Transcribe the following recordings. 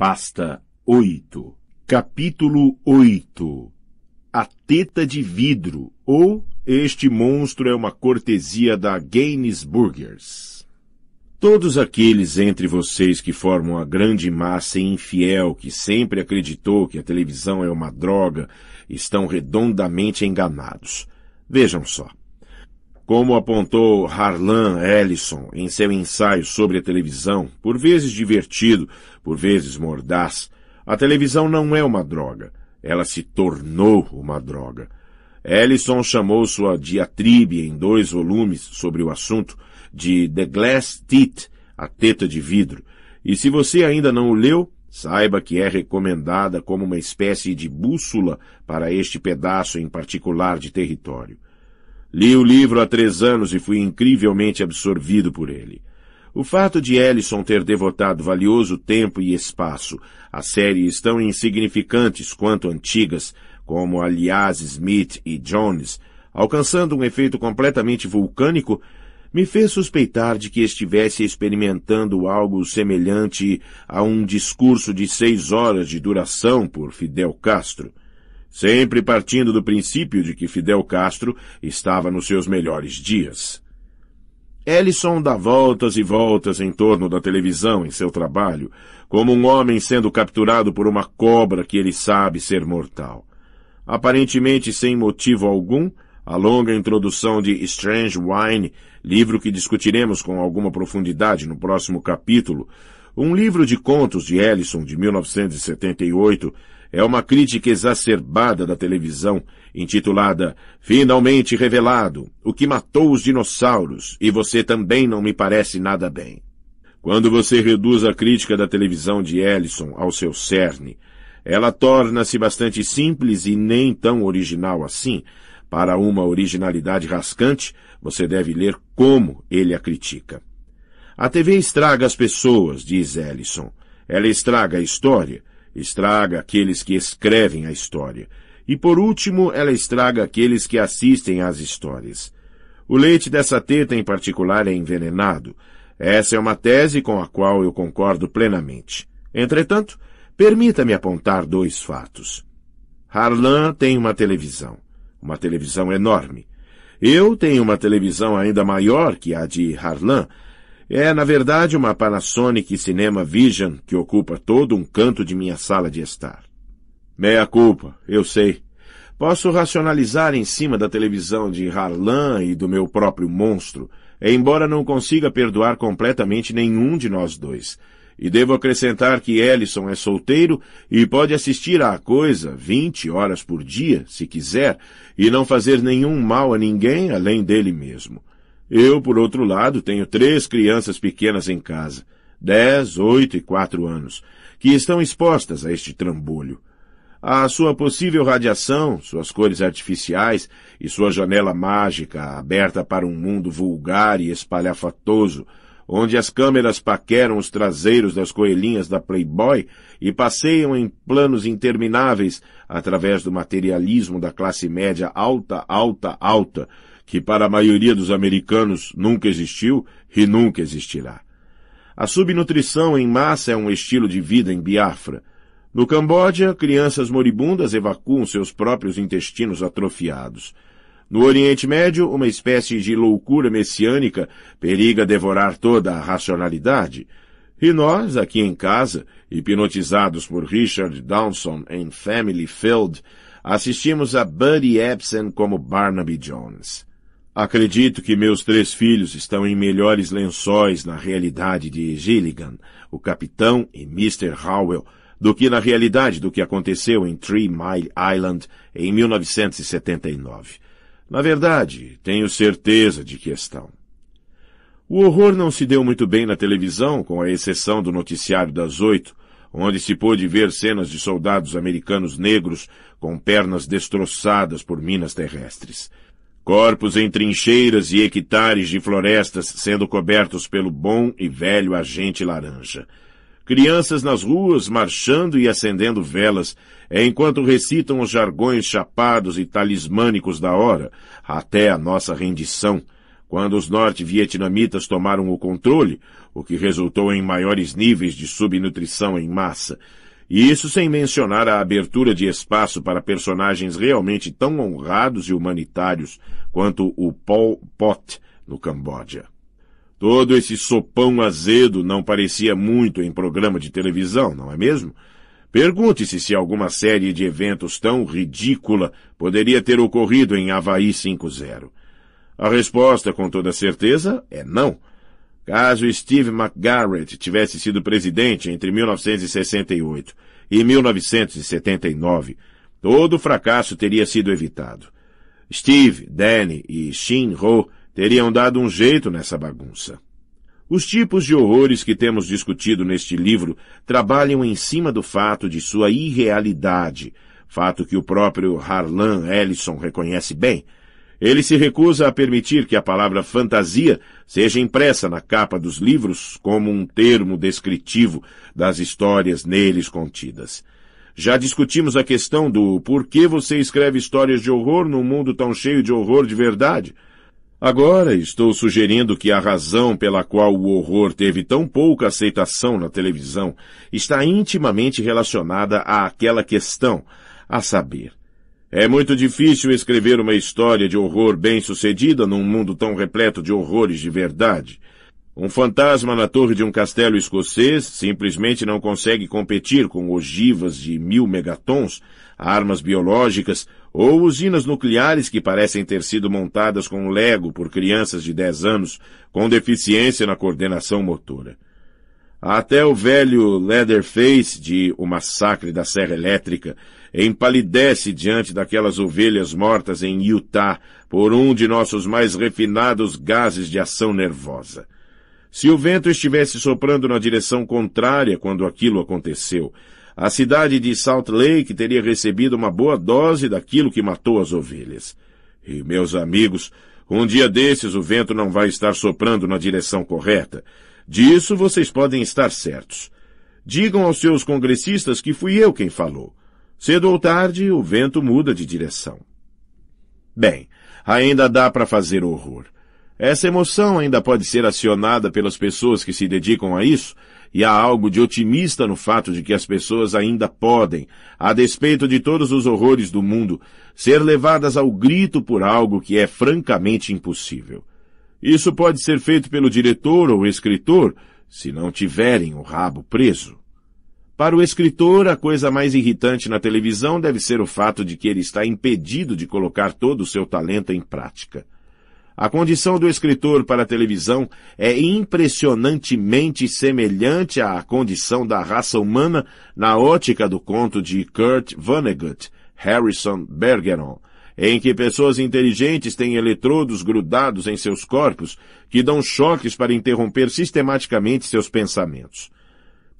Pasta 8. Capítulo 8. A teta de vidro ou este monstro é uma cortesia da Gaines Burgers. Todos aqueles entre vocês que formam a grande massa infiel que sempre acreditou que a televisão é uma droga estão redondamente enganados. Vejam só. Como apontou Harlan Ellison em seu ensaio sobre a televisão, por vezes divertido, por vezes mordaz, a televisão não é uma droga. Ela se tornou uma droga. Ellison chamou sua diatribe em dois volumes sobre o assunto de The Glass Teat, a teta de vidro. E se você ainda não o leu, saiba que é recomendada como uma espécie de bússola para este pedaço em particular de território. Li o livro há três anos e fui incrivelmente absorvido por ele. O fato de Ellison ter devotado valioso tempo e espaço à séries tão insignificantes quanto antigas, como aliás Smith e Jones, alcançando um efeito completamente vulcânico, me fez suspeitar de que estivesse experimentando algo semelhante a um discurso de seis horas de duração por Fidel Castro sempre partindo do princípio de que Fidel Castro estava nos seus melhores dias. Ellison dá voltas e voltas em torno da televisão em seu trabalho, como um homem sendo capturado por uma cobra que ele sabe ser mortal. Aparentemente sem motivo algum, a longa introdução de Strange Wine, livro que discutiremos com alguma profundidade no próximo capítulo, um livro de contos de Ellison de 1978 é uma crítica exacerbada da televisão, intitulada Finalmente Revelado, o que matou os dinossauros, e você também não me parece nada bem. Quando você reduz a crítica da televisão de Ellison ao seu cerne, ela torna-se bastante simples e nem tão original assim. Para uma originalidade rascante, você deve ler como ele a critica. A TV estraga as pessoas, diz Ellison. Ela estraga a história, estraga aqueles que escrevem a história. E por último, ela estraga aqueles que assistem às histórias. O leite dessa teta em particular é envenenado. Essa é uma tese com a qual eu concordo plenamente. Entretanto, permita-me apontar dois fatos. Harlan tem uma televisão. Uma televisão enorme. Eu tenho uma televisão ainda maior que a de Harlan, é, na verdade, uma Panasonic Cinema Vision que ocupa todo um canto de minha sala de estar. Meia culpa, eu sei. Posso racionalizar em cima da televisão de Harlan e do meu próprio monstro, embora não consiga perdoar completamente nenhum de nós dois. E devo acrescentar que Ellison é solteiro e pode assistir à coisa 20 horas por dia, se quiser, e não fazer nenhum mal a ninguém além dele mesmo. Eu, por outro lado, tenho três crianças pequenas em casa, dez, oito e quatro anos, que estão expostas a este trambolho. A sua possível radiação, suas cores artificiais e sua janela mágica aberta para um mundo vulgar e espalhafatoso, onde as câmeras paqueram os traseiros das coelhinhas da Playboy e passeiam em planos intermináveis através do materialismo da classe média alta, alta, alta, que para a maioria dos americanos nunca existiu e nunca existirá. A subnutrição em massa é um estilo de vida em Biafra. No Camboja, crianças moribundas evacuam seus próprios intestinos atrofiados. No Oriente Médio, uma espécie de loucura messiânica periga devorar toda a racionalidade. E nós, aqui em casa, hipnotizados por Richard Downson em Family Field, assistimos a Buddy Epson como Barnaby Jones. Acredito que meus três filhos estão em melhores lençóis na realidade de Gilligan, o capitão e Mr. Howell, do que na realidade do que aconteceu em Three Mile Island em 1979. Na verdade, tenho certeza de que estão. O horror não se deu muito bem na televisão, com a exceção do noticiário das oito, onde se pôde ver cenas de soldados americanos negros com pernas destroçadas por minas terrestres corpos em trincheiras e hectares de florestas sendo cobertos pelo bom e velho agente laranja. Crianças nas ruas marchando e acendendo velas, é, enquanto recitam os jargões chapados e talismânicos da hora, até a nossa rendição, quando os norte-vietnamitas tomaram o controle, o que resultou em maiores níveis de subnutrição em massa, e isso sem mencionar a abertura de espaço para personagens realmente tão honrados e humanitários quanto o Pol Pot no Camboja. Todo esse sopão azedo não parecia muito em programa de televisão, não é mesmo? Pergunte-se se alguma série de eventos tão ridícula poderia ter ocorrido em Havaí 5.0. A resposta, com toda certeza, é não. Caso Steve McGarrett tivesse sido presidente entre 1968 e 1979, todo o fracasso teria sido evitado. Steve, Danny e Shin Ho teriam dado um jeito nessa bagunça. Os tipos de horrores que temos discutido neste livro trabalham em cima do fato de sua irrealidade, fato que o próprio Harlan Ellison reconhece bem, ele se recusa a permitir que a palavra fantasia seja impressa na capa dos livros como um termo descritivo das histórias neles contidas. Já discutimos a questão do por que você escreve histórias de horror num mundo tão cheio de horror de verdade. Agora estou sugerindo que a razão pela qual o horror teve tão pouca aceitação na televisão está intimamente relacionada àquela questão, a saber, é muito difícil escrever uma história de horror bem-sucedida num mundo tão repleto de horrores de verdade. Um fantasma na torre de um castelo escocês simplesmente não consegue competir com ogivas de mil megatons, armas biológicas ou usinas nucleares que parecem ter sido montadas com lego por crianças de 10 anos com deficiência na coordenação motora. Até o velho Leatherface de O Massacre da Serra Elétrica empalidece diante daquelas ovelhas mortas em Utah por um de nossos mais refinados gases de ação nervosa. Se o vento estivesse soprando na direção contrária quando aquilo aconteceu, a cidade de Salt Lake teria recebido uma boa dose daquilo que matou as ovelhas. E, meus amigos, um dia desses o vento não vai estar soprando na direção correta. Disso vocês podem estar certos. Digam aos seus congressistas que fui eu quem falou. Cedo ou tarde, o vento muda de direção. Bem, ainda dá para fazer horror. Essa emoção ainda pode ser acionada pelas pessoas que se dedicam a isso, e há algo de otimista no fato de que as pessoas ainda podem, a despeito de todos os horrores do mundo, ser levadas ao grito por algo que é francamente impossível. Isso pode ser feito pelo diretor ou escritor, se não tiverem o rabo preso. Para o escritor, a coisa mais irritante na televisão deve ser o fato de que ele está impedido de colocar todo o seu talento em prática. A condição do escritor para a televisão é impressionantemente semelhante à condição da raça humana na ótica do conto de Kurt Vonnegut, Harrison Bergeron, em que pessoas inteligentes têm eletrodos grudados em seus corpos que dão choques para interromper sistematicamente seus pensamentos.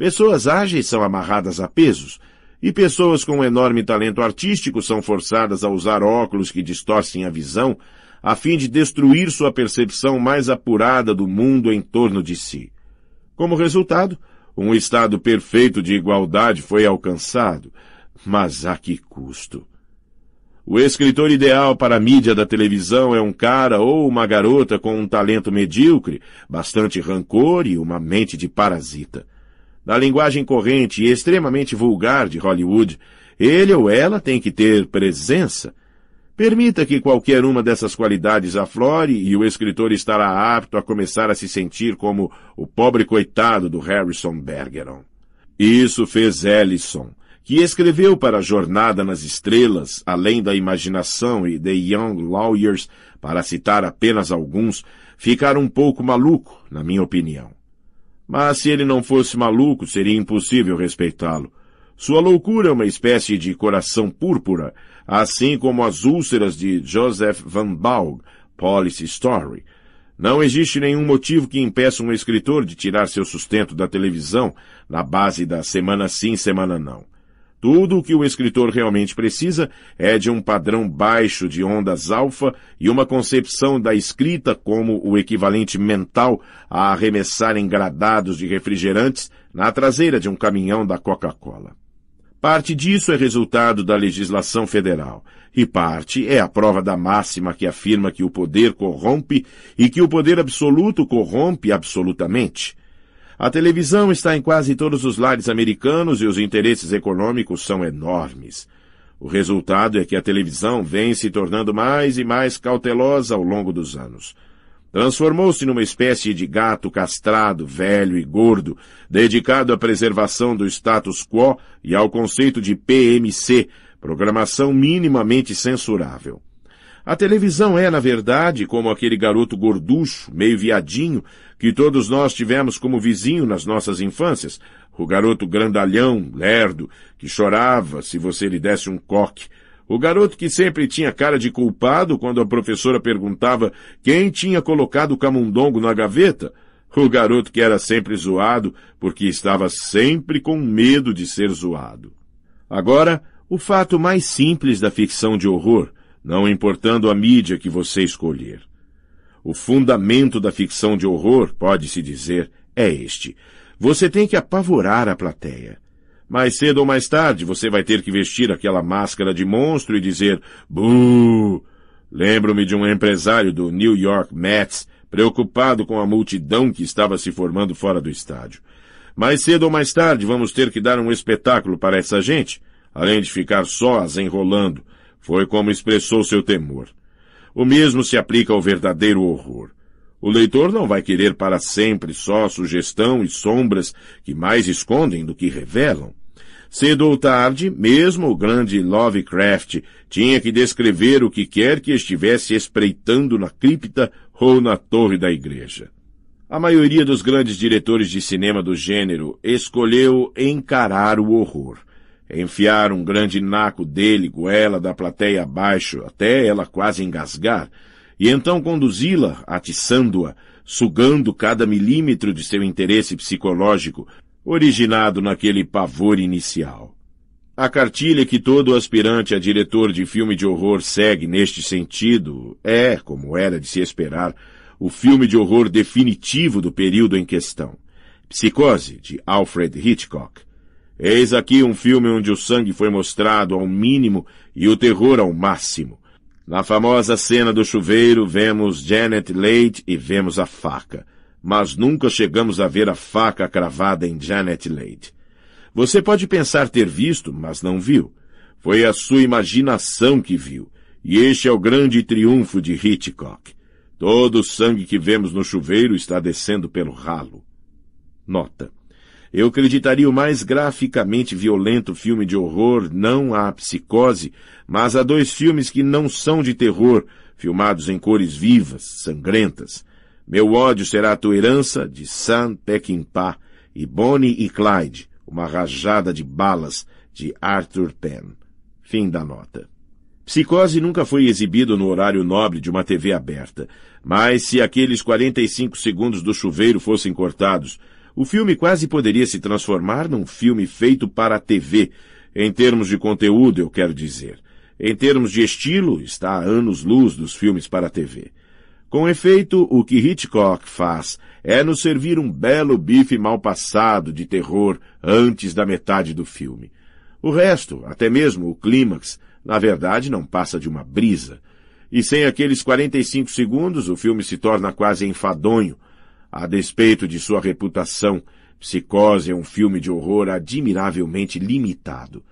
Pessoas ágeis são amarradas a pesos, e pessoas com um enorme talento artístico são forçadas a usar óculos que distorcem a visão, a fim de destruir sua percepção mais apurada do mundo em torno de si. Como resultado, um estado perfeito de igualdade foi alcançado, mas a que custo? O escritor ideal para a mídia da televisão é um cara ou uma garota com um talento medíocre, bastante rancor e uma mente de parasita da linguagem corrente e extremamente vulgar de Hollywood, ele ou ela tem que ter presença. Permita que qualquer uma dessas qualidades aflore e o escritor estará apto a começar a se sentir como o pobre coitado do Harrison Bergeron. Isso fez Ellison, que escreveu para Jornada nas Estrelas, Além da Imaginação e The Young Lawyers, para citar apenas alguns, ficar um pouco maluco, na minha opinião. Mas se ele não fosse maluco, seria impossível respeitá-lo. Sua loucura é uma espécie de coração púrpura, assim como as úlceras de Joseph Van Baugh, Policy Story. Não existe nenhum motivo que impeça um escritor de tirar seu sustento da televisão na base da semana sim, semana não. Tudo o que o escritor realmente precisa é de um padrão baixo de ondas alfa e uma concepção da escrita como o equivalente mental a arremessar em gradados de refrigerantes na traseira de um caminhão da Coca-Cola. Parte disso é resultado da legislação federal, e parte é a prova da máxima que afirma que o poder corrompe e que o poder absoluto corrompe absolutamente. A televisão está em quase todos os lares americanos e os interesses econômicos são enormes. O resultado é que a televisão vem se tornando mais e mais cautelosa ao longo dos anos. Transformou-se numa espécie de gato castrado, velho e gordo, dedicado à preservação do status quo e ao conceito de PMC, programação minimamente censurável. A televisão é, na verdade, como aquele garoto gorducho, meio viadinho, que todos nós tivemos como vizinho nas nossas infâncias, o garoto grandalhão, lerdo, que chorava se você lhe desse um coque, o garoto que sempre tinha cara de culpado quando a professora perguntava quem tinha colocado o camundongo na gaveta, o garoto que era sempre zoado porque estava sempre com medo de ser zoado. Agora, o fato mais simples da ficção de horror — não importando a mídia que você escolher. O fundamento da ficção de horror, pode-se dizer, é este. Você tem que apavorar a plateia. Mais cedo ou mais tarde, você vai ter que vestir aquela máscara de monstro e dizer Boo! Lembro-me de um empresário do New York Mets preocupado com a multidão que estava se formando fora do estádio. Mais cedo ou mais tarde vamos ter que dar um espetáculo para essa gente, além de ficar só enrolando, foi como expressou seu temor. O mesmo se aplica ao verdadeiro horror. O leitor não vai querer para sempre só sugestão e sombras que mais escondem do que revelam. Cedo ou tarde, mesmo o grande Lovecraft tinha que descrever o que quer que estivesse espreitando na cripta ou na torre da igreja. A maioria dos grandes diretores de cinema do gênero escolheu encarar o horror enfiar um grande naco dele goela da plateia abaixo, até ela quase engasgar, e então conduzi-la, atiçando-a, sugando cada milímetro de seu interesse psicológico, originado naquele pavor inicial. A cartilha que todo aspirante a diretor de filme de horror segue neste sentido é, como era de se esperar, o filme de horror definitivo do período em questão. Psicose, de Alfred Hitchcock. Eis aqui um filme onde o sangue foi mostrado ao mínimo e o terror ao máximo. Na famosa cena do chuveiro, vemos Janet Leigh e vemos a faca. Mas nunca chegamos a ver a faca cravada em Janet Leigh. Você pode pensar ter visto, mas não viu. Foi a sua imaginação que viu. E este é o grande triunfo de Hitchcock. Todo o sangue que vemos no chuveiro está descendo pelo ralo. Nota. Eu acreditaria o mais graficamente violento filme de horror não à psicose, mas a dois filmes que não são de terror, filmados em cores vivas, sangrentas. Meu ódio será a tua herança de Sam Peckinpah e Bonnie e Clyde, uma rajada de balas de Arthur Penn. Fim da nota. Psicose nunca foi exibido no horário nobre de uma TV aberta, mas se aqueles 45 segundos do chuveiro fossem cortados o filme quase poderia se transformar num filme feito para a TV, em termos de conteúdo, eu quero dizer. Em termos de estilo, está a anos-luz dos filmes para a TV. Com efeito, o que Hitchcock faz é nos servir um belo bife mal passado de terror antes da metade do filme. O resto, até mesmo o clímax, na verdade não passa de uma brisa. E sem aqueles 45 segundos, o filme se torna quase enfadonho, a despeito de sua reputação, Psicose é um filme de horror admiravelmente limitado.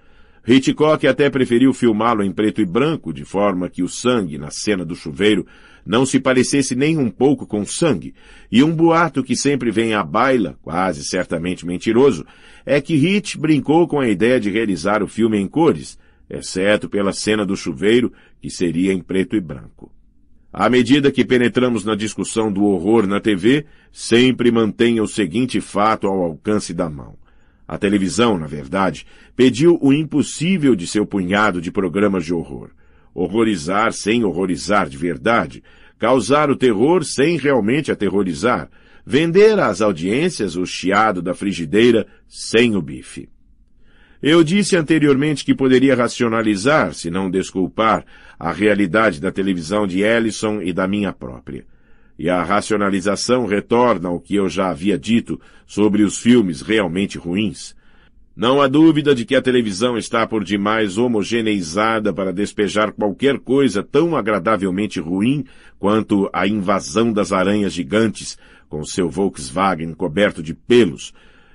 Hitchcock até preferiu filmá-lo em preto e branco, de forma que o sangue na cena do chuveiro não se parecesse nem um pouco com sangue, e um boato que sempre vem à baila, quase certamente mentiroso, é que Hitch brincou com a ideia de realizar o filme em cores, exceto pela cena do chuveiro, que seria em preto e branco. À medida que penetramos na discussão do horror na TV, sempre mantenha o seguinte fato ao alcance da mão. A televisão, na verdade, pediu o impossível de seu punhado de programas de horror. Horrorizar sem horrorizar de verdade, causar o terror sem realmente aterrorizar, vender às audiências o chiado da frigideira sem o bife. Eu disse anteriormente que poderia racionalizar, se não desculpar, a realidade da televisão de Ellison e da minha própria. E a racionalização retorna ao que eu já havia dito sobre os filmes realmente ruins. Não há dúvida de que a televisão está por demais homogeneizada para despejar qualquer coisa tão agradavelmente ruim quanto a invasão das aranhas gigantes, com seu Volkswagen coberto de pelos,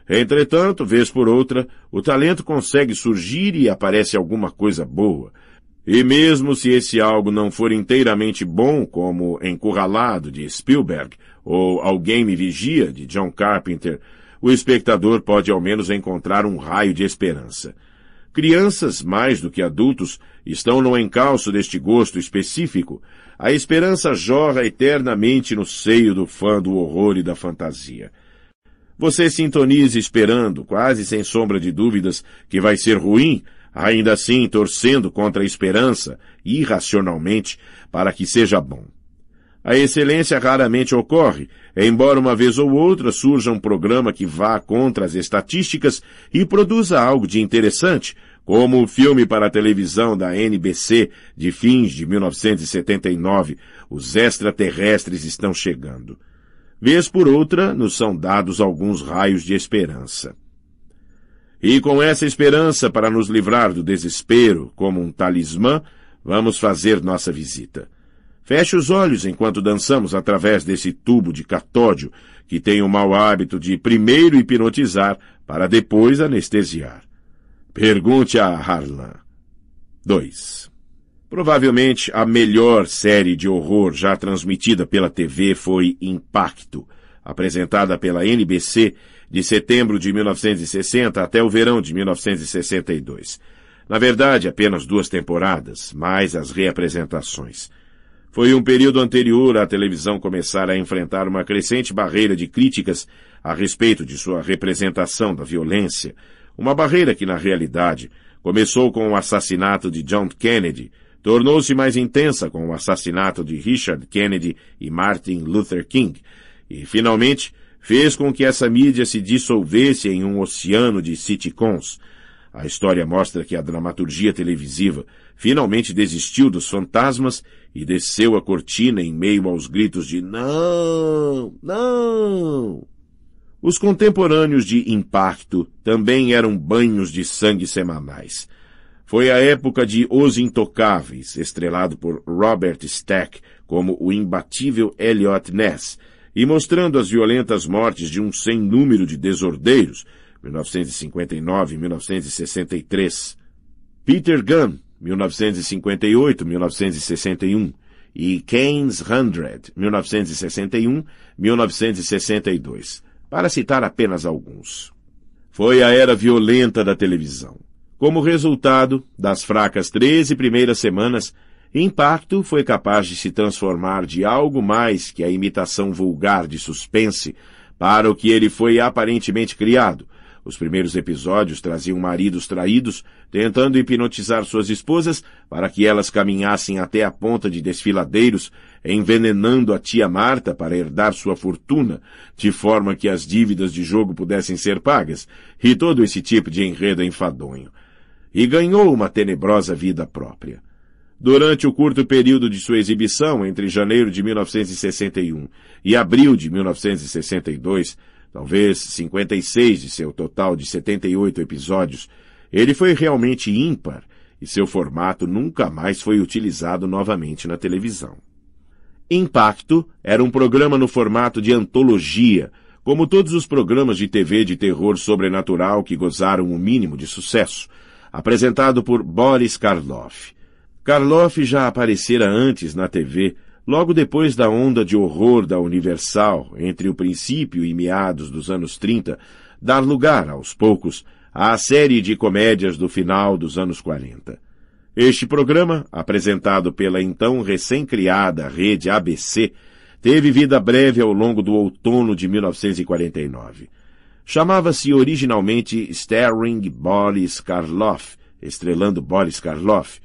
Entretanto, vez por outra, o talento consegue surgir e aparece alguma coisa boa. E mesmo se esse algo não for inteiramente bom, como Encurralado, de Spielberg, ou Alguém Me Vigia, de John Carpenter, o espectador pode ao menos encontrar um raio de esperança. Crianças, mais do que adultos, estão no encalço deste gosto específico. A esperança jorra eternamente no seio do fã do horror e da fantasia. Você sintonize esperando, quase sem sombra de dúvidas, que vai ser ruim, ainda assim torcendo contra a esperança, irracionalmente, para que seja bom. A excelência raramente ocorre, embora uma vez ou outra surja um programa que vá contra as estatísticas e produza algo de interessante, como o filme para a televisão da NBC de fins de 1979, Os Extraterrestres Estão Chegando. Vez por outra, nos são dados alguns raios de esperança. E com essa esperança para nos livrar do desespero, como um talismã, vamos fazer nossa visita. Feche os olhos enquanto dançamos através desse tubo de catódio, que tem o mau hábito de primeiro hipnotizar para depois anestesiar. Pergunte a Harlan. 2. Provavelmente a melhor série de horror já transmitida pela TV foi Impacto, apresentada pela NBC de setembro de 1960 até o verão de 1962. Na verdade, apenas duas temporadas, mais as reapresentações. Foi um período anterior à televisão começar a enfrentar uma crescente barreira de críticas a respeito de sua representação da violência, uma barreira que, na realidade, começou com o assassinato de John Kennedy tornou-se mais intensa com o assassinato de Richard Kennedy e Martin Luther King, e, finalmente, fez com que essa mídia se dissolvesse em um oceano de sitcoms. A história mostra que a dramaturgia televisiva finalmente desistiu dos fantasmas e desceu a cortina em meio aos gritos de Não! Não! Os contemporâneos de Impacto também eram banhos de sangue semanais. Foi a época de Os Intocáveis, estrelado por Robert Stack como o imbatível Elliot Ness, e mostrando as violentas mortes de um sem número de desordeiros, 1959 e 1963. Peter Gunn, 1958-1961 e Keynes Hundred 1961-1962, para citar apenas alguns. Foi a era violenta da televisão. Como resultado das fracas 13 primeiras semanas, Impacto foi capaz de se transformar de algo mais que a imitação vulgar de suspense para o que ele foi aparentemente criado. Os primeiros episódios traziam maridos traídos tentando hipnotizar suas esposas para que elas caminhassem até a ponta de desfiladeiros, envenenando a tia Marta para herdar sua fortuna, de forma que as dívidas de jogo pudessem ser pagas, e todo esse tipo de enredo enfadonho e ganhou uma tenebrosa vida própria. Durante o curto período de sua exibição, entre janeiro de 1961 e abril de 1962, talvez 56 de seu total de 78 episódios, ele foi realmente ímpar e seu formato nunca mais foi utilizado novamente na televisão. Impacto era um programa no formato de antologia, como todos os programas de TV de terror sobrenatural que gozaram o mínimo de sucesso, apresentado por Boris Karloff. Karloff já aparecera antes na TV, logo depois da onda de horror da Universal, entre o princípio e meados dos anos 30, dar lugar, aos poucos, à série de comédias do final dos anos 40. Este programa, apresentado pela então recém-criada rede ABC, teve vida breve ao longo do outono de 1949. Chamava-se originalmente Staring Boris Karloff, estrelando Boris Karloff.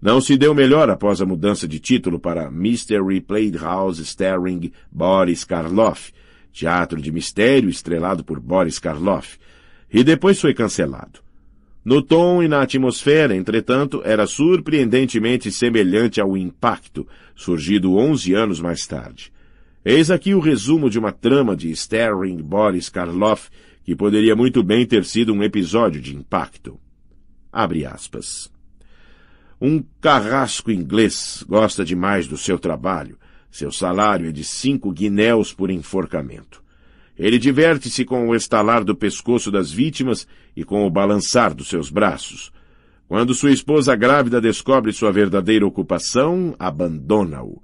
Não se deu melhor após a mudança de título para Mystery Playhouse Staring Boris Karloff, teatro de mistério estrelado por Boris Karloff, e depois foi cancelado. No tom e na atmosfera, entretanto, era surpreendentemente semelhante ao Impacto, surgido 11 anos mais tarde. Eis aqui o resumo de uma trama de Sterling Boris Karloff que poderia muito bem ter sido um episódio de impacto. Abre aspas. Um carrasco inglês gosta demais do seu trabalho. Seu salário é de cinco guinéus por enforcamento. Ele diverte-se com o estalar do pescoço das vítimas e com o balançar dos seus braços. Quando sua esposa grávida descobre sua verdadeira ocupação, abandona-o.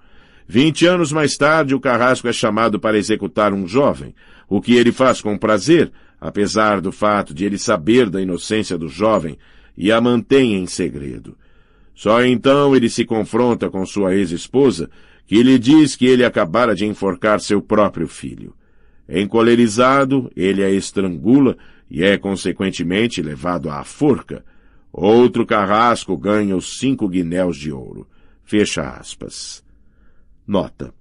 Vinte anos mais tarde, o carrasco é chamado para executar um jovem, o que ele faz com prazer, apesar do fato de ele saber da inocência do jovem e a mantém em segredo. Só então ele se confronta com sua ex-esposa, que lhe diz que ele acabara de enforcar seu próprio filho. Encolerizado, ele a estrangula e é, consequentemente, levado à forca. Outro carrasco ganha os cinco guinéus de ouro. Fecha aspas. Nota.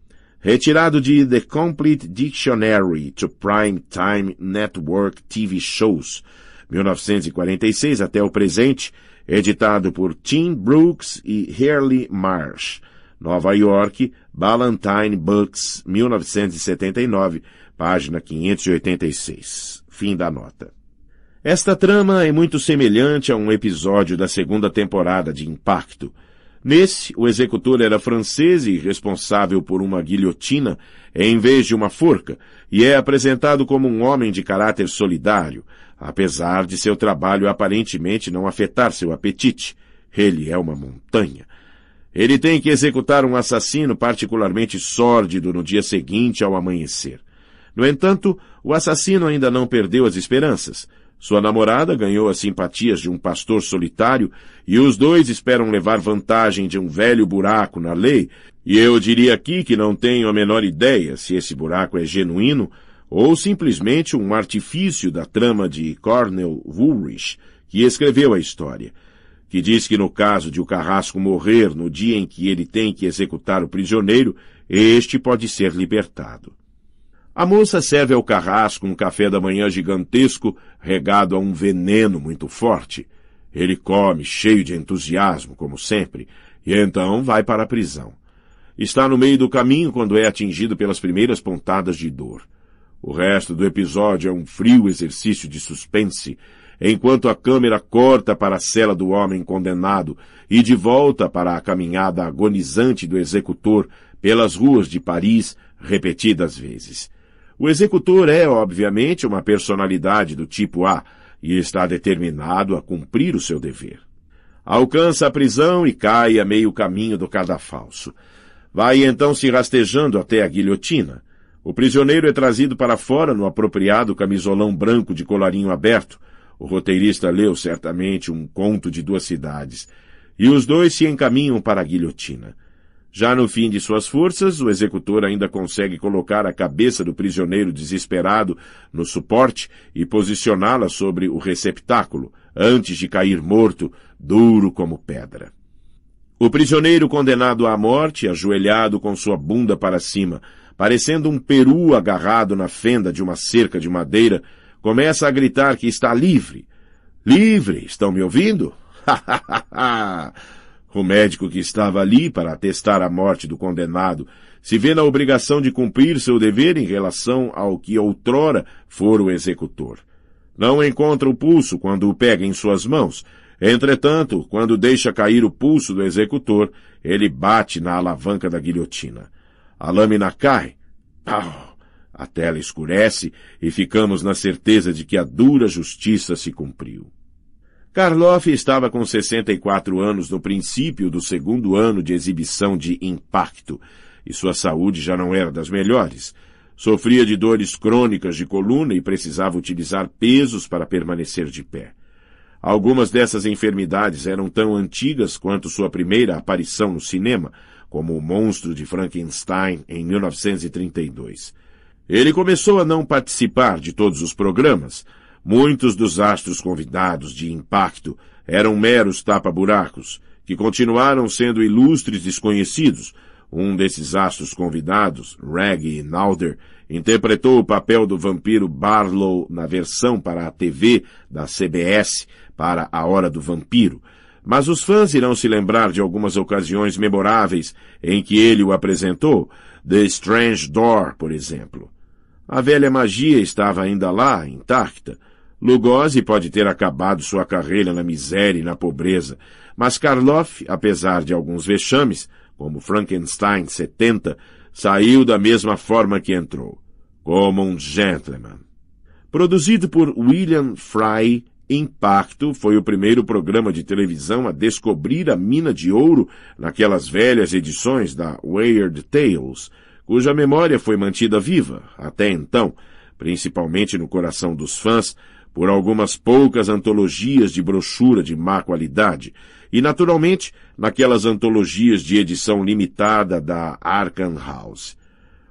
Retirado de The Complete Dictionary to Prime Time Network TV Shows, 1946 até o presente, editado por Tim Brooks e Harley Marsh. Nova York, Ballantine Books, 1979, página 586. Fim da nota. Esta trama é muito semelhante a um episódio da segunda temporada de Impacto. Nesse, o executor era francês e responsável por uma guilhotina em vez de uma forca, e é apresentado como um homem de caráter solidário, apesar de seu trabalho aparentemente não afetar seu apetite. Ele é uma montanha. Ele tem que executar um assassino particularmente sórdido no dia seguinte ao amanhecer. No entanto, o assassino ainda não perdeu as esperanças. Sua namorada ganhou as simpatias de um pastor solitário e os dois esperam levar vantagem de um velho buraco na lei, e eu diria aqui que não tenho a menor ideia se esse buraco é genuíno ou simplesmente um artifício da trama de Cornel Woolrich, que escreveu a história, que diz que no caso de o carrasco morrer no dia em que ele tem que executar o prisioneiro, este pode ser libertado. A moça serve ao carrasco um café da manhã gigantesco, regado a um veneno muito forte. Ele come, cheio de entusiasmo, como sempre, e então vai para a prisão. Está no meio do caminho quando é atingido pelas primeiras pontadas de dor. O resto do episódio é um frio exercício de suspense, enquanto a câmera corta para a cela do homem condenado e de volta para a caminhada agonizante do executor pelas ruas de Paris repetidas vezes. O executor é, obviamente, uma personalidade do tipo A e está determinado a cumprir o seu dever. Alcança a prisão e cai a meio caminho do cadafalso. Vai então se rastejando até a guilhotina. O prisioneiro é trazido para fora no apropriado camisolão branco de colarinho aberto. O roteirista leu certamente um conto de duas cidades. E os dois se encaminham para a guilhotina. Já no fim de suas forças, o executor ainda consegue colocar a cabeça do prisioneiro desesperado no suporte e posicioná-la sobre o receptáculo, antes de cair morto, duro como pedra. O prisioneiro condenado à morte, ajoelhado com sua bunda para cima, parecendo um peru agarrado na fenda de uma cerca de madeira, começa a gritar que está livre. Livre, estão me ouvindo? Ha ha ha ha! O médico que estava ali para atestar a morte do condenado se vê na obrigação de cumprir seu dever em relação ao que outrora for o executor. Não encontra o pulso quando o pega em suas mãos. Entretanto, quando deixa cair o pulso do executor, ele bate na alavanca da guilhotina. A lâmina cai. Pau! A tela escurece e ficamos na certeza de que a dura justiça se cumpriu. Karloff estava com 64 anos no princípio do segundo ano de exibição de impacto, e sua saúde já não era das melhores. Sofria de dores crônicas de coluna e precisava utilizar pesos para permanecer de pé. Algumas dessas enfermidades eram tão antigas quanto sua primeira aparição no cinema, como o monstro de Frankenstein em 1932. Ele começou a não participar de todos os programas, Muitos dos astros convidados de impacto eram meros tapa-buracos, que continuaram sendo ilustres desconhecidos. Um desses astros convidados, Reggie Nalder, interpretou o papel do vampiro Barlow na versão para a TV da CBS, para A Hora do Vampiro, mas os fãs irão se lembrar de algumas ocasiões memoráveis em que ele o apresentou, The Strange Door, por exemplo. A velha magia estava ainda lá, intacta, Lugosi pode ter acabado sua carreira na miséria e na pobreza, mas Karloff, apesar de alguns vexames, como Frankenstein 70, saiu da mesma forma que entrou, como um gentleman. Produzido por William Fry, Impacto foi o primeiro programa de televisão a descobrir a mina de ouro naquelas velhas edições da Weird Tales, cuja memória foi mantida viva, até então, principalmente no coração dos fãs, por algumas poucas antologias de brochura de má qualidade e, naturalmente, naquelas antologias de edição limitada da Arkham House.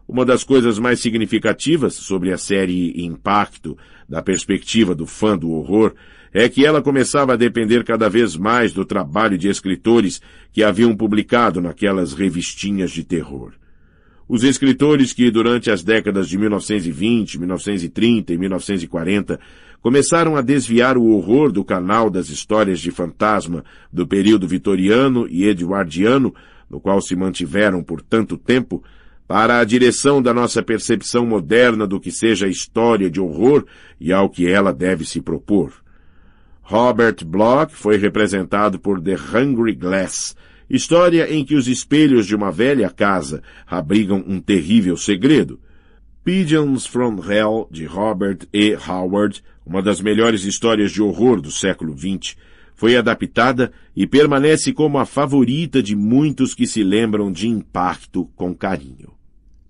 Uma das coisas mais significativas sobre a série Impacto, da perspectiva do fã do horror, é que ela começava a depender cada vez mais do trabalho de escritores que haviam publicado naquelas revistinhas de terror. Os escritores que durante as décadas de 1920, 1930 e 1940 começaram a desviar o horror do canal das histórias de fantasma do período vitoriano e eduardiano, no qual se mantiveram por tanto tempo, para a direção da nossa percepção moderna do que seja a história de horror e ao que ela deve se propor. Robert Bloch foi representado por The Hungry Glass, história em que os espelhos de uma velha casa abrigam um terrível segredo. Pigeons from Hell, de Robert E. Howard, uma das melhores histórias de horror do século XX, foi adaptada e permanece como a favorita de muitos que se lembram de Impacto com carinho.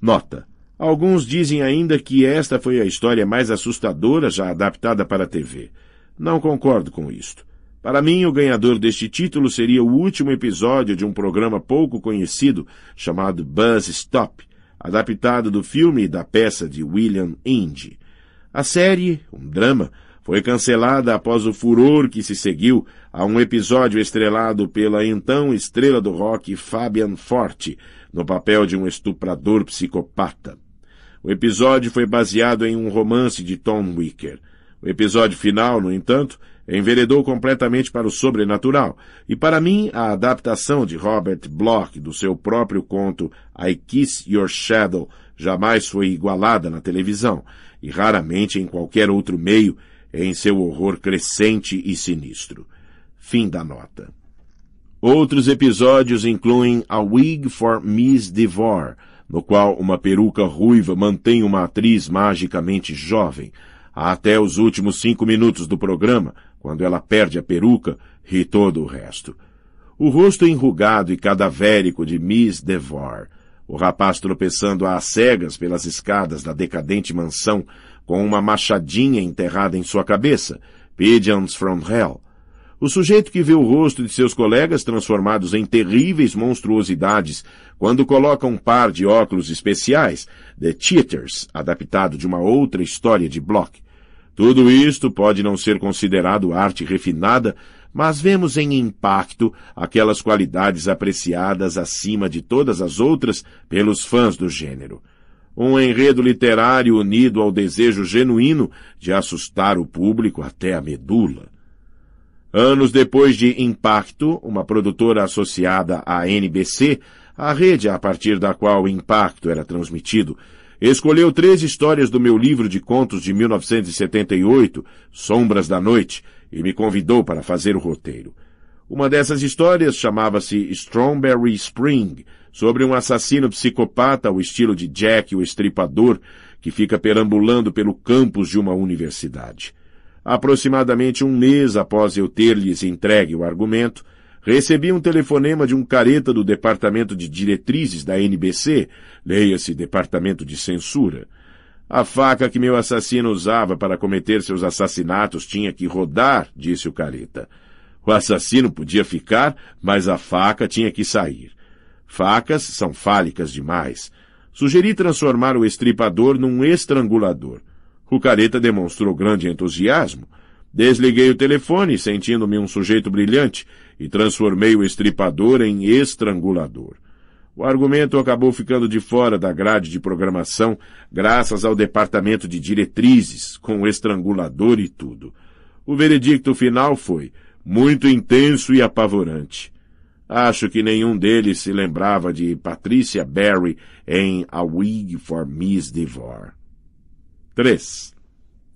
Nota: alguns dizem ainda que esta foi a história mais assustadora já adaptada para a TV. Não concordo com isto. Para mim, o ganhador deste título seria o último episódio de um programa pouco conhecido chamado Buzz Stop, adaptado do filme e da peça de William Indy. A série, um drama, foi cancelada após o furor que se seguiu a um episódio estrelado pela então estrela do rock Fabian Forte, no papel de um estuprador psicopata. O episódio foi baseado em um romance de Tom Wicker. O episódio final, no entanto, enveredou completamente para o sobrenatural, e para mim a adaptação de Robert Bloch do seu próprio conto I Kiss Your Shadow jamais foi igualada na televisão, e raramente em qualquer outro meio, em seu horror crescente e sinistro. Fim da nota. Outros episódios incluem A Wig for Miss Devore, no qual uma peruca ruiva mantém uma atriz magicamente jovem. até os últimos cinco minutos do programa, quando ela perde a peruca e todo o resto. O rosto enrugado e cadavérico de Miss Devore, o rapaz tropeçando às cegas pelas escadas da decadente mansão, com uma machadinha enterrada em sua cabeça, Pigeons from Hell. O sujeito que vê o rosto de seus colegas transformados em terríveis monstruosidades quando coloca um par de óculos especiais, The Cheaters, adaptado de uma outra história de Bloch. Tudo isto pode não ser considerado arte refinada, mas vemos em impacto aquelas qualidades apreciadas acima de todas as outras pelos fãs do gênero. Um enredo literário unido ao desejo genuíno de assustar o público até a medula. Anos depois de Impacto, uma produtora associada à NBC, a rede a partir da qual Impacto era transmitido, escolheu três histórias do meu livro de contos de 1978, Sombras da Noite, e me convidou para fazer o roteiro. Uma dessas histórias chamava-se Strawberry Spring, sobre um assassino psicopata ao estilo de Jack o Estripador, que fica perambulando pelo campus de uma universidade. Aproximadamente um mês após eu ter-lhes entregue o argumento, recebi um telefonema de um careta do Departamento de Diretrizes da NBC, leia-se Departamento de Censura, a faca que meu assassino usava para cometer seus assassinatos tinha que rodar, disse o careta. O assassino podia ficar, mas a faca tinha que sair. Facas são fálicas demais. Sugeri transformar o estripador num estrangulador. O careta demonstrou grande entusiasmo. Desliguei o telefone, sentindo-me um sujeito brilhante, e transformei o estripador em estrangulador. O argumento acabou ficando de fora da grade de programação, graças ao departamento de diretrizes, com o estrangulador e tudo. O veredicto final foi muito intenso e apavorante. Acho que nenhum deles se lembrava de Patricia Barry em A Wig for Miss Devore. 3.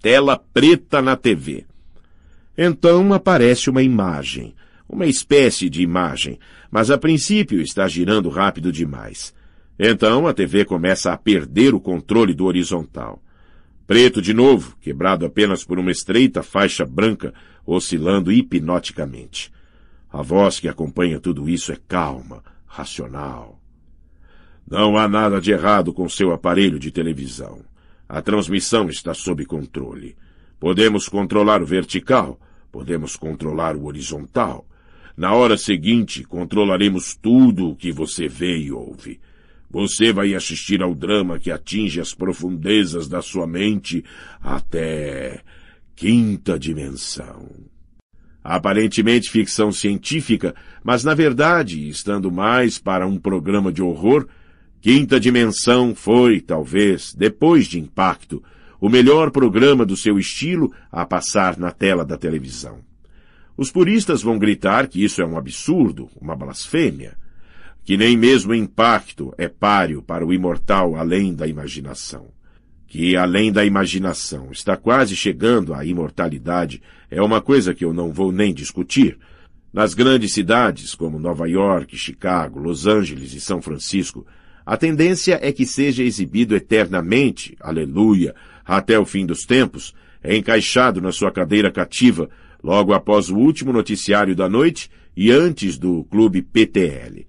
Tela preta na TV. Então aparece uma imagem, uma espécie de imagem, mas a princípio está girando rápido demais. Então a TV começa a perder o controle do horizontal. Preto de novo, quebrado apenas por uma estreita faixa branca, oscilando hipnoticamente. A voz que acompanha tudo isso é calma, racional. Não há nada de errado com seu aparelho de televisão. A transmissão está sob controle. Podemos controlar o vertical, podemos controlar o horizontal. Na hora seguinte, controlaremos tudo o que você vê e ouve. Você vai assistir ao drama que atinge as profundezas da sua mente até quinta dimensão. Aparentemente ficção científica, mas na verdade, estando mais para um programa de horror, Quinta Dimensão foi, talvez, depois de Impacto, o melhor programa do seu estilo a passar na tela da televisão. Os puristas vão gritar que isso é um absurdo, uma blasfêmia, que nem mesmo o impacto é páreo para o imortal além da imaginação. Que além da imaginação está quase chegando à imortalidade é uma coisa que eu não vou nem discutir. Nas grandes cidades como Nova York, Chicago, Los Angeles e São Francisco, a tendência é que seja exibido eternamente, aleluia, até o fim dos tempos, é encaixado na sua cadeira cativa, logo após o último noticiário da noite e antes do Clube PTL.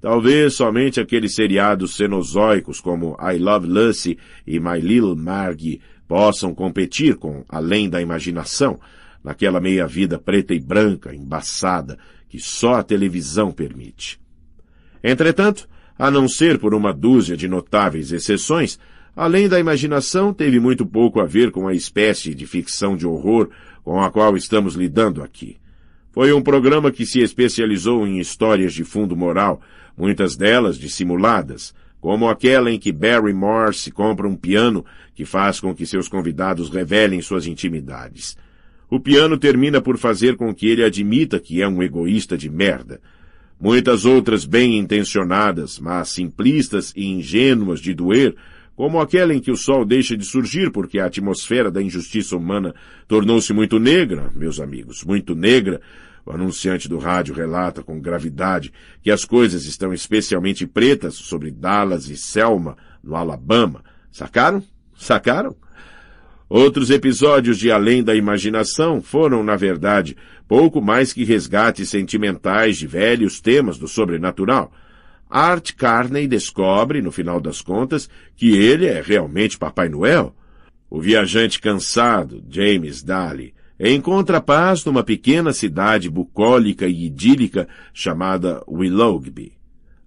Talvez somente aqueles seriados cenozoicos como I Love Lucy e My Little Margie possam competir com Além da Imaginação, naquela meia-vida preta e branca, embaçada, que só a televisão permite. Entretanto, a não ser por uma dúzia de notáveis exceções, Além da imaginação, teve muito pouco a ver com a espécie de ficção de horror com a qual estamos lidando aqui. Foi um programa que se especializou em histórias de fundo moral, muitas delas dissimuladas, como aquela em que Barry Morse compra um piano que faz com que seus convidados revelem suas intimidades. O piano termina por fazer com que ele admita que é um egoísta de merda. Muitas outras bem intencionadas, mas simplistas e ingênuas de doer, como aquela em que o sol deixa de surgir porque a atmosfera da injustiça humana tornou-se muito negra, meus amigos, muito negra, o anunciante do rádio relata com gravidade que as coisas estão especialmente pretas sobre Dallas e Selma, no Alabama. Sacaram? Sacaram? Outros episódios de Além da Imaginação foram, na verdade, pouco mais que resgates sentimentais de velhos temas do sobrenatural. Art Carney descobre, no final das contas, que ele é realmente Papai Noel. O viajante cansado, James Daly, encontra paz numa pequena cidade bucólica e idílica chamada Willoughby.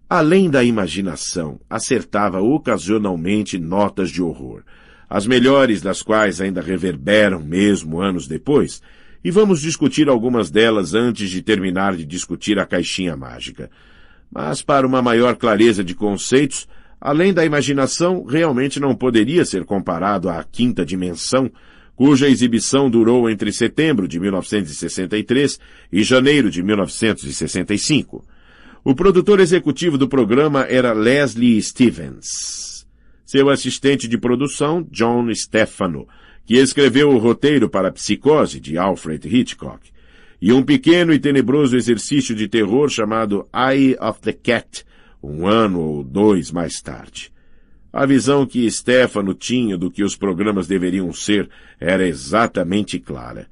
Além da imaginação, acertava ocasionalmente notas de horror, as melhores das quais ainda reverberam mesmo anos depois, e vamos discutir algumas delas antes de terminar de discutir a caixinha mágica. Mas, para uma maior clareza de conceitos, além da imaginação, realmente não poderia ser comparado à quinta dimensão, cuja exibição durou entre setembro de 1963 e janeiro de 1965. O produtor executivo do programa era Leslie Stevens. Seu assistente de produção, John Stefano, que escreveu o roteiro para Psicose de Alfred Hitchcock e um pequeno e tenebroso exercício de terror chamado Eye of the Cat, um ano ou dois mais tarde. A visão que Stefano tinha do que os programas deveriam ser era exatamente clara.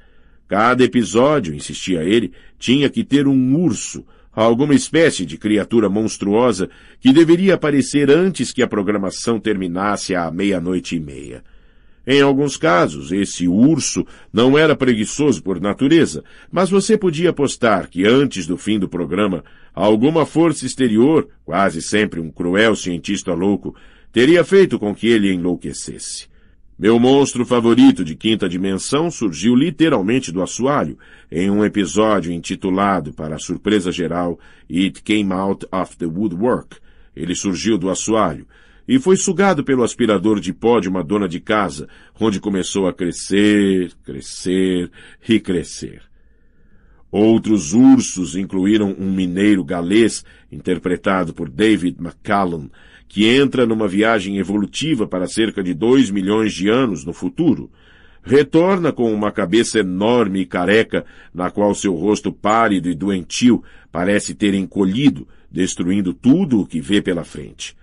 Cada episódio, insistia ele, tinha que ter um urso, alguma espécie de criatura monstruosa que deveria aparecer antes que a programação terminasse à meia-noite e meia. Em alguns casos, esse urso não era preguiçoso por natureza, mas você podia apostar que antes do fim do programa, alguma força exterior, quase sempre um cruel cientista louco, teria feito com que ele enlouquecesse. Meu monstro favorito de quinta dimensão surgiu literalmente do assoalho, em um episódio intitulado, para surpresa geral, It Came Out of the Woodwork. Ele surgiu do assoalho, e foi sugado pelo aspirador de pó de uma dona de casa, onde começou a crescer, crescer e crescer. Outros ursos incluíram um mineiro galês, interpretado por David McCallum, que entra numa viagem evolutiva para cerca de dois milhões de anos no futuro. Retorna com uma cabeça enorme e careca, na qual seu rosto pálido e doentio parece ter encolhido, destruindo tudo o que vê pela frente.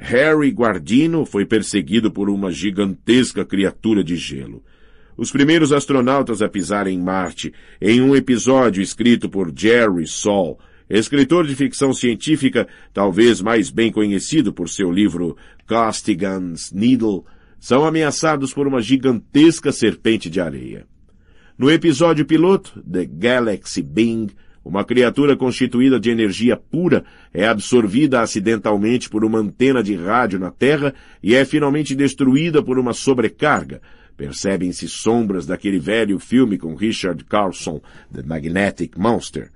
Harry Guardino foi perseguido por uma gigantesca criatura de gelo. Os primeiros astronautas a pisar em Marte, em um episódio escrito por Jerry Saul, escritor de ficção científica, talvez mais bem conhecido por seu livro Costigan's Needle, são ameaçados por uma gigantesca serpente de areia. No episódio piloto, The Galaxy Bing, uma criatura constituída de energia pura é absorvida acidentalmente por uma antena de rádio na Terra e é finalmente destruída por uma sobrecarga. Percebem-se sombras daquele velho filme com Richard Carlson, The Magnetic Monster.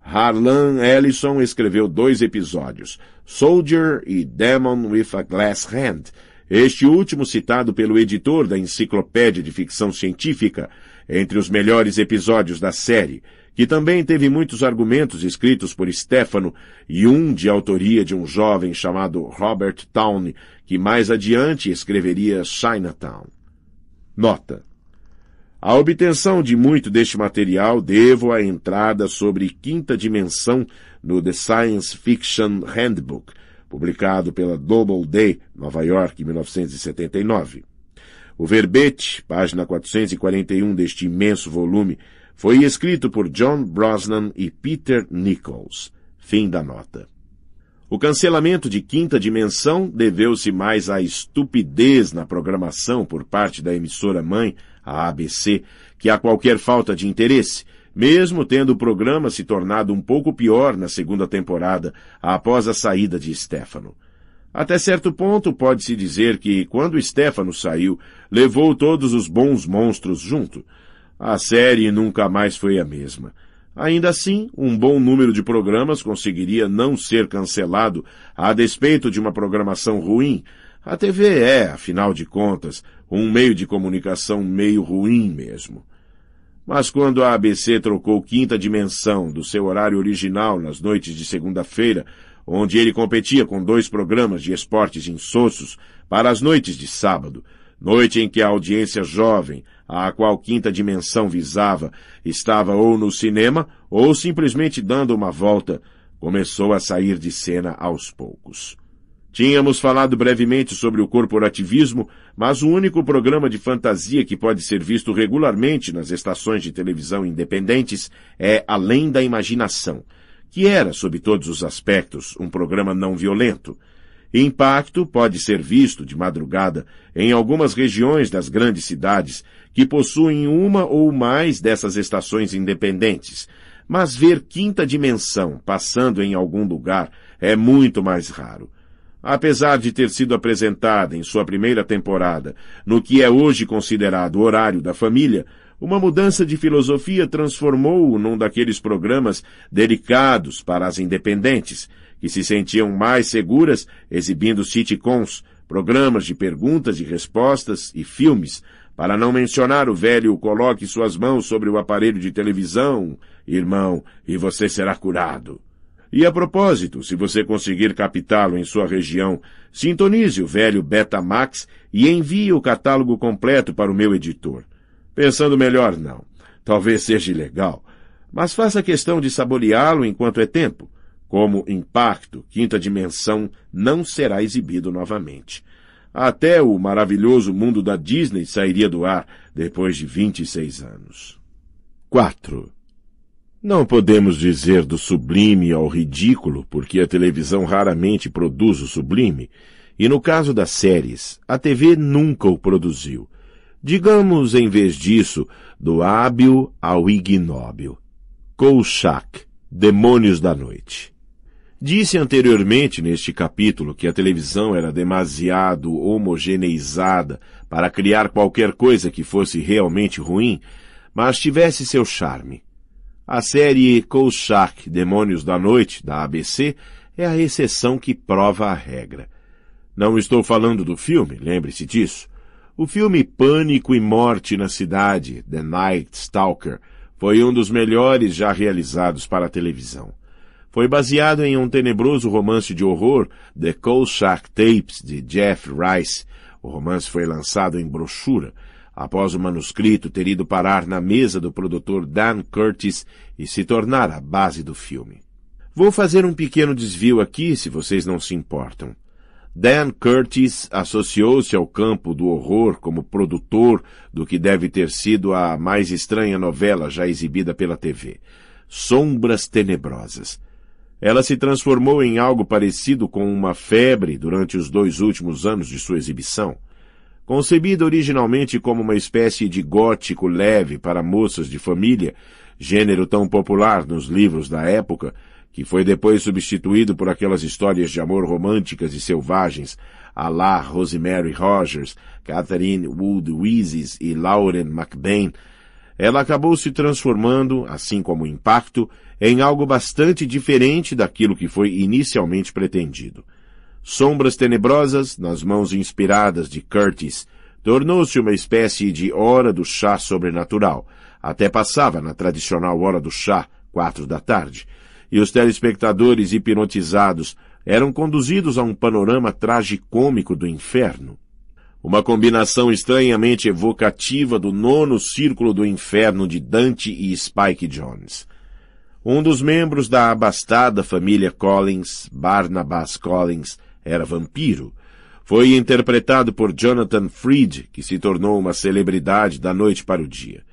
Harlan Ellison escreveu dois episódios, Soldier e Demon with a Glass Hand, este último citado pelo editor da Enciclopédia de Ficção Científica, entre os melhores episódios da série que também teve muitos argumentos escritos por Stefano e um de autoria de um jovem chamado Robert Towne, que mais adiante escreveria Chinatown. Nota. A obtenção de muito deste material devo à entrada sobre quinta dimensão no The Science Fiction Handbook, publicado pela Doubleday, Nova York, 1979. O verbete, página 441 deste imenso volume, foi escrito por John Brosnan e Peter Nichols. Fim da nota. O cancelamento de Quinta Dimensão deveu-se mais à estupidez na programação por parte da emissora mãe, a ABC, que a qualquer falta de interesse, mesmo tendo o programa se tornado um pouco pior na segunda temporada, após a saída de Stefano. Até certo ponto, pode-se dizer que, quando Stefano saiu, levou todos os bons monstros junto a série nunca mais foi a mesma. Ainda assim, um bom número de programas conseguiria não ser cancelado a despeito de uma programação ruim. A TV é, afinal de contas, um meio de comunicação meio ruim mesmo. Mas quando a ABC trocou quinta dimensão do seu horário original nas noites de segunda-feira, onde ele competia com dois programas de esportes insossos, para as noites de sábado, noite em que a audiência jovem, a qual Quinta Dimensão visava, estava ou no cinema ou simplesmente dando uma volta, começou a sair de cena aos poucos. Tínhamos falado brevemente sobre o corporativismo, mas o único programa de fantasia que pode ser visto regularmente nas estações de televisão independentes é Além da Imaginação, que era, sob todos os aspectos, um programa não violento. Impacto pode ser visto de madrugada em algumas regiões das grandes cidades que possuem uma ou mais dessas estações independentes, mas ver quinta dimensão passando em algum lugar é muito mais raro. Apesar de ter sido apresentada em sua primeira temporada no que é hoje considerado horário da família, uma mudança de filosofia transformou-o num daqueles programas delicados para as independentes, que se sentiam mais seguras exibindo sitcoms, programas de perguntas e respostas e filmes, para não mencionar o velho, coloque suas mãos sobre o aparelho de televisão, irmão, e você será curado. E a propósito, se você conseguir captá-lo em sua região, sintonize o velho Betamax e envie o catálogo completo para o meu editor. Pensando melhor, não. Talvez seja ilegal. Mas faça questão de saboreá-lo enquanto é tempo. Como Impacto, Quinta Dimensão não será exibido novamente. Até o maravilhoso mundo da Disney sairia do ar depois de 26 anos. 4. Não podemos dizer do sublime ao ridículo, porque a televisão raramente produz o sublime, e no caso das séries, a TV nunca o produziu. Digamos, em vez disso, do hábil ao ignóbil. Kolchak, Demônios da Noite. Disse anteriormente neste capítulo que a televisão era demasiado homogeneizada para criar qualquer coisa que fosse realmente ruim, mas tivesse seu charme. A série Kolchak Demônios da Noite, da ABC, é a exceção que prova a regra. Não estou falando do filme, lembre-se disso. O filme Pânico e Morte na Cidade, The Night Stalker, foi um dos melhores já realizados para a televisão foi baseado em um tenebroso romance de horror, The Cold Shark Tapes, de Jeff Rice. O romance foi lançado em brochura, após o manuscrito ter ido parar na mesa do produtor Dan Curtis e se tornar a base do filme. Vou fazer um pequeno desvio aqui, se vocês não se importam. Dan Curtis associou-se ao campo do horror como produtor do que deve ter sido a mais estranha novela já exibida pela TV, Sombras Tenebrosas. Ela se transformou em algo parecido com uma febre durante os dois últimos anos de sua exibição. Concebida originalmente como uma espécie de gótico leve para moças de família, gênero tão popular nos livros da época, que foi depois substituído por aquelas histórias de amor românticas e selvagens, a la Rosemary Rogers, Catherine Wood Weezes e Lauren McBain, ela acabou se transformando, assim como o impacto, em algo bastante diferente daquilo que foi inicialmente pretendido. Sombras Tenebrosas, nas mãos inspiradas de Curtis, tornou-se uma espécie de hora do chá sobrenatural. Até passava na tradicional hora do chá, quatro da tarde, e os telespectadores hipnotizados eram conduzidos a um panorama tragicômico do inferno uma combinação estranhamente evocativa do nono círculo do inferno de Dante e Spike Jones. Um dos membros da abastada família Collins, Barnabas Collins, era vampiro. Foi interpretado por Jonathan Freed, que se tornou uma celebridade da noite para o dia.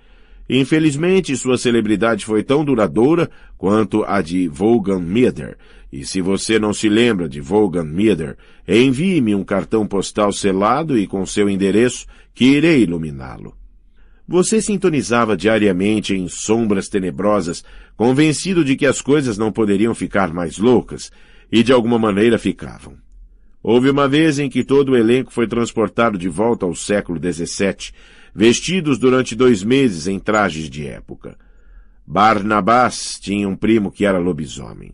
Infelizmente, sua celebridade foi tão duradoura quanto a de Vaughan Miller. E se você não se lembra de Vaughan Meader, envie-me um cartão postal selado e com seu endereço, que irei iluminá-lo. Você sintonizava diariamente em sombras tenebrosas, convencido de que as coisas não poderiam ficar mais loucas, e de alguma maneira ficavam. Houve uma vez em que todo o elenco foi transportado de volta ao século XVII, vestidos durante dois meses em trajes de época. Barnabás tinha um primo que era lobisomem.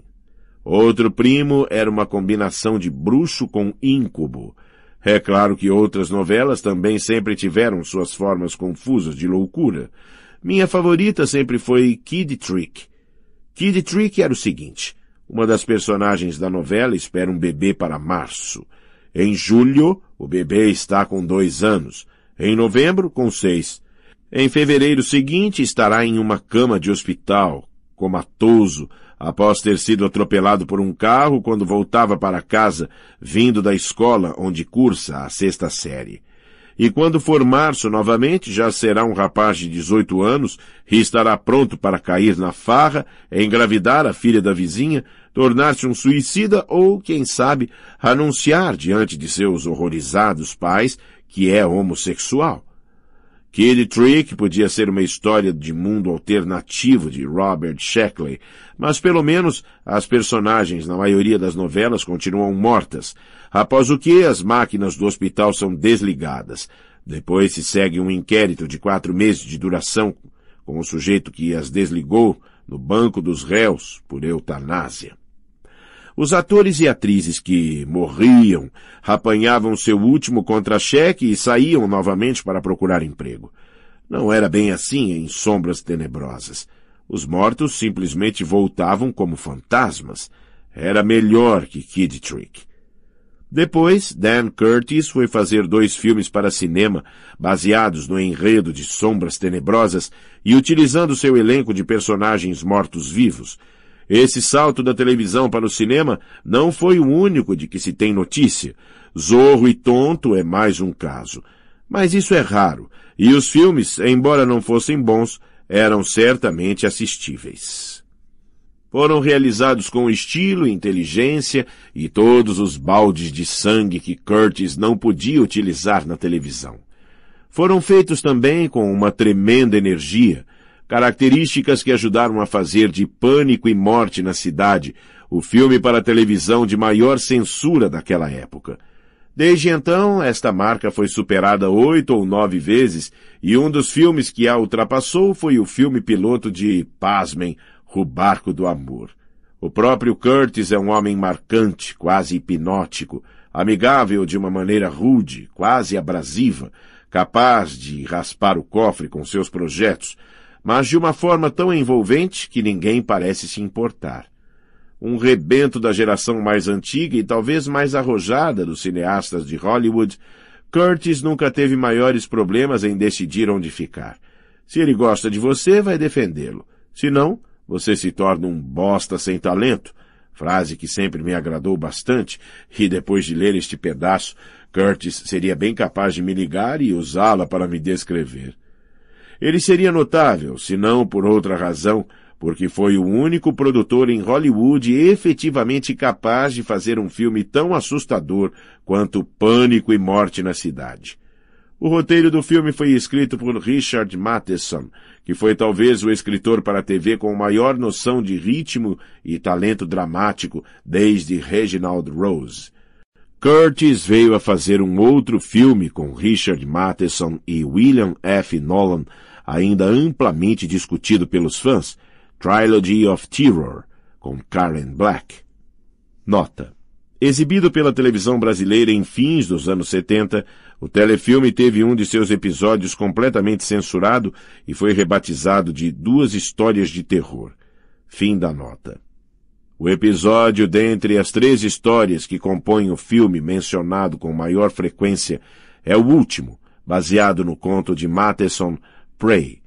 Outro primo era uma combinação de bruxo com íncubo. É claro que outras novelas também sempre tiveram suas formas confusas de loucura. Minha favorita sempre foi Kid Trick. Kid Trick era o seguinte. Uma das personagens da novela espera um bebê para março. Em julho, o bebê está com dois anos. Em novembro, com seis. Em fevereiro seguinte, estará em uma cama de hospital, comatoso, após ter sido atropelado por um carro quando voltava para casa, vindo da escola onde cursa a sexta série. E quando for março novamente, já será um rapaz de 18 anos e estará pronto para cair na farra, engravidar a filha da vizinha, tornar-se um suicida ou, quem sabe, anunciar diante de seus horrorizados pais que é homossexual. Kid Trick podia ser uma história de mundo alternativo de Robert Sheckley, mas pelo menos as personagens na maioria das novelas continuam mortas, após o que as máquinas do hospital são desligadas. Depois se segue um inquérito de quatro meses de duração com o sujeito que as desligou no banco dos réus por eutanásia. Os atores e atrizes que morriam apanhavam seu último contra-cheque e saíam novamente para procurar emprego. Não era bem assim em sombras tenebrosas. Os mortos simplesmente voltavam como fantasmas. Era melhor que Kid Trick. Depois, Dan Curtis foi fazer dois filmes para cinema, baseados no enredo de Sombras Tenebrosas e utilizando seu elenco de personagens mortos-vivos — esse salto da televisão para o cinema não foi o único de que se tem notícia. Zorro e Tonto é mais um caso. Mas isso é raro, e os filmes, embora não fossem bons, eram certamente assistíveis. Foram realizados com estilo, inteligência e todos os baldes de sangue que Curtis não podia utilizar na televisão. Foram feitos também com uma tremenda energia, características que ajudaram a fazer de Pânico e Morte na Cidade o filme para televisão de maior censura daquela época. Desde então, esta marca foi superada oito ou nove vezes e um dos filmes que a ultrapassou foi o filme piloto de, pasmem, O Barco do Amor. O próprio Curtis é um homem marcante, quase hipnótico, amigável de uma maneira rude, quase abrasiva, capaz de raspar o cofre com seus projetos, mas de uma forma tão envolvente que ninguém parece se importar. Um rebento da geração mais antiga e talvez mais arrojada dos cineastas de Hollywood, Curtis nunca teve maiores problemas em decidir onde ficar. Se ele gosta de você, vai defendê-lo. Se não, você se torna um bosta sem talento. Frase que sempre me agradou bastante, e depois de ler este pedaço, Curtis seria bem capaz de me ligar e usá-la para me descrever. Ele seria notável, se não por outra razão, porque foi o único produtor em Hollywood efetivamente capaz de fazer um filme tão assustador quanto Pânico e Morte na Cidade. O roteiro do filme foi escrito por Richard Matheson, que foi talvez o escritor para a TV com maior noção de ritmo e talento dramático desde Reginald Rose. Curtis veio a fazer um outro filme com Richard Matheson e William F. Nolan, ainda amplamente discutido pelos fãs, Trilogy of Terror, com Karen Black. Nota. Exibido pela televisão brasileira em fins dos anos 70, o telefilme teve um de seus episódios completamente censurado e foi rebatizado de Duas Histórias de Terror. Fim da nota. O episódio dentre as três histórias que compõem o filme mencionado com maior frequência é o último, baseado no conto de Matheson Prey.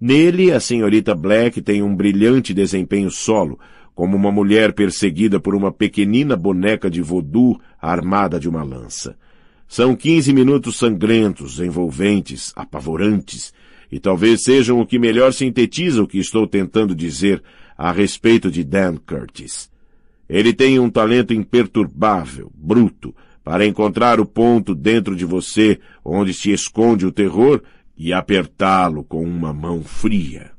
Nele, a senhorita Black tem um brilhante desempenho solo, como uma mulher perseguida por uma pequenina boneca de vodu armada de uma lança. São quinze minutos sangrentos, envolventes, apavorantes, e talvez sejam o que melhor sintetiza o que estou tentando dizer a respeito de Dan Curtis. Ele tem um talento imperturbável, bruto, para encontrar o ponto dentro de você onde se esconde o terror e apertá-lo com uma mão fria.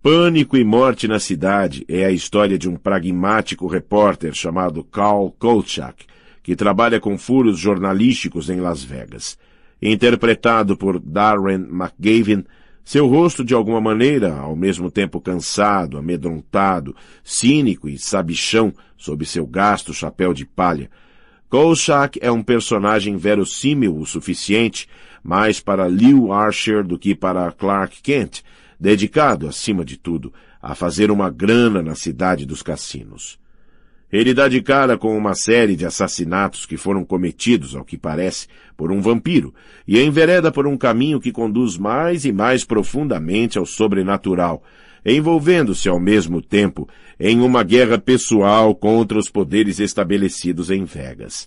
Pânico e Morte na Cidade é a história de um pragmático repórter chamado Carl Kolchak, que trabalha com furos jornalísticos em Las Vegas. Interpretado por Darren McGavin, seu rosto, de alguma maneira, ao mesmo tempo cansado, amedrontado, cínico e sabichão sob seu gasto chapéu de palha, Kolchak é um personagem verossímil o suficiente, mais para Liu Archer do que para Clark Kent, dedicado, acima de tudo, a fazer uma grana na cidade dos cassinos. Ele dá de cara com uma série de assassinatos que foram cometidos, ao que parece, por um vampiro, e envereda por um caminho que conduz mais e mais profundamente ao sobrenatural, envolvendo-se ao mesmo tempo em uma guerra pessoal contra os poderes estabelecidos em Vegas.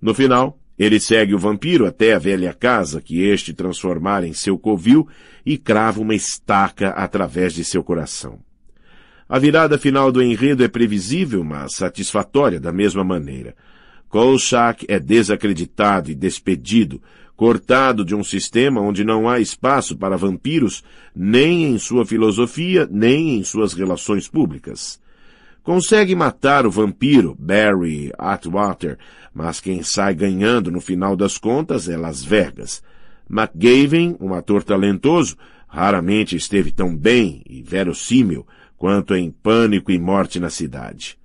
No final, ele segue o vampiro até a velha casa que este transformar em seu covil e crava uma estaca através de seu coração. A virada final do enredo é previsível, mas satisfatória da mesma maneira. Kolchak é desacreditado e despedido, cortado de um sistema onde não há espaço para vampiros, nem em sua filosofia, nem em suas relações públicas. Consegue matar o vampiro Barry Atwater, mas quem sai ganhando no final das contas é Las Vegas. McGavin, um ator talentoso, raramente esteve tão bem e verossímil quanto em pânico e morte na cidade.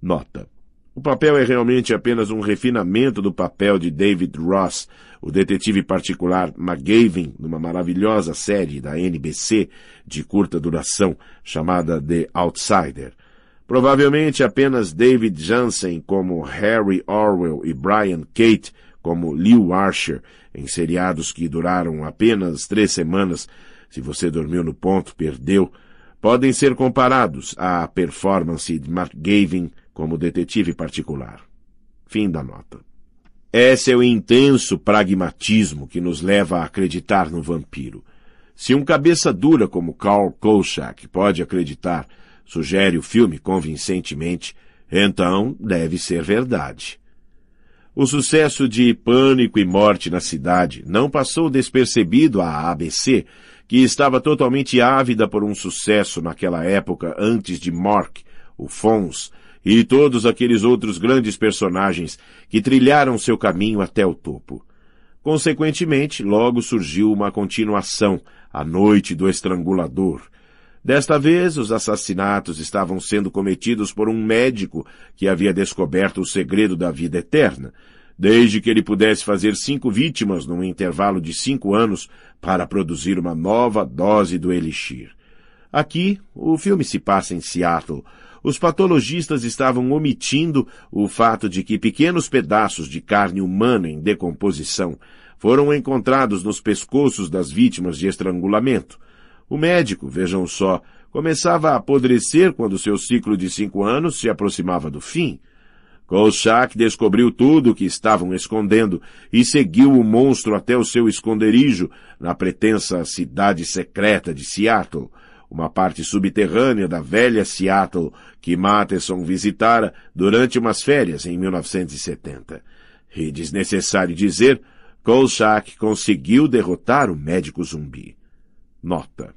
Nota. O papel é realmente apenas um refinamento do papel de David Ross, o detetive particular McGavin, numa maravilhosa série da NBC de curta duração chamada The Outsider. Provavelmente apenas David Jansen como Harry Orwell e Brian Kate como Lew Archer, em seriados que duraram apenas três semanas. Se você dormiu no ponto, perdeu podem ser comparados à performance de Mark Gavin como detetive particular. Fim da nota. Esse é o intenso pragmatismo que nos leva a acreditar no vampiro. Se um cabeça dura como Carl Kolchak pode acreditar, sugere o filme convincentemente, então deve ser verdade. O sucesso de Pânico e Morte na Cidade não passou despercebido à ABC, que estava totalmente ávida por um sucesso naquela época antes de Mark, o Fons, e todos aqueles outros grandes personagens que trilharam seu caminho até o topo. Consequentemente, logo surgiu uma continuação, a Noite do Estrangulador. Desta vez, os assassinatos estavam sendo cometidos por um médico que havia descoberto o segredo da vida eterna, desde que ele pudesse fazer cinco vítimas num intervalo de cinco anos para produzir uma nova dose do elixir. Aqui, o filme se passa em Seattle. Os patologistas estavam omitindo o fato de que pequenos pedaços de carne humana em decomposição foram encontrados nos pescoços das vítimas de estrangulamento. O médico, vejam só, começava a apodrecer quando seu ciclo de cinco anos se aproximava do fim. Kolchak descobriu tudo o que estavam escondendo e seguiu o monstro até o seu esconderijo, na pretensa cidade secreta de Seattle, uma parte subterrânea da velha Seattle que Matheson visitara durante umas férias em 1970. E desnecessário dizer, Kolchak conseguiu derrotar o médico zumbi. Nota.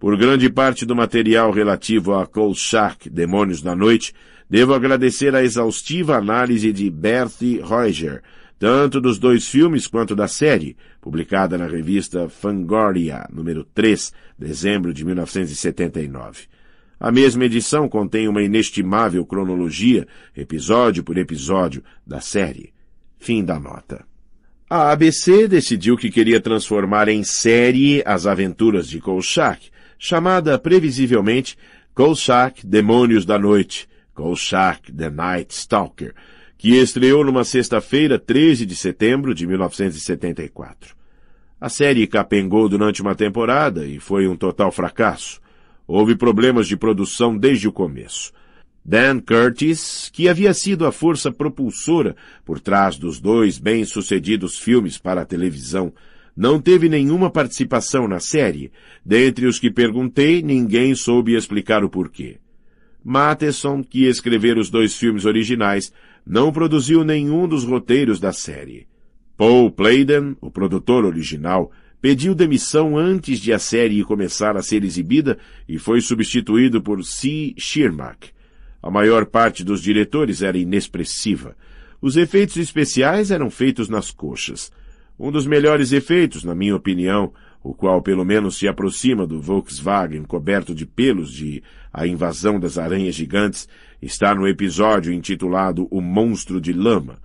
Por grande parte do material relativo a Kolchak, Demônios da Noite, Devo agradecer a exaustiva análise de Bertie Reuger, tanto dos dois filmes quanto da série, publicada na revista Fangoria, número 3, dezembro de 1979. A mesma edição contém uma inestimável cronologia, episódio por episódio, da série. Fim da nota. A ABC decidiu que queria transformar em série as aventuras de Kolchak, chamada previsivelmente Kolchak Demônios da Noite, com Shark the Night Stalker, que estreou numa sexta-feira, 13 de setembro de 1974. A série capengou durante uma temporada e foi um total fracasso. Houve problemas de produção desde o começo. Dan Curtis, que havia sido a força propulsora por trás dos dois bem-sucedidos filmes para a televisão, não teve nenhuma participação na série. Dentre os que perguntei, ninguém soube explicar o porquê. Matheson, que escrevera os dois filmes originais, não produziu nenhum dos roteiros da série. Paul Playden, o produtor original, pediu demissão antes de a série começar a ser exibida e foi substituído por C. Schirmack. A maior parte dos diretores era inexpressiva. Os efeitos especiais eram feitos nas coxas. Um dos melhores efeitos, na minha opinião, o qual pelo menos se aproxima do Volkswagen coberto de pelos de a invasão das aranhas gigantes está no episódio intitulado O Monstro de Lama.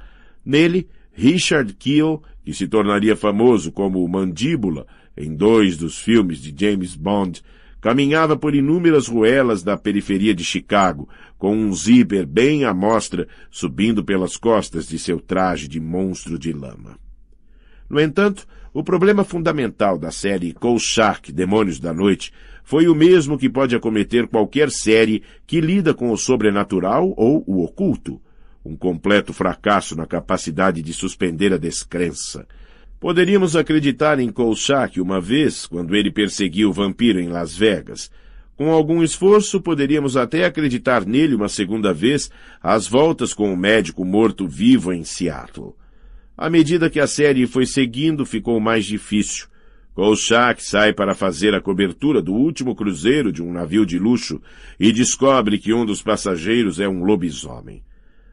Nele, Richard Keel, que se tornaria famoso como Mandíbula em dois dos filmes de James Bond, caminhava por inúmeras ruelas da periferia de Chicago, com um zíper bem à mostra subindo pelas costas de seu traje de monstro de lama. No entanto, o problema fundamental da série Kolchak Demônios da Noite foi o mesmo que pode acometer qualquer série que lida com o sobrenatural ou o oculto. Um completo fracasso na capacidade de suspender a descrença. Poderíamos acreditar em Kolchak uma vez, quando ele perseguiu o vampiro em Las Vegas. Com algum esforço, poderíamos até acreditar nele uma segunda vez, às voltas com o médico morto-vivo em Seattle. À medida que a série foi seguindo, ficou mais difícil. Kolchak sai para fazer a cobertura do último cruzeiro de um navio de luxo e descobre que um dos passageiros é um lobisomem.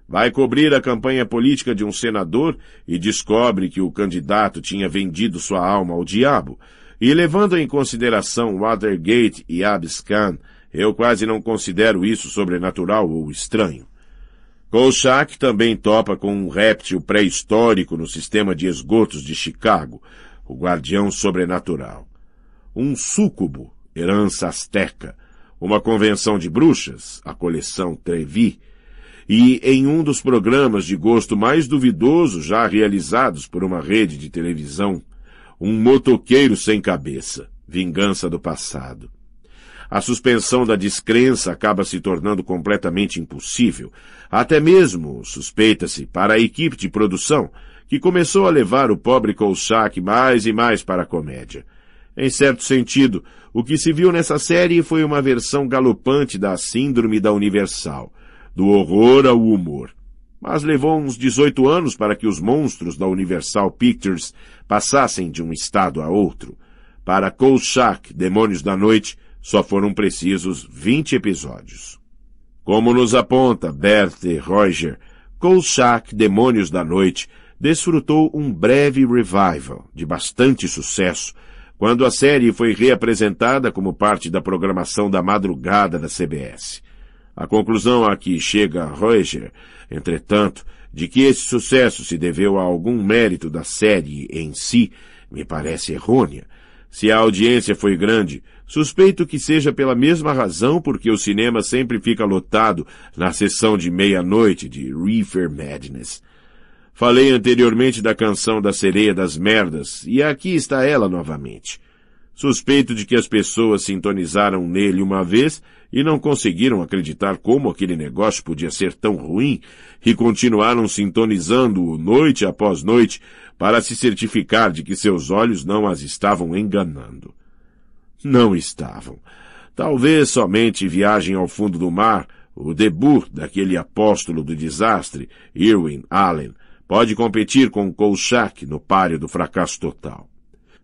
Vai cobrir a campanha política de um senador e descobre que o candidato tinha vendido sua alma ao diabo. E levando em consideração Watergate e Abiscan, eu quase não considero isso sobrenatural ou estranho. Kolchak também topa com um réptil pré-histórico no sistema de esgotos de Chicago, o guardião sobrenatural. Um súcubo, herança asteca, uma convenção de bruxas, a coleção Trevi, e em um dos programas de gosto mais duvidoso já realizados por uma rede de televisão, um motoqueiro sem cabeça, vingança do passado. A suspensão da descrença acaba se tornando completamente impossível, até mesmo, suspeita-se, para a equipe de produção, que começou a levar o pobre Kolchak mais e mais para a comédia. Em certo sentido, o que se viu nessa série foi uma versão galopante da Síndrome da Universal, do horror ao humor. Mas levou uns 18 anos para que os monstros da Universal Pictures passassem de um estado a outro. Para Kolchak, Demônios da Noite, só foram precisos 20 episódios. Como nos aponta Berthe Roger, Kolchak, Demônios da Noite, desfrutou um breve revival de bastante sucesso quando a série foi reapresentada como parte da programação da madrugada da CBS. A conclusão a que chega Roger, entretanto, de que esse sucesso se deveu a algum mérito da série em si, me parece errônea. Se a audiência foi grande, suspeito que seja pela mesma razão porque o cinema sempre fica lotado na sessão de meia-noite de Reefer Madness. Falei anteriormente da canção da sereia das merdas, e aqui está ela novamente. Suspeito de que as pessoas sintonizaram nele uma vez e não conseguiram acreditar como aquele negócio podia ser tão ruim e continuaram sintonizando-o noite após noite para se certificar de que seus olhos não as estavam enganando. Não estavam. Talvez somente Viagem ao Fundo do Mar, o debut daquele apóstolo do desastre, Irwin Allen, pode competir com Kolchak no páreo do fracasso total.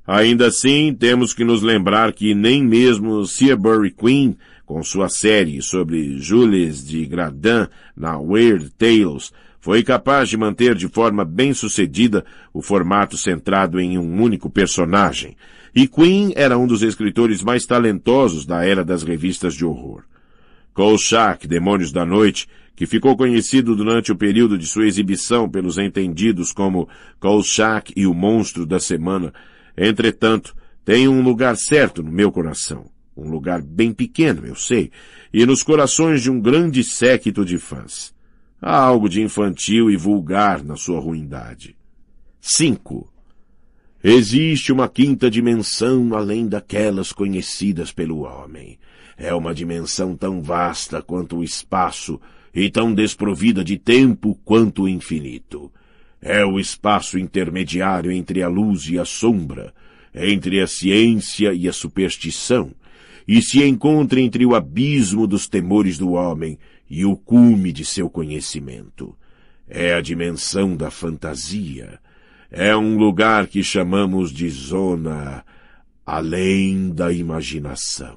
Ainda assim, temos que nos lembrar que nem mesmo Seabury Queen, com sua série sobre Jules de Gradin na Weird Tales, foi capaz de manter de forma bem sucedida o formato centrado em um único personagem, e Queen era um dos escritores mais talentosos da era das revistas de horror. Kolchak, Demônios da Noite, que ficou conhecido durante o período de sua exibição pelos entendidos como Kolchak e o Monstro da Semana, entretanto, tem um lugar certo no meu coração. Um lugar bem pequeno, eu sei, e nos corações de um grande séquito de fãs. Há algo de infantil e vulgar na sua ruindade. 5. Existe uma quinta dimensão além daquelas conhecidas pelo homem. É uma dimensão tão vasta quanto o espaço e tão desprovida de tempo quanto o infinito. É o espaço intermediário entre a luz e a sombra, entre a ciência e a superstição, e se encontra entre o abismo dos temores do homem e o cume de seu conhecimento. É a dimensão da fantasia. É um lugar que chamamos de zona além da imaginação.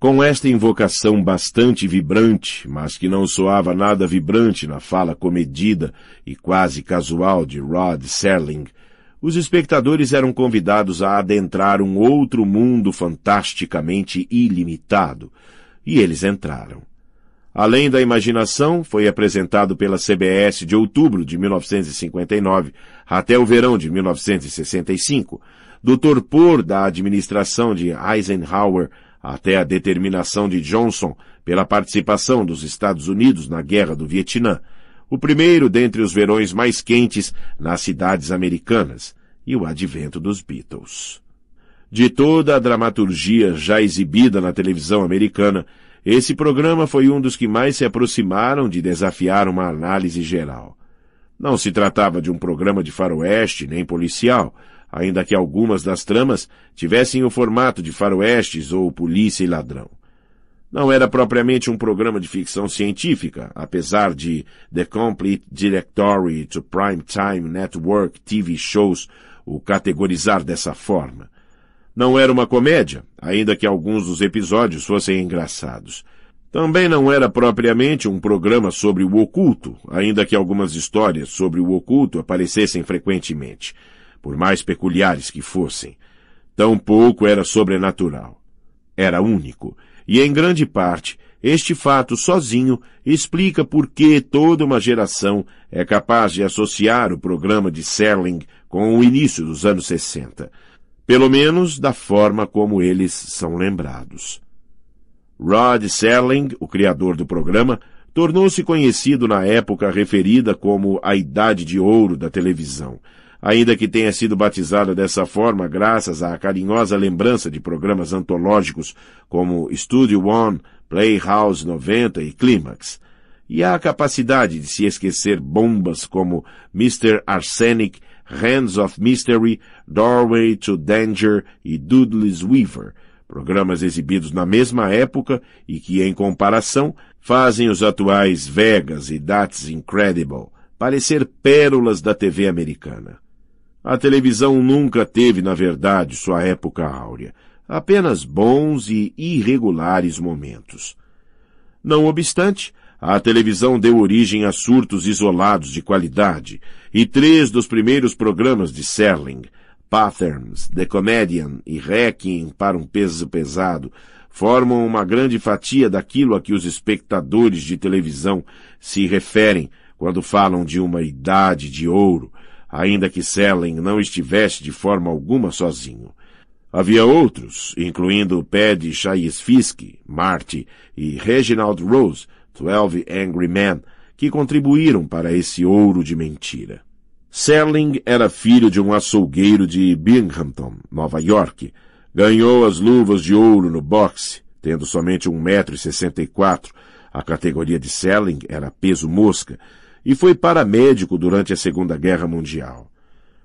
Com esta invocação bastante vibrante, mas que não soava nada vibrante na fala comedida e quase casual de Rod Serling, os espectadores eram convidados a adentrar um outro mundo fantasticamente ilimitado, e eles entraram. Além da imaginação, foi apresentado pela CBS de outubro de 1959 até o verão de 1965, do torpor da administração de Eisenhower até a determinação de Johnson pela participação dos Estados Unidos na Guerra do Vietnã, o primeiro dentre os verões mais quentes nas cidades americanas, e o advento dos Beatles. De toda a dramaturgia já exibida na televisão americana, esse programa foi um dos que mais se aproximaram de desafiar uma análise geral. Não se tratava de um programa de faroeste nem policial, ainda que algumas das tramas tivessem o formato de faroestes ou polícia e ladrão. Não era propriamente um programa de ficção científica, apesar de The Complete Directory to Prime Time Network TV Shows o categorizar dessa forma. Não era uma comédia, ainda que alguns dos episódios fossem engraçados. Também não era propriamente um programa sobre o oculto, ainda que algumas histórias sobre o oculto aparecessem frequentemente por mais peculiares que fossem. Tampouco era sobrenatural. Era único, e em grande parte, este fato sozinho explica por que toda uma geração é capaz de associar o programa de Serling com o início dos anos 60, pelo menos da forma como eles são lembrados. Rod Serling, o criador do programa, tornou-se conhecido na época referida como a Idade de Ouro da televisão, ainda que tenha sido batizada dessa forma graças à carinhosa lembrança de programas antológicos como Studio One, Playhouse 90 e Climax, e à capacidade de se esquecer bombas como Mr. Arsenic, Hands of Mystery, Doorway to Danger e Dudley's Weaver, programas exibidos na mesma época e que, em comparação, fazem os atuais Vegas e That's Incredible parecer pérolas da TV americana. A televisão nunca teve, na verdade, sua época áurea, apenas bons e irregulares momentos. Não obstante, a televisão deu origem a surtos isolados de qualidade, e três dos primeiros programas de Serling, Patterns, The Comedian e Requiem para um Peso Pesado, formam uma grande fatia daquilo a que os espectadores de televisão se referem quando falam de uma idade de ouro, ainda que Selen não estivesse de forma alguma sozinho. Havia outros, incluindo Paddy Chayesfisk, Marty e Reginald Rose, Twelve Angry Men, que contribuíram para esse ouro de mentira. Selling era filho de um açougueiro de Binghamton, Nova York. Ganhou as luvas de ouro no boxe, tendo somente 1,64m. A categoria de Selling era peso mosca, e foi paramédico durante a Segunda Guerra Mundial.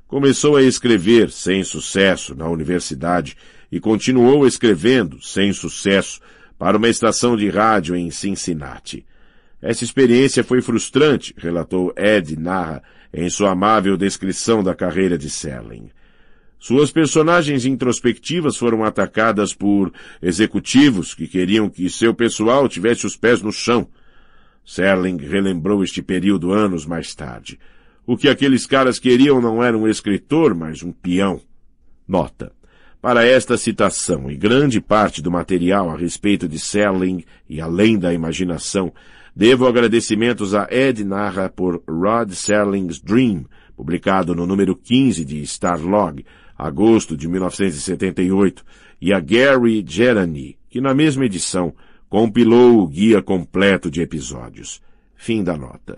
Começou a escrever, sem sucesso, na universidade e continuou escrevendo, sem sucesso, para uma estação de rádio em Cincinnati. Essa experiência foi frustrante, relatou Ed Narra em sua amável descrição da carreira de Selling. Suas personagens introspectivas foram atacadas por executivos que queriam que seu pessoal tivesse os pés no chão. Serling relembrou este período anos mais tarde. O que aqueles caras queriam não era um escritor, mas um peão. Nota. Para esta citação e grande parte do material a respeito de Serling e além da imaginação, devo agradecimentos a Ed Narra por Rod Serling's Dream, publicado no número 15 de Starlog, agosto de 1978, e a Gary Gerani, que na mesma edição compilou o guia completo de episódios. Fim da nota.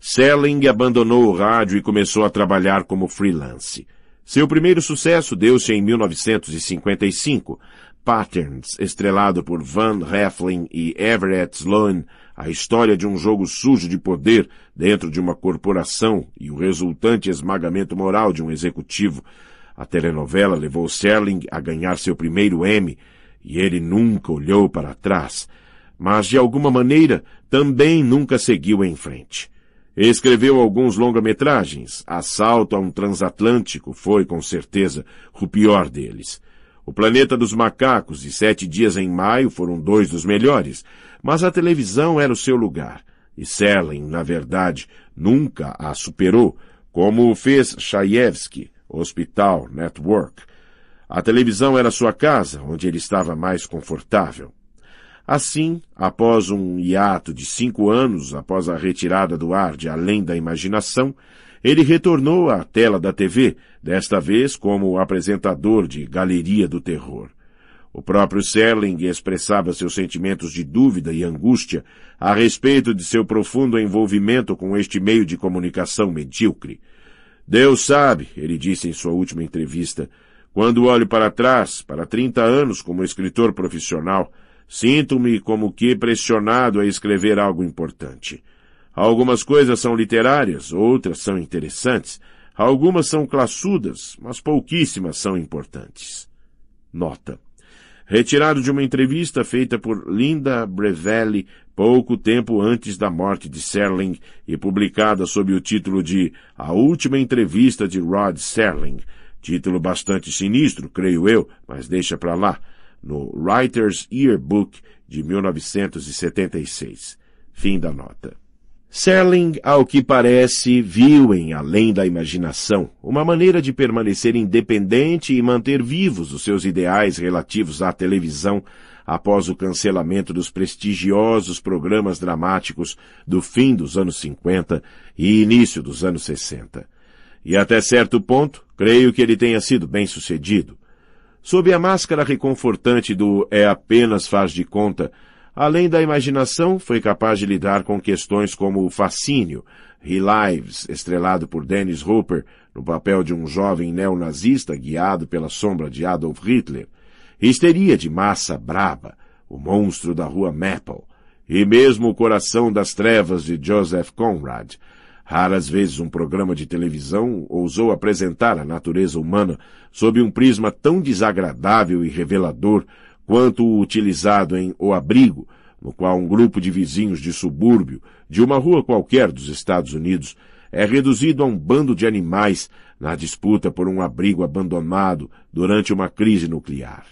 Selling abandonou o rádio e começou a trabalhar como freelance. Seu primeiro sucesso deu-se em 1955. Patterns, estrelado por Van Heflin e Everett Sloan, a história de um jogo sujo de poder dentro de uma corporação e o resultante esmagamento moral de um executivo. A telenovela levou Serling a ganhar seu primeiro Emmy e ele nunca olhou para trás, mas de alguma maneira também nunca seguiu em frente. Escreveu alguns longa-metragens. Assalto a um transatlântico foi, com certeza, o pior deles. O Planeta dos Macacos e Sete Dias em Maio foram dois dos melhores, mas a televisão era o seu lugar. E Serling, na verdade, nunca a superou, como fez Chayefsky, Hospital Network, a televisão era sua casa, onde ele estava mais confortável. Assim, após um hiato de cinco anos após a retirada do ar de Além da Imaginação, ele retornou à tela da TV, desta vez como apresentador de Galeria do Terror. O próprio Serling expressava seus sentimentos de dúvida e angústia a respeito de seu profundo envolvimento com este meio de comunicação medíocre. Deus sabe, ele disse em sua última entrevista, quando olho para trás, para 30 anos como escritor profissional, sinto-me como que pressionado a escrever algo importante. Algumas coisas são literárias, outras são interessantes, algumas são classudas, mas pouquíssimas são importantes. Nota. Retirado de uma entrevista feita por Linda Brevelli pouco tempo antes da morte de Serling e publicada sob o título de A Última Entrevista de Rod Serling, Título bastante sinistro, creio eu, mas deixa para lá, no Writer's Yearbook de 1976. Fim da nota. Serling, ao que parece, viu em além da imaginação uma maneira de permanecer independente e manter vivos os seus ideais relativos à televisão após o cancelamento dos prestigiosos programas dramáticos do fim dos anos 50 e início dos anos 60. E até certo ponto, creio que ele tenha sido bem sucedido. Sob a máscara reconfortante do é apenas faz de conta, além da imaginação, foi capaz de lidar com questões como o fascínio, He Lives, estrelado por Dennis Hopper, no papel de um jovem neonazista guiado pela sombra de Adolf Hitler, histeria de massa braba, o monstro da rua Maple, e mesmo o coração das trevas de Joseph Conrad, Raras vezes um programa de televisão ousou apresentar a natureza humana sob um prisma tão desagradável e revelador quanto o utilizado em O Abrigo, no qual um grupo de vizinhos de subúrbio, de uma rua qualquer dos Estados Unidos, é reduzido a um bando de animais na disputa por um abrigo abandonado durante uma crise nuclear.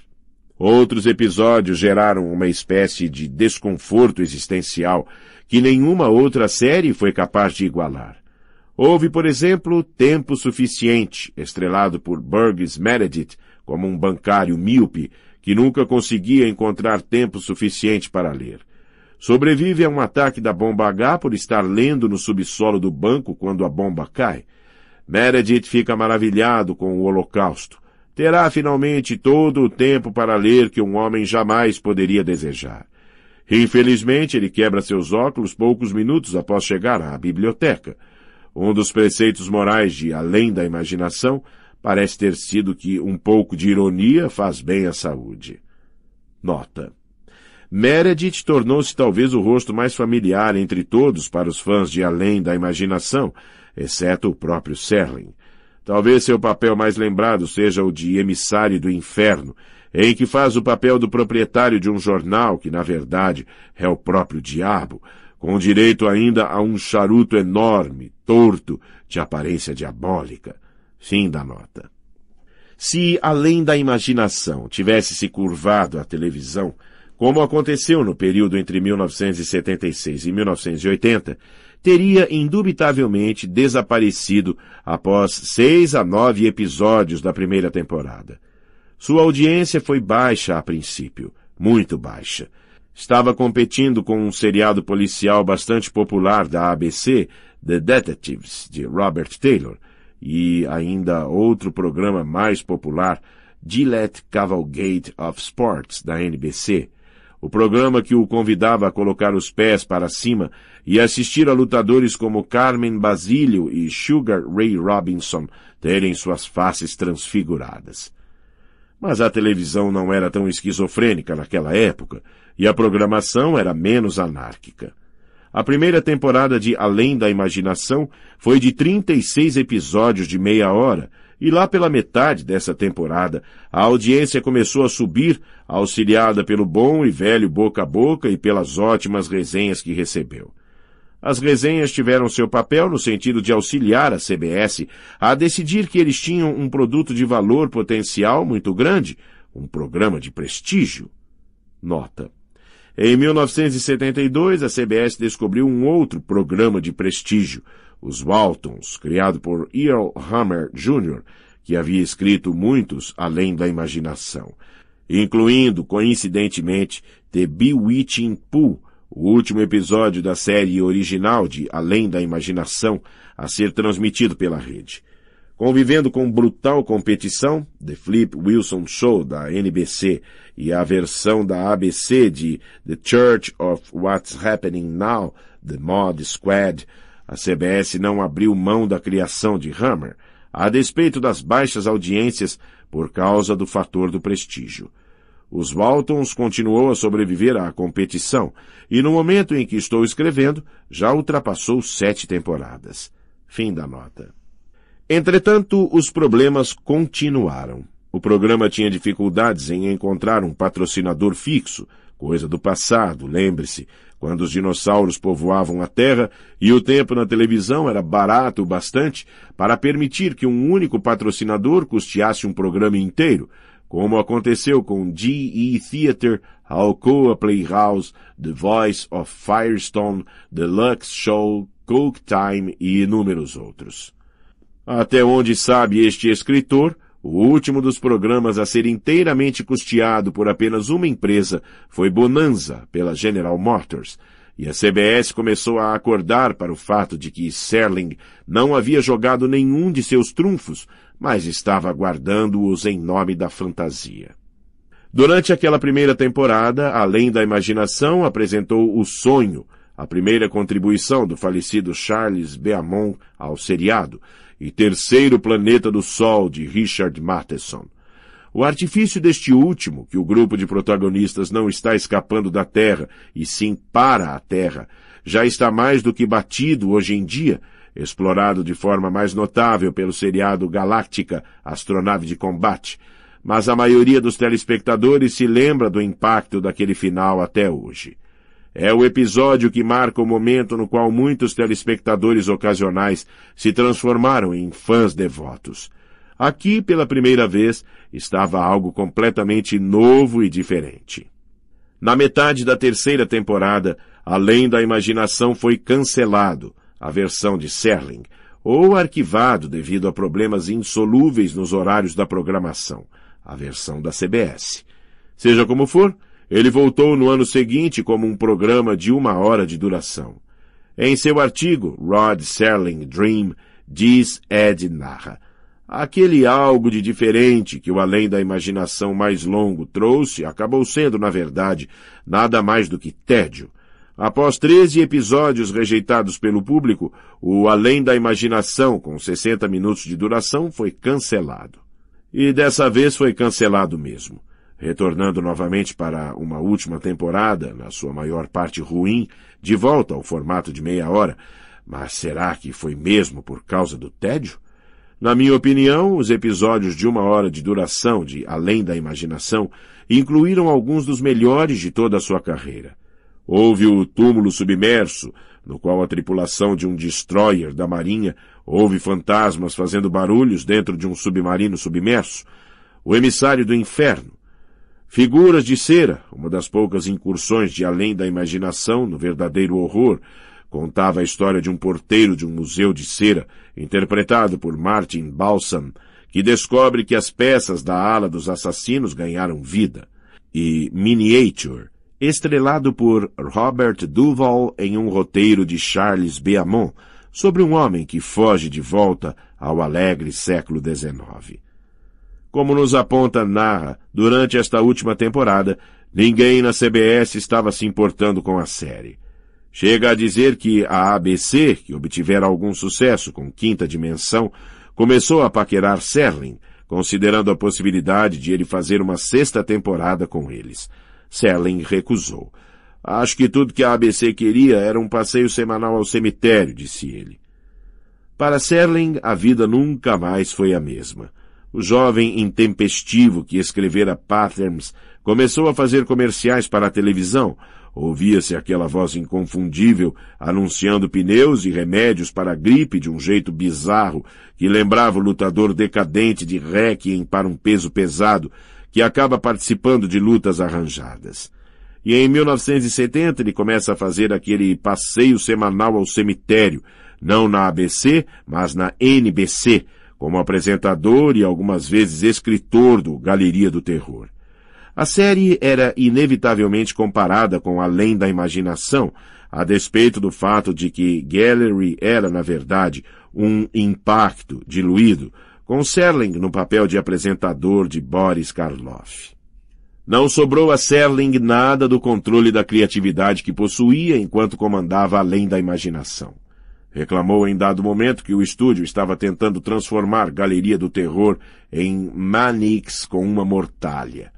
Outros episódios geraram uma espécie de desconforto existencial que nenhuma outra série foi capaz de igualar. Houve, por exemplo, Tempo Suficiente, estrelado por Burgess Meredith como um bancário míope que nunca conseguia encontrar tempo suficiente para ler. Sobrevive a um ataque da bomba H por estar lendo no subsolo do banco quando a bomba cai. Meredith fica maravilhado com o Holocausto. Terá finalmente todo o tempo para ler que um homem jamais poderia desejar. Infelizmente, ele quebra seus óculos poucos minutos após chegar à biblioteca. Um dos preceitos morais de Além da Imaginação parece ter sido que um pouco de ironia faz bem à saúde. Nota. Meredith tornou-se talvez o rosto mais familiar entre todos para os fãs de Além da Imaginação, exceto o próprio Serling. Talvez seu papel mais lembrado seja o de emissário do inferno, em que faz o papel do proprietário de um jornal que, na verdade, é o próprio diabo, com direito ainda a um charuto enorme, torto, de aparência diabólica. Fim da nota. Se, além da imaginação, tivesse se curvado a televisão, como aconteceu no período entre 1976 e 1980, teria indubitavelmente desaparecido após seis a nove episódios da primeira temporada. Sua audiência foi baixa a princípio, muito baixa. Estava competindo com um seriado policial bastante popular da ABC, The Detectives, de Robert Taylor, e ainda outro programa mais popular, Gillette Cavalgate of Sports, da NBC. O programa que o convidava a colocar os pés para cima e assistir a lutadores como Carmen Basílio e Sugar Ray Robinson terem suas faces transfiguradas. Mas a televisão não era tão esquizofrênica naquela época e a programação era menos anárquica. A primeira temporada de Além da Imaginação foi de 36 episódios de meia hora, e lá pela metade dessa temporada, a audiência começou a subir, auxiliada pelo bom e velho boca a boca e pelas ótimas resenhas que recebeu. As resenhas tiveram seu papel no sentido de auxiliar a CBS a decidir que eles tinham um produto de valor potencial muito grande, um programa de prestígio. Nota. Em 1972, a CBS descobriu um outro programa de prestígio, os Waltons, criado por Earl Hammer Jr., que havia escrito muitos além da imaginação, incluindo, coincidentemente, The Bewitching Pool, o último episódio da série original de Além da Imaginação a ser transmitido pela rede. Convivendo com brutal competição, The Flip Wilson Show da NBC e a versão da ABC de The Church of What's Happening Now, The Mod Squad, a CBS não abriu mão da criação de Hammer, a despeito das baixas audiências por causa do fator do prestígio. Os Waltons continuou a sobreviver à competição e no momento em que estou escrevendo já ultrapassou sete temporadas. Fim da nota. Entretanto, os problemas continuaram. O programa tinha dificuldades em encontrar um patrocinador fixo, coisa do passado, lembre-se, quando os dinossauros povoavam a Terra e o tempo na televisão era barato o bastante para permitir que um único patrocinador custeasse um programa inteiro, como aconteceu com G.E. Theater, Alcoa Playhouse, The Voice of Firestone, The Lux Show, Coke Time e inúmeros outros. Até onde sabe este escritor, o último dos programas a ser inteiramente custeado por apenas uma empresa foi Bonanza, pela General Motors, e a CBS começou a acordar para o fato de que Serling não havia jogado nenhum de seus trunfos mas estava guardando-os em nome da fantasia. Durante aquela primeira temporada, além da imaginação, apresentou O Sonho, a primeira contribuição do falecido Charles Beaumont ao seriado, e Terceiro Planeta do Sol, de Richard Matheson. O artifício deste último, que o grupo de protagonistas não está escapando da Terra, e sim para a Terra, já está mais do que batido hoje em dia, explorado de forma mais notável pelo seriado Galáctica, Astronave de Combate, mas a maioria dos telespectadores se lembra do impacto daquele final até hoje. É o episódio que marca o momento no qual muitos telespectadores ocasionais se transformaram em fãs devotos. Aqui, pela primeira vez, estava algo completamente novo e diferente. Na metade da terceira temporada, além da imaginação foi cancelado, a versão de Serling, ou arquivado devido a problemas insolúveis nos horários da programação, a versão da CBS. Seja como for, ele voltou no ano seguinte como um programa de uma hora de duração. Em seu artigo, Rod Serling Dream, diz Ed Narra, aquele algo de diferente que o além da imaginação mais longo trouxe acabou sendo, na verdade, nada mais do que tédio, Após 13 episódios rejeitados pelo público, o Além da Imaginação, com 60 minutos de duração, foi cancelado. E dessa vez foi cancelado mesmo. Retornando novamente para uma última temporada, na sua maior parte ruim, de volta ao formato de meia hora. Mas será que foi mesmo por causa do tédio? Na minha opinião, os episódios de uma hora de duração de Além da Imaginação incluíram alguns dos melhores de toda a sua carreira. Houve o túmulo submerso, no qual a tripulação de um destroyer da Marinha houve fantasmas fazendo barulhos dentro de um submarino submerso. O emissário do inferno. Figuras de cera, uma das poucas incursões de além da imaginação no verdadeiro horror, contava a história de um porteiro de um museu de cera, interpretado por Martin Balsam, que descobre que as peças da ala dos assassinos ganharam vida. E Miniature, estrelado por Robert Duvall em um roteiro de Charles Beaumont sobre um homem que foge de volta ao alegre século XIX. Como nos aponta Narra, durante esta última temporada, ninguém na CBS estava se importando com a série. Chega a dizer que a ABC, que obtivera algum sucesso com Quinta Dimensão, começou a paquerar Serling, considerando a possibilidade de ele fazer uma sexta temporada com eles. Serling recusou. Acho que tudo que a ABC queria era um passeio semanal ao cemitério, disse ele. Para Serling, a vida nunca mais foi a mesma. O jovem intempestivo que escrevera Patterns começou a fazer comerciais para a televisão. Ouvia-se aquela voz inconfundível anunciando pneus e remédios para a gripe de um jeito bizarro que lembrava o lutador decadente de rec Para um Peso Pesado, que acaba participando de lutas arranjadas. E em 1970 ele começa a fazer aquele passeio semanal ao cemitério, não na ABC, mas na NBC, como apresentador e algumas vezes escritor do Galeria do Terror. A série era inevitavelmente comparada com Além da Imaginação, a despeito do fato de que Gallery era, na verdade, um impacto diluído com Serling no papel de apresentador de Boris Karloff. Não sobrou a Serling nada do controle da criatividade que possuía enquanto comandava além da imaginação. Reclamou em dado momento que o estúdio estava tentando transformar Galeria do Terror em Manix com uma mortalha.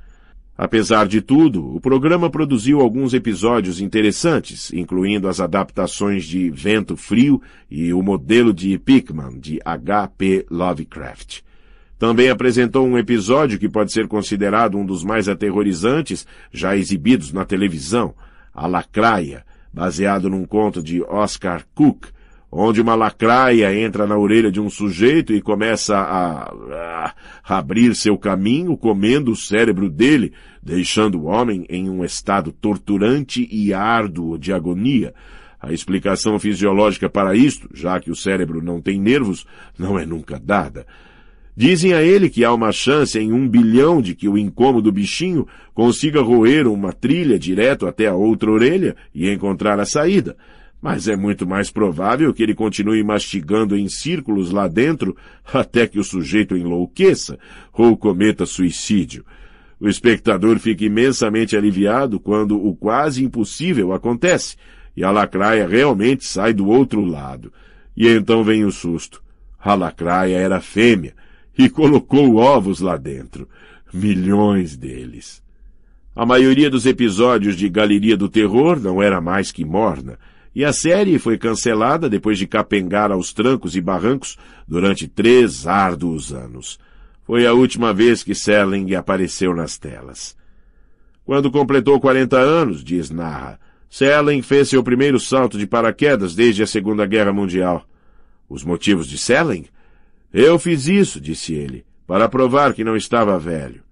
Apesar de tudo, o programa produziu alguns episódios interessantes, incluindo as adaptações de Vento Frio e o modelo de Pickman, de H.P. Lovecraft. Também apresentou um episódio que pode ser considerado um dos mais aterrorizantes já exibidos na televisão, A Lacraia, baseado num conto de Oscar Cook, onde uma lacraia entra na orelha de um sujeito e começa a, a abrir seu caminho, comendo o cérebro dele, deixando o homem em um estado torturante e árduo de agonia. A explicação fisiológica para isto, já que o cérebro não tem nervos, não é nunca dada. Dizem a ele que há uma chance em um bilhão de que o incômodo bichinho consiga roer uma trilha direto até a outra orelha e encontrar a saída mas é muito mais provável que ele continue mastigando em círculos lá dentro até que o sujeito enlouqueça ou cometa suicídio. O espectador fica imensamente aliviado quando o quase impossível acontece e a lacraia realmente sai do outro lado. E então vem o susto. A lacraia era fêmea e colocou ovos lá dentro. Milhões deles. A maioria dos episódios de Galeria do Terror não era mais que morna. E a série foi cancelada depois de capengar aos trancos e barrancos durante três árduos anos. Foi a última vez que Serling apareceu nas telas. Quando completou 40 anos, diz Narra, Serling fez seu primeiro salto de paraquedas desde a Segunda Guerra Mundial. Os motivos de Selling? Eu fiz isso, disse ele, para provar que não estava velho.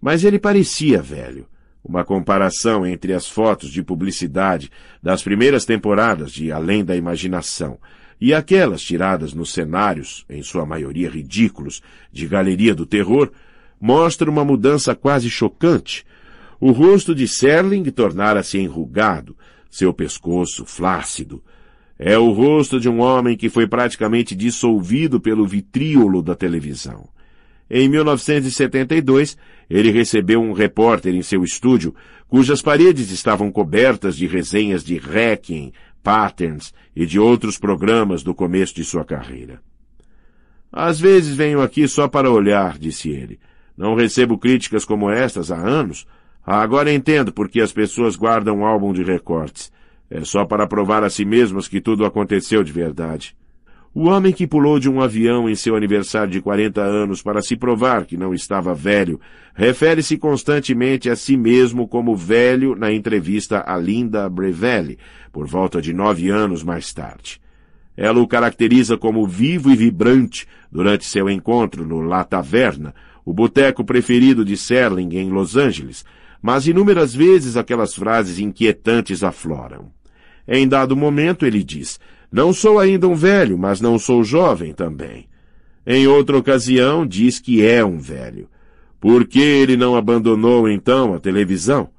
Mas ele parecia velho. Uma comparação entre as fotos de publicidade das primeiras temporadas de Além da Imaginação e aquelas tiradas nos cenários, em sua maioria ridículos, de Galeria do Terror, mostra uma mudança quase chocante. O rosto de Serling tornara-se enrugado, seu pescoço flácido. É o rosto de um homem que foi praticamente dissolvido pelo vitríolo da televisão. Em 1972, ele recebeu um repórter em seu estúdio, cujas paredes estavam cobertas de resenhas de Requiem, Patterns e de outros programas do começo de sua carreira. Às vezes venho aqui só para olhar, disse ele. Não recebo críticas como estas há anos. Ah, agora entendo por que as pessoas guardam um álbum de recortes. É só para provar a si mesmas que tudo aconteceu de verdade. O homem que pulou de um avião em seu aniversário de 40 anos para se provar que não estava velho, refere-se constantemente a si mesmo como velho na entrevista a Linda Brevelli, por volta de nove anos mais tarde. Ela o caracteriza como vivo e vibrante durante seu encontro no La Taverna, o boteco preferido de Serling em Los Angeles, mas inúmeras vezes aquelas frases inquietantes afloram. Em dado momento ele diz, não sou ainda um velho, mas não sou jovem também. Em outra ocasião, diz que é um velho. Por que ele não abandonou então a televisão?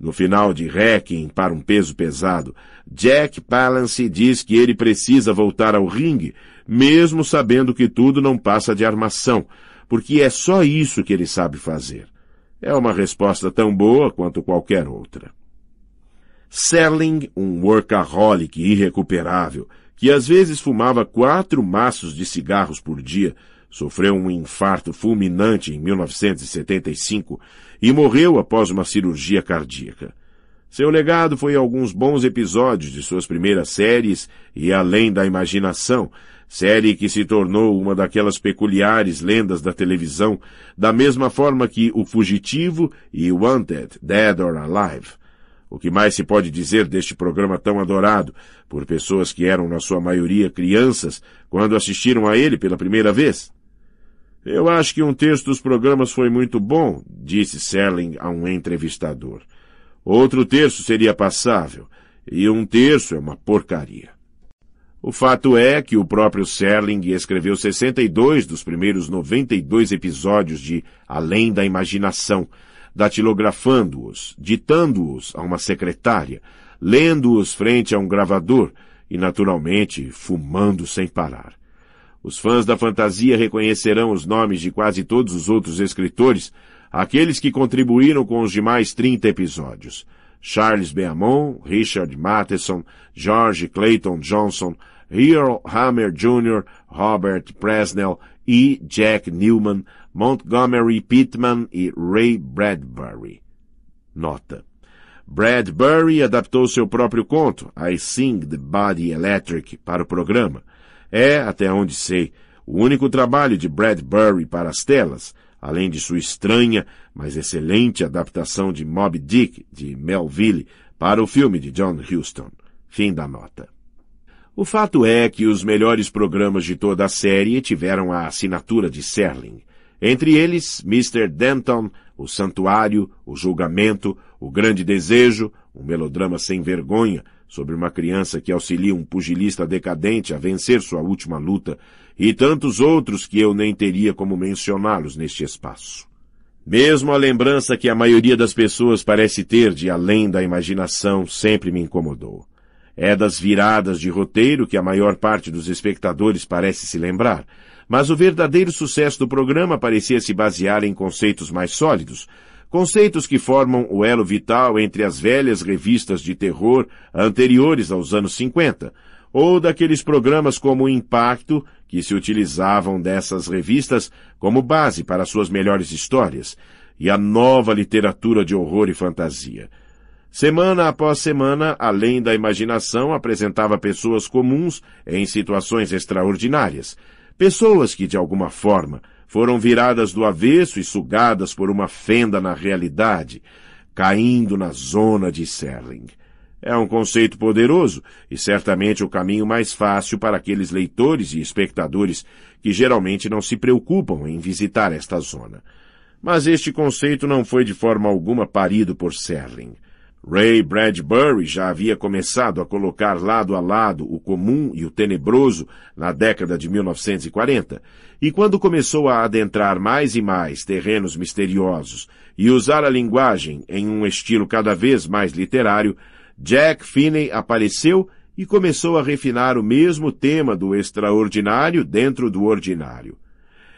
No final de Hacking para um peso pesado, Jack Palance diz que ele precisa voltar ao ringue, mesmo sabendo que tudo não passa de armação, porque é só isso que ele sabe fazer. É uma resposta tão boa quanto qualquer outra. Serling, um workaholic irrecuperável, que às vezes fumava quatro maços de cigarros por dia, sofreu um infarto fulminante em 1975 e morreu após uma cirurgia cardíaca. Seu legado foi alguns bons episódios de suas primeiras séries e Além da Imaginação, série que se tornou uma daquelas peculiares lendas da televisão, da mesma forma que O Fugitivo e Wanted, Dead or Alive. O que mais se pode dizer deste programa tão adorado por pessoas que eram, na sua maioria, crianças quando assistiram a ele pela primeira vez? Eu acho que um texto dos programas foi muito bom, disse Serling a um entrevistador. Outro terço seria passável, e um terço é uma porcaria. O fato é que o próprio Serling escreveu 62 dos primeiros 92 episódios de Além da Imaginação, datilografando-os, ditando-os a uma secretária, lendo-os frente a um gravador e, naturalmente, fumando sem parar. Os fãs da fantasia reconhecerão os nomes de quase todos os outros escritores, aqueles que contribuíram com os demais 30 episódios. Charles Beaumont, Richard Matheson, George Clayton Johnson, Earl Hammer Jr., Robert Presnell e Jack Newman Montgomery Pittman e Ray Bradbury. Nota. Bradbury adaptou seu próprio conto, I Sing the Body Electric, para o programa. É, até onde sei, o único trabalho de Bradbury para as telas, além de sua estranha, mas excelente adaptação de Moby Dick, de Melville, para o filme de John Huston. Fim da nota. O fato é que os melhores programas de toda a série tiveram a assinatura de Serling. Entre eles, Mr. Denton, O Santuário, O Julgamento, O Grande Desejo, um melodrama sem vergonha sobre uma criança que auxilia um pugilista decadente a vencer sua última luta, e tantos outros que eu nem teria como mencioná-los neste espaço. Mesmo a lembrança que a maioria das pessoas parece ter de além da imaginação sempre me incomodou. É das viradas de roteiro que a maior parte dos espectadores parece se lembrar, mas o verdadeiro sucesso do programa parecia se basear em conceitos mais sólidos, conceitos que formam o elo vital entre as velhas revistas de terror anteriores aos anos 50, ou daqueles programas como Impacto, que se utilizavam dessas revistas como base para suas melhores histórias, e a nova literatura de horror e fantasia. Semana após semana, além da imaginação, apresentava pessoas comuns em situações extraordinárias, Pessoas que, de alguma forma, foram viradas do avesso e sugadas por uma fenda na realidade, caindo na zona de Serling. É um conceito poderoso e certamente o caminho mais fácil para aqueles leitores e espectadores que geralmente não se preocupam em visitar esta zona. Mas este conceito não foi de forma alguma parido por Serling. Ray Bradbury já havia começado a colocar lado a lado o comum e o tenebroso na década de 1940, e quando começou a adentrar mais e mais terrenos misteriosos e usar a linguagem em um estilo cada vez mais literário, Jack Finney apareceu e começou a refinar o mesmo tema do extraordinário dentro do ordinário.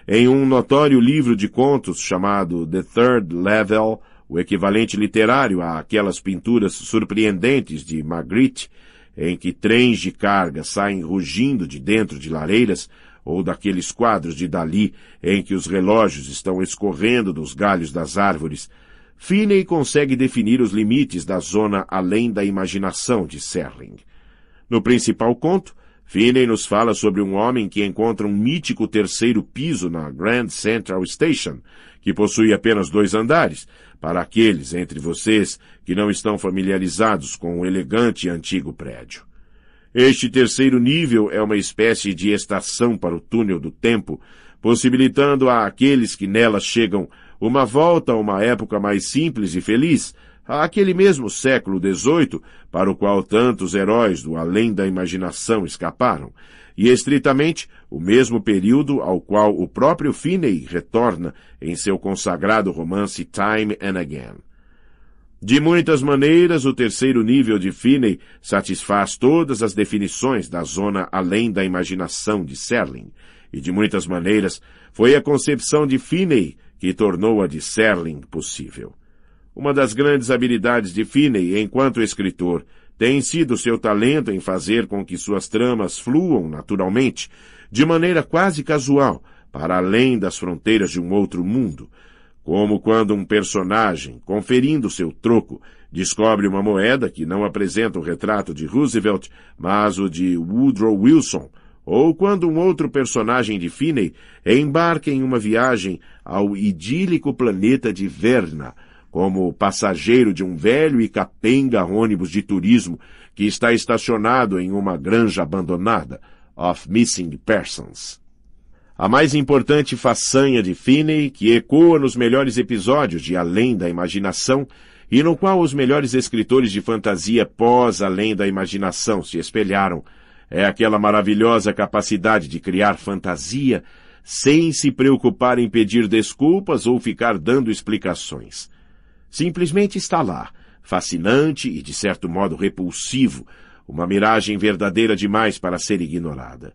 Em um notório livro de contos chamado The Third Level, o equivalente literário àquelas pinturas surpreendentes de Magritte, em que trens de carga saem rugindo de dentro de lareiras, ou daqueles quadros de Dali em que os relógios estão escorrendo dos galhos das árvores, Finney consegue definir os limites da zona além da imaginação de Serling. No principal conto, Finney nos fala sobre um homem que encontra um mítico terceiro piso na Grand Central Station, que possui apenas dois andares, para aqueles entre vocês que não estão familiarizados com o elegante e antigo prédio. Este terceiro nível é uma espécie de estação para o túnel do tempo, possibilitando a aqueles que nela chegam uma volta a uma época mais simples e feliz, àquele mesmo século XVIII para o qual tantos heróis do além da imaginação escaparam, e estritamente o mesmo período ao qual o próprio Finney retorna em seu consagrado romance Time and Again. De muitas maneiras, o terceiro nível de Finney satisfaz todas as definições da zona além da imaginação de Serling, e de muitas maneiras foi a concepção de Finney que tornou a de Serling possível. Uma das grandes habilidades de Finney enquanto escritor tem sido seu talento em fazer com que suas tramas fluam naturalmente, de maneira quase casual, para além das fronteiras de um outro mundo, como quando um personagem, conferindo seu troco, descobre uma moeda que não apresenta o retrato de Roosevelt, mas o de Woodrow Wilson, ou quando um outro personagem de Finney embarca em uma viagem ao idílico planeta de Verna, como passageiro de um velho e capenga ônibus de turismo que está estacionado em uma granja abandonada, of Missing Persons. A mais importante façanha de Finney, que ecoa nos melhores episódios de Além da Imaginação, e no qual os melhores escritores de fantasia pós Além da Imaginação se espelharam, é aquela maravilhosa capacidade de criar fantasia sem se preocupar em pedir desculpas ou ficar dando explicações. Simplesmente está lá, fascinante e de certo modo repulsivo, uma miragem verdadeira demais para ser ignorada.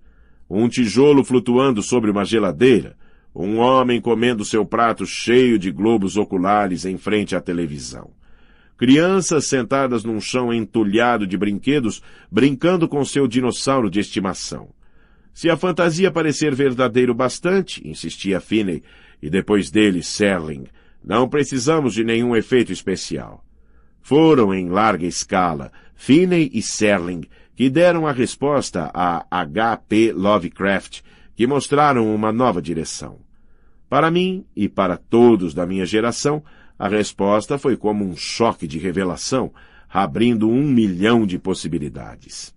Um tijolo flutuando sobre uma geladeira, um homem comendo seu prato cheio de globos oculares em frente à televisão. Crianças sentadas num chão entulhado de brinquedos, brincando com seu dinossauro de estimação. Se a fantasia parecer verdadeiro bastante, insistia Finney, e depois dele Serling, não precisamos de nenhum efeito especial. Foram em larga escala Finney e Serling que deram a resposta a H.P. Lovecraft, que mostraram uma nova direção. Para mim e para todos da minha geração, a resposta foi como um choque de revelação, abrindo um milhão de possibilidades.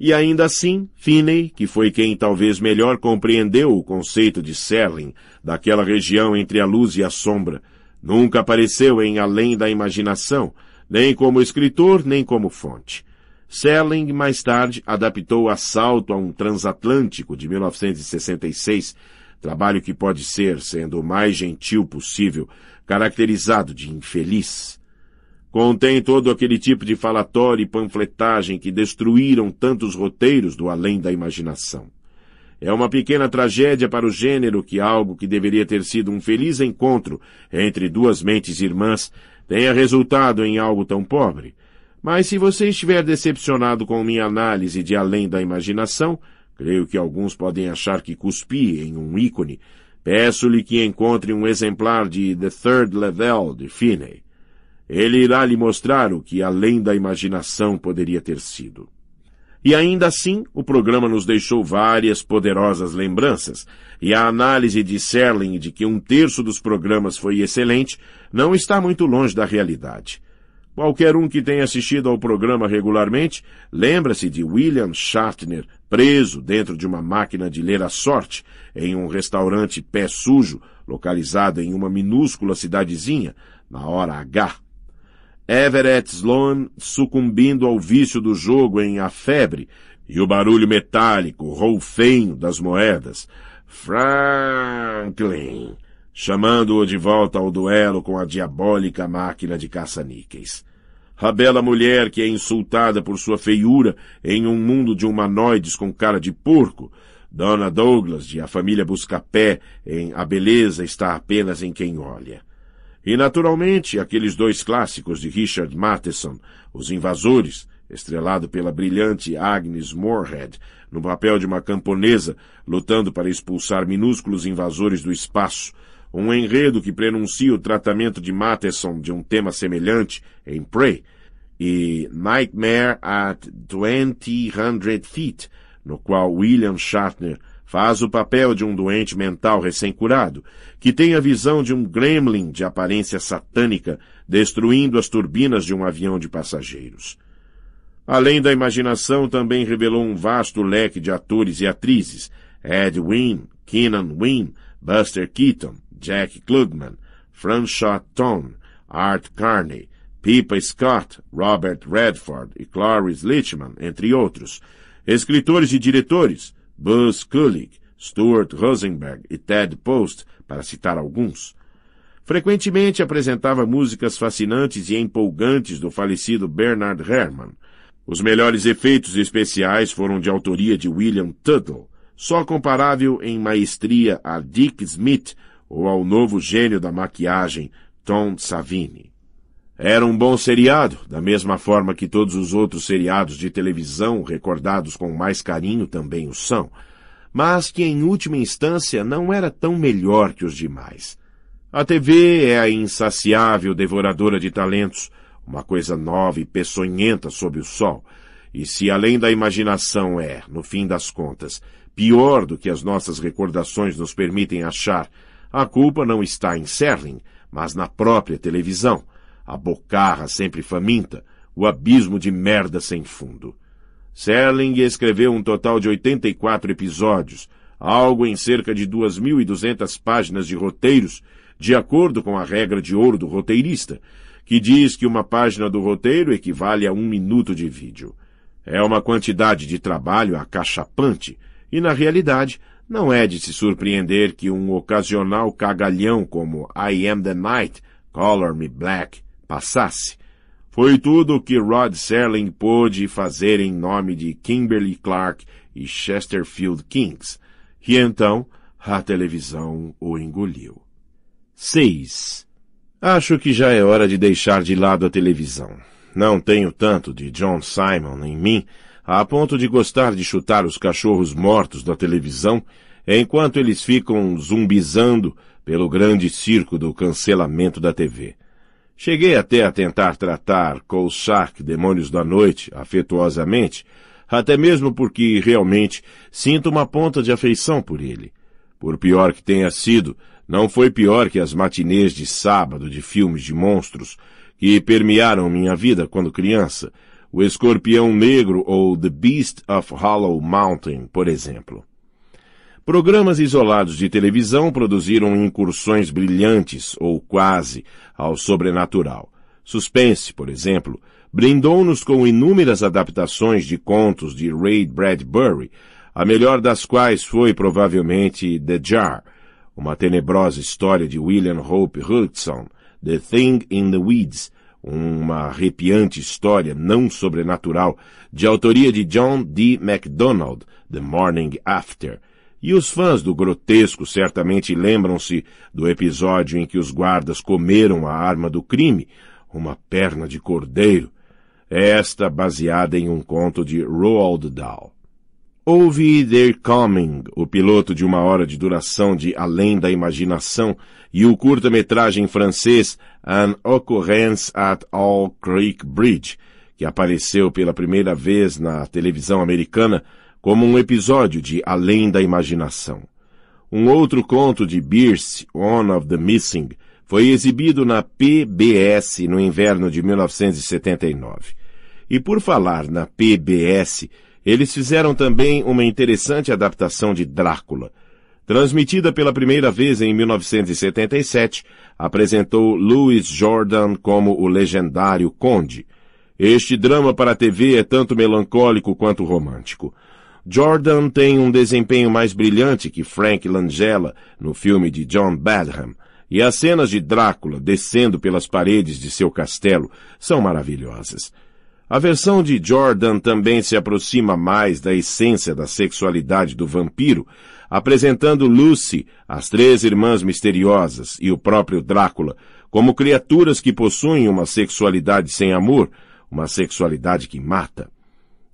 E ainda assim, Finney, que foi quem talvez melhor compreendeu o conceito de Serling, daquela região entre a luz e a sombra, nunca apareceu em Além da Imaginação, nem como escritor, nem como fonte. Serling mais tarde adaptou Assalto a um Transatlântico de 1966, trabalho que pode ser, sendo o mais gentil possível, caracterizado de infeliz. Contém todo aquele tipo de falatório e panfletagem que destruíram tantos roteiros do além da imaginação. É uma pequena tragédia para o gênero que algo que deveria ter sido um feliz encontro entre duas mentes irmãs tenha resultado em algo tão pobre. Mas se você estiver decepcionado com minha análise de além da imaginação, creio que alguns podem achar que cuspi em um ícone, peço-lhe que encontre um exemplar de The Third Level de Finney. Ele irá lhe mostrar o que além da imaginação poderia ter sido. E ainda assim, o programa nos deixou várias poderosas lembranças, e a análise de Serling de que um terço dos programas foi excelente não está muito longe da realidade. Qualquer um que tenha assistido ao programa regularmente lembra-se de William Shatner preso dentro de uma máquina de ler a sorte em um restaurante pé sujo localizado em uma minúscula cidadezinha na hora H Everett Sloan sucumbindo ao vício do jogo em A Febre e o barulho metálico, roufenho das moedas. Franklin! Chamando-o de volta ao duelo com a diabólica máquina de caça-níqueis. A bela mulher que é insultada por sua feiura em um mundo de humanoides com cara de porco, Dona Douglas, de A Família Buscapé, em A Beleza está apenas em quem olha. E, naturalmente, aqueles dois clássicos de Richard Matheson, Os Invasores, estrelado pela brilhante Agnes Moorehead, no papel de uma camponesa lutando para expulsar minúsculos invasores do espaço, um enredo que prenuncia o tratamento de Matheson de um tema semelhante em Prey, e Nightmare at Hundred Feet, no qual William Shatner Faz o papel de um doente mental recém-curado, que tem a visão de um gremlin de aparência satânica destruindo as turbinas de um avião de passageiros. Além da imaginação, também revelou um vasto leque de atores e atrizes, Ed Wynn, Keenan Wynn, Buster Keaton, Jack Klugman, Franchot Tone, Art Carney, Pippa Scott, Robert Redford e Cloris Lichtman, entre outros, escritores e diretores, Buzz Kulick, Stuart Rosenberg e Ted Post, para citar alguns. Frequentemente apresentava músicas fascinantes e empolgantes do falecido Bernard Herrmann. Os melhores efeitos especiais foram de autoria de William Tuttle, só comparável em maestria a Dick Smith ou ao novo gênio da maquiagem, Tom Savini. Era um bom seriado, da mesma forma que todos os outros seriados de televisão recordados com mais carinho também o são, mas que em última instância não era tão melhor que os demais. A TV é a insaciável devoradora de talentos, uma coisa nova e peçonhenta sob o sol, e se além da imaginação é, no fim das contas, pior do que as nossas recordações nos permitem achar, a culpa não está em Serling, mas na própria televisão — a bocarra sempre faminta, o abismo de merda sem fundo. Serling escreveu um total de 84 episódios, algo em cerca de 2.200 páginas de roteiros, de acordo com a regra de ouro do roteirista, que diz que uma página do roteiro equivale a um minuto de vídeo. É uma quantidade de trabalho acachapante e, na realidade, não é de se surpreender que um ocasional cagalhão como I Am the Night, Color Me Black passasse. Foi tudo o que Rod Serling pôde fazer em nome de Kimberly Clark e Chesterfield Kings. E então a televisão o engoliu. 6. Acho que já é hora de deixar de lado a televisão. Não tenho tanto de John Simon em mim a ponto de gostar de chutar os cachorros mortos da televisão enquanto eles ficam zumbizando pelo grande circo do cancelamento da TV. Cheguei até a tentar tratar com Demônios da Noite, afetuosamente, até mesmo porque realmente sinto uma ponta de afeição por ele. Por pior que tenha sido, não foi pior que as matinês de sábado de filmes de monstros que permearam minha vida quando criança, O Escorpião Negro ou The Beast of Hollow Mountain, por exemplo. Programas isolados de televisão produziram incursões brilhantes, ou quase, ao sobrenatural. Suspense, por exemplo, brindou-nos com inúmeras adaptações de contos de Ray Bradbury, a melhor das quais foi provavelmente The Jar, uma tenebrosa história de William Hope Hudson, The Thing in the Weeds, uma arrepiante história não sobrenatural de autoria de John D. MacDonald, The Morning After, e os fãs do grotesco certamente lembram-se do episódio em que os guardas comeram a arma do crime, uma perna de cordeiro, esta baseada em um conto de Roald Dahl. Houve Their Coming, o piloto de uma hora de duração de Além da Imaginação, e o curta-metragem francês An Occurrence at All Creek Bridge, que apareceu pela primeira vez na televisão americana como um episódio de Além da Imaginação. Um outro conto de Bierce, One of the Missing, foi exibido na PBS no inverno de 1979. E por falar na PBS, eles fizeram também uma interessante adaptação de Drácula. Transmitida pela primeira vez em 1977, apresentou Louis Jordan como o legendário Conde. Este drama para a TV é tanto melancólico quanto romântico. Jordan tem um desempenho mais brilhante que Frank Langella no filme de John Badham, e as cenas de Drácula descendo pelas paredes de seu castelo são maravilhosas. A versão de Jordan também se aproxima mais da essência da sexualidade do vampiro, apresentando Lucy, as três irmãs misteriosas e o próprio Drácula como criaturas que possuem uma sexualidade sem amor, uma sexualidade que mata.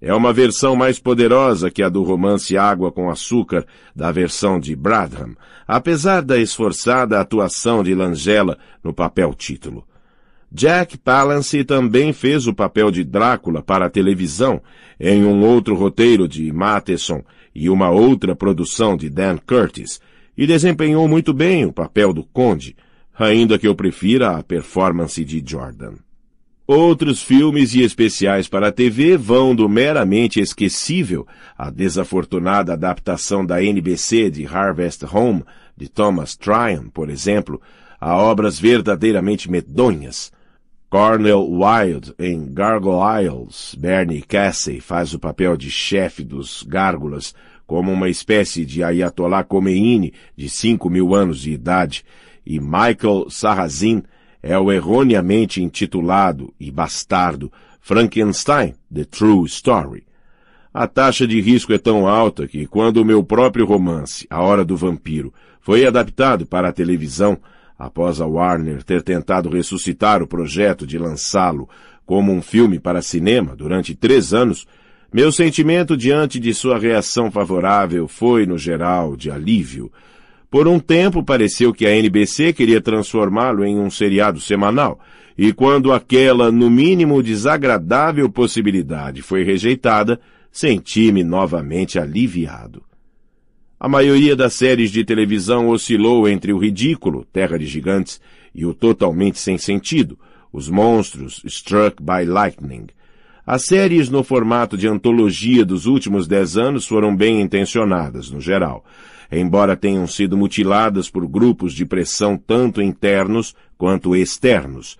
É uma versão mais poderosa que a do romance Água com Açúcar, da versão de Bradham, apesar da esforçada atuação de Langella no papel título. Jack Palance também fez o papel de Drácula para a televisão em um outro roteiro de Matheson e uma outra produção de Dan Curtis, e desempenhou muito bem o papel do Conde, ainda que eu prefira a performance de Jordan. Outros filmes e especiais para a TV vão do meramente esquecível a desafortunada adaptação da NBC de Harvest Home, de Thomas Tryon, por exemplo, a obras verdadeiramente medonhas. Cornel Wilde em Gargoyles, Bernie Casey faz o papel de chefe dos gárgulas, como uma espécie de Ayatollah Khomeini de cinco mil anos de idade, e Michael Sarrazin é o erroneamente intitulado e bastardo Frankenstein, The True Story. A taxa de risco é tão alta que, quando o meu próprio romance, A Hora do Vampiro, foi adaptado para a televisão, após a Warner ter tentado ressuscitar o projeto de lançá-lo como um filme para cinema durante três anos, meu sentimento diante de sua reação favorável foi, no geral, de alívio, por um tempo pareceu que a NBC queria transformá-lo em um seriado semanal, e quando aquela, no mínimo desagradável possibilidade foi rejeitada, senti-me novamente aliviado. A maioria das séries de televisão oscilou entre o ridículo, Terra de Gigantes, e o totalmente sem sentido, Os Monstros, Struck by Lightning. As séries no formato de antologia dos últimos dez anos foram bem intencionadas, no geral, embora tenham sido mutiladas por grupos de pressão tanto internos quanto externos.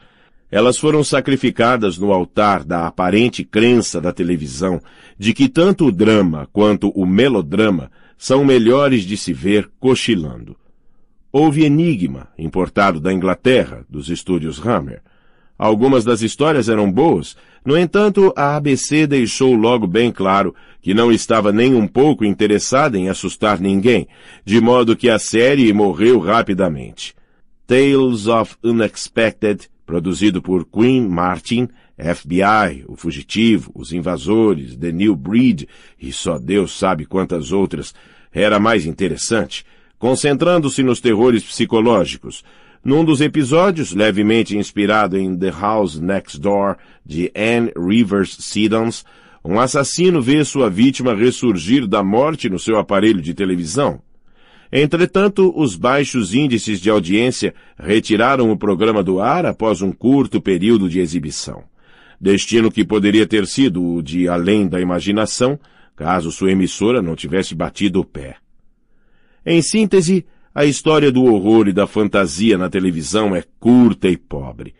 Elas foram sacrificadas no altar da aparente crença da televisão de que tanto o drama quanto o melodrama são melhores de se ver cochilando. Houve Enigma, importado da Inglaterra, dos estúdios Hammer. Algumas das histórias eram boas, no entanto, a ABC deixou logo bem claro que não estava nem um pouco interessada em assustar ninguém, de modo que a série morreu rapidamente. Tales of Unexpected, produzido por Queen Martin, FBI, O Fugitivo, Os Invasores, The New Breed e só Deus sabe quantas outras, era mais interessante, concentrando-se nos terrores psicológicos. Num dos episódios, levemente inspirado em The House Next Door, de Anne Rivers Siddons, um assassino vê sua vítima ressurgir da morte no seu aparelho de televisão. Entretanto, os baixos índices de audiência retiraram o programa do ar após um curto período de exibição. Destino que poderia ter sido o de além da imaginação, caso sua emissora não tivesse batido o pé. Em síntese, a história do horror e da fantasia na televisão é curta e pobre.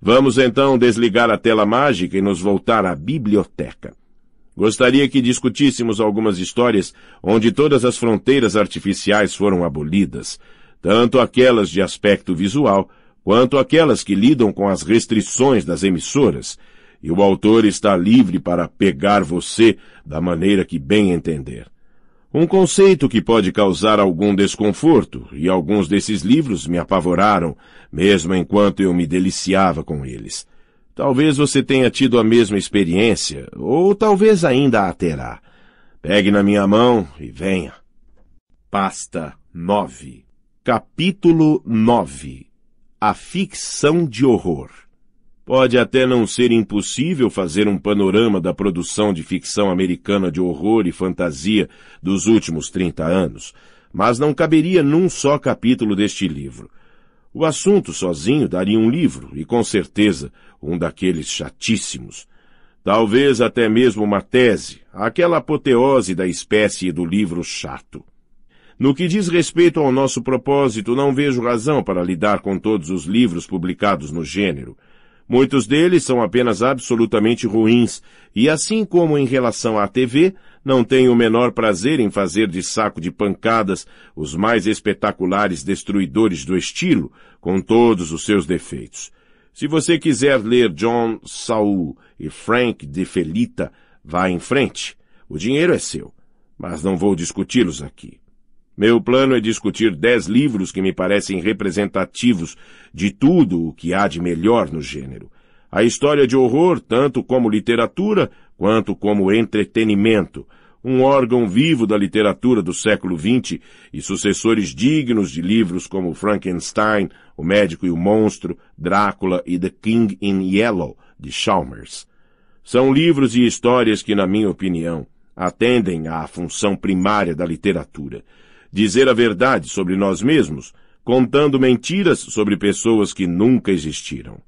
Vamos então desligar a tela mágica e nos voltar à biblioteca. Gostaria que discutíssemos algumas histórias onde todas as fronteiras artificiais foram abolidas, tanto aquelas de aspecto visual quanto aquelas que lidam com as restrições das emissoras, e o autor está livre para pegar você da maneira que bem entender. Um conceito que pode causar algum desconforto, e alguns desses livros me apavoraram, mesmo enquanto eu me deliciava com eles. Talvez você tenha tido a mesma experiência, ou talvez ainda a terá. Pegue na minha mão e venha. Pasta 9 Capítulo 9 A ficção de horror. Pode até não ser impossível fazer um panorama da produção de ficção americana de horror e fantasia dos últimos 30 anos, mas não caberia num só capítulo deste livro. O assunto sozinho daria um livro, e com certeza um daqueles chatíssimos. Talvez até mesmo uma tese, aquela apoteose da espécie do livro chato. No que diz respeito ao nosso propósito, não vejo razão para lidar com todos os livros publicados no gênero. Muitos deles são apenas absolutamente ruins, e assim como em relação à TV, não tenho o menor prazer em fazer de saco de pancadas os mais espetaculares destruidores do estilo, com todos os seus defeitos. Se você quiser ler John Saul e Frank de Felita, vá em frente. O dinheiro é seu, mas não vou discuti-los aqui. Meu plano é discutir dez livros que me parecem representativos de tudo o que há de melhor no gênero. A história de horror, tanto como literatura, quanto como entretenimento, um órgão vivo da literatura do século XX e sucessores dignos de livros como Frankenstein, O Médico e o Monstro, Drácula e The King in Yellow, de Chalmers. São livros e histórias que, na minha opinião, atendem à função primária da literatura dizer a verdade sobre nós mesmos, contando mentiras sobre pessoas que nunca existiram.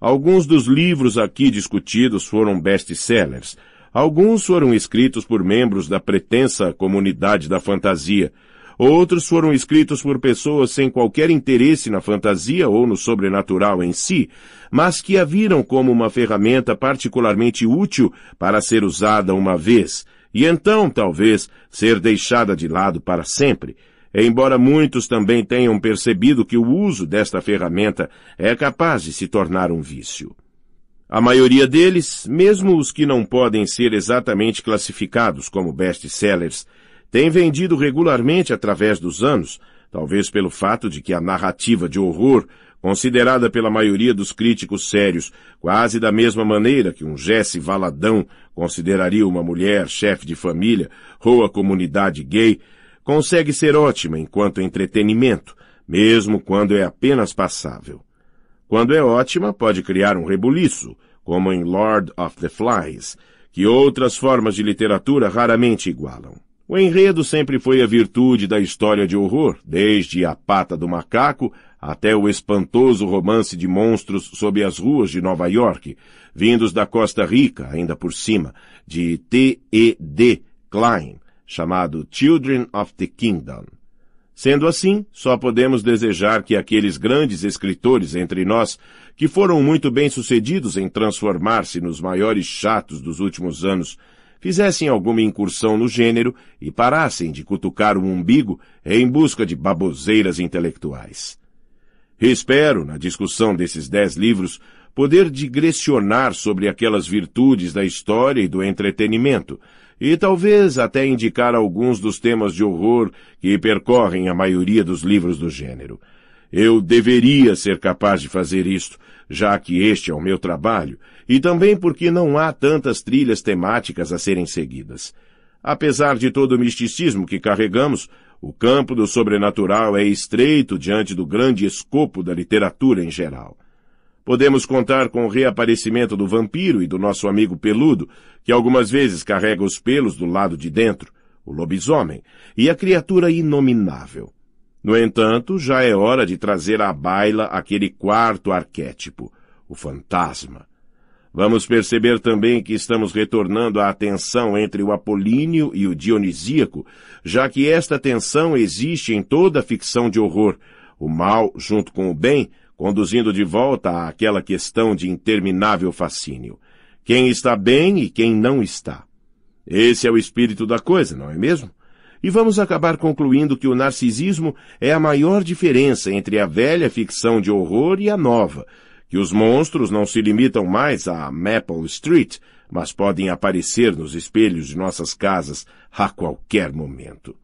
Alguns dos livros aqui discutidos foram best-sellers. Alguns foram escritos por membros da pretensa comunidade da fantasia. Outros foram escritos por pessoas sem qualquer interesse na fantasia ou no sobrenatural em si, mas que a viram como uma ferramenta particularmente útil para ser usada uma vez, e então, talvez, ser deixada de lado para sempre, embora muitos também tenham percebido que o uso desta ferramenta é capaz de se tornar um vício. A maioria deles, mesmo os que não podem ser exatamente classificados como best-sellers, tem vendido regularmente através dos anos, talvez pelo fato de que a narrativa de horror considerada pela maioria dos críticos sérios quase da mesma maneira que um Jesse Valadão consideraria uma mulher chefe de família ou a comunidade gay, consegue ser ótima enquanto entretenimento, mesmo quando é apenas passável. Quando é ótima, pode criar um rebuliço, como em Lord of the Flies, que outras formas de literatura raramente igualam. O enredo sempre foi a virtude da história de horror, desde A Pata do Macaco até o espantoso romance de monstros sob as ruas de Nova York, vindos da Costa Rica, ainda por cima, de T.E.D. Klein, chamado Children of the Kingdom. Sendo assim, só podemos desejar que aqueles grandes escritores entre nós, que foram muito bem sucedidos em transformar-se nos maiores chatos dos últimos anos, fizessem alguma incursão no gênero e parassem de cutucar o umbigo em busca de baboseiras intelectuais. Espero, na discussão desses dez livros, poder digressionar sobre aquelas virtudes da história e do entretenimento, e talvez até indicar alguns dos temas de horror que percorrem a maioria dos livros do gênero. Eu deveria ser capaz de fazer isto, já que este é o meu trabalho, e também porque não há tantas trilhas temáticas a serem seguidas. Apesar de todo o misticismo que carregamos, o campo do sobrenatural é estreito diante do grande escopo da literatura em geral. Podemos contar com o reaparecimento do vampiro e do nosso amigo peludo, que algumas vezes carrega os pelos do lado de dentro, o lobisomem, e a criatura inominável. No entanto, já é hora de trazer à baila aquele quarto arquétipo, o fantasma. Vamos perceber também que estamos retornando à tensão entre o apolíneo e o dionisíaco, já que esta tensão existe em toda a ficção de horror, o mal junto com o bem, conduzindo de volta àquela questão de interminável fascínio. Quem está bem e quem não está. Esse é o espírito da coisa, não é mesmo? E vamos acabar concluindo que o narcisismo é a maior diferença entre a velha ficção de horror e a nova, que os monstros não se limitam mais a Maple Street, mas podem aparecer nos espelhos de nossas casas a qualquer momento.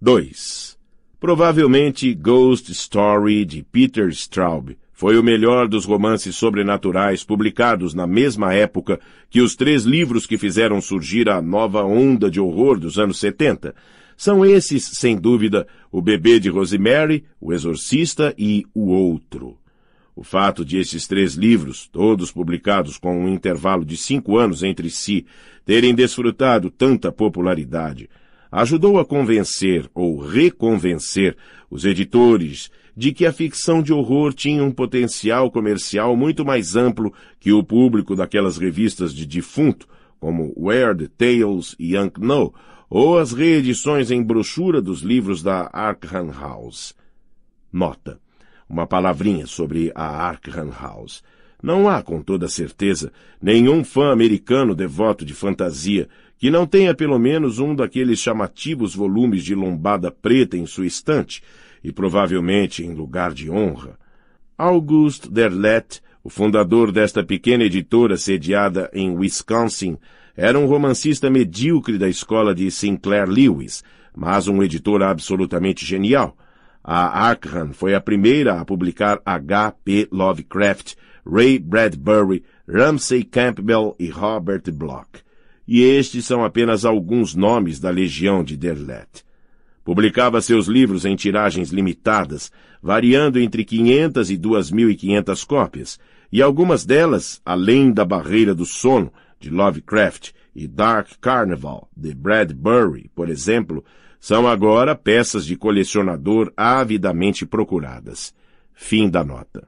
2. Provavelmente Ghost Story de Peter Straub foi o melhor dos romances sobrenaturais publicados na mesma época que os três livros que fizeram surgir a nova onda de horror dos anos 70. São esses, sem dúvida, O Bebê de Rosemary, O Exorcista e O Outro. O fato de esses três livros, todos publicados com um intervalo de cinco anos entre si, terem desfrutado tanta popularidade, ajudou a convencer ou reconvencer os editores de que a ficção de horror tinha um potencial comercial muito mais amplo que o público daquelas revistas de defunto, como Weird Tales e Unknown, ou as reedições em brochura dos livros da Arkham House. Nota uma palavrinha sobre a Arkham House. Não há, com toda certeza, nenhum fã americano devoto de fantasia que não tenha pelo menos um daqueles chamativos volumes de lombada preta em sua estante, e provavelmente em lugar de honra. August Derlet, o fundador desta pequena editora sediada em Wisconsin, era um romancista medíocre da escola de Sinclair Lewis, mas um editor absolutamente genial — a Arkham foi a primeira a publicar H.P. Lovecraft, Ray Bradbury, Ramsey Campbell e Robert Bloch. E estes são apenas alguns nomes da legião de Derlet. Publicava seus livros em tiragens limitadas, variando entre 500 e 2.500 cópias, e algumas delas, além da Barreira do Sono, de Lovecraft, e Dark Carnival, de Bradbury, por exemplo, são agora peças de colecionador avidamente procuradas. Fim da nota.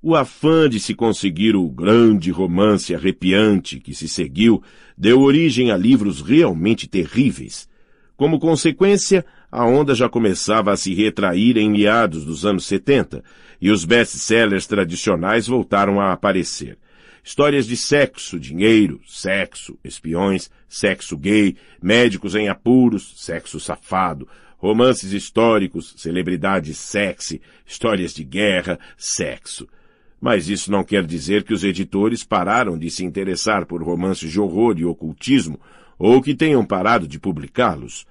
O afã de se conseguir o grande romance arrepiante que se seguiu deu origem a livros realmente terríveis. Como consequência, a onda já começava a se retrair em meados dos anos 70 e os best-sellers tradicionais voltaram a aparecer. Histórias de sexo, dinheiro, sexo, espiões, sexo gay, médicos em apuros, sexo safado, romances históricos, celebridades sexy, histórias de guerra, sexo. Mas isso não quer dizer que os editores pararam de se interessar por romances de horror e ocultismo ou que tenham parado de publicá-los.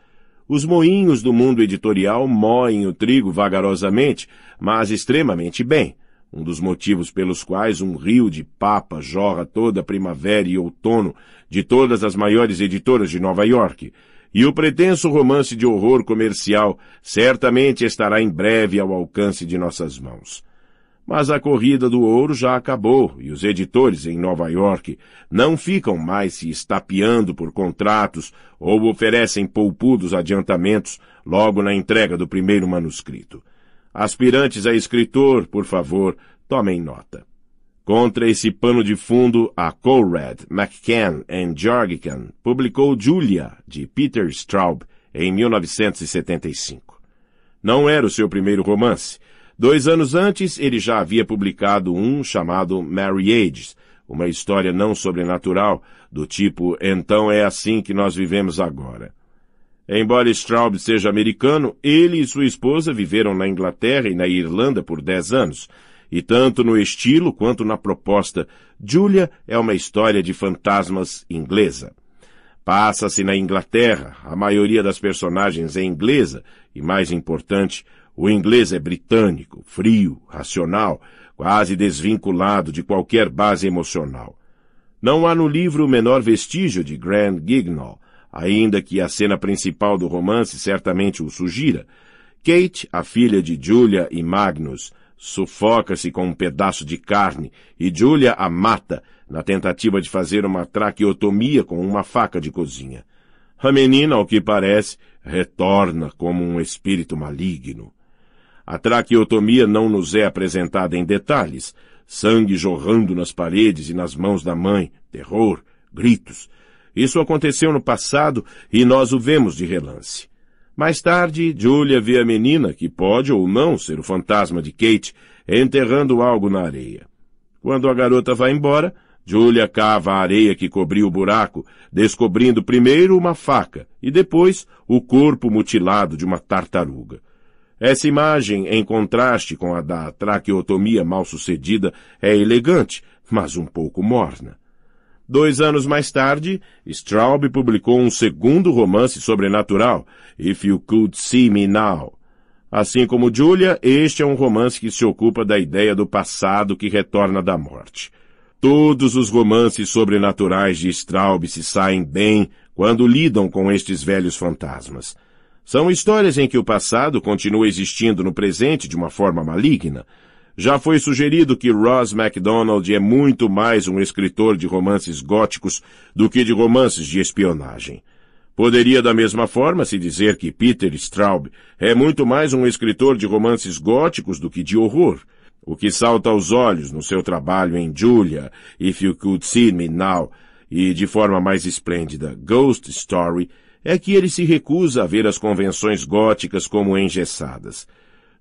Os moinhos do mundo editorial moem o trigo vagarosamente, mas extremamente bem um dos motivos pelos quais um rio de papa jorra toda primavera e outono de todas as maiores editoras de Nova York, e o pretenso romance de horror comercial certamente estará em breve ao alcance de nossas mãos. Mas a corrida do ouro já acabou e os editores em Nova York não ficam mais se estapeando por contratos ou oferecem poupudos adiantamentos logo na entrega do primeiro manuscrito. Aspirantes a escritor, por favor, tomem nota. Contra esse pano de fundo, a Colred, McCann and Jorgican publicou Julia, de Peter Straub, em 1975. Não era o seu primeiro romance. Dois anos antes, ele já havia publicado um chamado Marriages, uma história não sobrenatural, do tipo Então é assim que nós vivemos agora. Embora Straub seja americano, ele e sua esposa viveram na Inglaterra e na Irlanda por dez anos. E tanto no estilo quanto na proposta, Julia é uma história de fantasmas inglesa. Passa-se na Inglaterra, a maioria das personagens é inglesa, e mais importante, o inglês é britânico, frio, racional, quase desvinculado de qualquer base emocional. Não há no livro o menor vestígio de Grand Gignol, ainda que a cena principal do romance certamente o sugira. Kate, a filha de Julia e Magnus, sufoca-se com um pedaço de carne e Julia a mata na tentativa de fazer uma traqueotomia com uma faca de cozinha. A menina, ao que parece, retorna como um espírito maligno. A traqueotomia não nos é apresentada em detalhes. Sangue jorrando nas paredes e nas mãos da mãe, terror, gritos, isso aconteceu no passado e nós o vemos de relance. Mais tarde, Julia vê a menina, que pode ou não ser o fantasma de Kate, enterrando algo na areia. Quando a garota vai embora, Julia cava a areia que cobriu o buraco, descobrindo primeiro uma faca e depois o corpo mutilado de uma tartaruga. Essa imagem, em contraste com a da traqueotomia mal sucedida, é elegante, mas um pouco morna. Dois anos mais tarde, Straub publicou um segundo romance sobrenatural, If You Could See Me Now. Assim como Julia, este é um romance que se ocupa da ideia do passado que retorna da morte. Todos os romances sobrenaturais de Straub se saem bem quando lidam com estes velhos fantasmas. São histórias em que o passado continua existindo no presente de uma forma maligna, já foi sugerido que Ross MacDonald é muito mais um escritor de romances góticos do que de romances de espionagem. Poderia da mesma forma se dizer que Peter Straub é muito mais um escritor de romances góticos do que de horror. O que salta aos olhos no seu trabalho em Julia, If You Could See Me Now e, de forma mais esplêndida, Ghost Story, é que ele se recusa a ver as convenções góticas como engessadas.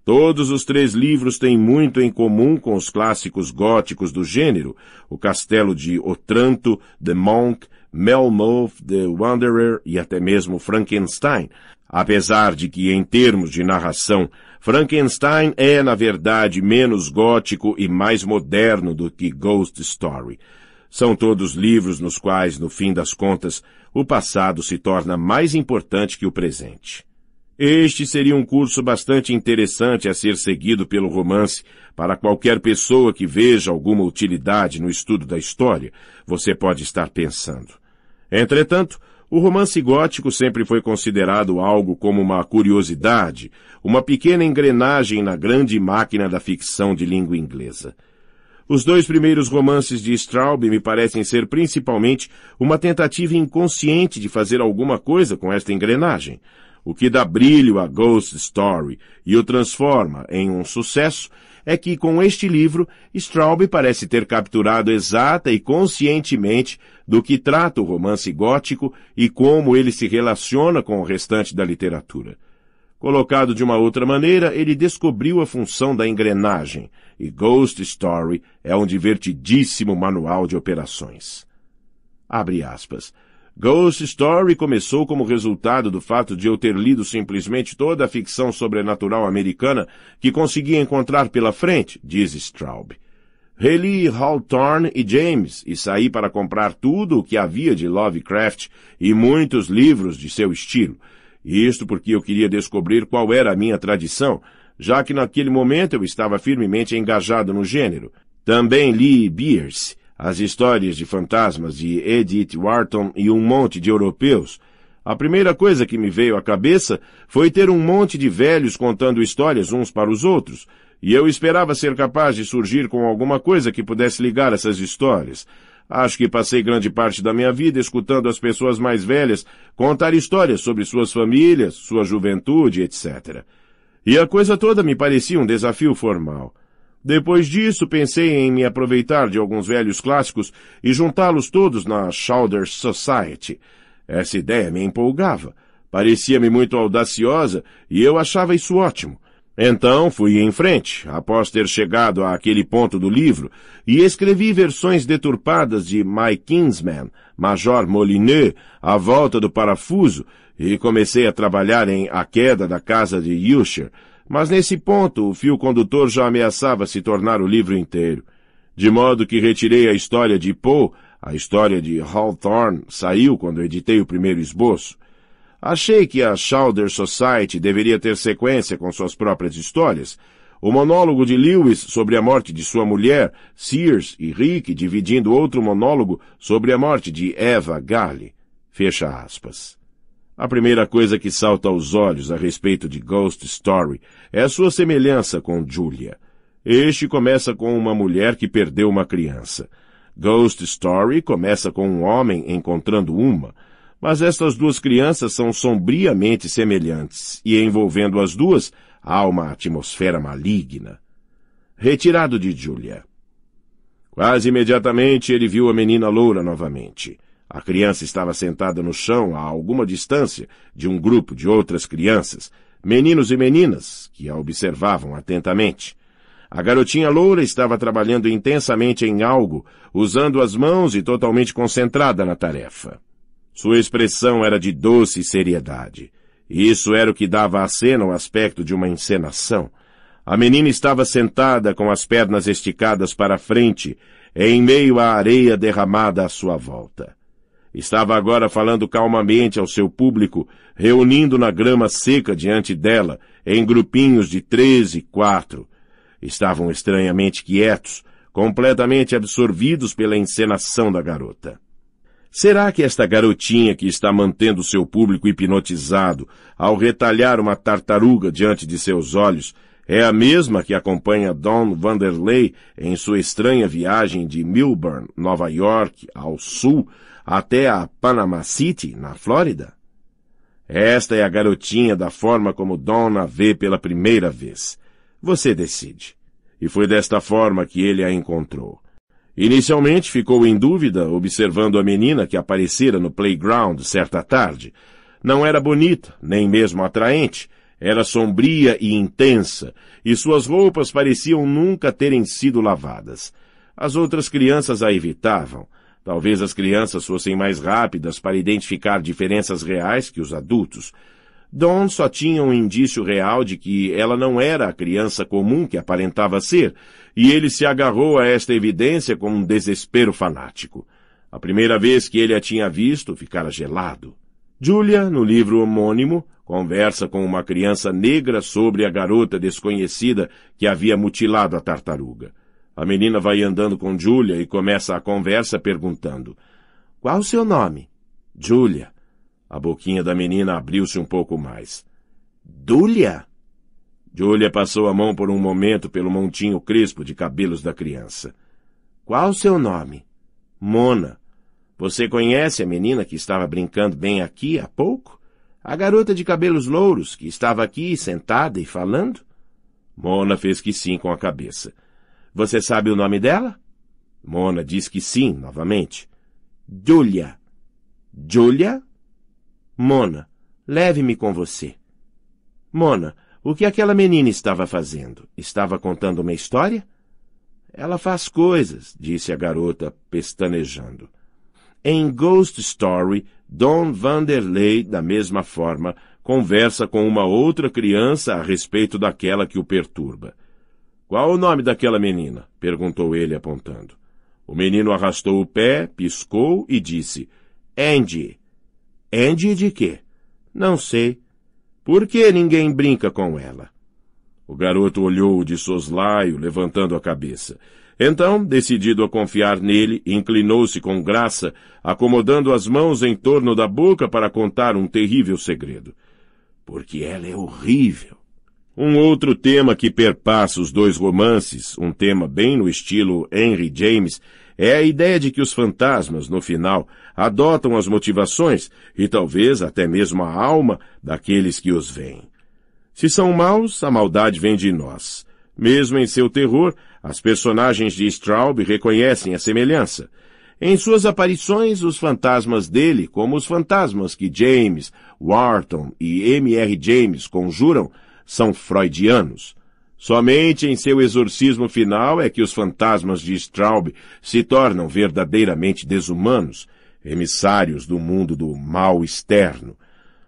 Todos os três livros têm muito em comum com os clássicos góticos do gênero, o Castelo de Otranto, The Monk, Melmoth, The Wanderer e até mesmo Frankenstein, apesar de que, em termos de narração, Frankenstein é, na verdade, menos gótico e mais moderno do que Ghost Story. São todos livros nos quais, no fim das contas, o passado se torna mais importante que o presente. Este seria um curso bastante interessante a ser seguido pelo romance para qualquer pessoa que veja alguma utilidade no estudo da história, você pode estar pensando. Entretanto, o romance gótico sempre foi considerado algo como uma curiosidade, uma pequena engrenagem na grande máquina da ficção de língua inglesa. Os dois primeiros romances de Straub me parecem ser principalmente uma tentativa inconsciente de fazer alguma coisa com esta engrenagem, o que dá brilho a Ghost Story e o transforma em um sucesso é que com este livro, Straub parece ter capturado exata e conscientemente do que trata o romance gótico e como ele se relaciona com o restante da literatura. Colocado de uma outra maneira, ele descobriu a função da engrenagem, e Ghost Story é um divertidíssimo manual de operações. Abre aspas. Ghost Story começou como resultado do fato de eu ter lido simplesmente toda a ficção sobrenatural americana que conseguia encontrar pela frente, diz Straub. Reli Hawthorne e James e saí para comprar tudo o que havia de Lovecraft e muitos livros de seu estilo. Isto porque eu queria descobrir qual era a minha tradição, já que naquele momento eu estava firmemente engajado no gênero. Também li Beers as histórias de fantasmas de Edith Wharton e um monte de europeus, a primeira coisa que me veio à cabeça foi ter um monte de velhos contando histórias uns para os outros, e eu esperava ser capaz de surgir com alguma coisa que pudesse ligar essas histórias. Acho que passei grande parte da minha vida escutando as pessoas mais velhas contar histórias sobre suas famílias, sua juventude, etc. E a coisa toda me parecia um desafio formal. Depois disso, pensei em me aproveitar de alguns velhos clássicos e juntá-los todos na Shoulder Society. Essa ideia me empolgava. Parecia-me muito audaciosa e eu achava isso ótimo. Então fui em frente, após ter chegado àquele ponto do livro, e escrevi versões deturpadas de My Kinsman, Major Molyneux, A Volta do Parafuso, e comecei a trabalhar em A Queda da Casa de Usher, mas nesse ponto, o fio condutor já ameaçava se tornar o livro inteiro. De modo que retirei a história de Poe, a história de Hawthorne saiu quando editei o primeiro esboço. Achei que a Chowder Society deveria ter sequência com suas próprias histórias. O monólogo de Lewis sobre a morte de sua mulher, Sears e Rick dividindo outro monólogo sobre a morte de Eva Garley. Fecha aspas. A primeira coisa que salta aos olhos a respeito de Ghost Story é a sua semelhança com Julia. Este começa com uma mulher que perdeu uma criança. Ghost Story começa com um homem encontrando uma, mas estas duas crianças são sombriamente semelhantes e envolvendo as duas há uma atmosfera maligna. Retirado de Julia. Quase imediatamente ele viu a menina loura novamente. A criança estava sentada no chão a alguma distância de um grupo de outras crianças, meninos e meninas, que a observavam atentamente. A garotinha loura estava trabalhando intensamente em algo, usando as mãos e totalmente concentrada na tarefa. Sua expressão era de doce seriedade. Isso era o que dava à cena o aspecto de uma encenação. A menina estava sentada com as pernas esticadas para frente, em meio à areia derramada à sua volta. Estava agora falando calmamente ao seu público, reunindo na grama seca diante dela, em grupinhos de três e quatro. Estavam estranhamente quietos, completamente absorvidos pela encenação da garota. Será que esta garotinha que está mantendo seu público hipnotizado ao retalhar uma tartaruga diante de seus olhos é a mesma que acompanha Don Vanderlei em sua estranha viagem de Milburn, Nova York, ao sul, até a Panama City, na Flórida? Esta é a garotinha da forma como Don a vê pela primeira vez. Você decide. E foi desta forma que ele a encontrou. Inicialmente ficou em dúvida, observando a menina que aparecera no playground certa tarde. Não era bonita, nem mesmo atraente. Era sombria e intensa, e suas roupas pareciam nunca terem sido lavadas. As outras crianças a evitavam, Talvez as crianças fossem mais rápidas para identificar diferenças reais que os adultos. Don só tinha um indício real de que ela não era a criança comum que aparentava ser, e ele se agarrou a esta evidência com um desespero fanático. A primeira vez que ele a tinha visto, ficara gelado. Julia, no livro homônimo, conversa com uma criança negra sobre a garota desconhecida que havia mutilado a tartaruga. A menina vai andando com Julia e começa a conversa perguntando: Qual o seu nome? Julia. A boquinha da menina abriu-se um pouco mais. Dúlia? Julia passou a mão por um momento pelo montinho crespo de cabelos da criança. Qual o seu nome? Mona. Você conhece a menina que estava brincando bem aqui há pouco? A garota de cabelos louros que estava aqui sentada e falando? Mona fez que sim com a cabeça. Você sabe o nome dela? Mona diz que sim, novamente. Julia. Julia? Mona, leve-me com você. Mona, o que aquela menina estava fazendo? Estava contando uma história? Ela faz coisas, disse a garota, pestanejando. Em Ghost Story, Don Vanderlei, da mesma forma, conversa com uma outra criança a respeito daquela que o perturba. Qual o nome daquela menina? perguntou ele, apontando. O menino arrastou o pé, piscou e disse: Andy. Andy de quê? Não sei. Por que ninguém brinca com ela? O garoto olhou-o de soslaio, levantando a cabeça. Então, decidido a confiar nele, inclinou-se com graça, acomodando as mãos em torno da boca para contar um terrível segredo. Porque ela é horrível. Um outro tema que perpassa os dois romances, um tema bem no estilo Henry James, é a ideia de que os fantasmas, no final, adotam as motivações e talvez até mesmo a alma daqueles que os veem. Se são maus, a maldade vem de nós. Mesmo em seu terror, as personagens de Straub reconhecem a semelhança. Em suas aparições, os fantasmas dele, como os fantasmas que James, Wharton e M.R. James conjuram, são freudianos. Somente em seu exorcismo final é que os fantasmas de Straub se tornam verdadeiramente desumanos, emissários do mundo do mal externo.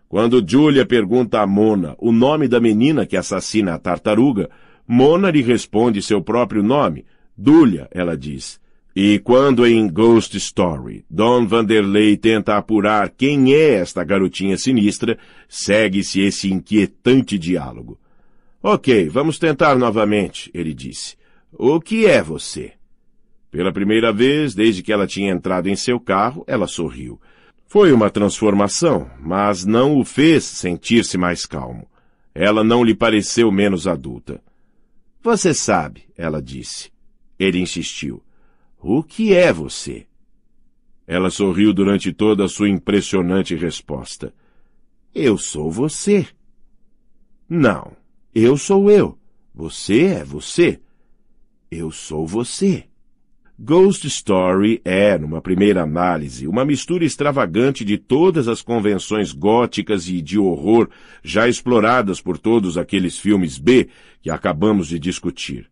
Quando Julia pergunta a Mona o nome da menina que assassina a tartaruga, Mona lhe responde seu próprio nome. Dulha, ela diz. E quando em Ghost Story, Don Vanderlei tenta apurar quem é esta garotinha sinistra, segue-se esse inquietante diálogo. Ok, vamos tentar novamente, ele disse. O que é você? Pela primeira vez, desde que ela tinha entrado em seu carro, ela sorriu. Foi uma transformação, mas não o fez sentir-se mais calmo. Ela não lhe pareceu menos adulta. Você sabe, ela disse. Ele insistiu. O que é você? Ela sorriu durante toda a sua impressionante resposta. Eu sou você. Não, eu sou eu. Você é você. Eu sou você. Ghost Story é, numa primeira análise, uma mistura extravagante de todas as convenções góticas e de horror já exploradas por todos aqueles filmes B que acabamos de discutir.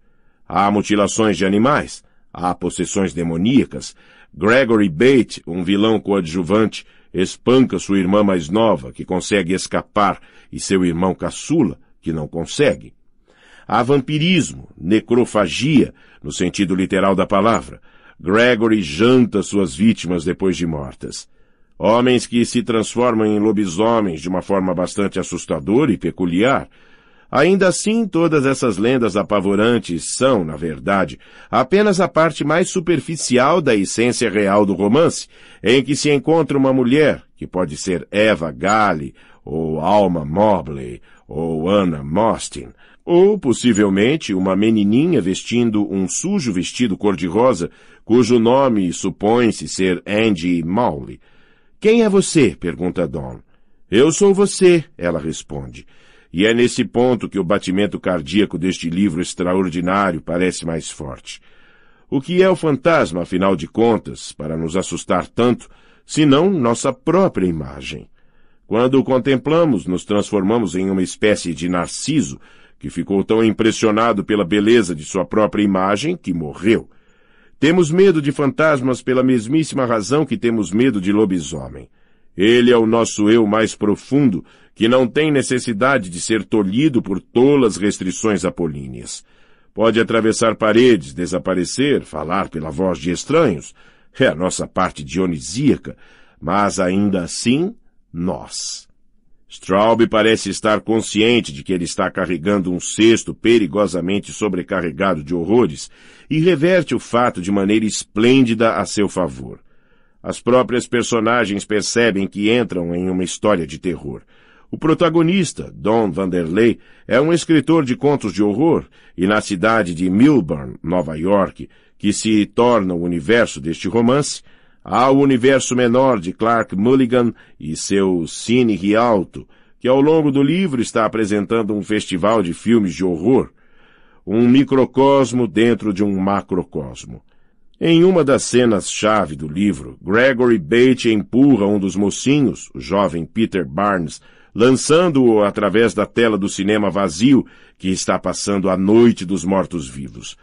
Há mutilações de animais, a possessões demoníacas, Gregory Bate, um vilão coadjuvante, espanca sua irmã mais nova, que consegue escapar, e seu irmão caçula, que não consegue. Há vampirismo, necrofagia, no sentido literal da palavra. Gregory janta suas vítimas depois de mortas. Homens que se transformam em lobisomens de uma forma bastante assustadora e peculiar, Ainda assim, todas essas lendas apavorantes são, na verdade, apenas a parte mais superficial da essência real do romance, em que se encontra uma mulher, que pode ser Eva Gale, ou Alma Mobley, ou Anna Mostyn, ou possivelmente uma menininha vestindo um sujo vestido cor-de-rosa, cujo nome supõe-se ser Andy Mowley. Quem é você? pergunta Don. Eu sou você, ela responde. E é nesse ponto que o batimento cardíaco deste livro extraordinário parece mais forte. O que é o fantasma, afinal de contas, para nos assustar tanto, senão nossa própria imagem? Quando o contemplamos, nos transformamos em uma espécie de narciso, que ficou tão impressionado pela beleza de sua própria imagem que morreu. Temos medo de fantasmas pela mesmíssima razão que temos medo de lobisomem. Ele é o nosso eu mais profundo que não tem necessidade de ser tolhido por tolas restrições apolíneas. Pode atravessar paredes, desaparecer, falar pela voz de estranhos, é a nossa parte dionisíaca, mas ainda assim, nós. Straub parece estar consciente de que ele está carregando um cesto perigosamente sobrecarregado de horrores e reverte o fato de maneira esplêndida a seu favor. As próprias personagens percebem que entram em uma história de terror. O protagonista, Don Vanderlei, é um escritor de contos de horror e na cidade de Milburn, Nova York, que se torna o universo deste romance, há o universo menor de Clark Mulligan e seu Cine Rialto, que ao longo do livro está apresentando um festival de filmes de horror, um microcosmo dentro de um macrocosmo. Em uma das cenas-chave do livro, Gregory Bates empurra um dos mocinhos, o jovem Peter Barnes, lançando-o através da tela do cinema vazio que está passando a noite dos mortos-vivos.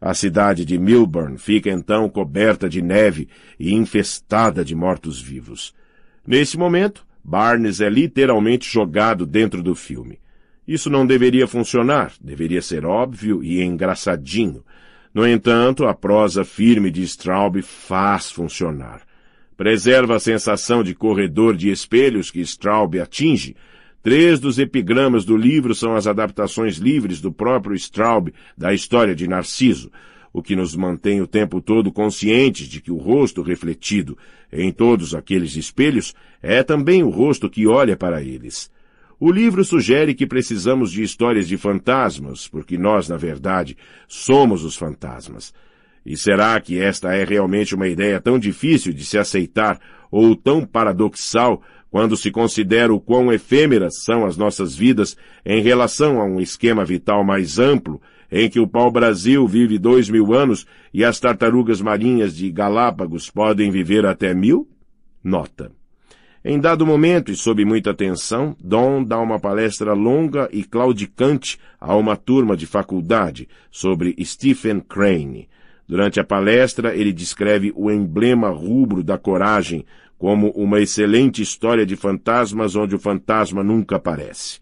A cidade de Milburn fica então coberta de neve e infestada de mortos-vivos. Nesse momento, Barnes é literalmente jogado dentro do filme. Isso não deveria funcionar, deveria ser óbvio e engraçadinho. No entanto, a prosa firme de Straub faz funcionar preserva a sensação de corredor de espelhos que Straub atinge. Três dos epigramas do livro são as adaptações livres do próprio Straub da história de Narciso, o que nos mantém o tempo todo conscientes de que o rosto refletido em todos aqueles espelhos é também o rosto que olha para eles. O livro sugere que precisamos de histórias de fantasmas, porque nós, na verdade, somos os fantasmas. E será que esta é realmente uma ideia tão difícil de se aceitar ou tão paradoxal quando se considera o quão efêmeras são as nossas vidas em relação a um esquema vital mais amplo, em que o pau-brasil vive dois mil anos e as tartarugas marinhas de Galápagos podem viver até mil? Nota. Em dado momento e sob muita tensão, Dom dá uma palestra longa e claudicante a uma turma de faculdade sobre Stephen Crane, Durante a palestra, ele descreve o emblema rubro da coragem como uma excelente história de fantasmas onde o fantasma nunca aparece.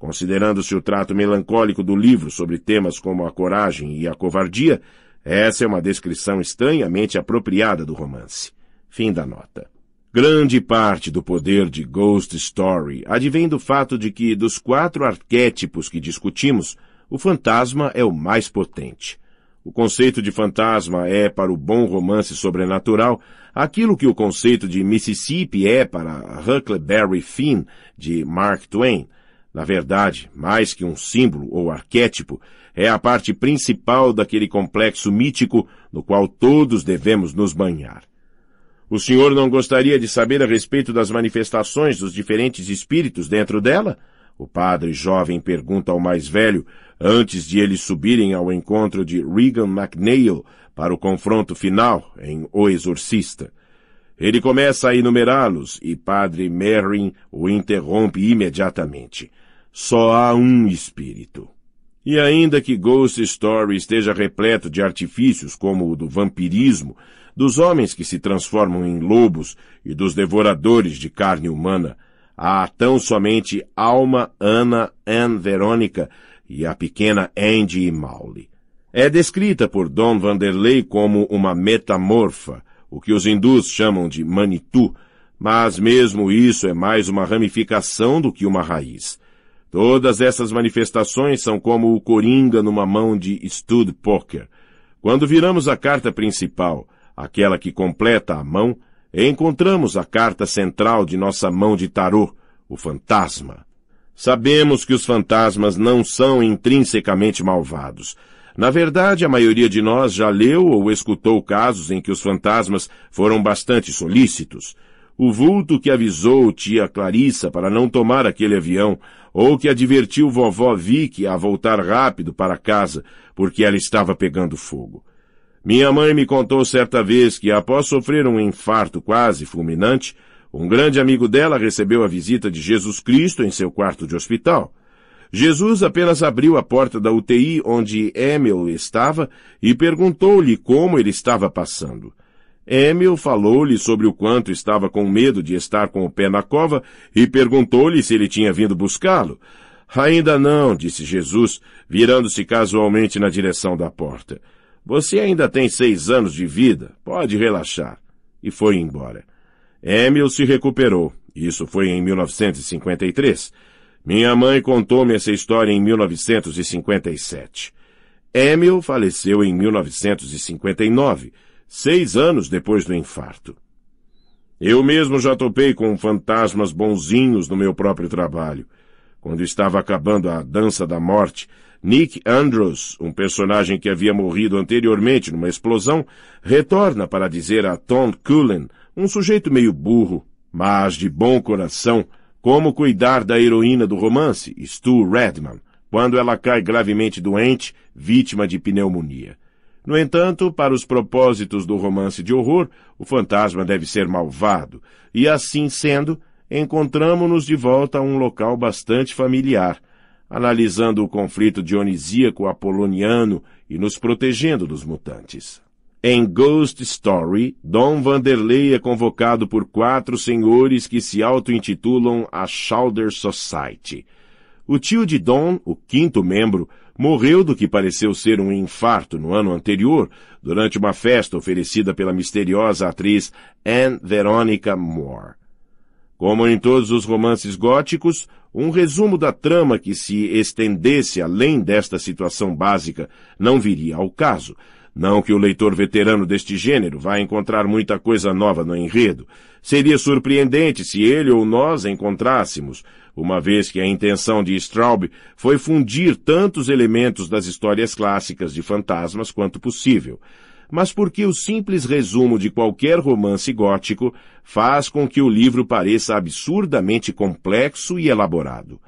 Considerando-se o trato melancólico do livro sobre temas como a coragem e a covardia, essa é uma descrição estranhamente apropriada do romance. Fim da nota. Grande parte do poder de Ghost Story advém do fato de que, dos quatro arquétipos que discutimos, o fantasma é o mais potente. O conceito de fantasma é, para o bom romance sobrenatural, aquilo que o conceito de Mississippi é para Huckleberry Finn, de Mark Twain. Na verdade, mais que um símbolo ou arquétipo, é a parte principal daquele complexo mítico no qual todos devemos nos banhar. O senhor não gostaria de saber a respeito das manifestações dos diferentes espíritos dentro dela? O padre jovem pergunta ao mais velho, antes de eles subirem ao encontro de Regan McNeil para o confronto final em O Exorcista. Ele começa a enumerá-los e padre Merrin o interrompe imediatamente. Só há um espírito. E ainda que Ghost Story esteja repleto de artifícios como o do vampirismo, dos homens que se transformam em lobos e dos devoradores de carne humana, a tão somente Alma, Ana, Anne Verônica e a pequena Andy e Maule. É descrita por Don Vanderlei como uma metamorfa, o que os hindus chamam de Manitou, mas mesmo isso é mais uma ramificação do que uma raiz. Todas essas manifestações são como o coringa numa mão de stud poker. Quando viramos a carta principal, aquela que completa a mão, encontramos a carta central de nossa mão de tarô, o fantasma. Sabemos que os fantasmas não são intrinsecamente malvados. Na verdade, a maioria de nós já leu ou escutou casos em que os fantasmas foram bastante solícitos. O vulto que avisou tia Clarissa para não tomar aquele avião, ou que advertiu vovó Vicky a voltar rápido para casa porque ela estava pegando fogo. Minha mãe me contou certa vez que, após sofrer um infarto quase fulminante, um grande amigo dela recebeu a visita de Jesus Cristo em seu quarto de hospital. Jesus apenas abriu a porta da UTI onde Emil estava e perguntou-lhe como ele estava passando. Emil falou-lhe sobre o quanto estava com medo de estar com o pé na cova e perguntou-lhe se ele tinha vindo buscá-lo. Ainda não, disse Jesus, virando-se casualmente na direção da porta. Você ainda tem seis anos de vida, pode relaxar. E foi embora. Emil se recuperou. Isso foi em 1953. Minha mãe contou-me essa história em 1957. Emil faleceu em 1959, seis anos depois do infarto. Eu mesmo já topei com fantasmas bonzinhos no meu próprio trabalho. Quando estava acabando a dança da morte, Nick Andrews, um personagem que havia morrido anteriormente numa explosão, retorna para dizer a Tom Cullen, um sujeito meio burro, mas de bom coração, como cuidar da heroína do romance, Stu Redman, quando ela cai gravemente doente, vítima de pneumonia. No entanto, para os propósitos do romance de horror, o fantasma deve ser malvado, e assim sendo, encontramo-nos de volta a um local bastante familiar — analisando o conflito dionisíaco apoloniano e nos protegendo dos mutantes. Em Ghost Story, Dom Vanderlei é convocado por quatro senhores que se auto-intitulam a Schauder Society. O tio de Dom, o quinto membro, morreu do que pareceu ser um infarto no ano anterior, durante uma festa oferecida pela misteriosa atriz Anne Veronica Moore. Como em todos os romances góticos, um resumo da trama que se estendesse além desta situação básica não viria ao caso. Não que o leitor veterano deste gênero vá encontrar muita coisa nova no enredo. Seria surpreendente se ele ou nós encontrássemos, uma vez que a intenção de Straub foi fundir tantos elementos das histórias clássicas de fantasmas quanto possível mas porque o simples resumo de qualquer romance gótico faz com que o livro pareça absurdamente complexo e elaborado.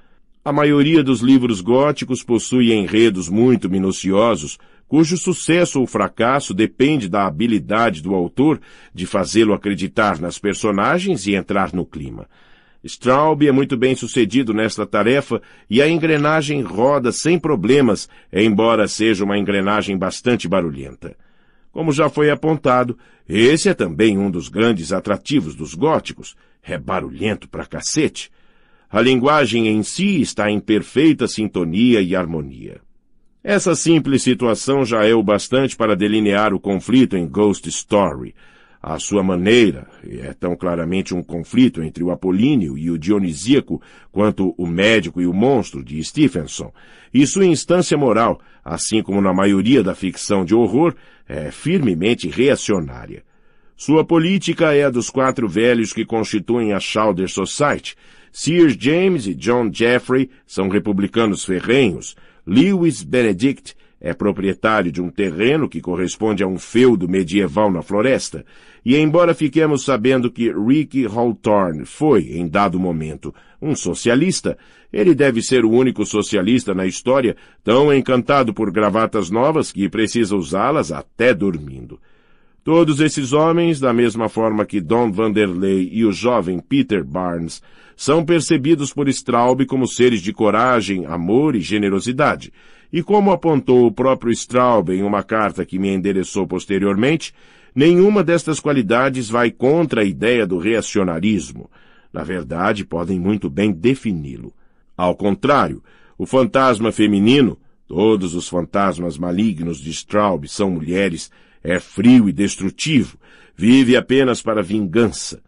A maioria dos livros góticos possui enredos muito minuciosos, cujo sucesso ou fracasso depende da habilidade do autor de fazê-lo acreditar nas personagens e entrar no clima. Straub é muito bem sucedido nesta tarefa e a engrenagem roda sem problemas, embora seja uma engrenagem bastante barulhenta. Como já foi apontado, esse é também um dos grandes atrativos dos góticos. É barulhento pra cacete. A linguagem em si está em perfeita sintonia e harmonia. Essa simples situação já é o bastante para delinear o conflito em Ghost Story à sua maneira, é tão claramente um conflito entre o Apolíneo e o Dionisíaco quanto o médico e o monstro de Stephenson, e sua instância moral, assim como na maioria da ficção de horror, é firmemente reacionária. Sua política é a dos quatro velhos que constituem a Chowder Society. Sears James e John Jeffrey são republicanos ferrenhos, Lewis Benedict é proprietário de um terreno que corresponde a um feudo medieval na floresta, e embora fiquemos sabendo que Ricky Hawthorne foi, em dado momento, um socialista, ele deve ser o único socialista na história tão encantado por gravatas novas que precisa usá-las até dormindo. Todos esses homens, da mesma forma que Don Vanderlei e o jovem Peter Barnes, são percebidos por Straub como seres de coragem, amor e generosidade, e como apontou o próprio Straub em uma carta que me endereçou posteriormente, nenhuma destas qualidades vai contra a ideia do reacionarismo. Na verdade, podem muito bem defini-lo. Ao contrário, o fantasma feminino, todos os fantasmas malignos de Straub são mulheres, é frio e destrutivo, vive apenas para vingança.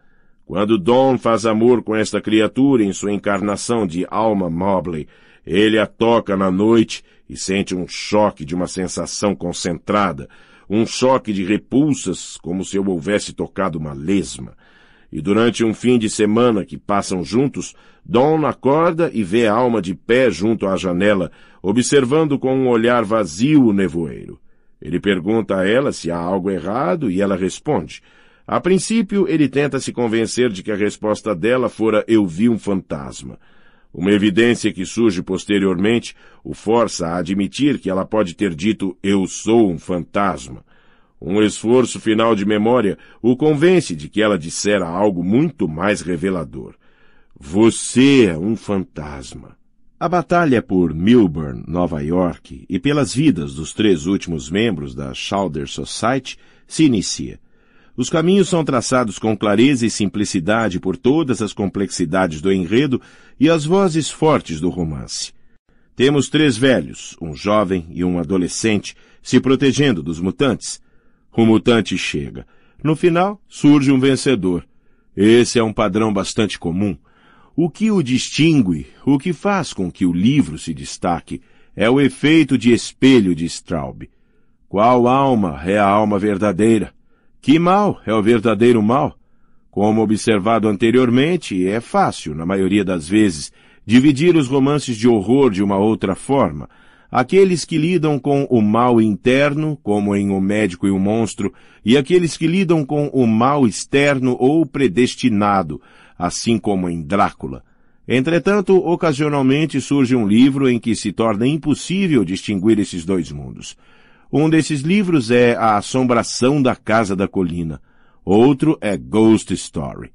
Quando Don faz amor com esta criatura em sua encarnação de alma Mobley, ele a toca na noite e sente um choque de uma sensação concentrada, um choque de repulsas, como se eu houvesse tocado uma lesma. E durante um fim de semana que passam juntos, Don acorda e vê a alma de pé junto à janela, observando com um olhar vazio o nevoeiro. Ele pergunta a ela se há algo errado e ela responde. A princípio, ele tenta se convencer de que a resposta dela fora eu vi um fantasma. Uma evidência que surge posteriormente o força a admitir que ela pode ter dito eu sou um fantasma. Um esforço final de memória o convence de que ela dissera algo muito mais revelador. Você é um fantasma. A batalha por Milburn, Nova York, e pelas vidas dos três últimos membros da Chowder Society se inicia. Os caminhos são traçados com clareza e simplicidade por todas as complexidades do enredo e as vozes fortes do romance. Temos três velhos, um jovem e um adolescente, se protegendo dos mutantes. O mutante chega. No final, surge um vencedor. Esse é um padrão bastante comum. O que o distingue, o que faz com que o livro se destaque, é o efeito de espelho de Straub. Qual alma é a alma verdadeira? Que mal é o verdadeiro mal? Como observado anteriormente, é fácil, na maioria das vezes, dividir os romances de horror de uma outra forma. Aqueles que lidam com o mal interno, como em O Médico e o Monstro, e aqueles que lidam com o mal externo ou predestinado, assim como em Drácula. Entretanto, ocasionalmente surge um livro em que se torna impossível distinguir esses dois mundos. Um desses livros é A Assombração da Casa da Colina. Outro é Ghost Story.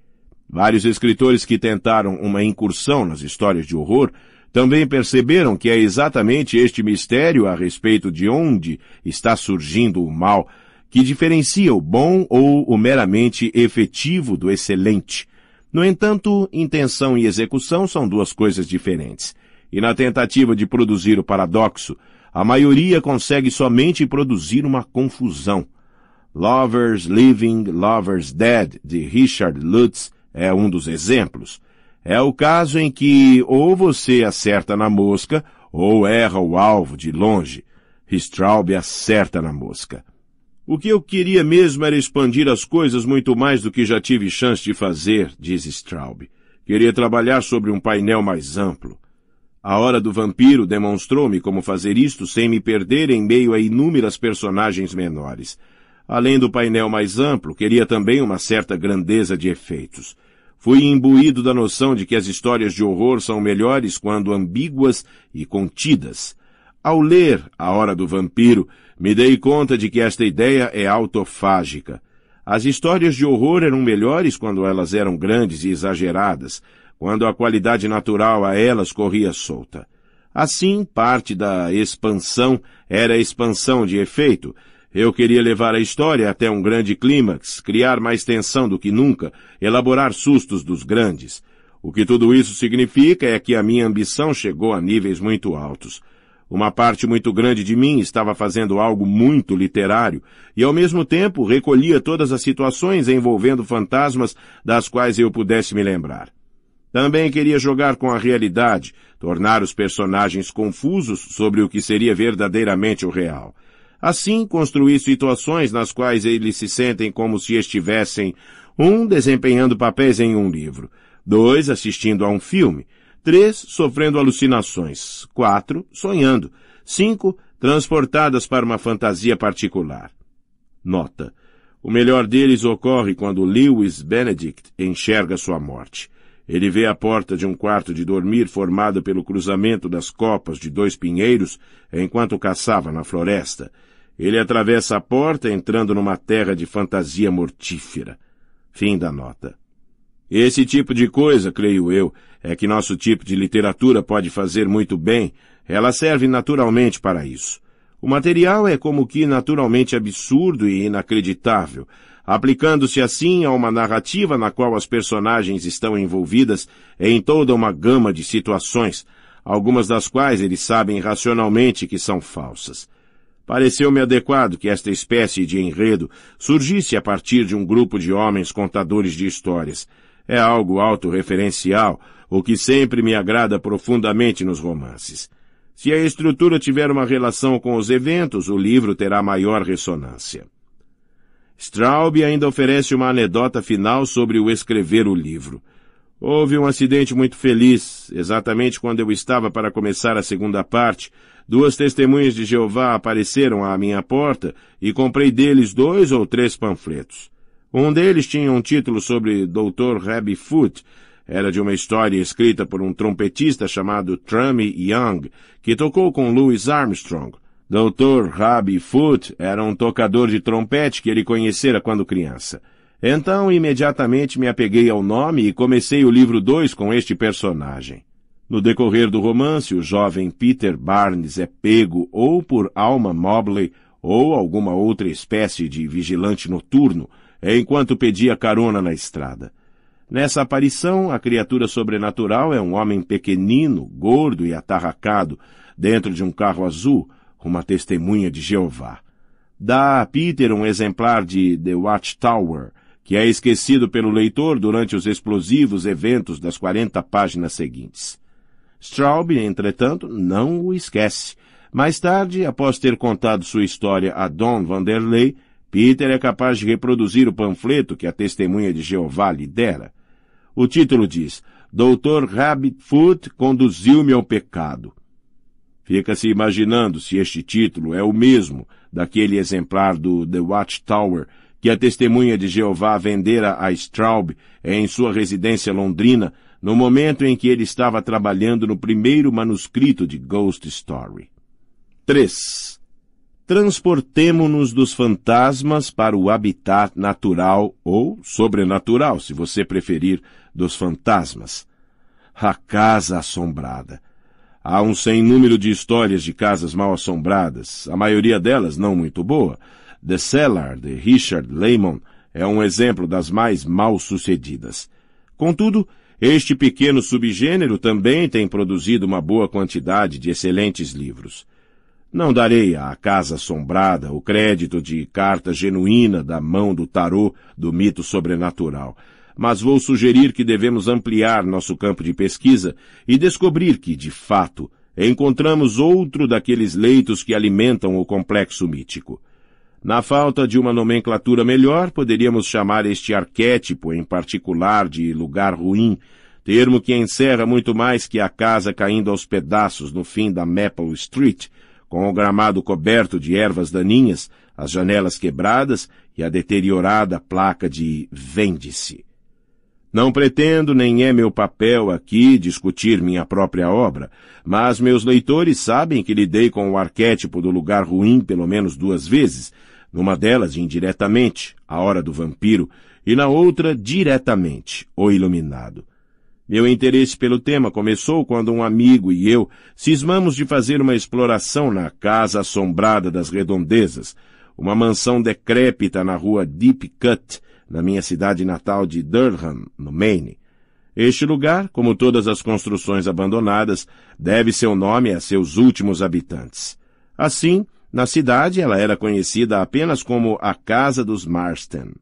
Vários escritores que tentaram uma incursão nas histórias de horror também perceberam que é exatamente este mistério a respeito de onde está surgindo o mal que diferencia o bom ou o meramente efetivo do excelente. No entanto, intenção e execução são duas coisas diferentes. E na tentativa de produzir o paradoxo a maioria consegue somente produzir uma confusão. Lovers Living, Lovers Dead, de Richard Lutz, é um dos exemplos. É o caso em que ou você acerta na mosca ou erra o alvo de longe. Straub acerta na mosca. O que eu queria mesmo era expandir as coisas muito mais do que já tive chance de fazer, diz Straub. Queria trabalhar sobre um painel mais amplo. A Hora do Vampiro demonstrou-me como fazer isto sem me perder em meio a inúmeras personagens menores. Além do painel mais amplo, queria também uma certa grandeza de efeitos. Fui imbuído da noção de que as histórias de horror são melhores quando ambíguas e contidas. Ao ler A Hora do Vampiro, me dei conta de que esta ideia é autofágica. As histórias de horror eram melhores quando elas eram grandes e exageradas, quando a qualidade natural a elas corria solta. Assim, parte da expansão era expansão de efeito. Eu queria levar a história até um grande clímax, criar mais tensão do que nunca, elaborar sustos dos grandes. O que tudo isso significa é que a minha ambição chegou a níveis muito altos. Uma parte muito grande de mim estava fazendo algo muito literário e, ao mesmo tempo, recolhia todas as situações envolvendo fantasmas das quais eu pudesse me lembrar. Também queria jogar com a realidade, tornar os personagens confusos sobre o que seria verdadeiramente o real. Assim, construir situações nas quais eles se sentem como se estivessem, um, desempenhando papéis em um livro, dois, assistindo a um filme, três, sofrendo alucinações, quatro, sonhando, cinco, transportadas para uma fantasia particular. Nota. O melhor deles ocorre quando Lewis Benedict enxerga sua morte. Ele vê a porta de um quarto de dormir formada pelo cruzamento das copas de dois pinheiros enquanto caçava na floresta. Ele atravessa a porta entrando numa terra de fantasia mortífera. Fim da nota. Esse tipo de coisa, creio eu, é que nosso tipo de literatura pode fazer muito bem. Ela serve naturalmente para isso. O material é como que naturalmente absurdo e inacreditável, aplicando-se assim a uma narrativa na qual as personagens estão envolvidas em toda uma gama de situações, algumas das quais eles sabem racionalmente que são falsas. Pareceu-me adequado que esta espécie de enredo surgisse a partir de um grupo de homens contadores de histórias. É algo autorreferencial, o que sempre me agrada profundamente nos romances. Se a estrutura tiver uma relação com os eventos, o livro terá maior ressonância. Straub ainda oferece uma anedota final sobre o escrever o livro. Houve um acidente muito feliz, exatamente quando eu estava para começar a segunda parte. Duas testemunhas de Jeová apareceram à minha porta e comprei deles dois ou três panfletos. Um deles tinha um título sobre Dr. Rabbi Foote. Era de uma história escrita por um trompetista chamado Trummy Young, que tocou com Louis Armstrong. Dr. Rabbi Foote era um tocador de trompete que ele conhecera quando criança. Então, imediatamente me apeguei ao nome e comecei o livro 2 com este personagem. No decorrer do romance, o jovem Peter Barnes é pego ou por Alma Mobley ou alguma outra espécie de vigilante noturno, enquanto pedia carona na estrada. Nessa aparição, a criatura sobrenatural é um homem pequenino, gordo e atarracado, dentro de um carro azul, uma testemunha de Jeová. Dá a Peter um exemplar de The Watchtower, que é esquecido pelo leitor durante os explosivos eventos das 40 páginas seguintes. Straub, entretanto, não o esquece. Mais tarde, após ter contado sua história a Don Vanderlei, Peter é capaz de reproduzir o panfleto que a testemunha de Jeová lhe dera. O título diz: Doutor Rabbitfoot conduziu-me ao pecado. Fica-se imaginando se este título é o mesmo daquele exemplar do The Watchtower que a testemunha de Jeová vendera a Straub em sua residência londrina no momento em que ele estava trabalhando no primeiro manuscrito de Ghost Story. 3. Transportemo-nos dos fantasmas para o habitat natural ou sobrenatural, se você preferir, dos fantasmas. A casa assombrada. Há um sem número de histórias de casas mal assombradas, a maioria delas não muito boa. The Cellar, de Richard Lehman, é um exemplo das mais mal sucedidas. Contudo, este pequeno subgênero também tem produzido uma boa quantidade de excelentes livros. Não darei à Casa Assombrada o crédito de carta genuína da mão do tarô do mito sobrenatural, mas vou sugerir que devemos ampliar nosso campo de pesquisa e descobrir que, de fato, encontramos outro daqueles leitos que alimentam o complexo mítico. Na falta de uma nomenclatura melhor, poderíamos chamar este arquétipo em particular de lugar ruim, termo que encerra muito mais que a casa caindo aos pedaços no fim da Maple Street, com o gramado coberto de ervas daninhas, as janelas quebradas e a deteriorada placa de vende-se. Não pretendo, nem é meu papel aqui, discutir minha própria obra, mas meus leitores sabem que lidei com o arquétipo do lugar ruim pelo menos duas vezes, numa delas indiretamente, a hora do vampiro, e na outra diretamente, o iluminado. Meu interesse pelo tema começou quando um amigo e eu cismamos de fazer uma exploração na Casa Assombrada das Redondezas, uma mansão decrépita na rua Deep Cut, na minha cidade natal de Durham, no Maine. Este lugar, como todas as construções abandonadas, deve seu nome a seus últimos habitantes. Assim, na cidade ela era conhecida apenas como a Casa dos Marston.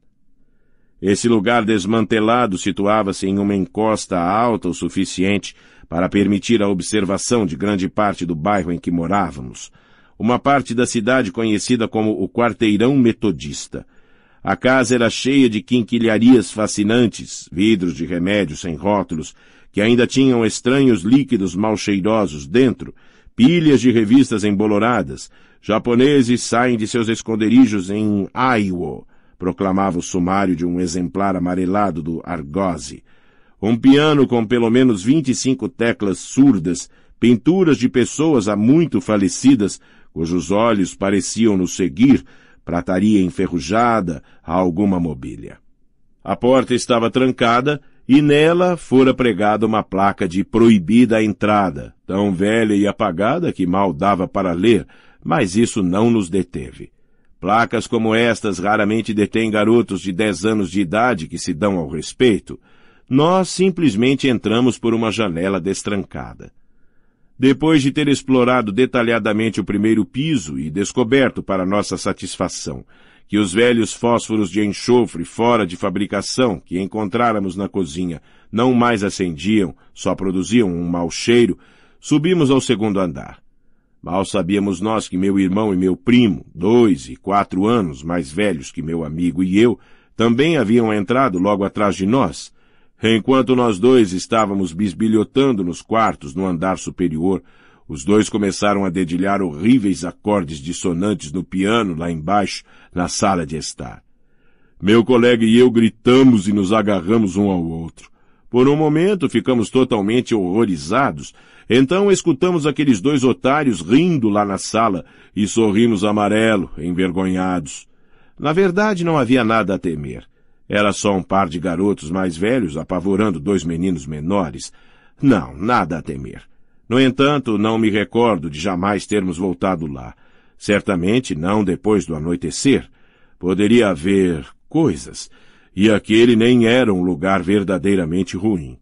Esse lugar desmantelado situava-se em uma encosta alta o suficiente para permitir a observação de grande parte do bairro em que morávamos, uma parte da cidade conhecida como o Quarteirão Metodista — a casa era cheia de quinquilharias fascinantes, vidros de remédios sem rótulos, que ainda tinham estranhos líquidos mal cheirosos dentro, pilhas de revistas emboloradas. Japoneses saem de seus esconderijos em Aiwo, proclamava o sumário de um exemplar amarelado do Argose. Um piano com pelo menos 25 teclas surdas, pinturas de pessoas há muito falecidas, cujos olhos pareciam nos seguir, prataria enferrujada a alguma mobília. A porta estava trancada e nela fora pregada uma placa de proibida a entrada, tão velha e apagada que mal dava para ler, mas isso não nos deteve. Placas como estas raramente detêm garotos de dez anos de idade que se dão ao respeito. Nós simplesmente entramos por uma janela destrancada. Depois de ter explorado detalhadamente o primeiro piso e descoberto, para nossa satisfação, que os velhos fósforos de enxofre fora de fabricação que encontráramos na cozinha não mais acendiam, só produziam um mau cheiro, subimos ao segundo andar. Mal sabíamos nós que meu irmão e meu primo, dois e quatro anos mais velhos que meu amigo e eu, também haviam entrado logo atrás de nós, Enquanto nós dois estávamos bisbilhotando nos quartos no andar superior, os dois começaram a dedilhar horríveis acordes dissonantes no piano lá embaixo, na sala de estar. Meu colega e eu gritamos e nos agarramos um ao outro. Por um momento ficamos totalmente horrorizados, então escutamos aqueles dois otários rindo lá na sala e sorrimos amarelo, envergonhados. Na verdade, não havia nada a temer. Era só um par de garotos mais velhos apavorando dois meninos menores. Não, nada a temer. No entanto, não me recordo de jamais termos voltado lá. Certamente não depois do anoitecer. Poderia haver coisas, e aquele nem era um lugar verdadeiramente ruim.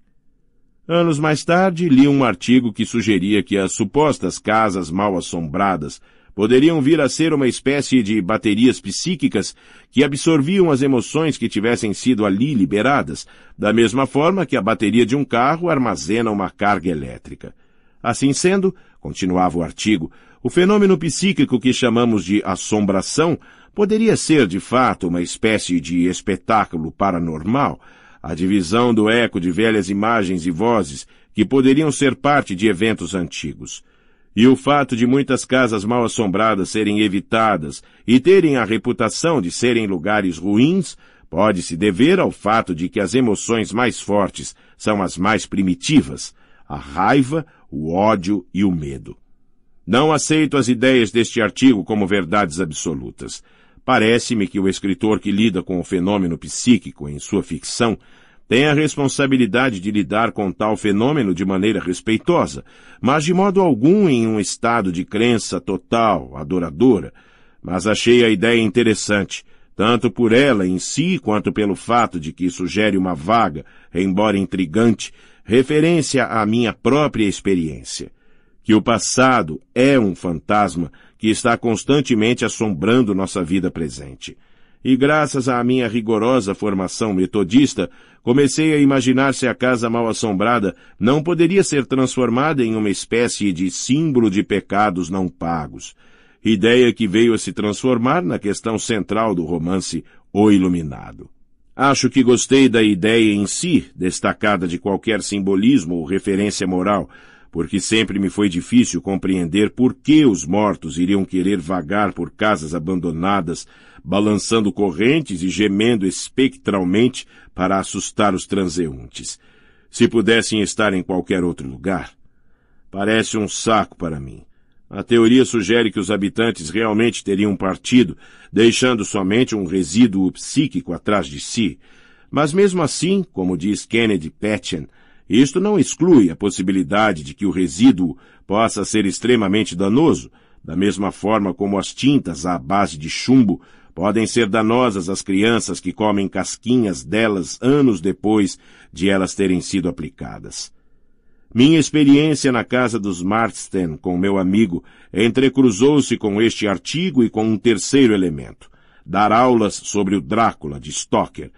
Anos mais tarde, li um artigo que sugeria que as supostas casas mal assombradas poderiam vir a ser uma espécie de baterias psíquicas que absorviam as emoções que tivessem sido ali liberadas, da mesma forma que a bateria de um carro armazena uma carga elétrica. Assim sendo, continuava o artigo, o fenômeno psíquico que chamamos de assombração poderia ser de fato uma espécie de espetáculo paranormal, a divisão do eco de velhas imagens e vozes que poderiam ser parte de eventos antigos. E o fato de muitas casas mal assombradas serem evitadas e terem a reputação de serem lugares ruins pode se dever ao fato de que as emoções mais fortes são as mais primitivas, a raiva, o ódio e o medo. Não aceito as ideias deste artigo como verdades absolutas. Parece-me que o escritor que lida com o fenômeno psíquico em sua ficção tem a responsabilidade de lidar com tal fenômeno de maneira respeitosa, mas de modo algum em um estado de crença total, adoradora. Mas achei a ideia interessante, tanto por ela em si quanto pelo fato de que sugere uma vaga, embora intrigante, referência à minha própria experiência. Que o passado é um fantasma que está constantemente assombrando nossa vida presente e graças à minha rigorosa formação metodista, comecei a imaginar se a casa mal-assombrada não poderia ser transformada em uma espécie de símbolo de pecados não pagos. Ideia que veio a se transformar na questão central do romance O Iluminado. Acho que gostei da ideia em si, destacada de qualquer simbolismo ou referência moral, porque sempre me foi difícil compreender por que os mortos iriam querer vagar por casas abandonadas balançando correntes e gemendo espectralmente para assustar os transeuntes. Se pudessem estar em qualquer outro lugar. Parece um saco para mim. A teoria sugere que os habitantes realmente teriam partido, deixando somente um resíduo psíquico atrás de si. Mas mesmo assim, como diz Kennedy Patchen, isto não exclui a possibilidade de que o resíduo possa ser extremamente danoso, da mesma forma como as tintas à base de chumbo Podem ser danosas as crianças que comem casquinhas delas anos depois de elas terem sido aplicadas. Minha experiência na casa dos Marston com meu amigo entrecruzou-se com este artigo e com um terceiro elemento. Dar aulas sobre o Drácula de Stoker,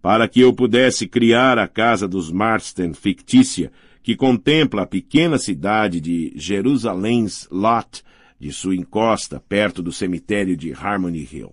para que eu pudesse criar a casa dos Marston fictícia, que contempla a pequena cidade de Jerusalém's Lot, de sua encosta perto do cemitério de Harmony Hill.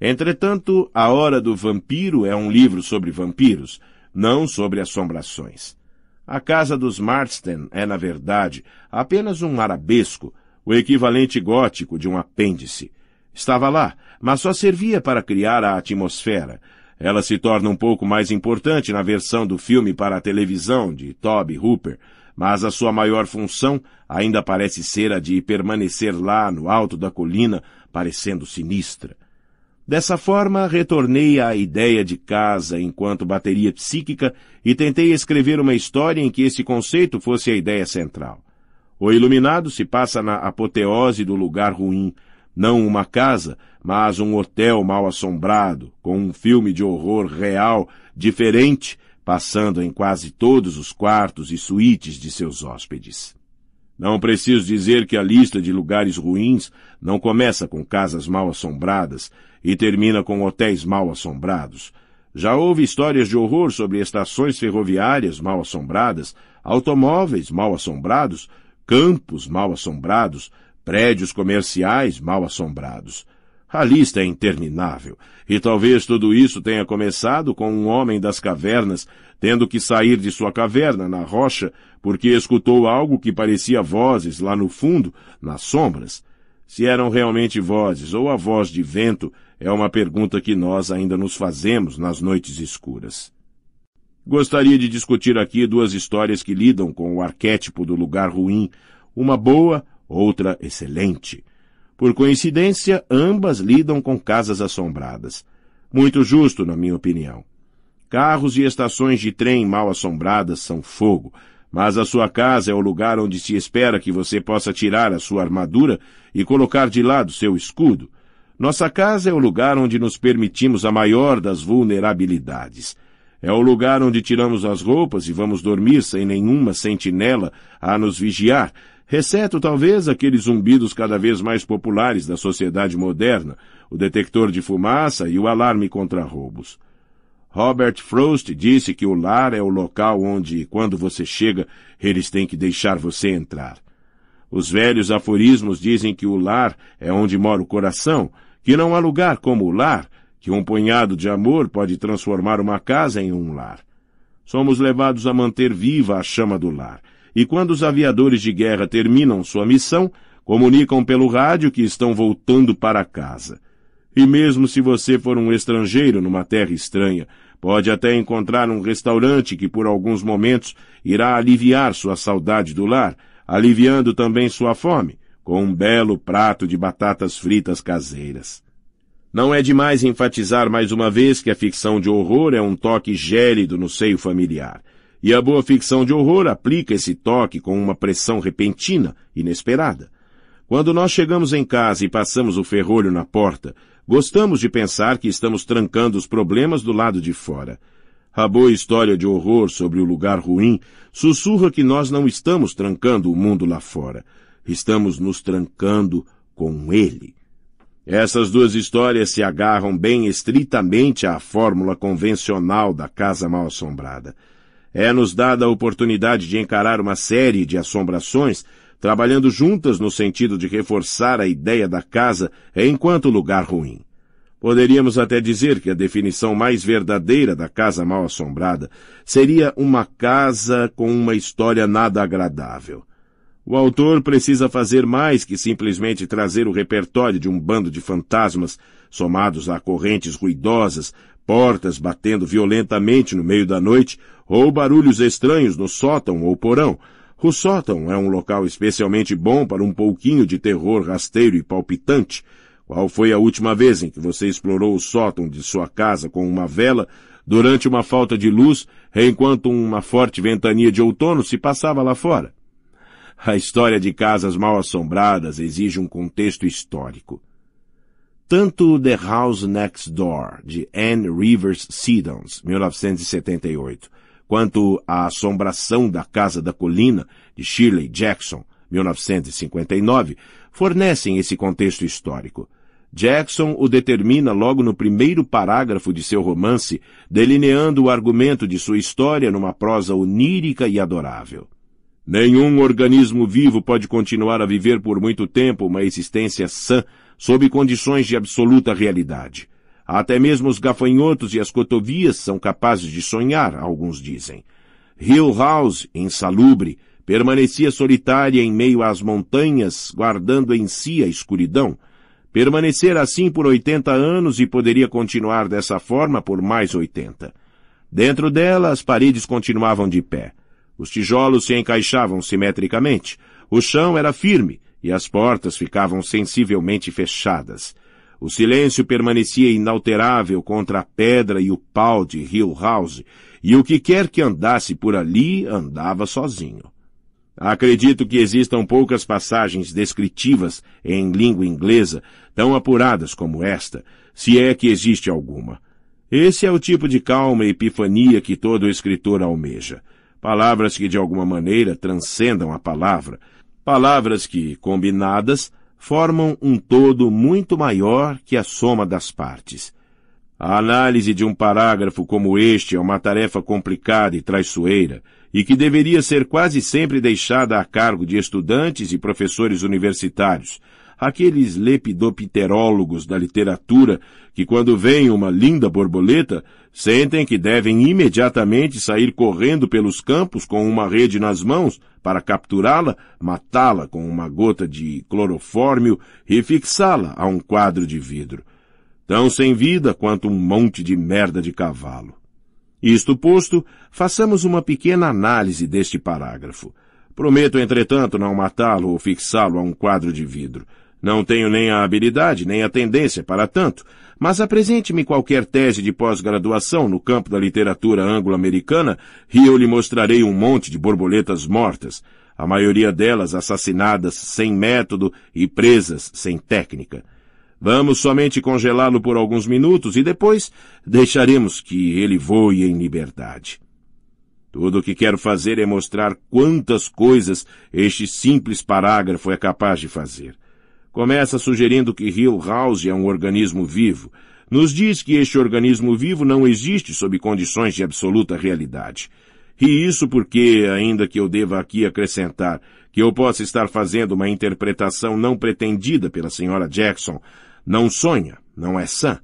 Entretanto, A Hora do Vampiro é um livro sobre vampiros, não sobre assombrações. A Casa dos Marston é, na verdade, apenas um arabesco, o equivalente gótico de um apêndice. Estava lá, mas só servia para criar a atmosfera. Ela se torna um pouco mais importante na versão do filme para a televisão de Toby Hooper, mas a sua maior função ainda parece ser a de permanecer lá no alto da colina, parecendo sinistra. Dessa forma, retornei à ideia de casa enquanto bateria psíquica e tentei escrever uma história em que esse conceito fosse a ideia central. O iluminado se passa na apoteose do lugar ruim, não uma casa, mas um hotel mal assombrado, com um filme de horror real, diferente, passando em quase todos os quartos e suítes de seus hóspedes. Não preciso dizer que a lista de lugares ruins não começa com casas mal assombradas e termina com hotéis mal assombrados. Já houve histórias de horror sobre estações ferroviárias mal assombradas, automóveis mal assombrados, campos mal assombrados, prédios comerciais mal assombrados. A lista é interminável, e talvez tudo isso tenha começado com um homem das cavernas tendo que sair de sua caverna na rocha, porque escutou algo que parecia vozes lá no fundo, nas sombras. Se eram realmente vozes ou a voz de vento, é uma pergunta que nós ainda nos fazemos nas noites escuras. Gostaria de discutir aqui duas histórias que lidam com o arquétipo do lugar ruim, uma boa, outra excelente. Por coincidência, ambas lidam com casas assombradas. Muito justo, na minha opinião. Carros e estações de trem mal assombradas são fogo, mas a sua casa é o lugar onde se espera que você possa tirar a sua armadura e colocar de lado seu escudo. Nossa casa é o lugar onde nos permitimos a maior das vulnerabilidades. É o lugar onde tiramos as roupas e vamos dormir sem nenhuma sentinela a nos vigiar, exceto talvez aqueles zumbidos cada vez mais populares da sociedade moderna, o detector de fumaça e o alarme contra roubos. Robert Frost disse que o lar é o local onde, quando você chega, eles têm que deixar você entrar. Os velhos aforismos dizem que o lar é onde mora o coração, que não há lugar como o lar, que um punhado de amor pode transformar uma casa em um lar. Somos levados a manter viva a chama do lar, e quando os aviadores de guerra terminam sua missão, comunicam pelo rádio que estão voltando para casa. E mesmo se você for um estrangeiro numa terra estranha, pode até encontrar um restaurante que por alguns momentos irá aliviar sua saudade do lar, aliviando também sua fome, com um belo prato de batatas fritas caseiras. Não é demais enfatizar mais uma vez que a ficção de horror é um toque gélido no seio familiar. E a boa ficção de horror aplica esse toque com uma pressão repentina, inesperada. Quando nós chegamos em casa e passamos o ferrolho na porta, Gostamos de pensar que estamos trancando os problemas do lado de fora. A boa história de horror sobre o lugar ruim sussurra que nós não estamos trancando o mundo lá fora. Estamos nos trancando com ele. Essas duas histórias se agarram bem estritamente à fórmula convencional da casa mal-assombrada. É-nos dada a oportunidade de encarar uma série de assombrações trabalhando juntas no sentido de reforçar a ideia da casa enquanto lugar ruim. Poderíamos até dizer que a definição mais verdadeira da casa mal assombrada seria uma casa com uma história nada agradável. O autor precisa fazer mais que simplesmente trazer o repertório de um bando de fantasmas somados a correntes ruidosas, portas batendo violentamente no meio da noite ou barulhos estranhos no sótão ou porão, o sótão é um local especialmente bom para um pouquinho de terror rasteiro e palpitante. Qual foi a última vez em que você explorou o sótão de sua casa com uma vela durante uma falta de luz, enquanto uma forte ventania de outono se passava lá fora? A história de casas mal assombradas exige um contexto histórico. Tanto The House Next Door, de Anne Rivers Siddons, 1978, Quanto à assombração da Casa da Colina, de Shirley Jackson, 1959, fornecem esse contexto histórico. Jackson o determina logo no primeiro parágrafo de seu romance, delineando o argumento de sua história numa prosa onírica e adorável. Nenhum organismo vivo pode continuar a viver por muito tempo uma existência sã sob condições de absoluta realidade. Até mesmo os gafanhotos e as cotovias são capazes de sonhar, alguns dizem. Hill House, insalubre, permanecia solitária em meio às montanhas, guardando em si a escuridão. Permanecer assim por oitenta anos e poderia continuar dessa forma por mais oitenta. Dentro dela, as paredes continuavam de pé. Os tijolos se encaixavam simetricamente. O chão era firme e as portas ficavam sensivelmente fechadas. O silêncio permanecia inalterável contra a pedra e o pau de Hill House, e o que quer que andasse por ali andava sozinho. Acredito que existam poucas passagens descritivas em língua inglesa tão apuradas como esta, se é que existe alguma. Esse é o tipo de calma e epifania que todo escritor almeja. Palavras que de alguma maneira transcendam a palavra. Palavras que, combinadas, formam um todo muito maior que a soma das partes. A análise de um parágrafo como este é uma tarefa complicada e traiçoeira, e que deveria ser quase sempre deixada a cargo de estudantes e professores universitários, aqueles lepidopterólogos da literatura que, quando veem uma linda borboleta, sentem que devem imediatamente sair correndo pelos campos com uma rede nas mãos para capturá-la, matá-la com uma gota de clorofórmio e fixá-la a um quadro de vidro. Tão sem vida quanto um monte de merda de cavalo. Isto posto, façamos uma pequena análise deste parágrafo. Prometo, entretanto, não matá-lo ou fixá-lo a um quadro de vidro. Não tenho nem a habilidade, nem a tendência para tanto, mas apresente-me qualquer tese de pós-graduação no campo da literatura anglo-americana e eu lhe mostrarei um monte de borboletas mortas, a maioria delas assassinadas sem método e presas sem técnica. Vamos somente congelá-lo por alguns minutos e depois deixaremos que ele voe em liberdade. Tudo o que quero fazer é mostrar quantas coisas este simples parágrafo é capaz de fazer. Começa sugerindo que Hill House é um organismo vivo. Nos diz que este organismo vivo não existe sob condições de absoluta realidade. E isso porque, ainda que eu deva aqui acrescentar que eu possa estar fazendo uma interpretação não pretendida pela senhora Jackson, não sonha, não é sã.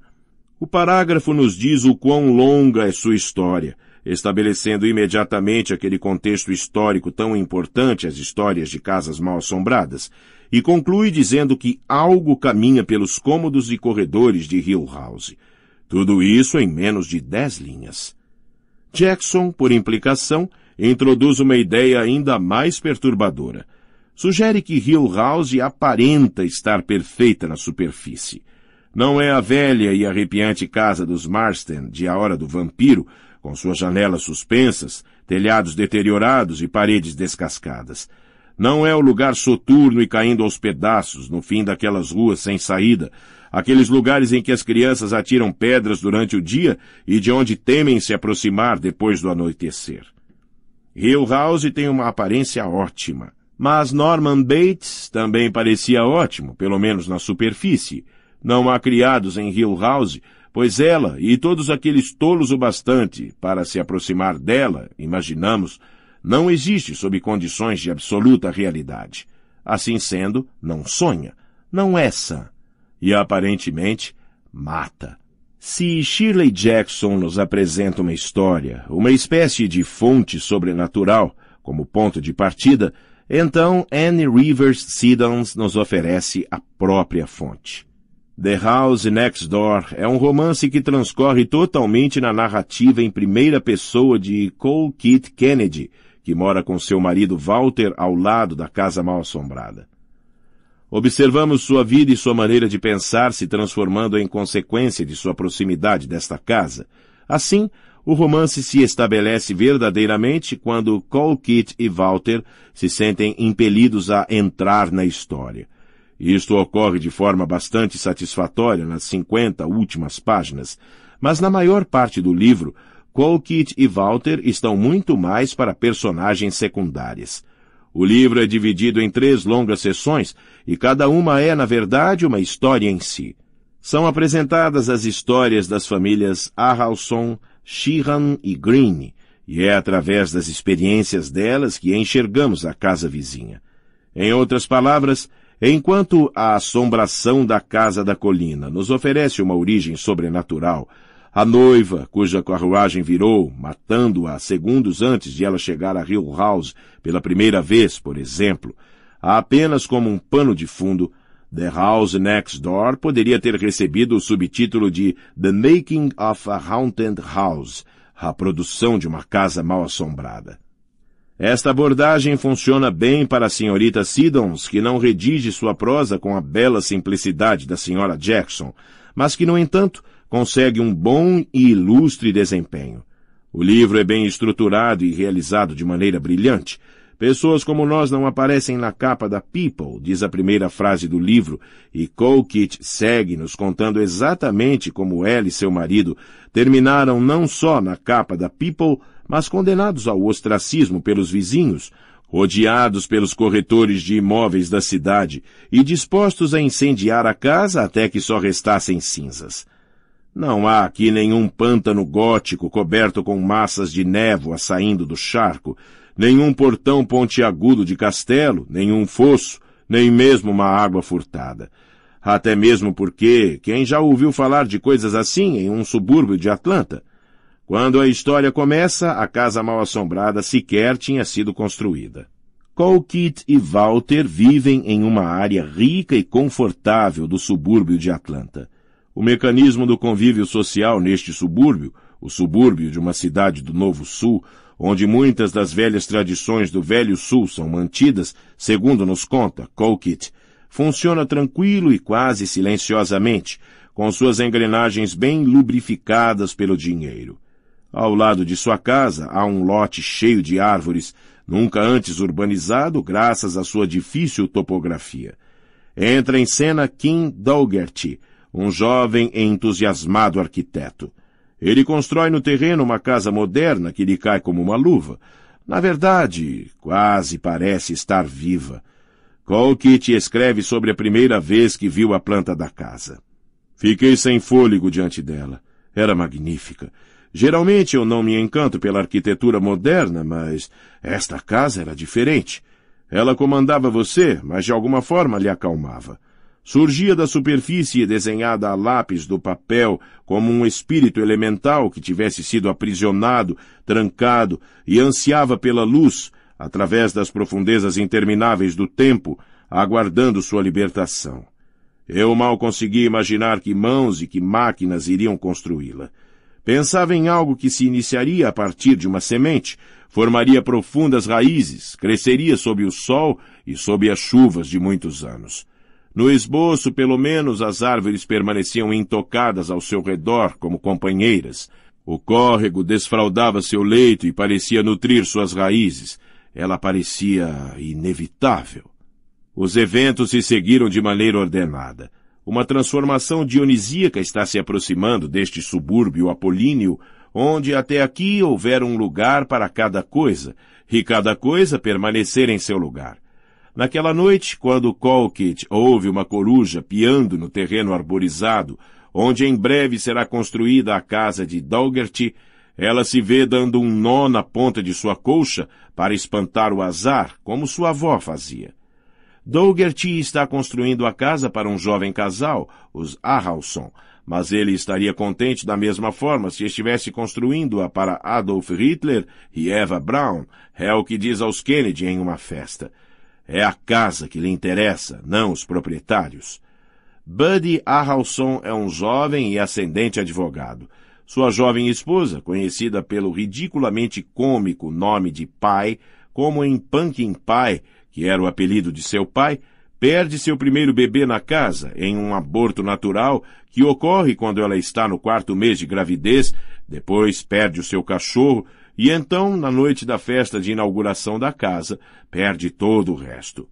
O parágrafo nos diz o quão longa é sua história, estabelecendo imediatamente aquele contexto histórico tão importante às histórias de casas mal assombradas, e conclui dizendo que algo caminha pelos cômodos e corredores de Hill House. Tudo isso em menos de dez linhas. Jackson, por implicação, introduz uma ideia ainda mais perturbadora. Sugere que Hill House aparenta estar perfeita na superfície. Não é a velha e arrepiante casa dos Marston de A Hora do Vampiro, com suas janelas suspensas, telhados deteriorados e paredes descascadas. Não é o lugar soturno e caindo aos pedaços no fim daquelas ruas sem saída, aqueles lugares em que as crianças atiram pedras durante o dia e de onde temem se aproximar depois do anoitecer. Hill House tem uma aparência ótima, mas Norman Bates também parecia ótimo, pelo menos na superfície. Não há criados em Hill House, pois ela e todos aqueles tolos o bastante para se aproximar dela, imaginamos, não existe sob condições de absoluta realidade. Assim sendo, não sonha, não é sã. E aparentemente, mata. Se Shirley Jackson nos apresenta uma história, uma espécie de fonte sobrenatural, como ponto de partida, então Anne Rivers Siddons nos oferece a própria fonte. The House Next Door é um romance que transcorre totalmente na narrativa em primeira pessoa de Cole Kit Kennedy, que mora com seu marido Walter ao lado da casa mal-assombrada. Observamos sua vida e sua maneira de pensar se transformando em consequência de sua proximidade desta casa. Assim, o romance se estabelece verdadeiramente quando Colquitt e Walter se sentem impelidos a entrar na história. Isto ocorre de forma bastante satisfatória nas 50 últimas páginas, mas na maior parte do livro Colquitt e Walter estão muito mais para personagens secundárias. O livro é dividido em três longas sessões e cada uma é, na verdade, uma história em si. São apresentadas as histórias das famílias Harrelson, Sheehan e Green, e é através das experiências delas que enxergamos a casa vizinha. Em outras palavras, enquanto a assombração da Casa da Colina nos oferece uma origem sobrenatural a noiva, cuja carruagem virou, matando-a segundos antes de ela chegar a Hill House pela primeira vez, por exemplo, há apenas como um pano de fundo, The House Next Door poderia ter recebido o subtítulo de The Making of a Haunted House, a produção de uma casa mal assombrada. Esta abordagem funciona bem para a senhorita Siddons, que não redige sua prosa com a bela simplicidade da senhora Jackson, mas que, no entanto, consegue um bom e ilustre desempenho. O livro é bem estruturado e realizado de maneira brilhante. Pessoas como nós não aparecem na capa da People, diz a primeira frase do livro, e Colquitt segue nos contando exatamente como ela e seu marido terminaram não só na capa da People, mas condenados ao ostracismo pelos vizinhos, odiados pelos corretores de imóveis da cidade e dispostos a incendiar a casa até que só restassem cinzas. Não há aqui nenhum pântano gótico coberto com massas de névoa saindo do charco, nenhum portão pontiagudo de castelo, nenhum fosso, nem mesmo uma água furtada. Até mesmo porque quem já ouviu falar de coisas assim em um subúrbio de Atlanta? Quando a história começa, a casa mal-assombrada sequer tinha sido construída. Colquitt e Walter vivem em uma área rica e confortável do subúrbio de Atlanta. O mecanismo do convívio social neste subúrbio, o subúrbio de uma cidade do Novo Sul, onde muitas das velhas tradições do Velho Sul são mantidas, segundo nos conta Colquitt, funciona tranquilo e quase silenciosamente, com suas engrenagens bem lubrificadas pelo dinheiro. Ao lado de sua casa há um lote cheio de árvores, nunca antes urbanizado graças à sua difícil topografia. Entra em cena Kim Dougherty, um jovem e entusiasmado arquiteto. Ele constrói no terreno uma casa moderna que lhe cai como uma luva. Na verdade, quase parece estar viva. Colquitt escreve sobre a primeira vez que viu a planta da casa. Fiquei sem fôlego diante dela. Era magnífica. Geralmente eu não me encanto pela arquitetura moderna, mas esta casa era diferente. Ela comandava você, mas de alguma forma lhe acalmava surgia da superfície desenhada a lápis do papel como um espírito elemental que tivesse sido aprisionado, trancado e ansiava pela luz, através das profundezas intermináveis do tempo, aguardando sua libertação. Eu mal conseguia imaginar que mãos e que máquinas iriam construí-la. Pensava em algo que se iniciaria a partir de uma semente, formaria profundas raízes, cresceria sob o sol e sob as chuvas de muitos anos. No esboço, pelo menos, as árvores permaneciam intocadas ao seu redor como companheiras. O córrego desfraldava seu leito e parecia nutrir suas raízes. Ela parecia inevitável. Os eventos se seguiram de maneira ordenada. Uma transformação dionisíaca está se aproximando deste subúrbio apolíneo, onde até aqui houvera um lugar para cada coisa, e cada coisa permanecer em seu lugar. Naquela noite, quando Colquitt ouve uma coruja piando no terreno arborizado, onde em breve será construída a casa de Dougherty, ela se vê dando um nó na ponta de sua colcha para espantar o azar, como sua avó fazia. Dougherty está construindo a casa para um jovem casal, os Harrelson, mas ele estaria contente da mesma forma se estivesse construindo-a para Adolf Hitler e Eva Braun, é o que diz aos Kennedy em uma festa. É a casa que lhe interessa, não os proprietários. Buddy Arralson é um jovem e ascendente advogado. Sua jovem esposa, conhecida pelo ridiculamente cômico nome de Pai, como em Punkin Pie, que era o apelido de seu pai, perde seu primeiro bebê na casa em um aborto natural que ocorre quando ela está no quarto mês de gravidez, depois perde o seu cachorro e então, na noite da festa de inauguração da casa, perde todo o resto.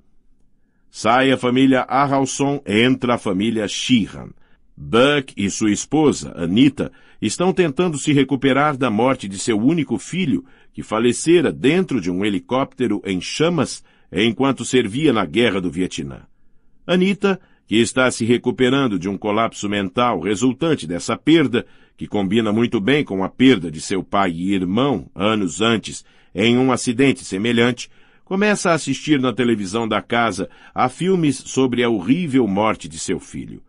Sai a família Arralson, entra a família Sheehan. Buck e sua esposa, Anita, estão tentando se recuperar da morte de seu único filho, que falecera dentro de um helicóptero em chamas enquanto servia na Guerra do Vietnã. Anita, que está se recuperando de um colapso mental resultante dessa perda, que combina muito bem com a perda de seu pai e irmão anos antes em um acidente semelhante, começa a assistir na televisão da casa a filmes sobre a horrível morte de seu filho.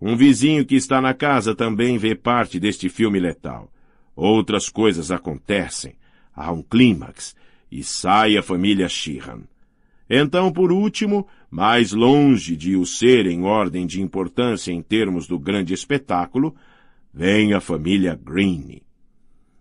Um vizinho que está na casa também vê parte deste filme letal. Outras coisas acontecem. Há um clímax e sai a família Sheehan. Então, por último, mais longe de o ser em ordem de importância em termos do grande espetáculo, Vem a família Green.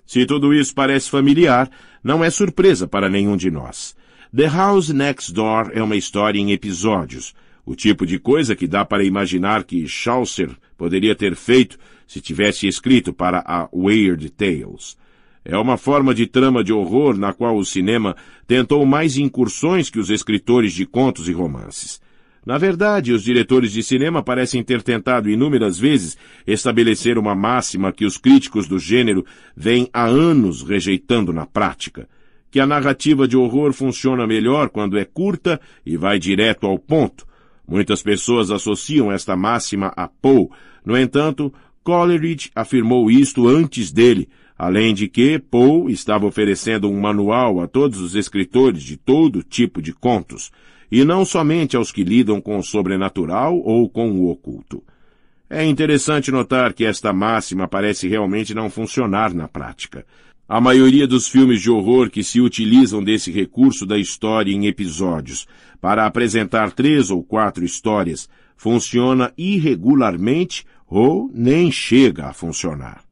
Se tudo isso parece familiar, não é surpresa para nenhum de nós. The House Next Door é uma história em episódios, o tipo de coisa que dá para imaginar que Chaucer poderia ter feito se tivesse escrito para a Weird Tales. É uma forma de trama de horror na qual o cinema tentou mais incursões que os escritores de contos e romances. Na verdade, os diretores de cinema parecem ter tentado inúmeras vezes estabelecer uma máxima que os críticos do gênero vêm há anos rejeitando na prática: que a narrativa de horror funciona melhor quando é curta e vai direto ao ponto. Muitas pessoas associam esta máxima a Poe. No entanto, Coleridge afirmou isto antes dele, além de que Poe estava oferecendo um manual a todos os escritores de todo tipo de contos e não somente aos que lidam com o sobrenatural ou com o oculto. É interessante notar que esta máxima parece realmente não funcionar na prática. A maioria dos filmes de horror que se utilizam desse recurso da história em episódios para apresentar três ou quatro histórias funciona irregularmente ou nem chega a funcionar.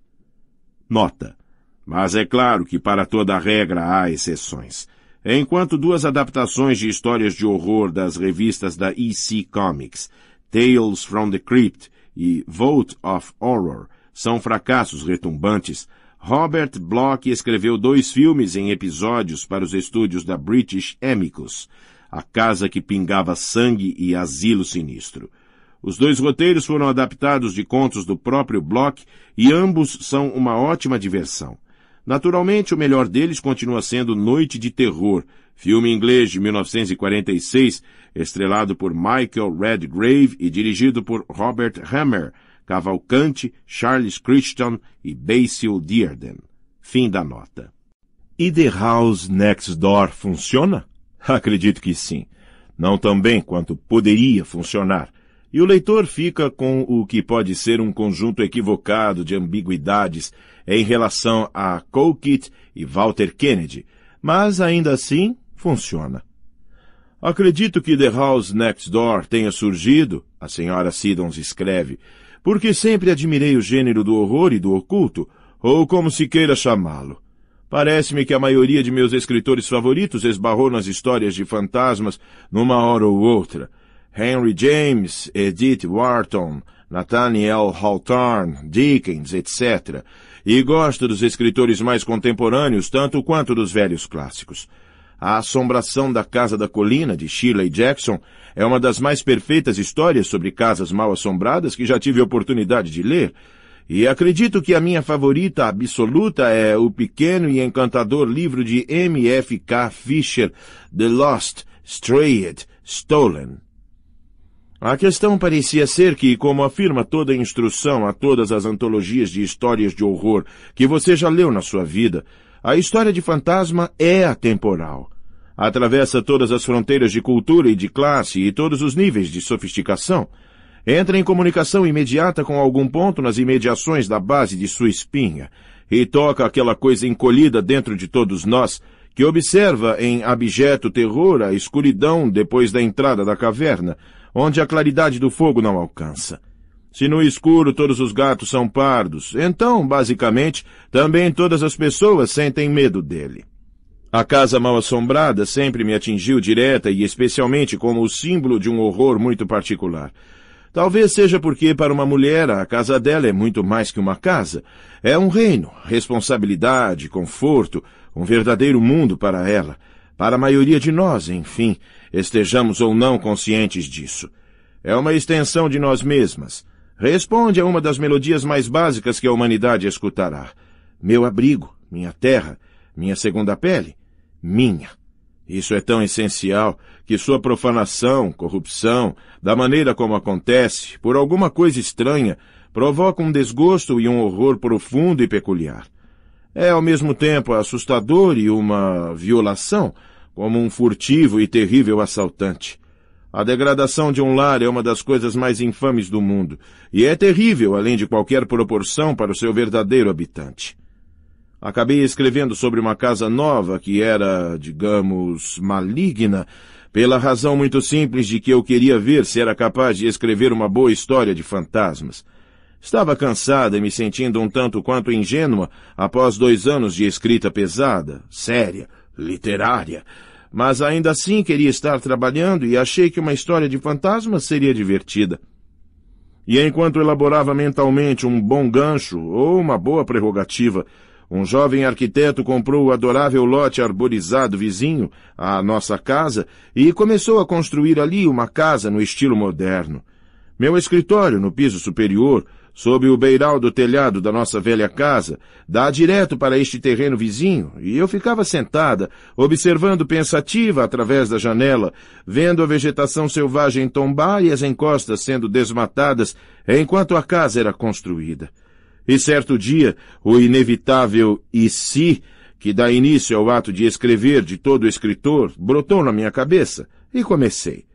Nota. Mas é claro que para toda regra há exceções enquanto duas adaptações de histórias de horror das revistas da EC Comics, Tales from the Crypt e Vault of Horror, são fracassos retumbantes, Robert Bloch escreveu dois filmes em episódios para os estúdios da British Amicus, A Casa que Pingava Sangue e Asilo Sinistro. Os dois roteiros foram adaptados de contos do próprio Bloch e ambos são uma ótima diversão. Naturalmente, o melhor deles continua sendo Noite de Terror, filme inglês de 1946, estrelado por Michael Redgrave e dirigido por Robert Hammer, Cavalcante, Charles Christian e Basil Dearden. Fim da nota. E The House Next Door funciona? Acredito que sim. Não tão bem quanto poderia funcionar e o leitor fica com o que pode ser um conjunto equivocado de ambiguidades em relação a Colquitt e Walter Kennedy, mas ainda assim funciona. Acredito que The House Next Door tenha surgido, a senhora Siddons escreve, porque sempre admirei o gênero do horror e do oculto, ou como se queira chamá-lo. Parece-me que a maioria de meus escritores favoritos esbarrou nas histórias de fantasmas numa hora ou outra, Henry James, Edith Wharton, Nathaniel Hawthorne, Dickens, etc. E gosto dos escritores mais contemporâneos tanto quanto dos velhos clássicos. A Assombração da Casa da Colina, de Shirley Jackson, é uma das mais perfeitas histórias sobre casas mal assombradas que já tive oportunidade de ler, e acredito que a minha favorita absoluta é o pequeno e encantador livro de M. F. K. Fisher, The Lost, Strayed, Stolen. A questão parecia ser que, como afirma toda a instrução a todas as antologias de histórias de horror que você já leu na sua vida, a história de fantasma é atemporal. Atravessa todas as fronteiras de cultura e de classe e todos os níveis de sofisticação. Entra em comunicação imediata com algum ponto nas imediações da base de sua espinha e toca aquela coisa encolhida dentro de todos nós que observa em abjeto terror a escuridão depois da entrada da caverna onde a claridade do fogo não alcança. Se no escuro todos os gatos são pardos, então, basicamente, também todas as pessoas sentem medo dele. A casa mal assombrada sempre me atingiu direta e especialmente como o símbolo de um horror muito particular. Talvez seja porque, para uma mulher, a casa dela é muito mais que uma casa. É um reino, responsabilidade, conforto, um verdadeiro mundo para ela. Para a maioria de nós, enfim, estejamos ou não conscientes disso. É uma extensão de nós mesmas. Responde a uma das melodias mais básicas que a humanidade escutará: Meu abrigo, minha terra, minha segunda pele, minha. Isso é tão essencial que sua profanação, corrupção, da maneira como acontece, por alguma coisa estranha, provoca um desgosto e um horror profundo e peculiar. É ao mesmo tempo assustador e uma violação como um furtivo e terrível assaltante. A degradação de um lar é uma das coisas mais infames do mundo, e é terrível além de qualquer proporção para o seu verdadeiro habitante. Acabei escrevendo sobre uma casa nova que era, digamos, maligna, pela razão muito simples de que eu queria ver se era capaz de escrever uma boa história de fantasmas. Estava cansada e me sentindo um tanto quanto ingênua após dois anos de escrita pesada, séria, literária, mas ainda assim queria estar trabalhando e achei que uma história de fantasmas seria divertida. E enquanto elaborava mentalmente um bom gancho ou uma boa prerrogativa, um jovem arquiteto comprou o adorável lote arborizado vizinho à nossa casa e começou a construir ali uma casa no estilo moderno. Meu escritório, no piso superior, sob o beiral do telhado da nossa velha casa, dá direto para este terreno vizinho, e eu ficava sentada, observando pensativa através da janela, vendo a vegetação selvagem tombar e as encostas sendo desmatadas enquanto a casa era construída. E certo dia, o inevitável e se, que dá início ao ato de escrever de todo escritor, brotou na minha cabeça, e comecei.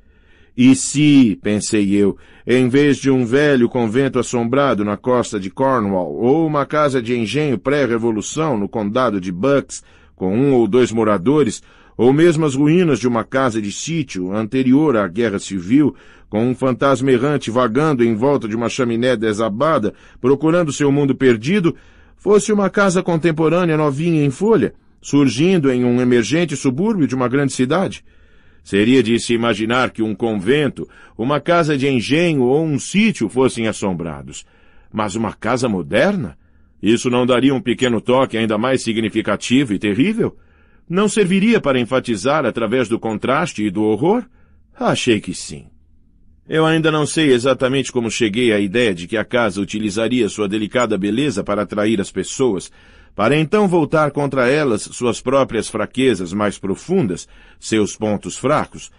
E se, pensei eu, em vez de um velho convento assombrado na costa de Cornwall ou uma casa de engenho pré-revolução no condado de Bucks, com um ou dois moradores, ou mesmo as ruínas de uma casa de sítio anterior à guerra civil, com um fantasma errante vagando em volta de uma chaminé desabada, procurando seu mundo perdido, fosse uma casa contemporânea novinha em folha, surgindo em um emergente subúrbio de uma grande cidade. Seria de se imaginar que um convento, uma casa de engenho ou um sítio fossem assombrados. Mas uma casa moderna? Isso não daria um pequeno toque ainda mais significativo e terrível? Não serviria para enfatizar através do contraste e do horror? Achei que sim. Eu ainda não sei exatamente como cheguei à ideia de que a casa utilizaria sua delicada beleza para atrair as pessoas, para então voltar contra elas suas próprias fraquezas mais profundas, seus pontos fracos,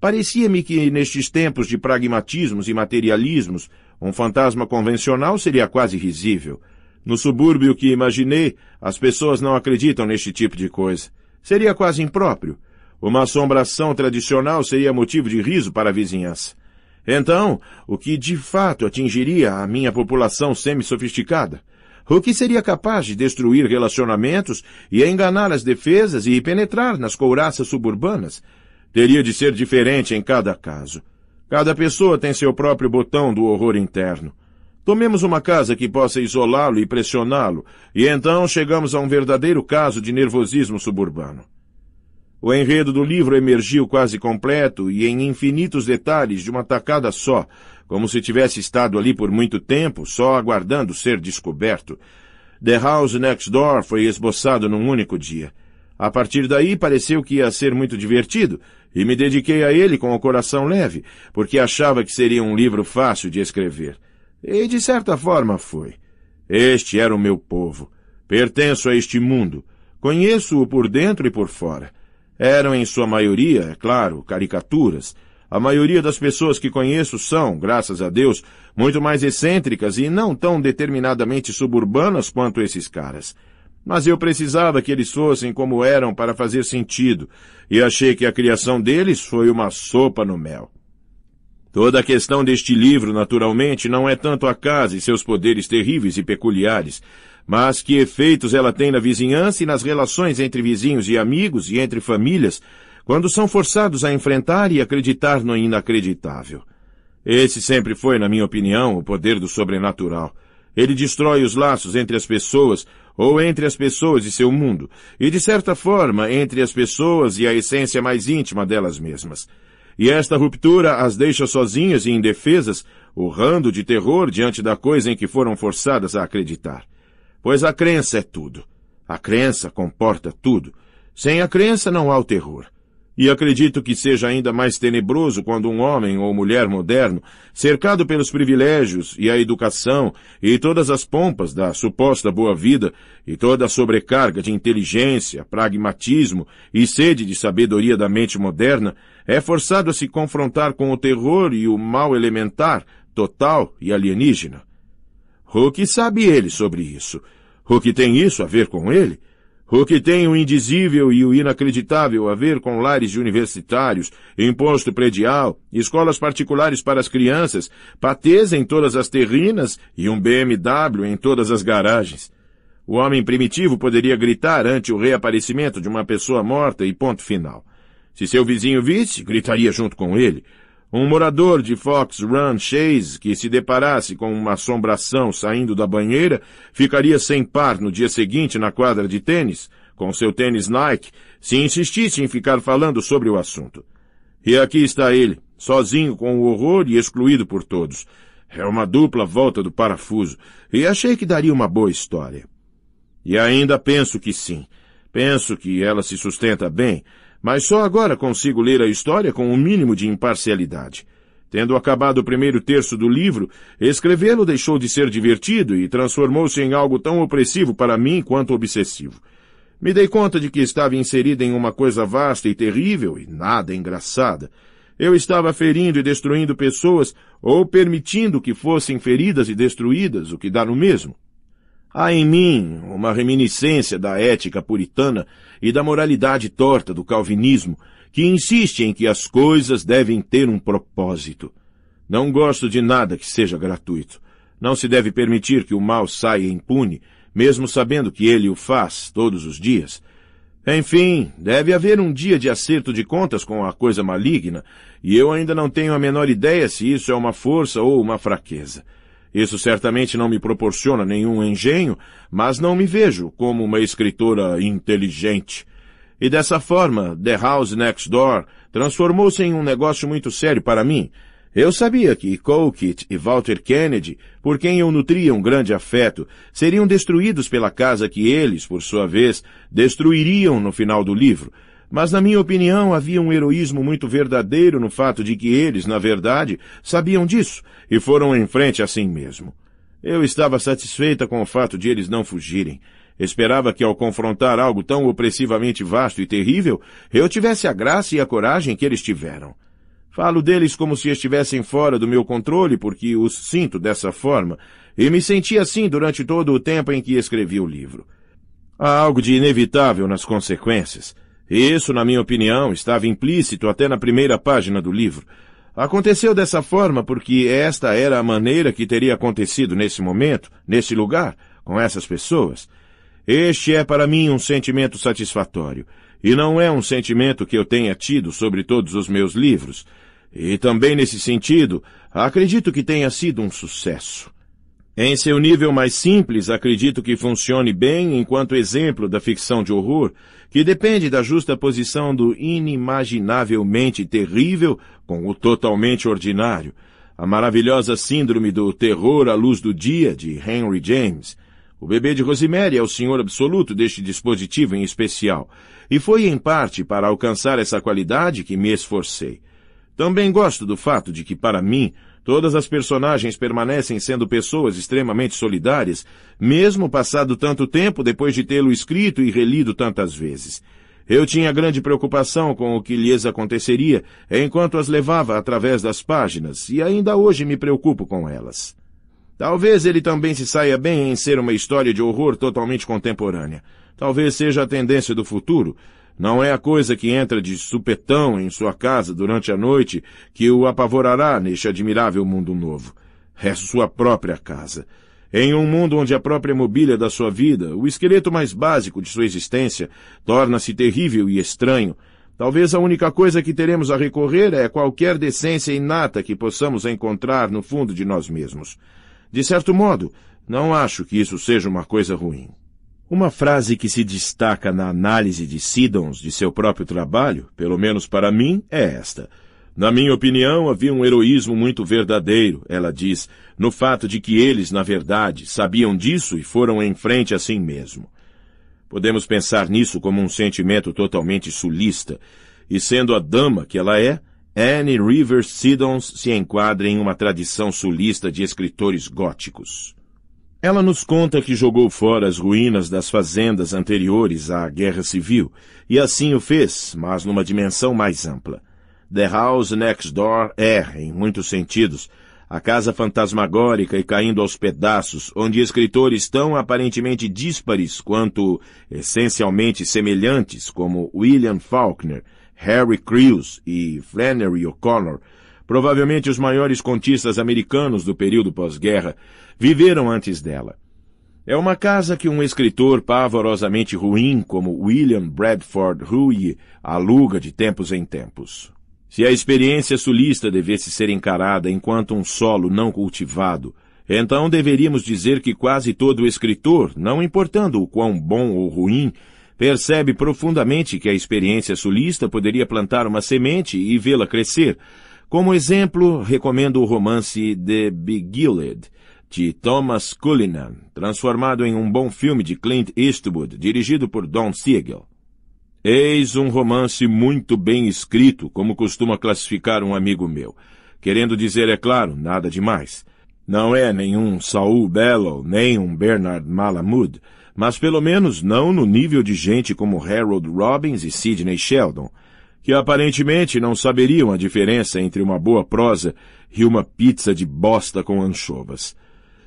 parecia-me que nestes tempos de pragmatismos e materialismos, um fantasma convencional seria quase risível. No subúrbio que imaginei, as pessoas não acreditam neste tipo de coisa. Seria quase impróprio. Uma assombração tradicional seria motivo de riso para a vizinhança. Então, o que de fato atingiria a minha população semi-sofisticada? o que seria capaz de destruir relacionamentos e enganar as defesas e penetrar nas couraças suburbanas. Teria de ser diferente em cada caso. Cada pessoa tem seu próprio botão do horror interno. Tomemos uma casa que possa isolá-lo e pressioná-lo, e então chegamos a um verdadeiro caso de nervosismo suburbano. O enredo do livro emergiu quase completo e em infinitos detalhes de uma tacada só, como se tivesse estado ali por muito tempo, só aguardando ser descoberto. The House Next Door foi esboçado num único dia. A partir daí pareceu que ia ser muito divertido, e me dediquei a ele com o coração leve, porque achava que seria um livro fácil de escrever. E de certa forma foi. Este era o meu povo. Pertenço a este mundo. Conheço-o por dentro e por fora. Eram, em sua maioria, é claro, caricaturas, a maioria das pessoas que conheço são, graças a Deus, muito mais excêntricas e não tão determinadamente suburbanas quanto esses caras. Mas eu precisava que eles fossem como eram para fazer sentido, e achei que a criação deles foi uma sopa no mel. Toda a questão deste livro, naturalmente, não é tanto a casa e seus poderes terríveis e peculiares, mas que efeitos ela tem na vizinhança e nas relações entre vizinhos e amigos e entre famílias, quando são forçados a enfrentar e acreditar no inacreditável. Esse sempre foi, na minha opinião, o poder do sobrenatural. Ele destrói os laços entre as pessoas ou entre as pessoas e seu mundo, e de certa forma entre as pessoas e a essência mais íntima delas mesmas. E esta ruptura as deixa sozinhas e indefesas, urrando de terror diante da coisa em que foram forçadas a acreditar. Pois a crença é tudo. A crença comporta tudo. Sem a crença não há o terror. E acredito que seja ainda mais tenebroso quando um homem ou mulher moderno, cercado pelos privilégios e a educação e todas as pompas da suposta boa vida e toda a sobrecarga de inteligência, pragmatismo e sede de sabedoria da mente moderna, é forçado a se confrontar com o terror e o mal elementar, total e alienígena. O que sabe ele sobre isso? O que tem isso a ver com ele? O que tem o indizível e o inacreditável a ver com lares de universitários, imposto predial, escolas particulares para as crianças, patês em todas as terrinas e um BMW em todas as garagens? O homem primitivo poderia gritar ante o reaparecimento de uma pessoa morta e ponto final. Se seu vizinho visse, gritaria junto com ele. Um morador de Fox Run Chase que se deparasse com uma assombração saindo da banheira ficaria sem par no dia seguinte na quadra de tênis, com seu tênis Nike, se insistisse em ficar falando sobre o assunto. E aqui está ele, sozinho com o horror e excluído por todos. É uma dupla volta do parafuso, e achei que daria uma boa história. E ainda penso que sim. Penso que ela se sustenta bem, mas só agora consigo ler a história com o um mínimo de imparcialidade. Tendo acabado o primeiro terço do livro, escrevê-lo deixou de ser divertido e transformou-se em algo tão opressivo para mim quanto obsessivo. Me dei conta de que estava inserida em uma coisa vasta e terrível e nada engraçada. Eu estava ferindo e destruindo pessoas ou permitindo que fossem feridas e destruídas, o que dá no mesmo. Há em mim uma reminiscência da ética puritana e da moralidade torta do calvinismo, que insiste em que as coisas devem ter um propósito. Não gosto de nada que seja gratuito. Não se deve permitir que o mal saia impune, mesmo sabendo que ele o faz todos os dias. Enfim, deve haver um dia de acerto de contas com a coisa maligna, e eu ainda não tenho a menor ideia se isso é uma força ou uma fraqueza. Isso certamente não me proporciona nenhum engenho, mas não me vejo como uma escritora inteligente. E dessa forma, The House Next Door transformou-se em um negócio muito sério para mim. Eu sabia que Colquitt e Walter Kennedy, por quem eu nutria um grande afeto, seriam destruídos pela casa que eles, por sua vez, destruiriam no final do livro, mas, na minha opinião, havia um heroísmo muito verdadeiro no fato de que eles, na verdade, sabiam disso e foram em frente assim mesmo. Eu estava satisfeita com o fato de eles não fugirem. Esperava que, ao confrontar algo tão opressivamente vasto e terrível, eu tivesse a graça e a coragem que eles tiveram. Falo deles como se estivessem fora do meu controle, porque os sinto dessa forma, e me senti assim durante todo o tempo em que escrevi o livro. Há algo de inevitável nas consequências isso, na minha opinião, estava implícito até na primeira página do livro. Aconteceu dessa forma porque esta era a maneira que teria acontecido nesse momento, nesse lugar, com essas pessoas. Este é para mim um sentimento satisfatório, e não é um sentimento que eu tenha tido sobre todos os meus livros. E também nesse sentido, acredito que tenha sido um sucesso. Em seu nível mais simples, acredito que funcione bem enquanto exemplo da ficção de horror, que depende da justa posição do inimaginavelmente terrível com o totalmente ordinário, a maravilhosa síndrome do terror à luz do dia de Henry James. O bebê de Rosemary é o senhor absoluto deste dispositivo em especial, e foi em parte para alcançar essa qualidade que me esforcei. Também gosto do fato de que, para mim, Todas as personagens permanecem sendo pessoas extremamente solidárias, mesmo passado tanto tempo depois de tê-lo escrito e relido tantas vezes. Eu tinha grande preocupação com o que lhes aconteceria enquanto as levava através das páginas, e ainda hoje me preocupo com elas. Talvez ele também se saia bem em ser uma história de horror totalmente contemporânea. Talvez seja a tendência do futuro, não é a coisa que entra de supetão em sua casa durante a noite que o apavorará neste admirável mundo novo. É sua própria casa. Em um mundo onde a própria mobília da sua vida, o esqueleto mais básico de sua existência, torna-se terrível e estranho, talvez a única coisa que teremos a recorrer é qualquer decência inata que possamos encontrar no fundo de nós mesmos. De certo modo, não acho que isso seja uma coisa ruim. Uma frase que se destaca na análise de Siddons de seu próprio trabalho, pelo menos para mim, é esta. Na minha opinião, havia um heroísmo muito verdadeiro, ela diz, no fato de que eles, na verdade, sabiam disso e foram em frente a si mesmo. Podemos pensar nisso como um sentimento totalmente sulista, e sendo a dama que ela é, Anne Rivers Siddons se enquadra em uma tradição sulista de escritores góticos. Ela nos conta que jogou fora as ruínas das fazendas anteriores à Guerra Civil, e assim o fez, mas numa dimensão mais ampla. The House Next Door é, em muitos sentidos, a casa fantasmagórica e caindo aos pedaços, onde escritores tão aparentemente díspares quanto essencialmente semelhantes como William Faulkner, Harry Crews e Flannery O'Connor provavelmente os maiores contistas americanos do período pós-guerra, viveram antes dela. É uma casa que um escritor pavorosamente ruim como William Bradford Huey aluga de tempos em tempos. Se a experiência sulista devesse ser encarada enquanto um solo não cultivado, então deveríamos dizer que quase todo escritor, não importando o quão bom ou ruim, percebe profundamente que a experiência sulista poderia plantar uma semente e vê-la crescer. Como exemplo, recomendo o romance The Beguiled, de Thomas Cullinan, transformado em um bom filme de Clint Eastwood, dirigido por Don Siegel. Eis um romance muito bem escrito, como costuma classificar um amigo meu. Querendo dizer, é claro, nada demais. Não é nenhum Saul Bellow, nem um Bernard Malamud, mas pelo menos não no nível de gente como Harold Robbins e Sidney Sheldon, que aparentemente não saberiam a diferença entre uma boa prosa e uma pizza de bosta com anchovas.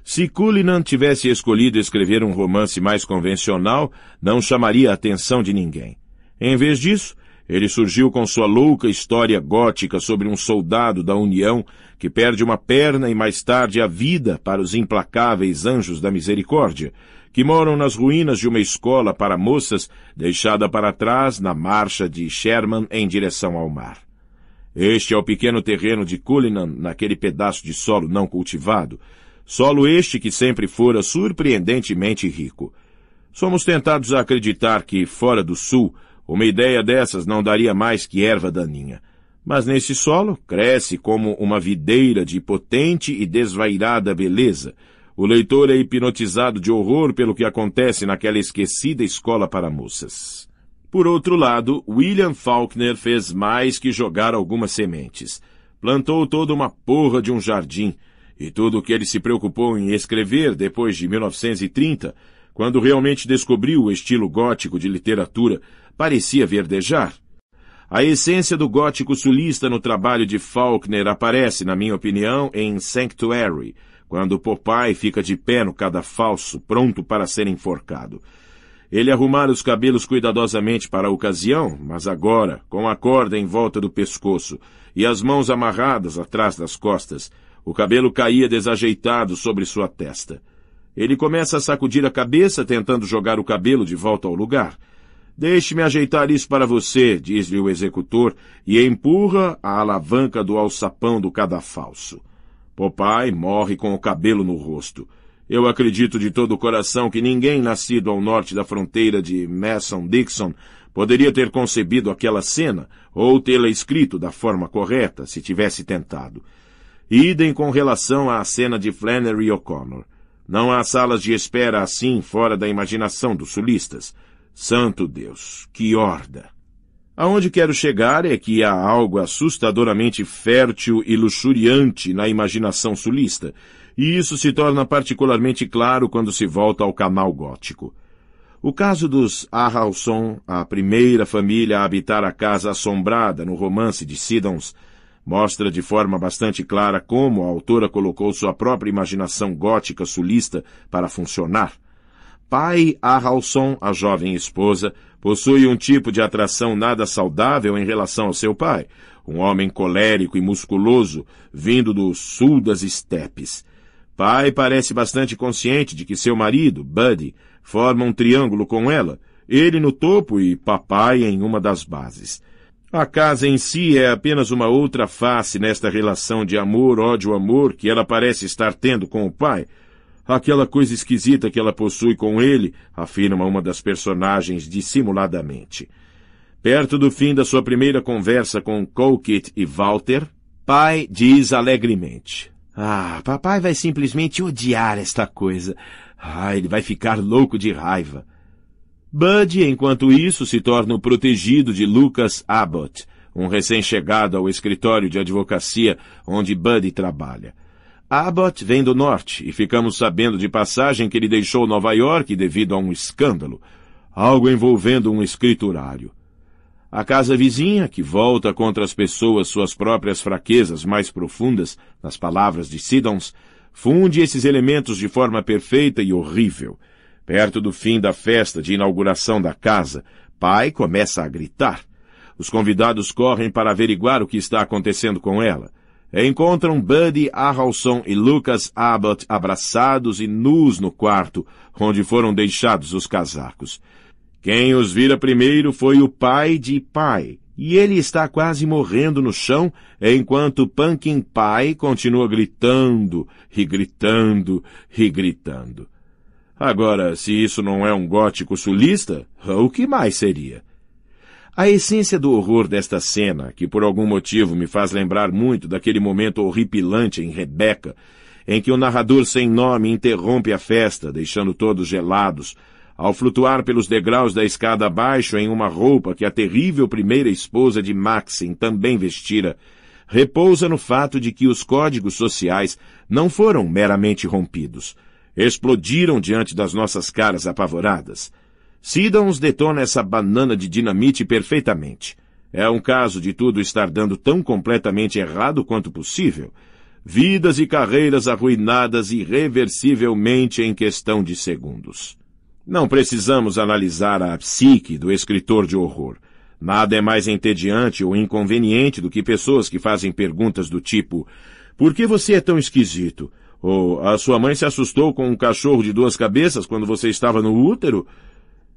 Se Cullinan tivesse escolhido escrever um romance mais convencional, não chamaria a atenção de ninguém. Em vez disso, ele surgiu com sua louca história gótica sobre um soldado da União que perde uma perna e mais tarde a vida para os implacáveis anjos da misericórdia, que moram nas ruínas de uma escola para moças deixada para trás na marcha de Sherman em direção ao mar. Este é o pequeno terreno de Cullinan naquele pedaço de solo não cultivado, Solo este que sempre fora surpreendentemente rico. Somos tentados a acreditar que, fora do Sul, uma ideia dessas não daria mais que erva daninha. Mas nesse solo cresce como uma videira de potente e desvairada beleza. O leitor é hipnotizado de horror pelo que acontece naquela esquecida escola para moças. Por outro lado, William Faulkner fez mais que jogar algumas sementes. Plantou toda uma porra de um jardim, e tudo o que ele se preocupou em escrever depois de 1930, quando realmente descobriu o estilo gótico de literatura, parecia verdejar. A essência do gótico sulista no trabalho de Faulkner aparece, na minha opinião, em Sanctuary, quando Popeye fica de pé no cadafalso, pronto para ser enforcado. Ele arrumara os cabelos cuidadosamente para a ocasião, mas agora, com a corda em volta do pescoço e as mãos amarradas atrás das costas, o cabelo caía desajeitado sobre sua testa. Ele começa a sacudir a cabeça, tentando jogar o cabelo de volta ao lugar. Deixe-me ajeitar isso para você, diz-lhe o executor, e empurra a alavanca do alçapão do cadafalso. Popeye morre com o cabelo no rosto. Eu acredito de todo o coração que ninguém nascido ao norte da fronteira de Mason-Dixon poderia ter concebido aquela cena ou tê-la escrito da forma correta se tivesse tentado. Idem com relação à cena de Flannery O'Connor. Não há salas de espera assim fora da imaginação dos sulistas. Santo Deus, que horda! Aonde quero chegar é que há algo assustadoramente fértil e luxuriante na imaginação sulista, e isso se torna particularmente claro quando se volta ao canal gótico. O caso dos Arralson, a primeira família a habitar a casa assombrada no romance de Siddons, mostra de forma bastante clara como a autora colocou sua própria imaginação gótica sulista para funcionar. Pai Arralson, a jovem esposa, possui um tipo de atração nada saudável em relação ao seu pai, um homem colérico e musculoso, vindo do sul das estepes. Pai parece bastante consciente de que seu marido, Buddy, forma um triângulo com ela, ele no topo e papai em uma das bases. A casa em si é apenas uma outra face nesta relação de amor-ódio-amor que ela parece estar tendo com o pai. Aquela coisa esquisita que ela possui com ele, afirma uma das personagens dissimuladamente. Perto do fim da sua primeira conversa com Colquitt e Walter, pai diz alegremente: Ah, papai vai simplesmente odiar esta coisa. Ah, ele vai ficar louco de raiva. Bud, enquanto isso, se torna o protegido de Lucas Abbott, um recém-chegado ao escritório de advocacia onde Bud trabalha. Abbott vem do norte e ficamos sabendo de passagem que ele deixou Nova York devido a um escândalo, algo envolvendo um escriturário. A casa vizinha, que volta contra as pessoas suas próprias fraquezas mais profundas, nas palavras de Siddons, funde esses elementos de forma perfeita e horrível, Perto do fim da festa de inauguração da casa, pai começa a gritar. Os convidados correm para averiguar o que está acontecendo com ela. Encontram Buddy Harrelson e Lucas Abbott abraçados e nus no quarto, onde foram deixados os casacos. Quem os vira primeiro foi o pai de pai, e ele está quase morrendo no chão, enquanto Pumpkin Pie continua gritando, e gritando, e gritando. Agora, se isso não é um gótico sulista, o que mais seria? A essência do horror desta cena, que por algum motivo me faz lembrar muito daquele momento horripilante em Rebeca, em que o narrador sem nome interrompe a festa, deixando todos gelados, ao flutuar pelos degraus da escada abaixo em uma roupa que a terrível primeira esposa de Maxim também vestira, repousa no fato de que os códigos sociais não foram meramente rompidos — explodiram diante das nossas caras apavoradas. Sidons detona essa banana de dinamite perfeitamente. É um caso de tudo estar dando tão completamente errado quanto possível. Vidas e carreiras arruinadas irreversivelmente em questão de segundos. Não precisamos analisar a psique do escritor de horror. Nada é mais entediante ou inconveniente do que pessoas que fazem perguntas do tipo: Por que você é tão esquisito? Ou a sua mãe se assustou com um cachorro de duas cabeças quando você estava no útero?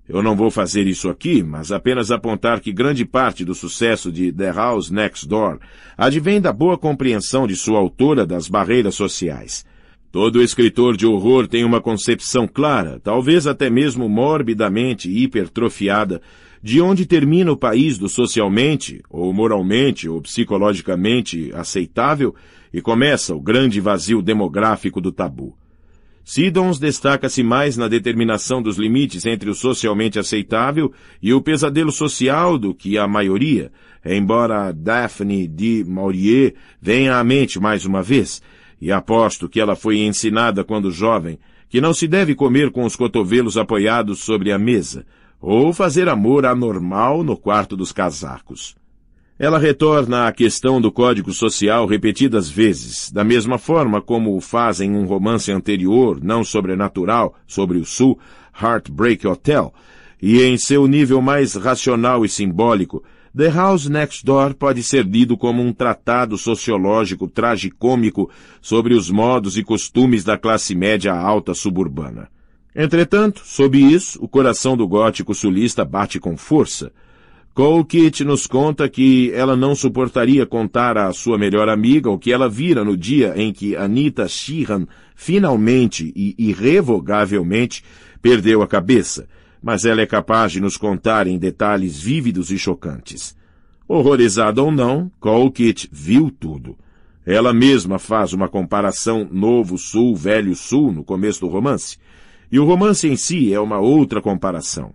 Eu não vou fazer isso aqui, mas apenas apontar que grande parte do sucesso de The House Next Door advém da boa compreensão de sua autora das barreiras sociais. Todo escritor de horror tem uma concepção clara, talvez até mesmo morbidamente hipertrofiada, de onde termina o país do socialmente, ou moralmente, ou psicologicamente aceitável, e começa o grande vazio demográfico do tabu. Siddons destaca-se mais na determinação dos limites entre o socialmente aceitável e o pesadelo social do que a maioria, embora Daphne de Maurier venha à mente mais uma vez, e aposto que ela foi ensinada quando jovem que não se deve comer com os cotovelos apoiados sobre a mesa, ou fazer amor anormal no quarto dos casacos. Ela retorna à questão do código social repetidas vezes, da mesma forma como o faz em um romance anterior, não sobrenatural, sobre o Sul, Heartbreak Hotel, e em seu nível mais racional e simbólico, The House Next Door pode ser lido como um tratado sociológico tragicômico sobre os modos e costumes da classe média alta suburbana. Entretanto, sob isso, o coração do gótico sulista bate com força. Colquitt nos conta que ela não suportaria contar à sua melhor amiga o que ela vira no dia em que Anita Sheehan finalmente e irrevogavelmente perdeu a cabeça, mas ela é capaz de nos contar em detalhes vívidos e chocantes. Horrorizada ou não, Colquitt viu tudo. Ela mesma faz uma comparação Novo Sul, Velho Sul no começo do romance. E o romance em si é uma outra comparação.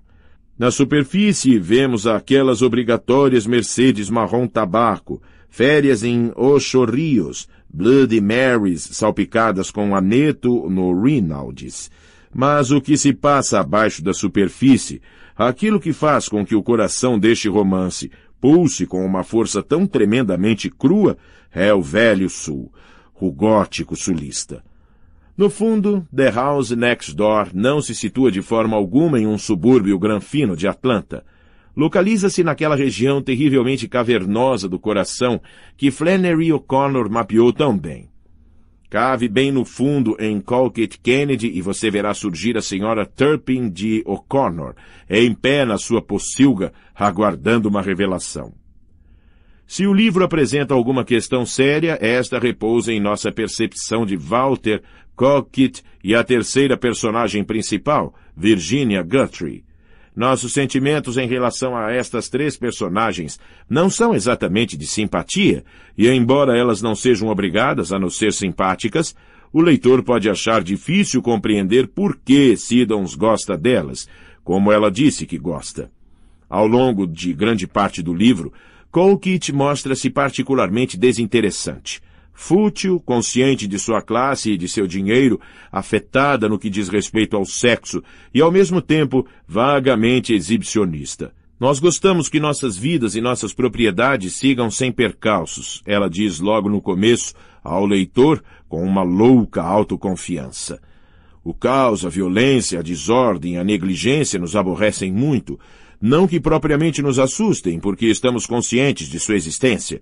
Na superfície, vemos aquelas obrigatórias Mercedes marrom tabaco, férias em Oxorrios, Bloody Marys salpicadas com aneto no Rinaldes. Mas o que se passa abaixo da superfície, aquilo que faz com que o coração deste romance pulse com uma força tão tremendamente crua, é o velho Sul, o gótico sulista. No fundo, The House Next Door não se situa de forma alguma em um subúrbio granfino de Atlanta. Localiza-se naquela região terrivelmente cavernosa do coração que Flannery O'Connor mapeou tão bem. Cave bem no fundo em Colquitt Kennedy e você verá surgir a senhora Turpin de O'Connor, em pé na sua pocilga, aguardando uma revelação. Se o livro apresenta alguma questão séria, esta repousa em nossa percepção de Walter Cockett e a terceira personagem principal, Virginia Guthrie. Nossos sentimentos em relação a estas três personagens não são exatamente de simpatia, e embora elas não sejam obrigadas a nos ser simpáticas, o leitor pode achar difícil compreender por que Siddons gosta delas, como ela disse que gosta. Ao longo de grande parte do livro, Colquitt mostra-se particularmente desinteressante. Fútil, consciente de sua classe e de seu dinheiro, afetada no que diz respeito ao sexo e, ao mesmo tempo, vagamente exibicionista. Nós gostamos que nossas vidas e nossas propriedades sigam sem percalços, ela diz logo no começo ao leitor com uma louca autoconfiança. O caos, a violência, a desordem, a negligência nos aborrecem muito, não que propriamente nos assustem, porque estamos conscientes de sua existência.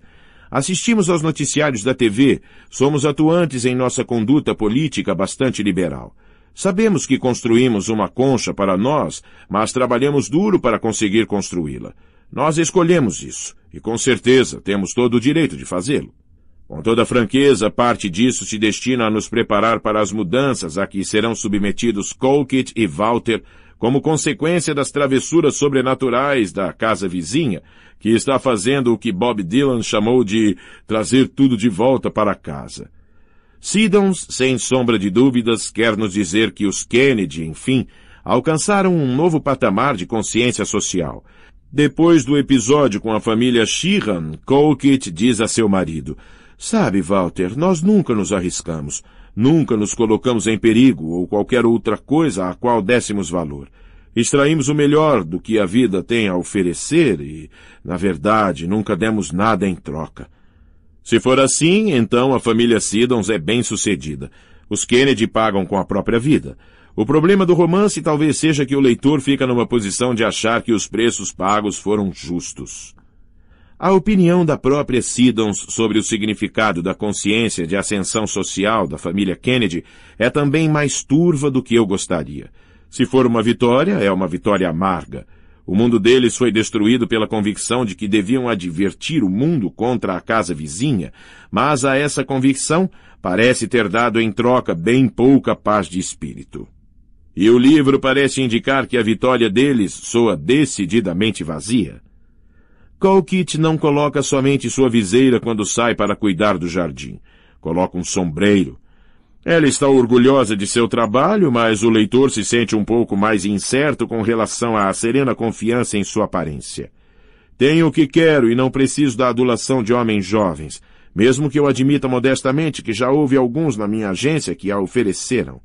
Assistimos aos noticiários da TV, somos atuantes em nossa conduta política bastante liberal. Sabemos que construímos uma concha para nós, mas trabalhamos duro para conseguir construí-la. Nós escolhemos isso, e com certeza temos todo o direito de fazê-lo. Com toda franqueza, parte disso se destina a nos preparar para as mudanças a que serão submetidos Colquitt e Walter como consequência das travessuras sobrenaturais da casa vizinha, que está fazendo o que Bob Dylan chamou de trazer tudo de volta para casa. Siddons, sem sombra de dúvidas, quer nos dizer que os Kennedy, enfim, alcançaram um novo patamar de consciência social. Depois do episódio com a família Sheehan, Colquitt diz a seu marido, Sabe, Walter, nós nunca nos arriscamos. Nunca nos colocamos em perigo ou qualquer outra coisa a qual dessemos valor. Extraímos o melhor do que a vida tem a oferecer e, na verdade, nunca demos nada em troca. Se for assim, então a família Siddons é bem-sucedida. Os Kennedy pagam com a própria vida. O problema do romance talvez seja que o leitor fica numa posição de achar que os preços pagos foram justos. A opinião da própria Siddons sobre o significado da consciência de ascensão social da família Kennedy é também mais turva do que eu gostaria. Se for uma vitória, é uma vitória amarga. O mundo deles foi destruído pela convicção de que deviam advertir o mundo contra a casa vizinha, mas a essa convicção parece ter dado em troca bem pouca paz de espírito. E o livro parece indicar que a vitória deles soa decididamente vazia. Colquitt não coloca somente sua viseira quando sai para cuidar do jardim. Coloca um sombreiro. Ela está orgulhosa de seu trabalho, mas o leitor se sente um pouco mais incerto com relação à serena confiança em sua aparência. Tenho o que quero e não preciso da adulação de homens jovens, mesmo que eu admita modestamente que já houve alguns na minha agência que a ofereceram.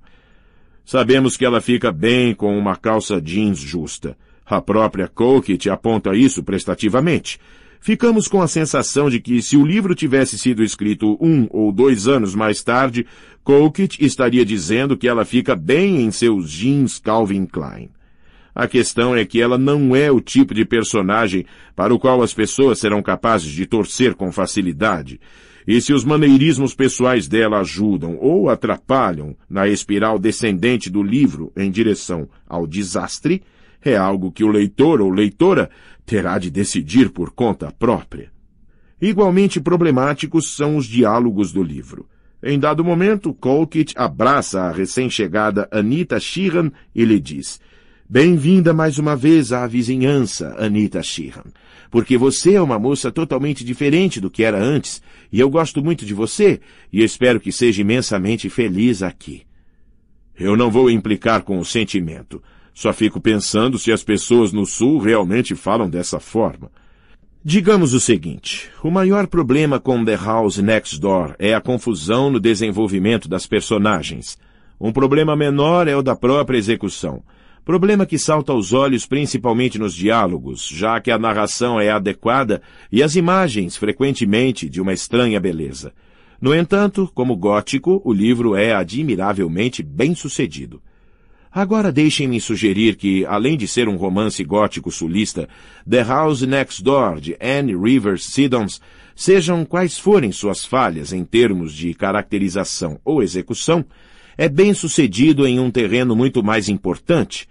Sabemos que ela fica bem com uma calça jeans justa. A própria Colquitt aponta isso prestativamente. Ficamos com a sensação de que se o livro tivesse sido escrito um ou dois anos mais tarde, Colquitt estaria dizendo que ela fica bem em seus jeans Calvin Klein. A questão é que ela não é o tipo de personagem para o qual as pessoas serão capazes de torcer com facilidade. E se os maneirismos pessoais dela ajudam ou atrapalham na espiral descendente do livro em direção ao desastre, é algo que o leitor ou leitora terá de decidir por conta própria. Igualmente problemáticos são os diálogos do livro. Em dado momento, Colquitt abraça a recém-chegada Anita Sheehan e lhe diz Bem-vinda mais uma vez à vizinhança, Anita Sheehan. Porque você é uma moça totalmente diferente do que era antes, e eu gosto muito de você, e espero que seja imensamente feliz aqui. Eu não vou implicar com o sentimento, só fico pensando se as pessoas no Sul realmente falam dessa forma. Digamos o seguinte: o maior problema com The House Next Door é a confusão no desenvolvimento das personagens. Um problema menor é o da própria execução. Problema que salta aos olhos principalmente nos diálogos, já que a narração é adequada e as imagens, frequentemente, de uma estranha beleza. No entanto, como gótico, o livro é admiravelmente bem sucedido. Agora deixem-me sugerir que, além de ser um romance gótico sulista, The House Next Door de Anne Rivers Siddons, sejam quais forem suas falhas em termos de caracterização ou execução, é bem sucedido em um terreno muito mais importante.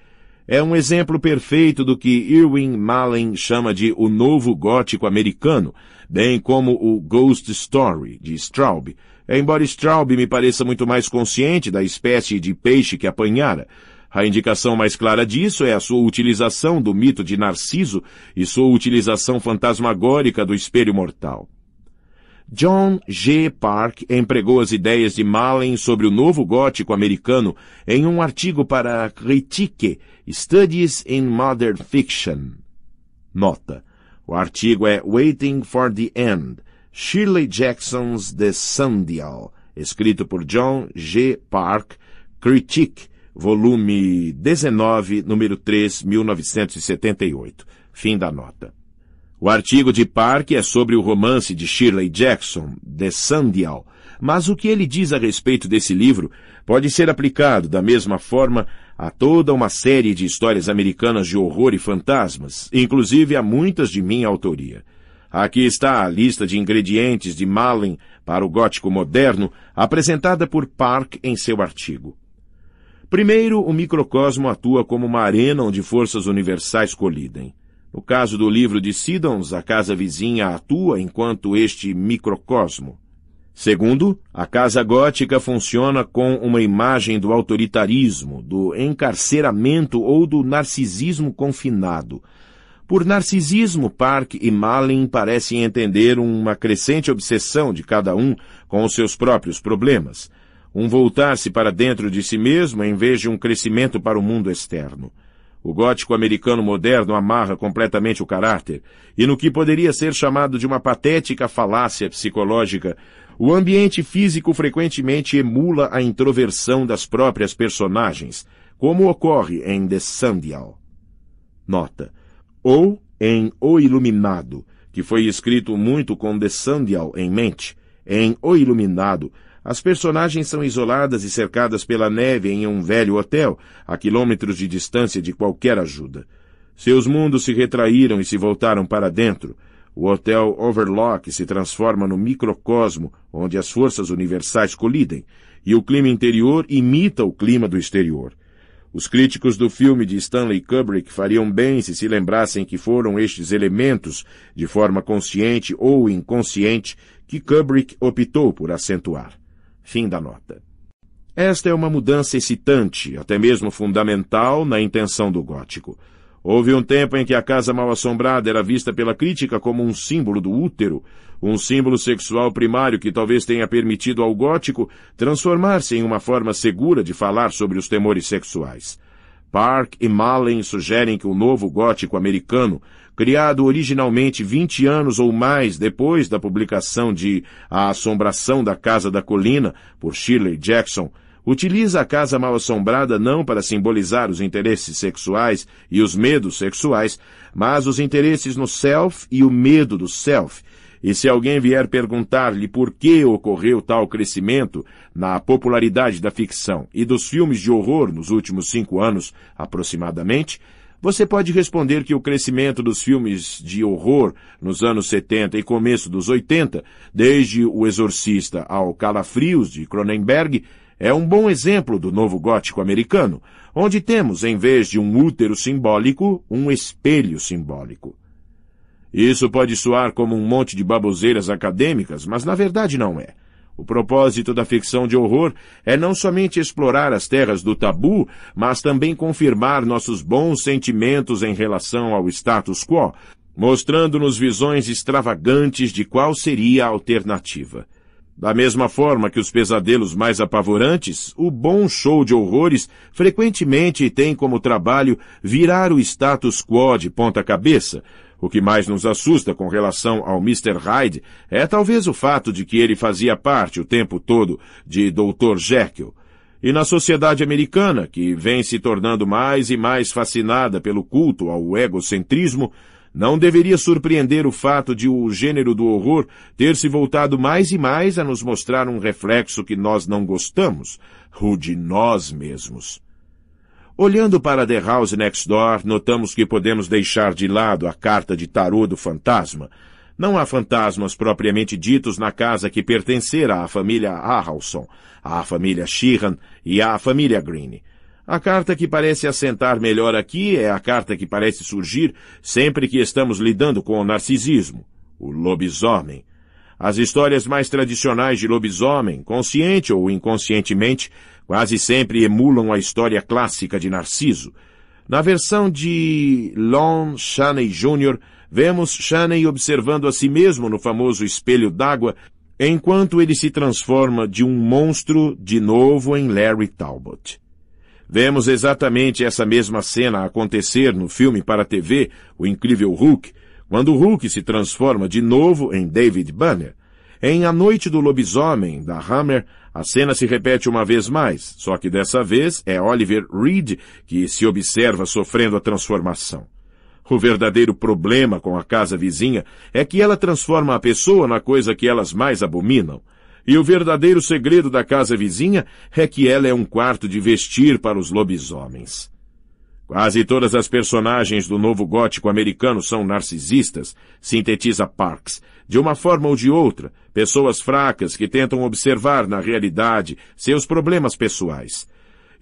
É um exemplo perfeito do que Irwin Malen chama de o novo gótico americano, bem como o Ghost Story de Straub, embora Straub me pareça muito mais consciente da espécie de peixe que apanhara, a indicação mais clara disso é a sua utilização do mito de Narciso e sua utilização fantasmagórica do espelho mortal. John G. Park empregou as ideias de Malen sobre o novo gótico americano em um artigo para a Critique Studies in Modern Fiction. Nota. O artigo é Waiting for the End, Shirley Jackson's The Sundial, escrito por John G. Park, Critique, volume 19, número 3, 1978. Fim da nota. O artigo de Park é sobre o romance de Shirley Jackson, The Sandial, mas o que ele diz a respeito desse livro pode ser aplicado da mesma forma a toda uma série de histórias americanas de horror e fantasmas, inclusive a muitas de minha autoria. Aqui está a lista de ingredientes de Malin para o gótico moderno apresentada por Park em seu artigo. Primeiro, o microcosmo atua como uma arena onde forças universais colidem. No caso do livro de Siddons, a casa vizinha atua enquanto este microcosmo. Segundo, a casa gótica funciona com uma imagem do autoritarismo, do encarceramento ou do narcisismo confinado. Por narcisismo, Park e Malin parecem entender uma crescente obsessão de cada um com os seus próprios problemas um voltar-se para dentro de si mesmo em vez de um crescimento para o mundo externo. O gótico americano moderno amarra completamente o caráter, e no que poderia ser chamado de uma patética falácia psicológica, o ambiente físico frequentemente emula a introversão das próprias personagens, como ocorre em The Sandial, Nota. Ou em O Iluminado, que foi escrito muito com The Sandial em mente. Em O Iluminado, as personagens são isoladas e cercadas pela neve em um velho hotel, a quilômetros de distância de qualquer ajuda. Seus mundos se retraíram e se voltaram para dentro. O hotel Overlock se transforma no microcosmo onde as forças universais colidem, e o clima interior imita o clima do exterior. Os críticos do filme de Stanley Kubrick fariam bem se se lembrassem que foram estes elementos, de forma consciente ou inconsciente, que Kubrick optou por acentuar. Fim da nota. Esta é uma mudança excitante, até mesmo fundamental, na intenção do gótico. Houve um tempo em que a casa mal-assombrada era vista pela crítica como um símbolo do útero, um símbolo sexual primário que talvez tenha permitido ao gótico transformar-se em uma forma segura de falar sobre os temores sexuais. Park e Malen sugerem que o novo gótico americano criado originalmente 20 anos ou mais depois da publicação de A Assombração da Casa da Colina, por Shirley Jackson, utiliza a casa mal-assombrada não para simbolizar os interesses sexuais e os medos sexuais, mas os interesses no self e o medo do self. E se alguém vier perguntar-lhe por que ocorreu tal crescimento na popularidade da ficção e dos filmes de horror nos últimos cinco anos, aproximadamente, você pode responder que o crescimento dos filmes de horror nos anos 70 e começo dos 80, desde O Exorcista ao Calafrios de Cronenberg, é um bom exemplo do novo gótico americano, onde temos, em vez de um útero simbólico, um espelho simbólico. Isso pode soar como um monte de baboseiras acadêmicas, mas na verdade não é. O propósito da ficção de horror é não somente explorar as terras do tabu, mas também confirmar nossos bons sentimentos em relação ao status quo, mostrando-nos visões extravagantes de qual seria a alternativa. Da mesma forma que os pesadelos mais apavorantes, o bom show de horrores frequentemente tem como trabalho virar o status quo de ponta cabeça, o que mais nos assusta com relação ao Mr. Hyde é talvez o fato de que ele fazia parte o tempo todo de Dr. Jekyll. E na sociedade americana, que vem se tornando mais e mais fascinada pelo culto ao egocentrismo, não deveria surpreender o fato de o gênero do horror ter se voltado mais e mais a nos mostrar um reflexo que nós não gostamos, o de nós mesmos. Olhando para The House Next Door, notamos que podemos deixar de lado a carta de tarô do fantasma. Não há fantasmas propriamente ditos na casa que pertencerá à família Harrelson, à família Sheehan e à família Green. A carta que parece assentar melhor aqui é a carta que parece surgir sempre que estamos lidando com o narcisismo, o lobisomem. As histórias mais tradicionais de lobisomem, consciente ou inconscientemente, Quase sempre emulam a história clássica de Narciso. Na versão de Lon Chaney Jr., vemos Chaney observando a si mesmo no famoso espelho d'água, enquanto ele se transforma de um monstro de novo em Larry Talbot. Vemos exatamente essa mesma cena acontecer no filme para a TV, O Incrível Hulk, quando Hulk se transforma de novo em David Banner. Em A Noite do Lobisomem, da Hammer, a cena se repete uma vez mais, só que dessa vez é Oliver Reed que se observa sofrendo a transformação. O verdadeiro problema com a casa vizinha é que ela transforma a pessoa na coisa que elas mais abominam. E o verdadeiro segredo da casa vizinha é que ela é um quarto de vestir para os lobisomens. Quase todas as personagens do novo gótico americano são narcisistas, sintetiza Parks, de uma forma ou de outra, pessoas fracas que tentam observar na realidade seus problemas pessoais.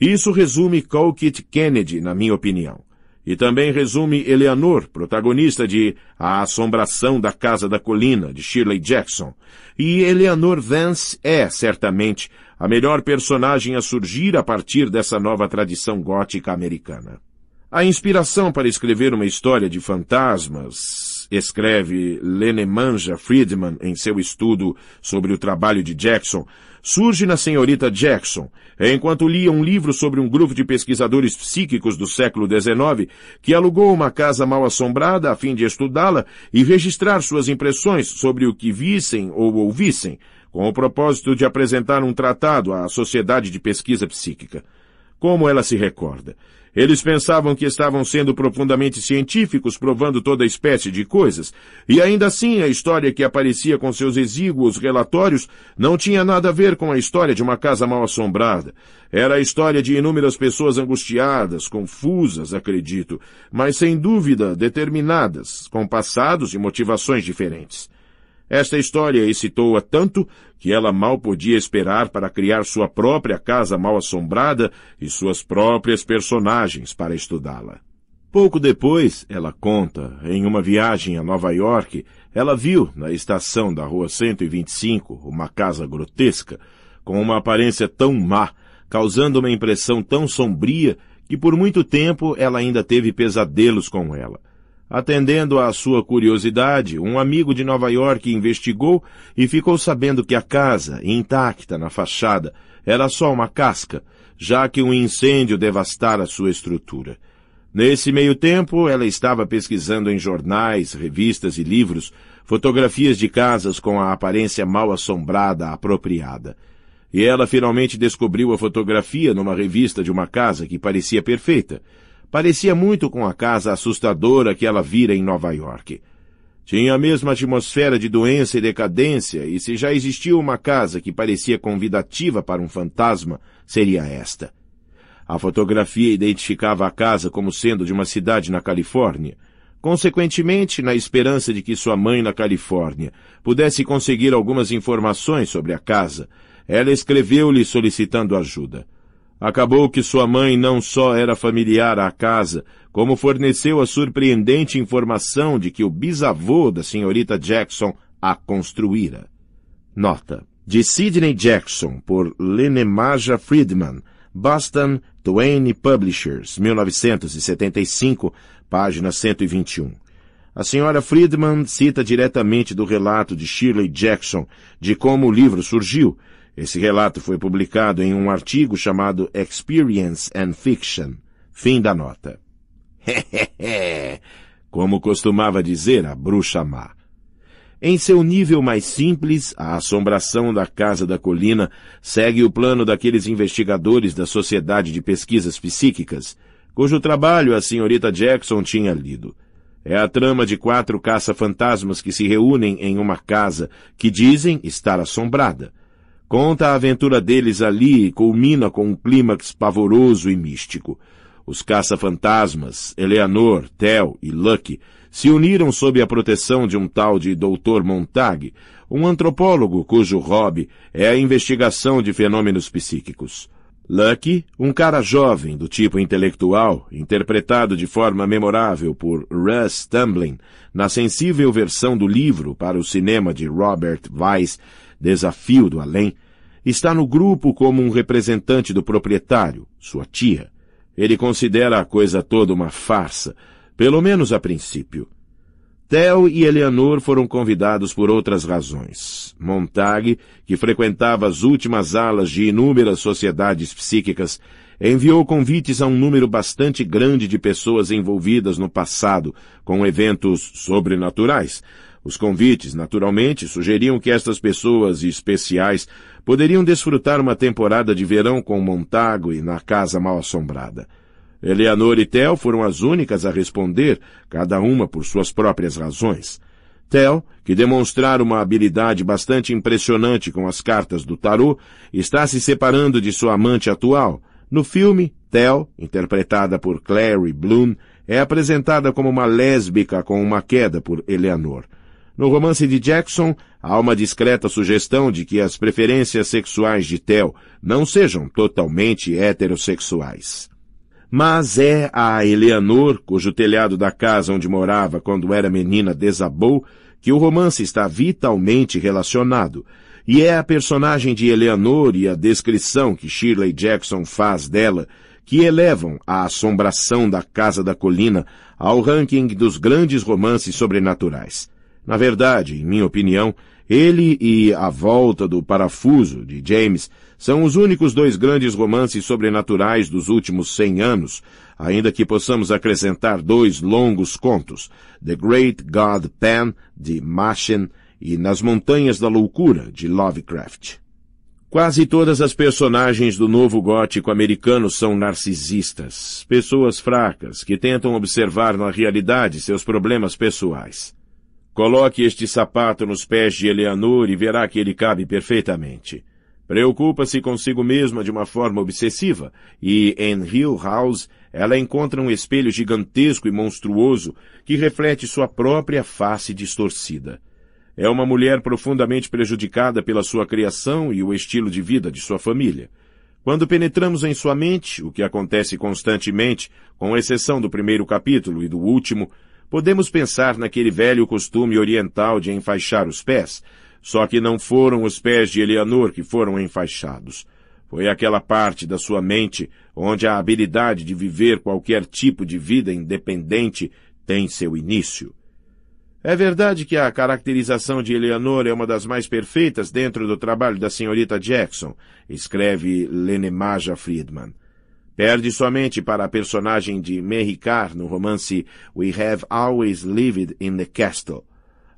Isso resume Colquitt Kennedy, na minha opinião. E também resume Eleanor, protagonista de A Assombração da Casa da Colina, de Shirley Jackson. E Eleanor Vance é, certamente, a melhor personagem a surgir a partir dessa nova tradição gótica americana. A inspiração para escrever uma história de fantasmas escreve Lenemanja Friedman em seu estudo sobre o trabalho de Jackson, surge na senhorita Jackson, enquanto lia um livro sobre um grupo de pesquisadores psíquicos do século XIX que alugou uma casa mal assombrada a fim de estudá-la e registrar suas impressões sobre o que vissem ou ouvissem, com o propósito de apresentar um tratado à sociedade de pesquisa psíquica. Como ela se recorda? Eles pensavam que estavam sendo profundamente científicos, provando toda espécie de coisas, e ainda assim a história que aparecia com seus exíguos relatórios não tinha nada a ver com a história de uma casa mal assombrada. Era a história de inúmeras pessoas angustiadas, confusas, acredito, mas sem dúvida determinadas, com passados e motivações diferentes. Esta história excitou-a tanto que ela mal podia esperar para criar sua própria casa mal-assombrada e suas próprias personagens para estudá-la. Pouco depois, ela conta, em uma viagem a Nova York, ela viu, na estação da Rua 125, uma casa grotesca, com uma aparência tão má, causando uma impressão tão sombria, que por muito tempo ela ainda teve pesadelos com ela. Atendendo à sua curiosidade, um amigo de Nova York investigou e ficou sabendo que a casa, intacta na fachada, era só uma casca, já que um incêndio devastara sua estrutura. Nesse meio tempo, ela estava pesquisando em jornais, revistas e livros fotografias de casas com a aparência mal assombrada apropriada. E ela finalmente descobriu a fotografia numa revista de uma casa que parecia perfeita, Parecia muito com a casa assustadora que ela vira em Nova York. Tinha a mesma atmosfera de doença e decadência, e se já existia uma casa que parecia convidativa para um fantasma, seria esta. A fotografia identificava a casa como sendo de uma cidade na Califórnia. Consequentemente, na esperança de que sua mãe na Califórnia pudesse conseguir algumas informações sobre a casa, ela escreveu-lhe solicitando ajuda. Acabou que sua mãe não só era familiar à casa, como forneceu a surpreendente informação de que o bisavô da senhorita Jackson a construíra. Nota. De Sidney Jackson, por Lenemaja Friedman, Boston, Twain Publishers, 1975, página 121. A senhora Friedman cita diretamente do relato de Shirley Jackson de como o livro surgiu, esse relato foi publicado em um artigo chamado Experience and Fiction. Fim da nota. Como costumava dizer a bruxa má. Em seu nível mais simples, a assombração da Casa da Colina segue o plano daqueles investigadores da Sociedade de Pesquisas Psíquicas, cujo trabalho a senhorita Jackson tinha lido. É a trama de quatro caça-fantasmas que se reúnem em uma casa que dizem estar assombrada Conta a aventura deles ali e culmina com um clímax pavoroso e místico. Os caça-fantasmas, Eleanor, Tel e Lucky, se uniram sob a proteção de um tal de Dr. Montag, um antropólogo cujo hobby é a investigação de fenômenos psíquicos. Lucky, um cara jovem do tipo intelectual, interpretado de forma memorável por Russ Tumbling, na sensível versão do livro para o cinema de Robert Weiss, Desafio do Além, está no grupo como um representante do proprietário, sua tia. Ele considera a coisa toda uma farsa, pelo menos a princípio. Theo e Eleanor foram convidados por outras razões. Montag, que frequentava as últimas alas de inúmeras sociedades psíquicas, enviou convites a um número bastante grande de pessoas envolvidas no passado com eventos sobrenaturais, os convites, naturalmente, sugeriam que estas pessoas especiais poderiam desfrutar uma temporada de verão com Montague na casa mal assombrada. Eleanor e Tel foram as únicas a responder, cada uma por suas próprias razões. Tel, que demonstrara uma habilidade bastante impressionante com as cartas do tarô, está se separando de sua amante atual. No filme, Tel, interpretada por Clary Bloom, é apresentada como uma lésbica com uma queda por Eleanor. No romance de Jackson, há uma discreta sugestão de que as preferências sexuais de Theo não sejam totalmente heterossexuais. Mas é a Eleanor, cujo telhado da casa onde morava quando era menina desabou, que o romance está vitalmente relacionado, e é a personagem de Eleanor e a descrição que Shirley Jackson faz dela que elevam a assombração da Casa da Colina ao ranking dos grandes romances sobrenaturais. Na verdade, em minha opinião, ele e A Volta do Parafuso, de James, são os únicos dois grandes romances sobrenaturais dos últimos cem anos, ainda que possamos acrescentar dois longos contos, The Great God Pan, de Machen, e Nas Montanhas da Loucura, de Lovecraft. Quase todas as personagens do novo gótico americano são narcisistas, pessoas fracas que tentam observar na realidade seus problemas pessoais. Coloque este sapato nos pés de Eleanor e verá que ele cabe perfeitamente. Preocupa-se consigo mesma de uma forma obsessiva, e em Hill House ela encontra um espelho gigantesco e monstruoso que reflete sua própria face distorcida. É uma mulher profundamente prejudicada pela sua criação e o estilo de vida de sua família. Quando penetramos em sua mente, o que acontece constantemente, com exceção do primeiro capítulo e do último, Podemos pensar naquele velho costume oriental de enfaixar os pés, só que não foram os pés de Eleanor que foram enfaixados. Foi aquela parte da sua mente onde a habilidade de viver qualquer tipo de vida independente tem seu início. É verdade que a caracterização de Eleanor é uma das mais perfeitas dentro do trabalho da senhorita Jackson, escreve Lenemaja Friedman. Perde somente para a personagem de Carr no romance We Have Always Lived in the Castle.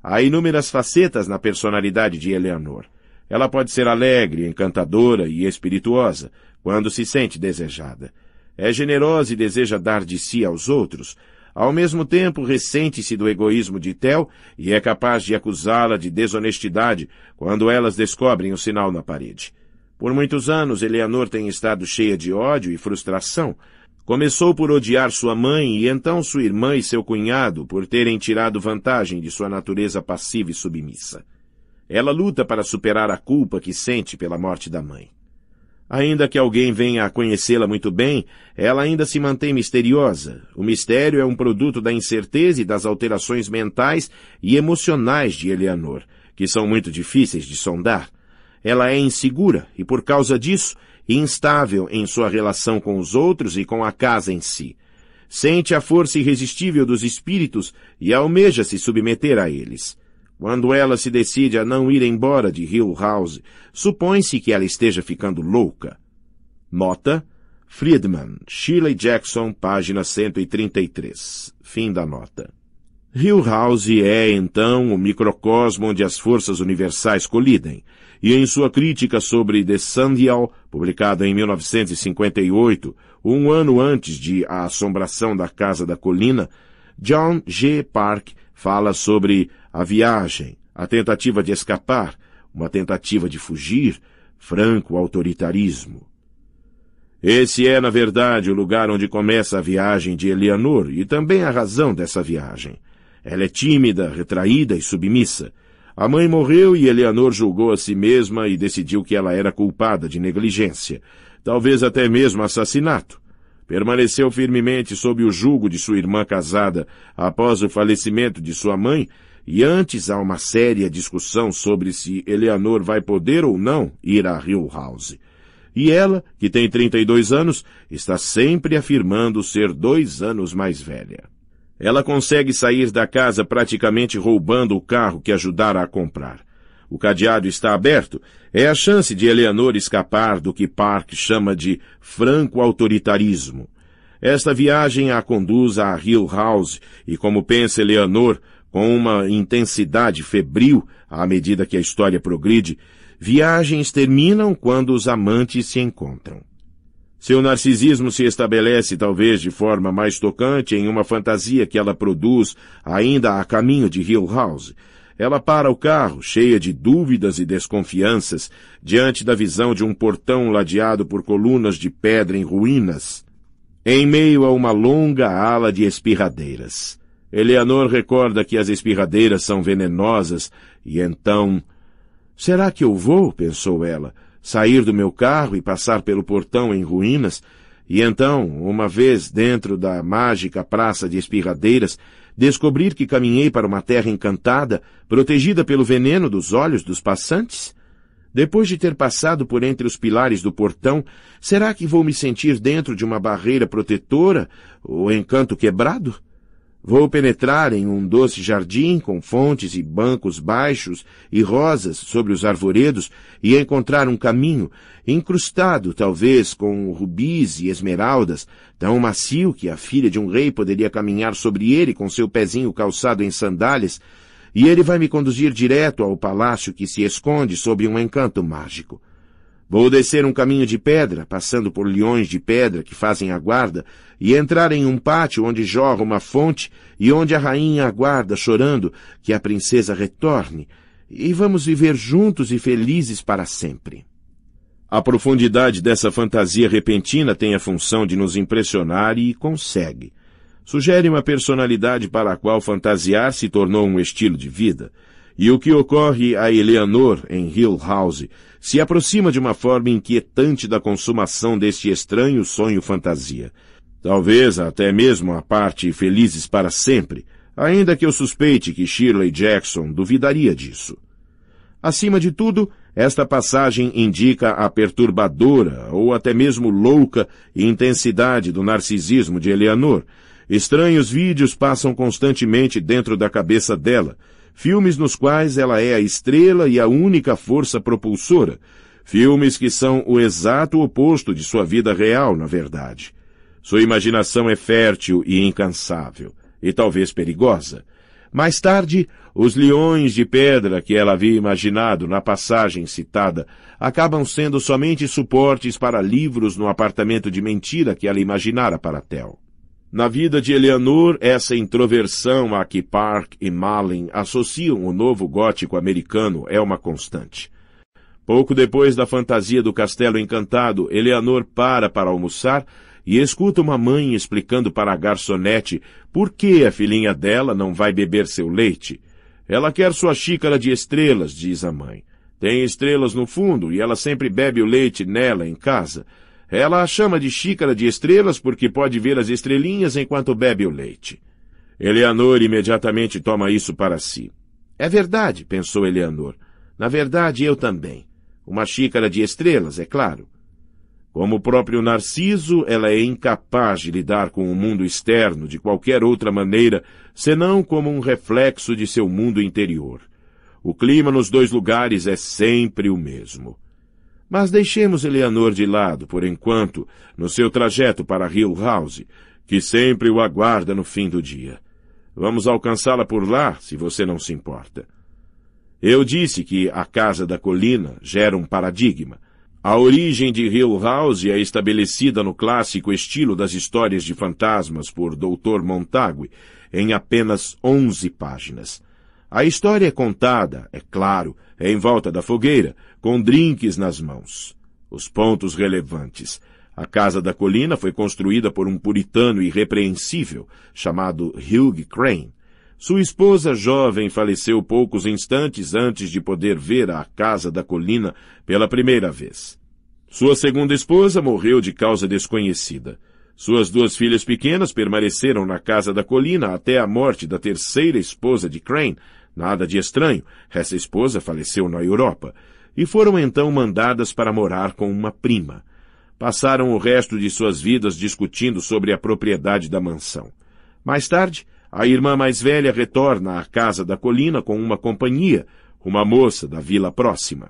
Há inúmeras facetas na personalidade de Eleanor. Ela pode ser alegre, encantadora e espirituosa, quando se sente desejada. É generosa e deseja dar de si aos outros. Ao mesmo tempo, ressente-se do egoísmo de Tel e é capaz de acusá-la de desonestidade quando elas descobrem o sinal na parede. Por muitos anos, Eleanor tem estado cheia de ódio e frustração. Começou por odiar sua mãe e então sua irmã e seu cunhado por terem tirado vantagem de sua natureza passiva e submissa. Ela luta para superar a culpa que sente pela morte da mãe. Ainda que alguém venha a conhecê-la muito bem, ela ainda se mantém misteriosa. O mistério é um produto da incerteza e das alterações mentais e emocionais de Eleanor, que são muito difíceis de sondar ela é insegura e, por causa disso, instável em sua relação com os outros e com a casa em si. Sente a força irresistível dos espíritos e almeja se submeter a eles. Quando ela se decide a não ir embora de Hill House, supõe-se que ela esteja ficando louca. Nota: Friedman, Shirley Jackson, página 133. Fim da nota. Hill House é, então, o microcosmo onde as forças universais colidem e em sua crítica sobre The Sandial, publicada em 1958, um ano antes de A Assombração da Casa da Colina, John G. Park fala sobre a viagem, a tentativa de escapar, uma tentativa de fugir, franco autoritarismo. Esse é, na verdade, o lugar onde começa a viagem de Eleanor e também a razão dessa viagem. Ela é tímida, retraída e submissa. A mãe morreu e Eleanor julgou a si mesma e decidiu que ela era culpada de negligência, talvez até mesmo assassinato. Permaneceu firmemente sob o jugo de sua irmã casada após o falecimento de sua mãe e antes há uma séria discussão sobre se Eleanor vai poder ou não ir a House. E ela, que tem 32 anos, está sempre afirmando ser dois anos mais velha. Ela consegue sair da casa praticamente roubando o carro que ajudara a comprar. O cadeado está aberto. É a chance de Eleanor escapar do que Park chama de franco-autoritarismo. Esta viagem a conduz a Hill House e, como pensa Eleanor, com uma intensidade febril à medida que a história progride, viagens terminam quando os amantes se encontram. Seu narcisismo se estabelece talvez de forma mais tocante em uma fantasia que ela produz ainda a caminho de Hill House. Ela para o carro, cheia de dúvidas e desconfianças, diante da visão de um portão ladeado por colunas de pedra em ruínas, em meio a uma longa ala de espirradeiras. Eleanor recorda que as espirradeiras são venenosas, e então. Será que eu vou? pensou ela sair do meu carro e passar pelo portão em ruínas, e então, uma vez dentro da mágica praça de espirradeiras, descobrir que caminhei para uma terra encantada, protegida pelo veneno dos olhos dos passantes? Depois de ter passado por entre os pilares do portão, será que vou me sentir dentro de uma barreira protetora, o encanto quebrado? Vou penetrar em um doce jardim com fontes e bancos baixos e rosas sobre os arvoredos e encontrar um caminho, incrustado talvez com rubis e esmeraldas, tão macio que a filha de um rei poderia caminhar sobre ele com seu pezinho calçado em sandálias, e ele vai me conduzir direto ao palácio que se esconde sob um encanto mágico. Vou descer um caminho de pedra, passando por leões de pedra que fazem a guarda, e entrar em um pátio onde jorra uma fonte e onde a rainha aguarda, chorando, que a princesa retorne, e vamos viver juntos e felizes para sempre. A profundidade dessa fantasia repentina tem a função de nos impressionar e consegue. Sugere uma personalidade para a qual fantasiar se tornou um estilo de vida. E o que ocorre a Eleanor em Hill House se aproxima de uma forma inquietante da consumação deste estranho sonho fantasia. Talvez até mesmo a parte felizes para sempre, ainda que eu suspeite que Shirley Jackson duvidaria disso. Acima de tudo, esta passagem indica a perturbadora ou até mesmo louca intensidade do narcisismo de Eleanor. Estranhos vídeos passam constantemente dentro da cabeça dela, filmes nos quais ela é a estrela e a única força propulsora, filmes que são o exato oposto de sua vida real, na verdade. Sua imaginação é fértil e incansável, e talvez perigosa. Mais tarde, os leões de pedra que ela havia imaginado na passagem citada acabam sendo somente suportes para livros no apartamento de mentira que ela imaginara para Tel. Na vida de Eleanor, essa introversão a que Park e Malin associam o novo gótico americano é uma constante. Pouco depois da fantasia do Castelo Encantado, Eleanor para para almoçar e escuta uma mãe explicando para a garçonete por que a filhinha dela não vai beber seu leite. Ela quer sua xícara de estrelas, diz a mãe. Tem estrelas no fundo e ela sempre bebe o leite nela em casa. Ela a chama de xícara de estrelas porque pode ver as estrelinhas enquanto bebe o leite. Eleanor imediatamente toma isso para si. É verdade, pensou Eleanor. Na verdade, eu também. Uma xícara de estrelas, é claro. Como o próprio Narciso, ela é incapaz de lidar com o mundo externo de qualquer outra maneira, senão como um reflexo de seu mundo interior. O clima nos dois lugares é sempre o mesmo. Mas deixemos Eleanor de lado, por enquanto, no seu trajeto para Hill House, que sempre o aguarda no fim do dia. Vamos alcançá-la por lá, se você não se importa. Eu disse que a casa da colina gera um paradigma. A origem de Hill House é estabelecida no clássico estilo das histórias de fantasmas por Dr. Montague, em apenas onze páginas. A história é contada, é claro, em volta da fogueira, com drinks nas mãos. Os pontos relevantes. A Casa da Colina foi construída por um puritano irrepreensível, chamado Hugh Crane. Sua esposa jovem faleceu poucos instantes antes de poder ver a Casa da Colina pela primeira vez. Sua segunda esposa morreu de causa desconhecida. Suas duas filhas pequenas permaneceram na Casa da Colina até a morte da terceira esposa de Crane, Nada de estranho, essa esposa faleceu na Europa, e foram então mandadas para morar com uma prima. Passaram o resto de suas vidas discutindo sobre a propriedade da mansão. Mais tarde, a irmã mais velha retorna à casa da colina com uma companhia, uma moça da vila próxima.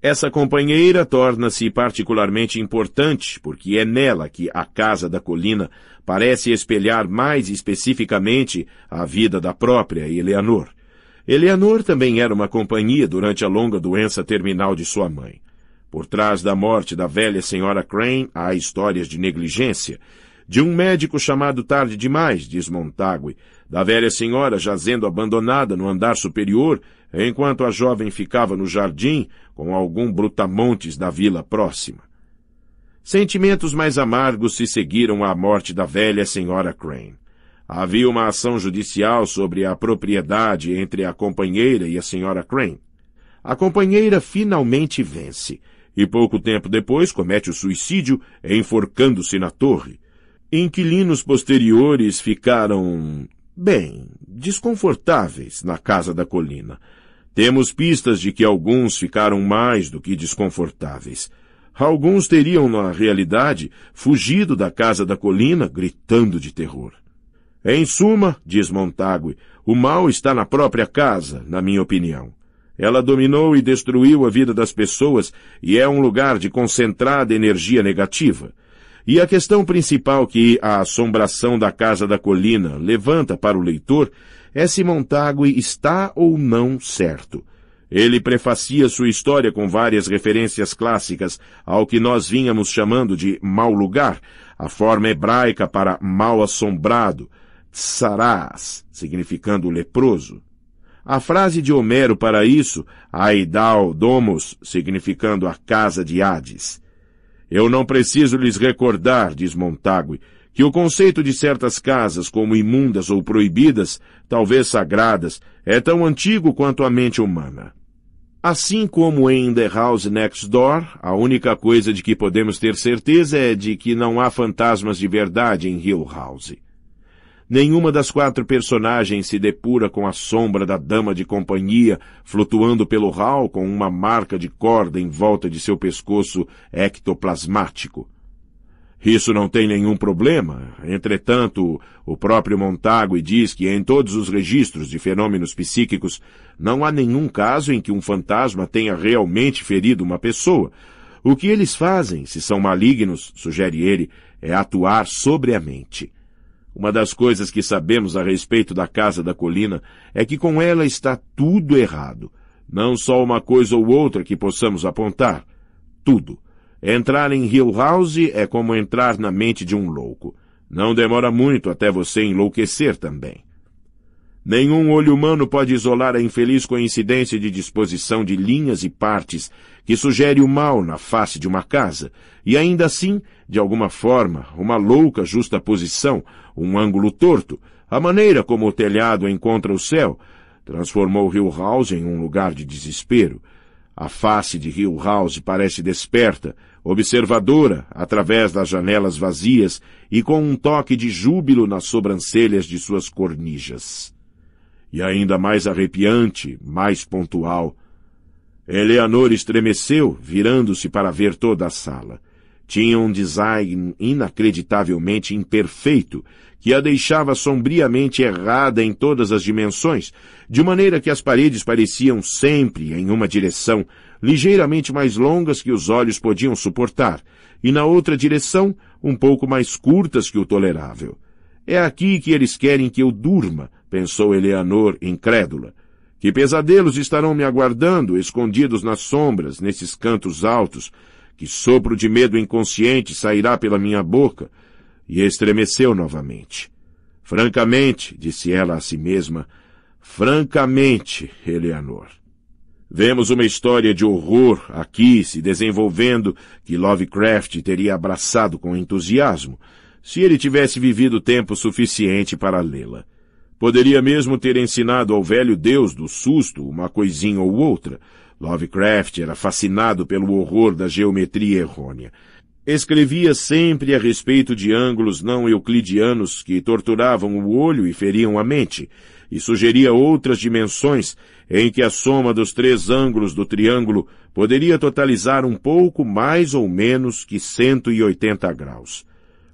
Essa companheira torna-se particularmente importante porque é nela que a casa da colina parece espelhar mais especificamente a vida da própria Eleanor. Eleanor também era uma companhia durante a longa doença terminal de sua mãe. Por trás da morte da velha senhora Crane há histórias de negligência, de um médico chamado tarde demais, diz Montague, da velha senhora jazendo abandonada no andar superior, enquanto a jovem ficava no jardim com algum brutamontes da vila próxima. Sentimentos mais amargos se seguiram à morte da velha senhora Crane havia uma ação judicial sobre a propriedade entre a companheira e a senhora Crane. A companheira finalmente vence e pouco tempo depois comete o suicídio enforcando-se na torre. Inquilinos posteriores ficaram, bem, desconfortáveis na casa da colina. Temos pistas de que alguns ficaram mais do que desconfortáveis. Alguns teriam, na realidade, fugido da casa da colina gritando de terror. Em suma, diz Montague, o mal está na própria casa, na minha opinião. Ela dominou e destruiu a vida das pessoas e é um lugar de concentrada energia negativa. E a questão principal que a assombração da Casa da Colina levanta para o leitor é se Montague está ou não certo. Ele prefacia sua história com várias referências clássicas ao que nós vínhamos chamando de mau lugar, a forma hebraica para mal assombrado, Saraz, significando leproso. A frase de Homero para isso, Aidal Domus, significando a casa de Hades. Eu não preciso lhes recordar, diz Montague, que o conceito de certas casas como imundas ou proibidas, talvez sagradas, é tão antigo quanto a mente humana. Assim como em The House Next Door, a única coisa de que podemos ter certeza é de que não há fantasmas de verdade em Hill House. Nenhuma das quatro personagens se depura com a sombra da dama de companhia, flutuando pelo hall com uma marca de corda em volta de seu pescoço ectoplasmático. Isso não tem nenhum problema. Entretanto, o próprio Montague diz que em todos os registros de fenômenos psíquicos não há nenhum caso em que um fantasma tenha realmente ferido uma pessoa. O que eles fazem, se são malignos, sugere ele, é atuar sobre a mente. Uma das coisas que sabemos a respeito da casa da colina é que com ela está tudo errado. Não só uma coisa ou outra que possamos apontar. Tudo. Entrar em Hill House é como entrar na mente de um louco. Não demora muito até você enlouquecer também. Nenhum olho humano pode isolar a infeliz coincidência de disposição de linhas e partes que sugere o mal na face de uma casa, e ainda assim, de alguma forma, uma louca justaposição um ângulo torto, a maneira como o telhado encontra o céu, transformou Hillhouse em um lugar de desespero. A face de Hillhouse parece desperta, observadora, através das janelas vazias e com um toque de júbilo nas sobrancelhas de suas cornijas. E ainda mais arrepiante, mais pontual. Eleanor estremeceu, virando-se para ver toda a sala. Tinha um design inacreditavelmente imperfeito, que a deixava sombriamente errada em todas as dimensões, de maneira que as paredes pareciam sempre em uma direção, ligeiramente mais longas que os olhos podiam suportar, e na outra direção, um pouco mais curtas que o tolerável. É aqui que eles querem que eu durma, pensou Eleanor, incrédula. Que pesadelos estarão me aguardando, escondidos nas sombras, nesses cantos altos, que sopro de medo inconsciente sairá pela minha boca? E estremeceu novamente. Francamente, disse ela a si mesma, francamente, Eleanor. Vemos uma história de horror aqui se desenvolvendo que Lovecraft teria abraçado com entusiasmo, se ele tivesse vivido tempo suficiente para lê-la. Poderia mesmo ter ensinado ao velho Deus do susto uma coisinha ou outra, Lovecraft era fascinado pelo horror da geometria errônea. Escrevia sempre a respeito de ângulos não euclidianos que torturavam o olho e feriam a mente, e sugeria outras dimensões em que a soma dos três ângulos do triângulo poderia totalizar um pouco mais ou menos que 180 graus.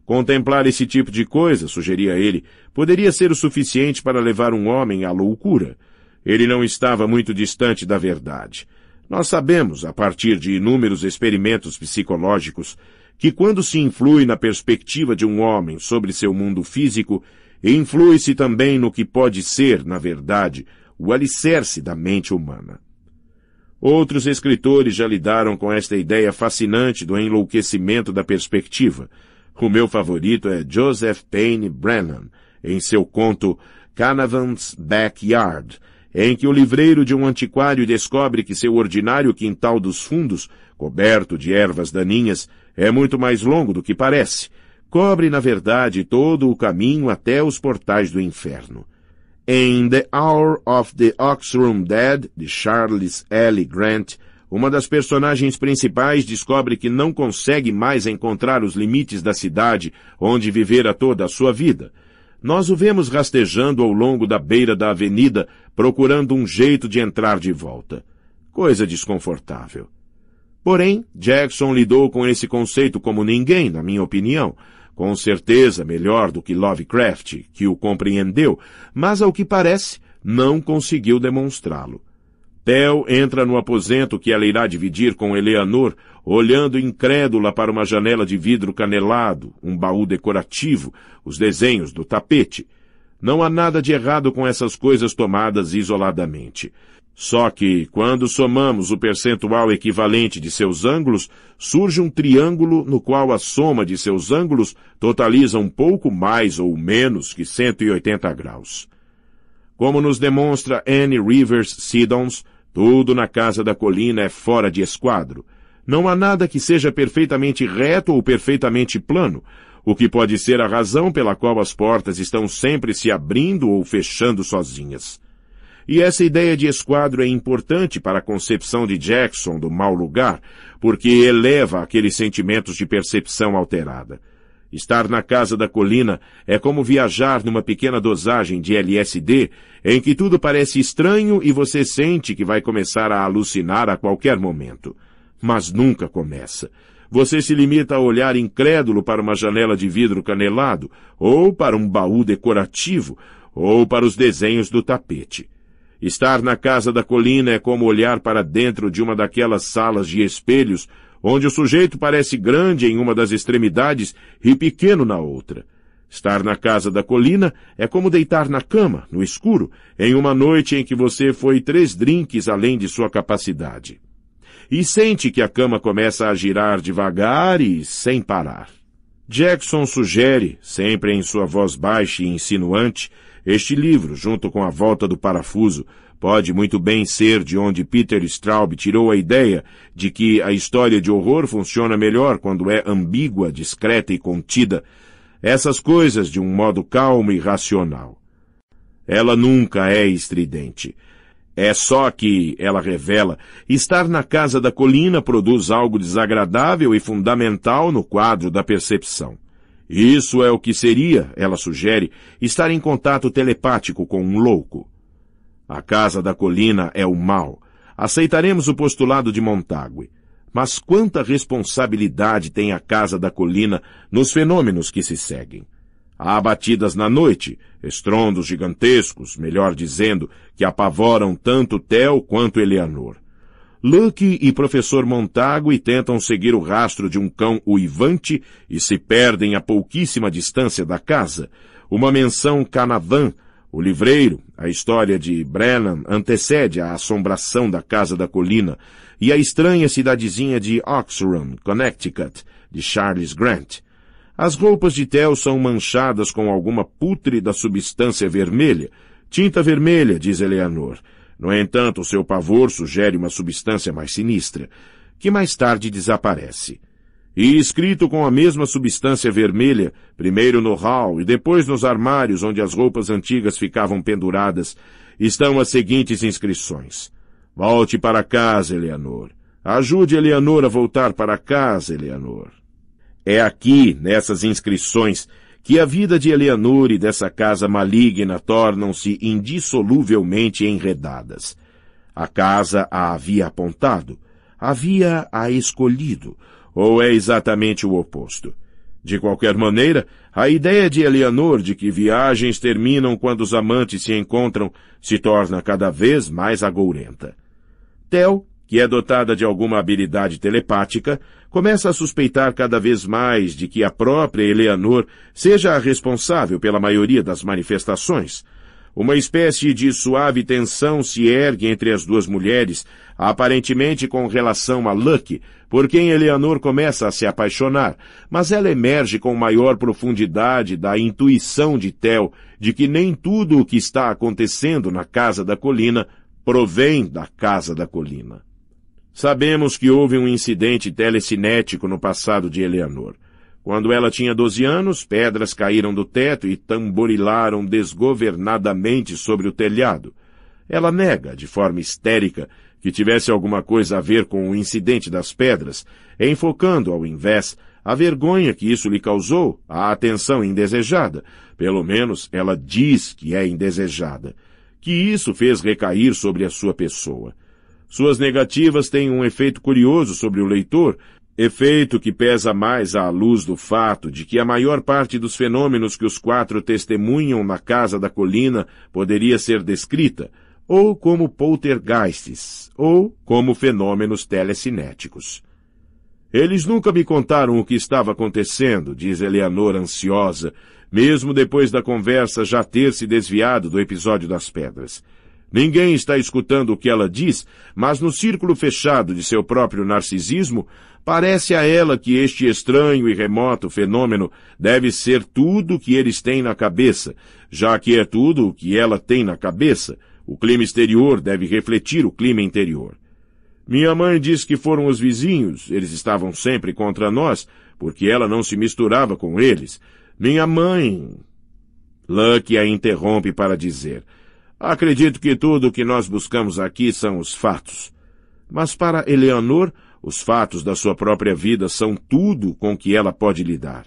Contemplar esse tipo de coisa, sugeria ele, poderia ser o suficiente para levar um homem à loucura. Ele não estava muito distante da verdade. Nós sabemos, a partir de inúmeros experimentos psicológicos, que quando se influi na perspectiva de um homem sobre seu mundo físico, influi-se também no que pode ser, na verdade, o alicerce da mente humana. Outros escritores já lidaram com esta ideia fascinante do enlouquecimento da perspectiva. O meu favorito é Joseph Payne Brennan, em seu conto Canavan's Backyard, em que o livreiro de um antiquário descobre que seu ordinário quintal dos fundos, coberto de ervas daninhas, é muito mais longo do que parece. Cobre, na verdade, todo o caminho até os portais do inferno. Em The Hour of the Oxroom Dead, de Charles L. Grant, uma das personagens principais descobre que não consegue mais encontrar os limites da cidade onde vivera toda a sua vida. Nós o vemos rastejando ao longo da beira da avenida, procurando um jeito de entrar de volta. Coisa desconfortável. Porém, Jackson lidou com esse conceito como ninguém, na minha opinião. Com certeza melhor do que Lovecraft, que o compreendeu, mas ao que parece, não conseguiu demonstrá-lo. Tel entra no aposento que ela irá dividir com Eleanor, olhando incrédula para uma janela de vidro canelado, um baú decorativo, os desenhos do tapete. Não há nada de errado com essas coisas tomadas isoladamente. Só que, quando somamos o percentual equivalente de seus ângulos, surge um triângulo no qual a soma de seus ângulos totaliza um pouco mais ou menos que 180 graus. Como nos demonstra Anne Rivers Siddons, tudo na casa da colina é fora de esquadro. Não há nada que seja perfeitamente reto ou perfeitamente plano, o que pode ser a razão pela qual as portas estão sempre se abrindo ou fechando sozinhas. E essa ideia de esquadro é importante para a concepção de Jackson do mau lugar, porque eleva aqueles sentimentos de percepção alterada. Estar na casa da colina é como viajar numa pequena dosagem de LSD, em que tudo parece estranho e você sente que vai começar a alucinar a qualquer momento. Mas nunca começa. Você se limita a olhar incrédulo para uma janela de vidro canelado, ou para um baú decorativo, ou para os desenhos do tapete. Estar na casa da colina é como olhar para dentro de uma daquelas salas de espelhos onde o sujeito parece grande em uma das extremidades e pequeno na outra. Estar na casa da colina é como deitar na cama, no escuro, em uma noite em que você foi três drinks além de sua capacidade. E sente que a cama começa a girar devagar e sem parar. Jackson sugere, sempre em sua voz baixa e insinuante, este livro, junto com A Volta do Parafuso, Pode muito bem ser de onde Peter Straub tirou a ideia de que a história de horror funciona melhor quando é ambígua, discreta e contida. Essas coisas de um modo calmo e racional. Ela nunca é estridente. É só que, ela revela, estar na casa da colina produz algo desagradável e fundamental no quadro da percepção. Isso é o que seria, ela sugere, estar em contato telepático com um louco. A casa da colina é o mal. Aceitaremos o postulado de Montague. Mas quanta responsabilidade tem a casa da colina nos fenômenos que se seguem? Há batidas na noite, estrondos gigantescos, melhor dizendo, que apavoram tanto Theo quanto Eleanor. Lucky e professor Montague tentam seguir o rastro de um cão uivante e se perdem a pouquíssima distância da casa. Uma menção canavã o livreiro, a história de Brennan, antecede a assombração da Casa da Colina e a estranha cidadezinha de Oxron, Connecticut, de Charles Grant. As roupas de Tel são manchadas com alguma pútrida substância vermelha. Tinta vermelha, diz Eleanor. No entanto, seu pavor sugere uma substância mais sinistra, que mais tarde desaparece e escrito com a mesma substância vermelha, primeiro no hall e depois nos armários onde as roupas antigas ficavam penduradas, estão as seguintes inscrições. Volte para casa, Eleanor. Ajude Eleanor a voltar para casa, Eleanor. É aqui, nessas inscrições, que a vida de Eleanor e dessa casa maligna tornam-se indissoluvelmente enredadas. A casa a havia apontado, havia a escolhido, ou é exatamente o oposto? De qualquer maneira, a ideia de Eleanor de que viagens terminam quando os amantes se encontram se torna cada vez mais agourenta. Tel, que é dotada de alguma habilidade telepática, começa a suspeitar cada vez mais de que a própria Eleanor seja a responsável pela maioria das manifestações, uma espécie de suave tensão se ergue entre as duas mulheres, aparentemente com relação a Luck, por quem Eleanor começa a se apaixonar, mas ela emerge com maior profundidade da intuição de Tel de que nem tudo o que está acontecendo na Casa da Colina provém da Casa da Colina. Sabemos que houve um incidente telecinético no passado de Eleanor. Quando ela tinha doze anos, pedras caíram do teto e tamborilaram desgovernadamente sobre o telhado. Ela nega, de forma histérica, que tivesse alguma coisa a ver com o incidente das pedras, enfocando, ao invés, a vergonha que isso lhe causou, a atenção indesejada. Pelo menos ela diz que é indesejada. Que isso fez recair sobre a sua pessoa. Suas negativas têm um efeito curioso sobre o leitor, Efeito que pesa mais à luz do fato de que a maior parte dos fenômenos que os quatro testemunham na casa da colina poderia ser descrita ou como poltergeists ou como fenômenos telecinéticos. Eles nunca me contaram o que estava acontecendo, diz Eleanor ansiosa, mesmo depois da conversa já ter se desviado do episódio das pedras. Ninguém está escutando o que ela diz, mas no círculo fechado de seu próprio narcisismo, Parece a ela que este estranho e remoto fenômeno deve ser tudo o que eles têm na cabeça, já que é tudo o que ela tem na cabeça. O clima exterior deve refletir o clima interior. Minha mãe diz que foram os vizinhos, eles estavam sempre contra nós, porque ela não se misturava com eles. Minha mãe. Lucky a interrompe para dizer: Acredito que tudo o que nós buscamos aqui são os fatos. Mas para Eleanor, os fatos da sua própria vida são tudo com que ela pode lidar.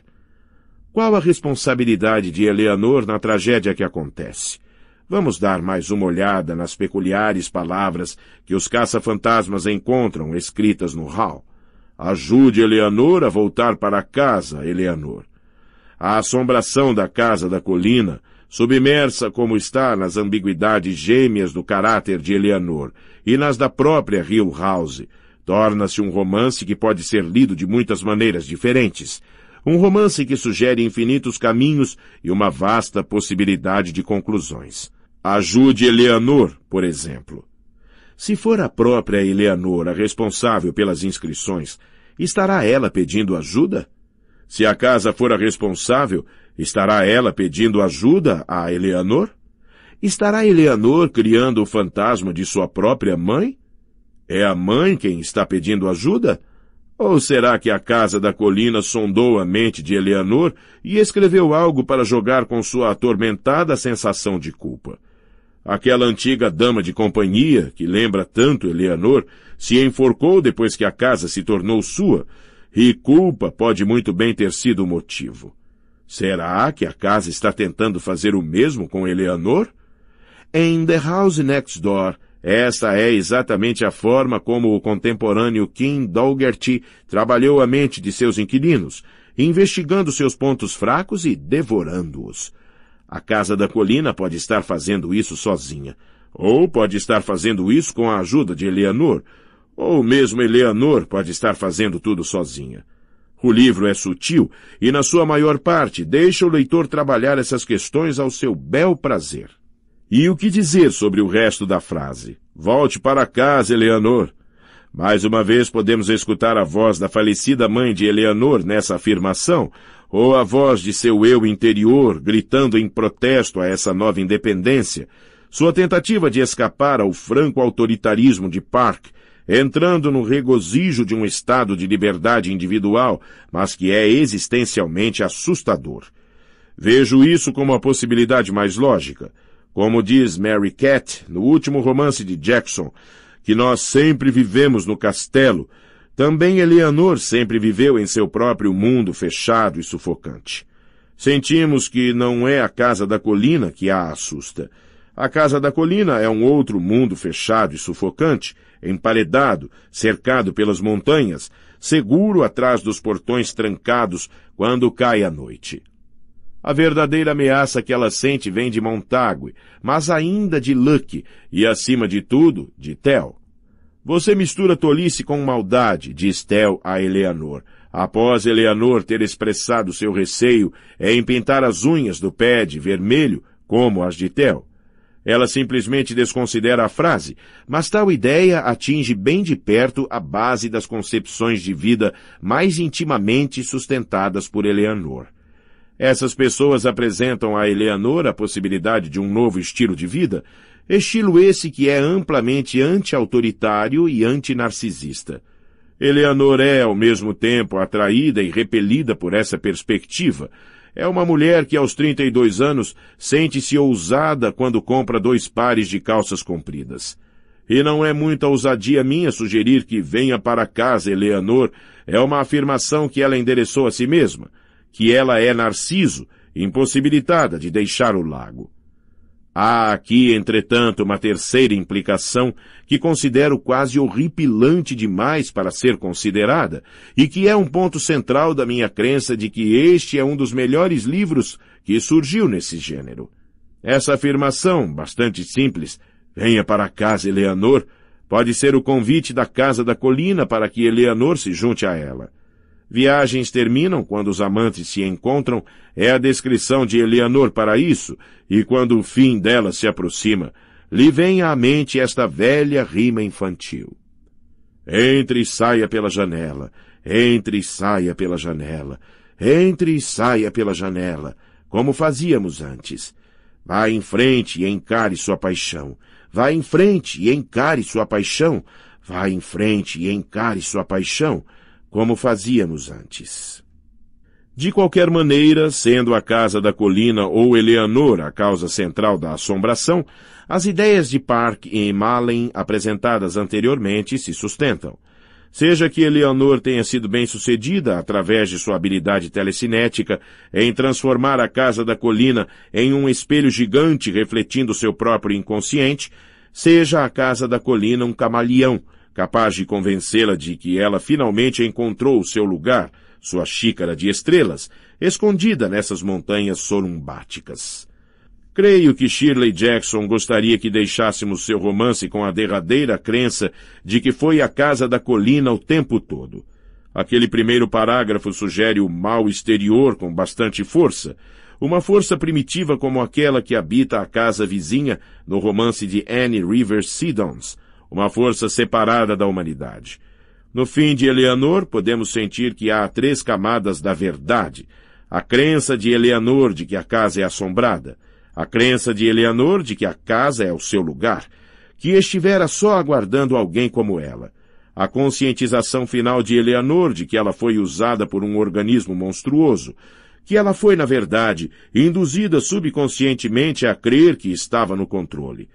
Qual a responsabilidade de Eleanor na tragédia que acontece? Vamos dar mais uma olhada nas peculiares palavras que os caça-fantasmas encontram escritas no hall. Ajude Eleanor a voltar para casa, Eleanor. A assombração da casa da colina, submersa como está nas ambiguidades gêmeas do caráter de Eleanor e nas da própria Hill House, torna-se um romance que pode ser lido de muitas maneiras diferentes. Um romance que sugere infinitos caminhos e uma vasta possibilidade de conclusões. Ajude Eleanor, por exemplo. Se for a própria Eleanor a responsável pelas inscrições, estará ela pedindo ajuda? Se a casa for a responsável, estará ela pedindo ajuda a Eleanor? Estará Eleanor criando o fantasma de sua própria mãe? É a mãe quem está pedindo ajuda? Ou será que a casa da colina sondou a mente de Eleanor e escreveu algo para jogar com sua atormentada sensação de culpa? Aquela antiga dama de companhia, que lembra tanto Eleanor, se enforcou depois que a casa se tornou sua, e culpa pode muito bem ter sido o motivo. Será que a casa está tentando fazer o mesmo com Eleanor? Em The House Next Door, essa é exatamente a forma como o contemporâneo Kim Dougherty trabalhou a mente de seus inquilinos, investigando seus pontos fracos e devorando-os. A Casa da Colina pode estar fazendo isso sozinha, ou pode estar fazendo isso com a ajuda de Eleanor, ou mesmo Eleanor pode estar fazendo tudo sozinha. O livro é sutil e, na sua maior parte, deixa o leitor trabalhar essas questões ao seu bel prazer. E o que dizer sobre o resto da frase? Volte para casa, Eleanor. Mais uma vez podemos escutar a voz da falecida mãe de Eleanor nessa afirmação, ou a voz de seu eu interior gritando em protesto a essa nova independência, sua tentativa de escapar ao franco autoritarismo de Park, entrando no regozijo de um estado de liberdade individual, mas que é existencialmente assustador. Vejo isso como a possibilidade mais lógica. Como diz Mary Cat no último romance de Jackson, que nós sempre vivemos no castelo, também Eleanor sempre viveu em seu próprio mundo fechado e sufocante. Sentimos que não é a casa da colina que a assusta. A casa da colina é um outro mundo fechado e sufocante, emparedado, cercado pelas montanhas, seguro atrás dos portões trancados quando cai a noite. A verdadeira ameaça que ela sente vem de Montague, mas ainda de Lucky e, acima de tudo, de Tel. Você mistura tolice com maldade, diz Tel a Eleanor, após Eleanor ter expressado seu receio em pintar as unhas do pé de vermelho, como as de Tel. Ela simplesmente desconsidera a frase, mas tal ideia atinge bem de perto a base das concepções de vida mais intimamente sustentadas por Eleanor. Essas pessoas apresentam a Eleanor a possibilidade de um novo estilo de vida, estilo esse que é amplamente anti-autoritário e anti-narcisista. Eleanor é, ao mesmo tempo, atraída e repelida por essa perspectiva. É uma mulher que, aos 32 anos, sente-se ousada quando compra dois pares de calças compridas. E não é muita ousadia minha sugerir que venha para casa, Eleanor, é uma afirmação que ela endereçou a si mesma que ela é Narciso, impossibilitada de deixar o lago. Há aqui, entretanto, uma terceira implicação que considero quase horripilante demais para ser considerada e que é um ponto central da minha crença de que este é um dos melhores livros que surgiu nesse gênero. Essa afirmação, bastante simples, venha para casa, Eleanor, pode ser o convite da Casa da Colina para que Eleanor se junte a ela. Viagens terminam quando os amantes se encontram, é a descrição de Eleanor para isso, e quando o fim dela se aproxima, lhe vem à mente esta velha rima infantil. Entre e saia pela janela, entre e saia pela janela, entre e saia pela janela, como fazíamos antes. Vá em frente e encare sua paixão. Vá em frente e encare sua paixão. Vá em frente e encare sua paixão como fazíamos antes. De qualquer maneira, sendo a Casa da Colina ou Eleanor a causa central da assombração, as ideias de Park e Malen apresentadas anteriormente se sustentam. Seja que Eleanor tenha sido bem sucedida através de sua habilidade telecinética em transformar a Casa da Colina em um espelho gigante refletindo seu próprio inconsciente, seja a Casa da Colina um camaleão, capaz de convencê-la de que ela finalmente encontrou o seu lugar, sua xícara de estrelas, escondida nessas montanhas sorumbáticas. Creio que Shirley Jackson gostaria que deixássemos seu romance com a derradeira crença de que foi a casa da colina o tempo todo. Aquele primeiro parágrafo sugere o mal exterior com bastante força, uma força primitiva como aquela que habita a casa vizinha no romance de Anne Rivers Siddons, uma força separada da humanidade. No fim de Eleanor, podemos sentir que há três camadas da verdade. A crença de Eleanor de que a casa é assombrada, a crença de Eleanor de que a casa é o seu lugar, que estivera só aguardando alguém como ela. A conscientização final de Eleanor de que ela foi usada por um organismo monstruoso, que ela foi, na verdade, induzida subconscientemente a crer que estava no controle.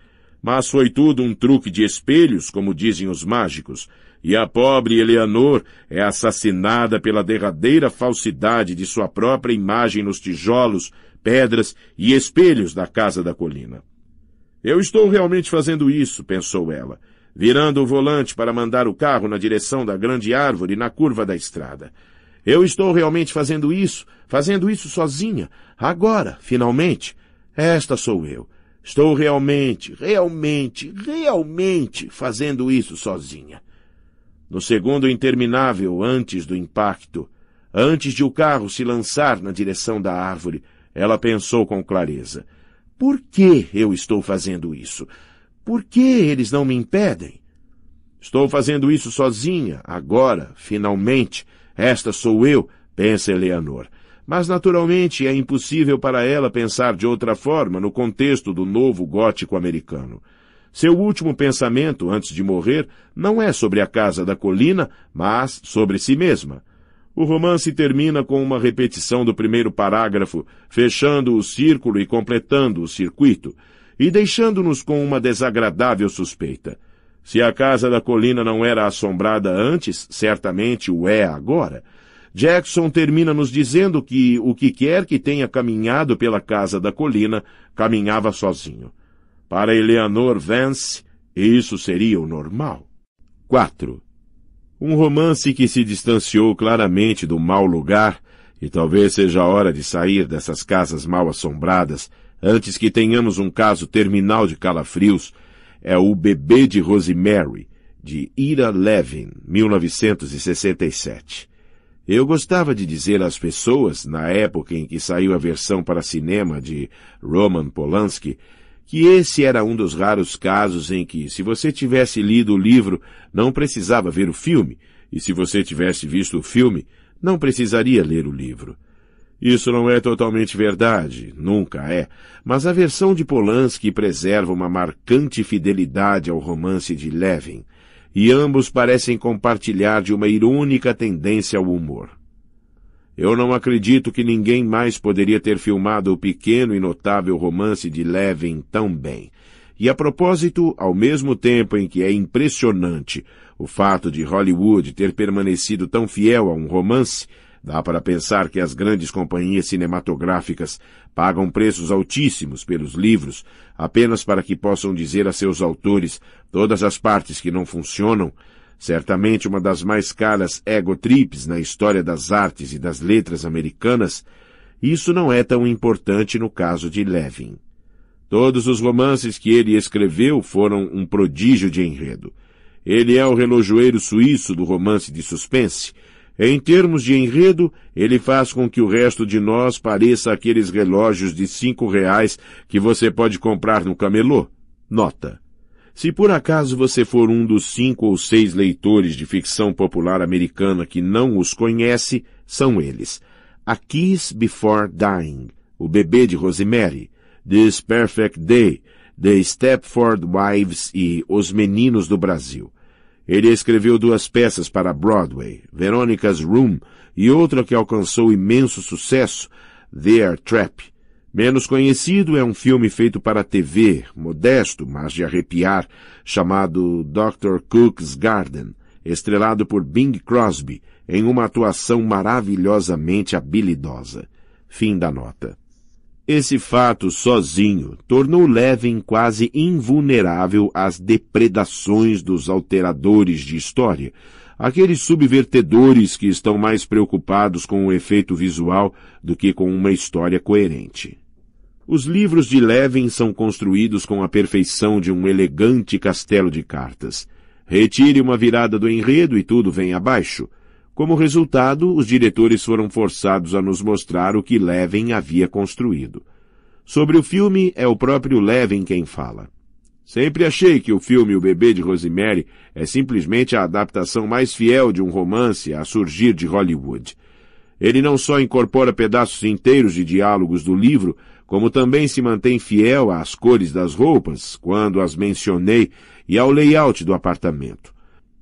Mas foi tudo um truque de espelhos, como dizem os mágicos, e a pobre Eleanor é assassinada pela derradeira falsidade de sua própria imagem nos tijolos, pedras e espelhos da casa da colina. Eu estou realmente fazendo isso, pensou ela, virando o volante para mandar o carro na direção da grande árvore na curva da estrada. Eu estou realmente fazendo isso, fazendo isso sozinha, agora, finalmente. Esta sou eu. Estou realmente, realmente, realmente fazendo isso sozinha. No segundo interminável antes do impacto, antes de o carro se lançar na direção da árvore, ela pensou com clareza: por que eu estou fazendo isso? Por que eles não me impedem? Estou fazendo isso sozinha, agora, finalmente. Esta sou eu, pensa Eleanor. Mas naturalmente é impossível para ela pensar de outra forma no contexto do novo gótico americano. Seu último pensamento antes de morrer não é sobre a casa da colina, mas sobre si mesma. O romance termina com uma repetição do primeiro parágrafo, fechando o círculo e completando o circuito, e deixando-nos com uma desagradável suspeita. Se a casa da colina não era assombrada antes, certamente o é agora. Jackson termina nos dizendo que o que quer que tenha caminhado pela casa da colina, caminhava sozinho. Para Eleanor Vance, isso seria o normal. 4. Um romance que se distanciou claramente do mau lugar, e talvez seja a hora de sair dessas casas mal assombradas antes que tenhamos um caso terminal de calafrios, é o Bebê de Rosemary, de Ira Levin, 1967. Eu gostava de dizer às pessoas, na época em que saiu a versão para cinema de Roman Polanski, que esse era um dos raros casos em que, se você tivesse lido o livro, não precisava ver o filme, e se você tivesse visto o filme, não precisaria ler o livro. Isso não é totalmente verdade, nunca é, mas a versão de Polanski preserva uma marcante fidelidade ao romance de Levin e ambos parecem compartilhar de uma irônica tendência ao humor. Eu não acredito que ninguém mais poderia ter filmado o pequeno e notável romance de Levin tão bem. E a propósito, ao mesmo tempo em que é impressionante o fato de Hollywood ter permanecido tão fiel a um romance, dá para pensar que as grandes companhias cinematográficas pagam preços altíssimos pelos livros apenas para que possam dizer a seus autores todas as partes que não funcionam, certamente uma das mais caras egotrips na história das artes e das letras americanas, isso não é tão importante no caso de Levin. Todos os romances que ele escreveu foram um prodígio de enredo. Ele é o relojoeiro suíço do romance de suspense, em termos de enredo, ele faz com que o resto de nós pareça aqueles relógios de cinco reais que você pode comprar no camelô. Nota. Se por acaso você for um dos cinco ou seis leitores de ficção popular americana que não os conhece, são eles. A Kiss Before Dying, O Bebê de Rosemary, This Perfect Day, The Stepford Wives e Os Meninos do Brasil. Ele escreveu duas peças para Broadway, Veronica's Room e outra que alcançou imenso sucesso, The Air Trap. Menos conhecido é um filme feito para TV, modesto, mas de arrepiar, chamado Dr. Cook's Garden, estrelado por Bing Crosby, em uma atuação maravilhosamente habilidosa. Fim da nota. Esse fato sozinho tornou Levin quase invulnerável às depredações dos alteradores de história, aqueles subvertedores que estão mais preocupados com o efeito visual do que com uma história coerente. Os livros de Levin são construídos com a perfeição de um elegante castelo de cartas. Retire uma virada do enredo e tudo vem abaixo. Como resultado, os diretores foram forçados a nos mostrar o que Levin havia construído. Sobre o filme, é o próprio Levin quem fala. Sempre achei que o filme O Bebê de Rosemary é simplesmente a adaptação mais fiel de um romance a surgir de Hollywood. Ele não só incorpora pedaços inteiros de diálogos do livro, como também se mantém fiel às cores das roupas, quando as mencionei, e ao layout do apartamento.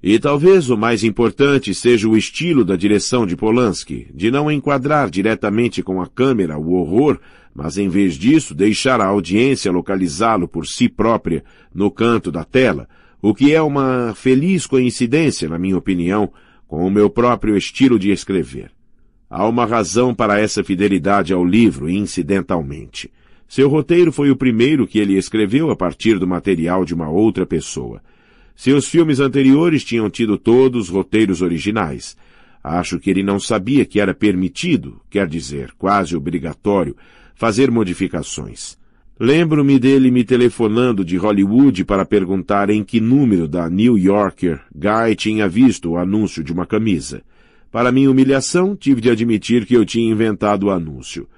E talvez o mais importante seja o estilo da direção de Polanski, de não enquadrar diretamente com a câmera o horror, mas em vez disso deixar a audiência localizá-lo por si própria no canto da tela, o que é uma feliz coincidência, na minha opinião, com o meu próprio estilo de escrever. Há uma razão para essa fidelidade ao livro, incidentalmente. Seu roteiro foi o primeiro que ele escreveu a partir do material de uma outra pessoa. Seus filmes anteriores tinham tido todos roteiros originais. Acho que ele não sabia que era permitido, quer dizer, quase obrigatório, fazer modificações. Lembro-me dele me telefonando de Hollywood para perguntar em que número da New Yorker Guy tinha visto o anúncio de uma camisa. Para minha humilhação, tive de admitir que eu tinha inventado o anúncio.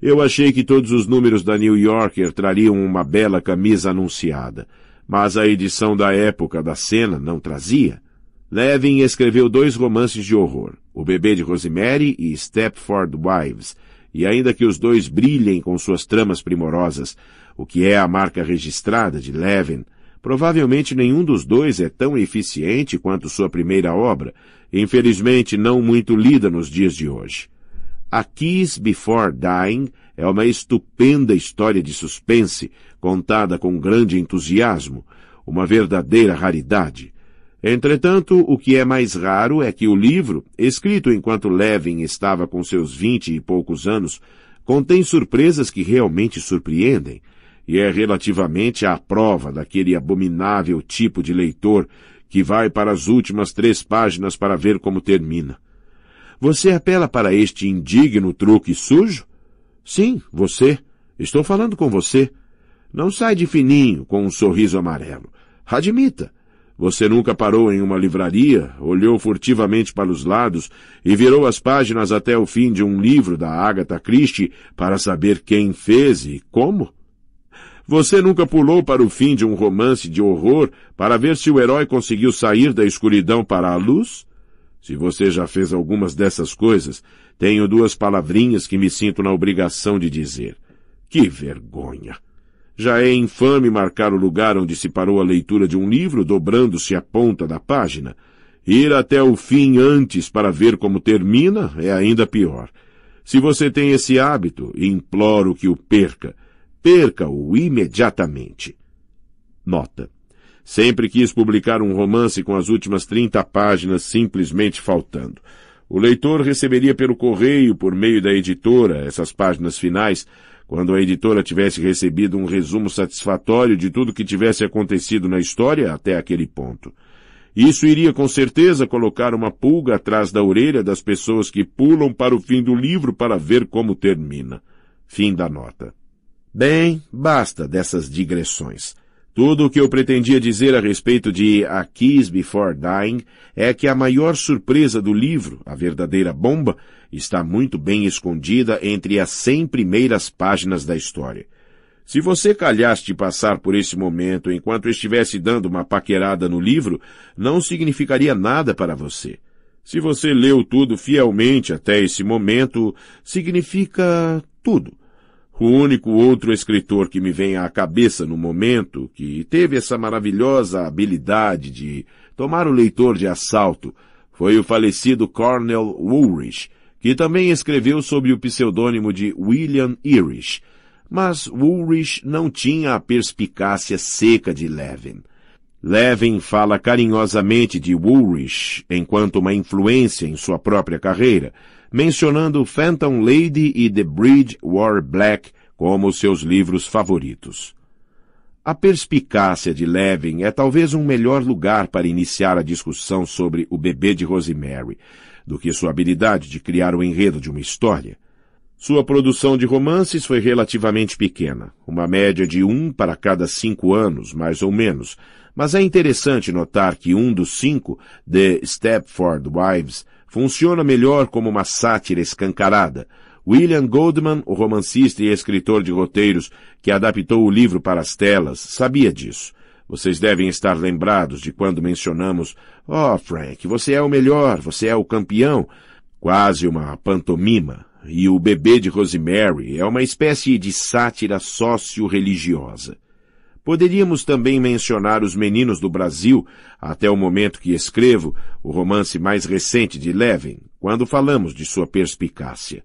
Eu achei que todos os números da New Yorker trariam uma bela camisa anunciada mas a edição da época da cena não trazia. Levin escreveu dois romances de horror, O Bebê de Rosemary e Stepford Wives, e ainda que os dois brilhem com suas tramas primorosas, o que é a marca registrada de Levin, provavelmente nenhum dos dois é tão eficiente quanto sua primeira obra, infelizmente não muito lida nos dias de hoje. A Kiss Before Dying é uma estupenda história de suspense, contada com grande entusiasmo, uma verdadeira raridade. Entretanto, o que é mais raro é que o livro, escrito enquanto Levin estava com seus vinte e poucos anos, contém surpresas que realmente surpreendem, e é relativamente à prova daquele abominável tipo de leitor que vai para as últimas três páginas para ver como termina. Você apela para este indigno truque sujo? Sim, você. Estou falando com você. Não sai de fininho, com um sorriso amarelo. Admita. Você nunca parou em uma livraria, olhou furtivamente para os lados e virou as páginas até o fim de um livro da Agatha Christie para saber quem fez e como? Você nunca pulou para o fim de um romance de horror para ver se o herói conseguiu sair da escuridão para a luz? Se você já fez algumas dessas coisas, tenho duas palavrinhas que me sinto na obrigação de dizer. Que vergonha! Já é infame marcar o lugar onde se parou a leitura de um livro dobrando-se a ponta da página. Ir até o fim antes para ver como termina é ainda pior. Se você tem esse hábito, imploro que o perca. Perca-o imediatamente. Nota. Sempre quis publicar um romance com as últimas 30 páginas simplesmente faltando. O leitor receberia pelo correio, por meio da editora, essas páginas finais, quando a editora tivesse recebido um resumo satisfatório de tudo que tivesse acontecido na história até aquele ponto. Isso iria com certeza colocar uma pulga atrás da orelha das pessoas que pulam para o fim do livro para ver como termina. Fim da nota. Bem, basta dessas digressões. Tudo o que eu pretendia dizer a respeito de A Kiss Before Dying é que a maior surpresa do livro, a verdadeira bomba, está muito bem escondida entre as 100 primeiras páginas da história. Se você calhasse de passar por esse momento enquanto estivesse dando uma paquerada no livro, não significaria nada para você. Se você leu tudo fielmente até esse momento, significa tudo. O único outro escritor que me vem à cabeça no momento que teve essa maravilhosa habilidade de tomar o leitor de assalto foi o falecido Cornel Woolrich, que também escreveu sob o pseudônimo de William Irish. Mas Woolrich não tinha a perspicácia seca de Levin. Levin fala carinhosamente de Woolrich enquanto uma influência em sua própria carreira, mencionando Phantom Lady e The Bridge War Black como seus livros favoritos. A perspicácia de Levin é talvez um melhor lugar para iniciar a discussão sobre o bebê de Rosemary do que sua habilidade de criar o enredo de uma história. Sua produção de romances foi relativamente pequena, uma média de um para cada cinco anos, mais ou menos, mas é interessante notar que um dos cinco, The Stepford Wives, funciona melhor como uma sátira escancarada. William Goldman, o romancista e escritor de roteiros que adaptou o livro para as telas, sabia disso. Vocês devem estar lembrados de quando mencionamos: Oh, Frank, você é o melhor, você é o campeão. Quase uma pantomima. E o bebê de Rosemary é uma espécie de sátira sócio-religiosa. Poderíamos também mencionar Os Meninos do Brasil, até o momento que escrevo, o romance mais recente de Levin, quando falamos de sua perspicácia.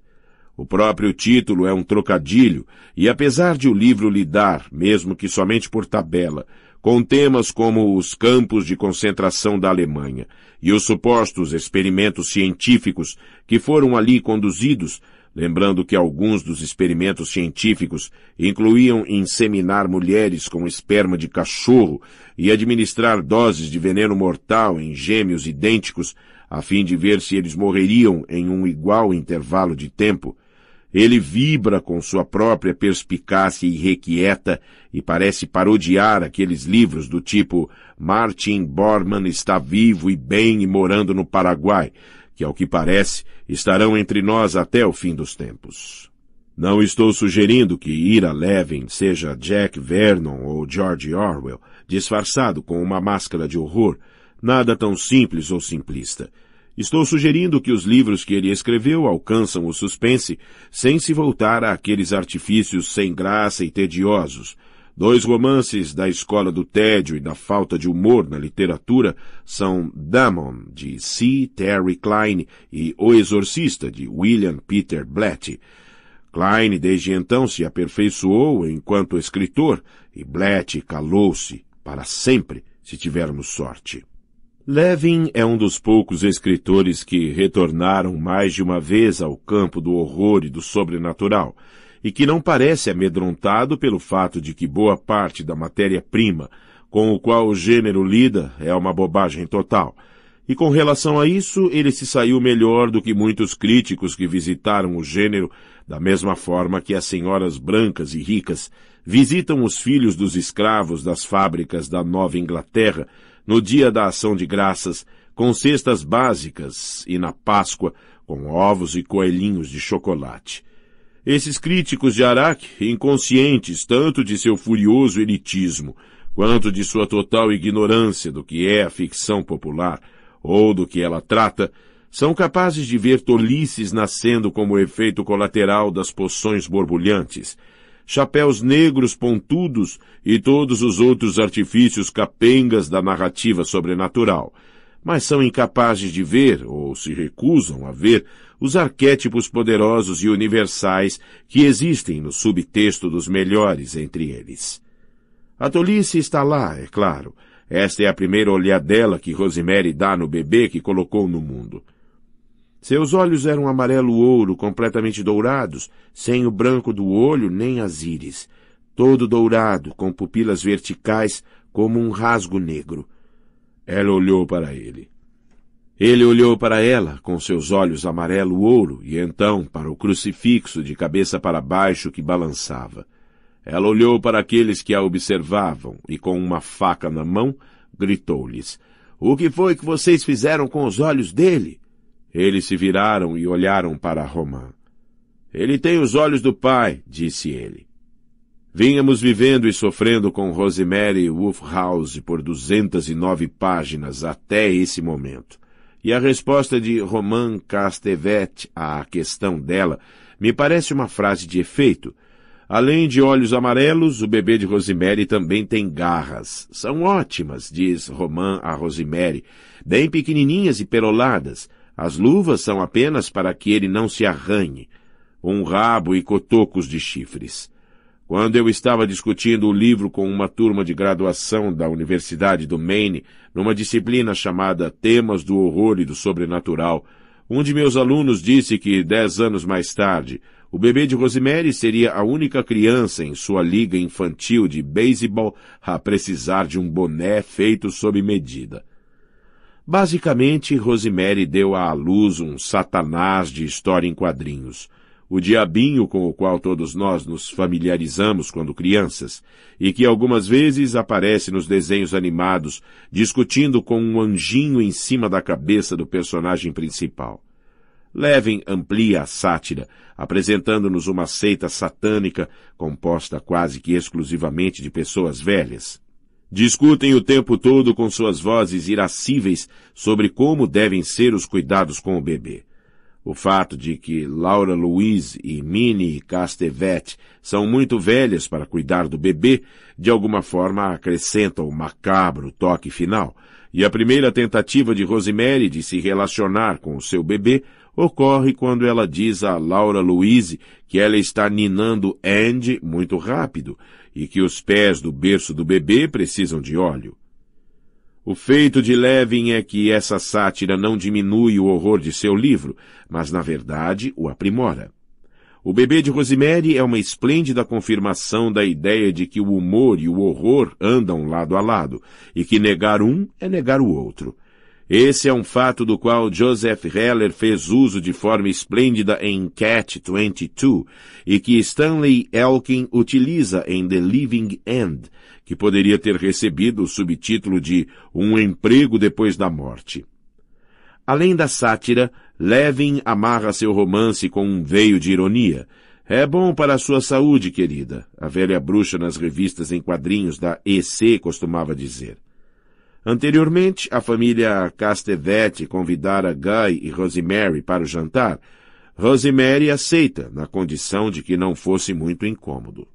O próprio título é um trocadilho, e apesar de o livro lidar, mesmo que somente por tabela, com temas como os campos de concentração da Alemanha e os supostos experimentos científicos que foram ali conduzidos, lembrando que alguns dos experimentos científicos incluíam inseminar mulheres com esperma de cachorro e administrar doses de veneno mortal em gêmeos idênticos, a fim de ver se eles morreriam em um igual intervalo de tempo, ele vibra com sua própria perspicácia irrequieta e parece parodiar aqueles livros do tipo Martin Bormann está vivo e bem e morando no Paraguai, que, ao que parece, estarão entre nós até o fim dos tempos. Não estou sugerindo que Ira Levin seja Jack Vernon ou George Orwell, disfarçado com uma máscara de horror, nada tão simples ou simplista. Estou sugerindo que os livros que ele escreveu alcançam o suspense sem se voltar àqueles artifícios sem graça e tediosos, Dois romances da escola do tédio e da falta de humor na literatura são Damon, de C. Terry Klein, e O Exorcista, de William Peter Blatty. Klein desde então se aperfeiçoou enquanto escritor e Blatty calou-se para sempre, se tivermos sorte. Levin é um dos poucos escritores que retornaram mais de uma vez ao campo do horror e do sobrenatural, e que não parece amedrontado pelo fato de que boa parte da matéria-prima com o qual o gênero lida é uma bobagem total. E com relação a isso, ele se saiu melhor do que muitos críticos que visitaram o gênero, da mesma forma que as senhoras brancas e ricas visitam os filhos dos escravos das fábricas da Nova Inglaterra no dia da Ação de Graças, com cestas básicas e na Páscoa, com ovos e coelhinhos de chocolate. Esses críticos de Araque, inconscientes tanto de seu furioso elitismo quanto de sua total ignorância do que é a ficção popular ou do que ela trata, são capazes de ver tolices nascendo como efeito colateral das poções borbulhantes, chapéus negros pontudos e todos os outros artifícios capengas da narrativa sobrenatural, mas são incapazes de ver, ou se recusam a ver, os arquétipos poderosos e universais que existem no subtexto dos melhores entre eles. A tolice está lá, é claro. Esta é a primeira olhadela que Rosemary dá no bebê que colocou no mundo. Seus olhos eram amarelo ouro, completamente dourados, sem o branco do olho nem as íris. Todo dourado, com pupilas verticais, como um rasgo negro. Ela olhou para ele. Ele olhou para ela com seus olhos amarelo-ouro e então para o crucifixo de cabeça para baixo que balançava. Ela olhou para aqueles que a observavam e, com uma faca na mão, gritou-lhes: O que foi que vocês fizeram com os olhos dele? Eles se viraram e olharam para Romã. Ele tem os olhos do pai, disse ele. Vínhamos vivendo e sofrendo com Rosemary Wolfhouse por 209 páginas até esse momento. E a resposta de Roman Castevet à questão dela me parece uma frase de efeito. Além de olhos amarelos, o bebê de Rosemary também tem garras. São ótimas, diz Roman a Rosemary, bem pequenininhas e peroladas. As luvas são apenas para que ele não se arranhe. Um rabo e cotocos de chifres. Quando eu estava discutindo o livro com uma turma de graduação da Universidade do Maine, numa disciplina chamada Temas do Horror e do Sobrenatural, um de meus alunos disse que, dez anos mais tarde, o bebê de Rosemary seria a única criança em sua liga infantil de beisebol a precisar de um boné feito sob medida. Basicamente, Rosemary deu à luz um satanás de história em quadrinhos — o diabinho com o qual todos nós nos familiarizamos quando crianças, e que algumas vezes aparece nos desenhos animados, discutindo com um anjinho em cima da cabeça do personagem principal. Levin amplia a sátira, apresentando-nos uma seita satânica composta quase que exclusivamente de pessoas velhas. Discutem o tempo todo com suas vozes irascíveis sobre como devem ser os cuidados com o bebê. O fato de que Laura Louise e Minnie Castevet são muito velhas para cuidar do bebê, de alguma forma acrescenta o macabro toque final, e a primeira tentativa de Rosemary de se relacionar com o seu bebê ocorre quando ela diz a Laura Louise que ela está ninando Andy muito rápido e que os pés do berço do bebê precisam de óleo. O feito de Levin é que essa sátira não diminui o horror de seu livro, mas, na verdade, o aprimora. O bebê de Rosemary é uma esplêndida confirmação da ideia de que o humor e o horror andam lado a lado, e que negar um é negar o outro. Esse é um fato do qual Joseph Heller fez uso de forma esplêndida em Cat 22 e que Stanley Elkin utiliza em The Living End, que poderia ter recebido o subtítulo de Um Emprego Depois da Morte. Além da sátira, Levin amarra seu romance com um veio de ironia. É bom para a sua saúde, querida, a velha bruxa nas revistas em quadrinhos da EC costumava dizer. Anteriormente, a família Castevetti convidara Guy e Rosemary para o jantar. Rosemary aceita, na condição de que não fosse muito incômodo.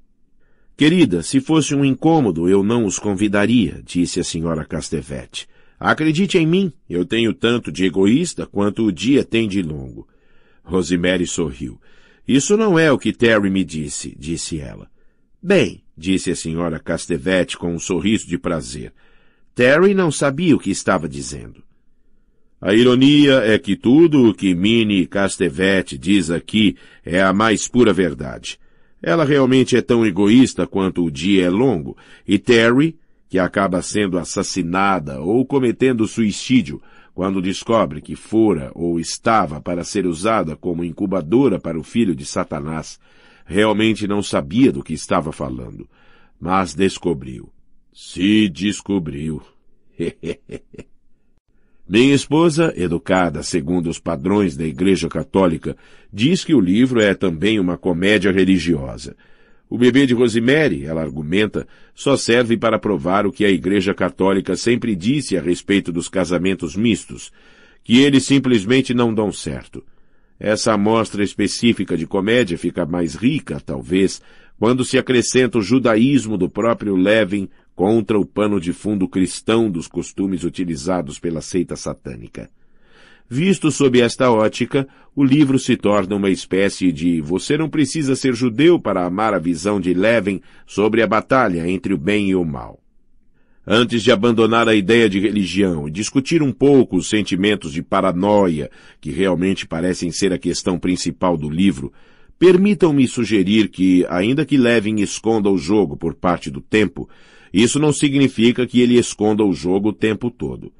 Querida, se fosse um incômodo, eu não os convidaria, disse a senhora Castevete. Acredite em mim, eu tenho tanto de egoísta quanto o dia tem de longo. Rosemary sorriu. Isso não é o que Terry me disse, disse ela. Bem, disse a senhora Castevete com um sorriso de prazer. Terry não sabia o que estava dizendo. A ironia é que tudo o que Minnie Castevete diz aqui é a mais pura verdade. Ela realmente é tão egoísta quanto o dia é longo, e Terry, que acaba sendo assassinada ou cometendo suicídio quando descobre que fora ou estava para ser usada como incubadora para o filho de Satanás, realmente não sabia do que estava falando, mas descobriu. Se descobriu. Minha esposa, educada segundo os padrões da Igreja Católica, diz que o livro é também uma comédia religiosa. O bebê de Rosemary, ela argumenta, só serve para provar o que a Igreja Católica sempre disse a respeito dos casamentos mistos, que eles simplesmente não dão certo. Essa amostra específica de comédia fica mais rica, talvez, quando se acrescenta o judaísmo do próprio Levin contra o pano de fundo cristão dos costumes utilizados pela seita satânica. Visto sob esta ótica, o livro se torna uma espécie de você não precisa ser judeu para amar a visão de Levin sobre a batalha entre o bem e o mal. Antes de abandonar a ideia de religião e discutir um pouco os sentimentos de paranoia, que realmente parecem ser a questão principal do livro, permitam-me sugerir que, ainda que Levin esconda o jogo por parte do tempo, isso não significa que ele esconda o jogo o tempo todo.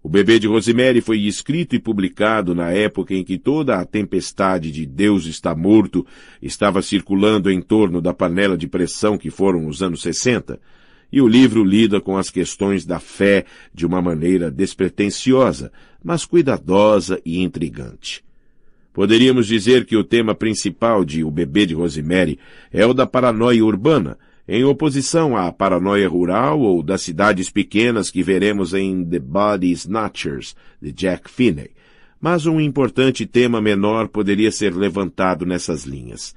O bebê de Rosemary foi escrito e publicado na época em que toda a tempestade de Deus está morto estava circulando em torno da panela de pressão que foram os anos 60, e o livro lida com as questões da fé de uma maneira despretensiosa, mas cuidadosa e intrigante. Poderíamos dizer que o tema principal de O Bebê de Rosemary é o da paranoia urbana, em oposição à paranoia rural ou das cidades pequenas que veremos em The Body Snatchers, de Jack Finney. Mas um importante tema menor poderia ser levantado nessas linhas.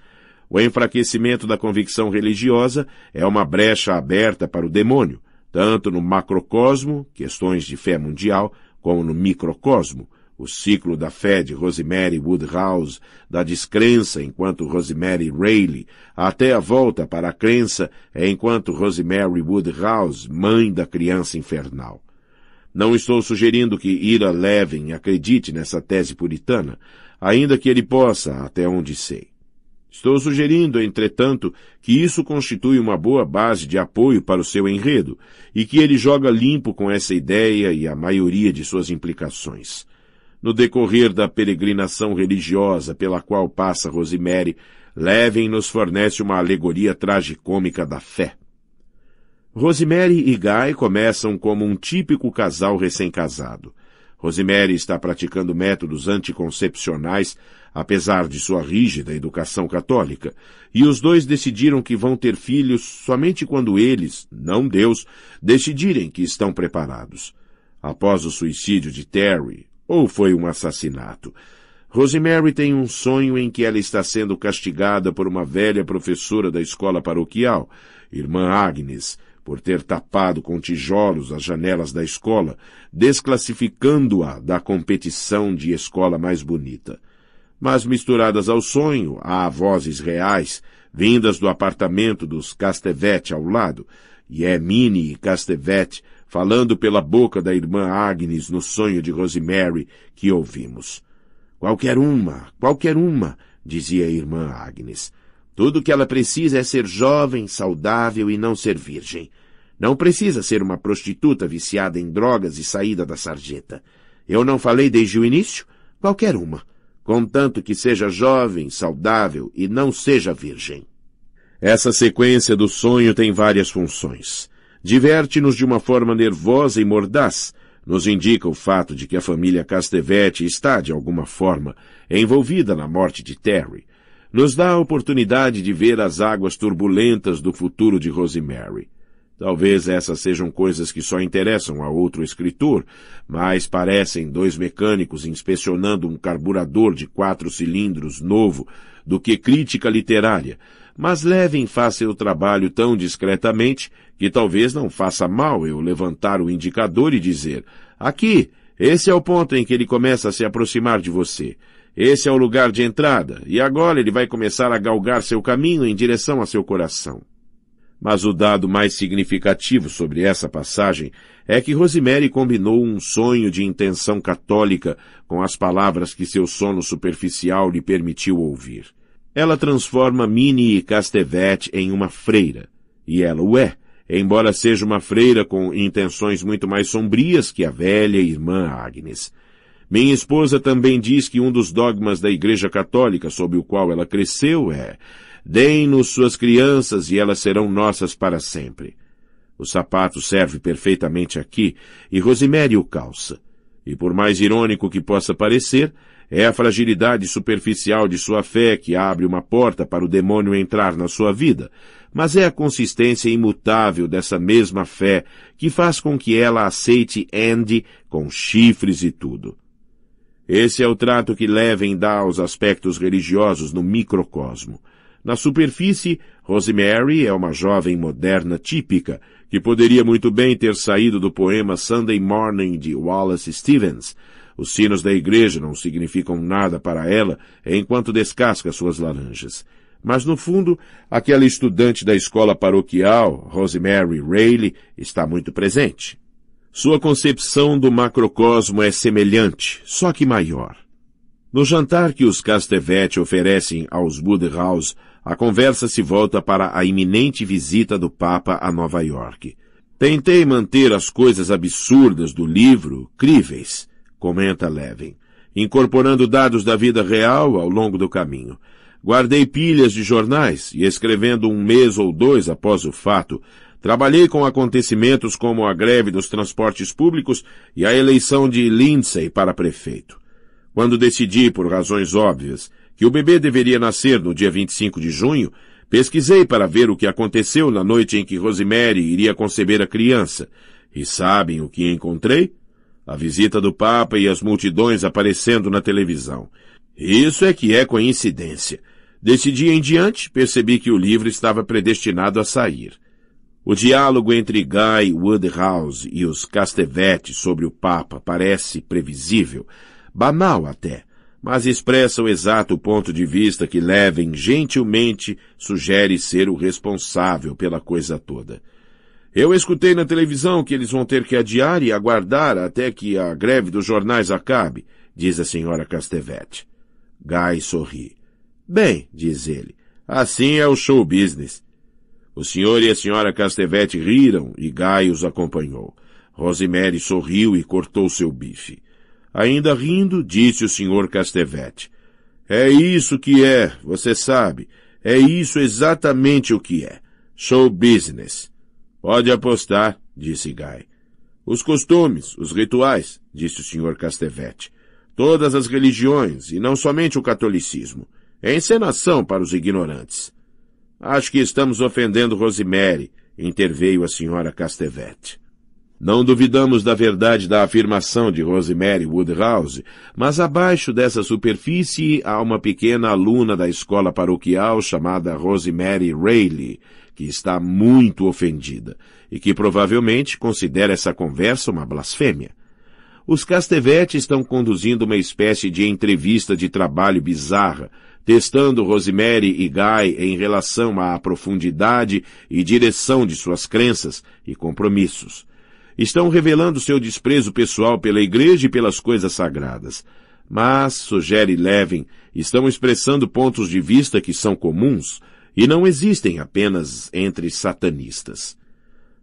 O enfraquecimento da convicção religiosa é uma brecha aberta para o demônio, tanto no macrocosmo, questões de fé mundial, como no microcosmo, o ciclo da fé de Rosemary Woodhouse, da descrença enquanto Rosemary Rayleigh, até a volta para a crença enquanto Rosemary Woodhouse, mãe da criança infernal. Não estou sugerindo que Ira Levin acredite nessa tese puritana, ainda que ele possa, até onde sei. Estou sugerindo, entretanto, que isso constitui uma boa base de apoio para o seu enredo e que ele joga limpo com essa ideia e a maioria de suas implicações no decorrer da peregrinação religiosa pela qual passa Rosemary, Levin nos fornece uma alegoria tragicômica da fé. Rosemary e Guy começam como um típico casal recém-casado. Rosemary está praticando métodos anticoncepcionais, apesar de sua rígida educação católica, e os dois decidiram que vão ter filhos somente quando eles, não Deus, decidirem que estão preparados. Após o suicídio de Terry, ou foi um assassinato? Rosemary tem um sonho em que ela está sendo castigada por uma velha professora da escola paroquial, irmã Agnes, por ter tapado com tijolos as janelas da escola, desclassificando-a da competição de escola mais bonita. Mas misturadas ao sonho, há vozes reais, vindas do apartamento dos Castevet ao lado, e é Minnie e Castevet falando pela boca da irmã Agnes no sonho de Rosemary que ouvimos. Qualquer uma, qualquer uma, dizia a irmã Agnes. Tudo o que ela precisa é ser jovem, saudável e não ser virgem. Não precisa ser uma prostituta viciada em drogas e saída da sarjeta. Eu não falei desde o início? Qualquer uma. Contanto que seja jovem, saudável e não seja virgem. Essa sequência do sonho tem várias funções diverte-nos de uma forma nervosa e mordaz, nos indica o fato de que a família Castevete está, de alguma forma, envolvida na morte de Terry. Nos dá a oportunidade de ver as águas turbulentas do futuro de Rosemary. Talvez essas sejam coisas que só interessam a outro escritor, mas parecem dois mecânicos inspecionando um carburador de quatro cilindros novo do que crítica literária, mas leve fácil o trabalho tão discretamente que talvez não faça mal eu levantar o indicador e dizer: aqui, esse é o ponto em que ele começa a se aproximar de você. Esse é o lugar de entrada, e agora ele vai começar a galgar seu caminho em direção a seu coração. Mas o dado mais significativo sobre essa passagem é que Rosemary combinou um sonho de intenção católica com as palavras que seu sono superficial lhe permitiu ouvir. Ela transforma Minnie Castevet em uma freira. E ela o é, embora seja uma freira com intenções muito mais sombrias que a velha irmã Agnes. Minha esposa também diz que um dos dogmas da Igreja Católica sob o qual ela cresceu é Deem-nos suas crianças e elas serão nossas para sempre. O sapato serve perfeitamente aqui e Rosemary o calça. E por mais irônico que possa parecer, é a fragilidade superficial de sua fé que abre uma porta para o demônio entrar na sua vida, mas é a consistência imutável dessa mesma fé que faz com que ela aceite Andy com chifres e tudo. Esse é o trato que Levin dá aos aspectos religiosos no microcosmo. Na superfície, Rosemary é uma jovem moderna típica, que poderia muito bem ter saído do poema Sunday Morning de Wallace Stevens, os sinos da igreja não significam nada para ela enquanto descasca suas laranjas. Mas no fundo, aquela estudante da escola paroquial, Rosemary Rayleigh, está muito presente. Sua concepção do macrocosmo é semelhante, só que maior. No jantar que os Castevete oferecem aos Woodhouse, a conversa se volta para a iminente visita do Papa a Nova York. Tentei manter as coisas absurdas do livro críveis, comenta Levin, incorporando dados da vida real ao longo do caminho. Guardei pilhas de jornais e, escrevendo um mês ou dois após o fato, trabalhei com acontecimentos como a greve dos transportes públicos e a eleição de Lindsay para prefeito. Quando decidi, por razões óbvias, que o bebê deveria nascer no dia 25 de junho, pesquisei para ver o que aconteceu na noite em que Rosemary iria conceber a criança. E sabem o que encontrei? a visita do Papa e as multidões aparecendo na televisão. Isso é que é coincidência. Desse dia em diante, percebi que o livro estava predestinado a sair. O diálogo entre Guy Woodhouse e os Castevetti sobre o Papa parece previsível, banal até, mas expressa o exato ponto de vista que Levin gentilmente sugere ser o responsável pela coisa toda. Eu escutei na televisão que eles vão ter que adiar e aguardar até que a greve dos jornais acabe, diz a senhora Castevete. Guy sorri. Bem, diz ele, assim é o show business. O senhor e a senhora Castevete riram e Guy os acompanhou. Rosemary sorriu e cortou seu bife. Ainda rindo, disse o senhor Castevete. É isso que é, você sabe. É isso exatamente o que é. Show business. Pode apostar, disse Guy. Os costumes, os rituais, disse o Sr. Castevete. Todas as religiões, e não somente o catolicismo. É encenação para os ignorantes. Acho que estamos ofendendo Rosemary, interveio a Sra. Castevete. Não duvidamos da verdade da afirmação de Rosemary Woodhouse, mas abaixo dessa superfície há uma pequena aluna da escola paroquial chamada Rosemary Rayleigh, que está muito ofendida e que provavelmente considera essa conversa uma blasfêmia. Os Castevetti estão conduzindo uma espécie de entrevista de trabalho bizarra, testando Rosemary e Guy em relação à profundidade e direção de suas crenças e compromissos. Estão revelando seu desprezo pessoal pela igreja e pelas coisas sagradas. Mas, sugere Levin, estão expressando pontos de vista que são comuns, e não existem apenas entre satanistas.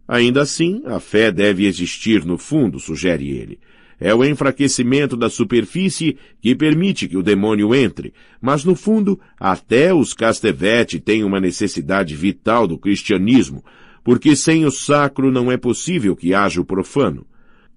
Ainda assim, a fé deve existir no fundo, sugere ele. É o enfraquecimento da superfície que permite que o demônio entre, mas no fundo, até os Castevete têm uma necessidade vital do cristianismo, porque sem o sacro não é possível que haja o profano.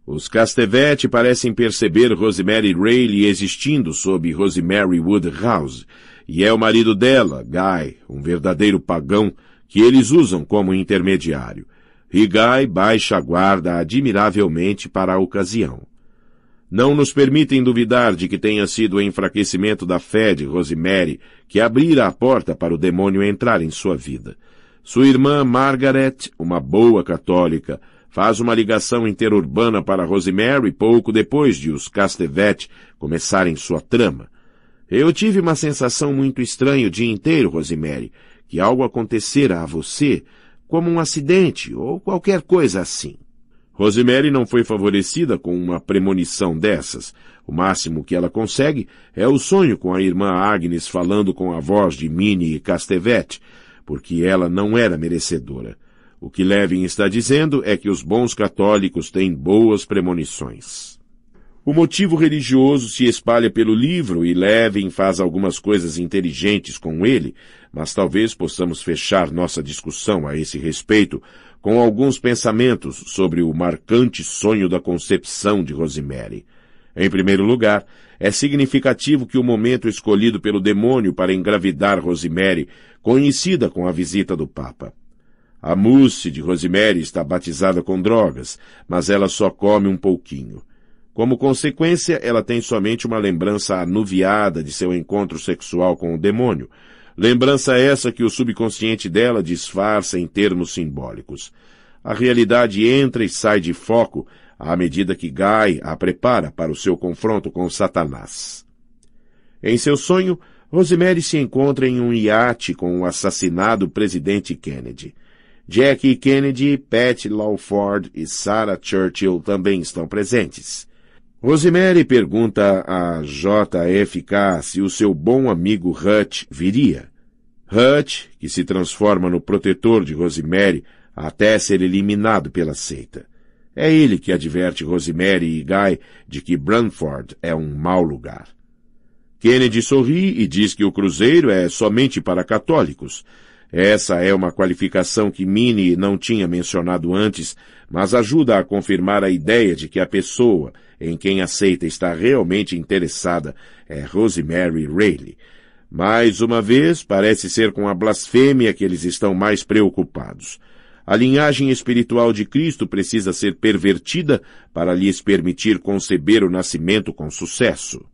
Os Castevete parecem perceber Rosemary Rayleigh existindo sob Rosemary Woodhouse, e é o marido dela, Guy, um verdadeiro pagão, que eles usam como intermediário. E Guy baixa a guarda admiravelmente para a ocasião. Não nos permitem duvidar de que tenha sido o enfraquecimento da fé de Rosemary que abrira a porta para o demônio entrar em sua vida. Sua irmã Margaret, uma boa católica, faz uma ligação interurbana para Rosemary pouco depois de os Castevet começarem sua trama. Eu tive uma sensação muito estranha o dia inteiro, Rosemary, que algo acontecera a você, como um acidente ou qualquer coisa assim. Rosemary não foi favorecida com uma premonição dessas. O máximo que ela consegue é o sonho com a irmã Agnes falando com a voz de Minnie e Castevete, porque ela não era merecedora. O que Levin está dizendo é que os bons católicos têm boas premonições. O motivo religioso se espalha pelo livro e Levin faz algumas coisas inteligentes com ele, mas talvez possamos fechar nossa discussão a esse respeito com alguns pensamentos sobre o marcante sonho da concepção de Rosemary. Em primeiro lugar, é significativo que o momento escolhido pelo demônio para engravidar Rosemary coincida com a visita do Papa. A mousse de Rosemary está batizada com drogas, mas ela só come um pouquinho. Como consequência, ela tem somente uma lembrança anuviada de seu encontro sexual com o demônio, lembrança essa que o subconsciente dela disfarça em termos simbólicos. A realidade entra e sai de foco à medida que Guy a prepara para o seu confronto com Satanás. Em seu sonho, Rosemary se encontra em um iate com o assassinado presidente Kennedy. Jack Kennedy, Pat Lawford e Sarah Churchill também estão presentes. Rosemary pergunta a JFK se o seu bom amigo Hutch viria. Hutch, que se transforma no protetor de Rosemary até ser eliminado pela seita. É ele que adverte Rosemary e Guy de que Branford é um mau lugar. Kennedy sorri e diz que o cruzeiro é somente para católicos, essa é uma qualificação que Mini não tinha mencionado antes, mas ajuda a confirmar a ideia de que a pessoa em quem a seita está realmente interessada é Rosemary Rayleigh. Mais uma vez, parece ser com a blasfêmia que eles estão mais preocupados. A linhagem espiritual de Cristo precisa ser pervertida para lhes permitir conceber o nascimento com sucesso.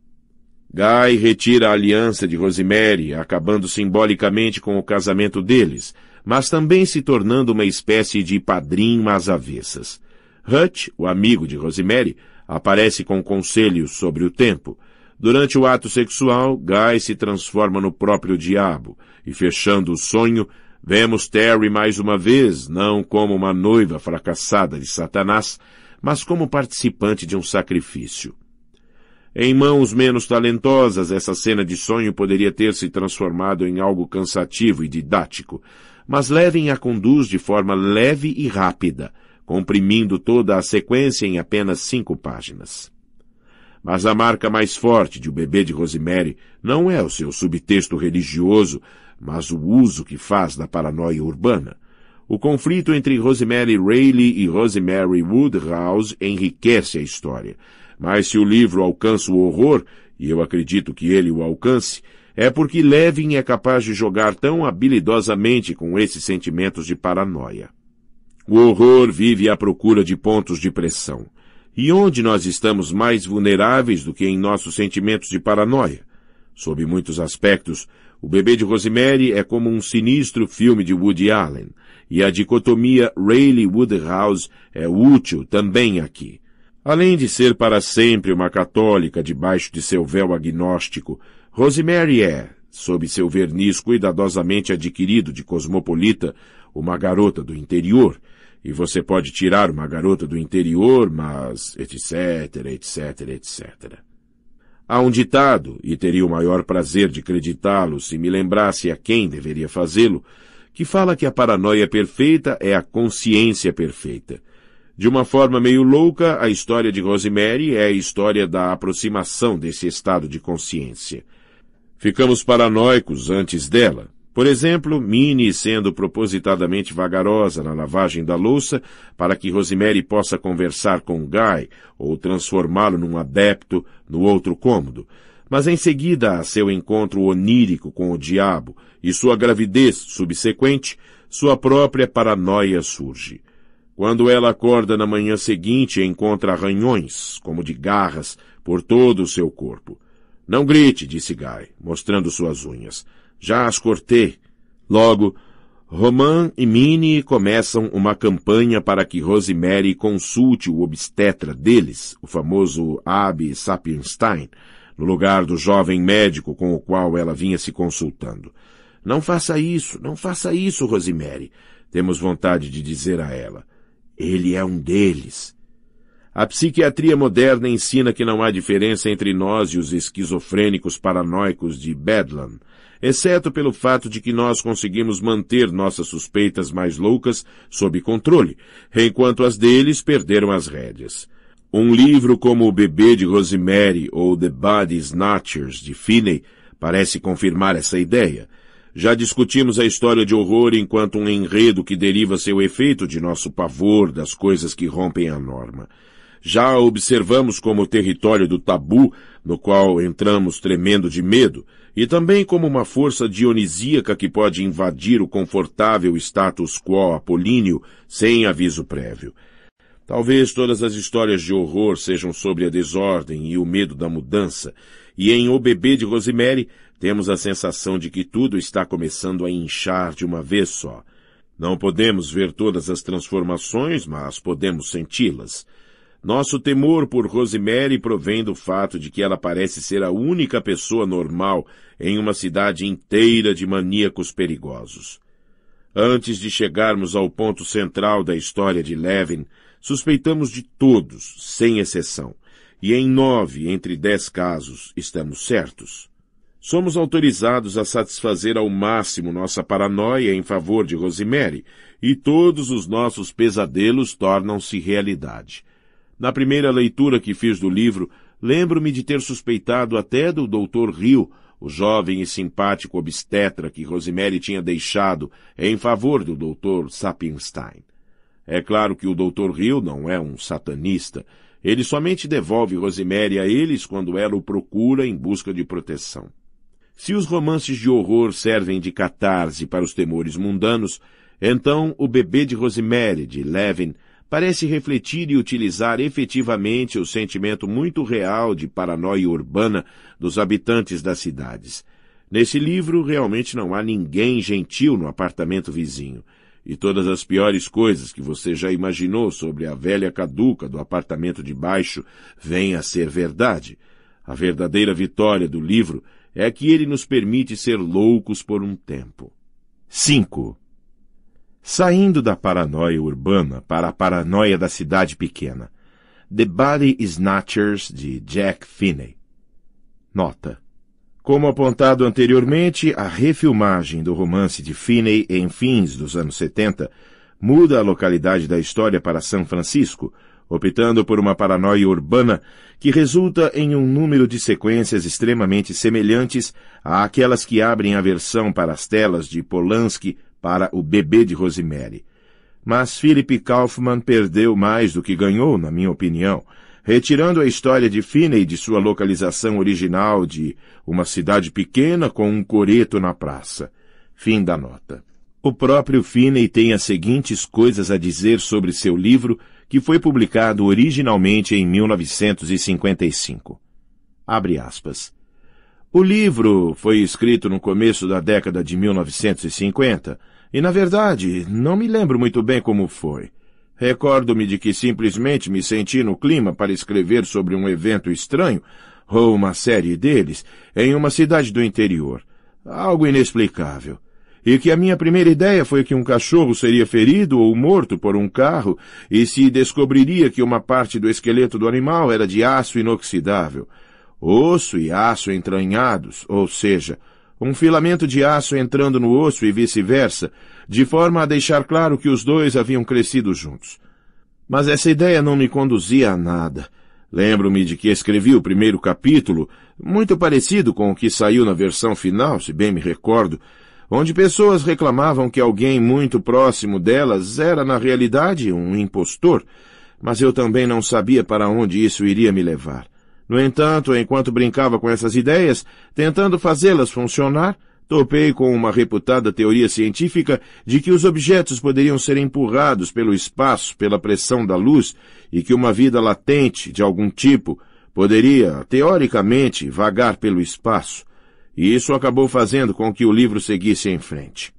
Guy retira a aliança de Rosemary, acabando simbolicamente com o casamento deles, mas também se tornando uma espécie de padrinho às avessas. Hutch, o amigo de Rosemary, aparece com conselhos sobre o tempo. Durante o ato sexual, Guy se transforma no próprio diabo, e fechando o sonho, vemos Terry mais uma vez, não como uma noiva fracassada de Satanás, mas como participante de um sacrifício. Em mãos menos talentosas, essa cena de sonho poderia ter se transformado em algo cansativo e didático, mas Levin a conduz de forma leve e rápida, comprimindo toda a sequência em apenas cinco páginas. Mas a marca mais forte de O Bebê de Rosemary não é o seu subtexto religioso, mas o uso que faz da paranoia urbana. O conflito entre Rosemary Rayleigh e Rosemary Woodhouse enriquece a história, mas se o livro alcança o horror, e eu acredito que ele o alcance, é porque Levin é capaz de jogar tão habilidosamente com esses sentimentos de paranoia. O horror vive à procura de pontos de pressão. E onde nós estamos mais vulneráveis do que em nossos sentimentos de paranoia? Sob muitos aspectos, o bebê de Rosemary é como um sinistro filme de Woody Allen, e a dicotomia Rayleigh-Woodhouse é útil também aqui. Além de ser para sempre uma católica debaixo de seu véu agnóstico, Rosemary é, sob seu verniz cuidadosamente adquirido de cosmopolita, uma garota do interior. E você pode tirar uma garota do interior, mas etc, etc, etc. Há um ditado, e teria o maior prazer de acreditá-lo se me lembrasse a quem deveria fazê-lo, que fala que a paranoia perfeita é a consciência perfeita. De uma forma meio louca, a história de Rosemary é a história da aproximação desse estado de consciência. Ficamos paranoicos antes dela. Por exemplo, Minnie sendo propositadamente vagarosa na lavagem da louça para que Rosemary possa conversar com Guy ou transformá-lo num adepto no outro cômodo. Mas em seguida a seu encontro onírico com o diabo e sua gravidez subsequente, sua própria paranoia surge. Quando ela acorda na manhã seguinte, encontra arranhões, como de garras, por todo o seu corpo. Não grite, disse Guy, mostrando suas unhas. Já as cortei. Logo, Roman e Minnie começam uma campanha para que Rosemary consulte o obstetra deles, o famoso Abe Sapienstein, no lugar do jovem médico com o qual ela vinha se consultando. Não faça isso, não faça isso, Rosemary. Temos vontade de dizer a ela. Ele é um deles. A psiquiatria moderna ensina que não há diferença entre nós e os esquizofrênicos paranoicos de Bedlam, exceto pelo fato de que nós conseguimos manter nossas suspeitas mais loucas sob controle, enquanto as deles perderam as rédeas. Um livro como O Bebê de Rosemary ou The Body Snatchers de Finney parece confirmar essa ideia. Já discutimos a história de horror enquanto um enredo que deriva seu efeito de nosso pavor das coisas que rompem a norma. Já observamos como o território do tabu, no qual entramos tremendo de medo, e também como uma força dionisíaca que pode invadir o confortável status quo apolíneo sem aviso prévio. Talvez todas as histórias de horror sejam sobre a desordem e o medo da mudança, e em O Bebê de Rosemary temos a sensação de que tudo está começando a inchar de uma vez só. Não podemos ver todas as transformações, mas podemos senti-las. Nosso temor por Rosemary provém do fato de que ela parece ser a única pessoa normal em uma cidade inteira de maníacos perigosos. Antes de chegarmos ao ponto central da história de Levin, suspeitamos de todos, sem exceção, e em nove entre dez casos estamos certos. Somos autorizados a satisfazer ao máximo nossa paranoia em favor de Rosemary, e todos os nossos pesadelos tornam-se realidade. Na primeira leitura que fiz do livro, lembro-me de ter suspeitado até do Dr. Rio, o jovem e simpático obstetra que Rosemary tinha deixado em favor do Dr. Sapinstein. É claro que o Dr. Rio não é um satanista. Ele somente devolve Rosemary a eles quando ela o procura em busca de proteção. Se os romances de horror servem de catarse para os temores mundanos, então o bebê de Rosemary, de Levin, parece refletir e utilizar efetivamente o sentimento muito real de paranoia urbana dos habitantes das cidades. Nesse livro, realmente não há ninguém gentil no apartamento vizinho. E todas as piores coisas que você já imaginou sobre a velha caduca do apartamento de baixo vêm a ser verdade. A verdadeira vitória do livro é que ele nos permite ser loucos por um tempo. 5. Saindo da paranoia urbana para a paranoia da cidade pequena. The Body Snatchers, de Jack Finney. Nota. Como apontado anteriormente, a refilmagem do romance de Finney em fins dos anos 70 muda a localidade da história para São Francisco, optando por uma paranoia urbana que resulta em um número de sequências extremamente semelhantes àquelas que abrem a versão para as telas de Polanski para O Bebê de Rosemary. Mas Philip Kaufman perdeu mais do que ganhou, na minha opinião, retirando a história de Finney de sua localização original de uma cidade pequena com um coreto na praça. Fim da nota. O próprio Finney tem as seguintes coisas a dizer sobre seu livro, que foi publicado originalmente em 1955. Abre aspas. O livro foi escrito no começo da década de 1950 e, na verdade, não me lembro muito bem como foi. Recordo-me de que simplesmente me senti no clima para escrever sobre um evento estranho, ou uma série deles, em uma cidade do interior. Algo inexplicável e que a minha primeira ideia foi que um cachorro seria ferido ou morto por um carro e se descobriria que uma parte do esqueleto do animal era de aço inoxidável. Osso e aço entranhados, ou seja, um filamento de aço entrando no osso e vice-versa, de forma a deixar claro que os dois haviam crescido juntos. Mas essa ideia não me conduzia a nada. Lembro-me de que escrevi o primeiro capítulo, muito parecido com o que saiu na versão final, se bem me recordo, onde pessoas reclamavam que alguém muito próximo delas era, na realidade, um impostor, mas eu também não sabia para onde isso iria me levar. No entanto, enquanto brincava com essas ideias, tentando fazê-las funcionar, topei com uma reputada teoria científica de que os objetos poderiam ser empurrados pelo espaço pela pressão da luz e que uma vida latente de algum tipo poderia, teoricamente, vagar pelo espaço e isso acabou fazendo com que o livro seguisse em frente.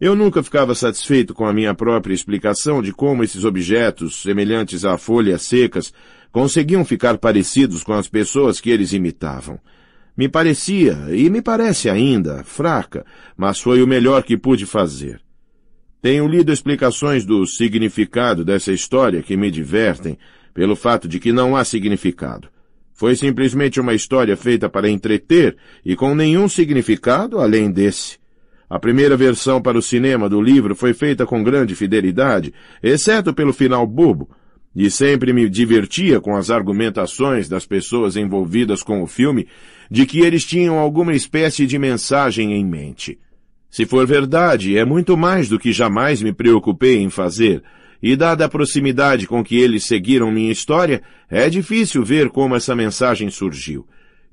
Eu nunca ficava satisfeito com a minha própria explicação de como esses objetos, semelhantes a folhas secas, conseguiam ficar parecidos com as pessoas que eles imitavam. Me parecia, e me parece ainda, fraca, mas foi o melhor que pude fazer. Tenho lido explicações do significado dessa história que me divertem, pelo fato de que não há significado. Foi simplesmente uma história feita para entreter e com nenhum significado além desse. A primeira versão para o cinema do livro foi feita com grande fidelidade, exceto pelo final bobo, e sempre me divertia com as argumentações das pessoas envolvidas com o filme de que eles tinham alguma espécie de mensagem em mente. Se for verdade, é muito mais do que jamais me preocupei em fazer, e dada a proximidade com que eles seguiram minha história, é difícil ver como essa mensagem surgiu.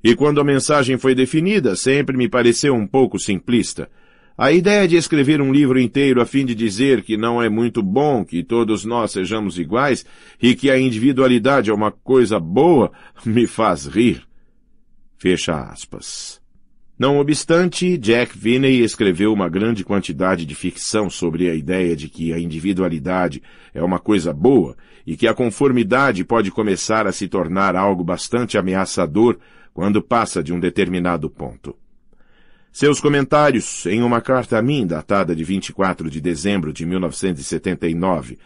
E quando a mensagem foi definida, sempre me pareceu um pouco simplista. A ideia de escrever um livro inteiro a fim de dizer que não é muito bom que todos nós sejamos iguais e que a individualidade é uma coisa boa me faz rir. Fecha aspas. Não obstante, Jack Vinney escreveu uma grande quantidade de ficção sobre a ideia de que a individualidade é uma coisa boa e que a conformidade pode começar a se tornar algo bastante ameaçador quando passa de um determinado ponto. Seus comentários, em uma carta a mim datada de 24 de dezembro de 1979,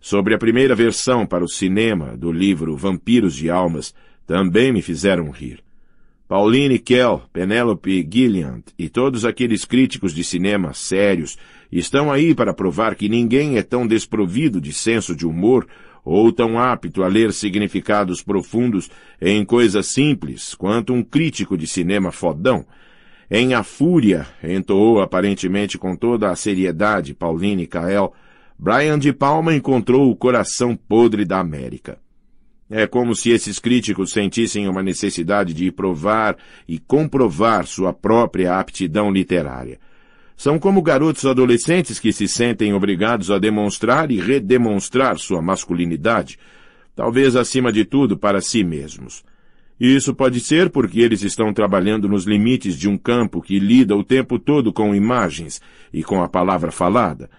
sobre a primeira versão para o cinema do livro Vampiros de Almas, também me fizeram rir. Pauline Kael, Penelope Gilliand e todos aqueles críticos de cinema sérios estão aí para provar que ninguém é tão desprovido de senso de humor ou tão apto a ler significados profundos em coisas simples quanto um crítico de cinema fodão. Em A Fúria, entoou aparentemente com toda a seriedade Pauline Kael, Brian de Palma encontrou o coração podre da América. É como se esses críticos sentissem uma necessidade de provar e comprovar sua própria aptidão literária. São como garotos adolescentes que se sentem obrigados a demonstrar e redemonstrar sua masculinidade, talvez acima de tudo para si mesmos. isso pode ser porque eles estão trabalhando nos limites de um campo que lida o tempo todo com imagens e com a palavra falada,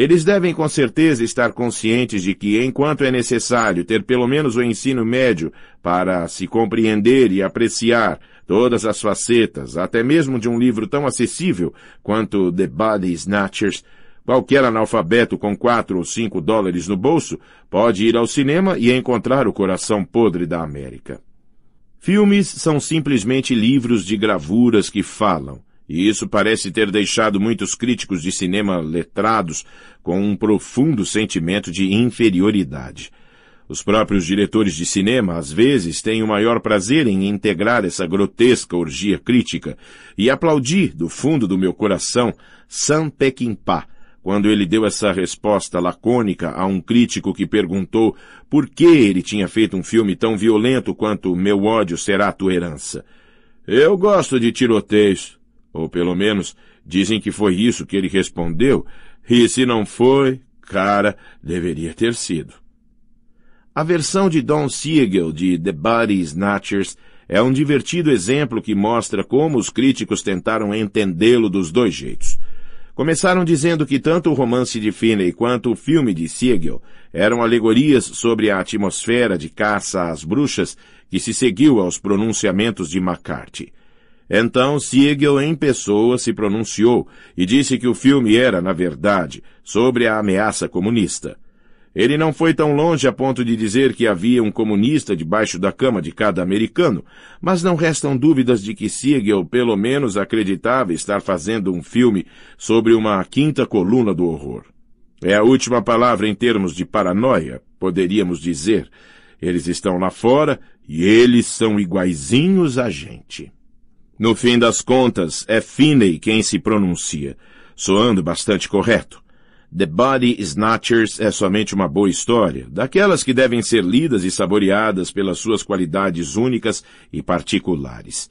eles devem com certeza estar conscientes de que, enquanto é necessário ter pelo menos o ensino médio para se compreender e apreciar todas as facetas, até mesmo de um livro tão acessível quanto The Body Snatchers, qualquer analfabeto com quatro ou cinco dólares no bolso pode ir ao cinema e encontrar o coração podre da América. Filmes são simplesmente livros de gravuras que falam, e isso parece ter deixado muitos críticos de cinema letrados com um profundo sentimento de inferioridade. Os próprios diretores de cinema, às vezes, têm o maior prazer em integrar essa grotesca orgia crítica e aplaudir do fundo do meu coração Sam Peckinpah quando ele deu essa resposta lacônica a um crítico que perguntou por que ele tinha feito um filme tão violento quanto Meu ódio será tua herança. Eu gosto de tiroteios, ou pelo menos dizem que foi isso que ele respondeu, e se não foi, cara, deveria ter sido. A versão de Don Siegel de The Body Snatchers é um divertido exemplo que mostra como os críticos tentaram entendê-lo dos dois jeitos. Começaram dizendo que tanto o romance de Finney quanto o filme de Siegel eram alegorias sobre a atmosfera de caça às bruxas que se seguiu aos pronunciamentos de McCarthy. Então Siegel em pessoa se pronunciou e disse que o filme era, na verdade, sobre a ameaça comunista. Ele não foi tão longe a ponto de dizer que havia um comunista debaixo da cama de cada americano, mas não restam dúvidas de que Siegel pelo menos acreditava estar fazendo um filme sobre uma quinta coluna do horror. É a última palavra em termos de paranoia, poderíamos dizer. Eles estão lá fora e eles são iguaizinhos a gente. No fim das contas, é Finney quem se pronuncia, soando bastante correto. The Body Snatchers é somente uma boa história, daquelas que devem ser lidas e saboreadas pelas suas qualidades únicas e particulares.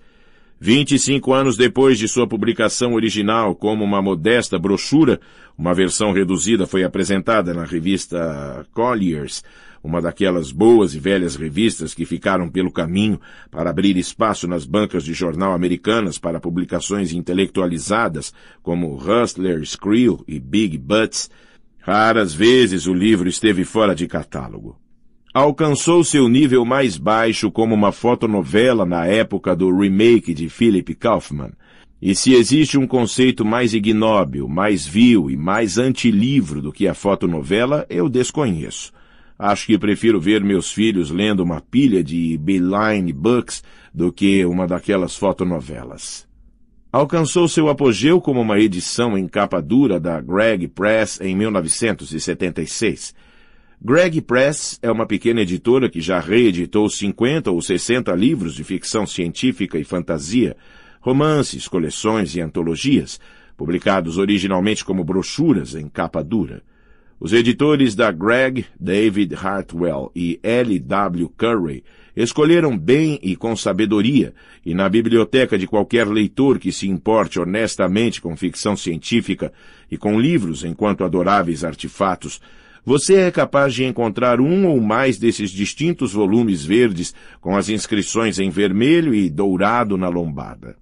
25 anos depois de sua publicação original como uma modesta brochura, uma versão reduzida foi apresentada na revista Collier's uma daquelas boas e velhas revistas que ficaram pelo caminho para abrir espaço nas bancas de jornal americanas para publicações intelectualizadas como Hustler, Skrill e Big Butts, raras vezes o livro esteve fora de catálogo. Alcançou seu nível mais baixo como uma fotonovela na época do remake de Philip Kaufman. E se existe um conceito mais ignóbil, mais vil e mais antilivro do que a fotonovela, eu desconheço. Acho que prefiro ver meus filhos lendo uma pilha de Beeline Books do que uma daquelas fotonovelas. Alcançou seu apogeu como uma edição em capa dura da Gregg Press em 1976. Gregg Press é uma pequena editora que já reeditou 50 ou 60 livros de ficção científica e fantasia, romances, coleções e antologias, publicados originalmente como brochuras em capa dura. Os editores da Greg, David Hartwell e L. W. Curry escolheram bem e com sabedoria, e na biblioteca de qualquer leitor que se importe honestamente com ficção científica e com livros enquanto adoráveis artefatos, você é capaz de encontrar um ou mais desses distintos volumes verdes com as inscrições em vermelho e dourado na lombada.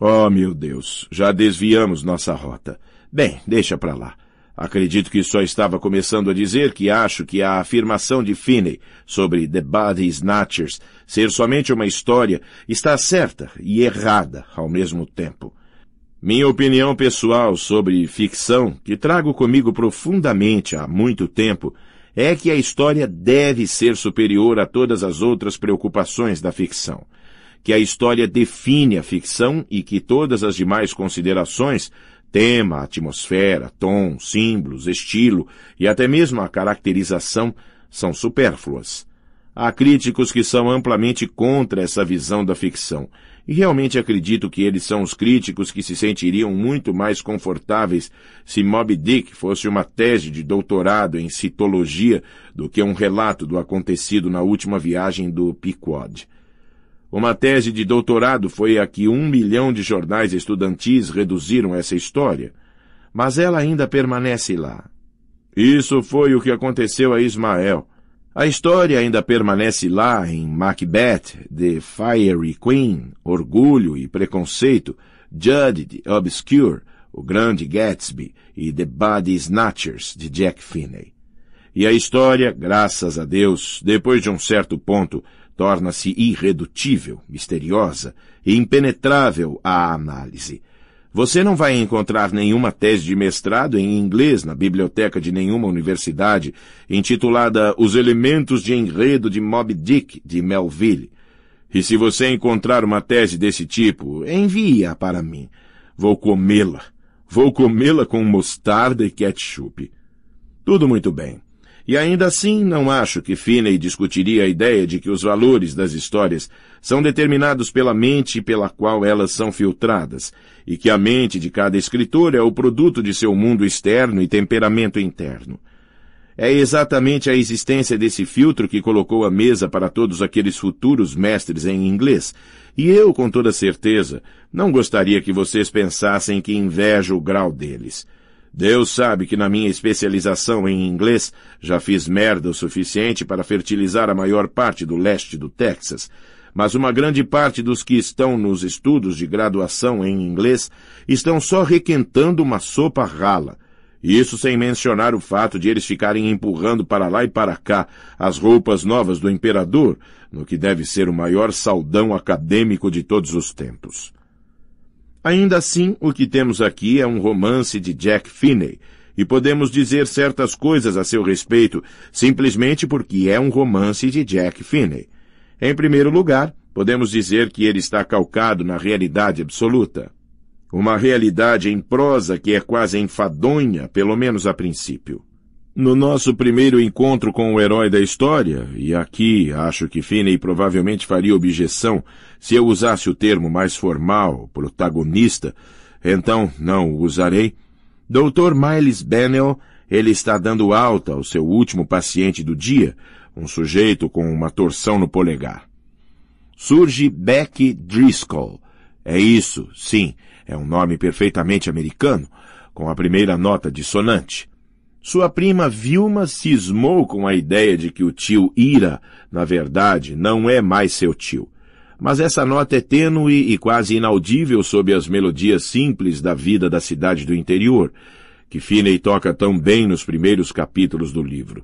Oh, meu Deus, já desviamos nossa rota. Bem, deixa para lá. Acredito que só estava começando a dizer que acho que a afirmação de Finney sobre The Body Snatchers ser somente uma história está certa e errada ao mesmo tempo. Minha opinião pessoal sobre ficção, que trago comigo profundamente há muito tempo, é que a história deve ser superior a todas as outras preocupações da ficção. Que a história define a ficção e que todas as demais considerações Tema, atmosfera, tom, símbolos, estilo e até mesmo a caracterização são supérfluas. Há críticos que são amplamente contra essa visão da ficção, e realmente acredito que eles são os críticos que se sentiriam muito mais confortáveis se Moby Dick fosse uma tese de doutorado em citologia do que um relato do acontecido na última viagem do Pequod. Uma tese de doutorado foi a que um milhão de jornais estudantis reduziram essa história, mas ela ainda permanece lá. Isso foi o que aconteceu a Ismael. A história ainda permanece lá em Macbeth, The Fiery Queen, Orgulho e Preconceito, Judd Obscure, O Grande Gatsby e The Body Snatchers, de Jack Finney. E a história, graças a Deus, depois de um certo ponto, torna-se irredutível, misteriosa e impenetrável à análise. Você não vai encontrar nenhuma tese de mestrado em inglês na biblioteca de nenhuma universidade intitulada Os Elementos de Enredo de Moby Dick, de Melville. E se você encontrar uma tese desse tipo, envie-a para mim. Vou comê-la. Vou comê-la com mostarda e ketchup. Tudo muito bem. E ainda assim, não acho que Finney discutiria a ideia de que os valores das histórias são determinados pela mente pela qual elas são filtradas, e que a mente de cada escritor é o produto de seu mundo externo e temperamento interno. É exatamente a existência desse filtro que colocou a mesa para todos aqueles futuros mestres em inglês. E eu, com toda certeza, não gostaria que vocês pensassem que invejo o grau deles. Deus sabe que na minha especialização em inglês já fiz merda o suficiente para fertilizar a maior parte do leste do Texas, mas uma grande parte dos que estão nos estudos de graduação em inglês estão só requentando uma sopa rala. Isso sem mencionar o fato de eles ficarem empurrando para lá e para cá as roupas novas do imperador, no que deve ser o maior saudão acadêmico de todos os tempos. Ainda assim, o que temos aqui é um romance de Jack Finney, e podemos dizer certas coisas a seu respeito simplesmente porque é um romance de Jack Finney. Em primeiro lugar, podemos dizer que ele está calcado na realidade absoluta. Uma realidade em prosa que é quase enfadonha, pelo menos a princípio. No nosso primeiro encontro com o herói da história, e aqui acho que Finney provavelmente faria objeção se eu usasse o termo mais formal, protagonista, então não o usarei, Dr. Miles Bennell, ele está dando alta ao seu último paciente do dia, um sujeito com uma torção no polegar. Surge Beck Driscoll. É isso, sim, é um nome perfeitamente americano, com a primeira nota dissonante. Sua prima Vilma cismou com a ideia de que o tio Ira, na verdade, não é mais seu tio. Mas essa nota é tênue e quase inaudível sob as melodias simples da vida da cidade do interior, que Finney toca tão bem nos primeiros capítulos do livro.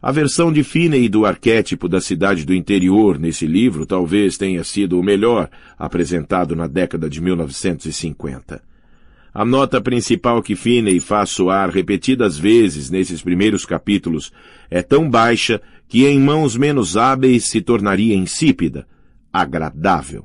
A versão de Finney do arquétipo da cidade do interior nesse livro talvez tenha sido o melhor apresentado na década de 1950. A nota principal que Finney faz soar repetidas vezes nesses primeiros capítulos é tão baixa que em mãos menos hábeis se tornaria insípida, agradável.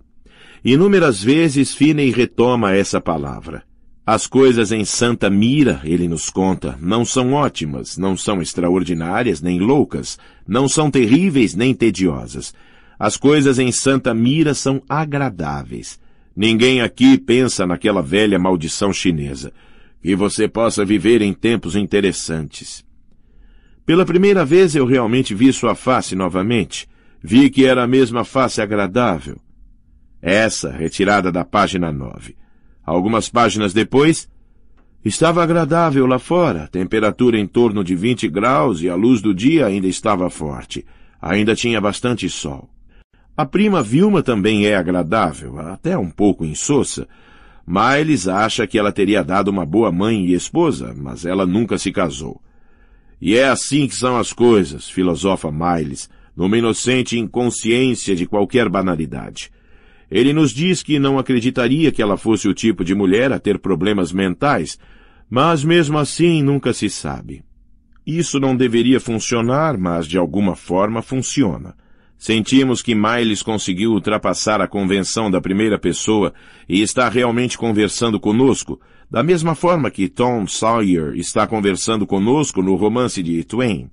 Inúmeras vezes Finney retoma essa palavra. As coisas em santa mira, ele nos conta, não são ótimas, não são extraordinárias nem loucas, não são terríveis nem tediosas. As coisas em santa mira são agradáveis. Ninguém aqui pensa naquela velha maldição chinesa. Que você possa viver em tempos interessantes. Pela primeira vez eu realmente vi sua face novamente. Vi que era a mesma face agradável. Essa, retirada da página 9. Algumas páginas depois, estava agradável lá fora, temperatura em torno de 20 graus e a luz do dia ainda estava forte. Ainda tinha bastante sol. A prima Vilma também é agradável, até um pouco insossa. Miles acha que ela teria dado uma boa mãe e esposa, mas ela nunca se casou. E é assim que são as coisas, filosofa Miles, numa inocente inconsciência de qualquer banalidade. Ele nos diz que não acreditaria que ela fosse o tipo de mulher a ter problemas mentais, mas mesmo assim nunca se sabe. Isso não deveria funcionar, mas de alguma forma funciona. Sentimos que Miles conseguiu ultrapassar a convenção da primeira pessoa e está realmente conversando conosco, da mesma forma que Tom Sawyer está conversando conosco no romance de Twain.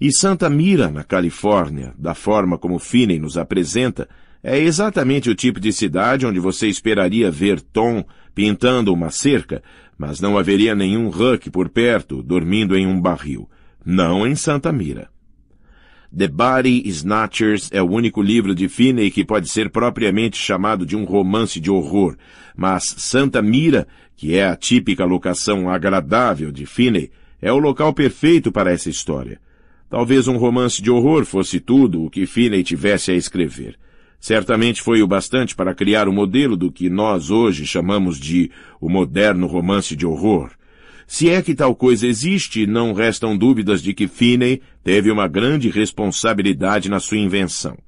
E Santa Mira, na Califórnia, da forma como Finney nos apresenta, é exatamente o tipo de cidade onde você esperaria ver Tom pintando uma cerca, mas não haveria nenhum Huck por perto, dormindo em um barril. Não em Santa Mira. The Body Snatchers é o único livro de Finney que pode ser propriamente chamado de um romance de horror, mas Santa Mira, que é a típica locação agradável de Finney, é o local perfeito para essa história. Talvez um romance de horror fosse tudo o que Finney tivesse a escrever. Certamente foi o bastante para criar o modelo do que nós hoje chamamos de o moderno romance de horror. Se é que tal coisa existe, não restam dúvidas de que Finney teve uma grande responsabilidade na sua invenção.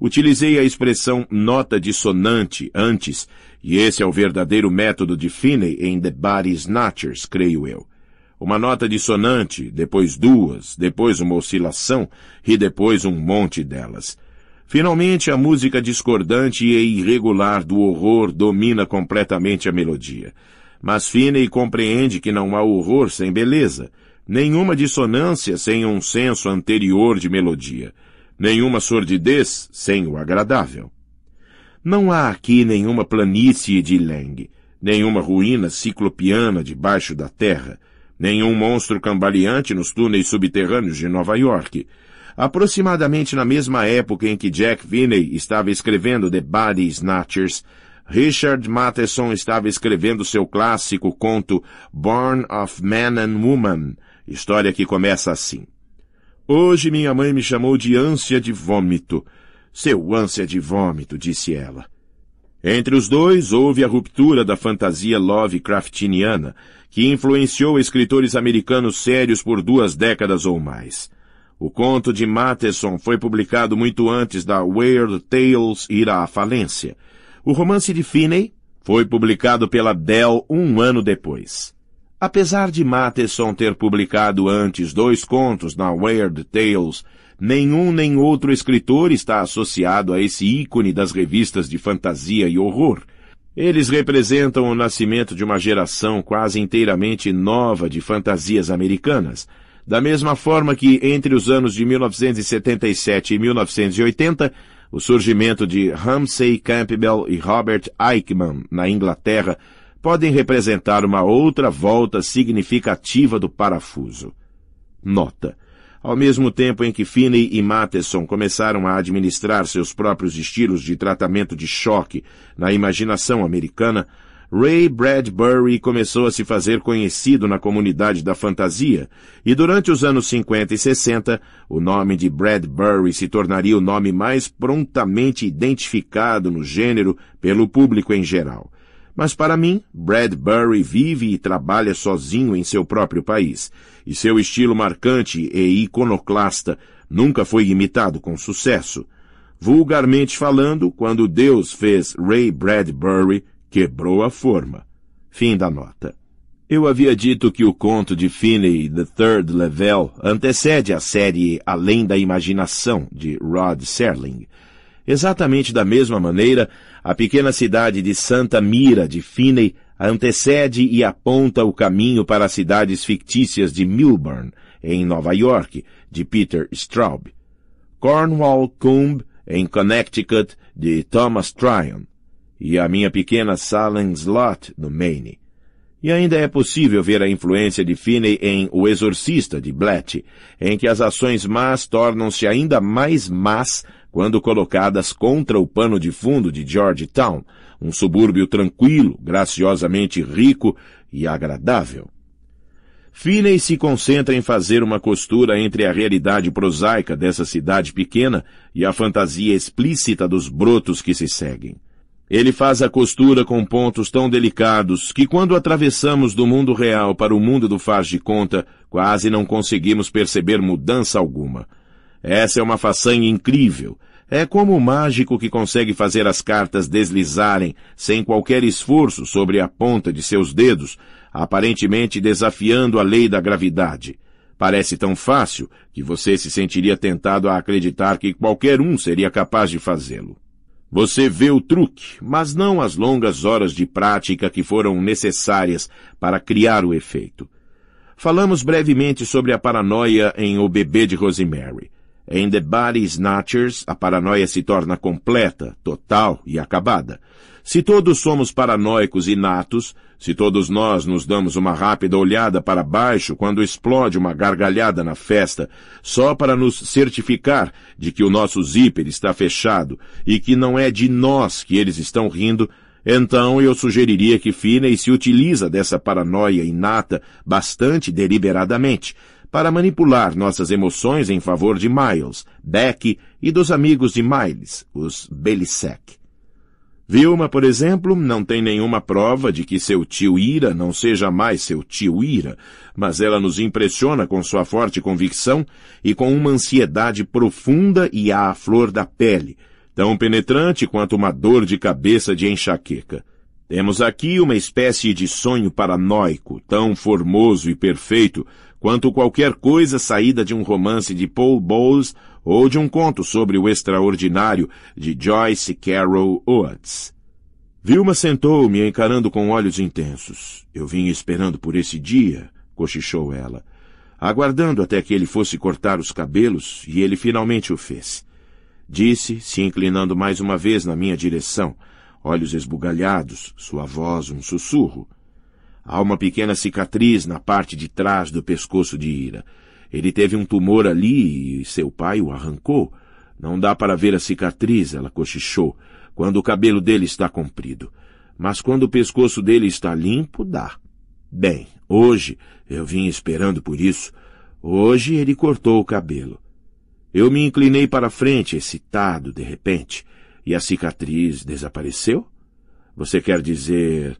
Utilizei a expressão nota dissonante antes, e esse é o verdadeiro método de Finney em The Body Snatchers, creio eu. Uma nota dissonante, depois duas, depois uma oscilação e depois um monte delas. Finalmente, a música discordante e irregular do horror domina completamente a melodia. Mas Finney compreende que não há horror sem beleza, nenhuma dissonância sem um senso anterior de melodia, nenhuma sordidez sem o agradável. Não há aqui nenhuma planície de Leng, nenhuma ruína ciclopiana debaixo da terra, nenhum monstro cambaleante nos túneis subterrâneos de Nova York. Aproximadamente na mesma época em que Jack Finney estava escrevendo The Body Snatchers, Richard Matheson estava escrevendo seu clássico conto Born of Man and Woman, história que começa assim. Hoje minha mãe me chamou de ânsia de vômito. Seu ânsia de vômito, disse ela. Entre os dois houve a ruptura da fantasia Lovecraftiana, que influenciou escritores americanos sérios por duas décadas ou mais. O conto de Matheson foi publicado muito antes da Weird Tales ir à falência, o romance de Finney foi publicado pela Dell um ano depois. Apesar de Matheson ter publicado antes dois contos na Weird Tales, nenhum nem outro escritor está associado a esse ícone das revistas de fantasia e horror. Eles representam o nascimento de uma geração quase inteiramente nova de fantasias americanas. Da mesma forma que entre os anos de 1977 e 1980, o surgimento de Ramsey Campbell e Robert Eichmann na Inglaterra podem representar uma outra volta significativa do parafuso. Nota. Ao mesmo tempo em que Finney e Matheson começaram a administrar seus próprios estilos de tratamento de choque na imaginação americana, Ray Bradbury começou a se fazer conhecido na comunidade da fantasia, e durante os anos 50 e 60, o nome de Bradbury se tornaria o nome mais prontamente identificado no gênero pelo público em geral. Mas para mim, Bradbury vive e trabalha sozinho em seu próprio país, e seu estilo marcante e iconoclasta nunca foi imitado com sucesso. Vulgarmente falando, quando Deus fez Ray Bradbury, Quebrou a forma. Fim da nota. Eu havia dito que o conto de Finney, The Third Level, antecede a série Além da Imaginação, de Rod Serling. Exatamente da mesma maneira, a pequena cidade de Santa Mira, de Finney, antecede e aponta o caminho para as cidades fictícias de Milburn, em Nova York, de Peter Straub. Cornwall Combe, em Connecticut, de Thomas Tryon e a minha pequena Salem Slot, no Maine. E ainda é possível ver a influência de Finney em O Exorcista, de Blatt, em que as ações más tornam-se ainda mais más quando colocadas contra o pano de fundo de Georgetown, um subúrbio tranquilo, graciosamente rico e agradável. Finney se concentra em fazer uma costura entre a realidade prosaica dessa cidade pequena e a fantasia explícita dos brotos que se seguem. Ele faz a costura com pontos tão delicados que, quando atravessamos do mundo real para o mundo do faz de conta, quase não conseguimos perceber mudança alguma. Essa é uma façanha incrível. É como o mágico que consegue fazer as cartas deslizarem sem qualquer esforço sobre a ponta de seus dedos, aparentemente desafiando a lei da gravidade. Parece tão fácil que você se sentiria tentado a acreditar que qualquer um seria capaz de fazê-lo. Você vê o truque, mas não as longas horas de prática que foram necessárias para criar o efeito. Falamos brevemente sobre a paranoia em O Bebê de Rosemary. Em The Body Snatchers, a paranoia se torna completa, total e acabada. Se todos somos paranoicos inatos, se todos nós nos damos uma rápida olhada para baixo quando explode uma gargalhada na festa, só para nos certificar de que o nosso zíper está fechado e que não é de nós que eles estão rindo, então eu sugeriria que Finney se utiliza dessa paranoia inata bastante deliberadamente, para manipular nossas emoções em favor de Miles, Beck e dos amigos de Miles, os Belisek. Vilma, por exemplo, não tem nenhuma prova de que seu tio Ira não seja mais seu tio Ira, mas ela nos impressiona com sua forte convicção e com uma ansiedade profunda e à flor da pele, tão penetrante quanto uma dor de cabeça de enxaqueca. Temos aqui uma espécie de sonho paranoico, tão formoso e perfeito quanto qualquer coisa saída de um romance de Paul Bowles ou de um conto sobre o extraordinário de Joyce Carol Oates. Vilma sentou-me encarando com olhos intensos. Eu vinha esperando por esse dia, cochichou ela, aguardando até que ele fosse cortar os cabelos, e ele finalmente o fez. Disse, se inclinando mais uma vez na minha direção, olhos esbugalhados, sua voz um sussurro. Há uma pequena cicatriz na parte de trás do pescoço de Ira. Ele teve um tumor ali e seu pai o arrancou. Não dá para ver a cicatriz, ela cochichou, quando o cabelo dele está comprido. Mas quando o pescoço dele está limpo, dá. Bem, hoje eu vim esperando por isso. Hoje ele cortou o cabelo. Eu me inclinei para frente, excitado, de repente, e a cicatriz desapareceu? Você quer dizer,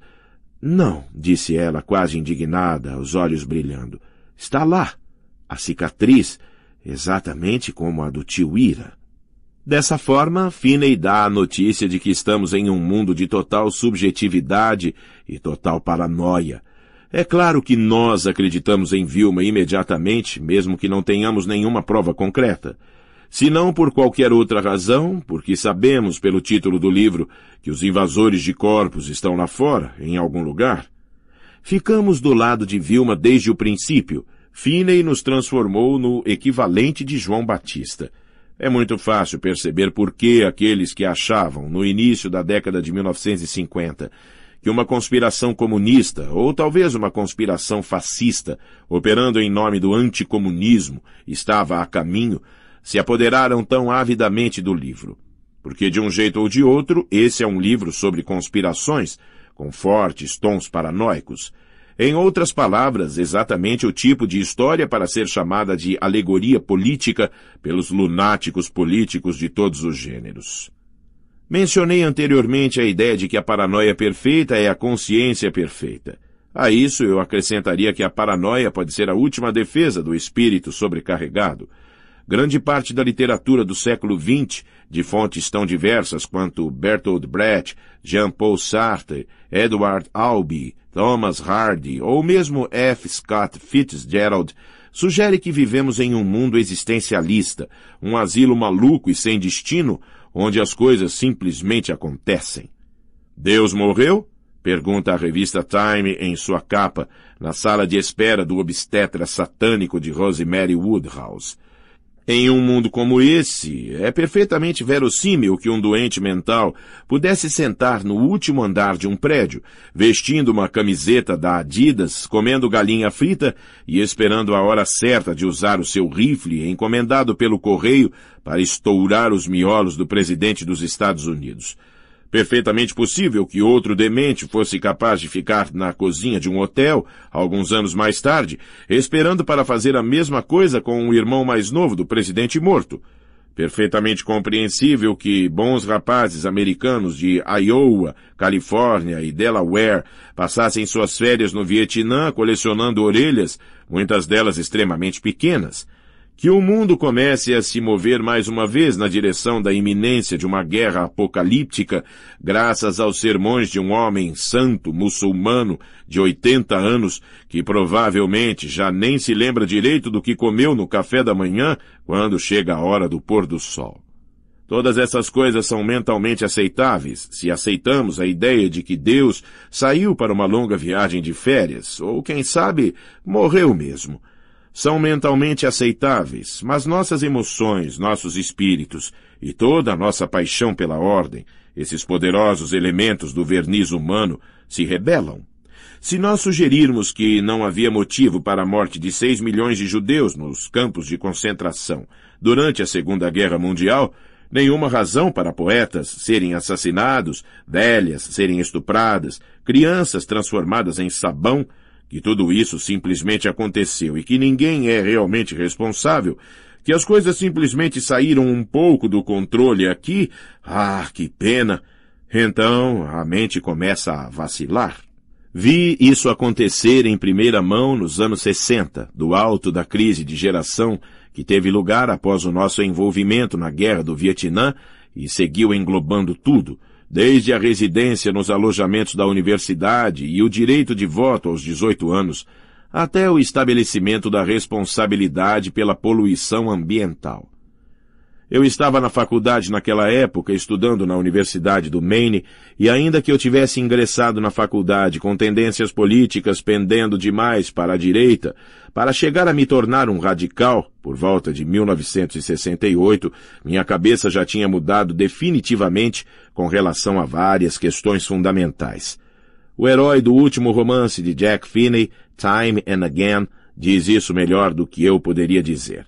não, disse ela, quase indignada, os olhos brilhando. Está lá. A cicatriz, exatamente como a do tio Ira. Dessa forma, Finney dá a notícia de que estamos em um mundo de total subjetividade e total paranoia. É claro que nós acreditamos em Vilma imediatamente, mesmo que não tenhamos nenhuma prova concreta se não por qualquer outra razão, porque sabemos pelo título do livro que os invasores de corpos estão lá fora, em algum lugar. Ficamos do lado de Vilma desde o princípio. Finney nos transformou no equivalente de João Batista. É muito fácil perceber por que aqueles que achavam, no início da década de 1950, que uma conspiração comunista, ou talvez uma conspiração fascista, operando em nome do anticomunismo, estava a caminho, se apoderaram tão avidamente do livro. Porque, de um jeito ou de outro, esse é um livro sobre conspirações, com fortes tons paranoicos. Em outras palavras, exatamente o tipo de história para ser chamada de alegoria política pelos lunáticos políticos de todos os gêneros. Mencionei anteriormente a ideia de que a paranoia perfeita é a consciência perfeita. A isso eu acrescentaria que a paranoia pode ser a última defesa do espírito sobrecarregado, Grande parte da literatura do século XX, de fontes tão diversas quanto Bertolt Brecht, Jean-Paul Sartre, Edward Albee, Thomas Hardy ou mesmo F. Scott Fitzgerald, sugere que vivemos em um mundo existencialista, um asilo maluco e sem destino, onde as coisas simplesmente acontecem. Deus morreu? Pergunta a revista Time em sua capa, na sala de espera do obstetra satânico de Rosemary Woodhouse. Em um mundo como esse, é perfeitamente verossímil que um doente mental pudesse sentar no último andar de um prédio, vestindo uma camiseta da Adidas, comendo galinha frita e esperando a hora certa de usar o seu rifle encomendado pelo correio para estourar os miolos do presidente dos Estados Unidos. Perfeitamente possível que outro demente fosse capaz de ficar na cozinha de um hotel, alguns anos mais tarde, esperando para fazer a mesma coisa com o irmão mais novo do presidente morto. Perfeitamente compreensível que bons rapazes americanos de Iowa, Califórnia e Delaware passassem suas férias no Vietnã colecionando orelhas, muitas delas extremamente pequenas que o mundo comece a se mover mais uma vez na direção da iminência de uma guerra apocalíptica, graças aos sermões de um homem santo muçulmano de 80 anos, que provavelmente já nem se lembra direito do que comeu no café da manhã quando chega a hora do pôr do sol. Todas essas coisas são mentalmente aceitáveis se aceitamos a ideia de que Deus saiu para uma longa viagem de férias, ou quem sabe, morreu mesmo são mentalmente aceitáveis, mas nossas emoções, nossos espíritos e toda a nossa paixão pela ordem, esses poderosos elementos do verniz humano, se rebelam. Se nós sugerirmos que não havia motivo para a morte de seis milhões de judeus nos campos de concentração durante a Segunda Guerra Mundial, nenhuma razão para poetas serem assassinados, velhas serem estupradas, crianças transformadas em sabão, que tudo isso simplesmente aconteceu e que ninguém é realmente responsável, que as coisas simplesmente saíram um pouco do controle aqui, ah, que pena! Então a mente começa a vacilar. Vi isso acontecer em primeira mão nos anos 60, do alto da crise de geração que teve lugar após o nosso envolvimento na guerra do Vietnã e seguiu englobando tudo, Desde a residência nos alojamentos da universidade e o direito de voto aos 18 anos, até o estabelecimento da responsabilidade pela poluição ambiental. Eu estava na faculdade naquela época, estudando na Universidade do Maine, e ainda que eu tivesse ingressado na faculdade com tendências políticas pendendo demais para a direita, para chegar a me tornar um radical, por volta de 1968, minha cabeça já tinha mudado definitivamente com relação a várias questões fundamentais. O herói do último romance de Jack Finney, Time and Again, diz isso melhor do que eu poderia dizer.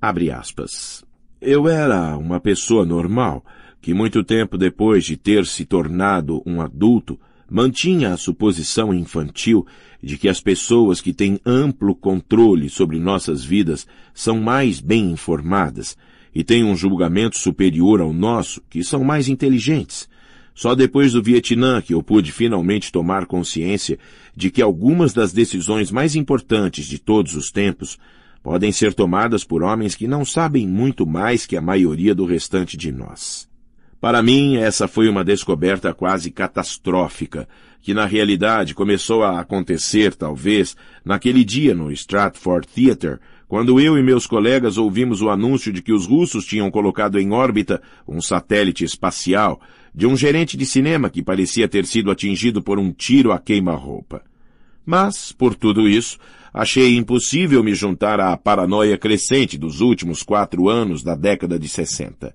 Abre aspas. Eu era uma pessoa normal, que muito tempo depois de ter se tornado um adulto, mantinha a suposição infantil de que as pessoas que têm amplo controle sobre nossas vidas são mais bem informadas e têm um julgamento superior ao nosso, que são mais inteligentes. Só depois do Vietnã que eu pude finalmente tomar consciência de que algumas das decisões mais importantes de todos os tempos podem ser tomadas por homens que não sabem muito mais que a maioria do restante de nós. Para mim, essa foi uma descoberta quase catastrófica, que na realidade começou a acontecer, talvez, naquele dia no Stratford Theatre, quando eu e meus colegas ouvimos o anúncio de que os russos tinham colocado em órbita um satélite espacial de um gerente de cinema que parecia ter sido atingido por um tiro a queima-roupa. Mas, por tudo isso, Achei impossível me juntar à paranoia crescente dos últimos quatro anos da década de 60.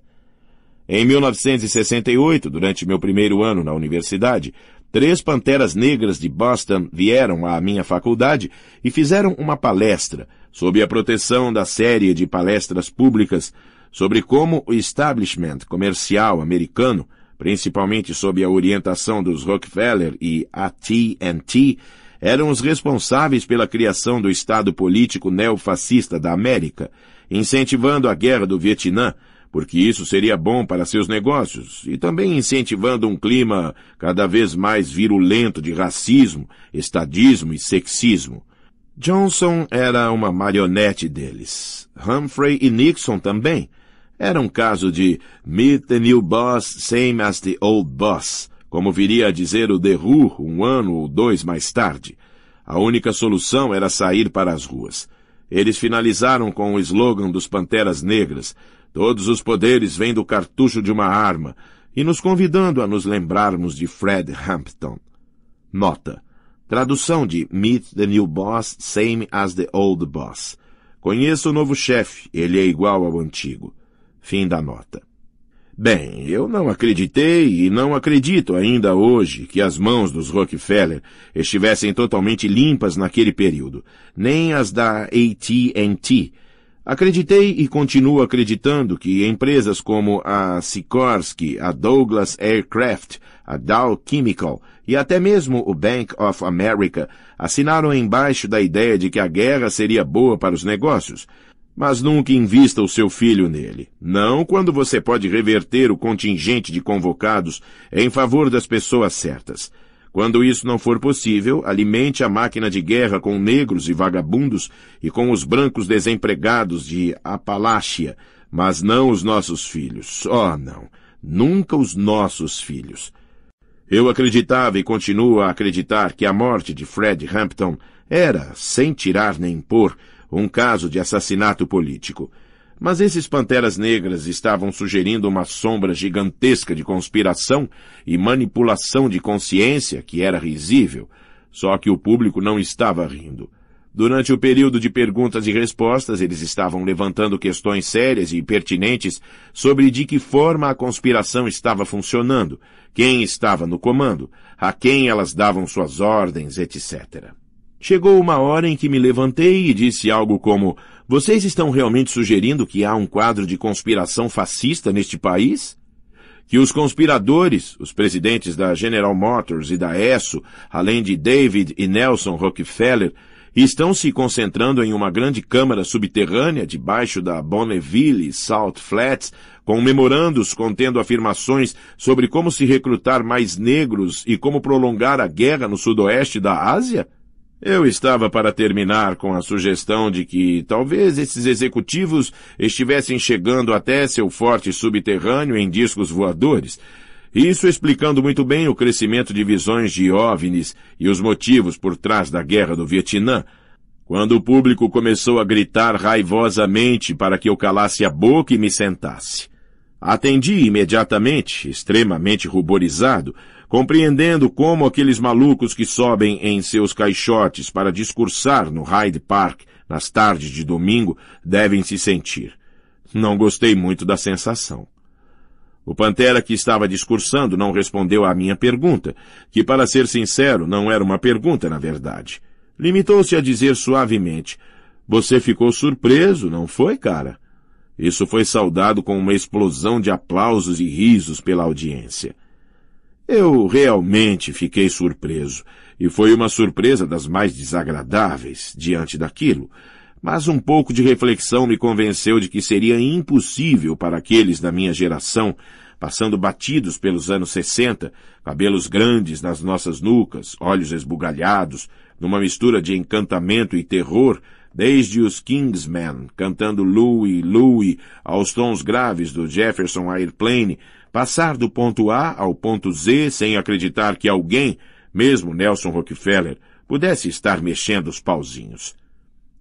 Em 1968, durante meu primeiro ano na universidade, três panteras negras de Boston vieram à minha faculdade e fizeram uma palestra, sob a proteção da série de palestras públicas, sobre como o establishment comercial americano, principalmente sob a orientação dos Rockefeller e AT&T, eram os responsáveis pela criação do Estado político neofascista da América, incentivando a guerra do Vietnã, porque isso seria bom para seus negócios, e também incentivando um clima cada vez mais virulento de racismo, estadismo e sexismo. Johnson era uma marionete deles. Humphrey e Nixon também. Era um caso de meet the new boss, same as the old boss, como viria a dizer o Derru um ano ou dois mais tarde. A única solução era sair para as ruas. Eles finalizaram com o slogan dos Panteras Negras, todos os poderes vêm do cartucho de uma arma, e nos convidando a nos lembrarmos de Fred Hampton. Nota. Tradução de Meet the New Boss, Same as the Old Boss. Conheça o novo chefe, ele é igual ao antigo. Fim da nota. Bem, eu não acreditei e não acredito ainda hoje que as mãos dos Rockefeller estivessem totalmente limpas naquele período, nem as da AT&T. Acreditei e continuo acreditando que empresas como a Sikorsky, a Douglas Aircraft, a Dow Chemical e até mesmo o Bank of America assinaram embaixo da ideia de que a guerra seria boa para os negócios mas nunca invista o seu filho nele, não quando você pode reverter o contingente de convocados em favor das pessoas certas. Quando isso não for possível, alimente a máquina de guerra com negros e vagabundos e com os brancos desempregados de Apalácia, mas não os nossos filhos. Oh, não! Nunca os nossos filhos. Eu acreditava e continuo a acreditar que a morte de Fred Hampton era, sem tirar nem pôr, um caso de assassinato político. Mas esses panteras negras estavam sugerindo uma sombra gigantesca de conspiração e manipulação de consciência que era risível, só que o público não estava rindo. Durante o período de perguntas e respostas, eles estavam levantando questões sérias e pertinentes sobre de que forma a conspiração estava funcionando, quem estava no comando, a quem elas davam suas ordens, etc. Chegou uma hora em que me levantei e disse algo como: Vocês estão realmente sugerindo que há um quadro de conspiração fascista neste país? Que os conspiradores, os presidentes da General Motors e da ESSO, além de David e Nelson Rockefeller, estão se concentrando em uma grande câmara subterrânea debaixo da Bonneville South Flats, com memorandos contendo afirmações sobre como se recrutar mais negros e como prolongar a guerra no sudoeste da Ásia? Eu estava para terminar com a sugestão de que talvez esses executivos estivessem chegando até seu forte subterrâneo em discos voadores. Isso explicando muito bem o crescimento de visões de OVNIs e os motivos por trás da guerra do Vietnã. Quando o público começou a gritar raivosamente para que eu calasse a boca e me sentasse. Atendi imediatamente, extremamente ruborizado, compreendendo como aqueles malucos que sobem em seus caixotes para discursar no Hyde Park nas tardes de domingo devem se sentir. Não gostei muito da sensação. O Pantera que estava discursando não respondeu à minha pergunta, que, para ser sincero, não era uma pergunta, na verdade. Limitou-se a dizer suavemente, Você ficou surpreso, não foi, cara? Isso foi saudado com uma explosão de aplausos e risos pela audiência. Eu realmente fiquei surpreso, e foi uma surpresa das mais desagradáveis diante daquilo, mas um pouco de reflexão me convenceu de que seria impossível para aqueles da minha geração, passando batidos pelos anos 60, cabelos grandes nas nossas nucas, olhos esbugalhados, numa mistura de encantamento e terror, desde os Kingsmen cantando Louie, Louie, aos tons graves do Jefferson Airplane, Passar do ponto A ao ponto Z sem acreditar que alguém, mesmo Nelson Rockefeller, pudesse estar mexendo os pauzinhos.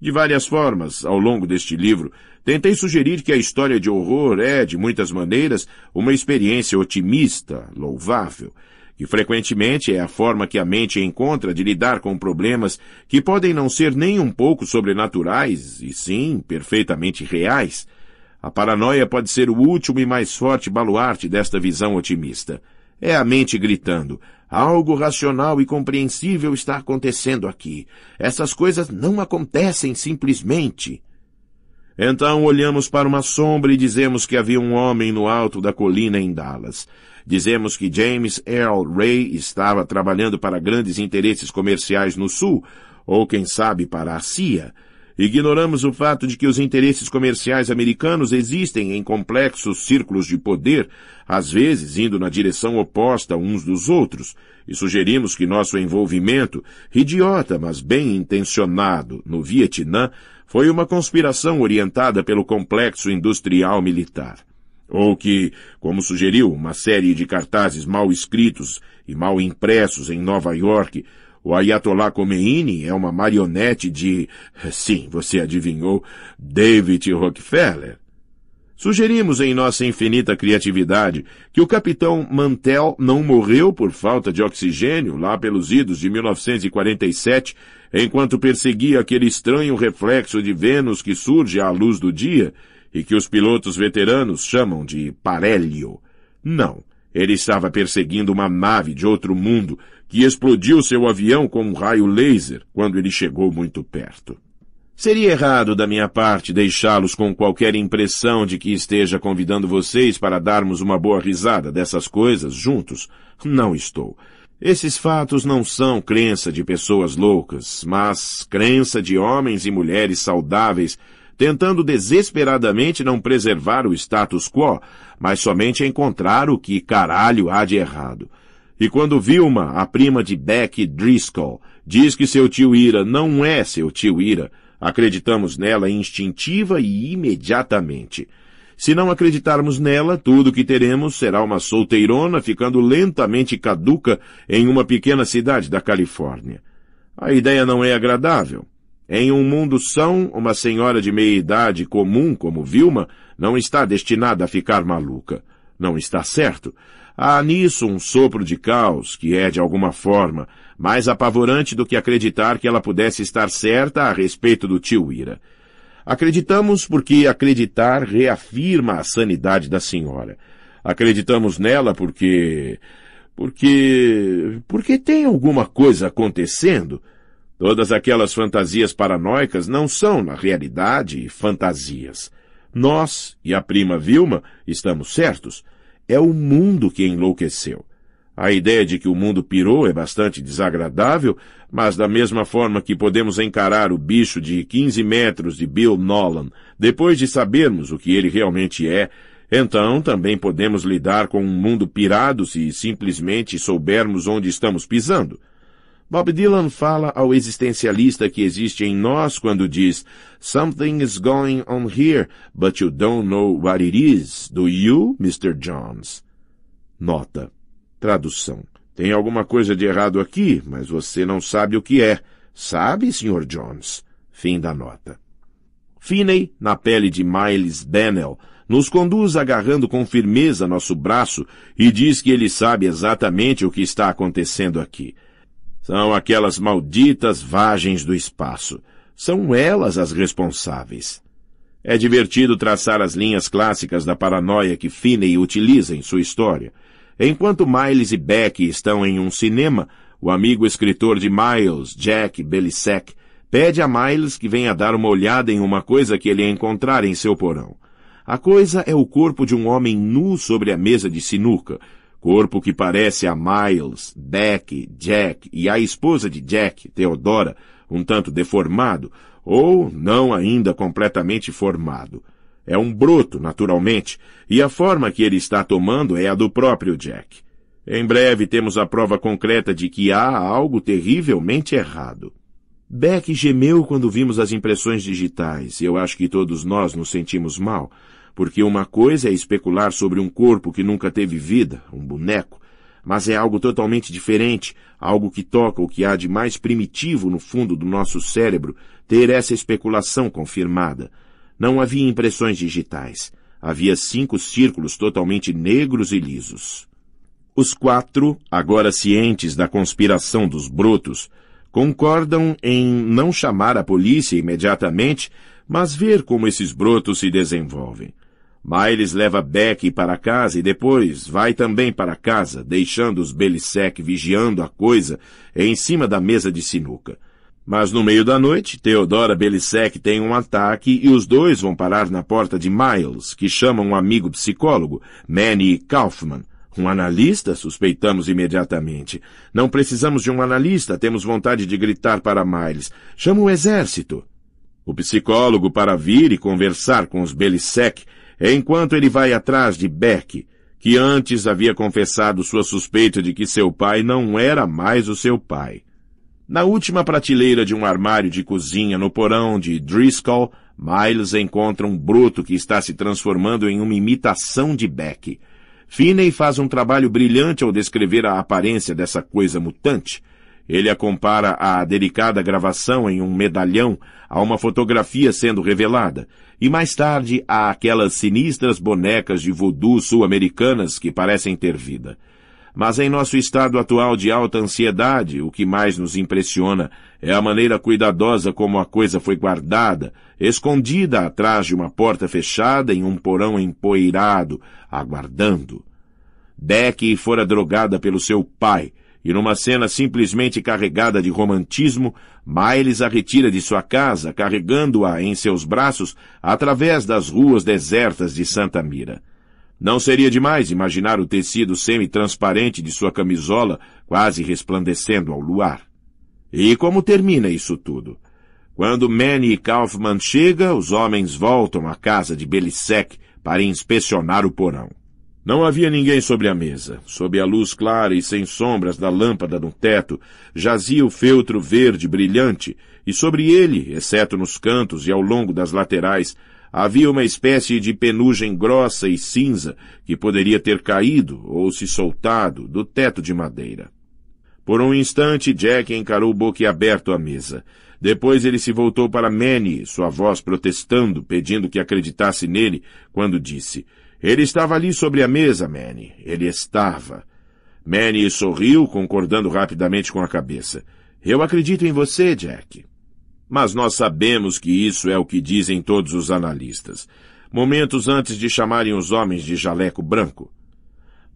De várias formas, ao longo deste livro, tentei sugerir que a história de horror é, de muitas maneiras, uma experiência otimista, louvável, que frequentemente é a forma que a mente encontra de lidar com problemas que podem não ser nem um pouco sobrenaturais, e sim perfeitamente reais, a paranoia pode ser o último e mais forte baluarte desta visão otimista. É a mente gritando: algo racional e compreensível está acontecendo aqui. Essas coisas não acontecem simplesmente. Então olhamos para uma sombra e dizemos que havia um homem no alto da colina em Dallas. Dizemos que James Earl Ray estava trabalhando para grandes interesses comerciais no Sul, ou quem sabe para a CIA. Ignoramos o fato de que os interesses comerciais americanos existem em complexos círculos de poder, às vezes indo na direção oposta uns dos outros, e sugerimos que nosso envolvimento, idiota mas bem intencionado, no Vietnã, foi uma conspiração orientada pelo complexo industrial militar. Ou que, como sugeriu uma série de cartazes mal escritos e mal impressos em Nova York, o Ayatollah Khomeini é uma marionete de, sim, você adivinhou, David Rockefeller. Sugerimos em nossa infinita criatividade que o capitão Mantel não morreu por falta de oxigênio lá pelos idos de 1947, enquanto perseguia aquele estranho reflexo de Vênus que surge à luz do dia e que os pilotos veteranos chamam de parélio. Não. Ele estava perseguindo uma nave de outro mundo que explodiu seu avião com um raio laser quando ele chegou muito perto. Seria errado da minha parte deixá-los com qualquer impressão de que esteja convidando vocês para darmos uma boa risada dessas coisas juntos. Não estou. Esses fatos não são crença de pessoas loucas, mas crença de homens e mulheres saudáveis tentando desesperadamente não preservar o status quo, mas somente encontrar o que caralho há de errado. E quando Vilma, a prima de Beck Driscoll, diz que seu tio Ira não é seu tio Ira, acreditamos nela instintiva e imediatamente. Se não acreditarmos nela, tudo que teremos será uma solteirona ficando lentamente caduca em uma pequena cidade da Califórnia. A ideia não é agradável, em um mundo são, uma senhora de meia idade comum como Vilma não está destinada a ficar maluca. Não está certo. Há nisso um sopro de caos que é, de alguma forma, mais apavorante do que acreditar que ela pudesse estar certa a respeito do tio Ira. Acreditamos porque acreditar reafirma a sanidade da senhora. Acreditamos nela porque. porque. porque tem alguma coisa acontecendo Todas aquelas fantasias paranoicas não são, na realidade, fantasias. Nós e a prima Vilma estamos certos. É o mundo que enlouqueceu. A ideia de que o mundo pirou é bastante desagradável, mas da mesma forma que podemos encarar o bicho de 15 metros de Bill Nolan depois de sabermos o que ele realmente é, então também podemos lidar com um mundo pirado se simplesmente soubermos onde estamos pisando. Bob Dylan fala ao existencialista que existe em nós quando diz Something is going on here, but you don't know what it is, do you, Mr. Jones? Nota. Tradução. Tem alguma coisa de errado aqui, mas você não sabe o que é. Sabe, Sr. Jones? Fim da nota. Finney, na pele de Miles Bennell, nos conduz agarrando com firmeza nosso braço e diz que ele sabe exatamente o que está acontecendo aqui. São aquelas malditas vagens do espaço. São elas as responsáveis. É divertido traçar as linhas clássicas da paranoia que Finney utiliza em sua história. Enquanto Miles e Beck estão em um cinema, o amigo escritor de Miles, Jack Belisek, pede a Miles que venha dar uma olhada em uma coisa que ele encontrar em seu porão. A coisa é o corpo de um homem nu sobre a mesa de sinuca, Corpo que parece a Miles, Beck, Jack e a esposa de Jack, Theodora, um tanto deformado, ou não ainda completamente formado. É um broto, naturalmente, e a forma que ele está tomando é a do próprio Jack. Em breve temos a prova concreta de que há algo terrivelmente errado. Beck gemeu quando vimos as impressões digitais. Eu acho que todos nós nos sentimos mal porque uma coisa é especular sobre um corpo que nunca teve vida, um boneco, mas é algo totalmente diferente, algo que toca o que há de mais primitivo no fundo do nosso cérebro, ter essa especulação confirmada. Não havia impressões digitais. Havia cinco círculos totalmente negros e lisos. Os quatro, agora cientes da conspiração dos brotos, concordam em não chamar a polícia imediatamente, mas ver como esses brotos se desenvolvem. Miles leva Beck para casa e depois vai também para casa, deixando os Belisec vigiando a coisa em cima da mesa de sinuca. Mas no meio da noite, Teodora Belisec tem um ataque e os dois vão parar na porta de Miles, que chama um amigo psicólogo, Manny Kaufman. Um analista? Suspeitamos imediatamente. Não precisamos de um analista, temos vontade de gritar para Miles. Chama o exército. O psicólogo para vir e conversar com os Belisec enquanto ele vai atrás de Beck, que antes havia confessado sua suspeita de que seu pai não era mais o seu pai. Na última prateleira de um armário de cozinha no porão de Driscoll, Miles encontra um bruto que está se transformando em uma imitação de Beck. Finney faz um trabalho brilhante ao descrever a aparência dessa coisa mutante, ele a compara à delicada gravação em um medalhão a uma fotografia sendo revelada, e mais tarde a aquelas sinistras bonecas de voodoo sul-americanas que parecem ter vida. Mas em nosso estado atual de alta ansiedade, o que mais nos impressiona é a maneira cuidadosa como a coisa foi guardada, escondida atrás de uma porta fechada em um porão empoeirado, aguardando. Beck fora drogada pelo seu pai, e numa cena simplesmente carregada de romantismo, Miles a retira de sua casa, carregando-a em seus braços através das ruas desertas de Santa Mira. Não seria demais imaginar o tecido semi-transparente de sua camisola quase resplandecendo ao luar. E como termina isso tudo? Quando Manny Kaufman chega, os homens voltam à casa de Belisec para inspecionar o porão. Não havia ninguém sobre a mesa. Sob a luz clara e sem sombras da lâmpada no teto, jazia o feltro verde brilhante, e sobre ele, exceto nos cantos e ao longo das laterais, havia uma espécie de penugem grossa e cinza que poderia ter caído ou se soltado do teto de madeira. Por um instante, Jack encarou boquiaberto a mesa. Depois ele se voltou para Manny, sua voz protestando, pedindo que acreditasse nele, quando disse — ele estava ali sobre a mesa, Manny. Ele estava. Manny sorriu, concordando rapidamente com a cabeça. Eu acredito em você, Jack. Mas nós sabemos que isso é o que dizem todos os analistas. Momentos antes de chamarem os homens de jaleco branco.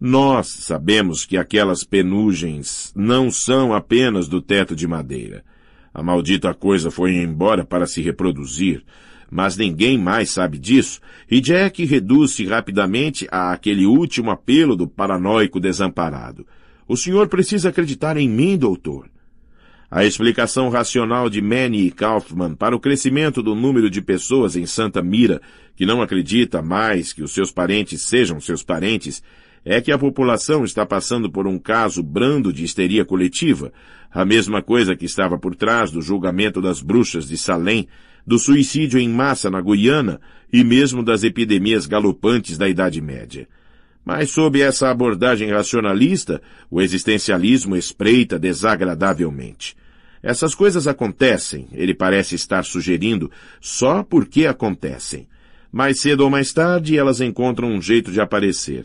Nós sabemos que aquelas penugens não são apenas do teto de madeira. A maldita coisa foi embora para se reproduzir mas ninguém mais sabe disso, e Jack reduz-se rapidamente a aquele último apelo do paranoico desamparado. O senhor precisa acreditar em mim, doutor. A explicação racional de Manny e Kaufman para o crescimento do número de pessoas em Santa Mira que não acredita mais que os seus parentes sejam seus parentes é que a população está passando por um caso brando de histeria coletiva, a mesma coisa que estava por trás do julgamento das bruxas de Salem, do suicídio em massa na Guiana e mesmo das epidemias galopantes da Idade Média. Mas sob essa abordagem racionalista, o existencialismo espreita desagradavelmente. Essas coisas acontecem, ele parece estar sugerindo, só porque acontecem. Mais cedo ou mais tarde, elas encontram um jeito de aparecer.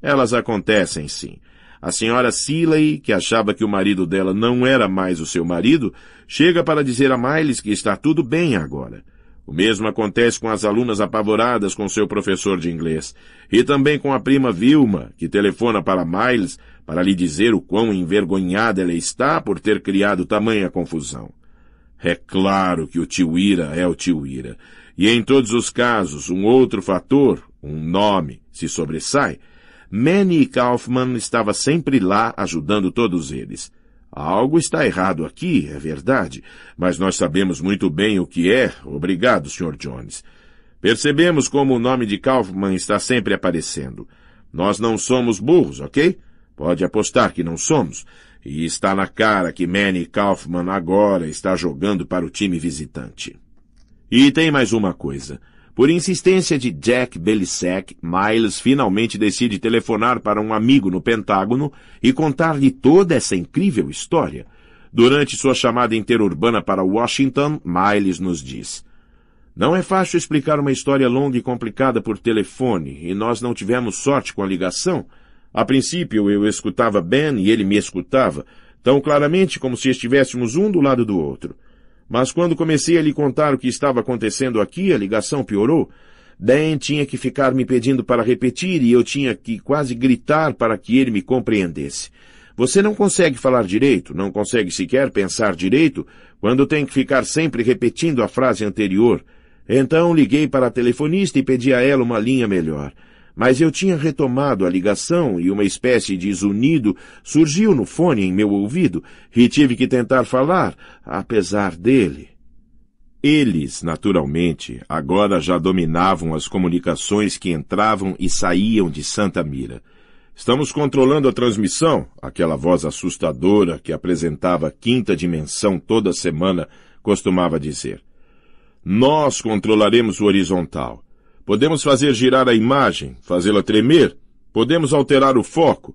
Elas acontecem, sim. A senhora Siley, que achava que o marido dela não era mais o seu marido, chega para dizer a Miles que está tudo bem agora. O mesmo acontece com as alunas apavoradas com seu professor de inglês, e também com a prima Vilma, que telefona para Miles para lhe dizer o quão envergonhada ela está por ter criado tamanha confusão. É claro que o tio Ira é o tio Ira, e em todos os casos um outro fator, um nome, se sobressai, Manny Kaufman estava sempre lá ajudando todos eles. Algo está errado aqui, é verdade, mas nós sabemos muito bem o que é. Obrigado, Sr. Jones. Percebemos como o nome de Kaufman está sempre aparecendo. Nós não somos burros, ok? Pode apostar que não somos. E está na cara que Manny Kaufman agora está jogando para o time visitante. E tem mais uma coisa. Por insistência de Jack Belisek, Miles finalmente decide telefonar para um amigo no Pentágono e contar-lhe toda essa incrível história. Durante sua chamada interurbana para Washington, Miles nos diz: Não é fácil explicar uma história longa e complicada por telefone, e nós não tivemos sorte com a ligação. A princípio eu escutava Ben e ele me escutava, tão claramente como se estivéssemos um do lado do outro. Mas quando comecei a lhe contar o que estava acontecendo aqui, a ligação piorou. Dan tinha que ficar me pedindo para repetir e eu tinha que quase gritar para que ele me compreendesse. Você não consegue falar direito, não consegue sequer pensar direito, quando tem que ficar sempre repetindo a frase anterior. Então liguei para a telefonista e pedi a ela uma linha melhor mas eu tinha retomado a ligação e uma espécie de zunido surgiu no fone em meu ouvido e tive que tentar falar, apesar dele. Eles, naturalmente, agora já dominavam as comunicações que entravam e saíam de Santa Mira. Estamos controlando a transmissão, aquela voz assustadora que apresentava quinta dimensão toda semana costumava dizer. Nós controlaremos o horizontal. Podemos fazer girar a imagem, fazê-la tremer, podemos alterar o foco.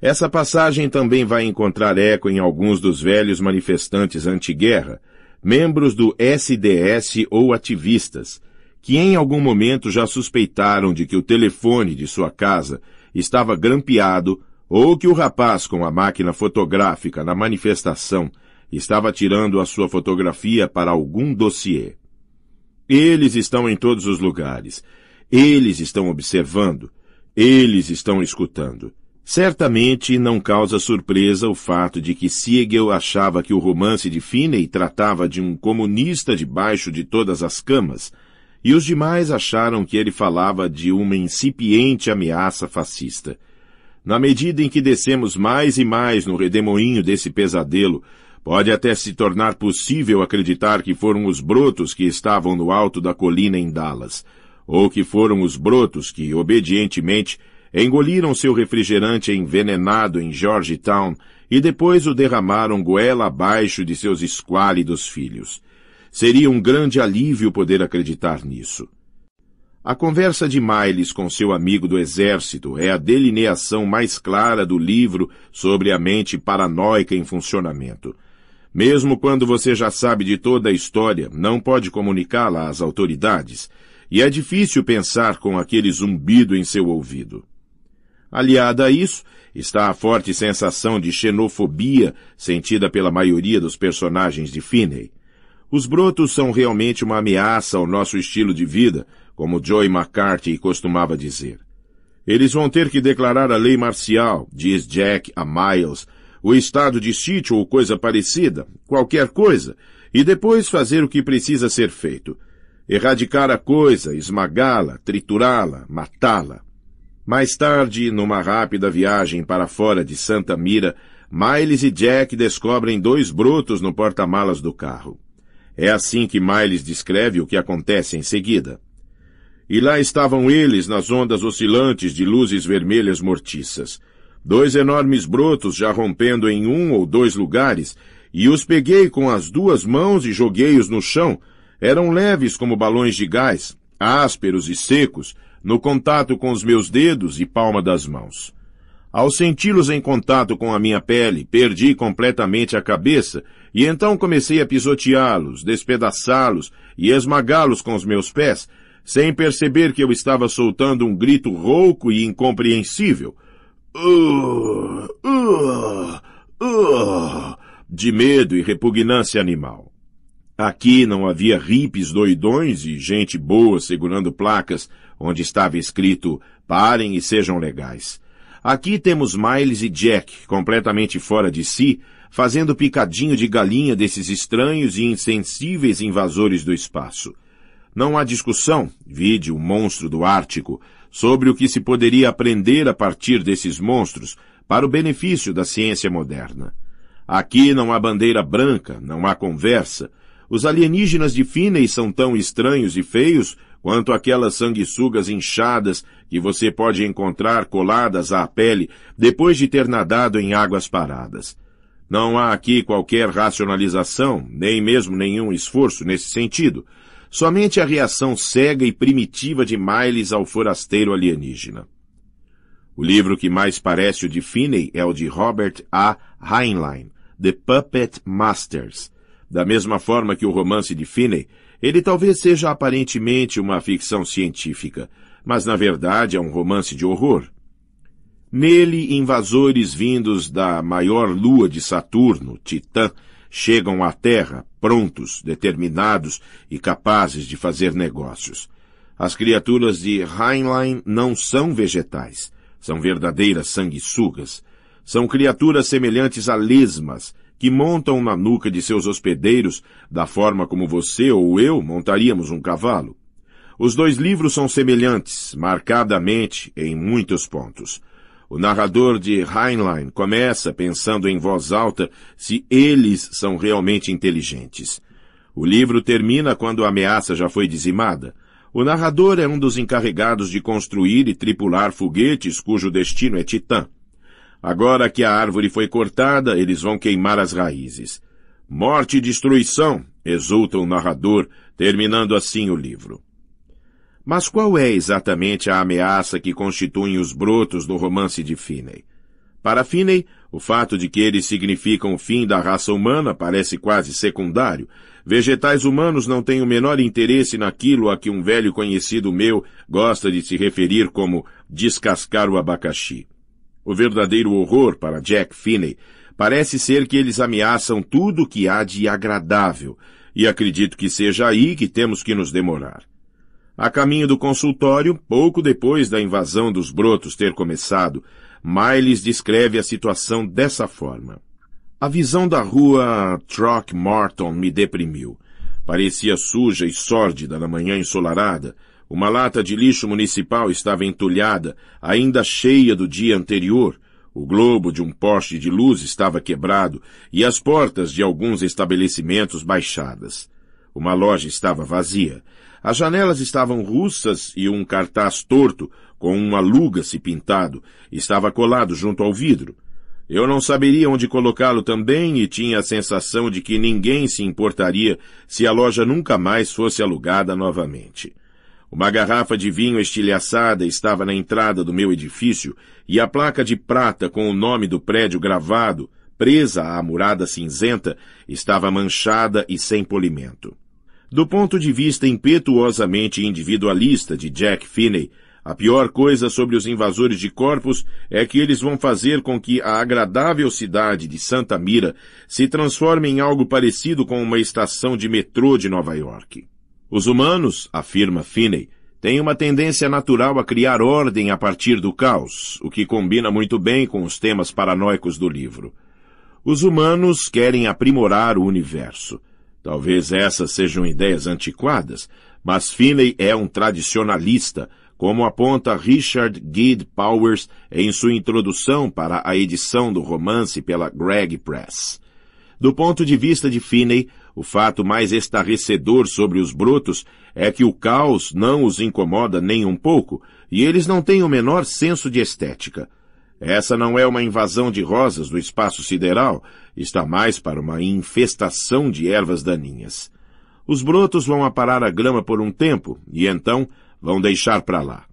Essa passagem também vai encontrar eco em alguns dos velhos manifestantes anti-guerra, membros do SDS ou ativistas, que em algum momento já suspeitaram de que o telefone de sua casa estava grampeado ou que o rapaz com a máquina fotográfica na manifestação estava tirando a sua fotografia para algum dossiê. Eles estão em todos os lugares. Eles estão observando. Eles estão escutando. Certamente não causa surpresa o fato de que Siegel achava que o romance de Finney tratava de um comunista debaixo de todas as camas, e os demais acharam que ele falava de uma incipiente ameaça fascista. Na medida em que descemos mais e mais no redemoinho desse pesadelo, Pode até se tornar possível acreditar que foram os brotos que estavam no alto da colina em Dallas, ou que foram os brotos que, obedientemente, engoliram seu refrigerante envenenado em Georgetown e depois o derramaram goela abaixo de seus esquálidos filhos. Seria um grande alívio poder acreditar nisso. A conversa de Miles com seu amigo do exército é a delineação mais clara do livro sobre a mente paranoica em funcionamento. Mesmo quando você já sabe de toda a história, não pode comunicá-la às autoridades, e é difícil pensar com aquele zumbido em seu ouvido. Aliada a isso, está a forte sensação de xenofobia sentida pela maioria dos personagens de Finney. Os brotos são realmente uma ameaça ao nosso estilo de vida, como Joey McCarthy costumava dizer. Eles vão ter que declarar a lei marcial, diz Jack a Miles, o estado de sítio ou coisa parecida, qualquer coisa, e depois fazer o que precisa ser feito. Erradicar a coisa, esmagá-la, triturá-la, matá-la. Mais tarde, numa rápida viagem para fora de Santa Mira, Miles e Jack descobrem dois brotos no porta-malas do carro. É assim que Miles descreve o que acontece em seguida. E lá estavam eles nas ondas oscilantes de luzes vermelhas mortiças dois enormes brotos já rompendo em um ou dois lugares, e os peguei com as duas mãos e joguei-os no chão. Eram leves como balões de gás, ásperos e secos, no contato com os meus dedos e palma das mãos. Ao senti-los em contato com a minha pele, perdi completamente a cabeça e então comecei a pisoteá-los, despedaçá-los e esmagá-los com os meus pés, sem perceber que eu estava soltando um grito rouco e incompreensível, Uh, uh, de medo e repugnância animal. Aqui não havia ripes doidões e gente boa segurando placas onde estava escrito parem e sejam legais. Aqui temos Miles e Jack, completamente fora de si, fazendo picadinho de galinha desses estranhos e insensíveis invasores do espaço. Não há discussão, vide o monstro do Ártico, sobre o que se poderia aprender a partir desses monstros para o benefício da ciência moderna. Aqui não há bandeira branca, não há conversa. Os alienígenas de Finney são tão estranhos e feios quanto aquelas sanguessugas inchadas que você pode encontrar coladas à pele depois de ter nadado em águas paradas. Não há aqui qualquer racionalização, nem mesmo nenhum esforço nesse sentido somente a reação cega e primitiva de Miles ao forasteiro alienígena. O livro que mais parece o de Finney é o de Robert A. Heinlein, The Puppet Masters. Da mesma forma que o romance de Finney, ele talvez seja aparentemente uma ficção científica, mas na verdade é um romance de horror. Nele, invasores vindos da maior lua de Saturno, Titã, chegam à Terra prontos, determinados e capazes de fazer negócios. As criaturas de Heinlein não são vegetais, são verdadeiras sanguessugas. São criaturas semelhantes a lesmas, que montam na nuca de seus hospedeiros da forma como você ou eu montaríamos um cavalo. Os dois livros são semelhantes, marcadamente, em muitos pontos. O narrador de Heinlein começa pensando em voz alta se eles são realmente inteligentes. O livro termina quando a ameaça já foi dizimada. O narrador é um dos encarregados de construir e tripular foguetes cujo destino é Titã. Agora que a árvore foi cortada, eles vão queimar as raízes. Morte e destruição, exulta o narrador, terminando assim o livro. Mas qual é exatamente a ameaça que constituem os brotos do romance de Finney? Para Finney, o fato de que eles significam o fim da raça humana parece quase secundário. Vegetais humanos não têm o menor interesse naquilo a que um velho conhecido meu gosta de se referir como descascar o abacaxi. O verdadeiro horror para Jack Finney parece ser que eles ameaçam tudo o que há de agradável, e acredito que seja aí que temos que nos demorar. A caminho do consultório, pouco depois da invasão dos brotos ter começado, Miles descreve a situação dessa forma. A visão da rua Throckmorton me deprimiu. Parecia suja e sórdida na manhã ensolarada. Uma lata de lixo municipal estava entulhada, ainda cheia do dia anterior. O globo de um poste de luz estava quebrado e as portas de alguns estabelecimentos baixadas. Uma loja estava vazia as janelas estavam russas e um cartaz torto, com um aluga-se pintado, estava colado junto ao vidro. Eu não saberia onde colocá-lo também e tinha a sensação de que ninguém se importaria se a loja nunca mais fosse alugada novamente. Uma garrafa de vinho estilhaçada estava na entrada do meu edifício e a placa de prata com o nome do prédio gravado, presa à murada cinzenta, estava manchada e sem polimento. Do ponto de vista impetuosamente individualista de Jack Finney, a pior coisa sobre os invasores de corpos é que eles vão fazer com que a agradável cidade de Santa Mira se transforme em algo parecido com uma estação de metrô de Nova York. Os humanos, afirma Finney, têm uma tendência natural a criar ordem a partir do caos, o que combina muito bem com os temas paranoicos do livro. Os humanos querem aprimorar o universo. Talvez essas sejam ideias antiquadas, mas Finney é um tradicionalista, como aponta Richard Gid Powers em sua introdução para a edição do romance pela Gregg Press. Do ponto de vista de Finney, o fato mais estarrecedor sobre os brutos é que o caos não os incomoda nem um pouco, e eles não têm o menor senso de estética. Essa não é uma invasão de rosas do espaço sideral, está mais para uma infestação de ervas daninhas. Os brotos vão aparar a grama por um tempo e então vão deixar para lá.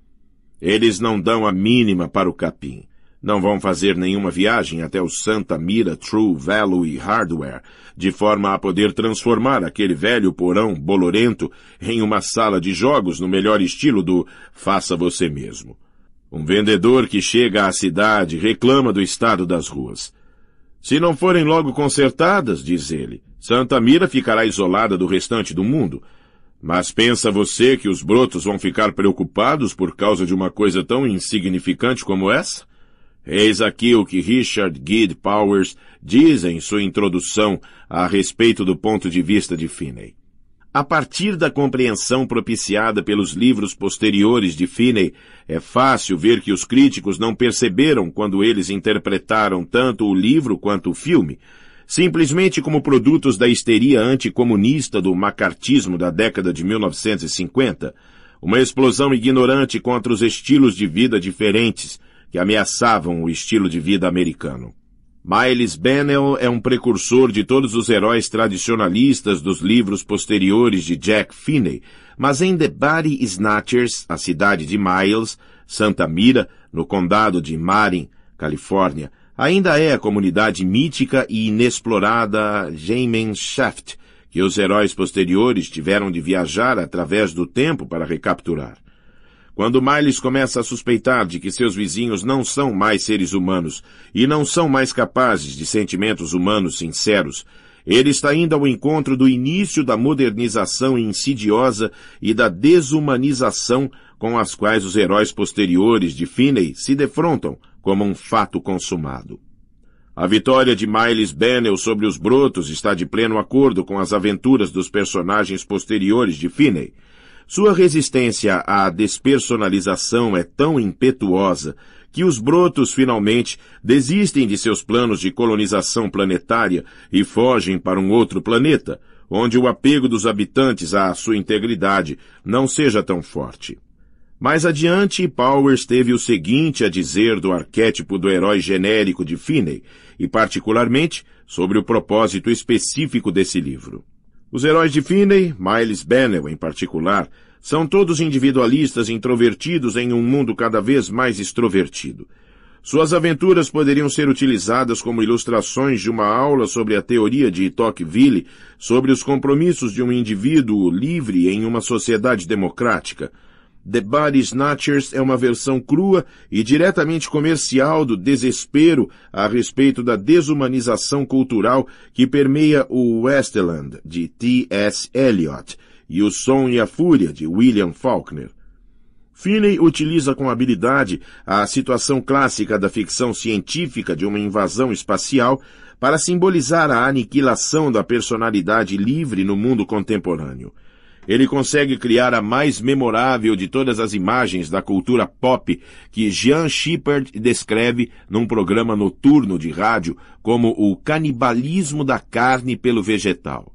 Eles não dão a mínima para o capim. Não vão fazer nenhuma viagem até o Santa Mira True Value Hardware, de forma a poder transformar aquele velho porão bolorento em uma sala de jogos no melhor estilo do faça você mesmo. Um vendedor que chega à cidade reclama do estado das ruas. Se não forem logo consertadas, diz ele, Santa Mira ficará isolada do restante do mundo. Mas pensa você que os brotos vão ficar preocupados por causa de uma coisa tão insignificante como essa? Eis aqui o que Richard Gid Powers diz em sua introdução a respeito do ponto de vista de Finney. A partir da compreensão propiciada pelos livros posteriores de Finney, é fácil ver que os críticos não perceberam quando eles interpretaram tanto o livro quanto o filme, simplesmente como produtos da histeria anticomunista do macartismo da década de 1950, uma explosão ignorante contra os estilos de vida diferentes que ameaçavam o estilo de vida americano. Miles Bennell é um precursor de todos os heróis tradicionalistas dos livros posteriores de Jack Finney, mas em The Body Snatchers, a cidade de Miles, Santa Mira, no condado de Marin, Califórnia, ainda é a comunidade mítica e inexplorada Shaft que os heróis posteriores tiveram de viajar através do tempo para recapturar. Quando Miles começa a suspeitar de que seus vizinhos não são mais seres humanos e não são mais capazes de sentimentos humanos sinceros, ele está indo ao encontro do início da modernização insidiosa e da desumanização com as quais os heróis posteriores de Finney se defrontam como um fato consumado. A vitória de Miles Bennell sobre os brotos está de pleno acordo com as aventuras dos personagens posteriores de Finney, sua resistência à despersonalização é tão impetuosa que os brotos finalmente desistem de seus planos de colonização planetária e fogem para um outro planeta, onde o apego dos habitantes à sua integridade não seja tão forte. Mais adiante, Powers teve o seguinte a dizer do arquétipo do herói genérico de Finney, e particularmente sobre o propósito específico desse livro. Os heróis de Finney, Miles Bennell em particular, são todos individualistas introvertidos em um mundo cada vez mais extrovertido. Suas aventuras poderiam ser utilizadas como ilustrações de uma aula sobre a teoria de Tocqueville sobre os compromissos de um indivíduo livre em uma sociedade democrática, The Body Snatchers é uma versão crua e diretamente comercial do desespero a respeito da desumanização cultural que permeia o Westland, de T.S. Eliot, e o Som e a Fúria, de William Faulkner. Finney utiliza com habilidade a situação clássica da ficção científica de uma invasão espacial para simbolizar a aniquilação da personalidade livre no mundo contemporâneo ele consegue criar a mais memorável de todas as imagens da cultura pop que Jean Shepard descreve num programa noturno de rádio como o canibalismo da carne pelo vegetal.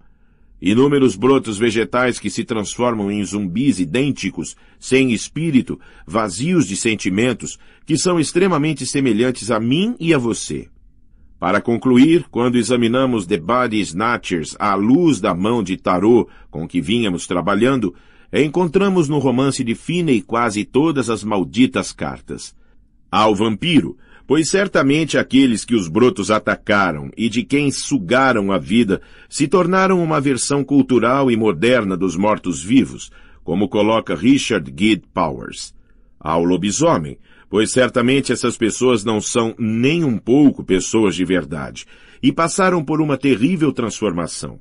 Inúmeros brotos vegetais que se transformam em zumbis idênticos, sem espírito, vazios de sentimentos, que são extremamente semelhantes a mim e a você. Para concluir, quando examinamos The Body Snatchers à luz da mão de tarô com que vínhamos trabalhando, encontramos no romance de Finney quase todas as malditas cartas. Ao vampiro, pois certamente aqueles que os brotos atacaram e de quem sugaram a vida se tornaram uma versão cultural e moderna dos mortos-vivos, como coloca Richard Gid Powers. Ao lobisomem, pois certamente essas pessoas não são nem um pouco pessoas de verdade, e passaram por uma terrível transformação.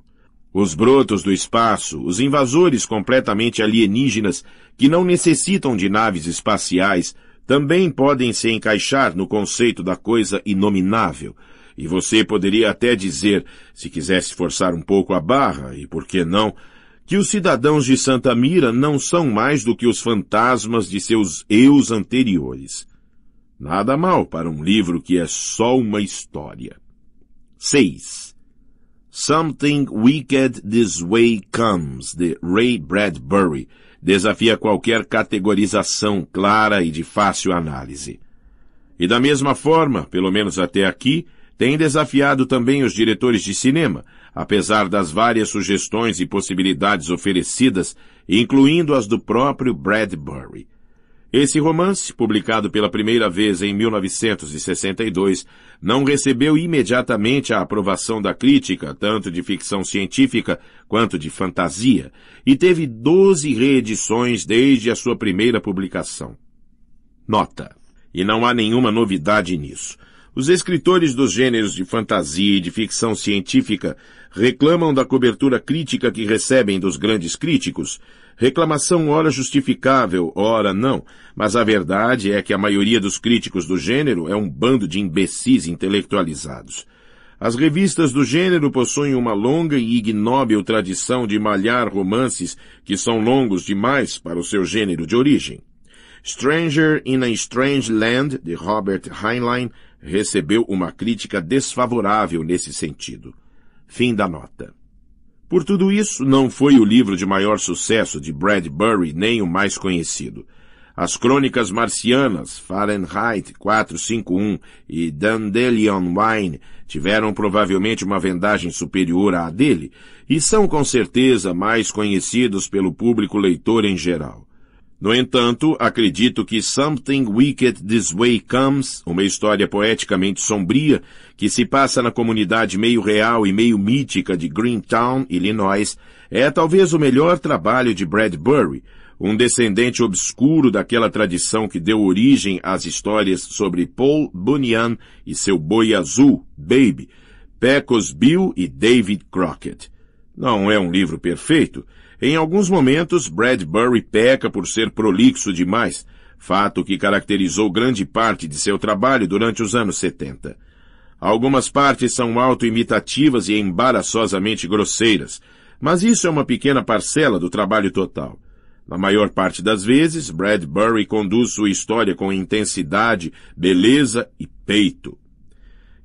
Os brotos do espaço, os invasores completamente alienígenas, que não necessitam de naves espaciais, também podem se encaixar no conceito da coisa inominável. E você poderia até dizer, se quisesse forçar um pouco a barra, e por que não, que os cidadãos de Santa Mira não são mais do que os fantasmas de seus eus anteriores. Nada mal para um livro que é só uma história. 6. Something Wicked This Way Comes, de Ray Bradbury, desafia qualquer categorização clara e de fácil análise. E da mesma forma, pelo menos até aqui, tem desafiado também os diretores de cinema, Apesar das várias sugestões e possibilidades oferecidas, incluindo as do próprio Bradbury. Esse romance, publicado pela primeira vez em 1962, não recebeu imediatamente a aprovação da crítica, tanto de ficção científica quanto de fantasia, e teve 12 reedições desde a sua primeira publicação. Nota: e não há nenhuma novidade nisso. Os escritores dos gêneros de fantasia e de ficção científica reclamam da cobertura crítica que recebem dos grandes críticos. Reclamação ora justificável, ora não, mas a verdade é que a maioria dos críticos do gênero é um bando de imbecis intelectualizados. As revistas do gênero possuem uma longa e ignóbil tradição de malhar romances que são longos demais para o seu gênero de origem. Stranger in a Strange Land, de Robert Heinlein, recebeu uma crítica desfavorável nesse sentido. Fim da nota. Por tudo isso, não foi o livro de maior sucesso de Bradbury nem o mais conhecido. As Crônicas Marcianas, Fahrenheit 451 e Dandelion Wine tiveram provavelmente uma vendagem superior à dele e são com certeza mais conhecidos pelo público leitor em geral. No entanto, acredito que Something Wicked This Way Comes, uma história poeticamente sombria que se passa na comunidade meio real e meio mítica de Greentown, Illinois, é talvez o melhor trabalho de Bradbury, um descendente obscuro daquela tradição que deu origem às histórias sobre Paul Bunyan e seu boi azul, Baby, Pecos Bill e David Crockett. Não é um livro perfeito, em alguns momentos, Bradbury peca por ser prolixo demais, fato que caracterizou grande parte de seu trabalho durante os anos 70. Algumas partes são autoimitativas e embaraçosamente grosseiras, mas isso é uma pequena parcela do trabalho total. Na maior parte das vezes, Bradbury conduz sua história com intensidade, beleza e peito.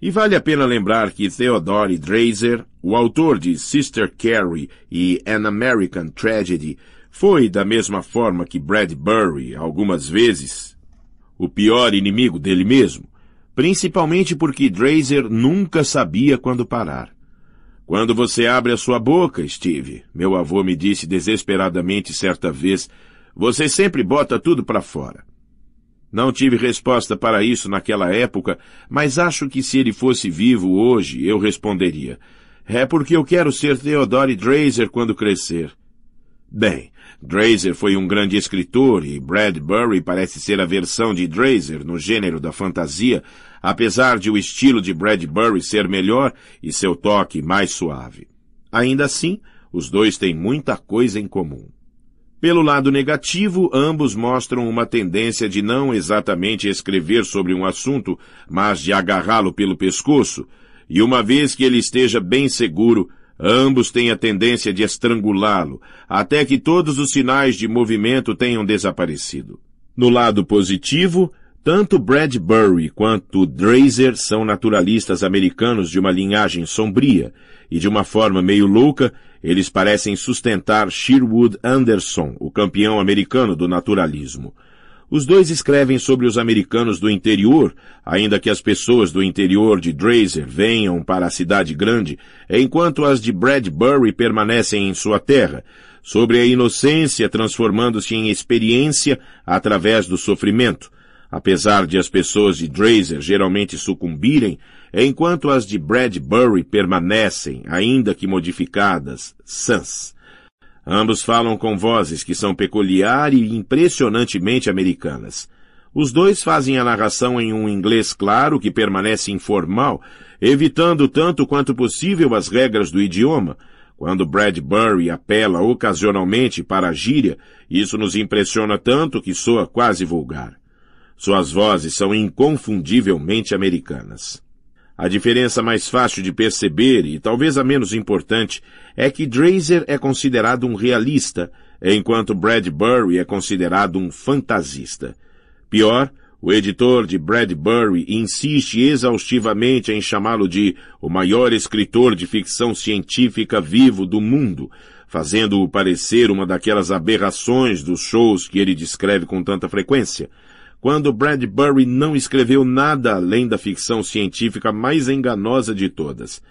E vale a pena lembrar que Theodore Dreiser, o autor de Sister Carrie e An American Tragedy, foi da mesma forma que Bradbury, algumas vezes, o pior inimigo dele mesmo, principalmente porque Dreiser nunca sabia quando parar. Quando você abre a sua boca, Steve, meu avô me disse desesperadamente certa vez, você sempre bota tudo para fora. Não tive resposta para isso naquela época, mas acho que se ele fosse vivo hoje, eu responderia. É porque eu quero ser Theodore Dreiser quando crescer. Bem, Dreiser foi um grande escritor e Bradbury parece ser a versão de Dreiser no gênero da fantasia, apesar de o estilo de Bradbury ser melhor e seu toque mais suave. Ainda assim, os dois têm muita coisa em comum. Pelo lado negativo, ambos mostram uma tendência de não exatamente escrever sobre um assunto, mas de agarrá-lo pelo pescoço, e uma vez que ele esteja bem seguro, ambos têm a tendência de estrangulá-lo, até que todos os sinais de movimento tenham desaparecido. No lado positivo, tanto Bradbury quanto Dreiser são naturalistas americanos de uma linhagem sombria, e de uma forma meio louca, eles parecem sustentar Sherwood Anderson, o campeão americano do naturalismo. Os dois escrevem sobre os americanos do interior, ainda que as pessoas do interior de Dreiser venham para a cidade grande, enquanto as de Bradbury permanecem em sua terra, sobre a inocência transformando-se em experiência através do sofrimento, Apesar de as pessoas de Drazer geralmente sucumbirem, enquanto as de Bradbury permanecem, ainda que modificadas, sãs. Ambos falam com vozes que são peculiar e impressionantemente americanas. Os dois fazem a narração em um inglês claro que permanece informal, evitando tanto quanto possível as regras do idioma. Quando Bradbury apela ocasionalmente para a gíria, isso nos impressiona tanto que soa quase vulgar. Suas vozes são inconfundivelmente americanas. A diferença mais fácil de perceber, e talvez a menos importante, é que Drazer é considerado um realista, enquanto Bradbury é considerado um fantasista. Pior, o editor de Bradbury insiste exaustivamente em chamá-lo de o maior escritor de ficção científica vivo do mundo, fazendo-o parecer uma daquelas aberrações dos shows que ele descreve com tanta frequência quando Bradbury não escreveu nada além da ficção científica mais enganosa de todas.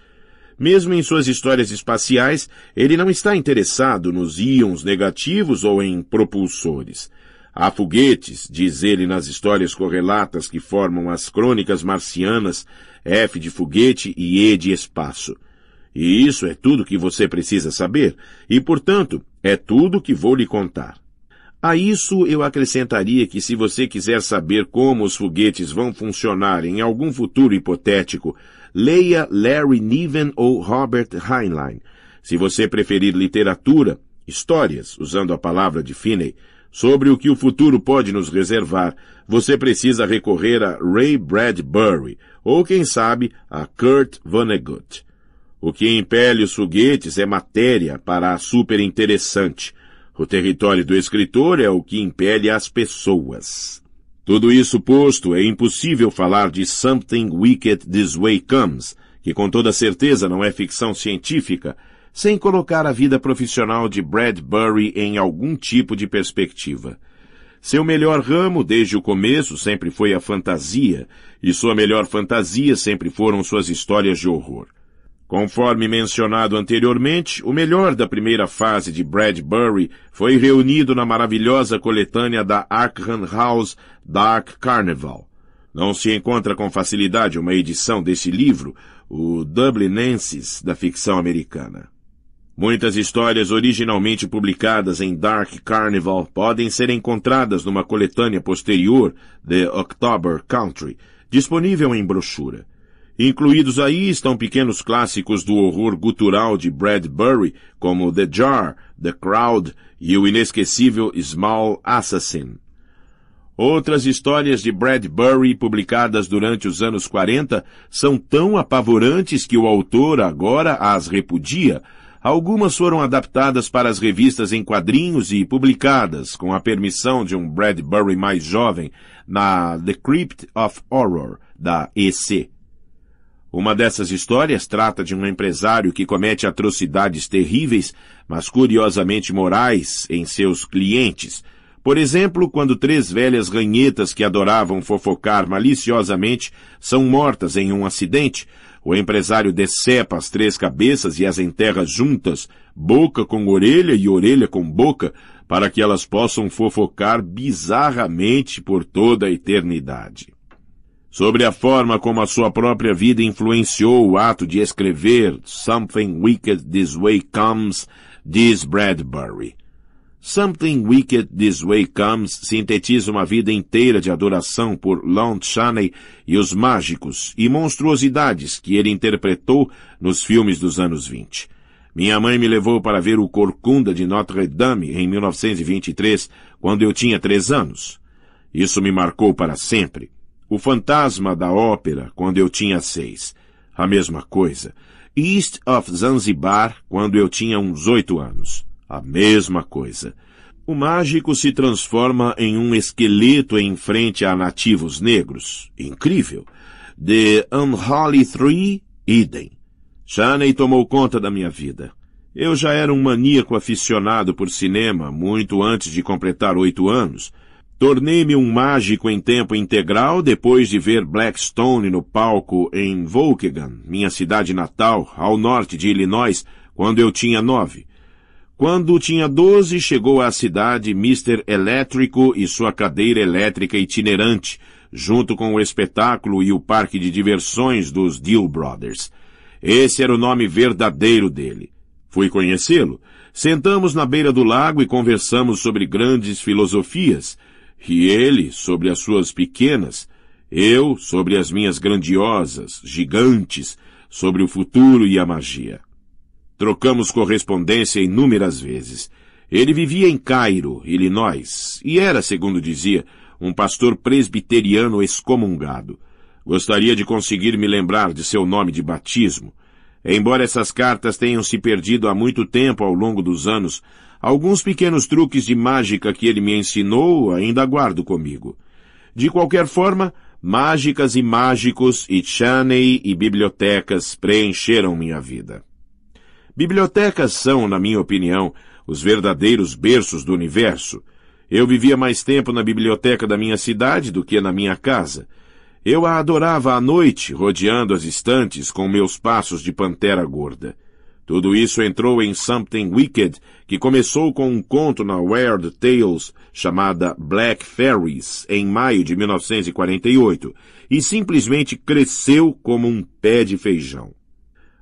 Mesmo em suas histórias espaciais, ele não está interessado nos íons negativos ou em propulsores. Há foguetes, diz ele nas histórias correlatas que formam as crônicas marcianas, F de foguete e E de espaço. E isso é tudo que você precisa saber, e portanto, é tudo que vou lhe contar. A isso eu acrescentaria que se você quiser saber como os foguetes vão funcionar em algum futuro hipotético, leia Larry Niven ou Robert Heinlein. Se você preferir literatura, histórias, usando a palavra de Finney, sobre o que o futuro pode nos reservar, você precisa recorrer a Ray Bradbury, ou quem sabe, a Kurt Vonnegut. O que impele os foguetes é matéria para a super interessante o território do escritor é o que impele as pessoas. Tudo isso posto, é impossível falar de Something Wicked This Way Comes, que com toda certeza não é ficção científica, sem colocar a vida profissional de Bradbury em algum tipo de perspectiva. Seu melhor ramo desde o começo sempre foi a fantasia, e sua melhor fantasia sempre foram suas histórias de horror. Conforme mencionado anteriormente, o melhor da primeira fase de Bradbury foi reunido na maravilhosa coletânea da Arkham House Dark Carnival. Não se encontra com facilidade uma edição desse livro, o Dublinensis da ficção americana. Muitas histórias originalmente publicadas em Dark Carnival podem ser encontradas numa coletânea posterior, The October Country, disponível em brochura. Incluídos aí estão pequenos clássicos do horror gutural de Bradbury, como The Jar, The Crowd e o inesquecível Small Assassin. Outras histórias de Bradbury publicadas durante os anos 40 são tão apavorantes que o autor agora as repudia. Algumas foram adaptadas para as revistas em quadrinhos e publicadas, com a permissão de um Bradbury mais jovem, na The Crypt of Horror, da EC. Uma dessas histórias trata de um empresário que comete atrocidades terríveis, mas curiosamente morais, em seus clientes. Por exemplo, quando três velhas ranhetas que adoravam fofocar maliciosamente são mortas em um acidente, o empresário decepa as três cabeças e as enterra juntas, boca com orelha e orelha com boca, para que elas possam fofocar bizarramente por toda a eternidade sobre a forma como a sua própria vida influenciou o ato de escrever Something Wicked This Way Comes, diz Bradbury. Something Wicked This Way Comes sintetiza uma vida inteira de adoração por Lon Chaney e os mágicos e monstruosidades que ele interpretou nos filmes dos anos 20. Minha mãe me levou para ver o Corcunda de Notre Dame em 1923, quando eu tinha três anos. Isso me marcou para sempre. O Fantasma da Ópera, quando eu tinha seis. A mesma coisa. East of Zanzibar, quando eu tinha uns oito anos. A mesma coisa. O mágico se transforma em um esqueleto em frente a nativos negros. Incrível. The Unholy Three, idem. Chaney tomou conta da minha vida. Eu já era um maníaco aficionado por cinema muito antes de completar oito anos, Tornei-me um mágico em tempo integral depois de ver Blackstone no palco em Volkegan, minha cidade natal, ao norte de Illinois, quando eu tinha nove. Quando tinha doze, chegou à cidade Mr. Elétrico e sua cadeira elétrica itinerante, junto com o espetáculo e o parque de diversões dos Deal Brothers. Esse era o nome verdadeiro dele. Fui conhecê-lo. Sentamos na beira do lago e conversamos sobre grandes filosofias — e ele sobre as suas pequenas, eu sobre as minhas grandiosas, gigantes, sobre o futuro e a magia. Trocamos correspondência inúmeras vezes. Ele vivia em Cairo, Illinois, e era, segundo dizia, um pastor presbiteriano excomungado. Gostaria de conseguir me lembrar de seu nome de batismo. Embora essas cartas tenham se perdido há muito tempo ao longo dos anos, Alguns pequenos truques de mágica que ele me ensinou ainda guardo comigo. De qualquer forma, mágicas e mágicos e Chaney e bibliotecas preencheram minha vida. Bibliotecas são, na minha opinião, os verdadeiros berços do universo. Eu vivia mais tempo na biblioteca da minha cidade do que na minha casa. Eu a adorava à noite, rodeando as estantes com meus passos de pantera gorda. Tudo isso entrou em Something Wicked, que começou com um conto na Weird Tales chamada Black Fairies, em maio de 1948, e simplesmente cresceu como um pé de feijão.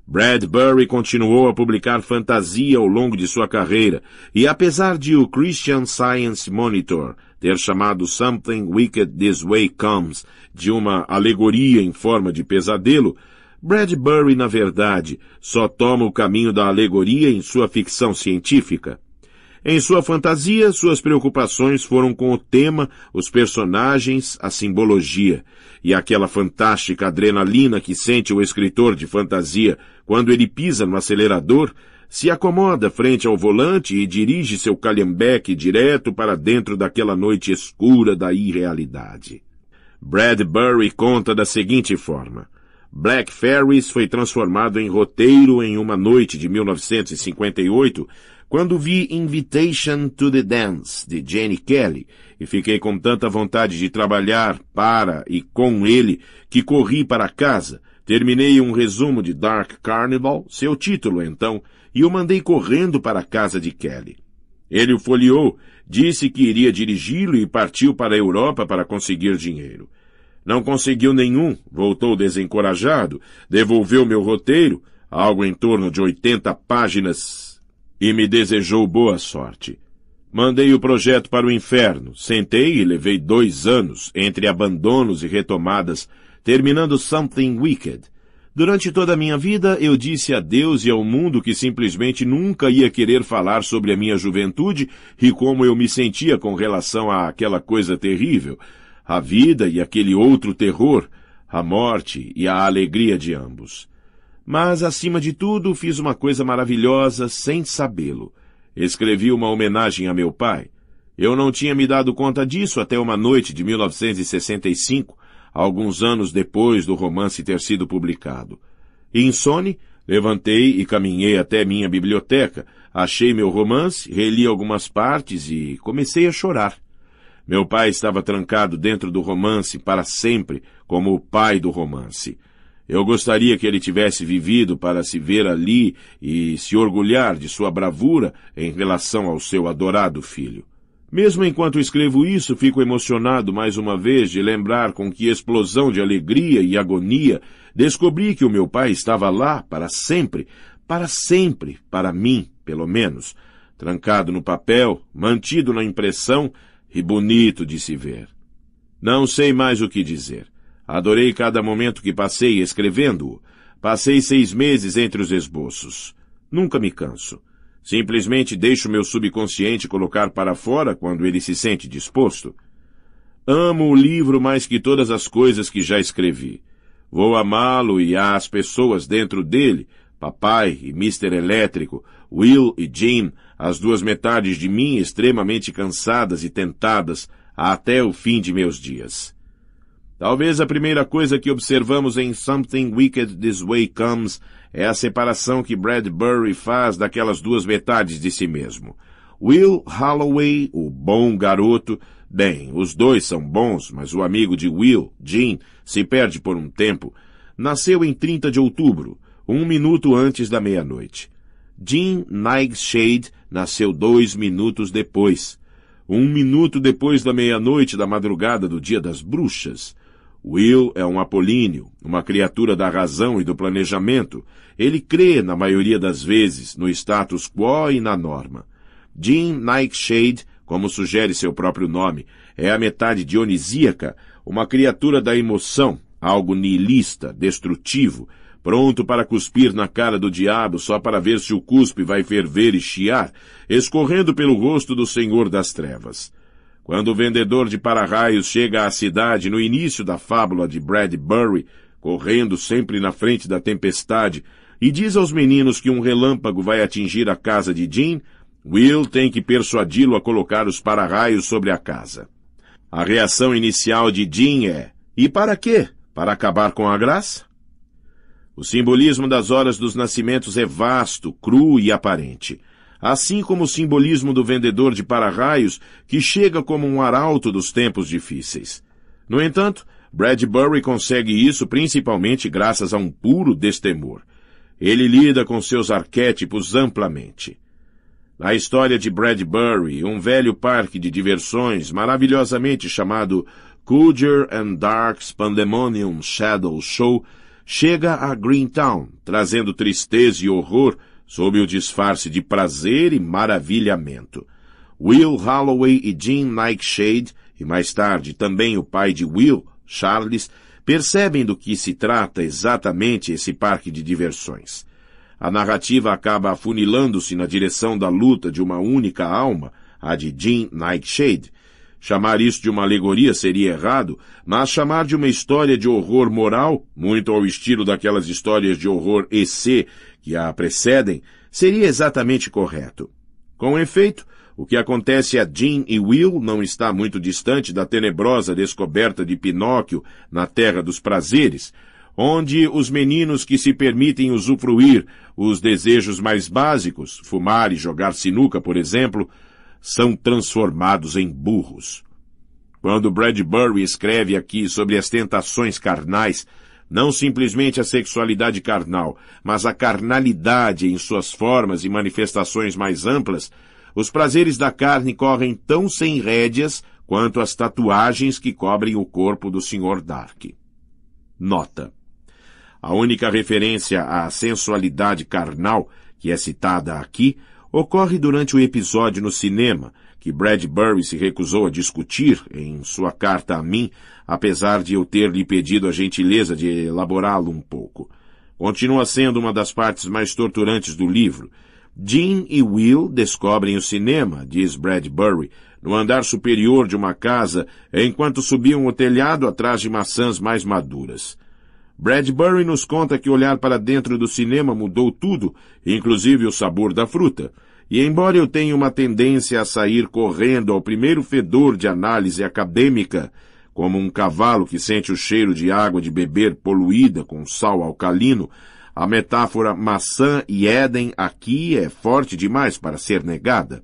Bradbury continuou a publicar fantasia ao longo de sua carreira, e apesar de o Christian Science Monitor ter chamado Something Wicked This Way Comes de uma alegoria em forma de pesadelo, Bradbury, na verdade, só toma o caminho da alegoria em sua ficção científica. Em sua fantasia, suas preocupações foram com o tema, os personagens, a simbologia, e aquela fantástica adrenalina que sente o escritor de fantasia quando ele pisa no acelerador, se acomoda frente ao volante e dirige seu calhambeque direto para dentro daquela noite escura da irrealidade. Bradbury conta da seguinte forma: Black Ferries foi transformado em roteiro em uma noite de 1958, quando vi Invitation to the Dance, de Jane Kelly, e fiquei com tanta vontade de trabalhar para e com ele que corri para casa. Terminei um resumo de Dark Carnival, seu título então, e o mandei correndo para a casa de Kelly. Ele o folheou, disse que iria dirigi-lo e partiu para a Europa para conseguir dinheiro. Não conseguiu nenhum, voltou desencorajado, devolveu meu roteiro, algo em torno de 80 páginas, e me desejou boa sorte. Mandei o projeto para o inferno, sentei e levei dois anos entre abandonos e retomadas, terminando Something Wicked. Durante toda a minha vida, eu disse a Deus e ao mundo que simplesmente nunca ia querer falar sobre a minha juventude e como eu me sentia com relação àquela coisa terrível a vida e aquele outro terror, a morte e a alegria de ambos. Mas, acima de tudo, fiz uma coisa maravilhosa sem sabê-lo. Escrevi uma homenagem a meu pai. Eu não tinha me dado conta disso até uma noite de 1965, alguns anos depois do romance ter sido publicado. Insone, levantei e caminhei até minha biblioteca, achei meu romance, reli algumas partes e comecei a chorar. Meu pai estava trancado dentro do romance para sempre, como o pai do romance. Eu gostaria que ele tivesse vivido para se ver ali e se orgulhar de sua bravura em relação ao seu adorado filho. Mesmo enquanto escrevo isso, fico emocionado mais uma vez de lembrar com que explosão de alegria e agonia descobri que o meu pai estava lá para sempre, para sempre, para mim, pelo menos, trancado no papel, mantido na impressão e bonito de se ver. Não sei mais o que dizer. Adorei cada momento que passei escrevendo-o. Passei seis meses entre os esboços. Nunca me canso. Simplesmente deixo meu subconsciente colocar para fora quando ele se sente disposto. Amo o livro mais que todas as coisas que já escrevi. Vou amá-lo e às pessoas dentro dele, papai e Mister Elétrico, Will e Jim, as duas metades de mim extremamente cansadas e tentadas até o fim de meus dias. Talvez a primeira coisa que observamos em Something Wicked This Way Comes é a separação que Bradbury faz daquelas duas metades de si mesmo. Will Holloway, o bom garoto, bem, os dois são bons, mas o amigo de Will, Jean, se perde por um tempo, nasceu em 30 de outubro, um minuto antes da meia-noite. Jean Nightshade nasceu dois minutos depois. Um minuto depois da meia-noite da madrugada do Dia das Bruxas. Will é um apolíneo, uma criatura da razão e do planejamento. Ele crê, na maioria das vezes, no status quo e na norma. Jean Nightshade, como sugere seu próprio nome, é a metade dionisíaca, uma criatura da emoção, algo nihilista, destrutivo, pronto para cuspir na cara do diabo só para ver se o cuspe vai ferver e chiar, escorrendo pelo rosto do Senhor das Trevas. Quando o vendedor de para-raios chega à cidade no início da fábula de Bradbury, correndo sempre na frente da tempestade, e diz aos meninos que um relâmpago vai atingir a casa de Jean, Will tem que persuadi-lo a colocar os para-raios sobre a casa. A reação inicial de Jean é: E para quê? Para acabar com a graça? O simbolismo das horas dos nascimentos é vasto, cru e aparente. Assim como o simbolismo do vendedor de para-raios, que chega como um arauto dos tempos difíceis. No entanto, Bradbury consegue isso principalmente graças a um puro destemor. Ele lida com seus arquétipos amplamente. Na história de Bradbury, um velho parque de diversões maravilhosamente chamado Cougar and Dark's Pandemonium Shadow Show, chega a Greentown, trazendo tristeza e horror sob o disfarce de prazer e maravilhamento. Will Holloway e Jean Nightshade, e mais tarde também o pai de Will, Charles, percebem do que se trata exatamente esse parque de diversões. A narrativa acaba afunilando-se na direção da luta de uma única alma, a de Jean Nightshade, Chamar isso de uma alegoria seria errado, mas chamar de uma história de horror moral, muito ao estilo daquelas histórias de horror EC que a precedem, seria exatamente correto. Com efeito, o que acontece a Jean e Will não está muito distante da tenebrosa descoberta de Pinóquio na Terra dos Prazeres, onde os meninos que se permitem usufruir os desejos mais básicos, fumar e jogar sinuca, por exemplo, são transformados em burros. Quando Bradbury escreve aqui sobre as tentações carnais, não simplesmente a sexualidade carnal, mas a carnalidade em suas formas e manifestações mais amplas, os prazeres da carne correm tão sem rédeas quanto as tatuagens que cobrem o corpo do Sr. Dark. Nota. A única referência à sensualidade carnal que é citada aqui ocorre durante o episódio no cinema, que Bradbury se recusou a discutir em sua carta a mim, apesar de eu ter lhe pedido a gentileza de elaborá-lo um pouco. Continua sendo uma das partes mais torturantes do livro. Jean e Will descobrem o cinema, diz Bradbury, no andar superior de uma casa, enquanto subiam o telhado atrás de maçãs mais maduras. Bradbury nos conta que olhar para dentro do cinema mudou tudo, inclusive o sabor da fruta. E embora eu tenha uma tendência a sair correndo ao primeiro fedor de análise acadêmica, como um cavalo que sente o cheiro de água de beber poluída com sal alcalino, a metáfora maçã e Éden aqui é forte demais para ser negada.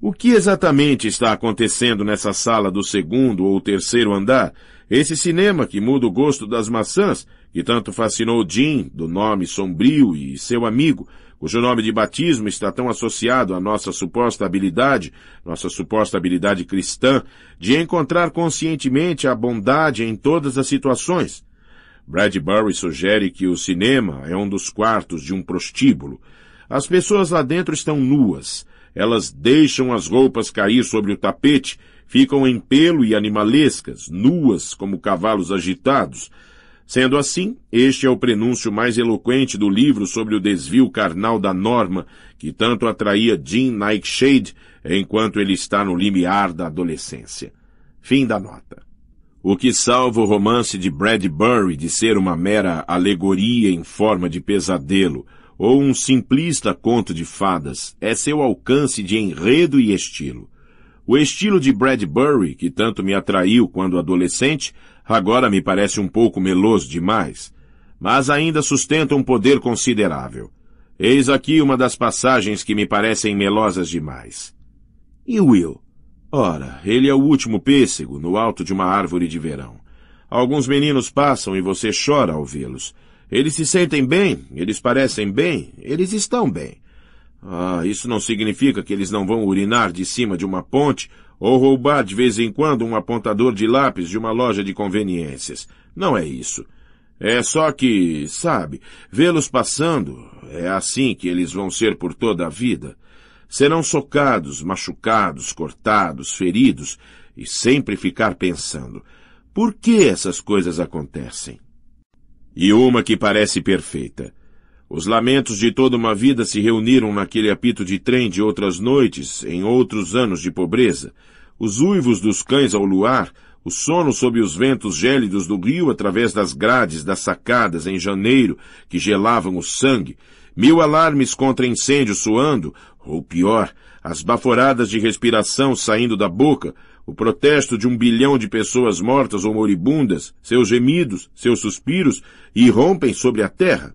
O que exatamente está acontecendo nessa sala do segundo ou terceiro andar esse cinema que muda o gosto das maçãs, que tanto fascinou Jim, do nome sombrio, e seu amigo, cujo nome de batismo está tão associado à nossa suposta habilidade, nossa suposta habilidade cristã, de encontrar conscientemente a bondade em todas as situações. Bradbury sugere que o cinema é um dos quartos de um prostíbulo. As pessoas lá dentro estão nuas. Elas deixam as roupas cair sobre o tapete ficam em pelo e animalescas, nuas como cavalos agitados. Sendo assim, este é o prenúncio mais eloquente do livro sobre o desvio carnal da norma, que tanto atraía Jean Nightshade enquanto ele está no limiar da adolescência. Fim da nota. O que salva o romance de Bradbury de ser uma mera alegoria em forma de pesadelo, ou um simplista conto de fadas é seu alcance de enredo e estilo. O estilo de Bradbury, que tanto me atraiu quando adolescente, agora me parece um pouco meloso demais, mas ainda sustenta um poder considerável. Eis aqui uma das passagens que me parecem melosas demais. E Will? Ora, ele é o último pêssego no alto de uma árvore de verão. Alguns meninos passam e você chora ao vê-los. Eles se sentem bem, eles parecem bem, eles estão bem. Ah, isso não significa que eles não vão urinar de cima de uma ponte ou roubar de vez em quando um apontador de lápis de uma loja de conveniências. Não é isso. É só que, sabe, vê-los passando, é assim que eles vão ser por toda a vida. Serão socados, machucados, cortados, feridos e sempre ficar pensando: por que essas coisas acontecem? E uma que parece perfeita. Os lamentos de toda uma vida se reuniram naquele apito de trem de outras noites, em outros anos de pobreza. Os uivos dos cães ao luar, o sono sob os ventos gélidos do rio através das grades das sacadas em janeiro que gelavam o sangue, mil alarmes contra incêndio soando, ou pior, as baforadas de respiração saindo da boca, o protesto de um bilhão de pessoas mortas ou moribundas, seus gemidos, seus suspiros, irrompem sobre a terra.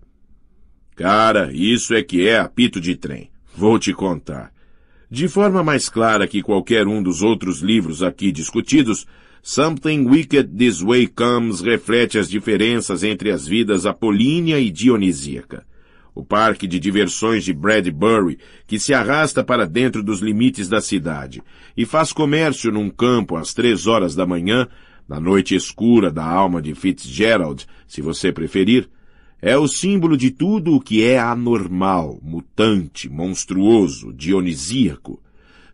Cara, isso é que é apito de trem. Vou te contar. De forma mais clara que qualquer um dos outros livros aqui discutidos, Something Wicked This Way Comes reflete as diferenças entre as vidas apolínea e dionisíaca. O parque de diversões de Bradbury, que se arrasta para dentro dos limites da cidade e faz comércio num campo às três horas da manhã, na noite escura da alma de Fitzgerald, se você preferir, é o símbolo de tudo o que é anormal, mutante, monstruoso, dionisíaco.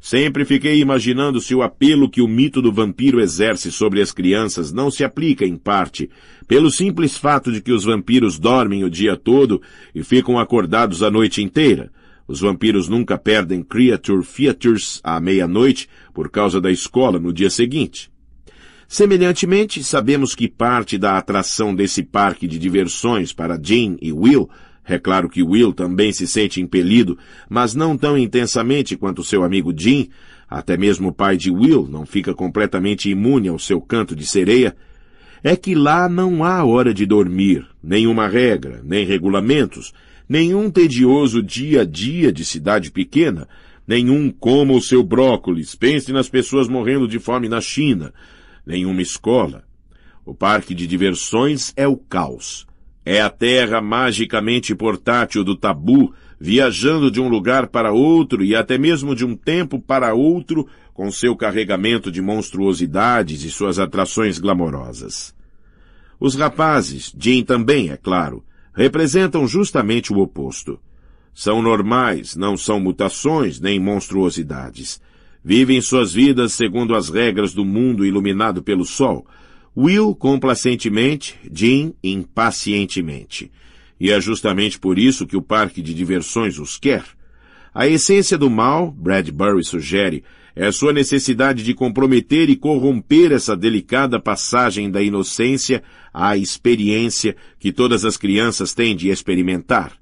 Sempre fiquei imaginando se o apelo que o mito do vampiro exerce sobre as crianças não se aplica em parte, pelo simples fato de que os vampiros dormem o dia todo e ficam acordados a noite inteira. Os vampiros nunca perdem Creature Features à meia-noite por causa da escola no dia seguinte. Semelhantemente, sabemos que parte da atração desse parque de diversões para Jim e Will é claro que Will também se sente impelido, mas não tão intensamente quanto seu amigo Jim. Até mesmo o pai de Will não fica completamente imune ao seu canto de sereia. É que lá não há hora de dormir, nenhuma regra, nem regulamentos, nenhum tedioso dia a dia de cidade pequena, nenhum como o seu brócolis, pense nas pessoas morrendo de fome na China, nenhuma escola. O parque de diversões é o caos. É a terra magicamente portátil do tabu, viajando de um lugar para outro e até mesmo de um tempo para outro, com seu carregamento de monstruosidades e suas atrações glamorosas. Os rapazes, Jim também, é claro, representam justamente o oposto. São normais, não são mutações nem monstruosidades. Vivem suas vidas segundo as regras do mundo iluminado pelo sol. Will complacentemente, Jim impacientemente. E é justamente por isso que o parque de diversões os quer. A essência do mal, Bradbury sugere, é sua necessidade de comprometer e corromper essa delicada passagem da inocência à experiência que todas as crianças têm de experimentar.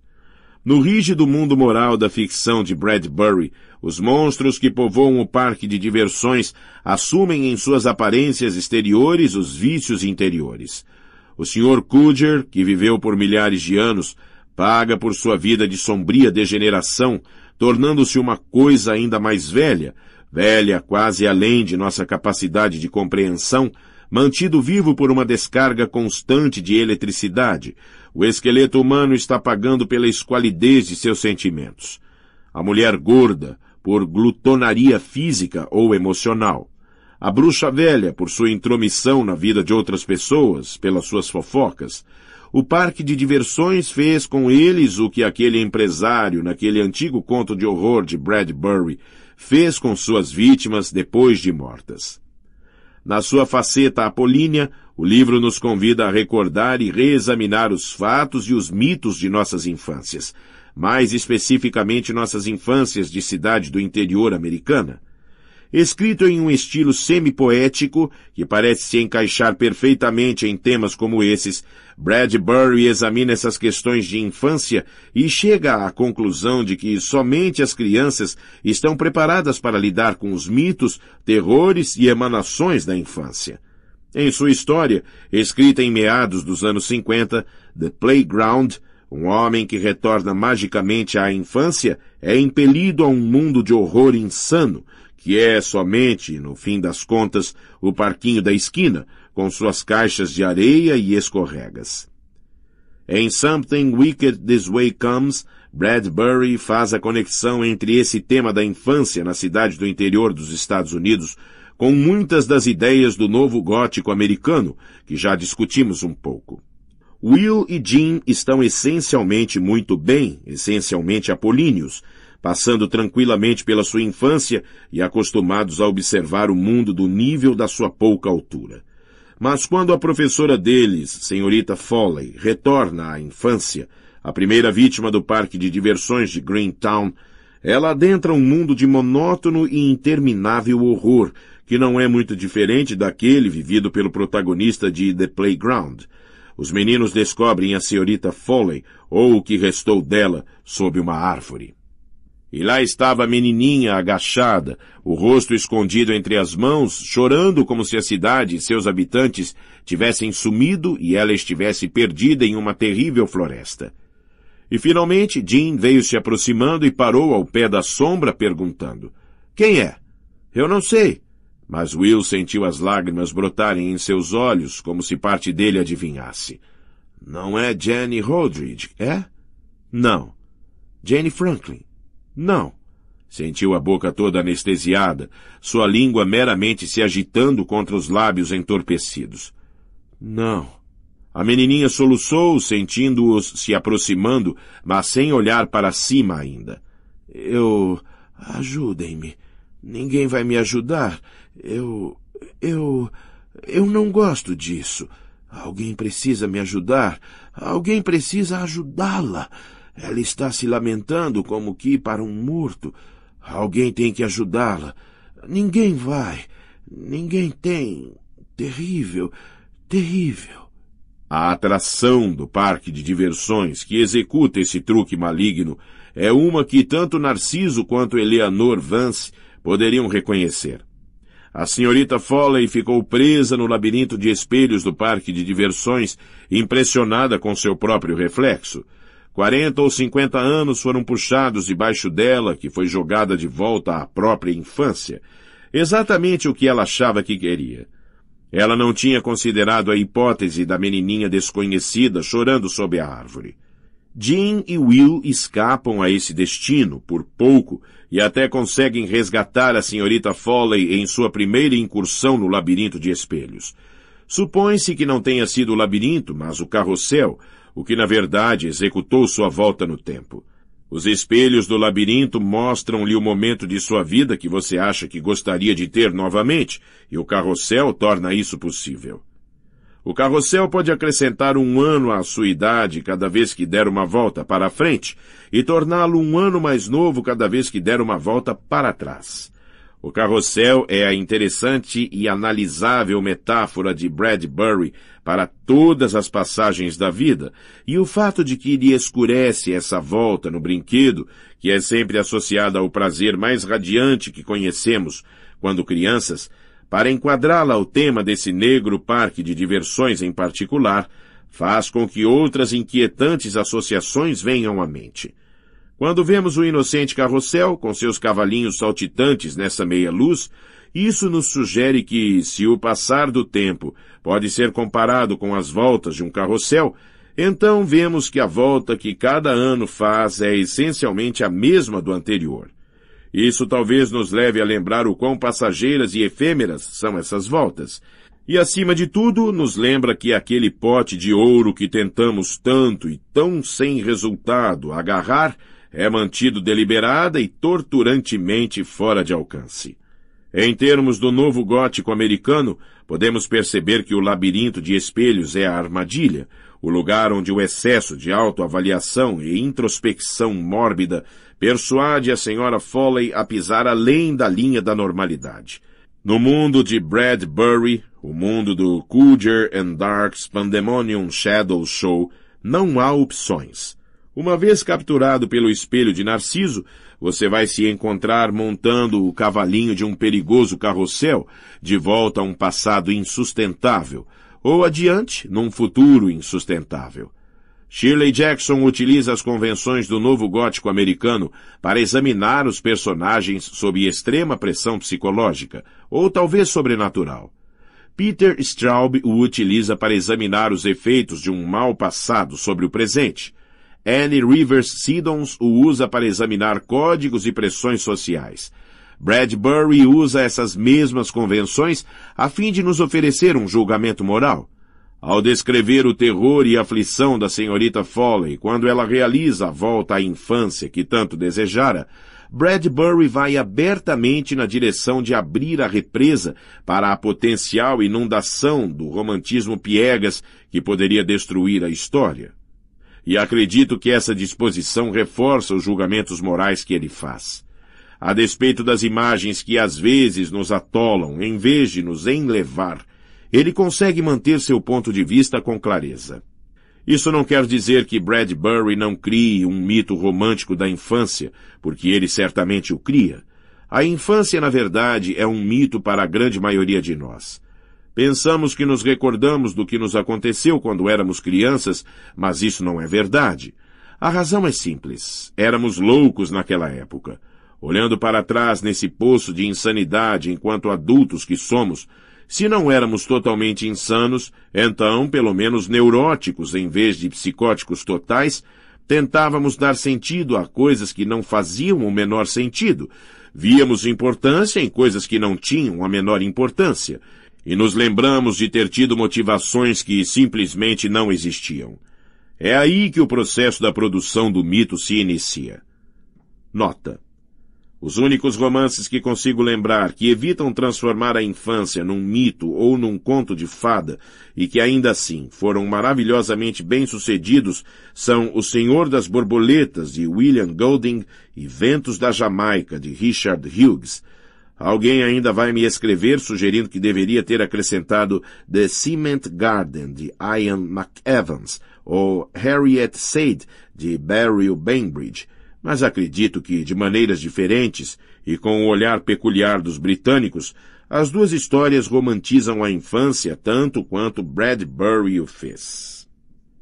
No rígido mundo moral da ficção de Bradbury, os monstros que povoam o parque de diversões assumem em suas aparências exteriores os vícios interiores. O Sr. Kudger, que viveu por milhares de anos, paga por sua vida de sombria degeneração, tornando-se uma coisa ainda mais velha, velha quase além de nossa capacidade de compreensão, mantido vivo por uma descarga constante de eletricidade. O esqueleto humano está pagando pela esqualidez de seus sentimentos. A mulher gorda, por glutonaria física ou emocional. A bruxa velha, por sua intromissão na vida de outras pessoas, pelas suas fofocas. O parque de diversões fez com eles o que aquele empresário, naquele antigo conto de horror de Bradbury, fez com suas vítimas depois de mortas. Na sua faceta apolínea, o livro nos convida a recordar e reexaminar os fatos e os mitos de nossas infâncias, mais especificamente nossas infâncias de cidade do interior americana. Escrito em um estilo semi-poético que parece se encaixar perfeitamente em temas como esses, Bradbury examina essas questões de infância e chega à conclusão de que somente as crianças estão preparadas para lidar com os mitos, terrores e emanações da infância. Em sua história, escrita em meados dos anos 50, The Playground um homem que retorna magicamente à infância é impelido a um mundo de horror insano, que é somente, no fim das contas, o parquinho da esquina, com suas caixas de areia e escorregas. Em Something Wicked This Way Comes, Bradbury faz a conexão entre esse tema da infância na cidade do interior dos Estados Unidos com muitas das ideias do novo gótico americano, que já discutimos um pouco. Will e Jim estão essencialmente muito bem, essencialmente apolíneos, passando tranquilamente pela sua infância e acostumados a observar o mundo do nível da sua pouca altura. Mas quando a professora deles, senhorita Foley, retorna à infância, a primeira vítima do parque de diversões de Greentown, ela adentra um mundo de monótono e interminável horror, que não é muito diferente daquele vivido pelo protagonista de The Playground — os meninos descobrem a senhorita Foley, ou o que restou dela, sob uma árvore. E lá estava a menininha agachada, o rosto escondido entre as mãos, chorando como se a cidade e seus habitantes tivessem sumido e ela estivesse perdida em uma terrível floresta. E finalmente Jean veio se aproximando e parou ao pé da sombra perguntando: Quem é? Eu não sei. Mas Will sentiu as lágrimas brotarem em seus olhos, como se parte dele adivinhasse. Não é Jenny Holdridge, é? Não. Jenny Franklin? Não. Sentiu a boca toda anestesiada, sua língua meramente se agitando contra os lábios entorpecidos. Não. A menininha soluçou, sentindo-os se aproximando, mas sem olhar para cima ainda. Eu. Ajudem-me. Ninguém vai me ajudar. Eu. eu. eu não gosto disso. Alguém precisa me ajudar. Alguém precisa ajudá-la. Ela está se lamentando como que para um morto. Alguém tem que ajudá-la. Ninguém vai. Ninguém tem. Terrível, terrível. A atração do parque de diversões que executa esse truque maligno é uma que tanto Narciso quanto Eleanor Vance poderiam reconhecer. A senhorita Foley ficou presa no labirinto de espelhos do parque de diversões, impressionada com seu próprio reflexo. Quarenta ou cinquenta anos foram puxados debaixo dela, que foi jogada de volta à própria infância. Exatamente o que ela achava que queria. Ela não tinha considerado a hipótese da menininha desconhecida chorando sob a árvore. Jean e Will escapam a esse destino por pouco e até conseguem resgatar a senhorita Foley em sua primeira incursão no labirinto de espelhos. Supõe-se que não tenha sido o labirinto, mas o carrossel, o que na verdade executou sua volta no tempo. Os espelhos do labirinto mostram-lhe o momento de sua vida que você acha que gostaria de ter novamente, e o carrossel torna isso possível. O carrossel pode acrescentar um ano à sua idade cada vez que der uma volta para frente e torná-lo um ano mais novo cada vez que der uma volta para trás. O carrossel é a interessante e analisável metáfora de Bradbury para todas as passagens da vida, e o fato de que ele escurece essa volta no brinquedo, que é sempre associada ao prazer mais radiante que conhecemos quando crianças, para enquadrá-la ao tema desse negro parque de diversões em particular, faz com que outras inquietantes associações venham à mente. Quando vemos o inocente carrossel, com seus cavalinhos saltitantes nessa meia-luz, isso nos sugere que, se o passar do tempo pode ser comparado com as voltas de um carrossel, então vemos que a volta que cada ano faz é essencialmente a mesma do anterior. Isso talvez nos leve a lembrar o quão passageiras e efêmeras são essas voltas. E acima de tudo, nos lembra que aquele pote de ouro que tentamos tanto e tão sem resultado agarrar é mantido deliberada e torturantemente fora de alcance. Em termos do novo gótico americano, podemos perceber que o labirinto de espelhos é a armadilha, o lugar onde o excesso de autoavaliação e introspecção mórbida persuade a senhora Foley a pisar além da linha da normalidade. No mundo de Bradbury, o mundo do Cougar and Dark's Pandemonium Shadow Show, não há opções. Uma vez capturado pelo espelho de Narciso, você vai se encontrar montando o cavalinho de um perigoso carrossel, de volta a um passado insustentável, ou adiante, num futuro insustentável. Shirley Jackson utiliza as convenções do novo gótico americano para examinar os personagens sob extrema pressão psicológica, ou talvez sobrenatural. Peter Straub o utiliza para examinar os efeitos de um mal passado sobre o presente. Annie Rivers Siddons o usa para examinar códigos e pressões sociais. Bradbury usa essas mesmas convenções a fim de nos oferecer um julgamento moral ao descrever o terror e aflição da senhorita Foley quando ela realiza a volta à infância que tanto desejara, Bradbury vai abertamente na direção de abrir a represa para a potencial inundação do romantismo piegas que poderia destruir a história. E acredito que essa disposição reforça os julgamentos morais que ele faz. A despeito das imagens que às vezes nos atolam em vez de nos enlevar, ele consegue manter seu ponto de vista com clareza. Isso não quer dizer que Bradbury não crie um mito romântico da infância, porque ele certamente o cria. A infância, na verdade, é um mito para a grande maioria de nós. Pensamos que nos recordamos do que nos aconteceu quando éramos crianças, mas isso não é verdade. A razão é simples. Éramos loucos naquela época. Olhando para trás nesse poço de insanidade enquanto adultos que somos, se não éramos totalmente insanos, então, pelo menos neuróticos em vez de psicóticos totais, tentávamos dar sentido a coisas que não faziam o menor sentido. Víamos importância em coisas que não tinham a menor importância. E nos lembramos de ter tido motivações que simplesmente não existiam. É aí que o processo da produção do mito se inicia. Nota. Os únicos romances que consigo lembrar que evitam transformar a infância num mito ou num conto de fada e que ainda assim foram maravilhosamente bem-sucedidos são O Senhor das Borboletas de William Golding e Ventos da Jamaica de Richard Hughes. Alguém ainda vai me escrever sugerindo que deveria ter acrescentado The Cement Garden de Ian McEvans ou Harriet Sade de Barry Bainbridge mas acredito que, de maneiras diferentes e com o olhar peculiar dos britânicos, as duas histórias romantizam a infância tanto quanto Bradbury o fez.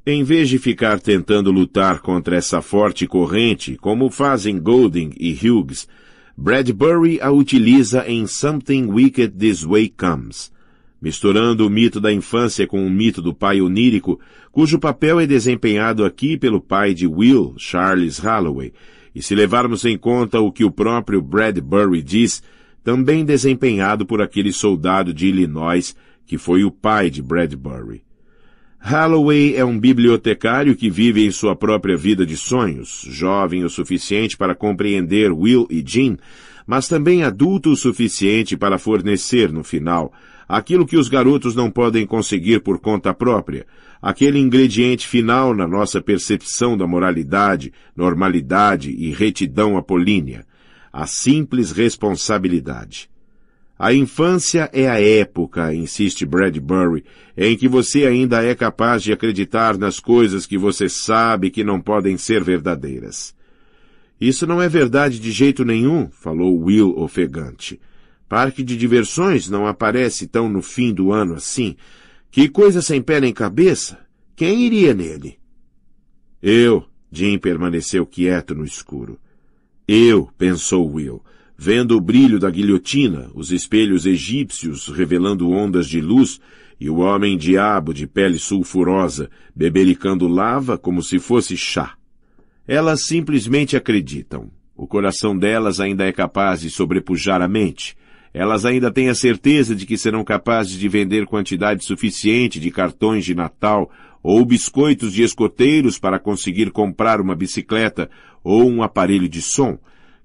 Em vez de ficar tentando lutar contra essa forte corrente, como fazem Golding e Hughes, Bradbury a utiliza em Something Wicked This Way Comes. Misturando o mito da infância com o mito do pai onírico, cujo papel é desempenhado aqui pelo pai de Will, Charles Holloway, e se levarmos em conta o que o próprio Bradbury diz, também desempenhado por aquele soldado de Illinois que foi o pai de Bradbury. Holloway é um bibliotecário que vive em sua própria vida de sonhos, jovem o suficiente para compreender Will e Jean, mas também adulto o suficiente para fornecer, no final, aquilo que os garotos não podem conseguir por conta própria, aquele ingrediente final na nossa percepção da moralidade, normalidade e retidão apolínea, a simples responsabilidade. A infância é a época, insiste Bradbury, em que você ainda é capaz de acreditar nas coisas que você sabe que não podem ser verdadeiras. Isso não é verdade de jeito nenhum, falou Will ofegante. Parque de diversões não aparece tão no fim do ano assim, que coisa sem pé nem cabeça! Quem iria nele? Eu, Jim permaneceu quieto no escuro. Eu, pensou Will, vendo o brilho da guilhotina, os espelhos egípcios revelando ondas de luz e o homem-diabo de pele sulfurosa bebericando lava como se fosse chá. Elas simplesmente acreditam. O coração delas ainda é capaz de sobrepujar a mente, elas ainda têm a certeza de que serão capazes de vender quantidade suficiente de cartões de Natal ou biscoitos de escoteiros para conseguir comprar uma bicicleta ou um aparelho de som,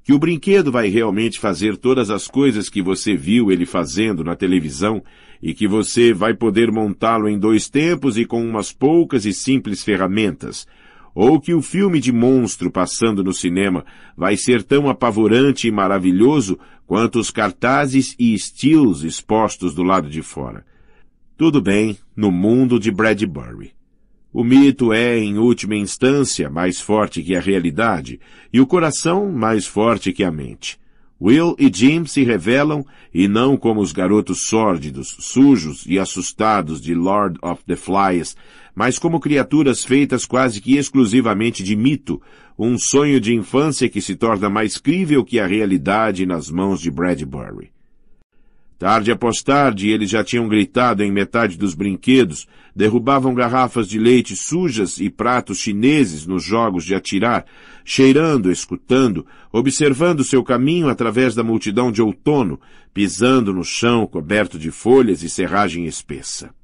que o brinquedo vai realmente fazer todas as coisas que você viu ele fazendo na televisão e que você vai poder montá-lo em dois tempos e com umas poucas e simples ferramentas, ou que o filme de monstro passando no cinema vai ser tão apavorante e maravilhoso quanto os cartazes e estilos expostos do lado de fora. Tudo bem no mundo de Bradbury. O mito é, em última instância, mais forte que a realidade e o coração mais forte que a mente. Will e Jim se revelam e não como os garotos sórdidos, sujos e assustados de Lord of the Flies, mas como criaturas feitas quase que exclusivamente de mito, um sonho de infância que se torna mais crível que a realidade nas mãos de Bradbury. Tarde após tarde, eles já tinham gritado em metade dos brinquedos, derrubavam garrafas de leite sujas e pratos chineses nos jogos de atirar, cheirando, escutando, observando seu caminho através da multidão de outono, pisando no chão coberto de folhas e serragem espessa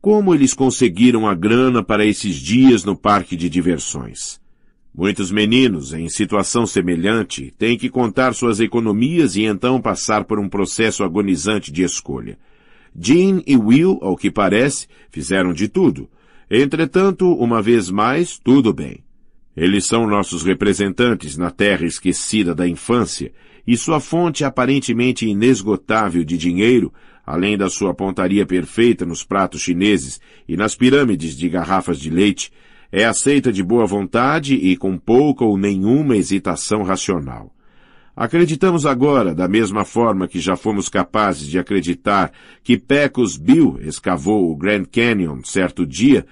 como eles conseguiram a grana para esses dias no parque de diversões. Muitos meninos, em situação semelhante, têm que contar suas economias e então passar por um processo agonizante de escolha. Jean e Will, ao que parece, fizeram de tudo. Entretanto, uma vez mais, tudo bem. Eles são nossos representantes na terra esquecida da infância, e sua fonte aparentemente inesgotável de dinheiro além da sua pontaria perfeita nos pratos chineses e nas pirâmides de garrafas de leite, é aceita de boa vontade e com pouca ou nenhuma hesitação racional. Acreditamos agora, da mesma forma que já fomos capazes de acreditar que Pecos Bill escavou o Grand Canyon certo dia,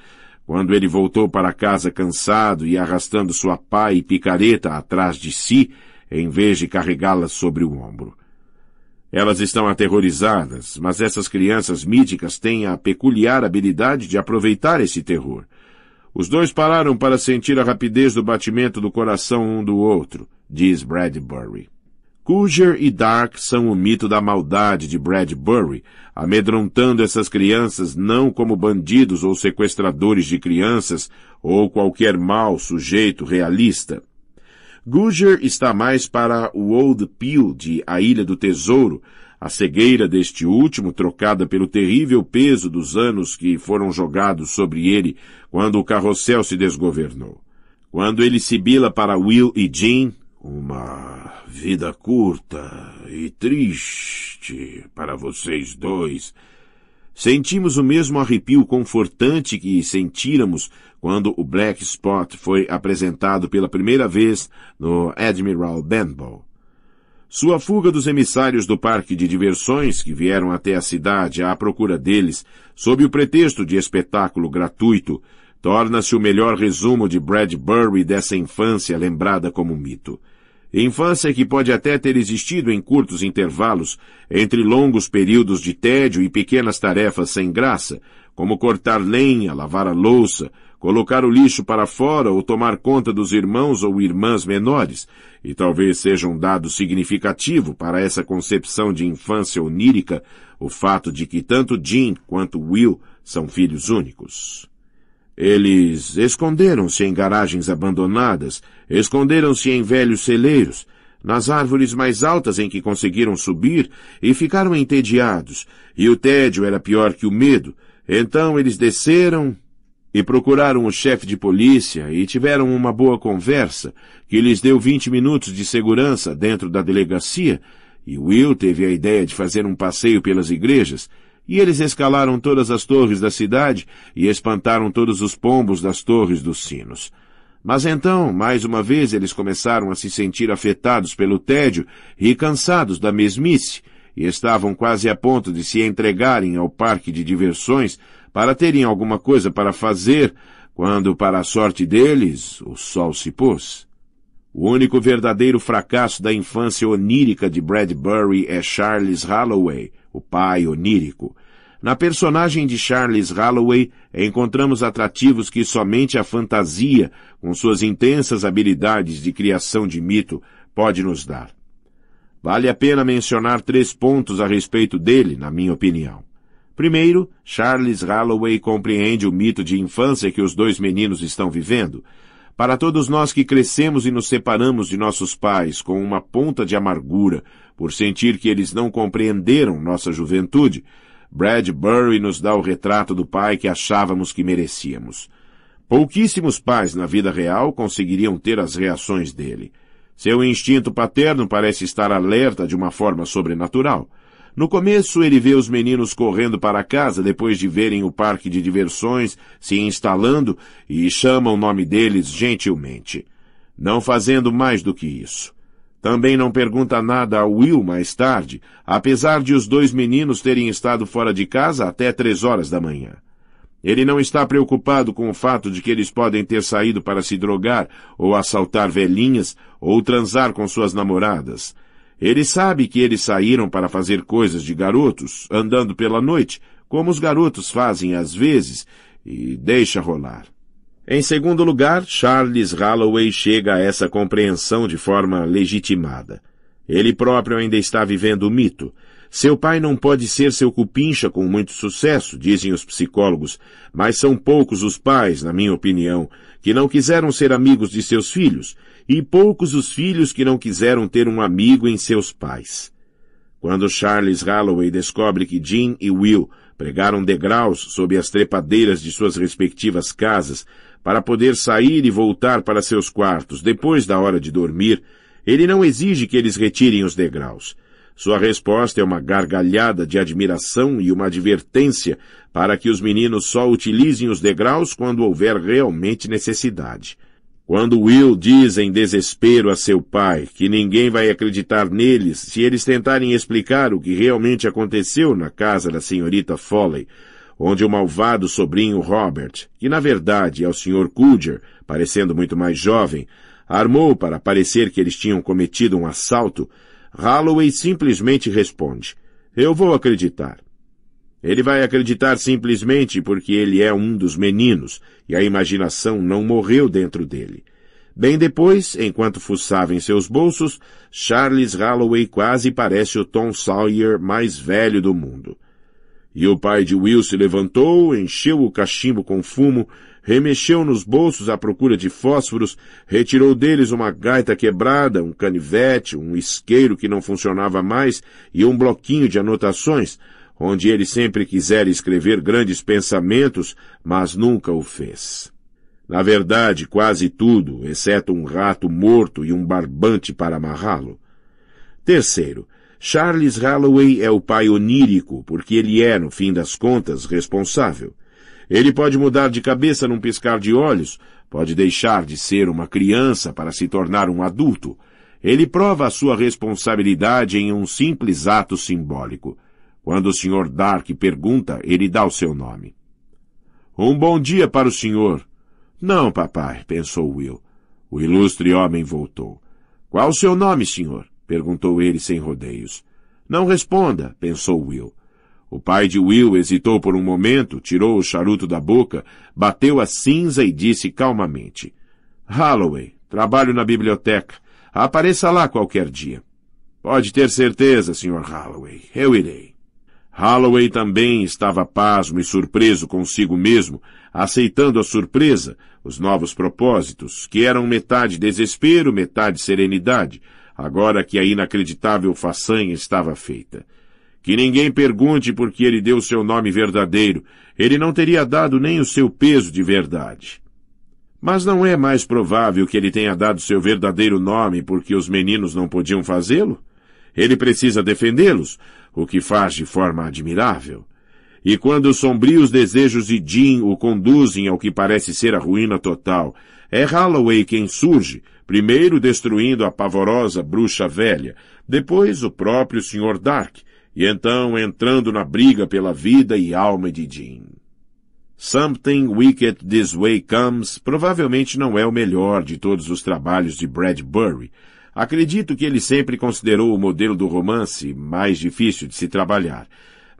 quando ele voltou para casa cansado e arrastando sua pá e picareta atrás de si, em vez de carregá-las sobre o ombro. Elas estão aterrorizadas, mas essas crianças míticas têm a peculiar habilidade de aproveitar esse terror. Os dois pararam para sentir a rapidez do batimento do coração um do outro, diz Bradbury. Cougar e Dark são o mito da maldade de Bradbury, amedrontando essas crianças não como bandidos ou sequestradores de crianças ou qualquer mau sujeito realista, Guger está mais para o Old Peel de A Ilha do Tesouro, a cegueira deste último, trocada pelo terrível peso dos anos que foram jogados sobre ele quando o carrossel se desgovernou. Quando ele sibila para Will e Jean, uma vida curta e triste para vocês dois, sentimos o mesmo arrepio confortante que sentíramos quando o Black Spot foi apresentado pela primeira vez no Admiral Benbow. Sua fuga dos emissários do parque de diversões que vieram até a cidade à procura deles, sob o pretexto de espetáculo gratuito, torna-se o melhor resumo de Bradbury dessa infância lembrada como um mito. Infância que pode até ter existido em curtos intervalos, entre longos períodos de tédio e pequenas tarefas sem graça, como cortar lenha, lavar a louça, colocar o lixo para fora ou tomar conta dos irmãos ou irmãs menores, e talvez seja um dado significativo para essa concepção de infância onírica o fato de que tanto Jim quanto Will são filhos únicos. Eles esconderam-se em garagens abandonadas, esconderam-se em velhos celeiros, nas árvores mais altas em que conseguiram subir e ficaram entediados, e o tédio era pior que o medo. Então eles desceram, e procuraram o chefe de polícia e tiveram uma boa conversa, que lhes deu vinte minutos de segurança dentro da delegacia, e Will teve a ideia de fazer um passeio pelas igrejas, e eles escalaram todas as torres da cidade e espantaram todos os pombos das torres dos sinos. Mas então, mais uma vez, eles começaram a se sentir afetados pelo tédio e cansados da mesmice, e estavam quase a ponto de se entregarem ao parque de diversões para terem alguma coisa para fazer quando, para a sorte deles, o sol se pôs. O único verdadeiro fracasso da infância onírica de Bradbury é Charles Holloway, o pai onírico. Na personagem de Charles Holloway, encontramos atrativos que somente a fantasia, com suas intensas habilidades de criação de mito, pode nos dar. Vale a pena mencionar três pontos a respeito dele, na minha opinião. Primeiro, Charles Holloway compreende o mito de infância que os dois meninos estão vivendo. Para todos nós que crescemos e nos separamos de nossos pais com uma ponta de amargura por sentir que eles não compreenderam nossa juventude, Bradbury nos dá o retrato do pai que achávamos que merecíamos. Pouquíssimos pais na vida real conseguiriam ter as reações dele. Seu instinto paterno parece estar alerta de uma forma sobrenatural. No começo, ele vê os meninos correndo para casa depois de verem o parque de diversões se instalando e chama o nome deles gentilmente. Não fazendo mais do que isso. Também não pergunta nada a Will mais tarde, apesar de os dois meninos terem estado fora de casa até três horas da manhã. Ele não está preocupado com o fato de que eles podem ter saído para se drogar, ou assaltar velhinhas, ou transar com suas namoradas. Ele sabe que eles saíram para fazer coisas de garotos, andando pela noite, como os garotos fazem às vezes, e deixa rolar. Em segundo lugar, Charles Holloway chega a essa compreensão de forma legitimada. Ele próprio ainda está vivendo o mito. Seu pai não pode ser seu cupincha com muito sucesso, dizem os psicólogos, mas são poucos os pais, na minha opinião, que não quiseram ser amigos de seus filhos e poucos os filhos que não quiseram ter um amigo em seus pais. Quando Charles Holloway descobre que Jean e Will pregaram degraus sob as trepadeiras de suas respectivas casas para poder sair e voltar para seus quartos depois da hora de dormir, ele não exige que eles retirem os degraus. Sua resposta é uma gargalhada de admiração e uma advertência para que os meninos só utilizem os degraus quando houver realmente necessidade. Quando Will diz em desespero a seu pai que ninguém vai acreditar neles se eles tentarem explicar o que realmente aconteceu na casa da senhorita Foley, onde o malvado sobrinho Robert, que na verdade é o Sr. Coodier, parecendo muito mais jovem, armou para parecer que eles tinham cometido um assalto, Holloway simplesmente responde: Eu vou acreditar. Ele vai acreditar simplesmente porque ele é um dos meninos e a imaginação não morreu dentro dele. Bem depois, enquanto fuçava em seus bolsos, Charles Holloway quase parece o Tom Sawyer mais velho do mundo. E o pai de Will se levantou, encheu o cachimbo com fumo, remexeu nos bolsos à procura de fósforos, retirou deles uma gaita quebrada, um canivete, um isqueiro que não funcionava mais e um bloquinho de anotações, onde ele sempre quisera escrever grandes pensamentos, mas nunca o fez. Na verdade, quase tudo, exceto um rato morto e um barbante para amarrá-lo. Terceiro, Charles Holloway é o pai onírico, porque ele é, no fim das contas, responsável. Ele pode mudar de cabeça num piscar de olhos, pode deixar de ser uma criança para se tornar um adulto. Ele prova a sua responsabilidade em um simples ato simbólico. Quando o Sr. Dark pergunta, ele dá o seu nome. Um bom dia para o senhor. Não, papai, pensou Will. O ilustre homem voltou. Qual o seu nome, senhor? perguntou ele sem rodeios. Não responda, pensou Will. O pai de Will hesitou por um momento, tirou o charuto da boca, bateu a cinza e disse calmamente: Holloway, trabalho na biblioteca. Apareça lá qualquer dia. Pode ter certeza, Sr. Holloway. Eu irei. Holloway também estava pasmo e surpreso consigo mesmo, aceitando a surpresa, os novos propósitos, que eram metade desespero, metade serenidade, agora que a inacreditável façanha estava feita. Que ninguém pergunte por que ele deu seu nome verdadeiro, ele não teria dado nem o seu peso de verdade. Mas não é mais provável que ele tenha dado seu verdadeiro nome porque os meninos não podiam fazê-lo? Ele precisa defendê-los, o que faz de forma admirável. E quando os sombrios desejos de Jim o conduzem ao que parece ser a ruína total, é Holloway quem surge, primeiro destruindo a pavorosa bruxa velha, depois o próprio Sr. Dark, e então entrando na briga pela vida e alma de Jim. Something Wicked This Way Comes provavelmente não é o melhor de todos os trabalhos de Bradbury, Acredito que ele sempre considerou o modelo do romance mais difícil de se trabalhar,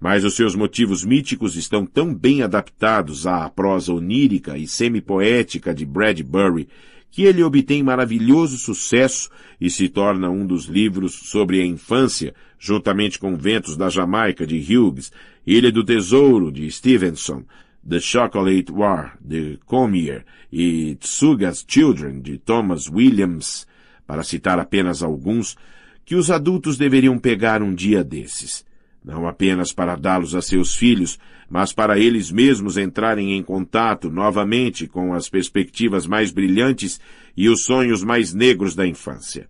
mas os seus motivos míticos estão tão bem adaptados à prosa onírica e semi-poética de Bradbury que ele obtém maravilhoso sucesso e se torna um dos livros sobre a infância, juntamente com Ventos da Jamaica de Hughes, Ilha do Tesouro de Stevenson, The Chocolate War de Comier e Tsuga's Children de Thomas Williams, para citar apenas alguns, que os adultos deveriam pegar um dia desses. Não apenas para dá-los a seus filhos, mas para eles mesmos entrarem em contato novamente com as perspectivas mais brilhantes e os sonhos mais negros da infância.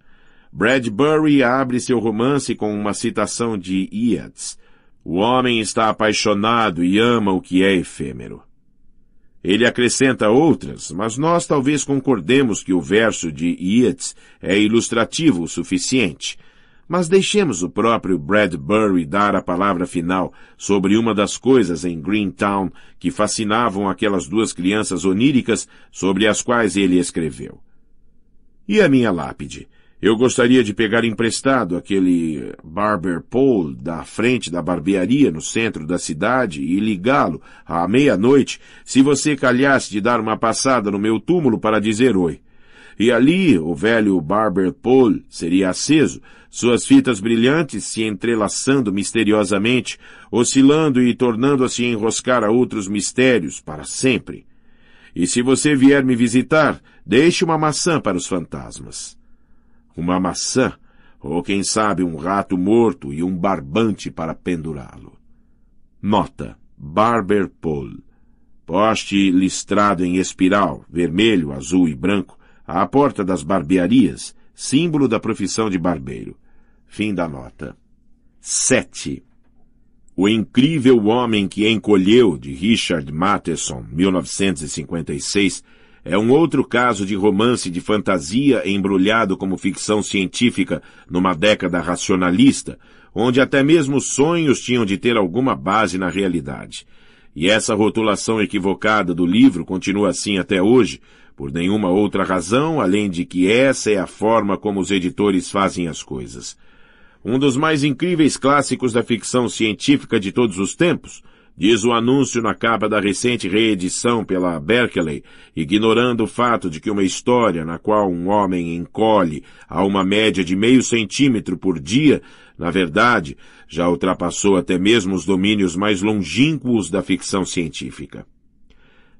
Bradbury abre seu romance com uma citação de Yeats. O homem está apaixonado e ama o que é efêmero. Ele acrescenta outras, mas nós talvez concordemos que o verso de Yeats é ilustrativo o suficiente. Mas deixemos o próprio Bradbury dar a palavra final sobre uma das coisas em Greentown que fascinavam aquelas duas crianças oníricas sobre as quais ele escreveu. E a minha lápide? Eu gostaria de pegar emprestado aquele barber pole da frente da barbearia no centro da cidade e ligá-lo à meia-noite se você calhasse de dar uma passada no meu túmulo para dizer oi. E ali o velho barber pole seria aceso, suas fitas brilhantes se entrelaçando misteriosamente, oscilando e tornando a se enroscar a outros mistérios para sempre. E se você vier me visitar, deixe uma maçã para os fantasmas uma maçã, ou quem sabe um rato morto e um barbante para pendurá-lo. Nota: Barber Pole. Poste listrado em espiral, vermelho, azul e branco, à porta das barbearias, símbolo da profissão de barbeiro. Fim da nota. 7. O incrível homem que encolheu de Richard Matheson, 1956, é um outro caso de romance de fantasia embrulhado como ficção científica numa década racionalista, onde até mesmo sonhos tinham de ter alguma base na realidade. E essa rotulação equivocada do livro continua assim até hoje, por nenhuma outra razão além de que essa é a forma como os editores fazem as coisas. Um dos mais incríveis clássicos da ficção científica de todos os tempos, Diz o anúncio na capa da recente reedição pela Berkeley, ignorando o fato de que uma história na qual um homem encolhe a uma média de meio centímetro por dia, na verdade, já ultrapassou até mesmo os domínios mais longínquos da ficção científica.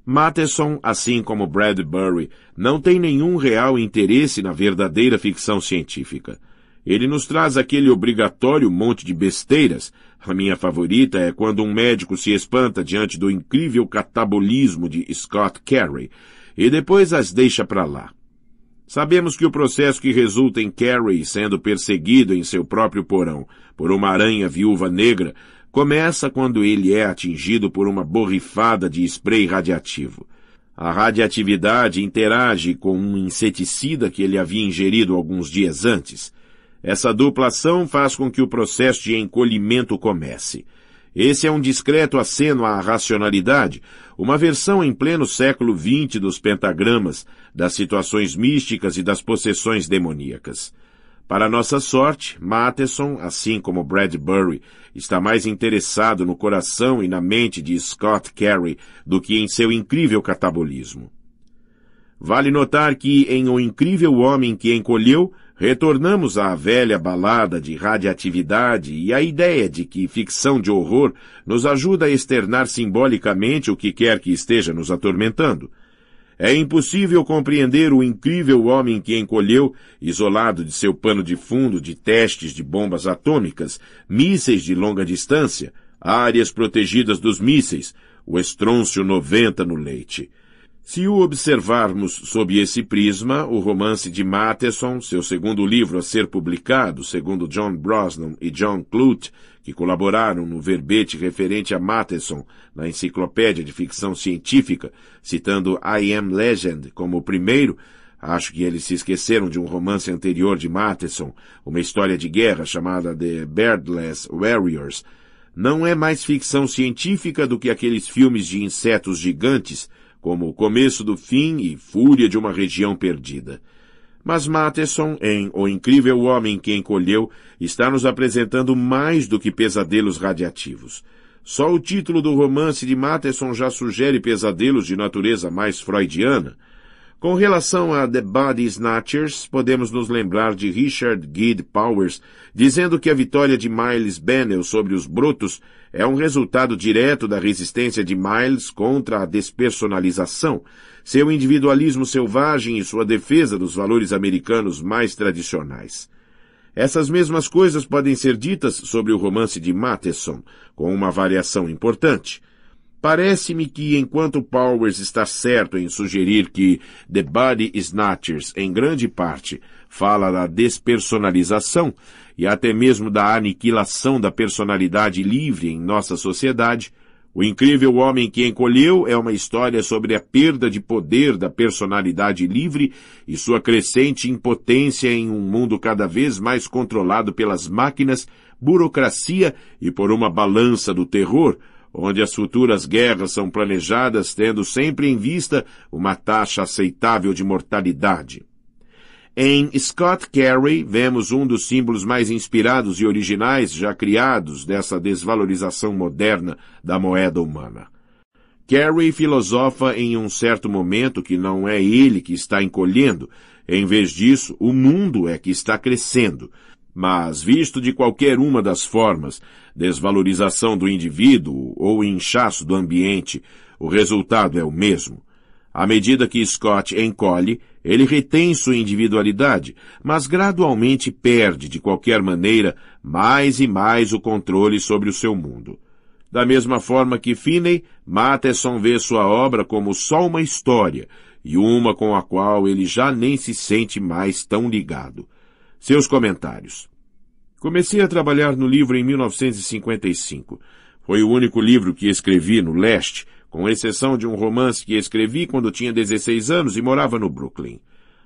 Matheson, assim como Bradbury, não tem nenhum real interesse na verdadeira ficção científica. Ele nos traz aquele obrigatório monte de besteiras a minha favorita é quando um médico se espanta diante do incrível catabolismo de Scott Carey e depois as deixa para lá. Sabemos que o processo que resulta em Carey sendo perseguido em seu próprio porão por uma aranha viúva negra começa quando ele é atingido por uma borrifada de spray radiativo. A radiatividade interage com um inseticida que ele havia ingerido alguns dias antes. Essa dupla ação faz com que o processo de encolhimento comece. Esse é um discreto aceno à racionalidade, uma versão em pleno século XX dos pentagramas, das situações místicas e das possessões demoníacas. Para nossa sorte, Matheson, assim como Bradbury, está mais interessado no coração e na mente de Scott Carey do que em seu incrível catabolismo. Vale notar que, em O Incrível Homem que Encolheu, Retornamos à velha balada de radiatividade e à ideia de que ficção de horror nos ajuda a externar simbolicamente o que quer que esteja nos atormentando. É impossível compreender o incrível homem que encolheu, isolado de seu pano de fundo de testes de bombas atômicas, mísseis de longa distância, áreas protegidas dos mísseis, o estrôncio 90 no leite. Se o observarmos sob esse prisma, o romance de Matheson, seu segundo livro a ser publicado, segundo John Brosnan e John Clute, que colaboraram no verbete referente a Matheson na Enciclopédia de Ficção Científica, citando I Am Legend como o primeiro, acho que eles se esqueceram de um romance anterior de Matheson, uma história de guerra chamada The Birdless Warriors, não é mais ficção científica do que aqueles filmes de insetos gigantes como o começo do fim e fúria de uma região perdida. Mas Matheson, em O Incrível Homem que Encolheu, está nos apresentando mais do que pesadelos radiativos. Só o título do romance de Matheson já sugere pesadelos de natureza mais freudiana. Com relação a The Body Snatchers, podemos nos lembrar de Richard Gid Powers, dizendo que a vitória de Miles Bennell sobre os Brutos é um resultado direto da resistência de Miles contra a despersonalização, seu individualismo selvagem e sua defesa dos valores americanos mais tradicionais. Essas mesmas coisas podem ser ditas sobre o romance de Matheson, com uma variação importante. Parece-me que, enquanto Powers está certo em sugerir que The Body Snatchers, em grande parte, fala da despersonalização e até mesmo da aniquilação da personalidade livre em nossa sociedade, o incrível homem que encolheu é uma história sobre a perda de poder da personalidade livre e sua crescente impotência em um mundo cada vez mais controlado pelas máquinas, burocracia e por uma balança do terror, onde as futuras guerras são planejadas tendo sempre em vista uma taxa aceitável de mortalidade. Em Scott Carey, vemos um dos símbolos mais inspirados e originais já criados dessa desvalorização moderna da moeda humana. Carey filosofa em um certo momento que não é ele que está encolhendo, em vez disso, o mundo é que está crescendo, mas, visto de qualquer uma das formas, desvalorização do indivíduo ou inchaço do ambiente, o resultado é o mesmo. À medida que Scott encolhe, ele retém sua individualidade, mas gradualmente perde, de qualquer maneira, mais e mais o controle sobre o seu mundo. Da mesma forma que Finney, Matheson vê sua obra como só uma história, e uma com a qual ele já nem se sente mais tão ligado. Seus comentários. Comecei a trabalhar no livro em 1955. Foi o único livro que escrevi no leste, com exceção de um romance que escrevi quando tinha 16 anos e morava no Brooklyn.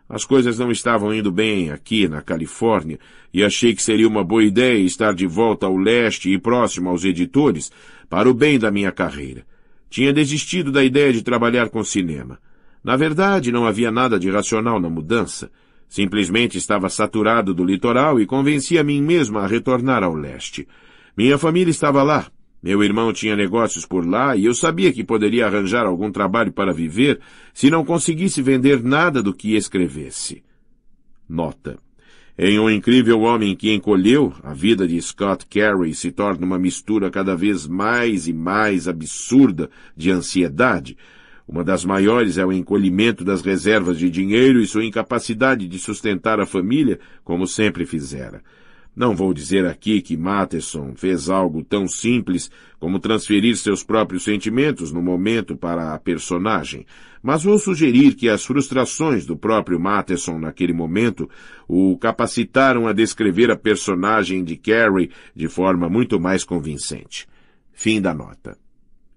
As coisas não estavam indo bem aqui na Califórnia e achei que seria uma boa ideia estar de volta ao leste e próximo aos editores para o bem da minha carreira. Tinha desistido da ideia de trabalhar com cinema. Na verdade, não havia nada de racional na mudança. Simplesmente estava saturado do litoral e convenci a mim mesmo a retornar ao leste. Minha família estava lá. Meu irmão tinha negócios por lá e eu sabia que poderia arranjar algum trabalho para viver se não conseguisse vender nada do que escrevesse. Nota. Em um incrível homem que encolheu, a vida de Scott Carey se torna uma mistura cada vez mais e mais absurda de ansiedade, uma das maiores é o encolhimento das reservas de dinheiro e sua incapacidade de sustentar a família, como sempre fizera. Não vou dizer aqui que Matheson fez algo tão simples como transferir seus próprios sentimentos no momento para a personagem, mas vou sugerir que as frustrações do próprio Matheson naquele momento o capacitaram a descrever a personagem de Carrie de forma muito mais convincente. Fim da nota.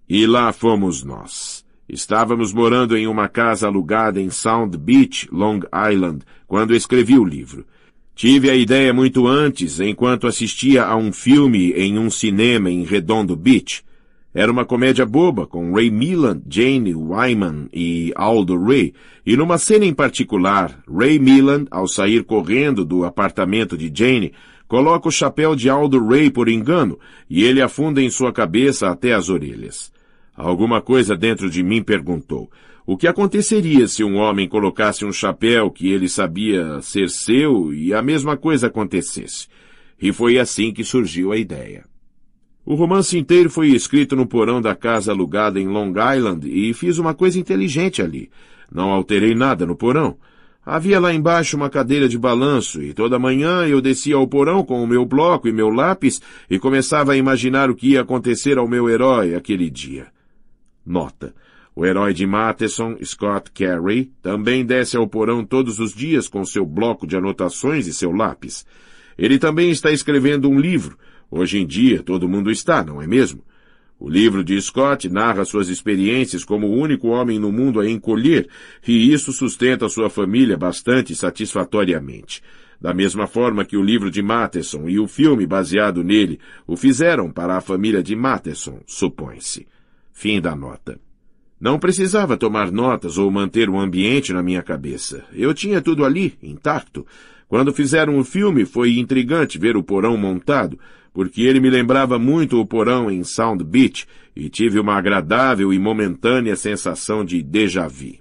E lá fomos nós. Estávamos morando em uma casa alugada em Sound Beach, Long Island, quando escrevi o livro. Tive a ideia muito antes, enquanto assistia a um filme em um cinema em Redondo Beach. Era uma comédia boba, com Ray Milland, Jane Wyman e Aldo Ray, e numa cena em particular, Ray Milland, ao sair correndo do apartamento de Jane, coloca o chapéu de Aldo Ray por engano, e ele afunda em sua cabeça até as orelhas. Alguma coisa dentro de mim perguntou: o que aconteceria se um homem colocasse um chapéu que ele sabia ser seu e a mesma coisa acontecesse? E foi assim que surgiu a ideia. O romance inteiro foi escrito no porão da casa alugada em Long Island e fiz uma coisa inteligente ali. Não alterei nada no porão. Havia lá embaixo uma cadeira de balanço e toda manhã eu descia ao porão com o meu bloco e meu lápis e começava a imaginar o que ia acontecer ao meu herói aquele dia. Nota. O herói de Matheson, Scott Carey, também desce ao porão todos os dias com seu bloco de anotações e seu lápis. Ele também está escrevendo um livro. Hoje em dia todo mundo está, não é mesmo? O livro de Scott narra suas experiências como o único homem no mundo a encolher, e isso sustenta sua família bastante satisfatoriamente. Da mesma forma que o livro de Matheson e o filme baseado nele o fizeram para a família de Matheson, supõe-se. Fim da nota. Não precisava tomar notas ou manter o ambiente na minha cabeça. Eu tinha tudo ali, intacto. Quando fizeram o filme, foi intrigante ver o porão montado, porque ele me lembrava muito o porão em Sound Beach e tive uma agradável e momentânea sensação de déjà vu.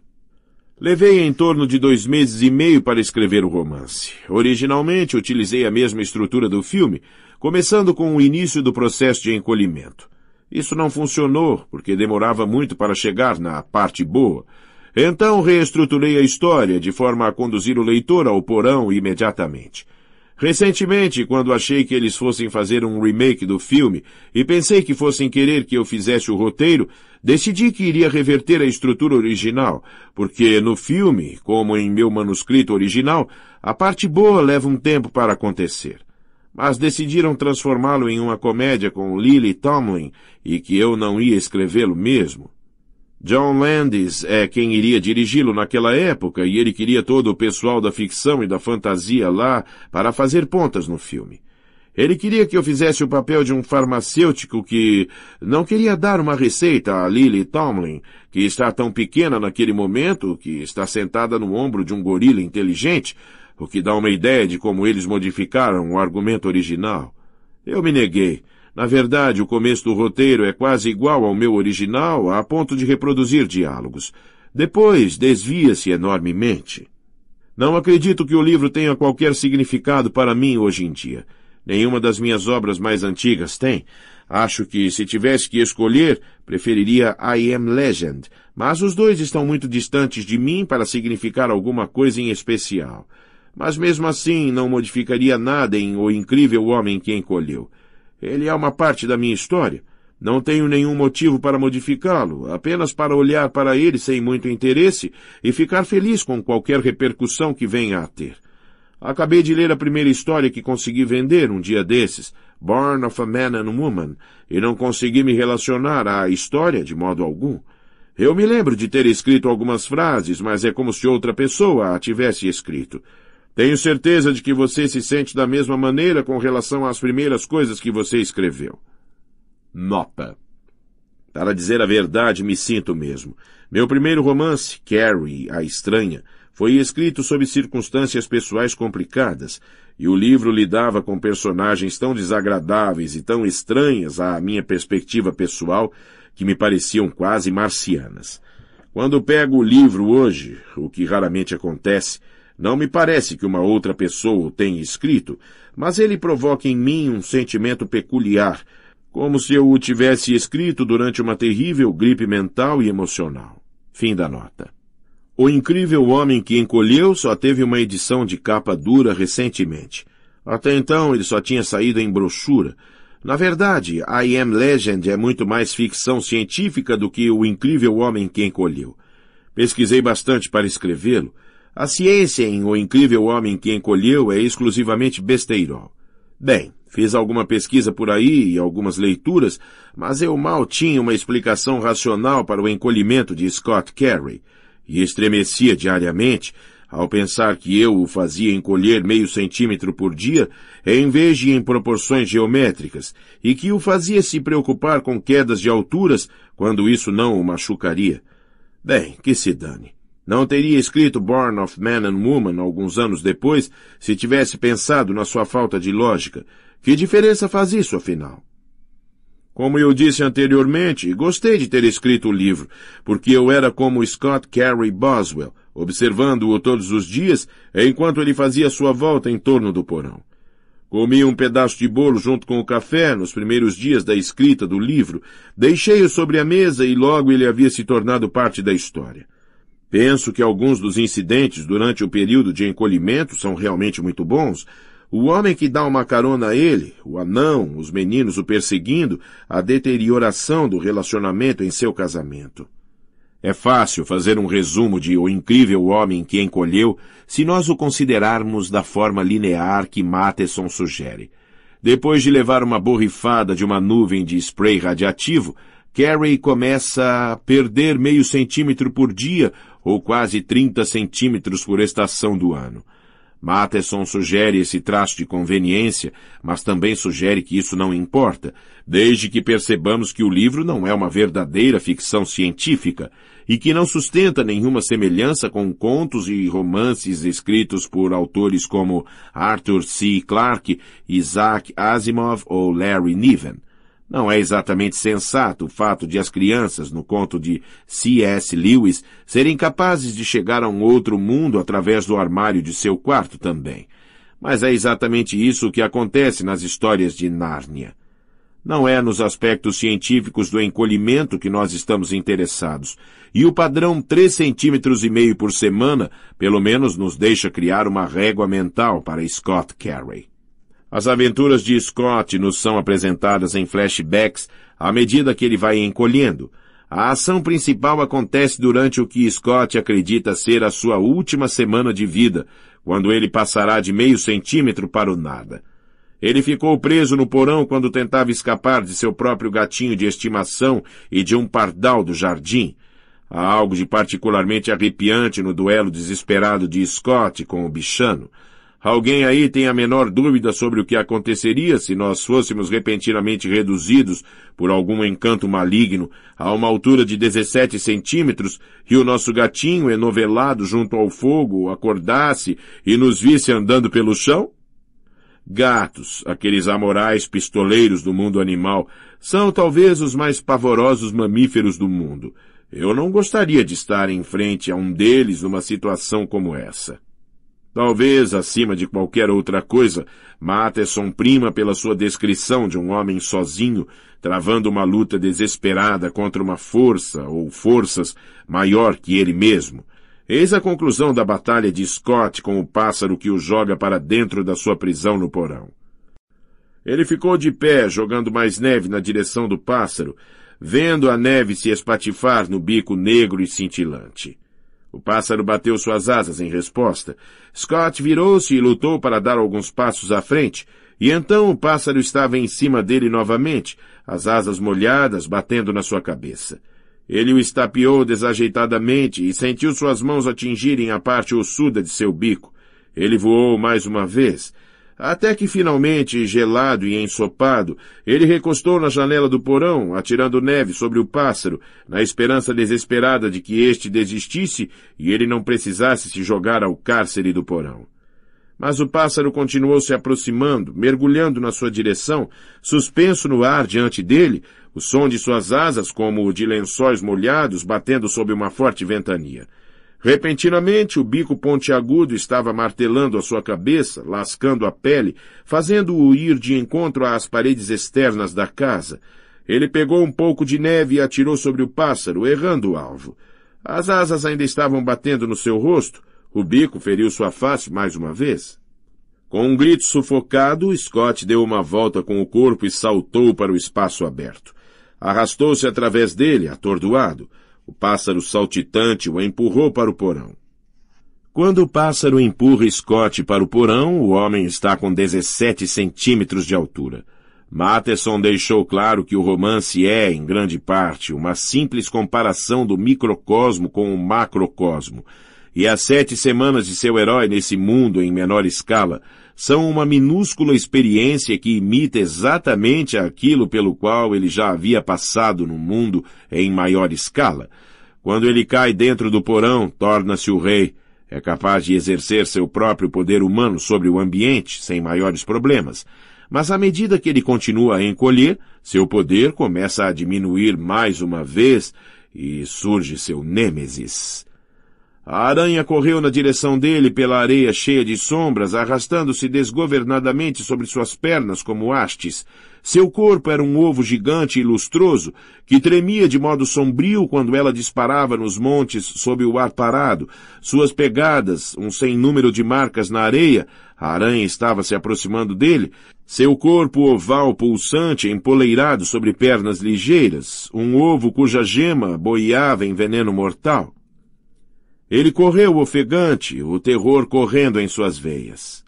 Levei em torno de dois meses e meio para escrever o romance. Originalmente utilizei a mesma estrutura do filme, começando com o início do processo de encolhimento. Isso não funcionou, porque demorava muito para chegar na parte boa. Então reestruturei a história de forma a conduzir o leitor ao porão imediatamente. Recentemente, quando achei que eles fossem fazer um remake do filme e pensei que fossem querer que eu fizesse o roteiro, decidi que iria reverter a estrutura original, porque no filme, como em meu manuscrito original, a parte boa leva um tempo para acontecer mas decidiram transformá-lo em uma comédia com Lily Tomlin e que eu não ia escrevê-lo mesmo. John Landis é quem iria dirigi-lo naquela época e ele queria todo o pessoal da ficção e da fantasia lá para fazer pontas no filme. Ele queria que eu fizesse o papel de um farmacêutico que não queria dar uma receita a Lily Tomlin, que está tão pequena naquele momento que está sentada no ombro de um gorila inteligente, o que dá uma ideia de como eles modificaram o argumento original. Eu me neguei. Na verdade, o começo do roteiro é quase igual ao meu original a ponto de reproduzir diálogos. Depois desvia-se enormemente. Não acredito que o livro tenha qualquer significado para mim hoje em dia. Nenhuma das minhas obras mais antigas tem. Acho que, se tivesse que escolher, preferiria I Am Legend, mas os dois estão muito distantes de mim para significar alguma coisa em especial. Mas mesmo assim não modificaria nada em O Incrível Homem que Encolheu. Ele é uma parte da minha história. Não tenho nenhum motivo para modificá-lo, apenas para olhar para ele sem muito interesse e ficar feliz com qualquer repercussão que venha a ter. Acabei de ler a primeira história que consegui vender um dia desses, Born of a Man and Woman, e não consegui me relacionar à história de modo algum. Eu me lembro de ter escrito algumas frases, mas é como se outra pessoa a tivesse escrito. Tenho certeza de que você se sente da mesma maneira com relação às primeiras coisas que você escreveu. Nota. Para dizer a verdade, me sinto mesmo. Meu primeiro romance, Carrie, a Estranha, foi escrito sob circunstâncias pessoais complicadas, e o livro lidava com personagens tão desagradáveis e tão estranhas à minha perspectiva pessoal que me pareciam quase marcianas. Quando pego o livro hoje, o que raramente acontece, não me parece que uma outra pessoa o tenha escrito, mas ele provoca em mim um sentimento peculiar, como se eu o tivesse escrito durante uma terrível gripe mental e emocional. Fim da nota. O incrível homem que encolheu só teve uma edição de capa dura recentemente. Até então ele só tinha saído em brochura. Na verdade, I Am Legend é muito mais ficção científica do que o incrível homem que encolheu. Pesquisei bastante para escrevê-lo, a ciência em O Incrível Homem que Encolheu é exclusivamente besteiro. Bem, fiz alguma pesquisa por aí e algumas leituras, mas eu mal tinha uma explicação racional para o encolhimento de Scott Carey, e estremecia diariamente ao pensar que eu o fazia encolher meio centímetro por dia, em vez de em proporções geométricas, e que o fazia se preocupar com quedas de alturas quando isso não o machucaria. Bem, que se dane. Não teria escrito Born of Man and Woman alguns anos depois se tivesse pensado na sua falta de lógica. Que diferença faz isso, afinal? Como eu disse anteriormente, gostei de ter escrito o livro, porque eu era como Scott Carey Boswell, observando-o todos os dias enquanto ele fazia sua volta em torno do porão. Comi um pedaço de bolo junto com o café nos primeiros dias da escrita do livro, deixei-o sobre a mesa e logo ele havia se tornado parte da história. Penso que alguns dos incidentes durante o período de encolhimento são realmente muito bons. O homem que dá uma carona a ele, o anão, os meninos o perseguindo, a deterioração do relacionamento em seu casamento. É fácil fazer um resumo de O Incrível Homem que Encolheu se nós o considerarmos da forma linear que Matheson sugere. Depois de levar uma borrifada de uma nuvem de spray radiativo, Carrie começa a perder meio centímetro por dia ou quase 30 centímetros por estação do ano. Matheson sugere esse traço de conveniência, mas também sugere que isso não importa, desde que percebamos que o livro não é uma verdadeira ficção científica e que não sustenta nenhuma semelhança com contos e romances escritos por autores como Arthur C. Clarke, Isaac Asimov ou Larry Niven. Não é exatamente sensato o fato de as crianças, no conto de C.S. Lewis, serem capazes de chegar a um outro mundo através do armário de seu quarto também. Mas é exatamente isso que acontece nas histórias de Nárnia. Não é nos aspectos científicos do encolhimento que nós estamos interessados, e o padrão 3 centímetros e meio por semana, pelo menos nos deixa criar uma régua mental para Scott Carey. As aventuras de Scott nos são apresentadas em flashbacks à medida que ele vai encolhendo. A ação principal acontece durante o que Scott acredita ser a sua última semana de vida, quando ele passará de meio centímetro para o nada. Ele ficou preso no porão quando tentava escapar de seu próprio gatinho de estimação e de um pardal do jardim. Há algo de particularmente arrepiante no duelo desesperado de Scott com o bichano. Alguém aí tem a menor dúvida sobre o que aconteceria se nós fôssemos repentinamente reduzidos, por algum encanto maligno, a uma altura de 17 centímetros e o nosso gatinho, enovelado junto ao fogo, acordasse e nos visse andando pelo chão? Gatos, aqueles amorais pistoleiros do mundo animal, são talvez os mais pavorosos mamíferos do mundo. Eu não gostaria de estar em frente a um deles numa situação como essa. Talvez, acima de qualquer outra coisa, Matheson prima pela sua descrição de um homem sozinho, travando uma luta desesperada contra uma força ou forças maior que ele mesmo. Eis a conclusão da batalha de Scott com o pássaro que o joga para dentro da sua prisão no porão. Ele ficou de pé, jogando mais neve na direção do pássaro, vendo a neve se espatifar no bico negro e cintilante. O pássaro bateu suas asas em resposta. Scott virou-se e lutou para dar alguns passos à frente, e então o pássaro estava em cima dele novamente, as asas molhadas batendo na sua cabeça. Ele o estapeou desajeitadamente e sentiu suas mãos atingirem a parte ossuda de seu bico. Ele voou mais uma vez, até que finalmente, gelado e ensopado, ele recostou na janela do porão, atirando neve sobre o pássaro, na esperança desesperada de que este desistisse e ele não precisasse se jogar ao cárcere do porão. Mas o pássaro continuou se aproximando, mergulhando na sua direção, suspenso no ar diante dele, o som de suas asas como o de lençóis molhados batendo sob uma forte ventania. Repentinamente, o bico pontiagudo estava martelando a sua cabeça, lascando a pele, fazendo-o ir de encontro às paredes externas da casa. Ele pegou um pouco de neve e atirou sobre o pássaro, errando o alvo. As asas ainda estavam batendo no seu rosto. O bico feriu sua face mais uma vez. Com um grito sufocado, Scott deu uma volta com o corpo e saltou para o espaço aberto. Arrastou-se através dele, atordoado. O pássaro saltitante o empurrou para o porão. Quando o pássaro empurra Scott para o porão, o homem está com 17 centímetros de altura. Matheson deixou claro que o romance é, em grande parte, uma simples comparação do microcosmo com o macrocosmo. E as sete semanas de seu herói nesse mundo em menor escala são uma minúscula experiência que imita exatamente aquilo pelo qual ele já havia passado no mundo em maior escala. Quando ele cai dentro do porão, torna-se o rei. É capaz de exercer seu próprio poder humano sobre o ambiente sem maiores problemas. Mas à medida que ele continua a encolher, seu poder começa a diminuir mais uma vez e surge seu nêmesis. A aranha correu na direção dele pela areia cheia de sombras, arrastando-se desgovernadamente sobre suas pernas como hastes. Seu corpo era um ovo gigante e lustroso, que tremia de modo sombrio quando ela disparava nos montes sob o ar parado. Suas pegadas, um sem número de marcas na areia, a aranha estava se aproximando dele, seu corpo oval pulsante empoleirado sobre pernas ligeiras, um ovo cuja gema boiava em veneno mortal. Ele correu ofegante, o terror correndo em suas veias.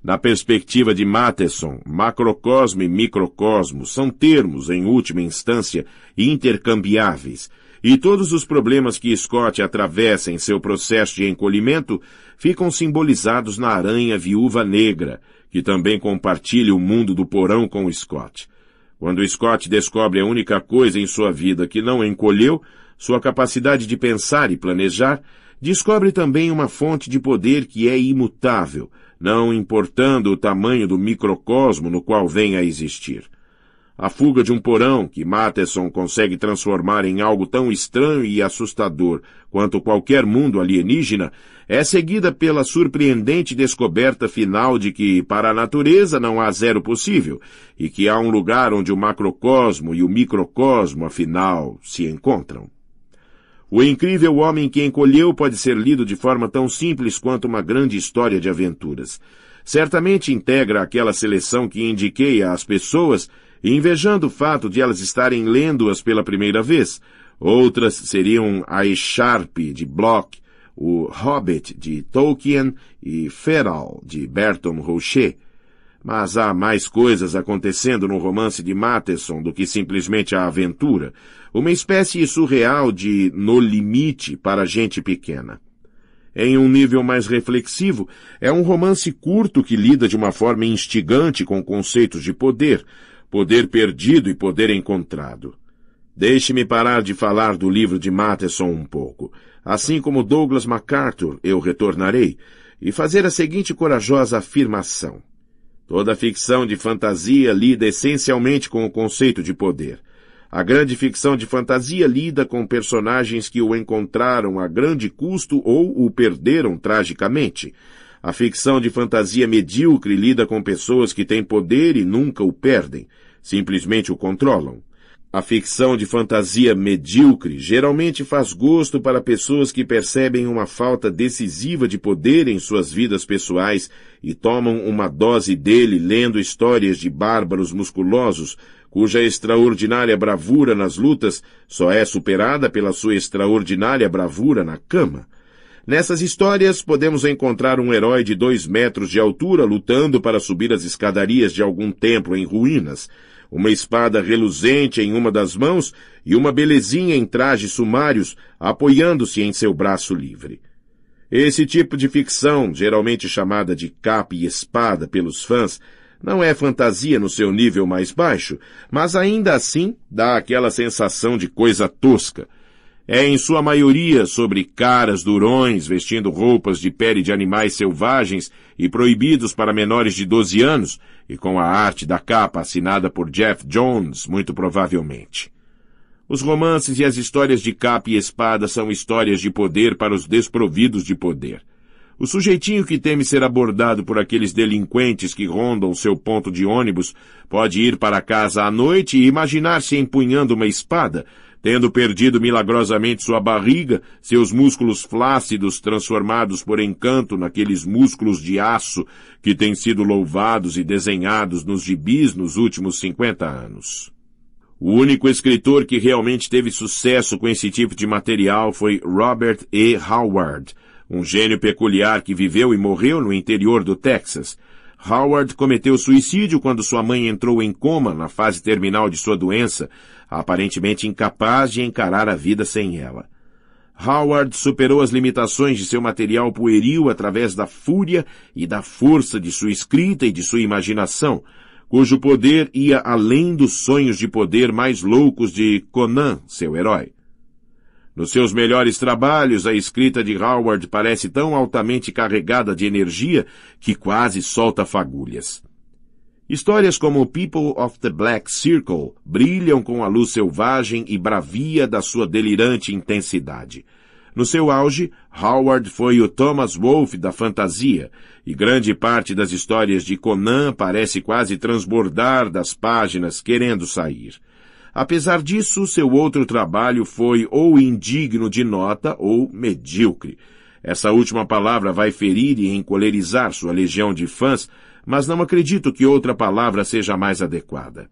Na perspectiva de Matheson, macrocosmo e microcosmo são termos, em última instância, intercambiáveis, e todos os problemas que Scott atravessa em seu processo de encolhimento ficam simbolizados na aranha viúva negra, que também compartilha o mundo do porão com Scott. Quando Scott descobre a única coisa em sua vida que não encolheu, sua capacidade de pensar e planejar, descobre também uma fonte de poder que é imutável, não importando o tamanho do microcosmo no qual vem a existir. A fuga de um porão que Matheson consegue transformar em algo tão estranho e assustador quanto qualquer mundo alienígena é seguida pela surpreendente descoberta final de que, para a natureza, não há zero possível e que há um lugar onde o macrocosmo e o microcosmo, afinal, se encontram. O incrível homem que encolheu pode ser lido de forma tão simples quanto uma grande história de aventuras. Certamente integra aquela seleção que indiquei às pessoas, invejando o fato de elas estarem lendo-as pela primeira vez. Outras seriam A Sharp de Bloch, O Hobbit de Tolkien e Feral de Bertrand Rocher. Mas há mais coisas acontecendo no romance de Matheson do que simplesmente a aventura. Uma espécie surreal de no limite para gente pequena. Em um nível mais reflexivo, é um romance curto que lida de uma forma instigante com conceitos de poder, poder perdido e poder encontrado. Deixe-me parar de falar do livro de Matheson um pouco. Assim como Douglas MacArthur, eu retornarei, e fazer a seguinte corajosa afirmação. Toda ficção de fantasia lida essencialmente com o conceito de poder. A grande ficção de fantasia lida com personagens que o encontraram a grande custo ou o perderam tragicamente. A ficção de fantasia medíocre lida com pessoas que têm poder e nunca o perdem, simplesmente o controlam. A ficção de fantasia medíocre geralmente faz gosto para pessoas que percebem uma falta decisiva de poder em suas vidas pessoais e tomam uma dose dele lendo histórias de bárbaros musculosos cuja extraordinária bravura nas lutas só é superada pela sua extraordinária bravura na cama. Nessas histórias, podemos encontrar um herói de dois metros de altura lutando para subir as escadarias de algum templo em ruínas, uma espada reluzente em uma das mãos e uma belezinha em trajes sumários apoiando-se em seu braço livre. Esse tipo de ficção, geralmente chamada de capa e espada pelos fãs, não é fantasia no seu nível mais baixo, mas ainda assim dá aquela sensação de coisa tosca. É em sua maioria sobre caras durões vestindo roupas de pele de animais selvagens e proibidos para menores de 12 anos, e com a arte da capa assinada por Jeff Jones, muito provavelmente. Os romances e as histórias de capa e espada são histórias de poder para os desprovidos de poder. O sujeitinho que teme ser abordado por aqueles delinquentes que rondam seu ponto de ônibus pode ir para casa à noite e imaginar-se empunhando uma espada, tendo perdido milagrosamente sua barriga, seus músculos flácidos transformados por encanto naqueles músculos de aço que têm sido louvados e desenhados nos gibis nos últimos 50 anos. O único escritor que realmente teve sucesso com esse tipo de material foi Robert E. Howard, um gênio peculiar que viveu e morreu no interior do Texas. Howard cometeu suicídio quando sua mãe entrou em coma na fase terminal de sua doença, aparentemente incapaz de encarar a vida sem ela. Howard superou as limitações de seu material pueril através da fúria e da força de sua escrita e de sua imaginação, cujo poder ia além dos sonhos de poder mais loucos de Conan, seu herói. Nos seus melhores trabalhos, a escrita de Howard parece tão altamente carregada de energia que quase solta fagulhas. Histórias como People of the Black Circle brilham com a luz selvagem e bravia da sua delirante intensidade. No seu auge, Howard foi o Thomas Wolfe da fantasia, e grande parte das histórias de Conan parece quase transbordar das páginas querendo sair. Apesar disso, seu outro trabalho foi ou indigno de nota ou medíocre. Essa última palavra vai ferir e encolerizar sua legião de fãs, mas não acredito que outra palavra seja mais adequada.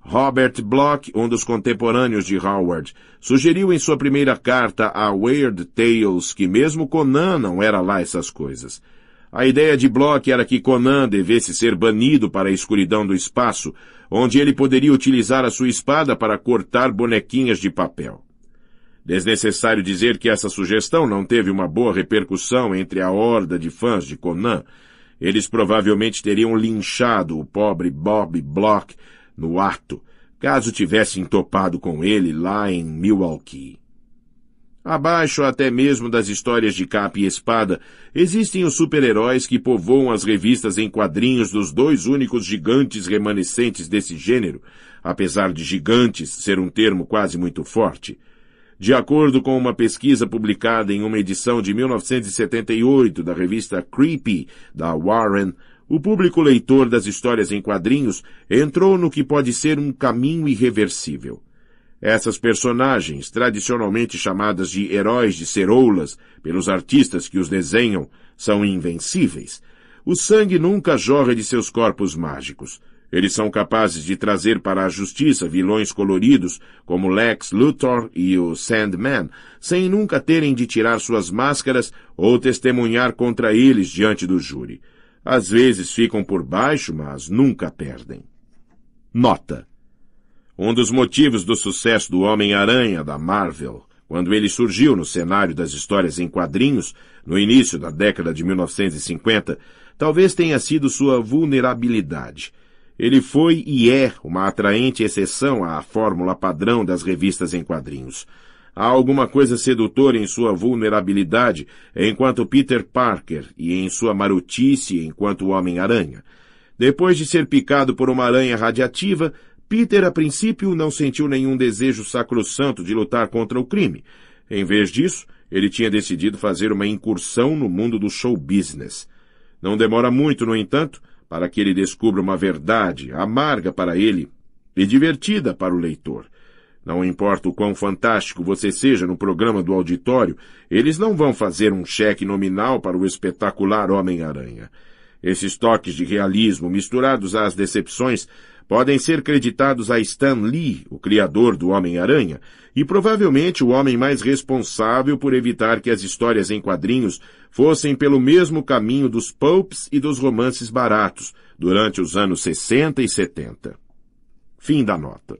Robert Bloch, um dos contemporâneos de Howard, sugeriu em sua primeira carta a Weird Tales que mesmo Conan não era lá essas coisas. A ideia de Bloch era que Conan devesse ser banido para a escuridão do espaço, onde ele poderia utilizar a sua espada para cortar bonequinhas de papel. Desnecessário dizer que essa sugestão não teve uma boa repercussão entre a horda de fãs de Conan. Eles provavelmente teriam linchado o pobre Bob Bloch no ato, caso tivessem topado com ele lá em Milwaukee. Abaixo até mesmo das histórias de capa e espada, existem os super-heróis que povoam as revistas em quadrinhos dos dois únicos gigantes remanescentes desse gênero, apesar de gigantes ser um termo quase muito forte. De acordo com uma pesquisa publicada em uma edição de 1978 da revista Creepy, da Warren, o público leitor das histórias em quadrinhos entrou no que pode ser um caminho irreversível. Essas personagens, tradicionalmente chamadas de heróis de ceroulas pelos artistas que os desenham, são invencíveis. O sangue nunca jorra de seus corpos mágicos. Eles são capazes de trazer para a justiça vilões coloridos como Lex Luthor e o Sandman, sem nunca terem de tirar suas máscaras ou testemunhar contra eles diante do júri. Às vezes ficam por baixo, mas nunca perdem. Nota: um dos motivos do sucesso do Homem-Aranha da Marvel, quando ele surgiu no cenário das histórias em quadrinhos, no início da década de 1950, talvez tenha sido sua vulnerabilidade. Ele foi e é uma atraente exceção à fórmula padrão das revistas em quadrinhos. Há alguma coisa sedutora em sua vulnerabilidade enquanto Peter Parker e em sua marotice enquanto Homem-Aranha. Depois de ser picado por uma aranha radiativa, Peter, a princípio, não sentiu nenhum desejo sacrossanto de lutar contra o crime. Em vez disso, ele tinha decidido fazer uma incursão no mundo do show business. Não demora muito, no entanto, para que ele descubra uma verdade amarga para ele e divertida para o leitor. Não importa o quão fantástico você seja no programa do auditório, eles não vão fazer um cheque nominal para o espetacular Homem-Aranha. Esses toques de realismo misturados às decepções podem ser creditados a Stan Lee, o criador do Homem-Aranha, e provavelmente o homem mais responsável por evitar que as histórias em quadrinhos fossem pelo mesmo caminho dos pulps e dos romances baratos durante os anos 60 e 70. Fim da nota.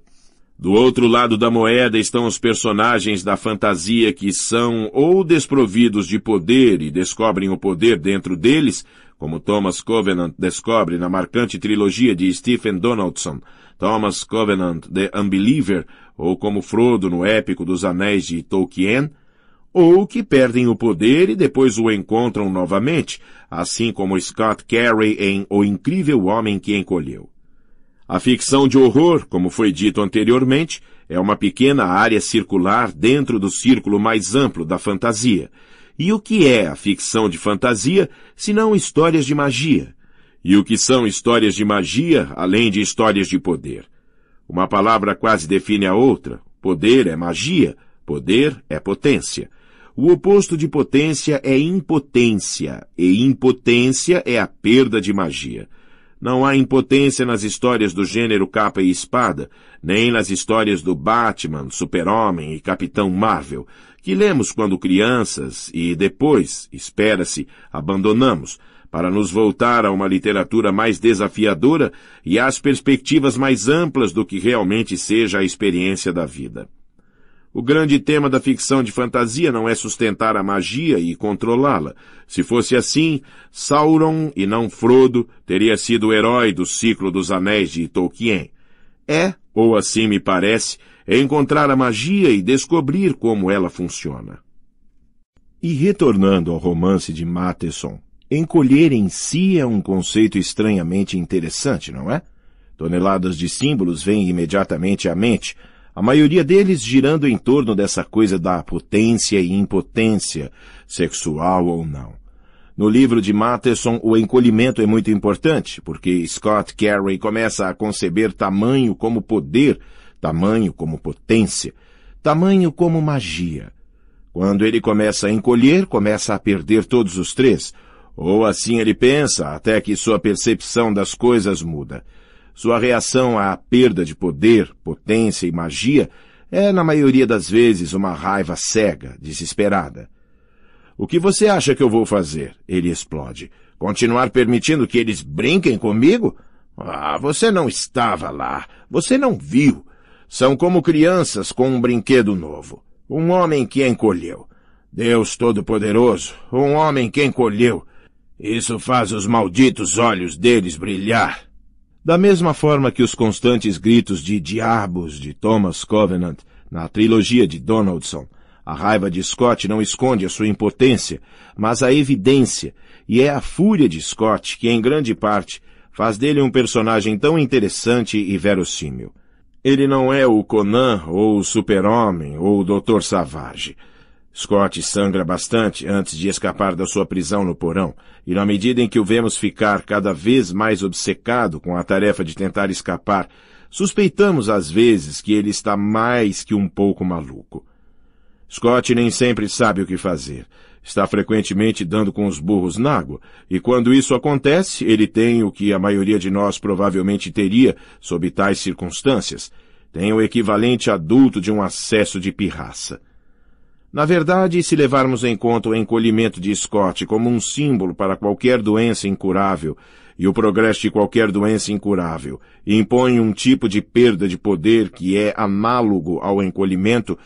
Do outro lado da moeda estão os personagens da fantasia que são ou desprovidos de poder e descobrem o poder dentro deles, como Thomas Covenant descobre na marcante trilogia de Stephen Donaldson, Thomas Covenant The Unbeliever, ou como Frodo no épico dos Anéis de Tolkien, ou que perdem o poder e depois o encontram novamente, assim como Scott Carey em O Incrível Homem que Encolheu. A ficção de horror, como foi dito anteriormente, é uma pequena área circular dentro do círculo mais amplo da fantasia, e o que é a ficção de fantasia, senão histórias de magia? E o que são histórias de magia, além de histórias de poder? Uma palavra quase define a outra. Poder é magia, poder é potência. O oposto de potência é impotência, e impotência é a perda de magia. Não há impotência nas histórias do gênero capa e espada, nem nas histórias do Batman, Super-Homem e Capitão Marvel, que lemos quando crianças e depois, espera-se, abandonamos, para nos voltar a uma literatura mais desafiadora e às perspectivas mais amplas do que realmente seja a experiência da vida. O grande tema da ficção de fantasia não é sustentar a magia e controlá-la. Se fosse assim, Sauron, e não Frodo, teria sido o herói do ciclo dos Anéis de Tolkien. É ou assim me parece, é encontrar a magia e descobrir como ela funciona. E retornando ao romance de Matheson, encolher em si é um conceito estranhamente interessante, não é? Toneladas de símbolos vêm imediatamente à mente, a maioria deles girando em torno dessa coisa da potência e impotência, sexual ou não. No livro de Matheson, o encolhimento é muito importante, porque Scott Carey começa a conceber tamanho como poder, tamanho como potência, tamanho como magia. Quando ele começa a encolher, começa a perder todos os três. Ou assim ele pensa, até que sua percepção das coisas muda. Sua reação à perda de poder, potência e magia é, na maioria das vezes, uma raiva cega, desesperada. O que você acha que eu vou fazer? Ele explode. Continuar permitindo que eles brinquem comigo? Ah, você não estava lá. Você não viu. São como crianças com um brinquedo novo. Um homem que encolheu. Deus Todo-Poderoso, um homem que encolheu. Isso faz os malditos olhos deles brilhar. Da mesma forma que os constantes gritos de diabos de Thomas Covenant na trilogia de Donaldson a raiva de Scott não esconde a sua impotência, mas a evidência, e é a fúria de Scott que, em grande parte, faz dele um personagem tão interessante e verossímil. Ele não é o Conan ou o Super-Homem ou o Dr. Savage. Scott sangra bastante antes de escapar da sua prisão no porão, e na medida em que o vemos ficar cada vez mais obcecado com a tarefa de tentar escapar, suspeitamos às vezes que ele está mais que um pouco maluco. Scott nem sempre sabe o que fazer. Está frequentemente dando com os burros na água, e quando isso acontece, ele tem o que a maioria de nós provavelmente teria sob tais circunstâncias. Tem o equivalente adulto de um acesso de pirraça. Na verdade, se levarmos em conta o encolhimento de Scott como um símbolo para qualquer doença incurável, e o progresso de qualquer doença incurável, impõe um tipo de perda de poder que é análogo ao encolhimento,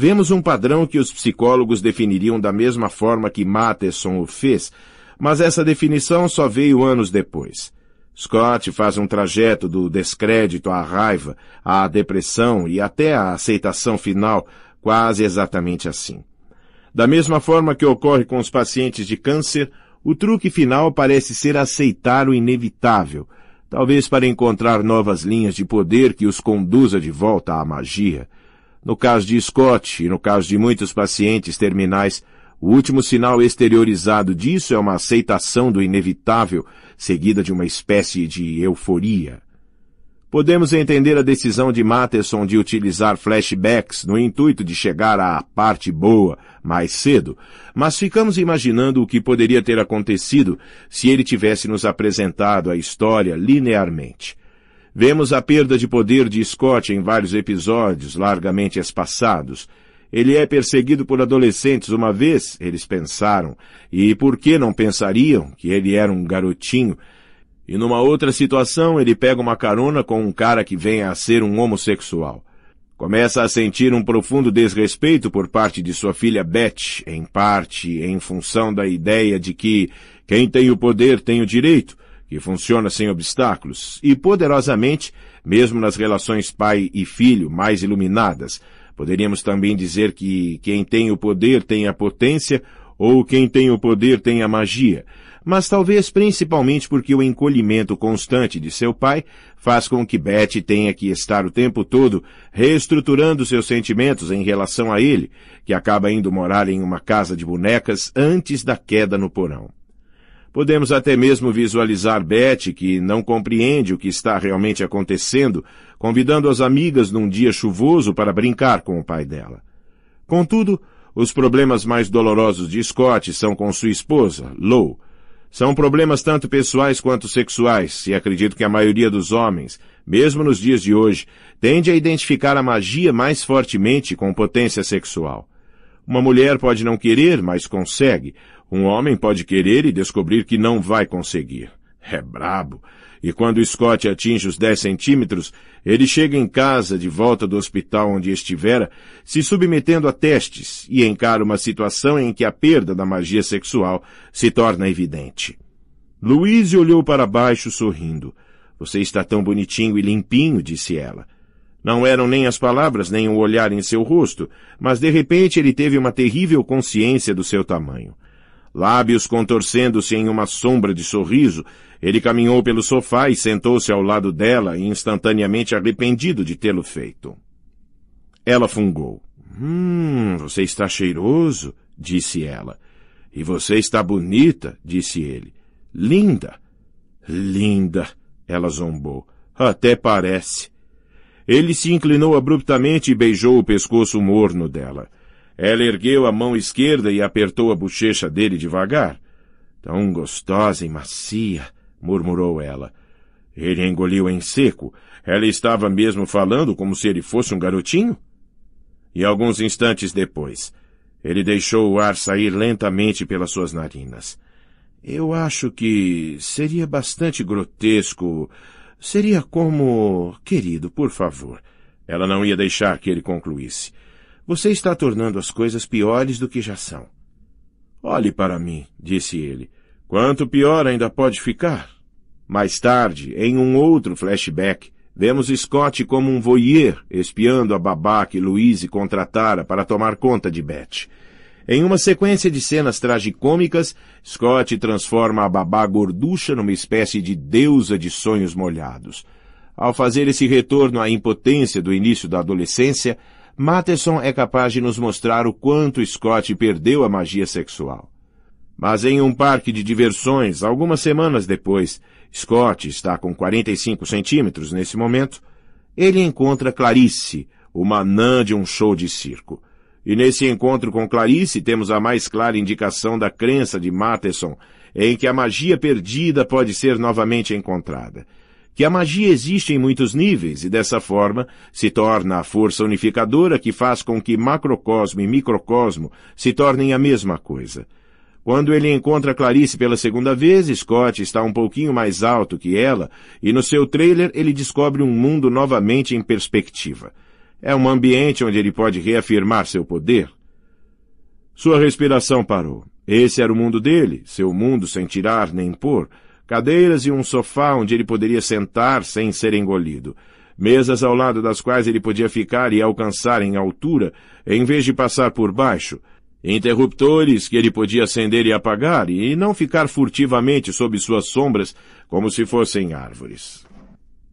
Vemos um padrão que os psicólogos definiriam da mesma forma que Matheson o fez, mas essa definição só veio anos depois. Scott faz um trajeto do descrédito à raiva, à depressão e até à aceitação final, quase exatamente assim. Da mesma forma que ocorre com os pacientes de câncer, o truque final parece ser aceitar o inevitável, talvez para encontrar novas linhas de poder que os conduza de volta à magia. No caso de Scott e no caso de muitos pacientes terminais, o último sinal exteriorizado disso é uma aceitação do inevitável, seguida de uma espécie de euforia. Podemos entender a decisão de Matheson de utilizar flashbacks no intuito de chegar à parte boa mais cedo, mas ficamos imaginando o que poderia ter acontecido se ele tivesse nos apresentado a história linearmente. Vemos a perda de poder de Scott em vários episódios largamente espaçados. Ele é perseguido por adolescentes uma vez, eles pensaram, e por que não pensariam que ele era um garotinho? E numa outra situação, ele pega uma carona com um cara que vem a ser um homossexual. Começa a sentir um profundo desrespeito por parte de sua filha Beth, em parte em função da ideia de que quem tem o poder tem o direito, que funciona sem obstáculos e poderosamente, mesmo nas relações pai e filho mais iluminadas. Poderíamos também dizer que quem tem o poder tem a potência ou quem tem o poder tem a magia, mas talvez principalmente porque o encolhimento constante de seu pai faz com que Betty tenha que estar o tempo todo reestruturando seus sentimentos em relação a ele, que acaba indo morar em uma casa de bonecas antes da queda no porão. Podemos até mesmo visualizar Beth, que não compreende o que está realmente acontecendo, convidando as amigas num dia chuvoso para brincar com o pai dela. Contudo, os problemas mais dolorosos de Scott são com sua esposa, Lou. São problemas tanto pessoais quanto sexuais, e acredito que a maioria dos homens, mesmo nos dias de hoje, tende a identificar a magia mais fortemente com potência sexual. Uma mulher pode não querer, mas consegue. Um homem pode querer e descobrir que não vai conseguir. É brabo. E quando Scott atinge os 10 centímetros, ele chega em casa de volta do hospital onde estivera, se submetendo a testes e encara uma situação em que a perda da magia sexual se torna evidente. Louise olhou para baixo sorrindo. Você está tão bonitinho e limpinho, disse ela. Não eram nem as palavras nem o olhar em seu rosto, mas de repente ele teve uma terrível consciência do seu tamanho lábios contorcendo-se em uma sombra de sorriso, ele caminhou pelo sofá e sentou-se ao lado dela, instantaneamente arrependido de tê-lo feito. Ela fungou. Hum, você está cheiroso, disse ela. E você está bonita, disse ele. Linda. Linda, ela zombou. Até parece. Ele se inclinou abruptamente e beijou o pescoço morno dela. Ela ergueu a mão esquerda e apertou a bochecha dele devagar. Tão gostosa e macia, murmurou ela. Ele engoliu em seco. Ela estava mesmo falando como se ele fosse um garotinho? E alguns instantes depois, ele deixou o ar sair lentamente pelas suas narinas. Eu acho que seria bastante grotesco. Seria como. Querido, por favor. Ela não ia deixar que ele concluísse. Você está tornando as coisas piores do que já são. Olhe para mim, disse ele. Quanto pior ainda pode ficar? Mais tarde, em um outro flashback, vemos Scott como um voyeur espiando a babá que Louise contratara para tomar conta de Beth. Em uma sequência de cenas tragicômicas, Scott transforma a babá gorducha numa espécie de deusa de sonhos molhados. Ao fazer esse retorno à impotência do início da adolescência, Matheson é capaz de nos mostrar o quanto Scott perdeu a magia sexual. Mas em um parque de diversões, algumas semanas depois, Scott está com 45 centímetros nesse momento, ele encontra Clarice, uma nã de um show de circo. E nesse encontro com Clarice temos a mais clara indicação da crença de Matheson em que a magia perdida pode ser novamente encontrada que a magia existe em muitos níveis e, dessa forma, se torna a força unificadora que faz com que macrocosmo e microcosmo se tornem a mesma coisa. Quando ele encontra Clarice pela segunda vez, Scott está um pouquinho mais alto que ela e no seu trailer ele descobre um mundo novamente em perspectiva. É um ambiente onde ele pode reafirmar seu poder. Sua respiração parou. Esse era o mundo dele, seu mundo sem tirar nem pôr cadeiras e um sofá onde ele poderia sentar sem ser engolido, mesas ao lado das quais ele podia ficar e alcançar em altura, em vez de passar por baixo, interruptores que ele podia acender e apagar e não ficar furtivamente sob suas sombras como se fossem árvores.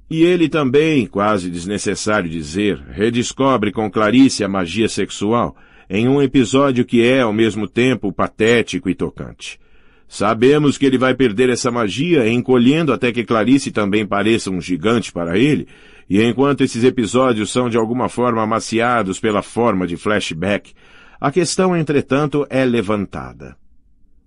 E ele também, quase desnecessário dizer, redescobre com Clarice a magia sexual em um episódio que é, ao mesmo tempo, patético e tocante. Sabemos que ele vai perder essa magia, encolhendo até que Clarice também pareça um gigante para ele, e enquanto esses episódios são de alguma forma amaciados pela forma de flashback, a questão, entretanto, é levantada.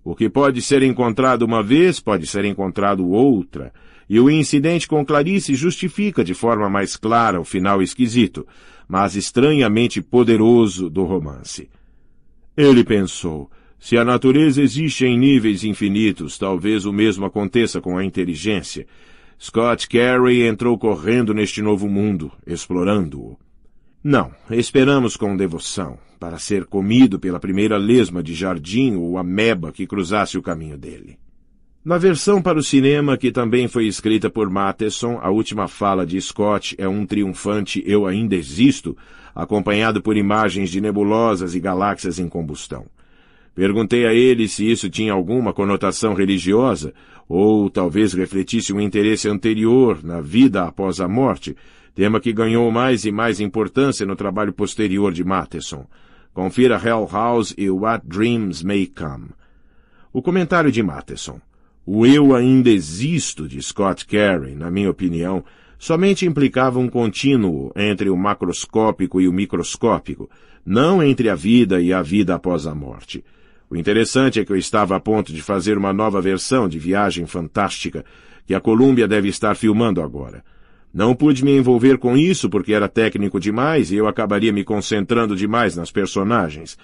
O que pode ser encontrado uma vez pode ser encontrado outra, e o incidente com Clarice justifica de forma mais clara o final esquisito, mas estranhamente poderoso do romance. Ele pensou, se a natureza existe em níveis infinitos, talvez o mesmo aconteça com a inteligência. Scott Carey entrou correndo neste novo mundo, explorando-o. Não, esperamos com devoção, para ser comido pela primeira lesma de jardim ou ameba que cruzasse o caminho dele. Na versão para o cinema, que também foi escrita por Matheson, a última fala de Scott é um triunfante Eu Ainda Existo, acompanhado por imagens de nebulosas e galáxias em combustão. Perguntei a ele se isso tinha alguma conotação religiosa, ou talvez refletisse um interesse anterior na vida após a morte, tema que ganhou mais e mais importância no trabalho posterior de Matheson. Confira Hell House e What Dreams May Come. O comentário de Matheson. O eu ainda existo de Scott Carey, na minha opinião, somente implicava um contínuo entre o macroscópico e o microscópico, não entre a vida e a vida após a morte. O interessante é que eu estava a ponto de fazer uma nova versão de Viagem Fantástica, que a Columbia deve estar filmando agora. Não pude me envolver com isso porque era técnico demais e eu acabaria me concentrando demais nas personagens.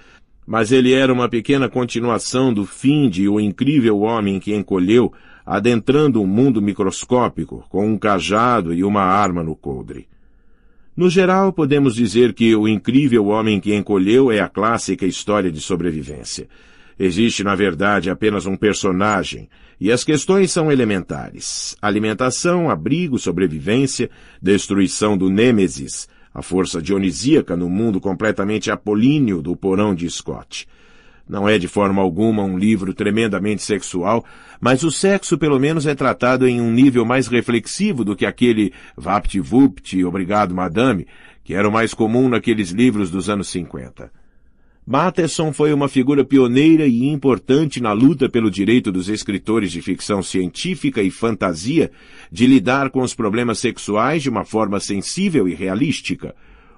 Mas ele era uma pequena continuação do fim de O Incrível Homem que Encolheu, adentrando um mundo microscópico com um cajado e uma arma no coldre. No geral, podemos dizer que O Incrível Homem que Encolheu é a clássica história de sobrevivência. Existe, na verdade, apenas um personagem, e as questões são elementares. Alimentação, abrigo, sobrevivência, destruição do Nêmesis, a força dionisíaca no mundo completamente apolíneo do porão de Scott. Não é de forma alguma um livro tremendamente sexual, mas o sexo pelo menos é tratado em um nível mais reflexivo do que aquele Vapt-Vupt, Obrigado Madame, que era o mais comum naqueles livros dos anos 50. Matheson foi uma figura pioneira e importante na luta pelo direito dos escritores de ficção científica e fantasia de lidar com os problemas sexuais de uma forma sensível e realística.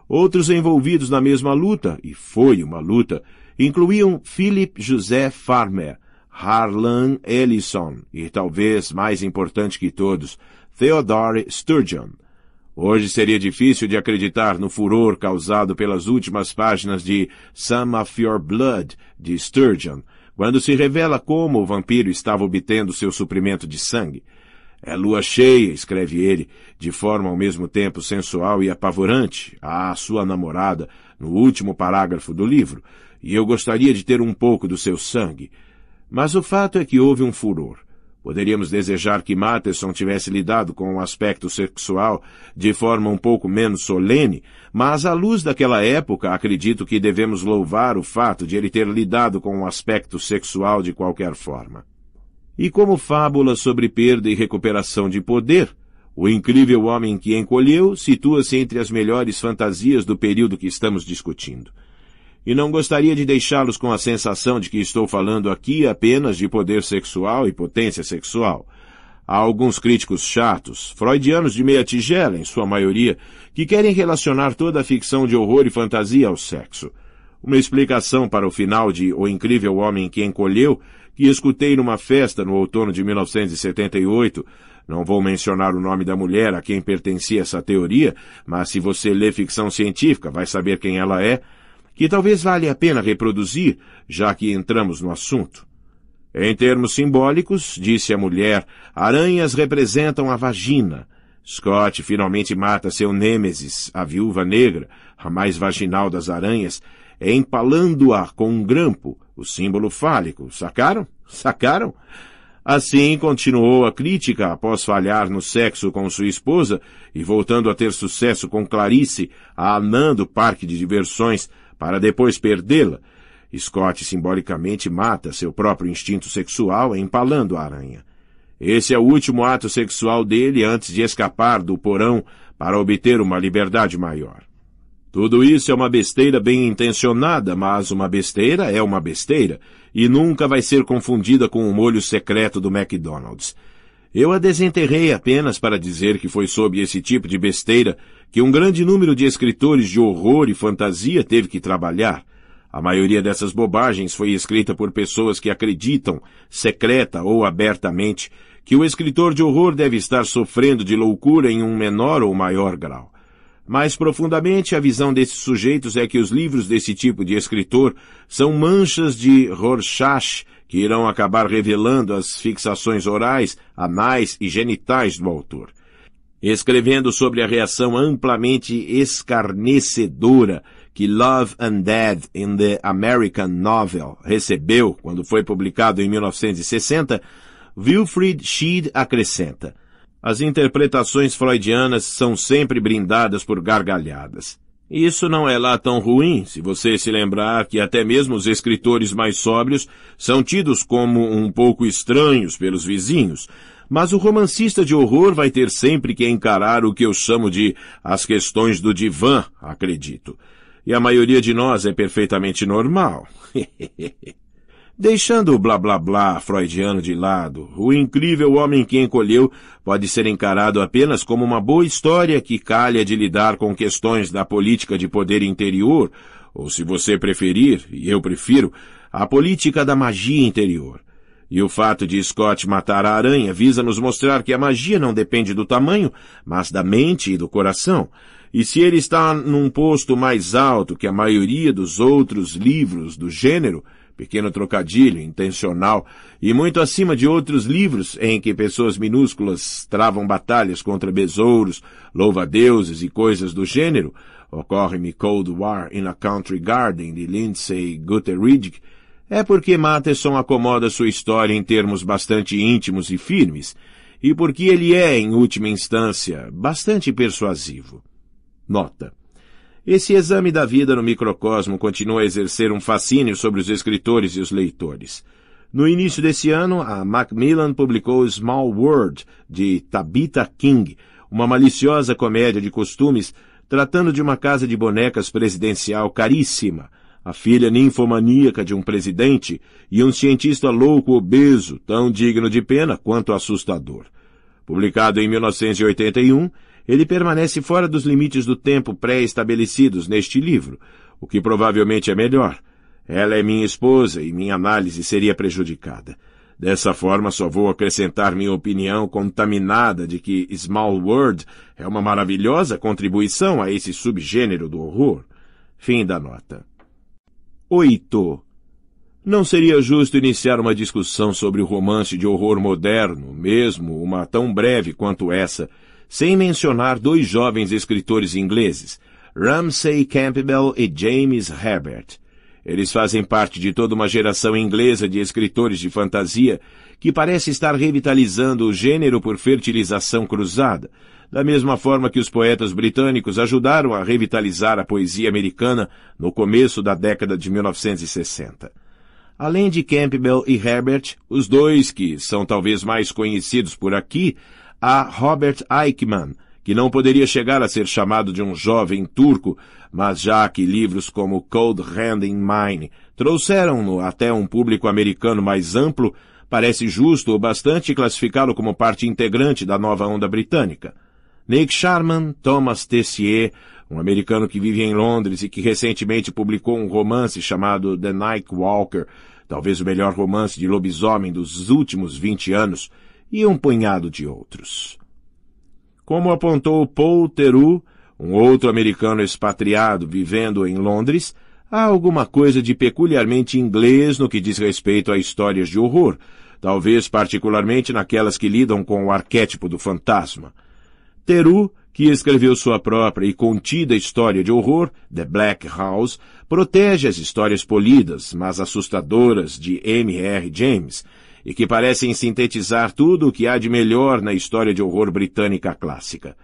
Outros envolvidos na mesma luta, e foi uma luta, incluíam Philip José Farmer, Harlan Ellison e, talvez mais importante que todos, Theodore Sturgeon. Hoje seria difícil de acreditar no furor causado pelas últimas páginas de Some of Your Blood, de Sturgeon, quando se revela como o vampiro estava obtendo seu suprimento de sangue. É lua cheia, escreve ele, de forma ao mesmo tempo sensual e apavorante, à sua namorada, no último parágrafo do livro, e eu gostaria de ter um pouco do seu sangue. Mas o fato é que houve um furor. Poderíamos desejar que Matheson tivesse lidado com o aspecto sexual de forma um pouco menos solene, mas à luz daquela época acredito que devemos louvar o fato de ele ter lidado com o aspecto sexual de qualquer forma. E como fábula sobre perda e recuperação de poder, o incrível homem que encolheu situa-se entre as melhores fantasias do período que estamos discutindo e não gostaria de deixá-los com a sensação de que estou falando aqui apenas de poder sexual e potência sexual. Há alguns críticos chatos, freudianos de meia tigela, em sua maioria, que querem relacionar toda a ficção de horror e fantasia ao sexo. Uma explicação para o final de O Incrível Homem que Encolheu, que escutei numa festa no outono de 1978, não vou mencionar o nome da mulher a quem pertencia essa teoria, mas se você lê ficção científica vai saber quem ela é, que talvez valha a pena reproduzir, já que entramos no assunto. Em termos simbólicos, disse a mulher, aranhas representam a vagina. Scott finalmente mata seu nêmesis, a viúva negra, a mais vaginal das aranhas, empalando-a com um grampo, o símbolo fálico. Sacaram? Sacaram? Assim continuou a crítica após falhar no sexo com sua esposa e voltando a ter sucesso com Clarice, a anã do parque de diversões, para depois perdê-la, Scott simbolicamente mata seu próprio instinto sexual empalando a aranha. Esse é o último ato sexual dele antes de escapar do porão para obter uma liberdade maior. Tudo isso é uma besteira bem intencionada, mas uma besteira é uma besteira e nunca vai ser confundida com o molho secreto do McDonald's. Eu a desenterrei apenas para dizer que foi sob esse tipo de besteira que um grande número de escritores de horror e fantasia teve que trabalhar. A maioria dessas bobagens foi escrita por pessoas que acreditam, secreta ou abertamente, que o escritor de horror deve estar sofrendo de loucura em um menor ou maior grau. Mais profundamente, a visão desses sujeitos é que os livros desse tipo de escritor são manchas de Rorschach que irão acabar revelando as fixações orais, anais e genitais do autor. Escrevendo sobre a reação amplamente escarnecedora que Love and Dead in the American Novel recebeu quando foi publicado em 1960, Wilfried Sheed acrescenta: As interpretações freudianas são sempre brindadas por gargalhadas. Isso não é lá tão ruim, se você se lembrar que até mesmo os escritores mais sóbrios são tidos como um pouco estranhos pelos vizinhos, mas o romancista de horror vai ter sempre que encarar o que eu chamo de as questões do divã, acredito. E a maioria de nós é perfeitamente normal. Deixando o blá blá blá freudiano de lado, o incrível homem que encolheu pode ser encarado apenas como uma boa história que calha de lidar com questões da política de poder interior, ou se você preferir, e eu prefiro, a política da magia interior. E o fato de Scott matar a aranha visa nos mostrar que a magia não depende do tamanho, mas da mente e do coração. E se ele está num posto mais alto que a maioria dos outros livros do gênero, pequeno trocadilho intencional e muito acima de outros livros em que pessoas minúsculas travam batalhas contra besouros, louva-deuses e coisas do gênero, ocorre-me Cold War in a Country Garden de Lindsay Gutteridge, é porque Matheson acomoda sua história em termos bastante íntimos e firmes, e porque ele é, em última instância, bastante persuasivo. Nota. Esse exame da vida no microcosmo continua a exercer um fascínio sobre os escritores e os leitores. No início desse ano, a Macmillan publicou Small World, de Tabitha King, uma maliciosa comédia de costumes tratando de uma casa de bonecas presidencial caríssima, a filha ninfomaníaca de um presidente e um cientista louco obeso, tão digno de pena quanto assustador. Publicado em 1981, ele permanece fora dos limites do tempo pré-estabelecidos neste livro, o que provavelmente é melhor. Ela é minha esposa e minha análise seria prejudicada. Dessa forma, só vou acrescentar minha opinião contaminada de que Small World é uma maravilhosa contribuição a esse subgênero do horror. Fim da nota. 8. Não seria justo iniciar uma discussão sobre o romance de horror moderno, mesmo uma tão breve quanto essa, sem mencionar dois jovens escritores ingleses, Ramsay Campbell e James Herbert. Eles fazem parte de toda uma geração inglesa de escritores de fantasia que parece estar revitalizando o gênero por fertilização cruzada, da mesma forma que os poetas britânicos ajudaram a revitalizar a poesia americana no começo da década de 1960. Além de Campbell e Herbert, os dois que são talvez mais conhecidos por aqui a Robert Eichmann, que não poderia chegar a ser chamado de um jovem turco, mas já que livros como Cold Hand in Mine trouxeram-no até um público americano mais amplo, parece justo o bastante classificá-lo como parte integrante da nova onda britânica. Nick Sharman, Thomas Tessier, um americano que vive em Londres e que recentemente publicou um romance chamado The Night Walker, talvez o melhor romance de lobisomem dos últimos 20 anos, e um punhado de outros. Como apontou Paul Teru, um outro americano expatriado vivendo em Londres, há alguma coisa de peculiarmente inglês no que diz respeito a histórias de horror, talvez particularmente naquelas que lidam com o arquétipo do fantasma. Teru, que escreveu sua própria e contida história de horror, The Black House, protege as histórias polidas, mas assustadoras de M. R. James, e que parecem sintetizar tudo o que há de melhor na história de horror britânica clássica.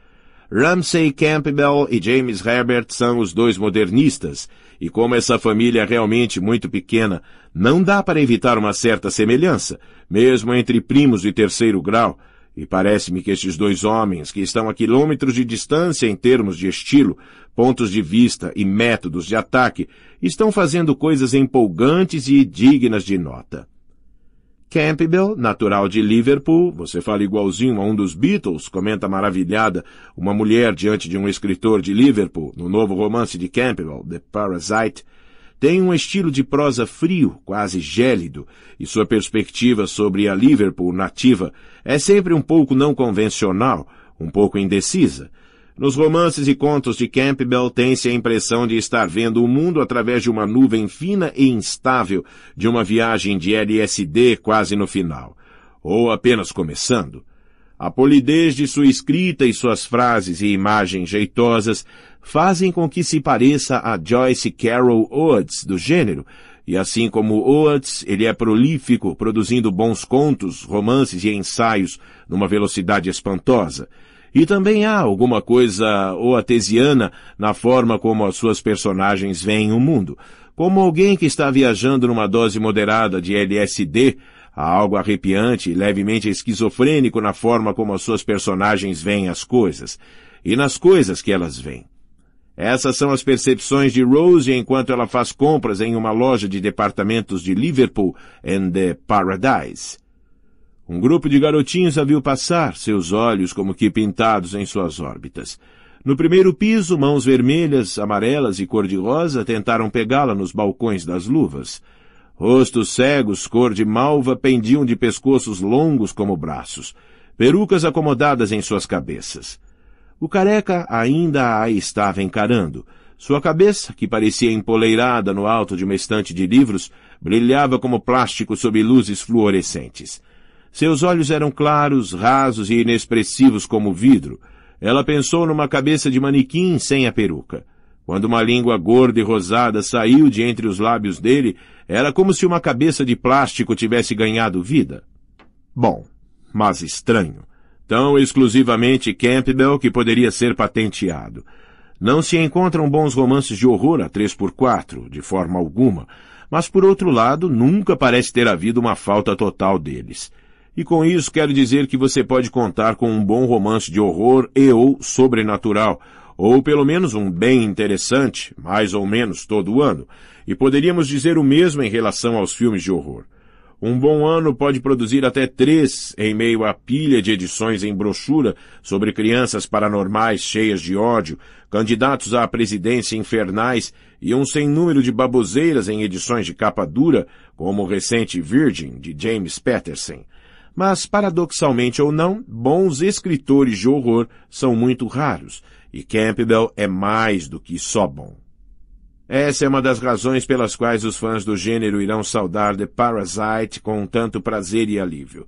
Ramsay Campbell e James Herbert são os dois modernistas, e como essa família é realmente muito pequena, não dá para evitar uma certa semelhança, mesmo entre primos de terceiro grau, e parece-me que estes dois homens, que estão a quilômetros de distância em termos de estilo, pontos de vista e métodos de ataque, estão fazendo coisas empolgantes e dignas de nota. Campbell, natural de Liverpool, você fala igualzinho a um dos Beatles, comenta maravilhada uma mulher diante de um escritor de Liverpool, no novo romance de Campbell, The Parasite, tem um estilo de prosa frio, quase gélido, e sua perspectiva sobre a Liverpool nativa é sempre um pouco não convencional, um pouco indecisa, nos romances e contos de Campbell tem-se a impressão de estar vendo o mundo através de uma nuvem fina e instável de uma viagem de LSD quase no final, ou apenas começando. A polidez de sua escrita e suas frases e imagens jeitosas fazem com que se pareça a Joyce Carol Oates do gênero, e assim como Oates, ele é prolífico, produzindo bons contos, romances e ensaios numa velocidade espantosa. E também há alguma coisa oatesiana na forma como as suas personagens veem o mundo. Como alguém que está viajando numa dose moderada de LSD, há algo arrepiante e levemente esquizofrênico na forma como as suas personagens veem as coisas, e nas coisas que elas veem. Essas são as percepções de Rose enquanto ela faz compras em uma loja de departamentos de Liverpool and the Paradise. Um grupo de garotinhos a viu passar, seus olhos como que pintados em suas órbitas. No primeiro piso, mãos vermelhas, amarelas e cor-de-rosa tentaram pegá-la nos balcões das luvas. Rostos cegos, cor de malva, pendiam de pescoços longos como braços, perucas acomodadas em suas cabeças. O careca ainda a estava encarando. Sua cabeça, que parecia empoleirada no alto de uma estante de livros, brilhava como plástico sob luzes fluorescentes. Seus olhos eram claros, rasos e inexpressivos como vidro. Ela pensou numa cabeça de manequim sem a peruca. Quando uma língua gorda e rosada saiu de entre os lábios dele, era como se uma cabeça de plástico tivesse ganhado vida. Bom, mas estranho. Tão exclusivamente Campbell que poderia ser patenteado. Não se encontram bons romances de horror a três por quatro, de forma alguma, mas por outro lado, nunca parece ter havido uma falta total deles. E com isso quero dizer que você pode contar com um bom romance de horror e ou sobrenatural, ou pelo menos um bem interessante, mais ou menos todo ano. E poderíamos dizer o mesmo em relação aos filmes de horror. Um bom ano pode produzir até três em meio à pilha de edições em brochura sobre crianças paranormais cheias de ódio, candidatos à presidência infernais e um sem número de baboseiras em edições de capa dura, como o recente Virgin, de James Patterson. Mas, paradoxalmente ou não, bons escritores de horror são muito raros, e Campbell é mais do que só bom. Essa é uma das razões pelas quais os fãs do gênero irão saudar The Parasite com tanto prazer e alívio.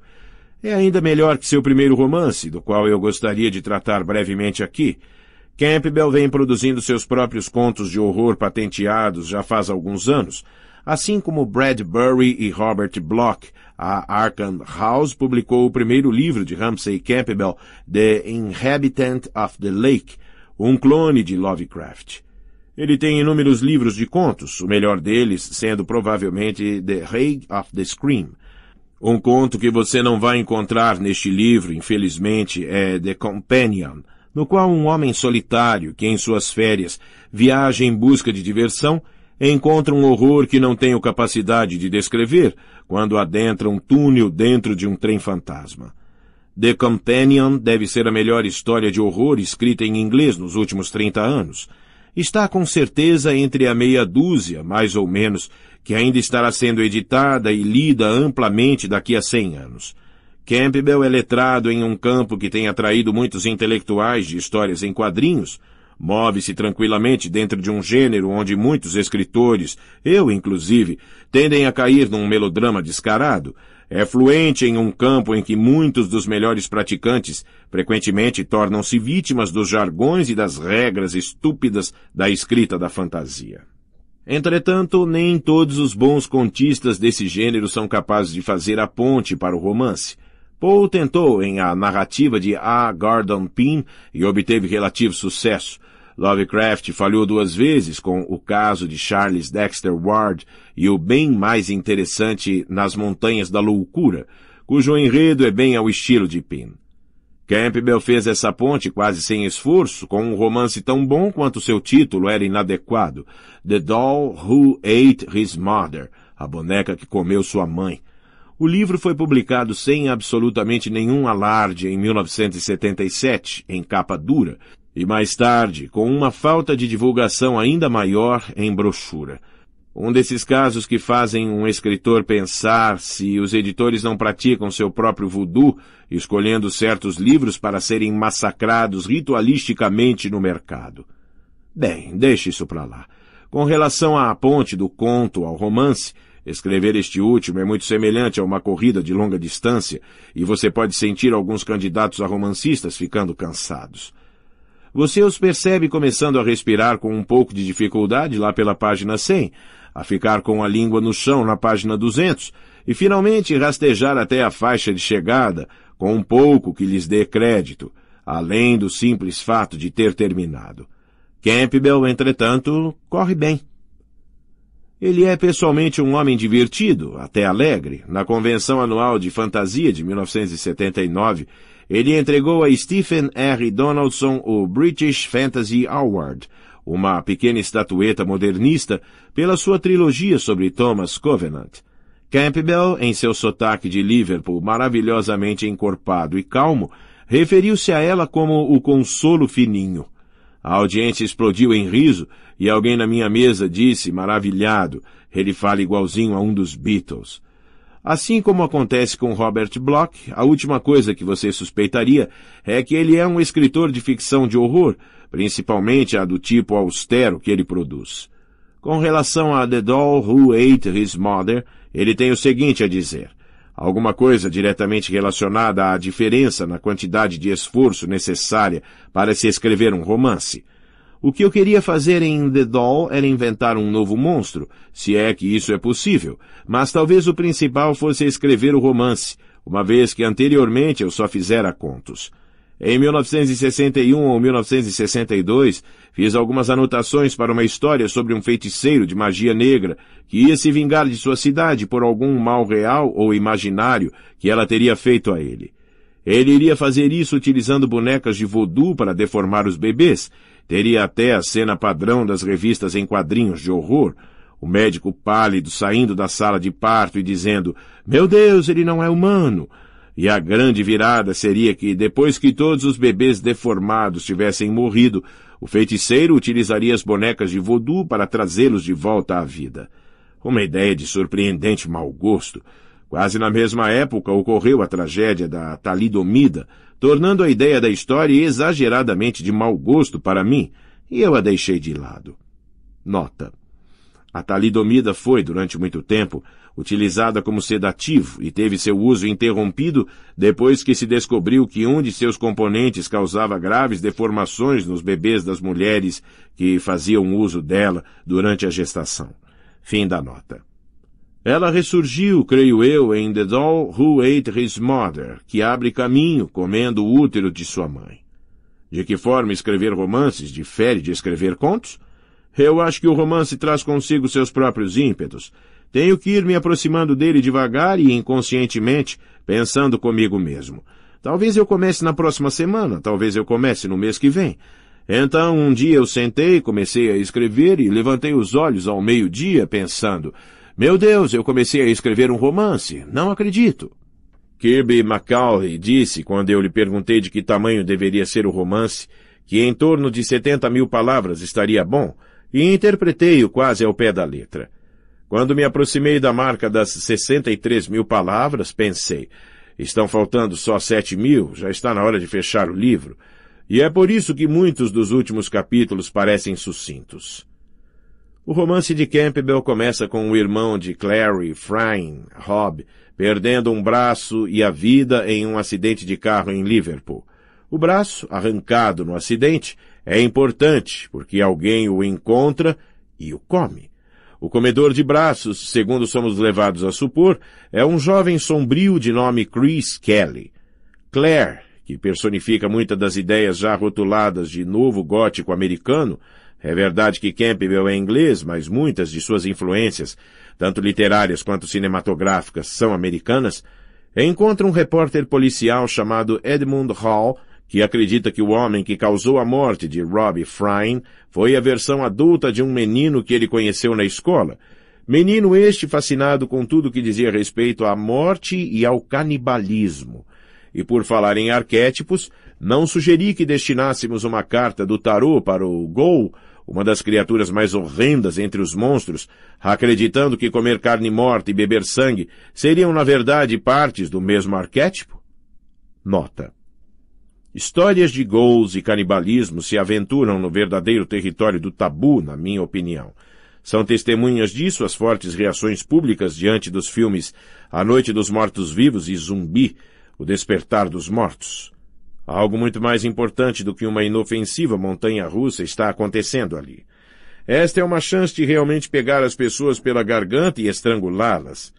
É ainda melhor que seu primeiro romance, do qual eu gostaria de tratar brevemente aqui. Campbell vem produzindo seus próprios contos de horror patenteados já faz alguns anos, assim como Brad e Robert Bloch, a Arkham House publicou o primeiro livro de Ramsey Campbell, The Inhabitant of the Lake, um clone de Lovecraft. Ele tem inúmeros livros de contos, o melhor deles sendo provavelmente The Rage of the Scream. Um conto que você não vai encontrar neste livro, infelizmente, é The Companion, no qual um homem solitário que em suas férias viaja em busca de diversão encontra um horror que não tenho capacidade de descrever, quando adentra um túnel dentro de um trem fantasma. The Companion deve ser a melhor história de horror escrita em inglês nos últimos 30 anos. Está com certeza entre a meia dúzia, mais ou menos, que ainda estará sendo editada e lida amplamente daqui a 100 anos. Campbell é letrado em um campo que tem atraído muitos intelectuais de histórias em quadrinhos, Move-se tranquilamente dentro de um gênero onde muitos escritores, eu inclusive, tendem a cair num melodrama descarado. É fluente em um campo em que muitos dos melhores praticantes frequentemente tornam-se vítimas dos jargões e das regras estúpidas da escrita da fantasia. Entretanto, nem todos os bons contistas desse gênero são capazes de fazer a ponte para o romance. Poe tentou em a narrativa de A. Gordon Pym e obteve relativo sucesso. Lovecraft falhou duas vezes com o caso de Charles Dexter Ward e o bem mais interessante Nas Montanhas da Loucura, cujo enredo é bem ao estilo de Pym. Campbell fez essa ponte quase sem esforço com um romance tão bom quanto seu título era inadequado, The Doll Who Ate His Mother, a boneca que comeu sua mãe, o livro foi publicado sem absolutamente nenhum alarde em 1977, em capa dura, e mais tarde, com uma falta de divulgação ainda maior, em brochura. Um desses casos que fazem um escritor pensar se os editores não praticam seu próprio voodoo, escolhendo certos livros para serem massacrados ritualisticamente no mercado. Bem, deixe isso para lá. Com relação à ponte do conto ao romance, Escrever este último é muito semelhante a uma corrida de longa distância e você pode sentir alguns candidatos a romancistas ficando cansados. Você os percebe começando a respirar com um pouco de dificuldade lá pela página 100, a ficar com a língua no chão na página 200 e finalmente rastejar até a faixa de chegada com um pouco que lhes dê crédito, além do simples fato de ter terminado. Campbell, entretanto, corre bem. Ele é pessoalmente um homem divertido, até alegre. Na convenção anual de fantasia de 1979, ele entregou a Stephen R. Donaldson o British Fantasy Award, uma pequena estatueta modernista, pela sua trilogia sobre Thomas Covenant. Campbell, em seu sotaque de Liverpool maravilhosamente encorpado e calmo, referiu-se a ela como o consolo fininho. A audiência explodiu em riso e alguém na minha mesa disse, maravilhado, ele fala igualzinho a um dos Beatles. Assim como acontece com Robert Bloch, a última coisa que você suspeitaria é que ele é um escritor de ficção de horror, principalmente a do tipo austero que ele produz. Com relação a The Doll Who Ate His Mother, ele tem o seguinte a dizer alguma coisa diretamente relacionada à diferença na quantidade de esforço necessária para se escrever um romance. O que eu queria fazer em The Doll era inventar um novo monstro, se é que isso é possível, mas talvez o principal fosse escrever o romance, uma vez que anteriormente eu só fizera contos. Em 1961 ou 1962, Fiz algumas anotações para uma história sobre um feiticeiro de magia negra que ia se vingar de sua cidade por algum mal real ou imaginário que ela teria feito a ele. Ele iria fazer isso utilizando bonecas de voodoo para deformar os bebês. Teria até a cena padrão das revistas em quadrinhos de horror. O médico pálido saindo da sala de parto e dizendo: Meu Deus, ele não é humano! E a grande virada seria que, depois que todos os bebês deformados tivessem morrido, o feiticeiro utilizaria as bonecas de voodoo para trazê-los de volta à vida. Uma ideia de surpreendente mau gosto. Quase na mesma época ocorreu a tragédia da talidomida, tornando a ideia da história exageradamente de mau gosto para mim, e eu a deixei de lado. Nota. A talidomida foi, durante muito tempo, utilizada como sedativo e teve seu uso interrompido depois que se descobriu que um de seus componentes causava graves deformações nos bebês das mulheres que faziam uso dela durante a gestação. Fim da nota. Ela ressurgiu, creio eu, em The Doll Who Ate His Mother, que abre caminho comendo o útero de sua mãe. De que forma escrever romances difere de escrever contos? Eu acho que o romance traz consigo seus próprios ímpetos, tenho que ir me aproximando dele devagar e inconscientemente, pensando comigo mesmo. Talvez eu comece na próxima semana, talvez eu comece no mês que vem. Então um dia eu sentei, comecei a escrever e levantei os olhos ao meio-dia pensando: Meu Deus, eu comecei a escrever um romance, não acredito. Kirby McCauley disse, quando eu lhe perguntei de que tamanho deveria ser o romance, que em torno de 70 mil palavras estaria bom, e interpretei-o quase ao pé da letra. Quando me aproximei da marca das 63 mil palavras, pensei, estão faltando só 7 mil, já está na hora de fechar o livro. E é por isso que muitos dos últimos capítulos parecem sucintos. O romance de Campbell começa com o irmão de Clary, Fryn, Hobb, perdendo um braço e a vida em um acidente de carro em Liverpool. O braço, arrancado no acidente, é importante porque alguém o encontra e o come. O comedor de braços, segundo somos levados a supor, é um jovem sombrio de nome Chris Kelly. Claire, que personifica muitas das ideias já rotuladas de novo gótico americano, é verdade que Campbell é inglês, mas muitas de suas influências, tanto literárias quanto cinematográficas, são americanas, encontra um repórter policial chamado Edmund Hall que acredita que o homem que causou a morte de Rob Fryn foi a versão adulta de um menino que ele conheceu na escola. Menino este fascinado com tudo que dizia respeito à morte e ao canibalismo. E por falar em arquétipos, não sugeri que destinássemos uma carta do tarô para o Gol, uma das criaturas mais horrendas entre os monstros, acreditando que comer carne morta e beber sangue seriam, na verdade, partes do mesmo arquétipo? Nota. Histórias de gols e canibalismo se aventuram no verdadeiro território do tabu, na minha opinião. São testemunhas disso as fortes reações públicas diante dos filmes A Noite dos Mortos-Vivos e Zumbi, O Despertar dos Mortos. Algo muito mais importante do que uma inofensiva montanha-russa está acontecendo ali. Esta é uma chance de realmente pegar as pessoas pela garganta e estrangulá-las.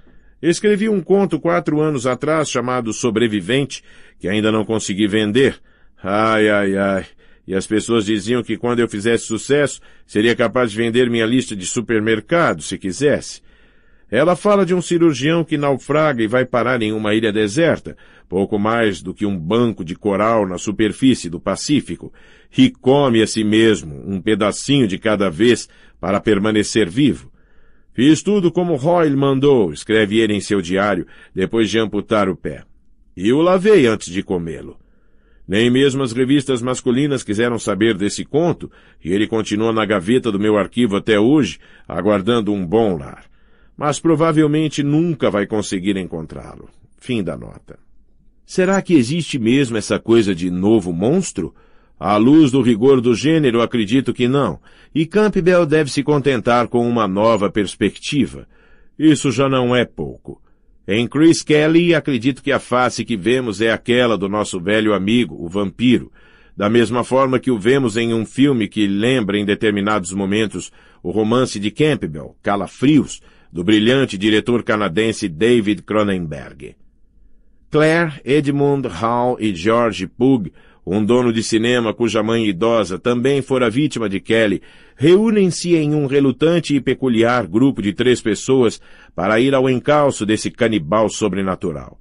Escrevi um conto quatro anos atrás chamado Sobrevivente, que ainda não consegui vender. Ai, ai, ai. E as pessoas diziam que quando eu fizesse sucesso, seria capaz de vender minha lista de supermercado, se quisesse. Ela fala de um cirurgião que naufraga e vai parar em uma ilha deserta, pouco mais do que um banco de coral na superfície do Pacífico, e come a si mesmo, um pedacinho de cada vez, para permanecer vivo. Fiz tudo como Royle mandou, escreve ele em seu diário, depois de amputar o pé. E o lavei antes de comê-lo. Nem mesmo as revistas masculinas quiseram saber desse conto, e ele continua na gaveta do meu arquivo até hoje, aguardando um bom lar. Mas provavelmente nunca vai conseguir encontrá-lo. Fim da nota. Será que existe mesmo essa coisa de novo monstro? À luz do rigor do gênero, acredito que não, e Campbell deve se contentar com uma nova perspectiva. Isso já não é pouco. Em Chris Kelly, acredito que a face que vemos é aquela do nosso velho amigo, o vampiro, da mesma forma que o vemos em um filme que lembra em determinados momentos o romance de Campbell, Calafrios, do brilhante diretor canadense David Cronenberg. Claire, Edmund Hall e George Pug um dono de cinema cuja mãe idosa também fora vítima de Kelly, reúnem-se em um relutante e peculiar grupo de três pessoas para ir ao encalço desse canibal sobrenatural.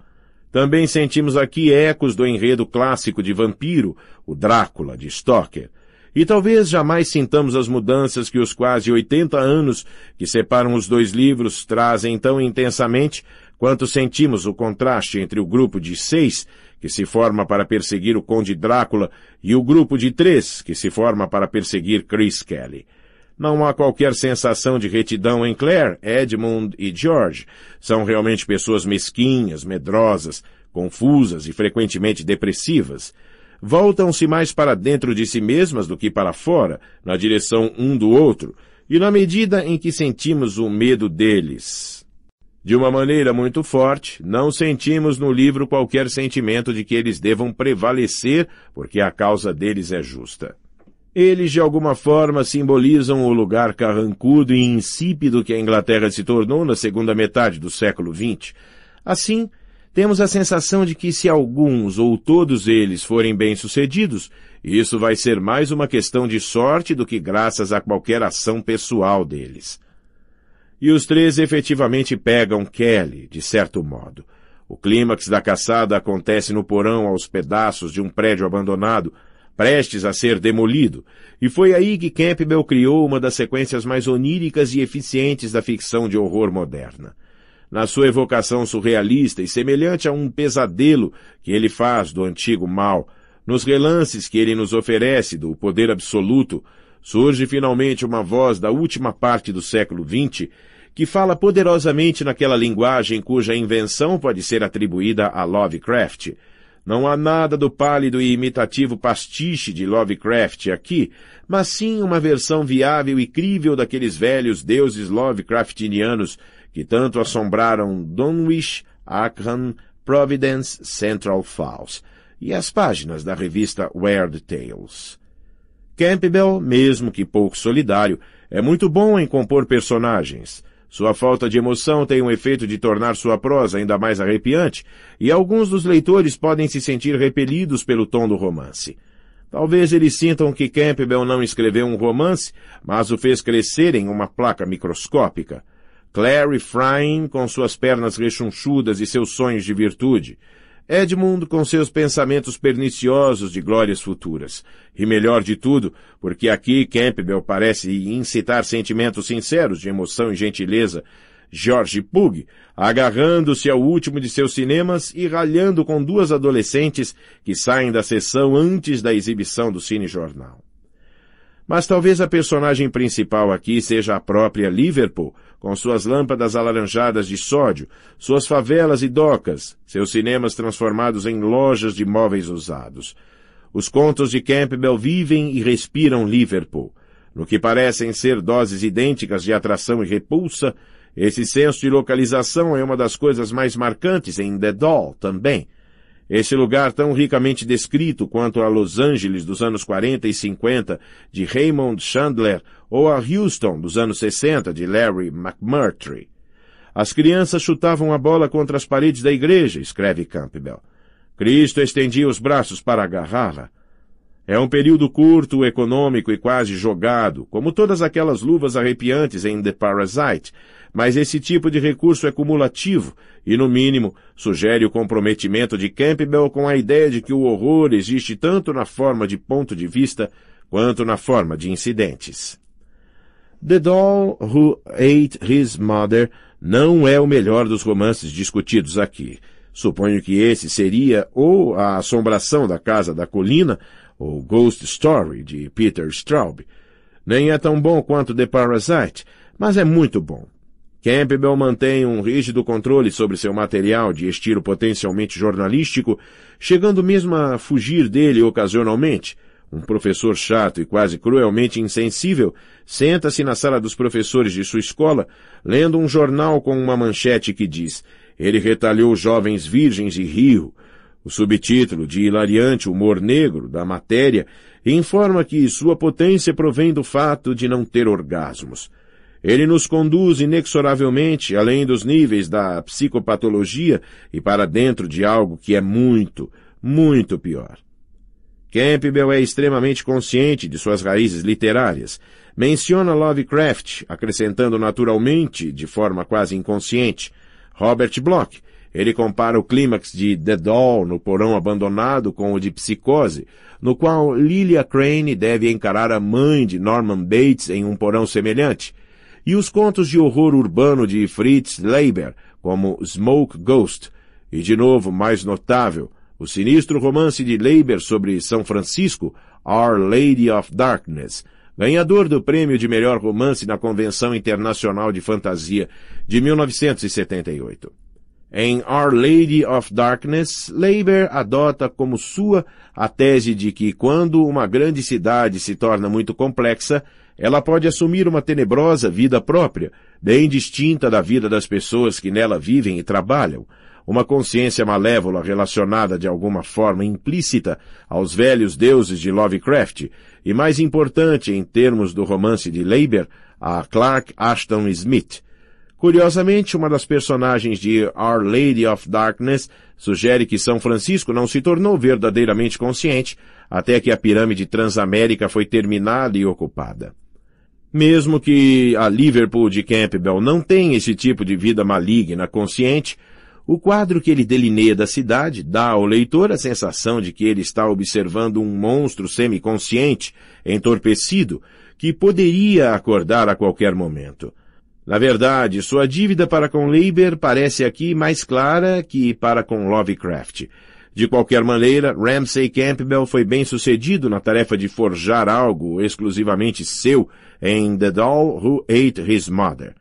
Também sentimos aqui ecos do enredo clássico de vampiro, o Drácula, de Stoker. E talvez jamais sintamos as mudanças que os quase 80 anos que separam os dois livros trazem tão intensamente quanto sentimos o contraste entre o grupo de seis que se forma para perseguir o Conde Drácula, e o grupo de três, que se forma para perseguir Chris Kelly. Não há qualquer sensação de retidão em Claire, Edmund e George. São realmente pessoas mesquinhas, medrosas, confusas e frequentemente depressivas. Voltam-se mais para dentro de si mesmas do que para fora, na direção um do outro, e na medida em que sentimos o medo deles, de uma maneira muito forte, não sentimos no livro qualquer sentimento de que eles devam prevalecer, porque a causa deles é justa. Eles de alguma forma simbolizam o lugar carrancudo e insípido que a Inglaterra se tornou na segunda metade do século XX. Assim, temos a sensação de que se alguns ou todos eles forem bem-sucedidos, isso vai ser mais uma questão de sorte do que graças a qualquer ação pessoal deles. E os três efetivamente pegam Kelly, de certo modo. O clímax da caçada acontece no porão aos pedaços de um prédio abandonado, prestes a ser demolido, e foi aí que Campbell criou uma das sequências mais oníricas e eficientes da ficção de horror moderna. Na sua evocação surrealista e semelhante a um pesadelo que ele faz do antigo mal, nos relances que ele nos oferece do poder absoluto, Surge finalmente uma voz da última parte do século XX que fala poderosamente naquela linguagem cuja invenção pode ser atribuída a Lovecraft. Não há nada do pálido e imitativo pastiche de Lovecraft aqui, mas sim uma versão viável e crível daqueles velhos deuses Lovecraftianos que tanto assombraram Dunwich, Arkham, Providence, Central Falls e as páginas da revista Weird Tales. Campbell, mesmo que pouco solidário, é muito bom em compor personagens. Sua falta de emoção tem o efeito de tornar sua prosa ainda mais arrepiante, e alguns dos leitores podem se sentir repelidos pelo tom do romance. Talvez eles sintam que Campbell não escreveu um romance, mas o fez crescer em uma placa microscópica. Clary Frying, com suas pernas rechonchudas e seus sonhos de virtude. Edmund com seus pensamentos perniciosos de glórias futuras. E melhor de tudo, porque aqui Campbell parece incitar sentimentos sinceros de emoção e gentileza, George Pug, agarrando-se ao último de seus cinemas e ralhando com duas adolescentes que saem da sessão antes da exibição do cinejornal. Mas talvez a personagem principal aqui seja a própria Liverpool, com suas lâmpadas alaranjadas de sódio, suas favelas e docas, seus cinemas transformados em lojas de móveis usados. Os contos de Campbell vivem e respiram Liverpool. No que parecem ser doses idênticas de atração e repulsa, esse senso de localização é uma das coisas mais marcantes em The Doll também, esse lugar tão ricamente descrito quanto a Los Angeles dos anos 40 e 50 de Raymond Chandler ou a Houston dos anos 60 de Larry McMurtry. As crianças chutavam a bola contra as paredes da igreja, escreve Campbell. Cristo estendia os braços para agarrá-la. É um período curto, econômico e quase jogado, como todas aquelas luvas arrepiantes em The Parasite, mas esse tipo de recurso é cumulativo e, no mínimo, sugere o comprometimento de Campbell com a ideia de que o horror existe tanto na forma de ponto de vista quanto na forma de incidentes. The Doll Who Ate His Mother não é o melhor dos romances discutidos aqui. Suponho que esse seria ou A Assombração da Casa da Colina, ou Ghost Story, de Peter Straub. Nem é tão bom quanto The Parasite, mas é muito bom. Campbell mantém um rígido controle sobre seu material de estilo potencialmente jornalístico, chegando mesmo a fugir dele ocasionalmente. Um professor chato e quase cruelmente insensível senta-se na sala dos professores de sua escola, lendo um jornal com uma manchete que diz: Ele retalhou jovens virgens de Rio, o subtítulo de hilariante humor negro da matéria informa que sua potência provém do fato de não ter orgasmos. Ele nos conduz inexoravelmente além dos níveis da psicopatologia e para dentro de algo que é muito, muito pior. Campbell é extremamente consciente de suas raízes literárias. Menciona Lovecraft, acrescentando naturalmente, de forma quase inconsciente, Robert Bloch, ele compara o clímax de The Doll no porão abandonado com o de Psicose, no qual Lilia Crane deve encarar a mãe de Norman Bates em um porão semelhante, e os contos de horror urbano de Fritz Leiber, como Smoke Ghost, e de novo mais notável, o sinistro romance de Leiber sobre São Francisco, Our Lady of Darkness, ganhador do prêmio de melhor romance na Convenção Internacional de Fantasia de 1978. Em Our Lady of Darkness, Leiber adota como sua a tese de que quando uma grande cidade se torna muito complexa, ela pode assumir uma tenebrosa vida própria, bem distinta da vida das pessoas que nela vivem e trabalham. Uma consciência malévola relacionada de alguma forma implícita aos velhos deuses de Lovecraft, e mais importante em termos do romance de Leiber, a Clark Ashton Smith, Curiosamente, uma das personagens de Our Lady of Darkness sugere que São Francisco não se tornou verdadeiramente consciente até que a pirâmide transamérica foi terminada e ocupada. Mesmo que a Liverpool de Campbell não tenha esse tipo de vida maligna consciente, o quadro que ele delineia da cidade dá ao leitor a sensação de que ele está observando um monstro semiconsciente, entorpecido, que poderia acordar a qualquer momento. Na verdade, sua dívida para com Leiber parece aqui mais clara que para com Lovecraft. De qualquer maneira, Ramsey Campbell foi bem sucedido na tarefa de forjar algo exclusivamente seu em The Doll Who Ate His Mother.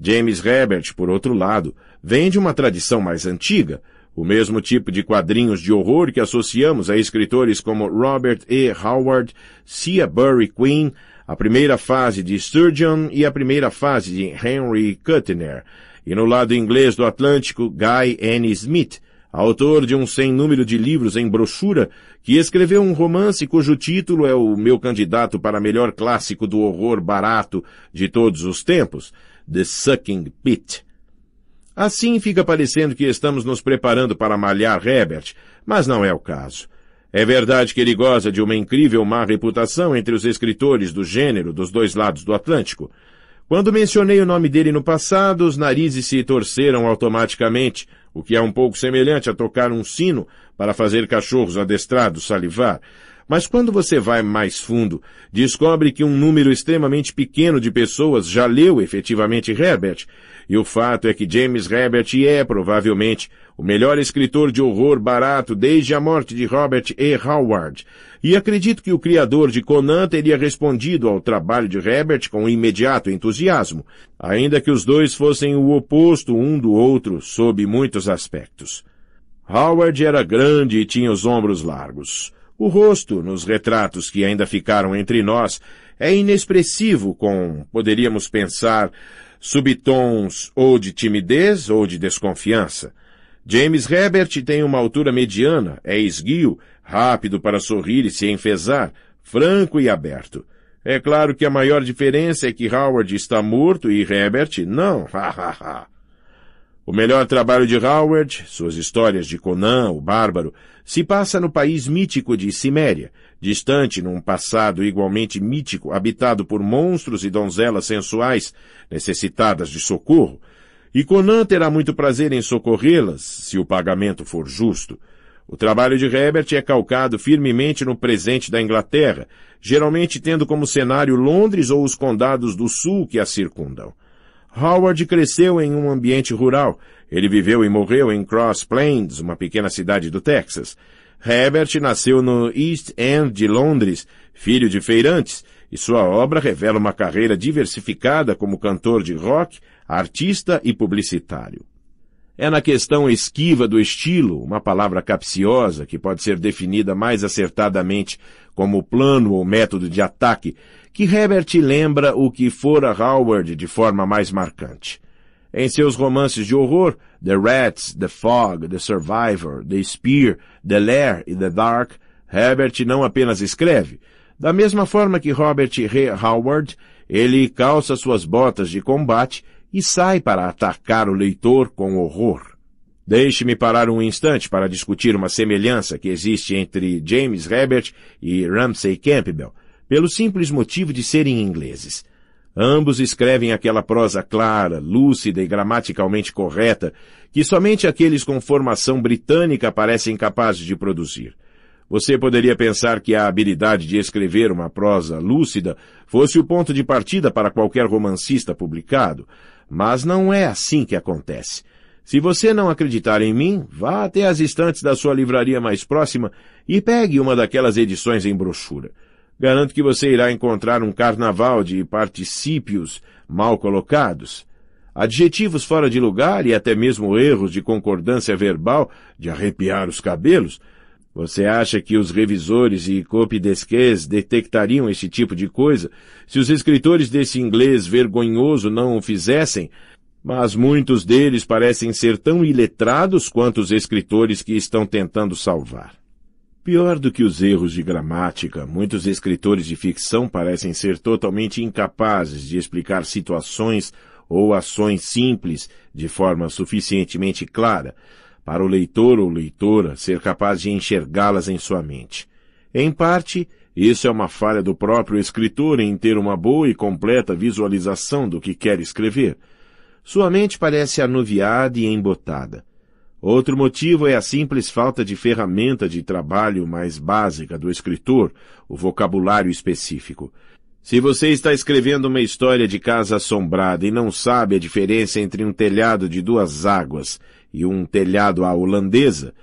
James Herbert, por outro lado, vem de uma tradição mais antiga, o mesmo tipo de quadrinhos de horror que associamos a escritores como Robert E. Howard, Sia Burry Queen, a primeira fase de Sturgeon e a primeira fase de Henry Kuttner, e no lado inglês do Atlântico, Guy N. Smith, autor de um sem número de livros em brochura, que escreveu um romance cujo título é o meu candidato para melhor clássico do horror barato de todos os tempos, The Sucking Pit. Assim fica parecendo que estamos nos preparando para malhar Herbert, mas não é o caso. É verdade que ele goza de uma incrível má reputação entre os escritores do gênero dos dois lados do Atlântico. Quando mencionei o nome dele no passado, os narizes se torceram automaticamente, o que é um pouco semelhante a tocar um sino para fazer cachorros adestrados salivar. Mas quando você vai mais fundo, descobre que um número extremamente pequeno de pessoas já leu efetivamente Herbert, e o fato é que James Herbert é, provavelmente, o melhor escritor de horror barato desde a morte de Robert E. Howard. E acredito que o criador de Conan teria respondido ao trabalho de Herbert com imediato entusiasmo, ainda que os dois fossem o oposto um do outro sob muitos aspectos. Howard era grande e tinha os ombros largos. O rosto, nos retratos que ainda ficaram entre nós, é inexpressivo com, poderíamos pensar, subtons ou de timidez ou de desconfiança. James Herbert tem uma altura mediana, é esguio, rápido para sorrir e se enfesar, franco e aberto. É claro que a maior diferença é que Howard está morto e Herbert não. o melhor trabalho de Howard, suas histórias de Conan, o Bárbaro, se passa no país mítico de Ciméria, distante num passado igualmente mítico, habitado por monstros e donzelas sensuais necessitadas de socorro, e Conan terá muito prazer em socorrê-las, se o pagamento for justo. O trabalho de Herbert é calcado firmemente no presente da Inglaterra, geralmente tendo como cenário Londres ou os condados do sul que a circundam. Howard cresceu em um ambiente rural, ele viveu e morreu em Cross Plains, uma pequena cidade do Texas. Herbert nasceu no East End de Londres, filho de feirantes, e sua obra revela uma carreira diversificada como cantor de rock, artista e publicitário. É na questão esquiva do estilo, uma palavra capciosa que pode ser definida mais acertadamente como plano ou método de ataque, que Herbert lembra o que fora Howard de forma mais marcante. Em seus romances de horror, The Rats, The Fog, The Survivor, The Spear, The Lair e The Dark, Herbert não apenas escreve. Da mesma forma que Robert R. Howard, ele calça suas botas de combate e sai para atacar o leitor com horror. Deixe-me parar um instante para discutir uma semelhança que existe entre James Herbert e Ramsay Campbell, pelo simples motivo de serem ingleses. Ambos escrevem aquela prosa clara, lúcida e gramaticalmente correta que somente aqueles com formação britânica parecem capazes de produzir. Você poderia pensar que a habilidade de escrever uma prosa lúcida fosse o ponto de partida para qualquer romancista publicado, mas não é assim que acontece. Se você não acreditar em mim, vá até as estantes da sua livraria mais próxima e pegue uma daquelas edições em brochura. Garanto que você irá encontrar um carnaval de particípios mal colocados, adjetivos fora de lugar e até mesmo erros de concordância verbal de arrepiar os cabelos. Você acha que os revisores e copidesques detectariam esse tipo de coisa se os escritores desse inglês vergonhoso não o fizessem? Mas muitos deles parecem ser tão iletrados quanto os escritores que estão tentando salvar. Pior do que os erros de gramática, muitos escritores de ficção parecem ser totalmente incapazes de explicar situações ou ações simples de forma suficientemente clara para o leitor ou leitora ser capaz de enxergá-las em sua mente. Em parte, isso é uma falha do próprio escritor em ter uma boa e completa visualização do que quer escrever. Sua mente parece anuviada e embotada. Outro motivo é a simples falta de ferramenta de trabalho mais básica do escritor, o vocabulário específico. Se você está escrevendo uma história de casa assombrada e não sabe a diferença entre um telhado de duas águas e um telhado à holandesa,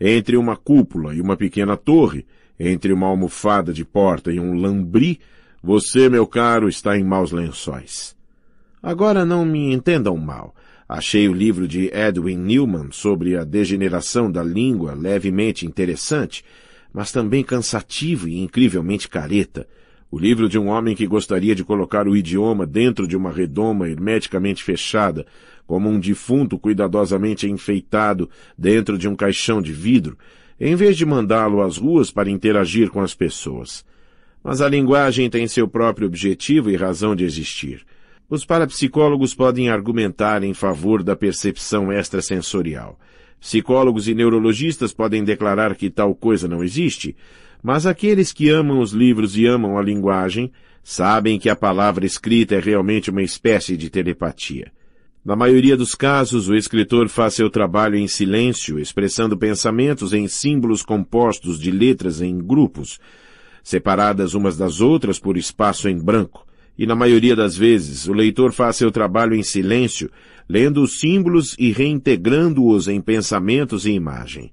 entre uma cúpula e uma pequena torre, entre uma almofada de porta e um lambri, você, meu caro, está em maus lençóis. Agora não me entendam mal. Achei o livro de Edwin Newman sobre a degeneração da língua levemente interessante, mas também cansativo e incrivelmente careta. O livro de um homem que gostaria de colocar o idioma dentro de uma redoma hermeticamente fechada, como um defunto cuidadosamente enfeitado dentro de um caixão de vidro, em vez de mandá-lo às ruas para interagir com as pessoas. Mas a linguagem tem seu próprio objetivo e razão de existir. Os parapsicólogos podem argumentar em favor da percepção extrasensorial. Psicólogos e neurologistas podem declarar que tal coisa não existe, mas aqueles que amam os livros e amam a linguagem sabem que a palavra escrita é realmente uma espécie de telepatia. Na maioria dos casos, o escritor faz seu trabalho em silêncio, expressando pensamentos em símbolos compostos de letras em grupos, separadas umas das outras por espaço em branco e, na maioria das vezes, o leitor faz seu trabalho em silêncio, lendo os símbolos e reintegrando-os em pensamentos e imagem.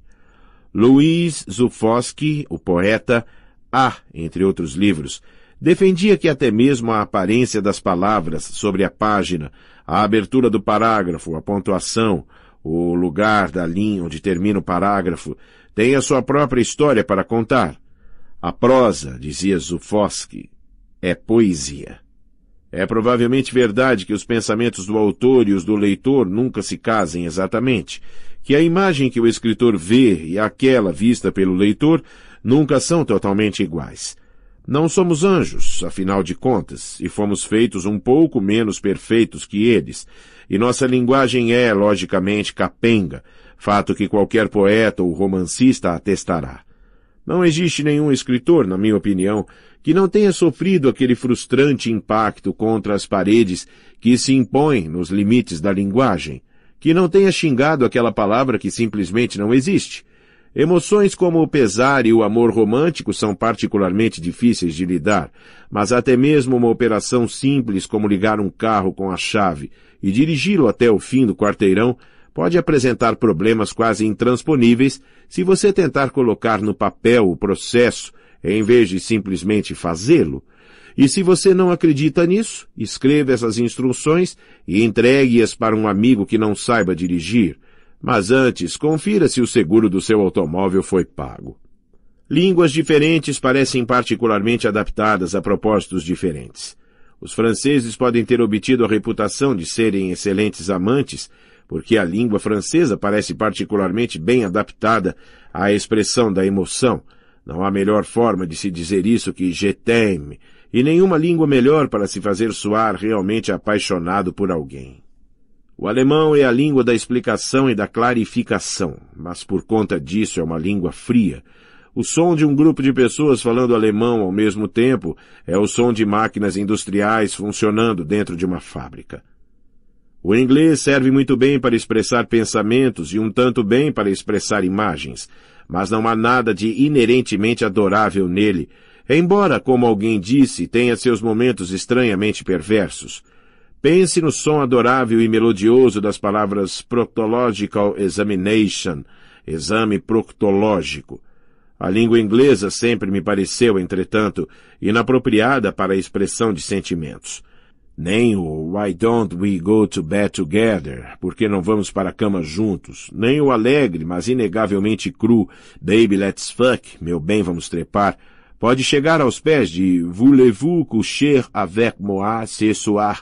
Luiz Zufoski, o poeta, A, entre outros livros, defendia que até mesmo a aparência das palavras sobre a página, a abertura do parágrafo, a pontuação, o lugar da linha onde termina o parágrafo, tem a sua própria história para contar. A prosa, dizia Zufoski, é poesia. É provavelmente verdade que os pensamentos do autor e os do leitor nunca se casem exatamente, que a imagem que o escritor vê e aquela vista pelo leitor nunca são totalmente iguais. Não somos anjos, afinal de contas, e fomos feitos um pouco menos perfeitos que eles, e nossa linguagem é, logicamente, capenga, fato que qualquer poeta ou romancista atestará. Não existe nenhum escritor, na minha opinião, que não tenha sofrido aquele frustrante impacto contra as paredes que se impõem nos limites da linguagem, que não tenha xingado aquela palavra que simplesmente não existe. Emoções como o pesar e o amor romântico são particularmente difíceis de lidar, mas até mesmo uma operação simples como ligar um carro com a chave e dirigi-lo até o fim do quarteirão pode apresentar problemas quase intransponíveis se você tentar colocar no papel o processo em vez de simplesmente fazê-lo. E se você não acredita nisso, escreva essas instruções e entregue-as para um amigo que não saiba dirigir. Mas antes, confira se o seguro do seu automóvel foi pago. Línguas diferentes parecem particularmente adaptadas a propósitos diferentes. Os franceses podem ter obtido a reputação de serem excelentes amantes porque a língua francesa parece particularmente bem adaptada à expressão da emoção. Não há melhor forma de se dizer isso que je t'aime, e nenhuma língua melhor para se fazer soar realmente apaixonado por alguém. O alemão é a língua da explicação e da clarificação, mas por conta disso é uma língua fria. O som de um grupo de pessoas falando alemão ao mesmo tempo é o som de máquinas industriais funcionando dentro de uma fábrica. O inglês serve muito bem para expressar pensamentos e um tanto bem para expressar imagens, mas não há nada de inerentemente adorável nele, embora, como alguém disse, tenha seus momentos estranhamente perversos. Pense no som adorável e melodioso das palavras Proctological Examination, exame proctológico. A língua inglesa sempre me pareceu, entretanto, inapropriada para a expressão de sentimentos nem o Why Don't We Go to Bed Together, porque não vamos para a cama juntos, nem o alegre, mas inegavelmente cru Baby Let's Fuck, meu bem, vamos trepar, pode chegar aos pés de Voulez-vous coucher avec moi ce soir,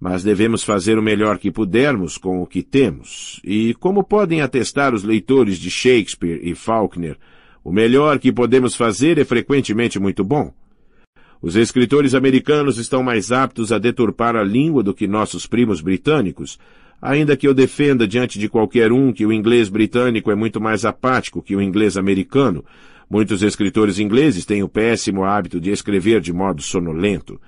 mas devemos fazer o melhor que pudermos com o que temos. E como podem atestar os leitores de Shakespeare e Faulkner, o melhor que podemos fazer é frequentemente muito bom. Os escritores americanos estão mais aptos a deturpar a língua do que nossos primos britânicos, ainda que eu defenda diante de qualquer um que o inglês britânico é muito mais apático que o inglês americano. Muitos escritores ingleses têm o péssimo hábito de escrever de modo sonolento.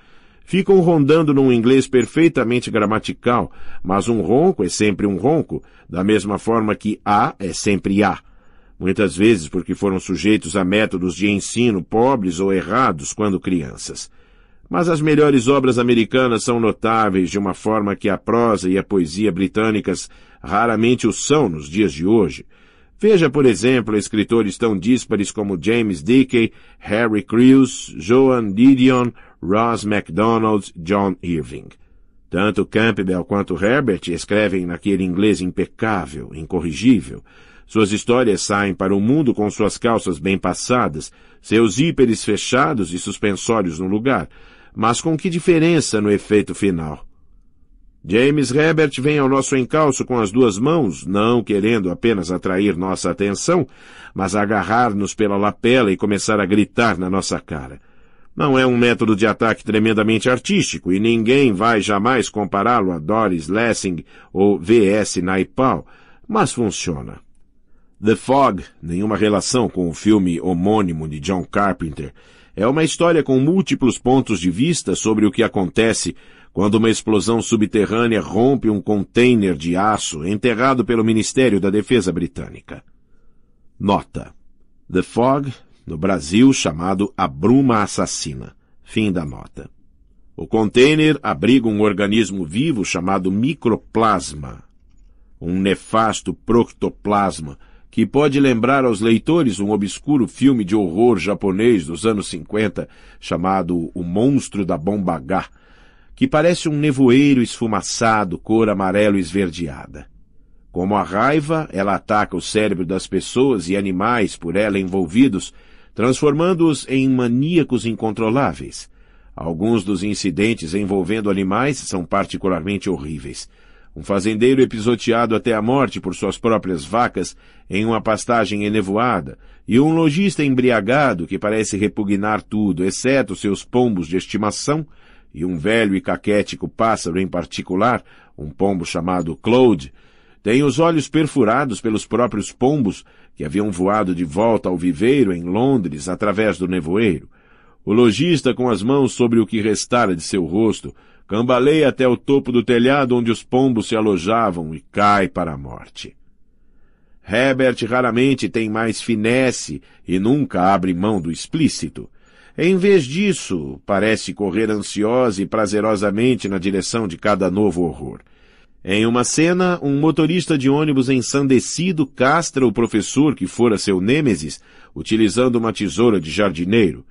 Ficam rondando num inglês perfeitamente gramatical, mas um ronco é sempre um ronco, da mesma forma que A é sempre A muitas vezes porque foram sujeitos a métodos de ensino pobres ou errados quando crianças. Mas as melhores obras americanas são notáveis de uma forma que a prosa e a poesia britânicas raramente o são nos dias de hoje. Veja, por exemplo, escritores tão díspares como James Dickey, Harry Crews, Joan Didion, Ross MacDonald, John Irving. Tanto Campbell quanto Herbert escrevem naquele inglês impecável, incorrigível, suas histórias saem para o mundo com suas calças bem passadas, seus íperes fechados e suspensórios no lugar, mas com que diferença no efeito final? James Herbert vem ao nosso encalço com as duas mãos, não querendo apenas atrair nossa atenção, mas agarrar-nos pela lapela e começar a gritar na nossa cara. Não é um método de ataque tremendamente artístico e ninguém vai jamais compará-lo a Doris Lessing ou V.S. Naipaul, mas funciona. The Fog, nenhuma relação com o filme homônimo de John Carpenter, é uma história com múltiplos pontos de vista sobre o que acontece quando uma explosão subterrânea rompe um container de aço enterrado pelo Ministério da Defesa Britânica. Nota: The Fog, no Brasil chamado A Bruma Assassina. Fim da nota. O container abriga um organismo vivo chamado microplasma, um nefasto proctoplasma que pode lembrar aos leitores um obscuro filme de horror japonês dos anos 50, chamado O Monstro da Bomba H, que parece um nevoeiro esfumaçado, cor amarelo esverdeada. Como a raiva, ela ataca o cérebro das pessoas e animais por ela envolvidos, transformando-os em maníacos incontroláveis. Alguns dos incidentes envolvendo animais são particularmente horríveis um fazendeiro episoteado até a morte por suas próprias vacas em uma pastagem enevoada, e um lojista embriagado que parece repugnar tudo, exceto seus pombos de estimação, e um velho e caquético pássaro em particular, um pombo chamado Claude, tem os olhos perfurados pelos próprios pombos que haviam voado de volta ao viveiro em Londres através do nevoeiro. O lojista, com as mãos sobre o que restara de seu rosto, cambaleia até o topo do telhado onde os pombos se alojavam e cai para a morte. Herbert raramente tem mais finesse e nunca abre mão do explícito. Em vez disso, parece correr ansiosa e prazerosamente na direção de cada novo horror. Em uma cena, um motorista de ônibus ensandecido castra o professor que fora seu nêmesis, utilizando uma tesoura de jardineiro.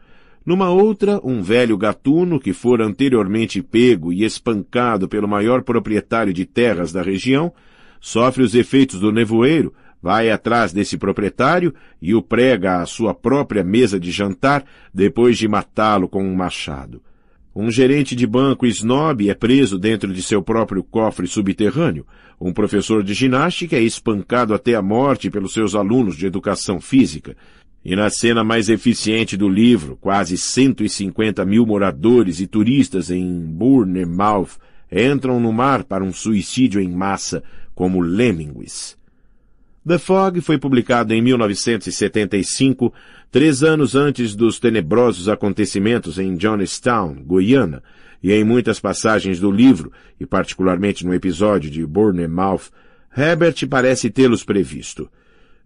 Numa outra, um velho gatuno que fora anteriormente pego e espancado pelo maior proprietário de terras da região, sofre os efeitos do nevoeiro, vai atrás desse proprietário e o prega à sua própria mesa de jantar depois de matá-lo com um machado. Um gerente de banco snob é preso dentro de seu próprio cofre subterrâneo. Um professor de ginástica é espancado até a morte pelos seus alunos de educação física. E na cena mais eficiente do livro, quase 150 mil moradores e turistas em Bournemouth entram no mar para um suicídio em massa, como Lemmings. The Fog foi publicado em 1975, três anos antes dos tenebrosos acontecimentos em Johnstown, Guiana, e em muitas passagens do livro, e particularmente no episódio de Bournemouth, Herbert parece tê-los previsto.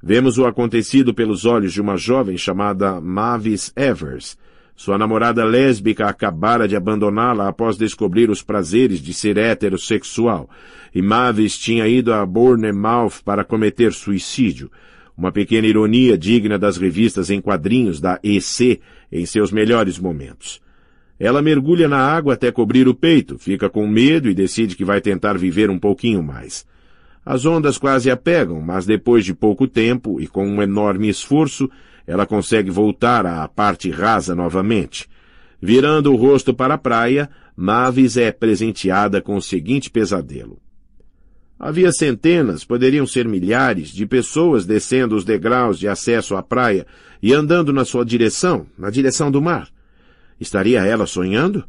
Vemos o acontecido pelos olhos de uma jovem chamada Mavis Evers. Sua namorada lésbica acabara de abandoná-la após descobrir os prazeres de ser heterossexual, e Mavis tinha ido a Bournemouth para cometer suicídio. Uma pequena ironia digna das revistas em quadrinhos da EC em seus melhores momentos. Ela mergulha na água até cobrir o peito, fica com medo e decide que vai tentar viver um pouquinho mais. As ondas quase a pegam, mas depois de pouco tempo e com um enorme esforço, ela consegue voltar à parte rasa novamente. Virando o rosto para a praia, Mavis é presenteada com o seguinte pesadelo. Havia centenas, poderiam ser milhares, de pessoas descendo os degraus de acesso à praia e andando na sua direção, na direção do mar. Estaria ela sonhando?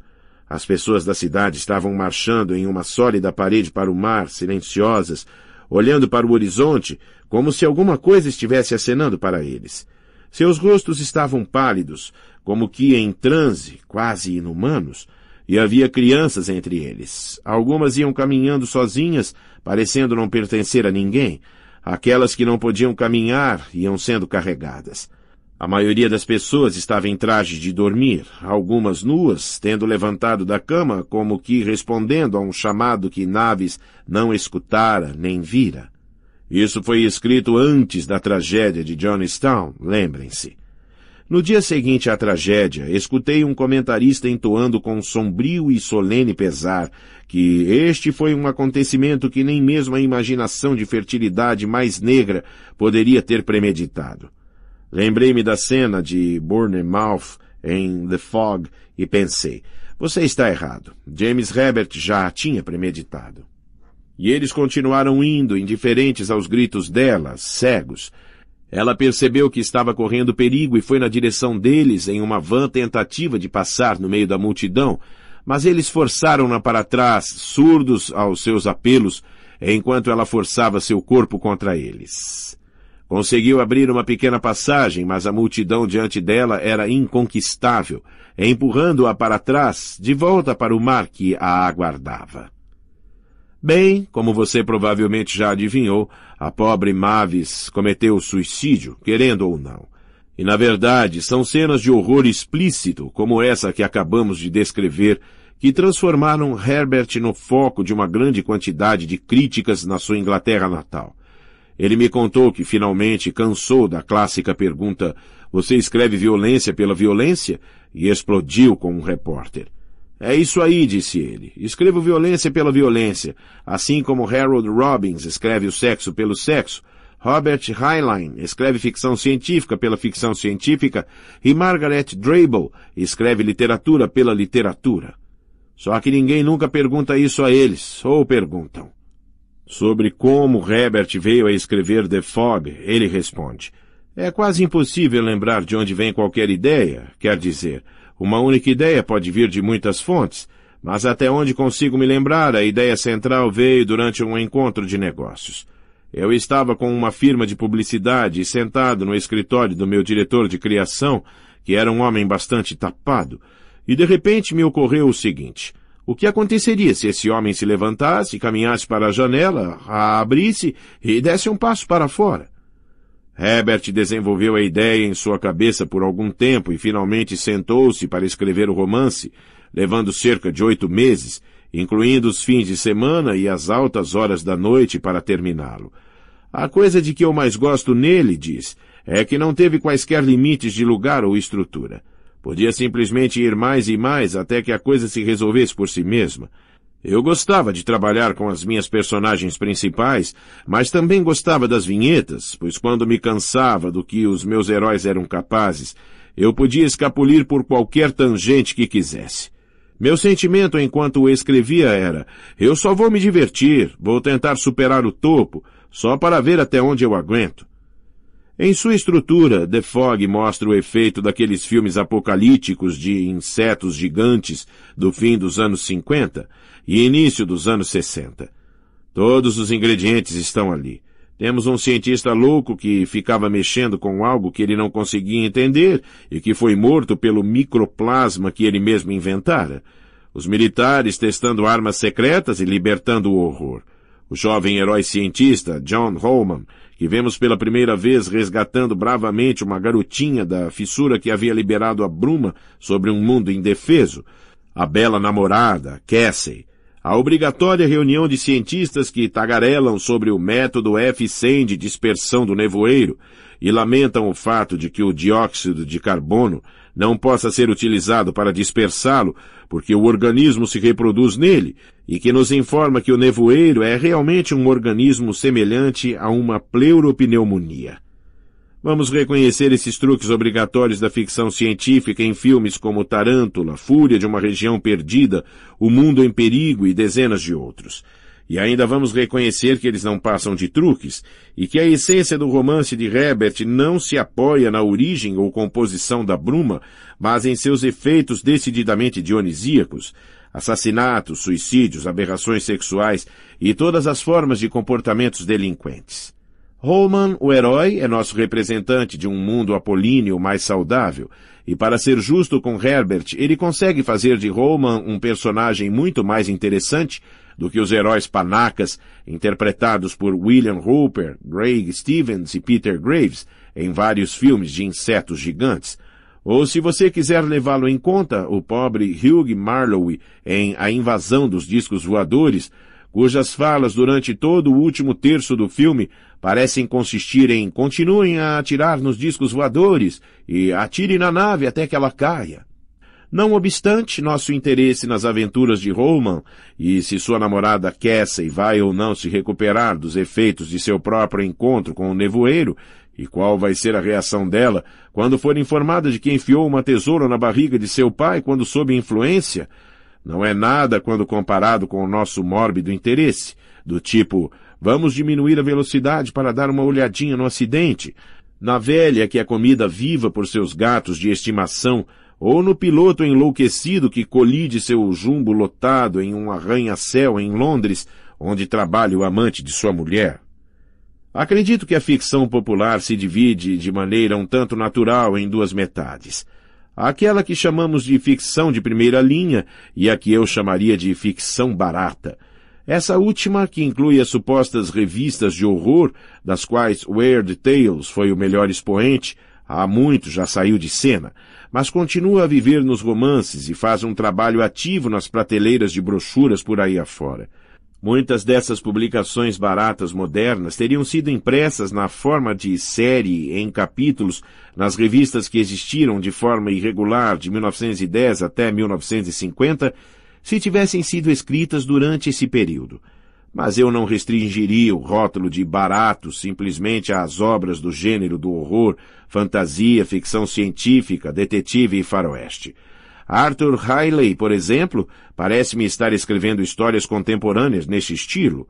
As pessoas da cidade estavam marchando em uma sólida parede para o mar, silenciosas, olhando para o horizonte, como se alguma coisa estivesse acenando para eles. Seus rostos estavam pálidos, como que em transe, quase inumanos, e havia crianças entre eles. Algumas iam caminhando sozinhas, parecendo não pertencer a ninguém. Aquelas que não podiam caminhar iam sendo carregadas. A maioria das pessoas estava em traje de dormir, algumas nuas, tendo levantado da cama como que respondendo a um chamado que Naves não escutara nem vira. Isso foi escrito antes da tragédia de Johnstown, lembrem-se. No dia seguinte à tragédia, escutei um comentarista entoando com sombrio e solene pesar que este foi um acontecimento que nem mesmo a imaginação de fertilidade mais negra poderia ter premeditado. Lembrei-me da cena de Bournemouth em The Fog e pensei, você está errado. James Herbert já tinha premeditado. E eles continuaram indo, indiferentes aos gritos dela, cegos. Ela percebeu que estava correndo perigo e foi na direção deles em uma vã tentativa de passar no meio da multidão, mas eles forçaram-na para trás, surdos aos seus apelos, enquanto ela forçava seu corpo contra eles. Conseguiu abrir uma pequena passagem, mas a multidão diante dela era inconquistável, empurrando-a para trás, de volta para o mar que a aguardava. Bem, como você provavelmente já adivinhou, a pobre Mavis cometeu suicídio, querendo ou não. E na verdade, são cenas de horror explícito, como essa que acabamos de descrever, que transformaram Herbert no foco de uma grande quantidade de críticas na sua Inglaterra natal. Ele me contou que finalmente cansou da clássica pergunta: Você escreve violência pela violência? e explodiu com um repórter. É isso aí, disse ele. Escrevo violência pela violência, assim como Harold Robbins escreve o sexo pelo sexo, Robert Heinlein escreve ficção científica pela ficção científica e Margaret Drabble escreve literatura pela literatura. Só que ninguém nunca pergunta isso a eles, ou perguntam. Sobre como Herbert veio a escrever The Fog, ele responde: É quase impossível lembrar de onde vem qualquer ideia, quer dizer, uma única ideia pode vir de muitas fontes, mas até onde consigo me lembrar, a ideia central veio durante um encontro de negócios. Eu estava com uma firma de publicidade e sentado no escritório do meu diretor de criação, que era um homem bastante tapado, e de repente me ocorreu o seguinte: o que aconteceria se esse homem se levantasse, caminhasse para a janela, a abrisse e desse um passo para fora? Herbert desenvolveu a ideia em sua cabeça por algum tempo e finalmente sentou-se para escrever o romance, levando cerca de oito meses, incluindo os fins de semana e as altas horas da noite para terminá-lo. A coisa de que eu mais gosto nele, diz, é que não teve quaisquer limites de lugar ou estrutura. Podia simplesmente ir mais e mais até que a coisa se resolvesse por si mesma. Eu gostava de trabalhar com as minhas personagens principais, mas também gostava das vinhetas, pois quando me cansava do que os meus heróis eram capazes, eu podia escapulir por qualquer tangente que quisesse. Meu sentimento enquanto escrevia era: eu só vou me divertir, vou tentar superar o topo, só para ver até onde eu aguento. Em sua estrutura, The Fog mostra o efeito daqueles filmes apocalípticos de insetos gigantes do fim dos anos 50 e início dos anos 60. Todos os ingredientes estão ali. Temos um cientista louco que ficava mexendo com algo que ele não conseguia entender e que foi morto pelo microplasma que ele mesmo inventara. Os militares testando armas secretas e libertando o horror. O jovem herói cientista, John Holman, que vemos pela primeira vez resgatando bravamente uma garotinha da fissura que havia liberado a bruma sobre um mundo indefeso, a bela namorada, Cassie, a obrigatória reunião de cientistas que tagarelam sobre o método F100 de dispersão do nevoeiro e lamentam o fato de que o dióxido de carbono não possa ser utilizado para dispersá-lo, porque o organismo se reproduz nele, e que nos informa que o nevoeiro é realmente um organismo semelhante a uma pleuropneumonia. Vamos reconhecer esses truques obrigatórios da ficção científica em filmes como Tarântula, Fúria de uma Região Perdida, O Mundo em Perigo e dezenas de outros. E ainda vamos reconhecer que eles não passam de truques e que a essência do romance de Herbert não se apoia na origem ou composição da bruma, mas em seus efeitos decididamente dionisíacos. Assassinatos, suicídios, aberrações sexuais e todas as formas de comportamentos delinquentes. Holman, o herói, é nosso representante de um mundo apolíneo mais saudável, e para ser justo com Herbert, ele consegue fazer de Holman um personagem muito mais interessante do que os heróis panacas interpretados por William Hooper, Greg Stevens e Peter Graves em vários filmes de insetos gigantes, ou se você quiser levá-lo em conta, o pobre Hugh Marlowe em A Invasão dos Discos Voadores, cujas falas durante todo o último terço do filme parecem consistir em continuem a atirar nos discos voadores e atire na nave até que ela caia. Não obstante nosso interesse nas aventuras de Roman, e se sua namorada Cassie vai ou não se recuperar dos efeitos de seu próprio encontro com o nevoeiro, e qual vai ser a reação dela quando for informada de que enfiou uma tesoura na barriga de seu pai quando sob influência? Não é nada quando comparado com o nosso mórbido interesse, do tipo, vamos diminuir a velocidade para dar uma olhadinha no acidente. Na velha que é comida viva por seus gatos de estimação, ou no piloto enlouquecido que colide seu jumbo lotado em um arranha-céu em Londres, onde trabalha o amante de sua mulher. Acredito que a ficção popular se divide de maneira um tanto natural em duas metades. Aquela que chamamos de ficção de primeira linha e a que eu chamaria de ficção barata. Essa última, que inclui as supostas revistas de horror, das quais Weird Tales foi o melhor expoente, Há muito já saiu de cena, mas continua a viver nos romances e faz um trabalho ativo nas prateleiras de brochuras por aí afora. Muitas dessas publicações baratas modernas teriam sido impressas na forma de série em capítulos nas revistas que existiram de forma irregular de 1910 até 1950, se tivessem sido escritas durante esse período mas eu não restringiria o rótulo de barato simplesmente às obras do gênero do horror, fantasia, ficção científica, detetive e faroeste. Arthur Hailey, por exemplo, parece-me estar escrevendo histórias contemporâneas nesse estilo.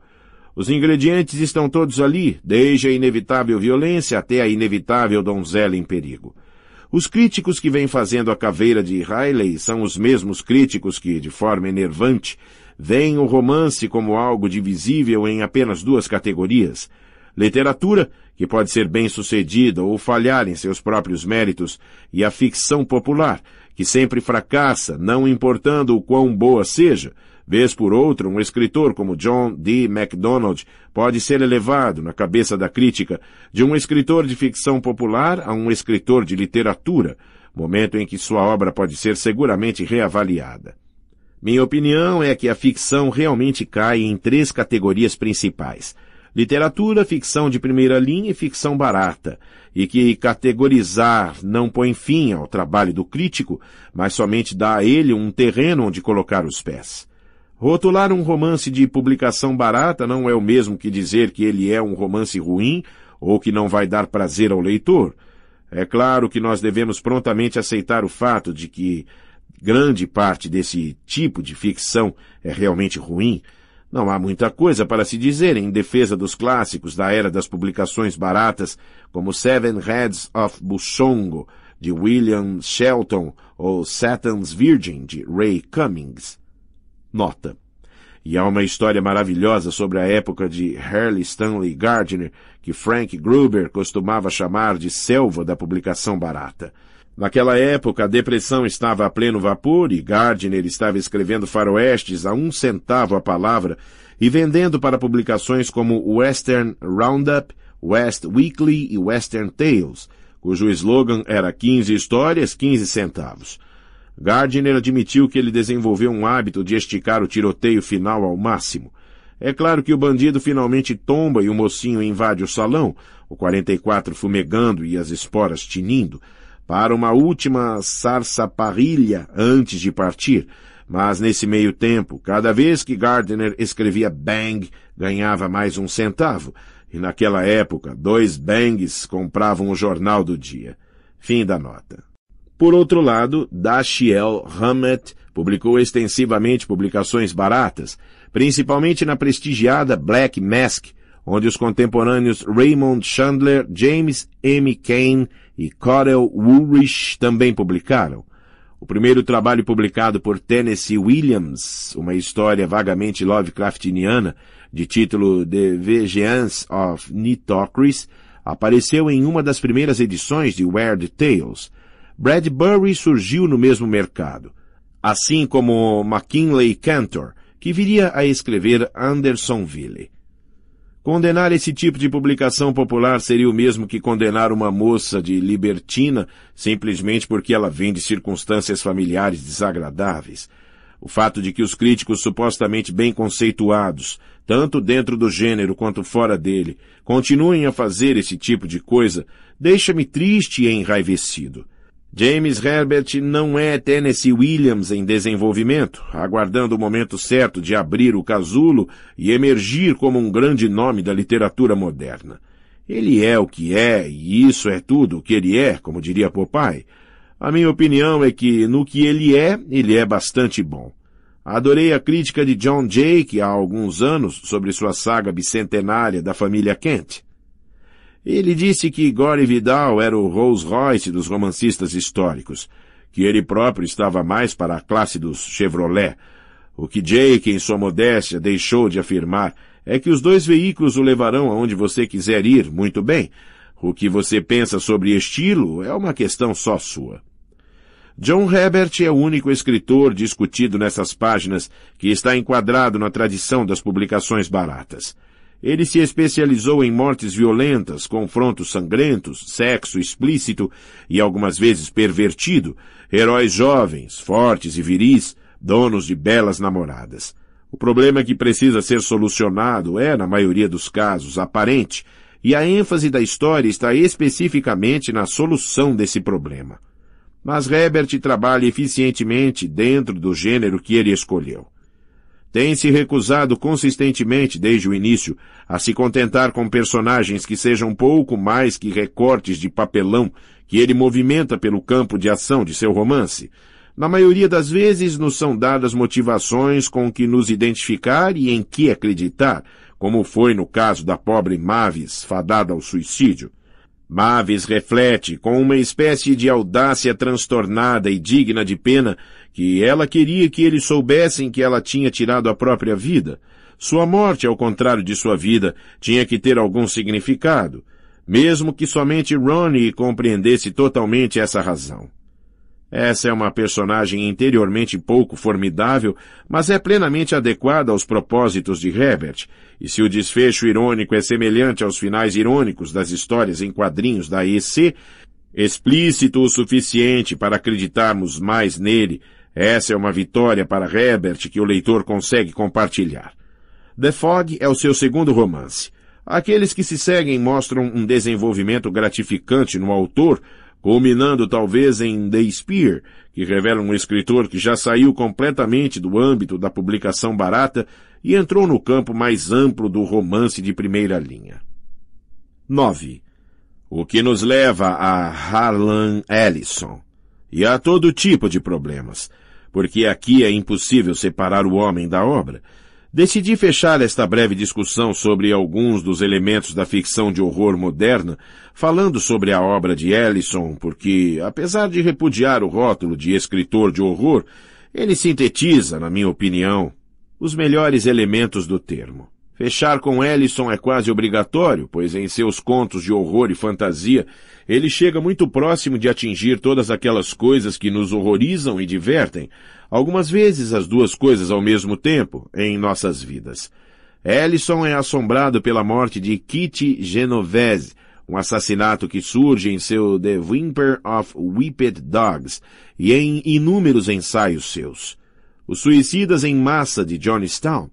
Os ingredientes estão todos ali, desde a inevitável violência até a inevitável donzela em perigo. Os críticos que vêm fazendo a caveira de Riley são os mesmos críticos que, de forma enervante, veem o romance como algo divisível em apenas duas categorias. Literatura, que pode ser bem sucedida ou falhar em seus próprios méritos, e a ficção popular, que sempre fracassa, não importando o quão boa seja, Vez por outra, um escritor como John D. MacDonald pode ser elevado, na cabeça da crítica, de um escritor de ficção popular a um escritor de literatura, momento em que sua obra pode ser seguramente reavaliada. Minha opinião é que a ficção realmente cai em três categorias principais. Literatura, ficção de primeira linha e ficção barata, e que categorizar não põe fim ao trabalho do crítico, mas somente dá a ele um terreno onde colocar os pés. Rotular um romance de publicação barata não é o mesmo que dizer que ele é um romance ruim ou que não vai dar prazer ao leitor. É claro que nós devemos prontamente aceitar o fato de que grande parte desse tipo de ficção é realmente ruim, não há muita coisa para se dizer em defesa dos clássicos da era das publicações baratas, como Seven Heads of Bushongo, de William Shelton, ou Satan's Virgin, de Ray Cummings. Nota. E há uma história maravilhosa sobre a época de Harley Stanley Gardner, que Frank Gruber costumava chamar de selva da publicação barata. Naquela época, a depressão estava a pleno vapor e Gardner estava escrevendo faroestes a um centavo a palavra e vendendo para publicações como Western Roundup, West Weekly e Western Tales, cujo slogan era 15 histórias, 15 centavos. Gardner admitiu que ele desenvolveu um hábito de esticar o tiroteio final ao máximo. É claro que o bandido finalmente tomba e o mocinho invade o salão, o 44 fumegando e as esporas tinindo, para uma última sarsaparrilha antes de partir, mas nesse meio tempo, cada vez que Gardner escrevia bang, ganhava mais um centavo, e naquela época, dois bangs compravam o jornal do dia. Fim da nota. Por outro lado, Dashiell Hammett publicou extensivamente publicações baratas, principalmente na prestigiada Black Mask, onde os contemporâneos Raymond Chandler, James M. Kane e Corel Woolrich também publicaram. O primeiro trabalho publicado por Tennessee Williams, uma história vagamente Lovecraftiana, de título The Vengeance of Nitocris, apareceu em uma das primeiras edições de Weird Tales. Bradbury surgiu no mesmo mercado, assim como McKinley Cantor, que viria a escrever Andersonville. Condenar esse tipo de publicação popular seria o mesmo que condenar uma moça de libertina simplesmente porque ela vem de circunstâncias familiares desagradáveis. O fato de que os críticos supostamente bem conceituados, tanto dentro do gênero quanto fora dele, continuem a fazer esse tipo de coisa, deixa-me triste e enraivecido. James Herbert não é Tennessee Williams em desenvolvimento, aguardando o momento certo de abrir o casulo e emergir como um grande nome da literatura moderna. Ele é o que é, e isso é tudo o que ele é, como diria Popeye. A minha opinião é que, no que ele é, ele é bastante bom. Adorei a crítica de John Jake há alguns anos sobre sua saga bicentenária da família Kent. Ele disse que Gore Vidal era o Rolls Royce dos romancistas históricos, que ele próprio estava mais para a classe dos Chevrolet. O que Jake, em sua modéstia, deixou de afirmar é que os dois veículos o levarão aonde você quiser ir, muito bem. O que você pensa sobre estilo é uma questão só sua. John Herbert é o único escritor discutido nessas páginas que está enquadrado na tradição das publicações baratas. Ele se especializou em mortes violentas, confrontos sangrentos, sexo explícito e algumas vezes pervertido, heróis jovens, fortes e viris, donos de belas namoradas. O problema que precisa ser solucionado é, na maioria dos casos, aparente, e a ênfase da história está especificamente na solução desse problema. Mas Herbert trabalha eficientemente dentro do gênero que ele escolheu tem se recusado consistentemente desde o início a se contentar com personagens que sejam pouco mais que recortes de papelão que ele movimenta pelo campo de ação de seu romance. Na maioria das vezes nos são dadas motivações com que nos identificar e em que acreditar, como foi no caso da pobre Mavis, fadada ao suicídio. Mavis reflete, com uma espécie de audácia transtornada e digna de pena, que ela queria que eles soubessem que ela tinha tirado a própria vida. Sua morte, ao contrário de sua vida, tinha que ter algum significado, mesmo que somente Ronnie compreendesse totalmente essa razão. Essa é uma personagem interiormente pouco formidável, mas é plenamente adequada aos propósitos de Herbert, e se o desfecho irônico é semelhante aos finais irônicos das histórias em quadrinhos da EC, explícito o suficiente para acreditarmos mais nele essa é uma vitória para Herbert que o leitor consegue compartilhar. The Fog é o seu segundo romance. Aqueles que se seguem mostram um desenvolvimento gratificante no autor, culminando talvez em The Spear, que revela um escritor que já saiu completamente do âmbito da publicação barata e entrou no campo mais amplo do romance de primeira linha. 9. O que nos leva a Harlan Ellison e a todo tipo de problemas, porque aqui é impossível separar o homem da obra, decidi fechar esta breve discussão sobre alguns dos elementos da ficção de horror moderna, falando sobre a obra de Ellison, porque, apesar de repudiar o rótulo de escritor de horror, ele sintetiza, na minha opinião, os melhores elementos do termo. Fechar com Ellison é quase obrigatório, pois em seus contos de horror e fantasia, ele chega muito próximo de atingir todas aquelas coisas que nos horrorizam e divertem, algumas vezes as duas coisas ao mesmo tempo, em nossas vidas. Ellison é assombrado pela morte de Kitty Genovese, um assassinato que surge em seu The Whimper of Whipped Dogs e em inúmeros ensaios seus. Os Suicidas em Massa de Johnstown,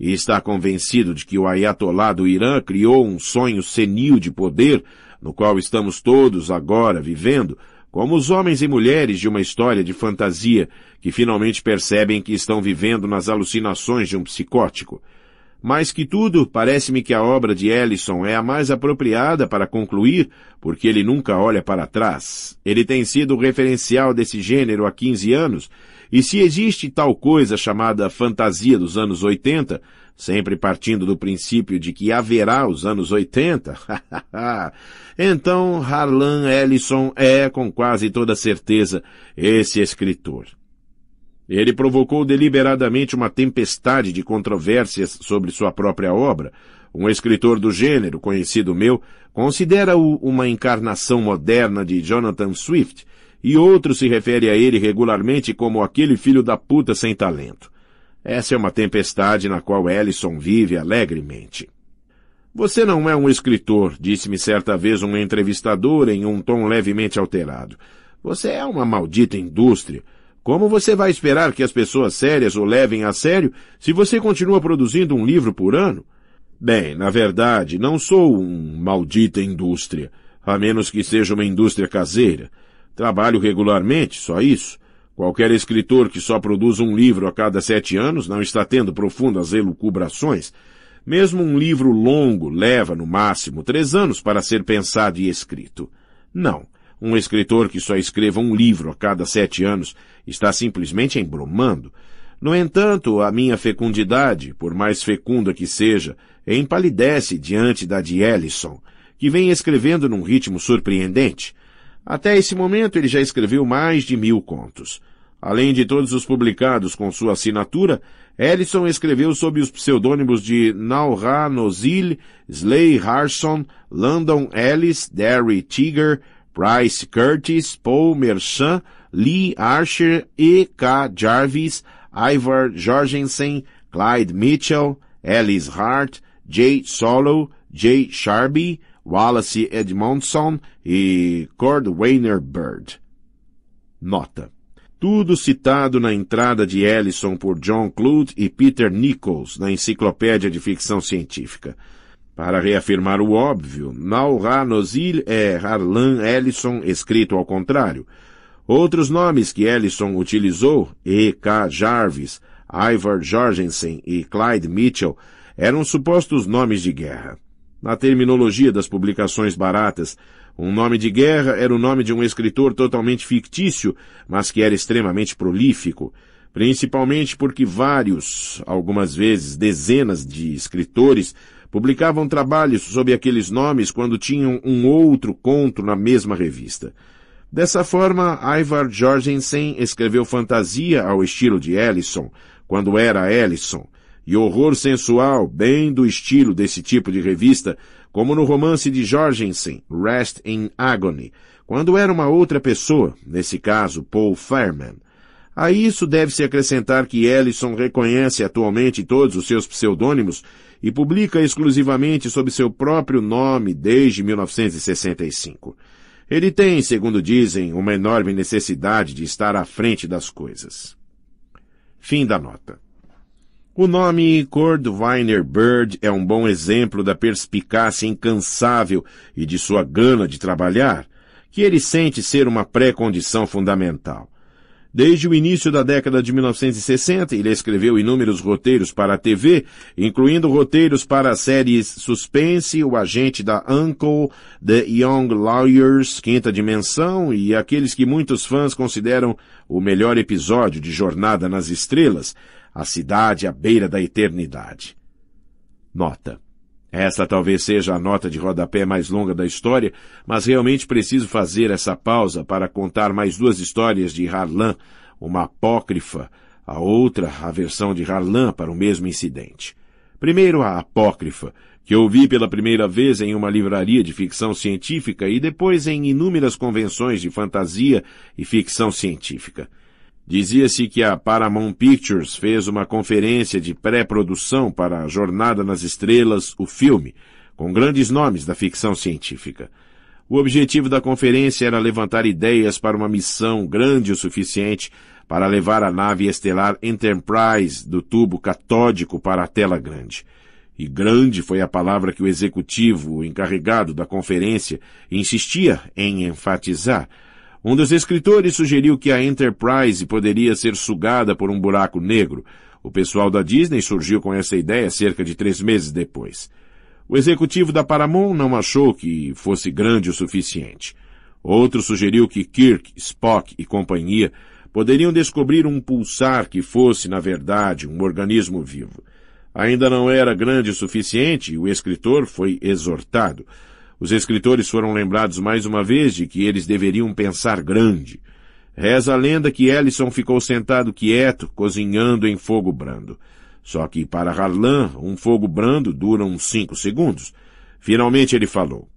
e está convencido de que o Ayatollah do Irã criou um sonho senil de poder, no qual estamos todos agora vivendo, como os homens e mulheres de uma história de fantasia que finalmente percebem que estão vivendo nas alucinações de um psicótico. Mais que tudo, parece-me que a obra de Ellison é a mais apropriada para concluir, porque ele nunca olha para trás. Ele tem sido o referencial desse gênero há 15 anos e se existe tal coisa chamada fantasia dos anos 80, sempre partindo do princípio de que haverá os anos 80, então Harlan Ellison é, com quase toda certeza, esse escritor. Ele provocou deliberadamente uma tempestade de controvérsias sobre sua própria obra. Um escritor do gênero, conhecido meu, considera-o uma encarnação moderna de Jonathan Swift, e outro se refere a ele regularmente como aquele filho da puta sem talento. Essa é uma tempestade na qual Ellison vive alegremente. Você não é um escritor, disse-me certa vez um entrevistador em um tom levemente alterado. Você é uma maldita indústria. Como você vai esperar que as pessoas sérias o levem a sério se você continua produzindo um livro por ano? Bem, na verdade, não sou um maldita indústria, a menos que seja uma indústria caseira. Trabalho regularmente, só isso. Qualquer escritor que só produz um livro a cada sete anos não está tendo profundas elucubrações. Mesmo um livro longo leva, no máximo, três anos para ser pensado e escrito. Não. Um escritor que só escreva um livro a cada sete anos está simplesmente embromando. No entanto, a minha fecundidade, por mais fecunda que seja, empalidece diante da de Ellison, que vem escrevendo num ritmo surpreendente. Até esse momento ele já escreveu mais de mil contos. Além de todos os publicados com sua assinatura, Ellison escreveu sob os pseudônimos de Nauha Nozil, Slay Harson, Landon Ellis, Derry Tiger, Price Curtis, Paul Merchant, Lee Archer, E. K. Jarvis, Ivar Jorgensen, Clyde Mitchell, Ellis Hart, J. Solow, J. Sharby, Wallace Edmondson e Cordwainer Bird. Nota. Tudo citado na entrada de Ellison por John Clute e Peter Nichols na Enciclopédia de Ficção Científica. Para reafirmar o óbvio, Naura Nozil é Harlan Ellison escrito ao contrário. Outros nomes que Ellison utilizou, E. K. Jarvis, Ivar Jorgensen e Clyde Mitchell, eram supostos nomes de guerra na terminologia das publicações baratas. Um nome de guerra era o nome de um escritor totalmente fictício, mas que era extremamente prolífico, principalmente porque vários, algumas vezes dezenas de escritores, publicavam trabalhos sob aqueles nomes quando tinham um outro conto na mesma revista. Dessa forma, Ivar Jorgensen escreveu fantasia ao estilo de Ellison, quando era Ellison, e horror sensual, bem do estilo desse tipo de revista, como no romance de Jorgensen, Rest in Agony, quando era uma outra pessoa, nesse caso Paul Fireman. A isso deve-se acrescentar que Ellison reconhece atualmente todos os seus pseudônimos e publica exclusivamente sob seu próprio nome desde 1965. Ele tem, segundo dizem, uma enorme necessidade de estar à frente das coisas. Fim da nota. O nome Cordwainer Bird é um bom exemplo da perspicácia incansável e de sua gana de trabalhar, que ele sente ser uma pré-condição fundamental. Desde o início da década de 1960, ele escreveu inúmeros roteiros para a TV, incluindo roteiros para as séries Suspense, O Agente da Uncle, The Young Lawyers, Quinta Dimensão e aqueles que muitos fãs consideram o melhor episódio de Jornada nas Estrelas, a cidade à beira da eternidade. Nota. Esta talvez seja a nota de rodapé mais longa da história, mas realmente preciso fazer essa pausa para contar mais duas histórias de Harlan, uma apócrifa, a outra, a versão de Harlan para o mesmo incidente. Primeiro a apócrifa, que eu vi pela primeira vez em uma livraria de ficção científica e depois em inúmeras convenções de fantasia e ficção científica. Dizia-se que a Paramount Pictures fez uma conferência de pré-produção para a Jornada nas Estrelas, o filme, com grandes nomes da ficção científica. O objetivo da conferência era levantar ideias para uma missão grande o suficiente para levar a nave estelar Enterprise do tubo catódico para a tela grande. E grande foi a palavra que o executivo, encarregado da conferência, insistia em enfatizar, um dos escritores sugeriu que a Enterprise poderia ser sugada por um buraco negro. O pessoal da Disney surgiu com essa ideia cerca de três meses depois. O executivo da Paramount não achou que fosse grande o suficiente. Outro sugeriu que Kirk, Spock e companhia poderiam descobrir um pulsar que fosse, na verdade, um organismo vivo. Ainda não era grande o suficiente e o escritor foi exortado os escritores foram lembrados mais uma vez de que eles deveriam pensar grande. Reza a lenda que Ellison ficou sentado quieto, cozinhando em fogo brando. Só que para Harlan, um fogo brando dura uns cinco segundos. Finalmente ele falou.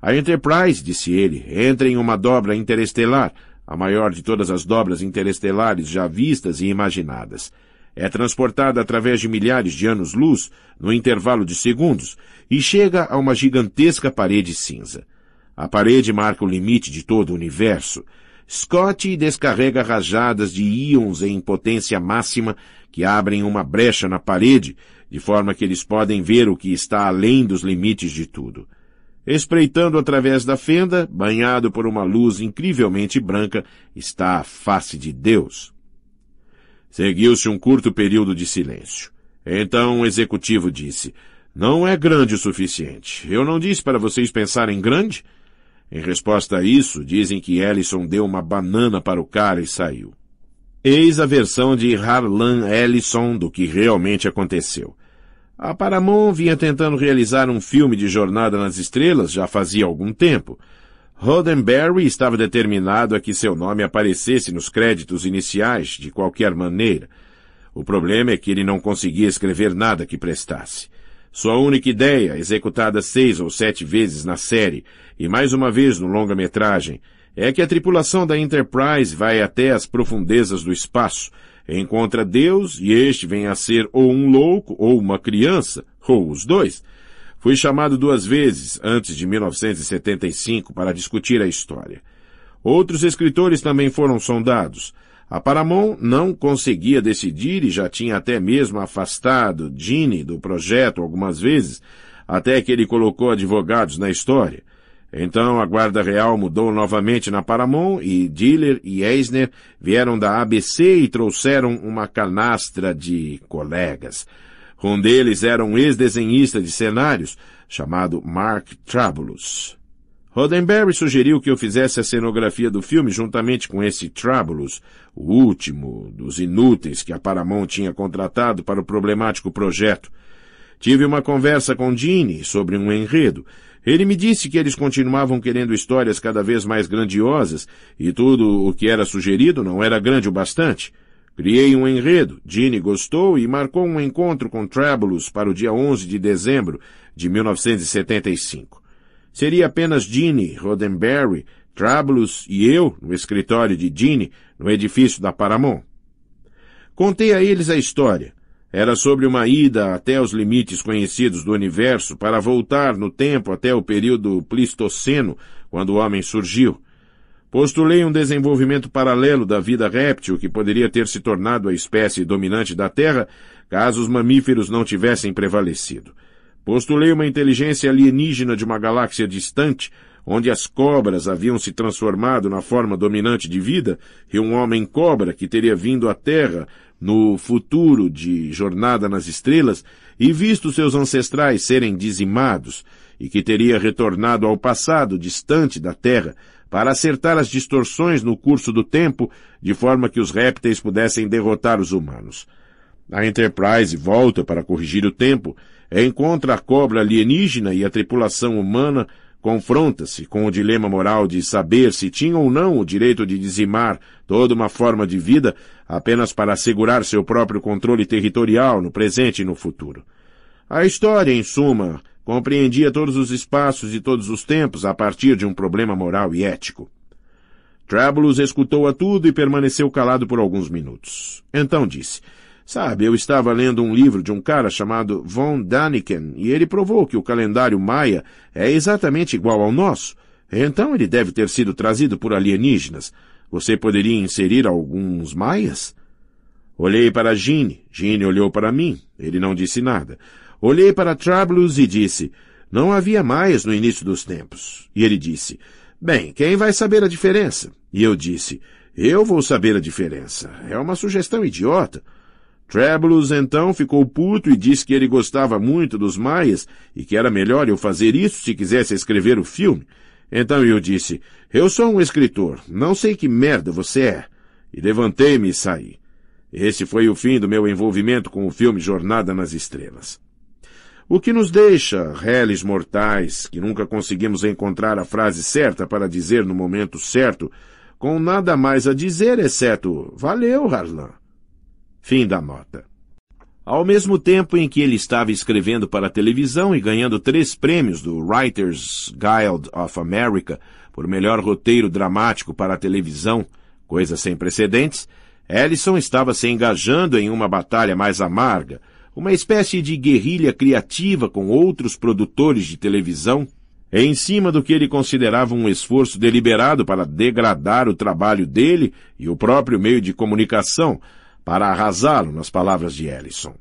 A Enterprise, disse ele, entra em uma dobra interestelar, a maior de todas as dobras interestelares já vistas e imaginadas. É transportada através de milhares de anos-luz, no intervalo de segundos, e chega a uma gigantesca parede cinza. A parede marca o limite de todo o universo. Scott descarrega rajadas de íons em potência máxima que abrem uma brecha na parede, de forma que eles podem ver o que está além dos limites de tudo. Espreitando através da fenda, banhado por uma luz incrivelmente branca, está a face de Deus. Seguiu-se um curto período de silêncio. Então o um executivo disse, não é grande o suficiente. Eu não disse para vocês pensarem grande? Em resposta a isso, dizem que Ellison deu uma banana para o cara e saiu. Eis a versão de Harlan Ellison do que realmente aconteceu. A Paramount vinha tentando realizar um filme de Jornada nas Estrelas já fazia algum tempo. Roddenberry estava determinado a que seu nome aparecesse nos créditos iniciais de qualquer maneira. O problema é que ele não conseguia escrever nada que prestasse. Sua única ideia, executada seis ou sete vezes na série e mais uma vez no longa-metragem, é que a tripulação da Enterprise vai até as profundezas do espaço, encontra Deus e este vem a ser ou um louco ou uma criança, ou os dois. Fui chamado duas vezes antes de 1975 para discutir a história. Outros escritores também foram sondados. A Paramount não conseguia decidir e já tinha até mesmo afastado Gene do projeto algumas vezes, até que ele colocou advogados na história. Então a Guarda Real mudou novamente na Paramount e Diller e Eisner vieram da ABC e trouxeram uma canastra de colegas. Um deles era um ex-desenhista de cenários chamado Mark Trabulus. Roddenberry sugeriu que eu fizesse a cenografia do filme juntamente com esse Trabulus, o último dos inúteis que a Paramount tinha contratado para o problemático projeto. Tive uma conversa com Gene sobre um enredo. Ele me disse que eles continuavam querendo histórias cada vez mais grandiosas e tudo o que era sugerido não era grande o bastante. Criei um enredo, Gene gostou e marcou um encontro com Trabulus para o dia 11 de dezembro de 1975. Seria apenas Gene, Roddenberry, Trablus e eu no escritório de Gene, no edifício da Paramount. Contei a eles a história. Era sobre uma ida até os limites conhecidos do universo para voltar no tempo até o período Pleistoceno, quando o homem surgiu. Postulei um desenvolvimento paralelo da vida réptil que poderia ter se tornado a espécie dominante da Terra caso os mamíferos não tivessem prevalecido. Postulei uma inteligência alienígena de uma galáxia distante, onde as cobras haviam se transformado na forma dominante de vida, e um homem cobra que teria vindo à Terra no futuro de Jornada nas Estrelas e visto seus ancestrais serem dizimados, e que teria retornado ao passado distante da Terra para acertar as distorções no curso do tempo, de forma que os répteis pudessem derrotar os humanos. A Enterprise volta para corrigir o tempo é, encontra a cobra alienígena e a tripulação humana confronta-se com o dilema moral de saber se tinha ou não o direito de dizimar toda uma forma de vida apenas para assegurar seu próprio controle territorial no presente e no futuro. A história, em suma, compreendia todos os espaços e todos os tempos a partir de um problema moral e ético. Trablus escutou a tudo e permaneceu calado por alguns minutos. Então disse, Sabe, eu estava lendo um livro de um cara chamado Von Daniken e ele provou que o calendário maia é exatamente igual ao nosso. Então ele deve ter sido trazido por alienígenas. Você poderia inserir alguns maias? Olhei para Gene Gene olhou para mim. Ele não disse nada. Olhei para Trablus e disse: Não havia maias no início dos tempos. E ele disse: Bem, quem vai saber a diferença? E eu disse: Eu vou saber a diferença. É uma sugestão idiota. Trebulus então ficou puto e disse que ele gostava muito dos maias e que era melhor eu fazer isso se quisesse escrever o filme. Então eu disse, eu sou um escritor, não sei que merda você é. E levantei-me e saí. Esse foi o fim do meu envolvimento com o filme Jornada nas Estrelas. O que nos deixa, reles mortais, que nunca conseguimos encontrar a frase certa para dizer no momento certo, com nada mais a dizer exceto valeu, Harlan. Fim da nota. Ao mesmo tempo em que ele estava escrevendo para a televisão e ganhando três prêmios do Writers Guild of America por melhor roteiro dramático para a televisão, coisa sem precedentes, Ellison estava se engajando em uma batalha mais amarga, uma espécie de guerrilha criativa com outros produtores de televisão, em cima do que ele considerava um esforço deliberado para degradar o trabalho dele e o próprio meio de comunicação, para arrasá-lo, nas palavras de Ellison.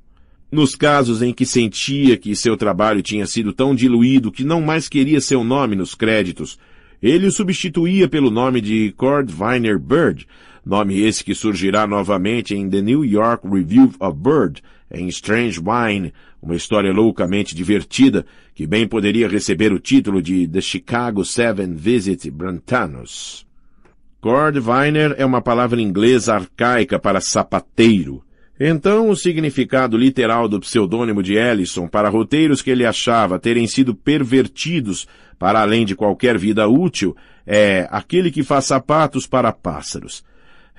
Nos casos em que sentia que seu trabalho tinha sido tão diluído que não mais queria seu nome nos créditos, ele o substituía pelo nome de Cord Viner Bird, nome esse que surgirá novamente em The New York Review of Bird, em Strange Wine, uma história loucamente divertida que bem poderia receber o título de The Chicago Seven Visit Brantanos. Viner é uma palavra inglesa arcaica para sapateiro. Então, o significado literal do pseudônimo de Ellison para roteiros que ele achava terem sido pervertidos para além de qualquer vida útil é aquele que faz sapatos para pássaros.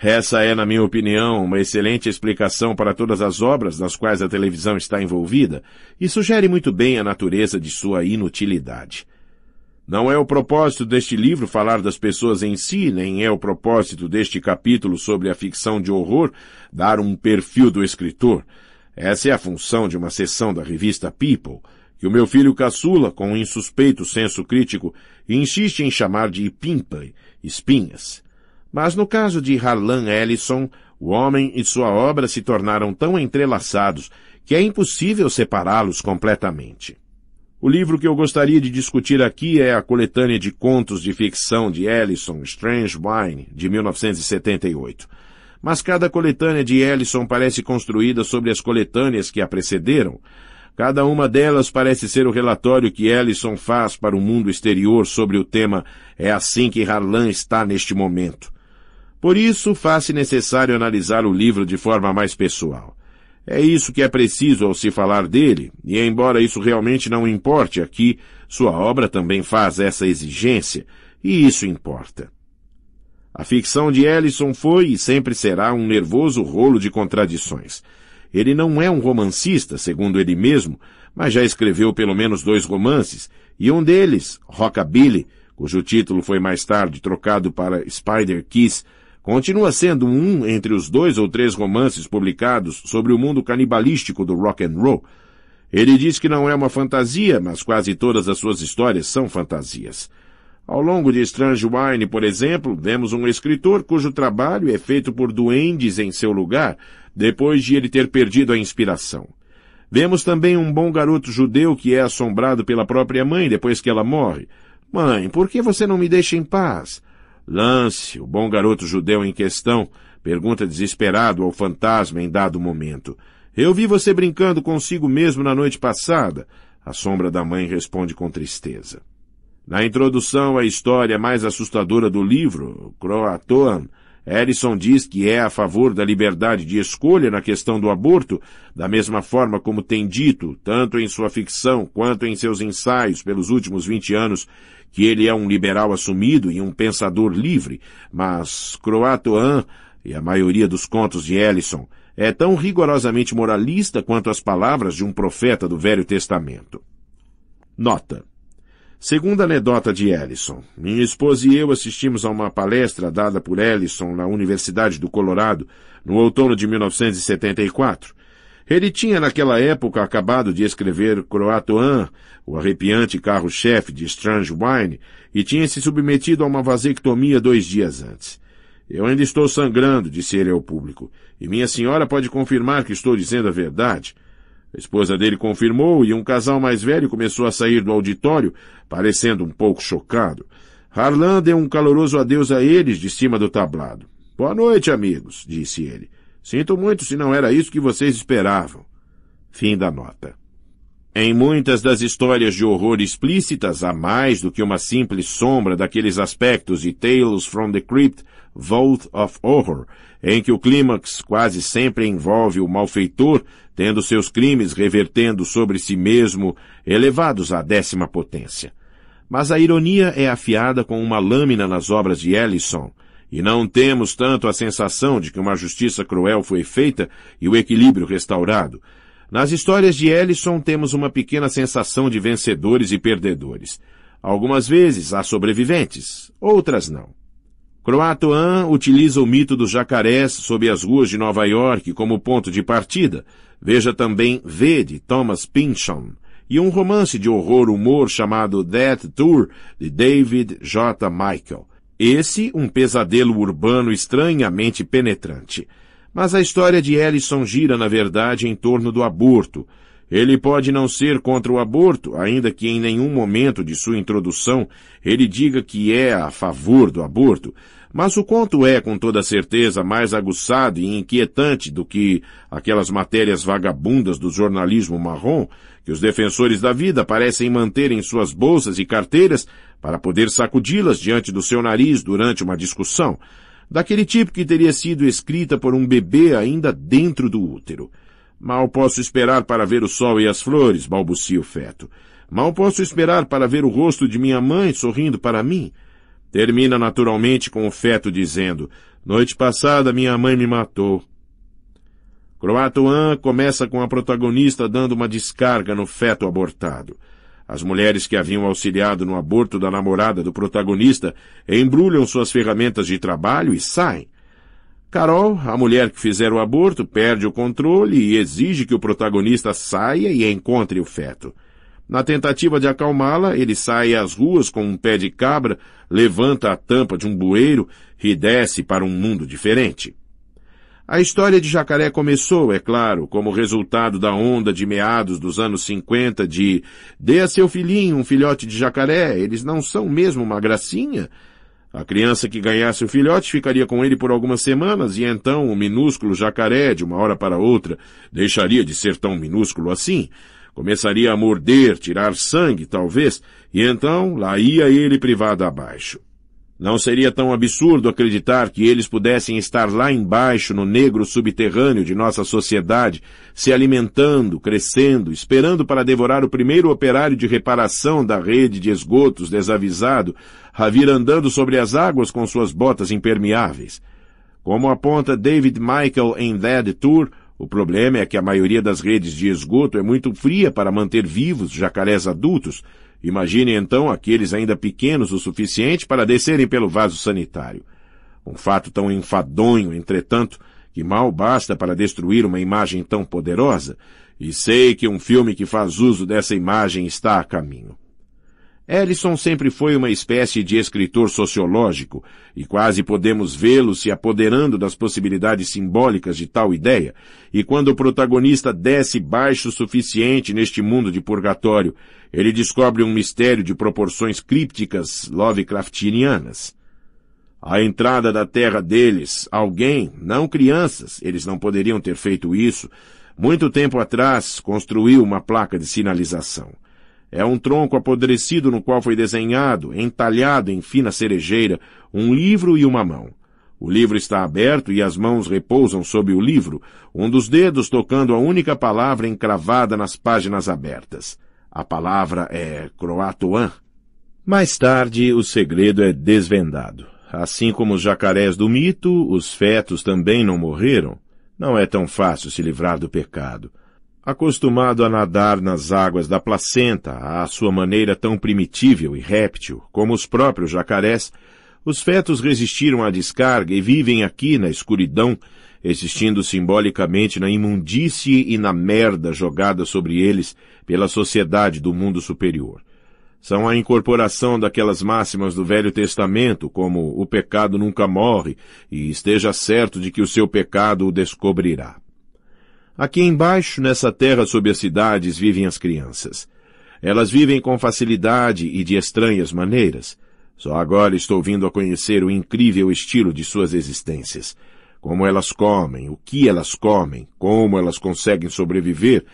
Essa é, na minha opinião, uma excelente explicação para todas as obras nas quais a televisão está envolvida e sugere muito bem a natureza de sua inutilidade. Não é o propósito deste livro falar das pessoas em si, nem é o propósito deste capítulo sobre a ficção de horror dar um perfil do escritor. Essa é a função de uma seção da revista People, que o meu filho caçula, com um insuspeito senso crítico, insiste em chamar de pimpa, espinhas. Mas no caso de Harlan Ellison, o homem e sua obra se tornaram tão entrelaçados que é impossível separá-los completamente. O livro que eu gostaria de discutir aqui é a coletânea de contos de ficção de Ellison Wine, de 1978. Mas cada coletânea de Ellison parece construída sobre as coletâneas que a precederam. Cada uma delas parece ser o relatório que Ellison faz para o mundo exterior sobre o tema É assim que Harlan está neste momento. Por isso, faz-se necessário analisar o livro de forma mais pessoal. É isso que é preciso ao se falar dele, e embora isso realmente não importe aqui, sua obra também faz essa exigência, e isso importa. A ficção de Ellison foi e sempre será um nervoso rolo de contradições. Ele não é um romancista, segundo ele mesmo, mas já escreveu pelo menos dois romances, e um deles, Rockabilly, cujo título foi mais tarde trocado para Spider Kiss, continua sendo um entre os dois ou três romances publicados sobre o mundo canibalístico do rock and roll. Ele diz que não é uma fantasia, mas quase todas as suas histórias são fantasias. Ao longo de Strange Wine, por exemplo, vemos um escritor cujo trabalho é feito por duendes em seu lugar, depois de ele ter perdido a inspiração. Vemos também um bom garoto judeu que é assombrado pela própria mãe depois que ela morre. Mãe, por que você não me deixa em paz? Lance, o bom garoto judeu em questão, pergunta desesperado ao fantasma em dado momento. Eu vi você brincando consigo mesmo na noite passada. A sombra da mãe responde com tristeza. Na introdução à história mais assustadora do livro, Croatoan, Ellison diz que é a favor da liberdade de escolha na questão do aborto, da mesma forma como tem dito, tanto em sua ficção quanto em seus ensaios pelos últimos 20 anos, que ele é um liberal assumido e um pensador livre, mas Croatoan e a maioria dos contos de Ellison é tão rigorosamente moralista quanto as palavras de um profeta do Velho Testamento. Nota. Segunda anedota de Ellison. Minha esposa e eu assistimos a uma palestra dada por Ellison na Universidade do Colorado no outono de 1974 ele tinha naquela época acabado de escrever Croatoan, o arrepiante carro-chefe de Strange Wine, e tinha se submetido a uma vasectomia dois dias antes. Eu ainda estou sangrando, disse ele ao público, e minha senhora pode confirmar que estou dizendo a verdade. A esposa dele confirmou e um casal mais velho começou a sair do auditório, parecendo um pouco chocado. Harlan deu um caloroso adeus a eles de cima do tablado. Boa noite, amigos, disse ele. Sinto muito se não era isso que vocês esperavam. Fim da nota. Em muitas das histórias de horror explícitas, há mais do que uma simples sombra daqueles aspectos de Tales from the Crypt, Vault of Horror, em que o clímax quase sempre envolve o malfeitor, tendo seus crimes revertendo sobre si mesmo, elevados à décima potência. Mas a ironia é afiada com uma lâmina nas obras de Ellison, e não temos tanto a sensação de que uma justiça cruel foi feita e o equilíbrio restaurado. Nas histórias de Ellison temos uma pequena sensação de vencedores e perdedores. Algumas vezes há sobreviventes, outras não. Croatoan utiliza o mito dos jacarés sob as ruas de Nova York como ponto de partida. Veja também V de Thomas Pynchon e um romance de horror-humor chamado Death Tour de David J. Michael. Esse, um pesadelo urbano estranhamente penetrante. Mas a história de Ellison gira, na verdade, em torno do aborto. Ele pode não ser contra o aborto, ainda que em nenhum momento de sua introdução ele diga que é a favor do aborto, mas o conto é, com toda certeza, mais aguçado e inquietante do que aquelas matérias vagabundas do jornalismo marrom, que os defensores da vida parecem manter em suas bolsas e carteiras para poder sacudi-las diante do seu nariz durante uma discussão, daquele tipo que teria sido escrita por um bebê ainda dentro do útero. Mal posso esperar para ver o sol e as flores, balbucia o feto. Mal posso esperar para ver o rosto de minha mãe sorrindo para mim. Termina naturalmente com o feto dizendo: Noite passada minha mãe me matou. Croatoan começa com a protagonista dando uma descarga no feto abortado. As mulheres que haviam auxiliado no aborto da namorada do protagonista embrulham suas ferramentas de trabalho e saem. Carol, a mulher que fizer o aborto, perde o controle e exige que o protagonista saia e encontre o feto. Na tentativa de acalmá-la, ele sai às ruas com um pé de cabra, levanta a tampa de um bueiro e desce para um mundo diferente. A história de Jacaré começou, é claro, como resultado da onda de meados dos anos 50 de dê a seu filhinho um filhote de jacaré, eles não são mesmo uma gracinha? A criança que ganhasse o filhote ficaria com ele por algumas semanas e então o minúsculo jacaré, de uma hora para outra, deixaria de ser tão minúsculo assim. Começaria a morder, tirar sangue, talvez, e então lá ia ele privado abaixo. Não seria tão absurdo acreditar que eles pudessem estar lá embaixo no negro subterrâneo de nossa sociedade, se alimentando, crescendo, esperando para devorar o primeiro operário de reparação da rede de esgotos desavisado, andando sobre as águas com suas botas impermeáveis. Como aponta David Michael em Dead Tour, o problema é que a maioria das redes de esgoto é muito fria para manter vivos jacarés adultos, Imagine então aqueles ainda pequenos o suficiente para descerem pelo vaso sanitário. Um fato tão enfadonho, entretanto, que mal basta para destruir uma imagem tão poderosa, e sei que um filme que faz uso dessa imagem está a caminho. Ellison sempre foi uma espécie de escritor sociológico, e quase podemos vê-lo se apoderando das possibilidades simbólicas de tal ideia, e quando o protagonista desce baixo o suficiente neste mundo de purgatório ele descobre um mistério de proporções crípticas Lovecraftianas. A entrada da terra deles, alguém, não crianças, eles não poderiam ter feito isso, muito tempo atrás construiu uma placa de sinalização. É um tronco apodrecido no qual foi desenhado, entalhado em fina cerejeira, um livro e uma mão. O livro está aberto e as mãos repousam sobre o livro, um dos dedos tocando a única palavra encravada nas páginas abertas. A palavra é croatoan. Mais tarde, o segredo é desvendado. Assim como os jacarés do mito, os fetos também não morreram. Não é tão fácil se livrar do pecado. Acostumado a nadar nas águas da placenta, à sua maneira tão primitivo e réptil, como os próprios jacarés, os fetos resistiram à descarga e vivem aqui na escuridão, existindo simbolicamente na imundície e na merda jogada sobre eles pela sociedade do mundo superior. São a incorporação daquelas máximas do Velho Testamento, como o pecado nunca morre, e esteja certo de que o seu pecado o descobrirá. Aqui embaixo, nessa terra sob as cidades, vivem as crianças. Elas vivem com facilidade e de estranhas maneiras. Só agora estou vindo a conhecer o incrível estilo de suas existências como elas comem, o que elas comem, como elas conseguem sobreviver,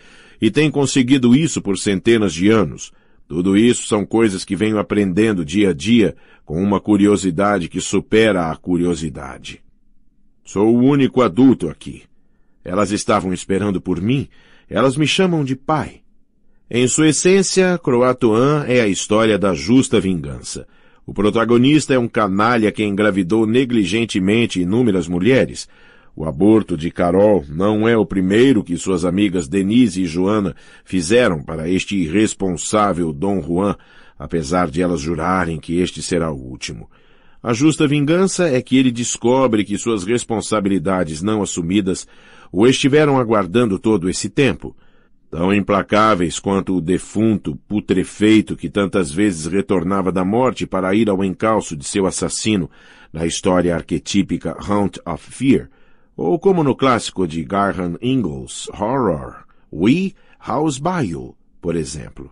e têm conseguido isso por centenas de anos. Tudo isso são coisas que venho aprendendo dia a dia com uma curiosidade que supera a curiosidade. Sou o único adulto aqui. Elas estavam esperando por mim, elas me chamam de pai. Em sua essência, Croatoan é a história da justa vingança. O protagonista é um canalha que engravidou negligentemente inúmeras mulheres. O aborto de Carol não é o primeiro que suas amigas Denise e Joana fizeram para este irresponsável Dom Juan, apesar de elas jurarem que este será o último. A justa vingança é que ele descobre que suas responsabilidades não assumidas o estiveram aguardando todo esse tempo tão implacáveis quanto o defunto putrefeito que tantas vezes retornava da morte para ir ao encalço de seu assassino na história arquetípica Haunt of Fear, ou como no clássico de Garham Ingalls, Horror, We House Bayou, por exemplo.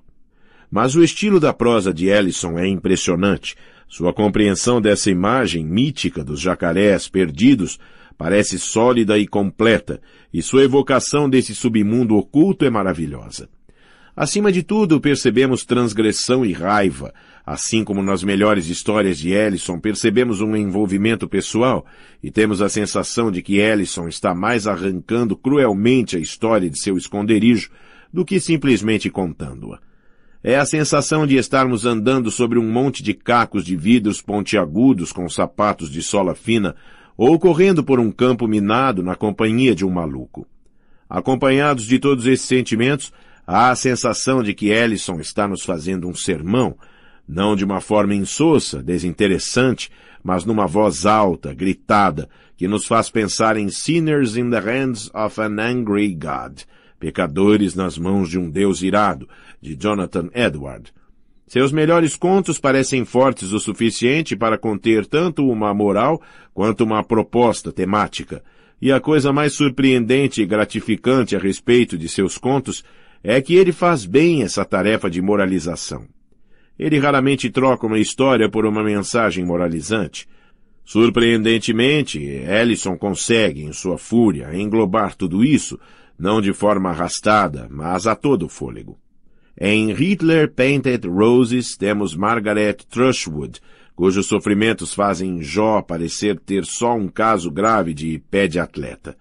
Mas o estilo da prosa de Ellison é impressionante. Sua compreensão dessa imagem mítica dos jacarés perdidos Parece sólida e completa, e sua evocação desse submundo oculto é maravilhosa. Acima de tudo, percebemos transgressão e raiva, assim como nas melhores histórias de Ellison percebemos um envolvimento pessoal e temos a sensação de que Ellison está mais arrancando cruelmente a história de seu esconderijo do que simplesmente contando-a. É a sensação de estarmos andando sobre um monte de cacos de vidros pontiagudos com sapatos de sola fina, ou correndo por um campo minado na companhia de um maluco. Acompanhados de todos esses sentimentos, há a sensação de que Ellison está nos fazendo um sermão, não de uma forma insossa, desinteressante, mas numa voz alta, gritada, que nos faz pensar em sinners in the hands of an angry God, pecadores nas mãos de um Deus irado, de Jonathan Edward. Seus melhores contos parecem fortes o suficiente para conter tanto uma moral quanto uma proposta temática. E a coisa mais surpreendente e gratificante a respeito de seus contos é que ele faz bem essa tarefa de moralização. Ele raramente troca uma história por uma mensagem moralizante. Surpreendentemente, Ellison consegue, em sua fúria, englobar tudo isso, não de forma arrastada, mas a todo fôlego. Em Hitler Painted Roses temos Margaret Trushwood, cujos sofrimentos fazem Jó parecer ter só um caso grave de pé de atleta.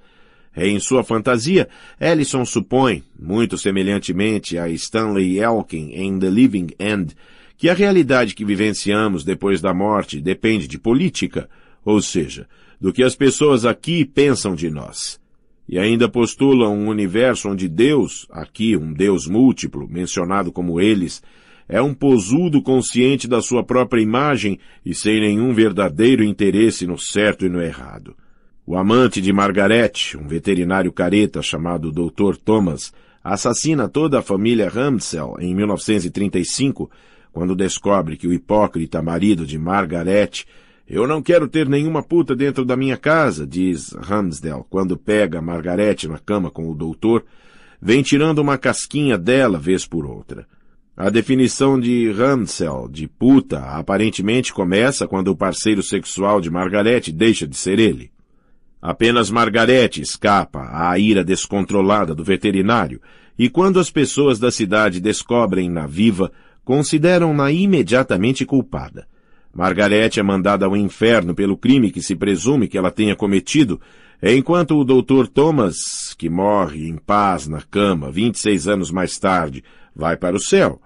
Em sua fantasia, Ellison supõe, muito semelhantemente a Stanley Elkin em The Living End, que a realidade que vivenciamos depois da morte depende de política, ou seja, do que as pessoas aqui pensam de nós e ainda postulam um universo onde Deus, aqui um Deus múltiplo, mencionado como eles, é um posudo consciente da sua própria imagem e sem nenhum verdadeiro interesse no certo e no errado. O amante de Margaret, um veterinário careta chamado Dr. Thomas, assassina toda a família Ramsell em 1935, quando descobre que o hipócrita marido de Margaret eu não quero ter nenhuma puta dentro da minha casa, diz Ramsdell quando pega Margarete na cama com o doutor, vem tirando uma casquinha dela vez por outra. A definição de Ramsdell de puta aparentemente começa quando o parceiro sexual de Margarete deixa de ser ele. Apenas Margarete escapa à ira descontrolada do veterinário e quando as pessoas da cidade descobrem-na viva, consideram-na imediatamente culpada. Margarete é mandada ao inferno pelo crime que se presume que ela tenha cometido, enquanto o Dr. Thomas, que morre em paz na cama 26 anos mais tarde, vai para o céu.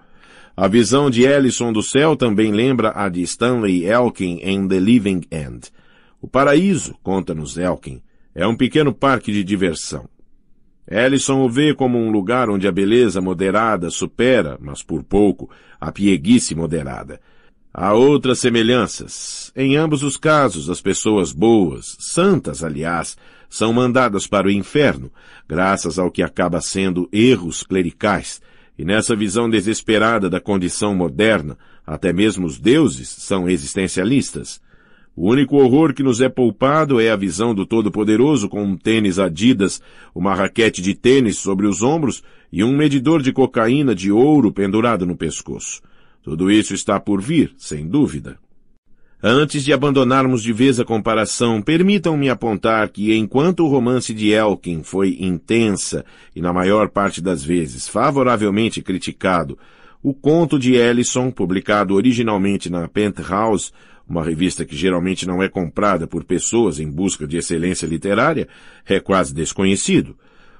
A visão de Ellison do céu também lembra a de Stanley Elkin em The Living End. O paraíso, conta-nos Elkin, é um pequeno parque de diversão. Ellison o vê como um lugar onde a beleza moderada supera, mas por pouco, a pieguice moderada. Há outras semelhanças. Em ambos os casos, as pessoas boas, santas, aliás, são mandadas para o inferno, graças ao que acaba sendo erros clericais. E nessa visão desesperada da condição moderna, até mesmo os deuses são existencialistas. O único horror que nos é poupado é a visão do Todo-Poderoso com um tênis Adidas, uma raquete de tênis sobre os ombros e um medidor de cocaína de ouro pendurado no pescoço. Tudo isso está por vir, sem dúvida. Antes de abandonarmos de vez a comparação, permitam-me apontar que, enquanto o romance de Elkin foi intensa e, na maior parte das vezes, favoravelmente criticado, o conto de Ellison, publicado originalmente na Penthouse, uma revista que geralmente não é comprada por pessoas em busca de excelência literária, é quase desconhecido.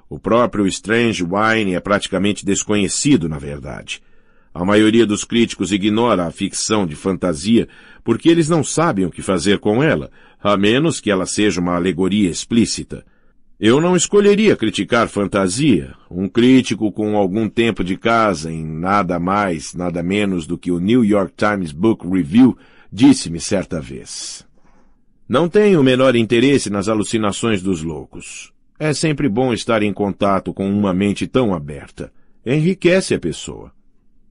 O próprio Strange Wine é praticamente desconhecido, na verdade. A maioria dos críticos ignora a ficção de fantasia porque eles não sabem o que fazer com ela, a menos que ela seja uma alegoria explícita. Eu não escolheria criticar fantasia. Um crítico com algum tempo de casa em nada mais, nada menos do que o New York Times Book Review disse-me certa vez. Não tenho o menor interesse nas alucinações dos loucos. É sempre bom estar em contato com uma mente tão aberta. Enriquece a pessoa.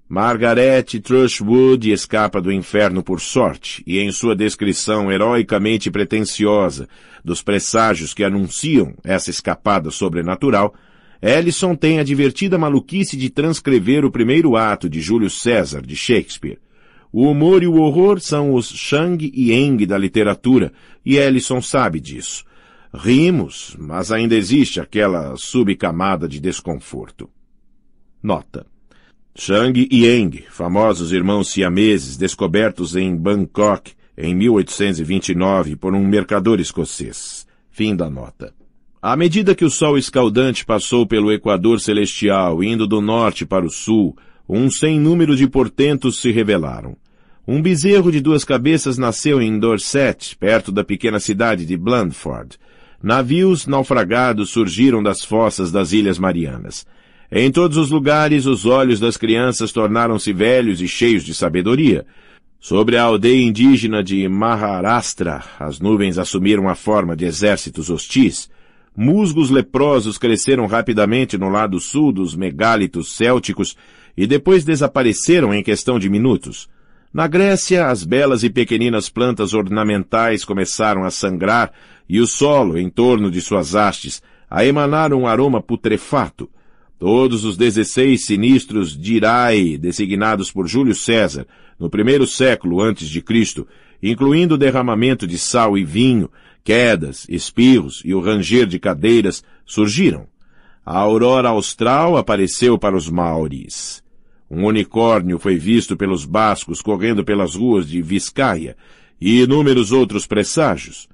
Margaret Trushwood escapa do inferno por sorte, e em sua descrição heroicamente pretensiosa dos presságios que anunciam essa escapada sobrenatural, Ellison tem a divertida maluquice de transcrever o primeiro ato de Júlio César, de Shakespeare. O humor e o horror são os Shang e Eng da literatura, e Ellison sabe disso. Rimos, mas ainda existe aquela subcamada de desconforto. Nota. Shang e Eng, famosos irmãos siameses descobertos em Bangkok em 1829 por um mercador escocês. Fim da nota. À medida que o sol escaldante passou pelo equador celestial, indo do norte para o sul, um sem número de portentos se revelaram. Um bezerro de duas cabeças nasceu em Dorset, perto da pequena cidade de Blandford. Navios naufragados surgiram das fossas das Ilhas Marianas. Em todos os lugares os olhos das crianças tornaram-se velhos e cheios de sabedoria. Sobre a aldeia indígena de Maharastra, as nuvens assumiram a forma de exércitos hostis. Musgos leprosos cresceram rapidamente no lado sul dos megálitos célticos e depois desapareceram em questão de minutos. Na Grécia, as belas e pequeninas plantas ornamentais começaram a sangrar e o solo em torno de suas hastes a emanar um aroma putrefato. Todos os dezesseis sinistros de Irai, designados por Júlio César, no primeiro século antes de Cristo, incluindo o derramamento de sal e vinho, quedas, espirros e o ranger de cadeiras, surgiram. A aurora austral apareceu para os mauris. Um unicórnio foi visto pelos bascos correndo pelas ruas de Vizcaia e inúmeros outros presságios.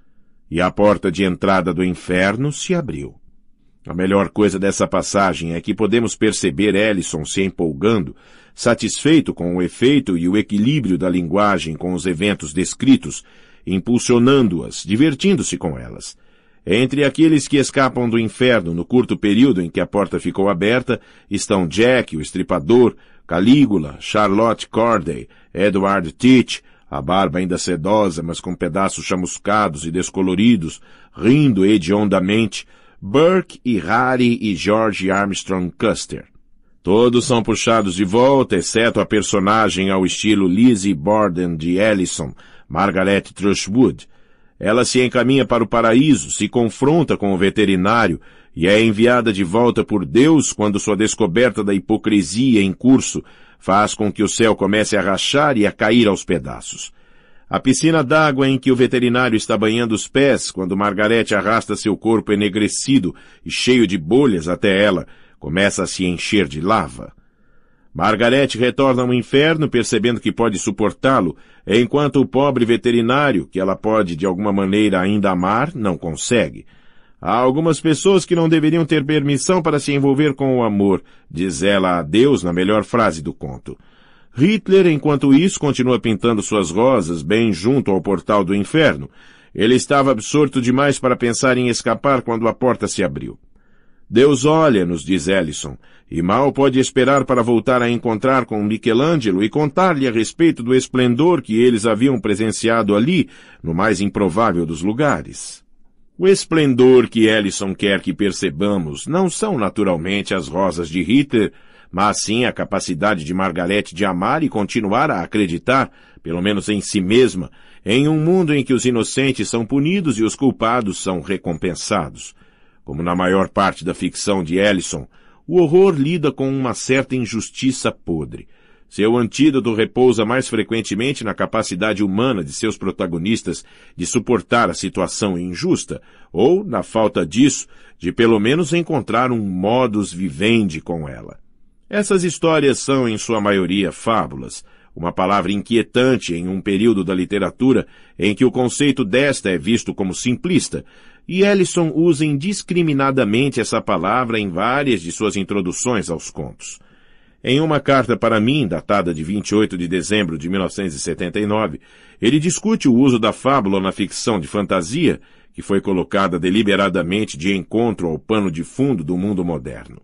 E a porta de entrada do inferno se abriu. A melhor coisa dessa passagem é que podemos perceber Ellison se empolgando, satisfeito com o efeito e o equilíbrio da linguagem com os eventos descritos, impulsionando-as, divertindo-se com elas. Entre aqueles que escapam do inferno no curto período em que a porta ficou aberta estão Jack, o estripador, Calígula, Charlotte Corday, Edward Teach, a barba ainda sedosa, mas com pedaços chamuscados e descoloridos, rindo hediondamente, Burke e Harry e George Armstrong Custer. Todos são puxados de volta, exceto a personagem ao estilo Lizzie Borden de Ellison, Margaret Trushwood. Ela se encaminha para o paraíso, se confronta com o veterinário e é enviada de volta por Deus quando sua descoberta da hipocrisia em curso faz com que o céu comece a rachar e a cair aos pedaços. A piscina d'água em que o veterinário está banhando os pés quando Margarete arrasta seu corpo enegrecido e cheio de bolhas até ela, começa a se encher de lava. Margarete retorna ao inferno percebendo que pode suportá-lo, enquanto o pobre veterinário, que ela pode de alguma maneira ainda amar, não consegue. Há algumas pessoas que não deveriam ter permissão para se envolver com o amor, diz ela a Deus na melhor frase do conto. Hitler, enquanto isso, continua pintando suas rosas bem junto ao portal do inferno. Ele estava absorto demais para pensar em escapar quando a porta se abriu. Deus olha-nos, diz Ellison, e mal pode esperar para voltar a encontrar com Michelangelo e contar-lhe a respeito do esplendor que eles haviam presenciado ali, no mais improvável dos lugares. O esplendor que Ellison quer que percebamos não são naturalmente as rosas de Hitler, mas sim a capacidade de Margarete de amar e continuar a acreditar, pelo menos em si mesma, em um mundo em que os inocentes são punidos e os culpados são recompensados. Como na maior parte da ficção de Ellison, o horror lida com uma certa injustiça podre. Seu antídoto repousa mais frequentemente na capacidade humana de seus protagonistas de suportar a situação injusta, ou, na falta disso, de pelo menos encontrar um modus vivendi com ela. Essas histórias são, em sua maioria, fábulas, uma palavra inquietante em um período da literatura em que o conceito desta é visto como simplista, e Ellison usa indiscriminadamente essa palavra em várias de suas introduções aos contos. Em uma carta para mim, datada de 28 de dezembro de 1979, ele discute o uso da fábula na ficção de fantasia, que foi colocada deliberadamente de encontro ao pano de fundo do mundo moderno.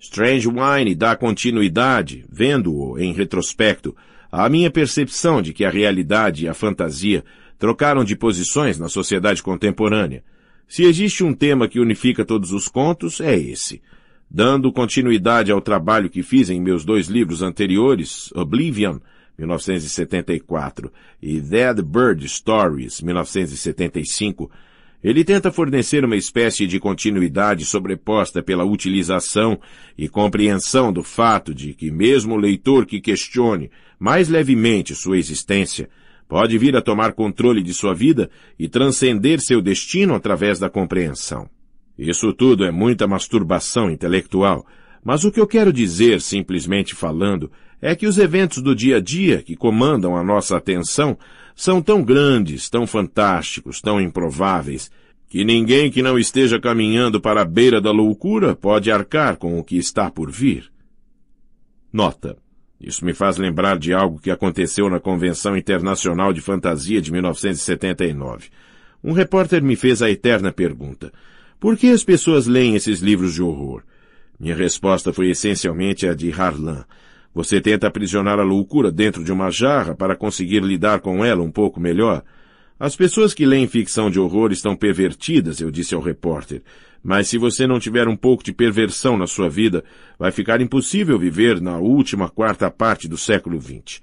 Strange Wine dá continuidade, vendo-o em retrospecto, à minha percepção de que a realidade e a fantasia trocaram de posições na sociedade contemporânea. Se existe um tema que unifica todos os contos, é esse. Dando continuidade ao trabalho que fiz em meus dois livros anteriores, Oblivion, 1974, e Dead Bird Stories, 1975, ele tenta fornecer uma espécie de continuidade sobreposta pela utilização e compreensão do fato de que mesmo o leitor que questione mais levemente sua existência pode vir a tomar controle de sua vida e transcender seu destino através da compreensão. Isso tudo é muita masturbação intelectual, mas o que eu quero dizer, simplesmente falando, é que os eventos do dia a dia que comandam a nossa atenção são tão grandes, tão fantásticos, tão improváveis, que ninguém que não esteja caminhando para a beira da loucura pode arcar com o que está por vir. Nota. Isso me faz lembrar de algo que aconteceu na Convenção Internacional de Fantasia de 1979. Um repórter me fez a eterna pergunta: por que as pessoas leem esses livros de horror? Minha resposta foi essencialmente a de Harlan. Você tenta aprisionar a loucura dentro de uma jarra para conseguir lidar com ela um pouco melhor. As pessoas que leem ficção de horror estão pervertidas, eu disse ao repórter. Mas se você não tiver um pouco de perversão na sua vida, vai ficar impossível viver na última quarta parte do século XX.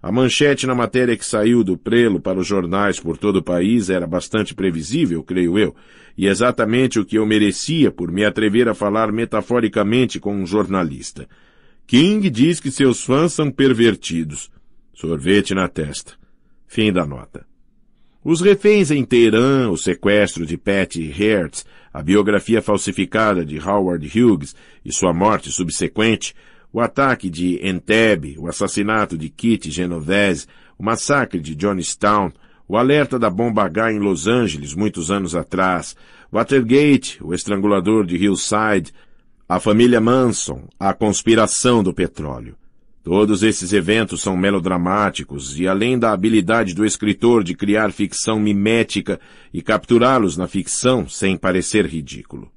A manchete na matéria que saiu do prelo para os jornais por todo o país era bastante previsível, creio eu, e exatamente o que eu merecia por me atrever a falar metaforicamente com um jornalista. King diz que seus fãs são pervertidos. Sorvete na testa. Fim da nota. Os reféns em Teherã, o sequestro de Patty Hertz, a biografia falsificada de Howard Hughes e sua morte subsequente, o ataque de Entebbe, o assassinato de Kit Genovese, o massacre de Johnstown, o alerta da bomba H em Los Angeles muitos anos atrás, Watergate, o estrangulador de Hillside, a família Manson, a conspiração do petróleo. Todos esses eventos são melodramáticos e, além da habilidade do escritor de criar ficção mimética e capturá-los na ficção sem parecer ridículo.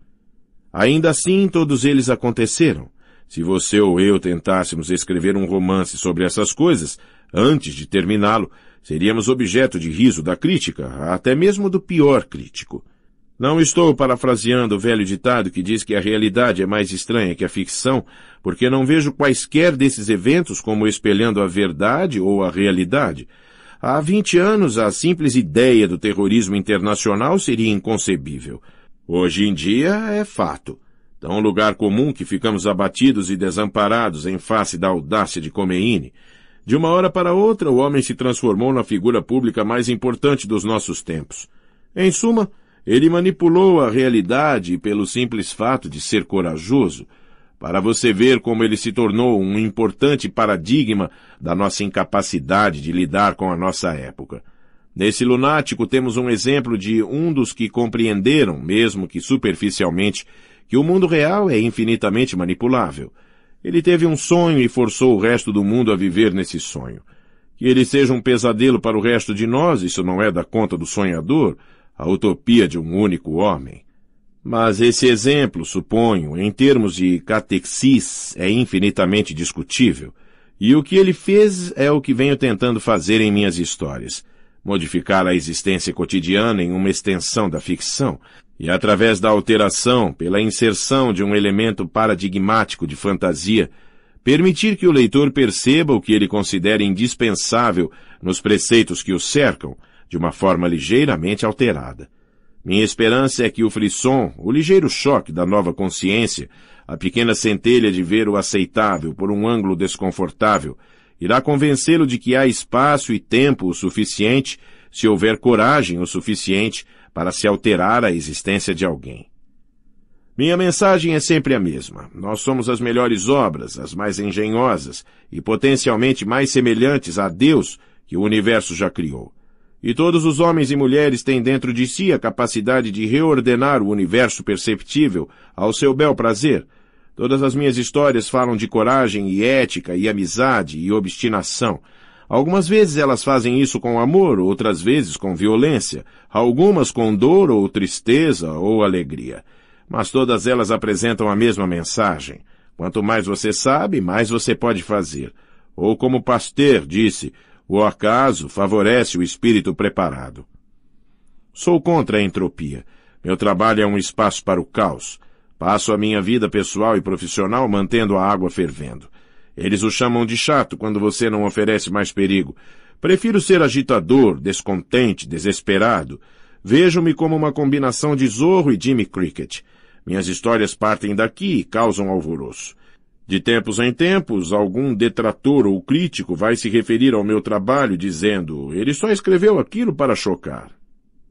Ainda assim, todos eles aconteceram. Se você ou eu tentássemos escrever um romance sobre essas coisas, antes de terminá-lo, seríamos objeto de riso da crítica, até mesmo do pior crítico. Não estou parafraseando o velho ditado que diz que a realidade é mais estranha que a ficção, porque não vejo quaisquer desses eventos como espelhando a verdade ou a realidade. Há 20 anos, a simples ideia do terrorismo internacional seria inconcebível. Hoje em dia, é fato. Tão lugar comum que ficamos abatidos e desamparados em face da audácia de Khomeini. De uma hora para outra, o homem se transformou na figura pública mais importante dos nossos tempos. Em suma, ele manipulou a realidade pelo simples fato de ser corajoso, para você ver como ele se tornou um importante paradigma da nossa incapacidade de lidar com a nossa época. Nesse lunático temos um exemplo de um dos que compreenderam, mesmo que superficialmente, que o mundo real é infinitamente manipulável. Ele teve um sonho e forçou o resto do mundo a viver nesse sonho. Que ele seja um pesadelo para o resto de nós, isso não é da conta do sonhador, a utopia de um único homem. Mas esse exemplo, suponho, em termos de catexis, é infinitamente discutível, e o que ele fez é o que venho tentando fazer em minhas histórias. Modificar a existência cotidiana em uma extensão da ficção, e através da alteração, pela inserção de um elemento paradigmático de fantasia, permitir que o leitor perceba o que ele considera indispensável nos preceitos que o cercam, de uma forma ligeiramente alterada. Minha esperança é que o frisson, o ligeiro choque da nova consciência, a pequena centelha de ver o aceitável por um ângulo desconfortável, irá convencê-lo de que há espaço e tempo o suficiente, se houver coragem o suficiente, para se alterar a existência de alguém. Minha mensagem é sempre a mesma. Nós somos as melhores obras, as mais engenhosas e potencialmente mais semelhantes a Deus que o universo já criou. E todos os homens e mulheres têm dentro de si a capacidade de reordenar o universo perceptível ao seu bel prazer. Todas as minhas histórias falam de coragem e ética e amizade e obstinação. Algumas vezes elas fazem isso com amor, outras vezes com violência, algumas com dor ou tristeza ou alegria. Mas todas elas apresentam a mesma mensagem. Quanto mais você sabe, mais você pode fazer. Ou como Pasteur disse, o acaso favorece o espírito preparado. Sou contra a entropia. Meu trabalho é um espaço para o caos. Passo a minha vida pessoal e profissional mantendo a água fervendo. Eles o chamam de chato quando você não oferece mais perigo. Prefiro ser agitador, descontente, desesperado. Vejo-me como uma combinação de Zorro e Jimmy Cricket. Minhas histórias partem daqui e causam alvoroço. De tempos em tempos, algum detrator ou crítico vai se referir ao meu trabalho dizendo, ele só escreveu aquilo para chocar.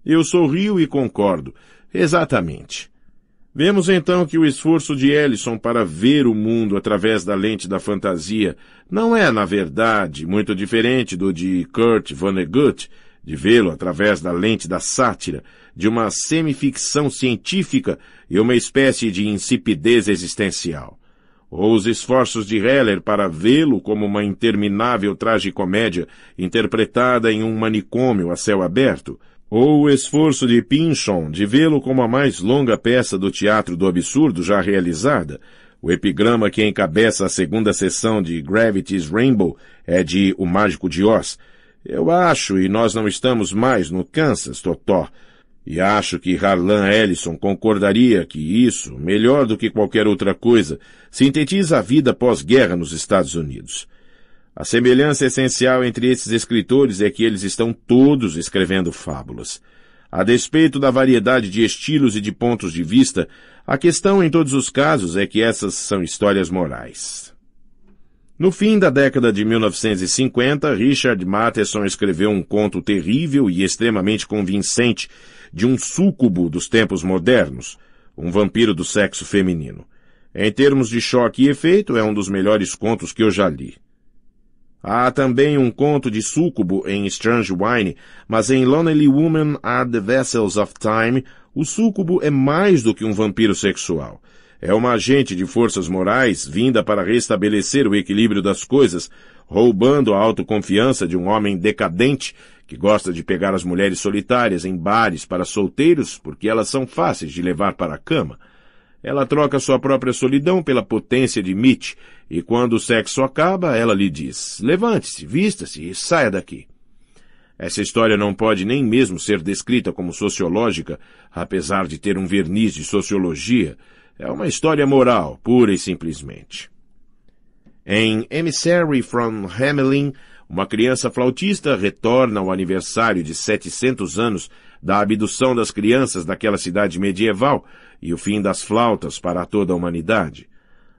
Eu sorrio e concordo. Exatamente. Vemos então que o esforço de Ellison para ver o mundo através da lente da fantasia não é, na verdade, muito diferente do de Kurt Vonnegut, de vê-lo através da lente da sátira, de uma semificção científica e uma espécie de insipidez existencial ou os esforços de Heller para vê-lo como uma interminável tragicomédia interpretada em um manicômio a céu aberto, ou o esforço de Pynchon de vê-lo como a mais longa peça do teatro do absurdo já realizada, o epigrama que encabeça a segunda sessão de Gravity's Rainbow é de O Mágico de Oz. Eu acho, e nós não estamos mais no Kansas, Totó. E acho que Harlan Ellison concordaria que isso, melhor do que qualquer outra coisa, sintetiza a vida pós-guerra nos Estados Unidos. A semelhança essencial entre esses escritores é que eles estão todos escrevendo fábulas. A despeito da variedade de estilos e de pontos de vista, a questão em todos os casos é que essas são histórias morais. No fim da década de 1950, Richard Matheson escreveu um conto terrível e extremamente convincente de um súcubo dos tempos modernos, um vampiro do sexo feminino. Em termos de choque e efeito, é um dos melhores contos que eu já li. Há também um conto de súcubo em Strange Wine, mas em Lonely Woman Are the Vessels of Time, o súcubo é mais do que um vampiro sexual. É uma agente de forças morais vinda para restabelecer o equilíbrio das coisas, roubando a autoconfiança de um homem decadente que gosta de pegar as mulheres solitárias em bares para solteiros porque elas são fáceis de levar para a cama. Ela troca sua própria solidão pela potência de Mitch, e quando o sexo acaba, ela lhe diz: Levante-se, vista-se e saia daqui. Essa história não pode nem mesmo ser descrita como sociológica, apesar de ter um verniz de sociologia. É uma história moral, pura e simplesmente. Em Emissary from Hamelin, uma criança flautista retorna ao aniversário de 700 anos da abdução das crianças daquela cidade medieval e o fim das flautas para toda a humanidade.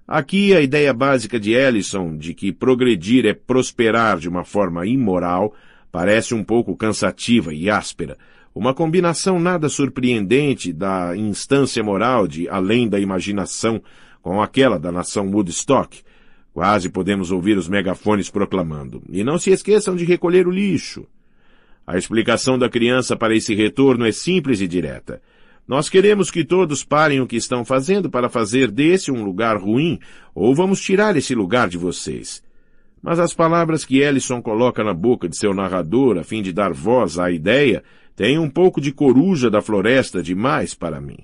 Aqui a ideia básica de Ellison de que progredir é prosperar de uma forma imoral parece um pouco cansativa e áspera, uma combinação nada surpreendente da instância moral de além da imaginação com aquela da nação Woodstock, Quase podemos ouvir os megafones proclamando. E não se esqueçam de recolher o lixo. A explicação da criança para esse retorno é simples e direta. Nós queremos que todos parem o que estão fazendo para fazer desse um lugar ruim, ou vamos tirar esse lugar de vocês. Mas as palavras que Ellison coloca na boca de seu narrador a fim de dar voz à ideia têm um pouco de coruja da floresta demais para mim.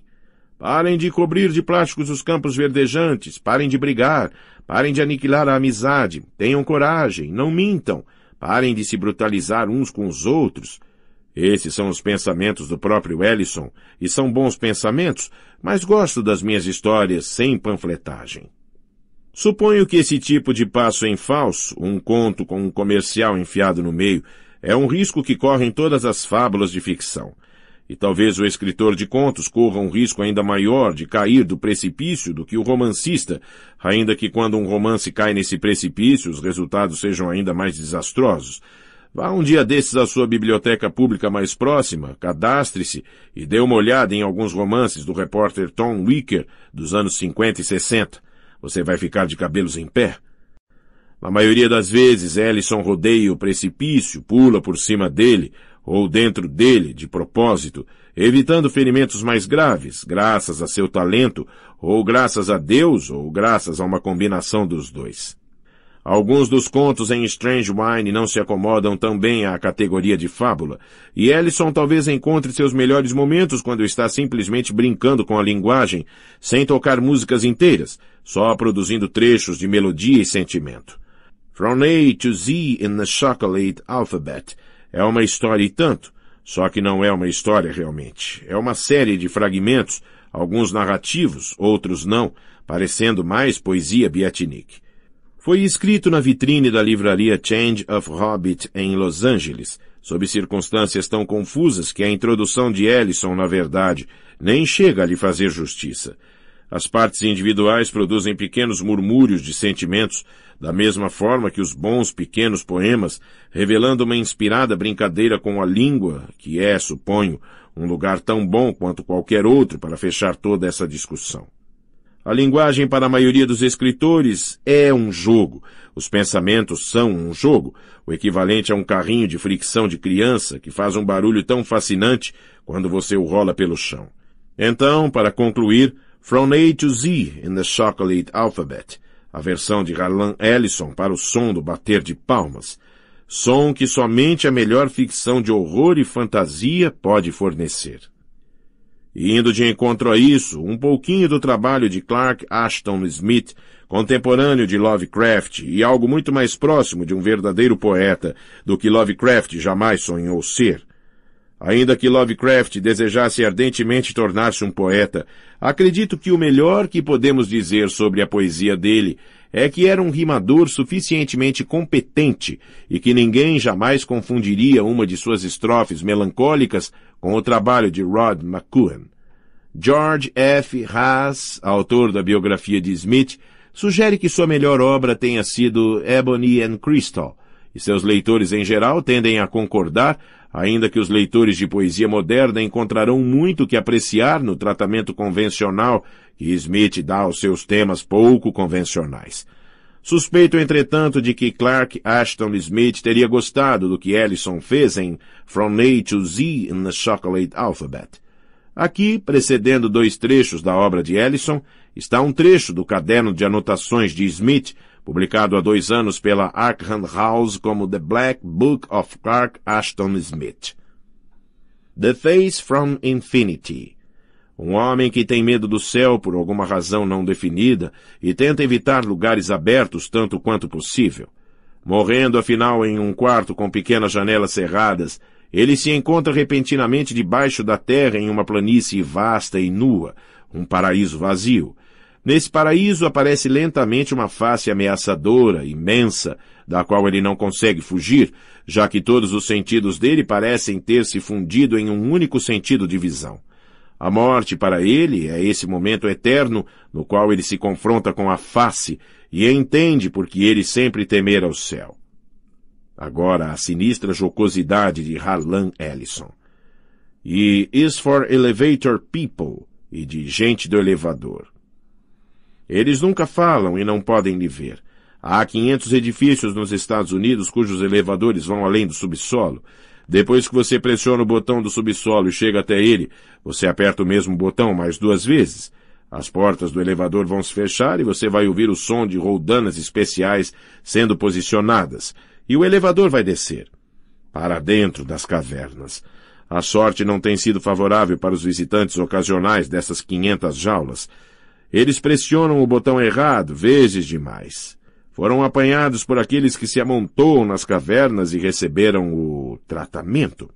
Parem de cobrir de plásticos os campos verdejantes, parem de brigar, parem de aniquilar a amizade, tenham coragem, não mintam, parem de se brutalizar uns com os outros. Esses são os pensamentos do próprio Ellison, e são bons pensamentos, mas gosto das minhas histórias sem panfletagem. Suponho que esse tipo de passo em falso, um conto com um comercial enfiado no meio, é um risco que correm todas as fábulas de ficção e talvez o escritor de contos corra um risco ainda maior de cair do precipício do que o romancista, ainda que quando um romance cai nesse precipício os resultados sejam ainda mais desastrosos. Vá um dia desses à sua biblioteca pública mais próxima, cadastre-se e dê uma olhada em alguns romances do repórter Tom Wicker dos anos 50 e 60. Você vai ficar de cabelos em pé. Na maioria das vezes, Ellison rodeia o precipício, pula por cima dele, ou dentro dele de propósito, evitando ferimentos mais graves, graças a seu talento, ou graças a Deus, ou graças a uma combinação dos dois. Alguns dos contos em Strange Wine não se acomodam tão bem à categoria de fábula, e Ellison talvez encontre seus melhores momentos quando está simplesmente brincando com a linguagem, sem tocar músicas inteiras, só produzindo trechos de melodia e sentimento. From A to Z in the Chocolate Alphabet é uma história e tanto, só que não é uma história realmente. É uma série de fragmentos, alguns narrativos, outros não, parecendo mais poesia Biatnik. Foi escrito na vitrine da livraria Change of Hobbit em Los Angeles, sob circunstâncias tão confusas que a introdução de Ellison, na verdade, nem chega a lhe fazer justiça. As partes individuais produzem pequenos murmúrios de sentimentos da mesma forma que os bons pequenos poemas, revelando uma inspirada brincadeira com a língua, que é, suponho, um lugar tão bom quanto qualquer outro para fechar toda essa discussão. A linguagem para a maioria dos escritores é um jogo. Os pensamentos são um jogo, o equivalente a um carrinho de fricção de criança que faz um barulho tão fascinante quando você o rola pelo chão. Então, para concluir, From A to Z in the Chocolate Alphabet a versão de Harlan Ellison para o som do bater de palmas, som que somente a melhor ficção de horror e fantasia pode fornecer. E indo de encontro a isso, um pouquinho do trabalho de Clark Ashton Smith, contemporâneo de Lovecraft e algo muito mais próximo de um verdadeiro poeta do que Lovecraft jamais sonhou ser. Ainda que Lovecraft desejasse ardentemente tornar-se um poeta, Acredito que o melhor que podemos dizer sobre a poesia dele é que era um rimador suficientemente competente e que ninguém jamais confundiria uma de suas estrofes melancólicas com o trabalho de Rod McCuan. George F. Haas, autor da biografia de Smith, sugere que sua melhor obra tenha sido Ebony and Crystal, e seus leitores em geral tendem a concordar, ainda que os leitores de poesia moderna encontrarão muito que apreciar no tratamento convencional que Smith dá aos seus temas pouco convencionais. Suspeito, entretanto, de que Clark Ashton Smith teria gostado do que Ellison fez em From A to Z in the Chocolate Alphabet. Aqui, precedendo dois trechos da obra de Ellison, está um trecho do caderno de anotações de Smith, publicado há dois anos pela Arkham House como The Black Book of Clark Ashton Smith. The Face from Infinity. Um homem que tem medo do céu por alguma razão não definida e tenta evitar lugares abertos tanto quanto possível. Morrendo afinal em um quarto com pequenas janelas cerradas, ele se encontra repentinamente debaixo da terra em uma planície vasta e nua, um paraíso vazio, Nesse paraíso aparece lentamente uma face ameaçadora, imensa, da qual ele não consegue fugir, já que todos os sentidos dele parecem ter se fundido em um único sentido de visão. A morte para ele é esse momento eterno no qual ele se confronta com a face e entende porque ele sempre temera o céu. Agora a sinistra jocosidade de Harlan Ellison. E Is for Elevator People e de Gente do Elevador. Eles nunca falam e não podem lhe ver. Há 500 edifícios nos Estados Unidos cujos elevadores vão além do subsolo. Depois que você pressiona o botão do subsolo e chega até ele, você aperta o mesmo botão mais duas vezes. As portas do elevador vão se fechar e você vai ouvir o som de roldanas especiais sendo posicionadas, e o elevador vai descer. Para dentro das cavernas. A sorte não tem sido favorável para os visitantes ocasionais dessas 500 jaulas. Eles pressionam o botão errado, vezes demais. Foram apanhados por aqueles que se amontoam nas cavernas e receberam o tratamento.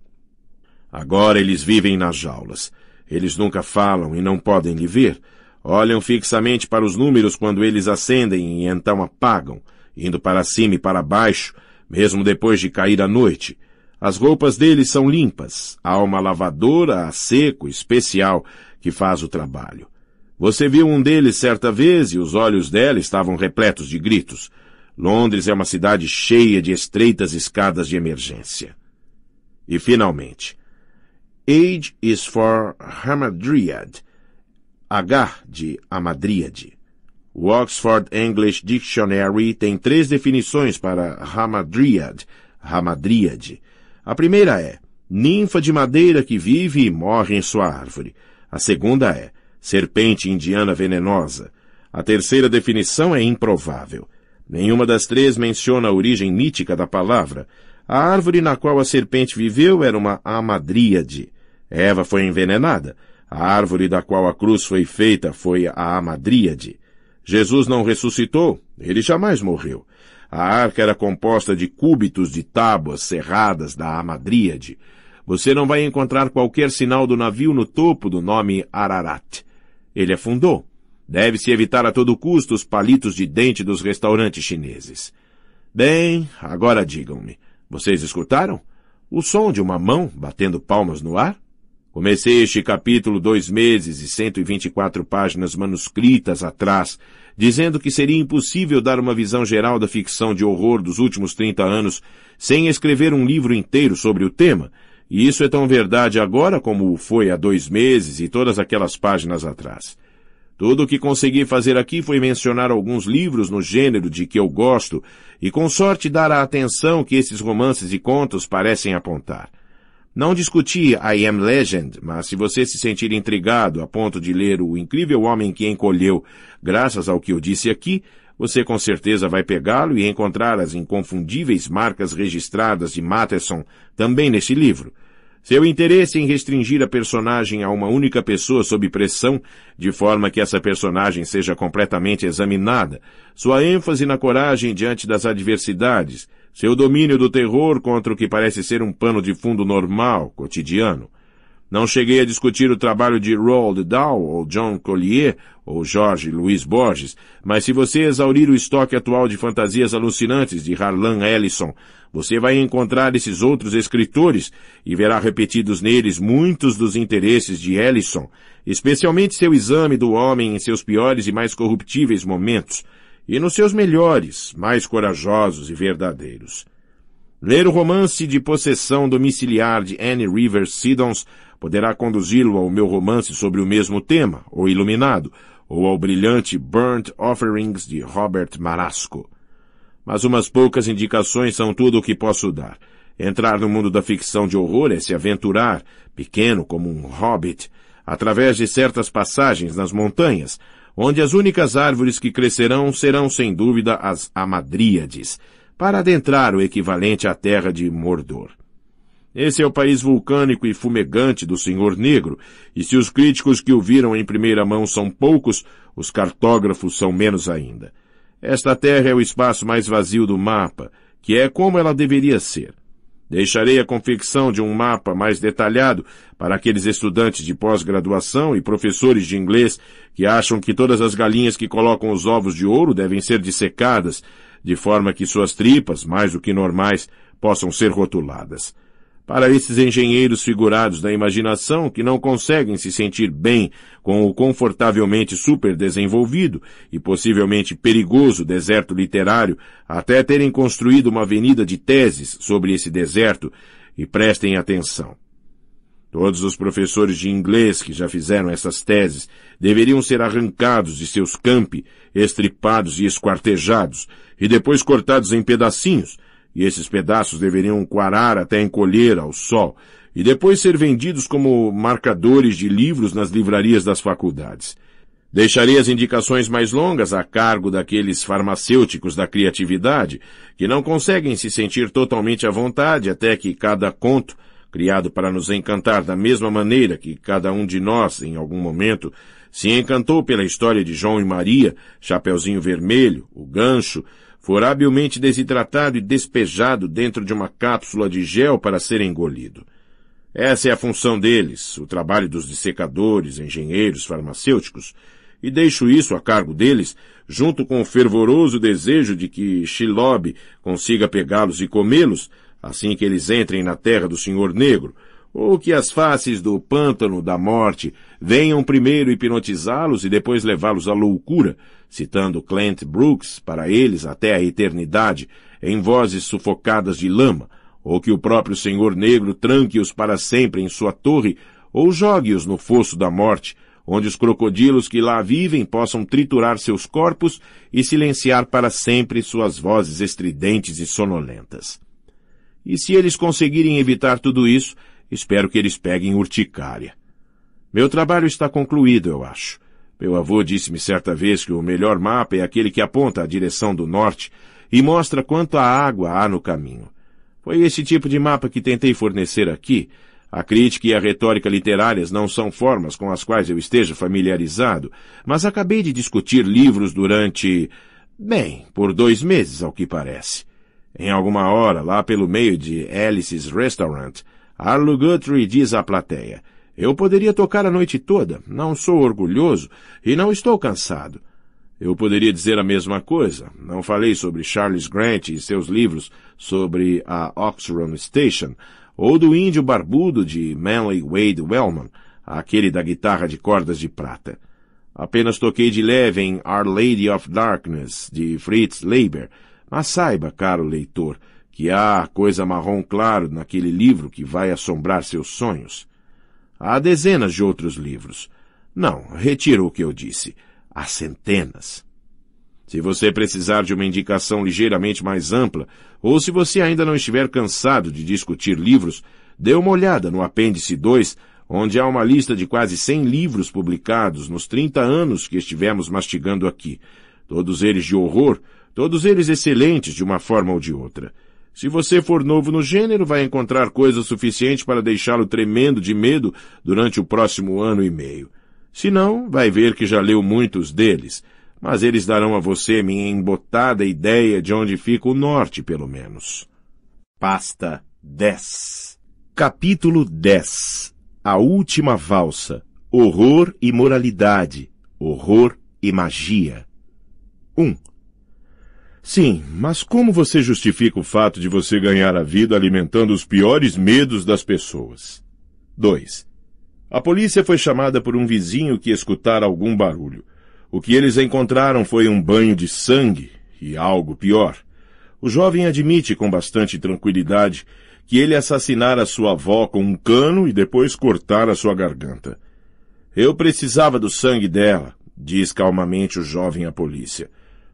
Agora eles vivem nas jaulas. Eles nunca falam e não podem lhe ver. Olham fixamente para os números quando eles acendem e então apagam, indo para cima e para baixo, mesmo depois de cair a noite. As roupas deles são limpas. Há uma lavadora a seco especial que faz o trabalho. Você viu um deles certa vez e os olhos dela estavam repletos de gritos. Londres é uma cidade cheia de estreitas escadas de emergência. E finalmente, Age is for Hamadryad. H de Hamadríade. O Oxford English Dictionary tem três definições para Hamadryad, Hamadríade. A primeira é ninfa de madeira que vive e morre em sua árvore. A segunda é serpente indiana venenosa. A terceira definição é improvável. Nenhuma das três menciona a origem mítica da palavra. A árvore na qual a serpente viveu era uma amadríade. Eva foi envenenada. A árvore da qual a cruz foi feita foi a amadríade. Jesus não ressuscitou, ele jamais morreu. A arca era composta de cúbitos de tábuas serradas da amadríade. Você não vai encontrar qualquer sinal do navio no topo do nome Ararat. Ele afundou. Deve-se evitar a todo custo os palitos de dente dos restaurantes chineses. Bem, agora digam-me, vocês escutaram? O som de uma mão batendo palmas no ar? Comecei este capítulo dois meses e 124 páginas manuscritas atrás, dizendo que seria impossível dar uma visão geral da ficção de horror dos últimos 30 anos sem escrever um livro inteiro sobre o tema, e isso é tão verdade agora como foi há dois meses e todas aquelas páginas atrás. Tudo o que consegui fazer aqui foi mencionar alguns livros no gênero de que eu gosto e com sorte dar a atenção que esses romances e contos parecem apontar. Não discuti I Am Legend, mas se você se sentir intrigado a ponto de ler O Incrível Homem que Encolheu, graças ao que eu disse aqui, você com certeza vai pegá-lo e encontrar as inconfundíveis marcas registradas de Matheson também neste livro. Seu interesse em restringir a personagem a uma única pessoa sob pressão, de forma que essa personagem seja completamente examinada, sua ênfase na coragem diante das adversidades, seu domínio do terror contra o que parece ser um pano de fundo normal, cotidiano, não cheguei a discutir o trabalho de Roald Dahl, ou John Collier, ou Jorge Luiz Borges, mas se você exaurir o estoque atual de fantasias alucinantes de Harlan Ellison, você vai encontrar esses outros escritores e verá repetidos neles muitos dos interesses de Ellison, especialmente seu exame do homem em seus piores e mais corruptíveis momentos, e nos seus melhores, mais corajosos e verdadeiros. Ler o romance de Possessão Domiciliar de Anne Rivers Siddons poderá conduzi-lo ao meu romance sobre o mesmo tema, O Iluminado, ou ao brilhante Burnt Offerings de Robert Marasco. Mas umas poucas indicações são tudo o que posso dar. Entrar no mundo da ficção de horror é se aventurar, pequeno como um hobbit, através de certas passagens nas montanhas, onde as únicas árvores que crescerão serão sem dúvida as amadríades, para adentrar o equivalente à terra de Mordor. Esse é o país vulcânico e fumegante do Senhor Negro, e se os críticos que o viram em primeira mão são poucos, os cartógrafos são menos ainda. Esta terra é o espaço mais vazio do mapa, que é como ela deveria ser. Deixarei a confecção de um mapa mais detalhado para aqueles estudantes de pós-graduação e professores de inglês que acham que todas as galinhas que colocam os ovos de ouro devem ser dissecadas, de forma que suas tripas, mais do que normais, possam ser rotuladas. Para esses engenheiros figurados da imaginação que não conseguem se sentir bem com o confortavelmente superdesenvolvido e possivelmente perigoso deserto literário, até terem construído uma avenida de teses sobre esse deserto, e prestem atenção. Todos os professores de inglês que já fizeram essas teses deveriam ser arrancados de seus campi, estripados e esquartejados, e depois cortados em pedacinhos, e esses pedaços deveriam coarar até encolher ao sol, e depois ser vendidos como marcadores de livros nas livrarias das faculdades. Deixaria as indicações mais longas a cargo daqueles farmacêuticos da criatividade, que não conseguem se sentir totalmente à vontade até que cada conto, criado para nos encantar da mesma maneira que cada um de nós, em algum momento, se encantou pela história de João e Maria, Chapeuzinho Vermelho, o Gancho, for habilmente desidratado e despejado dentro de uma cápsula de gel para ser engolido. Essa é a função deles, o trabalho dos dissecadores, engenheiros, farmacêuticos, e deixo isso a cargo deles, junto com o fervoroso desejo de que Shilob consiga pegá-los e comê-los, assim que eles entrem na terra do Senhor Negro, ou que as faces do pântano da morte venham primeiro hipnotizá-los e depois levá-los à loucura, citando Clint Brooks para eles até a eternidade, em vozes sufocadas de lama, ou que o próprio Senhor Negro tranque-os para sempre em sua torre, ou jogue-os no fosso da morte, onde os crocodilos que lá vivem possam triturar seus corpos e silenciar para sempre suas vozes estridentes e sonolentas. E se eles conseguirem evitar tudo isso, Espero que eles peguem urticária. Meu trabalho está concluído, eu acho. Meu avô disse-me certa vez que o melhor mapa é aquele que aponta a direção do norte e mostra quanta água há no caminho. Foi esse tipo de mapa que tentei fornecer aqui. A crítica e a retórica literárias não são formas com as quais eu esteja familiarizado, mas acabei de discutir livros durante. bem, por dois meses, ao que parece. Em alguma hora, lá pelo meio de Alice's Restaurant, Arlo Guthrie diz à plateia, eu poderia tocar a noite toda, não sou orgulhoso e não estou cansado. Eu poderia dizer a mesma coisa. Não falei sobre Charles Grant e seus livros sobre a Oxron Station, ou do índio barbudo de Manly Wade Wellman, aquele da guitarra de cordas de prata. Apenas toquei de leve em Our Lady of Darkness, de Fritz Leiber. Mas saiba, caro leitor, que há coisa marrom claro naquele livro que vai assombrar seus sonhos. Há dezenas de outros livros. Não, retiro o que eu disse. Há centenas. Se você precisar de uma indicação ligeiramente mais ampla, ou se você ainda não estiver cansado de discutir livros, dê uma olhada no apêndice 2, onde há uma lista de quase 100 livros publicados nos 30 anos que estivemos mastigando aqui. Todos eles de horror, todos eles excelentes de uma forma ou de outra. Se você for novo no gênero, vai encontrar coisa suficiente para deixá-lo tremendo de medo durante o próximo ano e meio. Se não, vai ver que já leu muitos deles, mas eles darão a você minha embotada ideia de onde fica o norte, pelo menos. Pasta 10 Capítulo 10 A Última Valsa Horror e Moralidade Horror e Magia Sim, mas como você justifica o fato de você ganhar a vida alimentando os piores medos das pessoas? 2. A polícia foi chamada por um vizinho que escutara algum barulho. O que eles encontraram foi um banho de sangue e algo pior. O jovem admite com bastante tranquilidade que ele assassinara sua avó com um cano e depois cortara sua garganta. Eu precisava do sangue dela, diz calmamente o jovem à polícia.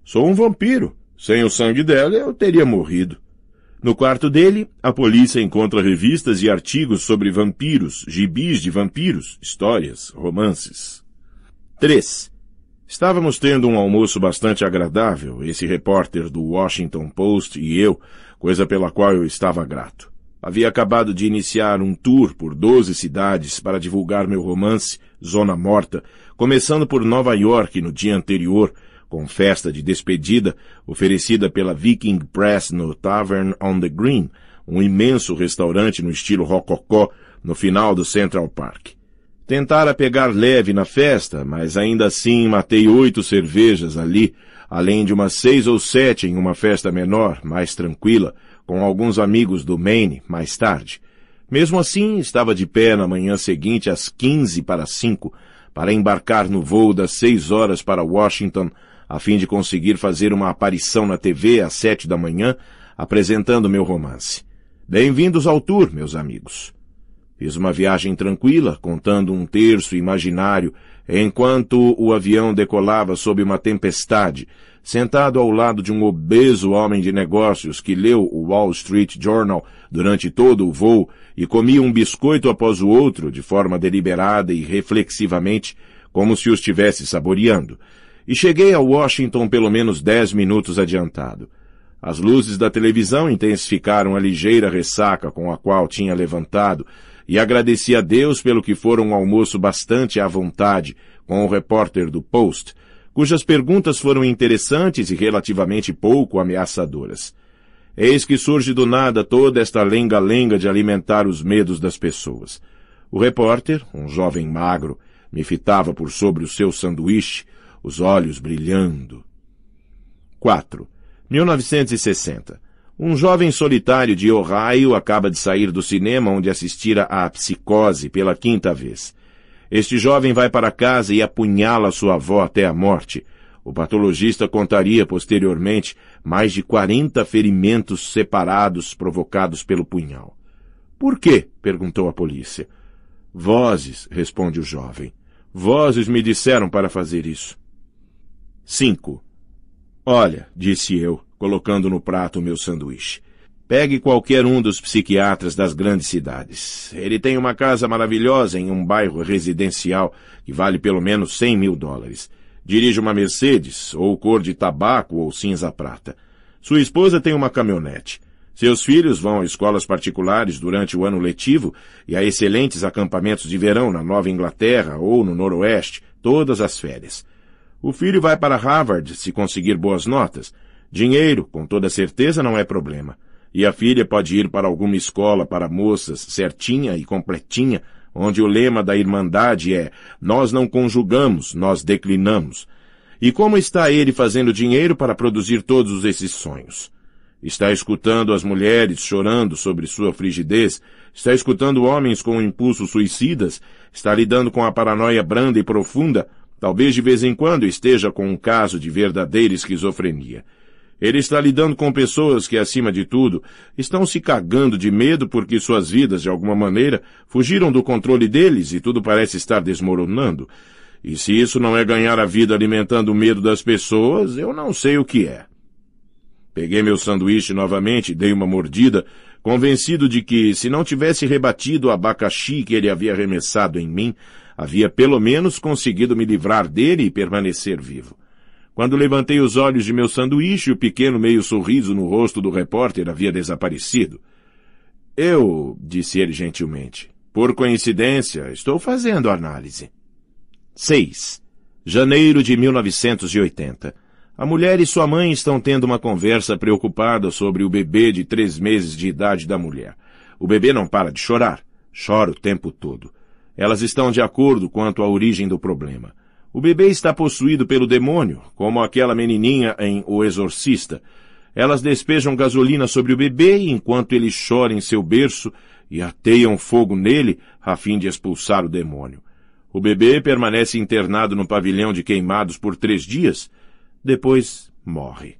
Sou um vampiro. Sem o sangue dela, eu teria morrido. No quarto dele, a polícia encontra revistas e artigos sobre vampiros, gibis de vampiros, histórias, romances. 3. Estávamos tendo um almoço bastante agradável, esse repórter do Washington Post e eu, coisa pela qual eu estava grato. Havia acabado de iniciar um tour por 12 cidades para divulgar meu romance, Zona Morta, começando por Nova York no dia anterior, com festa de despedida oferecida pela Viking Press no Tavern on the Green, um imenso restaurante no estilo rococó no final do Central Park. Tentara pegar leve na festa, mas ainda assim matei oito cervejas ali, além de umas seis ou sete em uma festa menor, mais tranquila, com alguns amigos do Maine, mais tarde. Mesmo assim, estava de pé na manhã seguinte às quinze para cinco, para embarcar no voo das seis horas para Washington a fim de conseguir fazer uma aparição na TV às sete da manhã, apresentando meu romance. Bem-vindos ao tour, meus amigos. Fiz uma viagem tranquila, contando um terço imaginário, enquanto o avião decolava sob uma tempestade, sentado ao lado de um obeso homem de negócios que leu o Wall Street Journal durante todo o voo e comia um biscoito após o outro de forma deliberada e reflexivamente, como se os estivesse saboreando e cheguei a Washington pelo menos dez minutos adiantado. As luzes da televisão intensificaram a ligeira ressaca com a qual tinha levantado, e agradeci a Deus pelo que fora um almoço bastante à vontade com o repórter do Post, cujas perguntas foram interessantes e relativamente pouco ameaçadoras. Eis que surge do nada toda esta lenga-lenga de alimentar os medos das pessoas. O repórter, um jovem magro, me fitava por sobre o seu sanduíche, os olhos brilhando. 4. 1960. Um jovem solitário de Ohio acaba de sair do cinema onde assistira à psicose pela quinta vez. Este jovem vai para casa e apunhala sua avó até a morte. O patologista contaria posteriormente mais de 40 ferimentos separados provocados pelo punhal. Por quê? perguntou a polícia. Vozes, responde o jovem. Vozes me disseram para fazer isso. Cinco. Olha, disse eu, colocando no prato o meu sanduíche. Pegue qualquer um dos psiquiatras das grandes cidades. Ele tem uma casa maravilhosa em um bairro residencial que vale pelo menos cem mil dólares. Dirige uma Mercedes, ou cor de tabaco ou cinza prata. Sua esposa tem uma caminhonete. Seus filhos vão a escolas particulares durante o ano letivo e a excelentes acampamentos de verão na Nova Inglaterra ou no Noroeste, todas as férias. O filho vai para Harvard se conseguir boas notas. Dinheiro, com toda certeza, não é problema. E a filha pode ir para alguma escola para moças certinha e completinha, onde o lema da Irmandade é Nós não conjugamos, nós declinamos. E como está ele fazendo dinheiro para produzir todos esses sonhos? Está escutando as mulheres chorando sobre sua frigidez, está escutando homens com impulsos suicidas, está lidando com a paranoia branda e profunda, Talvez de vez em quando esteja com um caso de verdadeira esquizofrenia. Ele está lidando com pessoas que, acima de tudo, estão se cagando de medo porque suas vidas, de alguma maneira, fugiram do controle deles e tudo parece estar desmoronando. E se isso não é ganhar a vida alimentando o medo das pessoas, eu não sei o que é. Peguei meu sanduíche novamente e dei uma mordida, convencido de que, se não tivesse rebatido o abacaxi que ele havia arremessado em mim, Havia pelo menos conseguido me livrar dele e permanecer vivo. Quando levantei os olhos de meu sanduíche, o pequeno meio sorriso no rosto do repórter havia desaparecido. Eu, disse ele gentilmente, por coincidência, estou fazendo a análise. 6. Janeiro de 1980. A mulher e sua mãe estão tendo uma conversa preocupada sobre o bebê de três meses de idade da mulher. O bebê não para de chorar. Chora o tempo todo. Elas estão de acordo quanto à origem do problema. O bebê está possuído pelo demônio, como aquela menininha em O Exorcista. Elas despejam gasolina sobre o bebê enquanto ele chora em seu berço e ateiam fogo nele a fim de expulsar o demônio. O bebê permanece internado no pavilhão de queimados por três dias, depois morre.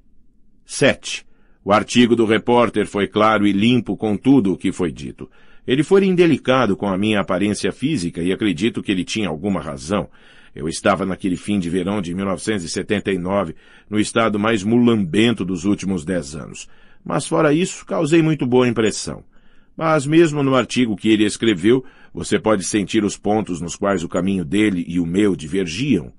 7. O artigo do repórter foi claro e limpo com tudo o que foi dito. Ele foi indelicado com a minha aparência física e acredito que ele tinha alguma razão. Eu estava naquele fim de verão de 1979, no estado mais mulambento dos últimos dez anos. Mas fora isso, causei muito boa impressão. Mas mesmo no artigo que ele escreveu, você pode sentir os pontos nos quais o caminho dele e o meu divergiam.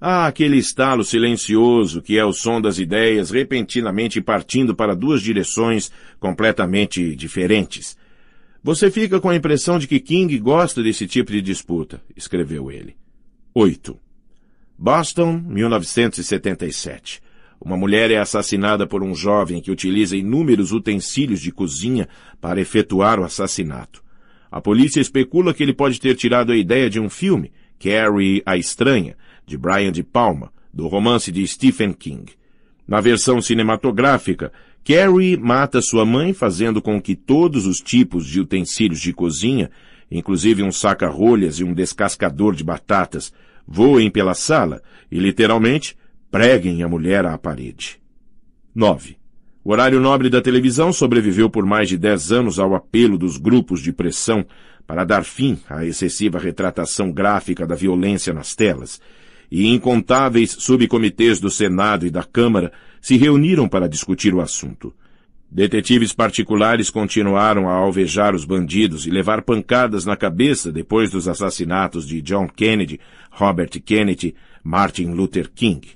Há aquele estalo silencioso que é o som das ideias repentinamente partindo para duas direções completamente diferentes. Você fica com a impressão de que King gosta desse tipo de disputa, escreveu ele. 8. Boston, 1977. Uma mulher é assassinada por um jovem que utiliza inúmeros utensílios de cozinha para efetuar o assassinato. A polícia especula que ele pode ter tirado a ideia de um filme, Carrie a Estranha, de Brian de Palma, do romance de Stephen King. Na versão cinematográfica, Carrie mata sua mãe fazendo com que todos os tipos de utensílios de cozinha, inclusive um saca-rolhas e um descascador de batatas, voem pela sala e literalmente preguem a mulher à parede. 9. O horário nobre da televisão sobreviveu por mais de 10 anos ao apelo dos grupos de pressão para dar fim à excessiva retratação gráfica da violência nas telas, e incontáveis subcomitês do Senado e da Câmara se reuniram para discutir o assunto. Detetives particulares continuaram a alvejar os bandidos e levar pancadas na cabeça depois dos assassinatos de John Kennedy, Robert Kennedy, Martin Luther King.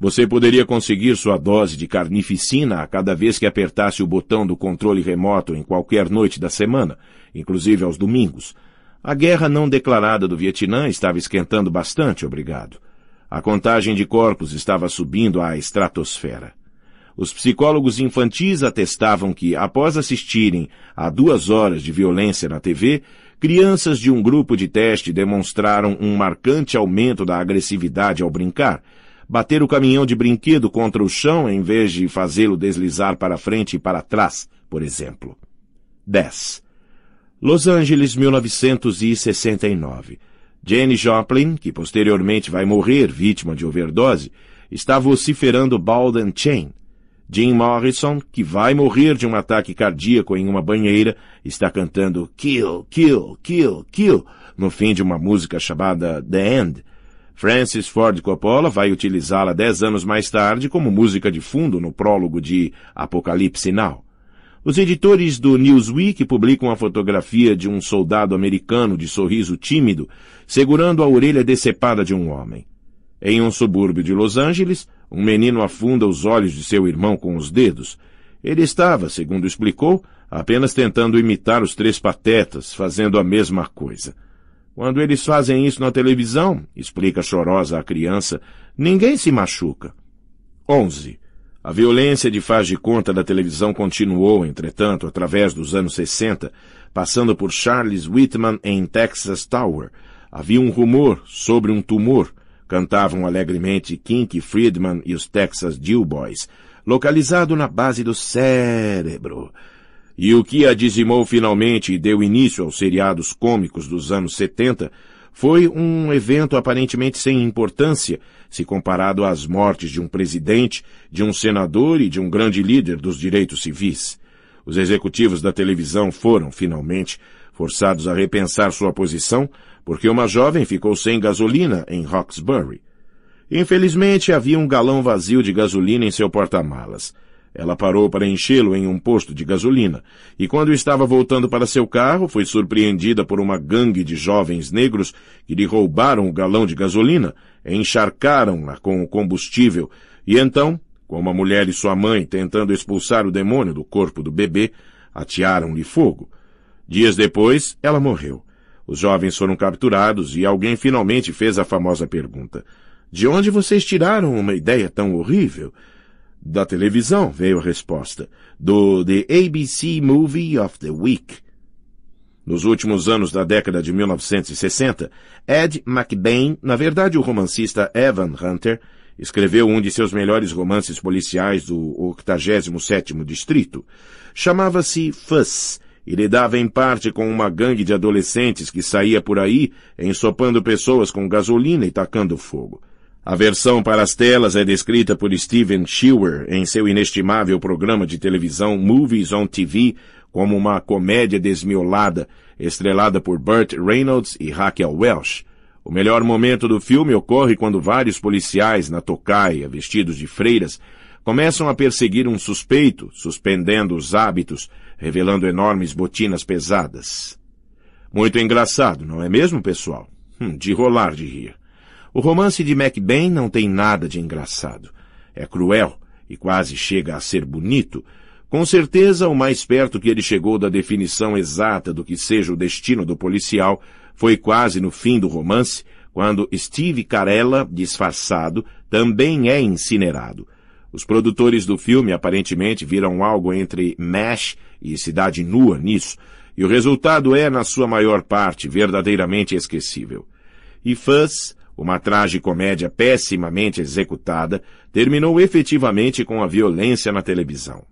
Você poderia conseguir sua dose de carnificina a cada vez que apertasse o botão do controle remoto em qualquer noite da semana, inclusive aos domingos. A guerra não declarada do Vietnã estava esquentando bastante, obrigado. A contagem de corpos estava subindo à estratosfera. Os psicólogos infantis atestavam que, após assistirem a duas horas de violência na TV, crianças de um grupo de teste demonstraram um marcante aumento da agressividade ao brincar, bater o caminhão de brinquedo contra o chão em vez de fazê-lo deslizar para frente e para trás, por exemplo. 10. Los Angeles, 1969. Jane Joplin, que posteriormente vai morrer vítima de overdose, está vociferando Bald and Chain. Jim Morrison, que vai morrer de um ataque cardíaco em uma banheira, está cantando Kill, Kill, Kill, Kill no fim de uma música chamada The End. Francis Ford Coppola vai utilizá-la dez anos mais tarde como música de fundo no prólogo de Apocalipse Now. Os editores do Newsweek publicam a fotografia de um soldado americano de sorriso tímido, segurando a orelha decepada de um homem. Em um subúrbio de Los Angeles, um menino afunda os olhos de seu irmão com os dedos. Ele estava, segundo explicou, apenas tentando imitar os três patetas, fazendo a mesma coisa. Quando eles fazem isso na televisão, explica chorosa a criança, ninguém se machuca. 11. A violência de faz de conta da televisão continuou, entretanto, através dos anos 60, passando por Charles Whitman em Texas Tower. Havia um rumor sobre um tumor. Cantavam alegremente Kinky Friedman e os Texas Deal Boys, localizado na base do cérebro. E o que a dizimou finalmente e deu início aos seriados cômicos dos anos 70 foi um evento aparentemente sem importância se comparado às mortes de um presidente, de um senador e de um grande líder dos direitos civis. Os executivos da televisão foram, finalmente, forçados a repensar sua posição porque uma jovem ficou sem gasolina em Roxbury. Infelizmente, havia um galão vazio de gasolina em seu porta-malas. Ela parou para enchê-lo em um posto de gasolina, e quando estava voltando para seu carro, foi surpreendida por uma gangue de jovens negros que lhe roubaram o galão de gasolina, encharcaram-na com o combustível, e então, como a mulher e sua mãe tentando expulsar o demônio do corpo do bebê, atearam-lhe fogo. Dias depois, ela morreu. Os jovens foram capturados e alguém finalmente fez a famosa pergunta: De onde vocês tiraram uma ideia tão horrível? Da televisão veio a resposta, do The ABC Movie of the Week. Nos últimos anos da década de 1960, Ed McBain, na verdade o romancista Evan Hunter, escreveu um de seus melhores romances policiais do 87º Distrito. Chamava-se Fuss e lidava em parte com uma gangue de adolescentes que saía por aí ensopando pessoas com gasolina e tacando fogo. A versão para as telas é descrita por Steven Shewer em seu inestimável programa de televisão Movies on TV como uma comédia desmiolada, estrelada por Burt Reynolds e Raquel Welsh. O melhor momento do filme ocorre quando vários policiais na tocaia, vestidos de freiras, começam a perseguir um suspeito, suspendendo os hábitos, revelando enormes botinas pesadas. Muito engraçado, não é mesmo, pessoal? Hum, de rolar de rir. O romance de Macbain não tem nada de engraçado. É cruel e quase chega a ser bonito. Com certeza, o mais perto que ele chegou da definição exata do que seja o destino do policial foi quase no fim do romance, quando Steve Carella, disfarçado, também é incinerado. Os produtores do filme aparentemente viram algo entre MASH e Cidade Nua nisso, e o resultado é, na sua maior parte, verdadeiramente esquecível. E Fuzz? Uma tragicomédia pessimamente executada terminou efetivamente com a violência na televisão.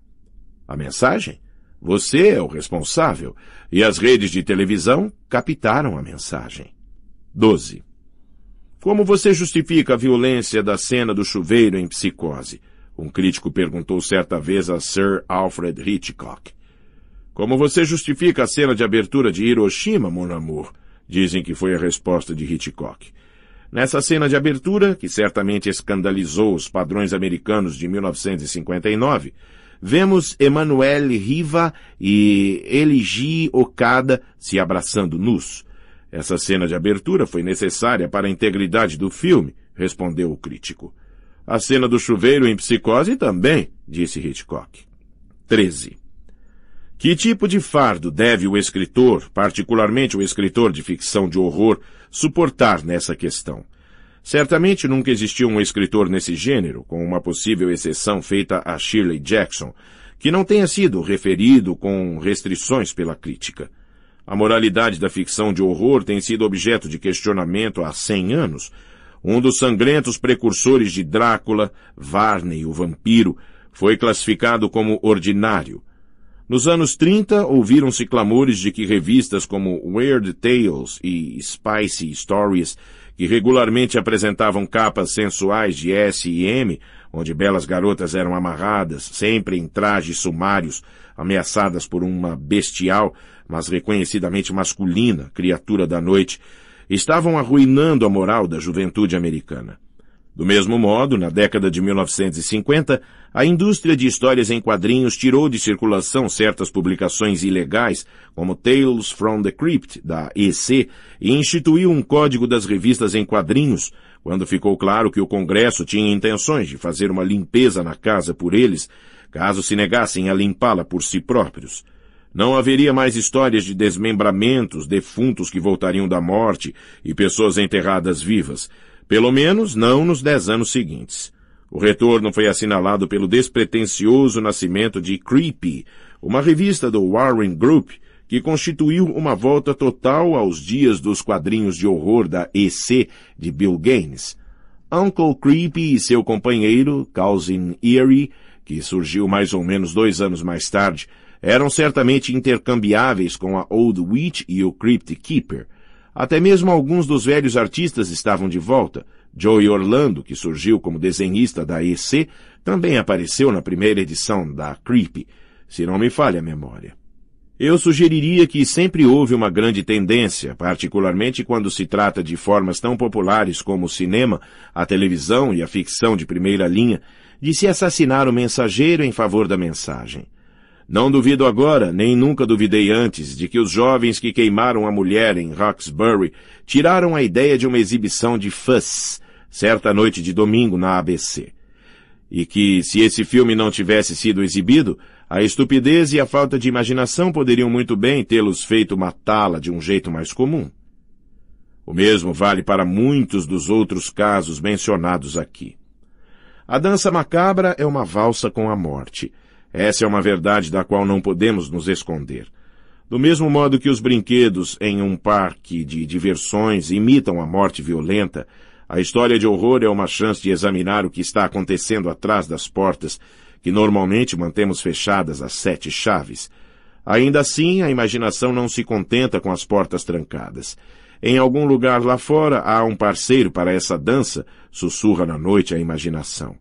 A mensagem? Você é o responsável, e as redes de televisão captaram a mensagem. 12. Como você justifica a violência da cena do chuveiro em psicose? Um crítico perguntou certa vez a Sir Alfred Hitchcock. Como você justifica a cena de abertura de Hiroshima, mon amour? Dizem que foi a resposta de Hitchcock. Nessa cena de abertura, que certamente escandalizou os padrões americanos de 1959, vemos Emanuele Riva e Eligi Okada se abraçando nus. Essa cena de abertura foi necessária para a integridade do filme, respondeu o crítico. A cena do chuveiro em psicose também, disse Hitchcock. 13. Que tipo de fardo deve o escritor, particularmente o escritor de ficção de horror, suportar nessa questão? Certamente nunca existiu um escritor nesse gênero, com uma possível exceção feita a Shirley Jackson, que não tenha sido referido com restrições pela crítica. A moralidade da ficção de horror tem sido objeto de questionamento há 100 anos. Um dos sangrentos precursores de Drácula, Varney, o vampiro, foi classificado como ordinário. Nos anos 30, ouviram-se clamores de que revistas como Weird Tales e Spicy Stories, que regularmente apresentavam capas sensuais de S e M, onde belas garotas eram amarradas, sempre em trajes sumários, ameaçadas por uma bestial, mas reconhecidamente masculina, criatura da noite, estavam arruinando a moral da juventude americana. Do mesmo modo, na década de 1950, a indústria de histórias em quadrinhos tirou de circulação certas publicações ilegais, como Tales from the Crypt, da EC, e instituiu um código das revistas em quadrinhos, quando ficou claro que o Congresso tinha intenções de fazer uma limpeza na casa por eles, caso se negassem a limpá-la por si próprios. Não haveria mais histórias de desmembramentos, defuntos que voltariam da morte e pessoas enterradas vivas. Pelo menos não nos dez anos seguintes. O retorno foi assinalado pelo despretensioso nascimento de Creepy, uma revista do Warren Group que constituiu uma volta total aos dias dos quadrinhos de horror da EC de Bill Gaines. Uncle Creepy e seu companheiro, Cousin Eerie, que surgiu mais ou menos dois anos mais tarde, eram certamente intercambiáveis com a Old Witch e o Crypt Keeper. Até mesmo alguns dos velhos artistas estavam de volta, Joey Orlando, que surgiu como desenhista da EC, também apareceu na primeira edição da Creep, se não me falha a memória. Eu sugeriria que sempre houve uma grande tendência, particularmente quando se trata de formas tão populares como o cinema, a televisão e a ficção de primeira linha, de se assassinar o mensageiro em favor da mensagem. Não duvido agora, nem nunca duvidei antes, de que os jovens que queimaram a mulher em Roxbury tiraram a ideia de uma exibição de fuss, certa noite de domingo na ABC. E que, se esse filme não tivesse sido exibido, a estupidez e a falta de imaginação poderiam muito bem tê-los feito matá-la de um jeito mais comum. O mesmo vale para muitos dos outros casos mencionados aqui. A dança macabra é uma valsa com a morte. Essa é uma verdade da qual não podemos nos esconder. Do mesmo modo que os brinquedos em um parque de diversões imitam a morte violenta, a história de horror é uma chance de examinar o que está acontecendo atrás das portas, que normalmente mantemos fechadas às sete chaves. Ainda assim, a imaginação não se contenta com as portas trancadas. Em algum lugar lá fora há um parceiro para essa dança, sussurra na noite a imaginação.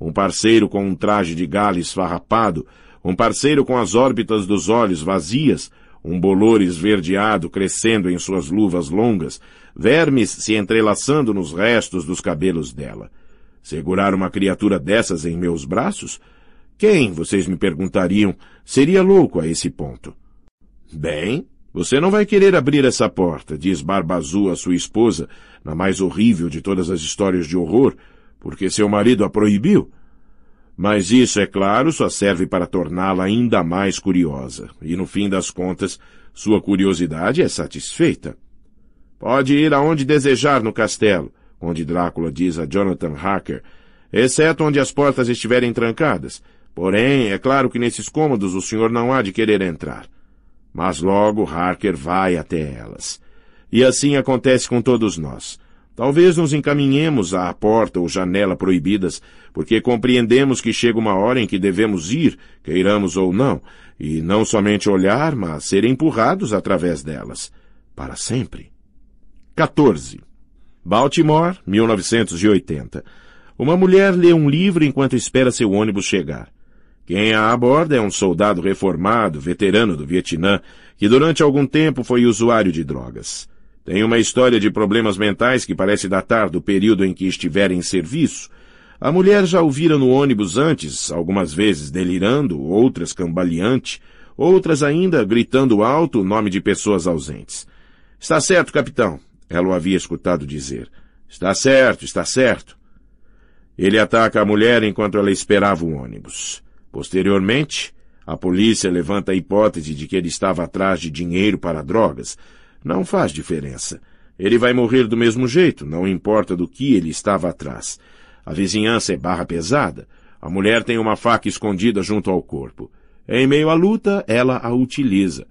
Um parceiro com um traje de gala esfarrapado, um parceiro com as órbitas dos olhos vazias, um bolor esverdeado crescendo em suas luvas longas, vermes se entrelaçando nos restos dos cabelos dela. Segurar uma criatura dessas em meus braços? Quem, vocês me perguntariam, seria louco a esse ponto? Bem, você não vai querer abrir essa porta, diz Barba Azul à sua esposa, na mais horrível de todas as histórias de horror, porque seu marido a proibiu. Mas isso, é claro, só serve para torná-la ainda mais curiosa, e no fim das contas, sua curiosidade é satisfeita. Pode ir aonde desejar no castelo, onde Drácula diz a Jonathan Hacker, exceto onde as portas estiverem trancadas. Porém, é claro que nesses cômodos o senhor não há de querer entrar. Mas logo Harker vai até elas. E assim acontece com todos nós. Talvez nos encaminhemos à porta ou janela proibidas, porque compreendemos que chega uma hora em que devemos ir, queiramos ou não, e não somente olhar, mas ser empurrados através delas. Para sempre. 14. Baltimore, 1980. Uma mulher lê um livro enquanto espera seu ônibus chegar. Quem a aborda é um soldado reformado, veterano do Vietnã, que durante algum tempo foi usuário de drogas. Tem uma história de problemas mentais que parece datar do período em que estiver em serviço. A mulher já o vira no ônibus antes, algumas vezes delirando, outras cambaleante, outras ainda gritando alto o nome de pessoas ausentes. Está certo, capitão. Ela o havia escutado dizer. Está certo, está certo. Ele ataca a mulher enquanto ela esperava o ônibus. Posteriormente, a polícia levanta a hipótese de que ele estava atrás de dinheiro para drogas. Não faz diferença. Ele vai morrer do mesmo jeito, não importa do que ele estava atrás. A vizinhança é barra pesada. A mulher tem uma faca escondida junto ao corpo. Em meio à luta, ela a utiliza.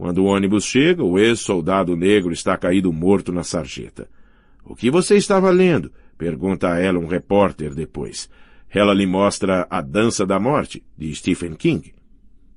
Quando o ônibus chega, o ex-soldado negro está caído morto na sarjeta. O que você estava lendo? pergunta a ela um repórter depois. Ela lhe mostra A Dança da Morte, de Stephen King.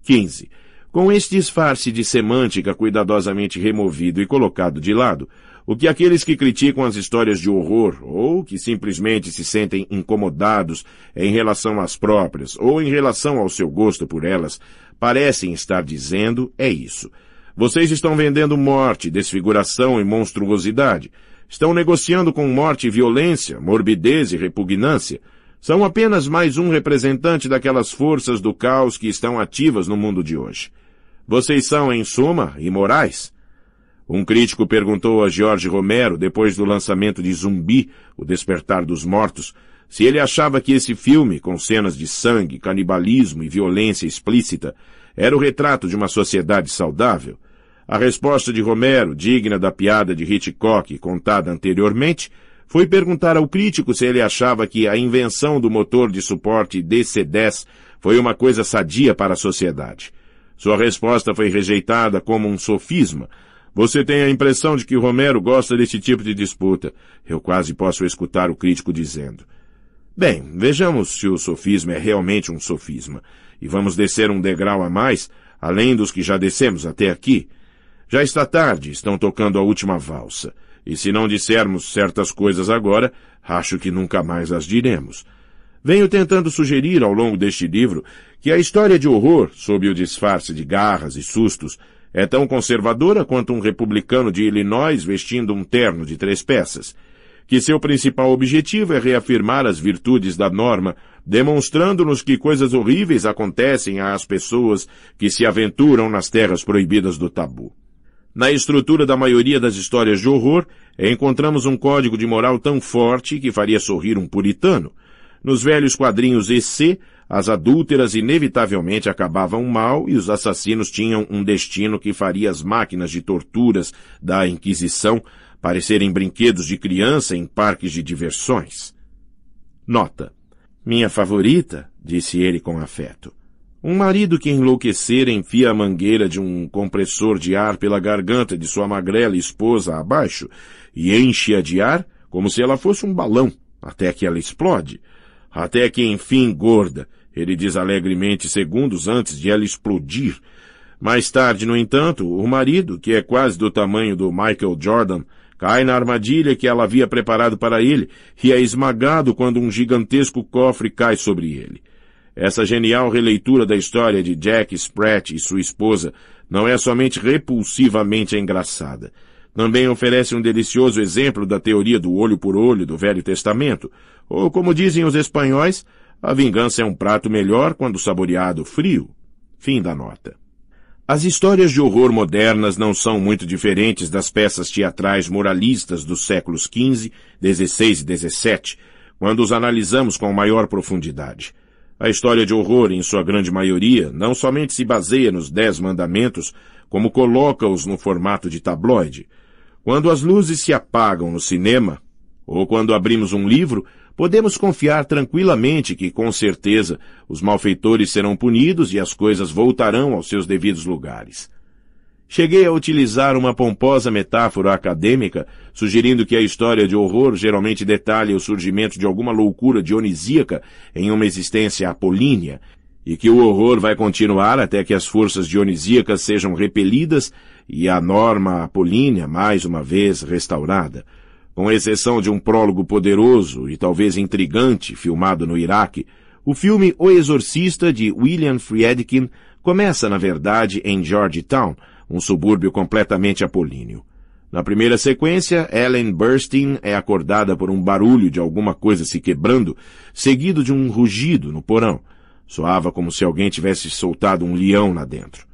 15. Com este disfarce de semântica cuidadosamente removido e colocado de lado, o que aqueles que criticam as histórias de horror ou que simplesmente se sentem incomodados em relação às próprias ou em relação ao seu gosto por elas parecem estar dizendo é isso. Vocês estão vendendo morte, desfiguração e monstruosidade. Estão negociando com morte e violência, morbidez e repugnância. São apenas mais um representante daquelas forças do caos que estão ativas no mundo de hoje. Vocês são, em suma, imorais. Um crítico perguntou a Jorge Romero, depois do lançamento de Zumbi, O Despertar dos Mortos, se ele achava que esse filme, com cenas de sangue, canibalismo e violência explícita, era o retrato de uma sociedade saudável? A resposta de Romero, digna da piada de Hitchcock contada anteriormente, foi perguntar ao crítico se ele achava que a invenção do motor de suporte DC-10 foi uma coisa sadia para a sociedade. Sua resposta foi rejeitada como um sofisma. Você tem a impressão de que Romero gosta desse tipo de disputa. Eu quase posso escutar o crítico dizendo. Bem, vejamos se o sofisma é realmente um sofisma e vamos descer um degrau a mais, além dos que já descemos até aqui. Já está tarde, estão tocando a última valsa, e se não dissermos certas coisas agora, acho que nunca mais as diremos. Venho tentando sugerir ao longo deste livro que a história de horror, sob o disfarce de garras e sustos, é tão conservadora quanto um republicano de Illinois vestindo um terno de três peças, que seu principal objetivo é reafirmar as virtudes da norma demonstrando-nos que coisas horríveis acontecem às pessoas que se aventuram nas terras proibidas do tabu. Na estrutura da maioria das histórias de horror, encontramos um código de moral tão forte que faria sorrir um puritano. Nos velhos quadrinhos EC, as adúlteras inevitavelmente acabavam mal e os assassinos tinham um destino que faria as máquinas de torturas da Inquisição parecerem brinquedos de criança em parques de diversões. Nota. Minha favorita, disse ele com afeto. Um marido que enlouquecer enfia a mangueira de um compressor de ar pela garganta de sua magrela esposa abaixo e enche-a de ar como se ela fosse um balão, até que ela explode. Até que enfim gorda, ele diz alegremente segundos antes de ela explodir. Mais tarde, no entanto, o marido, que é quase do tamanho do Michael Jordan, cai na armadilha que ela havia preparado para ele e é esmagado quando um gigantesco cofre cai sobre ele. Essa genial releitura da história de Jack Spratt e sua esposa não é somente repulsivamente engraçada. Também oferece um delicioso exemplo da teoria do olho por olho do Velho Testamento, ou como dizem os espanhóis, a vingança é um prato melhor quando saboreado frio. Fim da nota. As histórias de horror modernas não são muito diferentes das peças teatrais moralistas dos séculos XV, XVI e XVII, quando os analisamos com maior profundidade. A história de horror, em sua grande maioria, não somente se baseia nos Dez Mandamentos, como coloca-os no formato de tabloide. Quando as luzes se apagam no cinema, ou quando abrimos um livro, podemos confiar tranquilamente que, com certeza, os malfeitores serão punidos e as coisas voltarão aos seus devidos lugares. Cheguei a utilizar uma pomposa metáfora acadêmica, sugerindo que a história de horror geralmente detalha o surgimento de alguma loucura dionisíaca em uma existência apolínea, e que o horror vai continuar até que as forças dionisíacas sejam repelidas e a norma apolínea mais uma vez restaurada. Com exceção de um prólogo poderoso e talvez intrigante filmado no Iraque, o filme O Exorcista de William Friedkin começa, na verdade, em Georgetown, um subúrbio completamente apolíneo. Na primeira sequência, Ellen Burstyn é acordada por um barulho de alguma coisa se quebrando, seguido de um rugido no porão. Soava como se alguém tivesse soltado um leão lá dentro.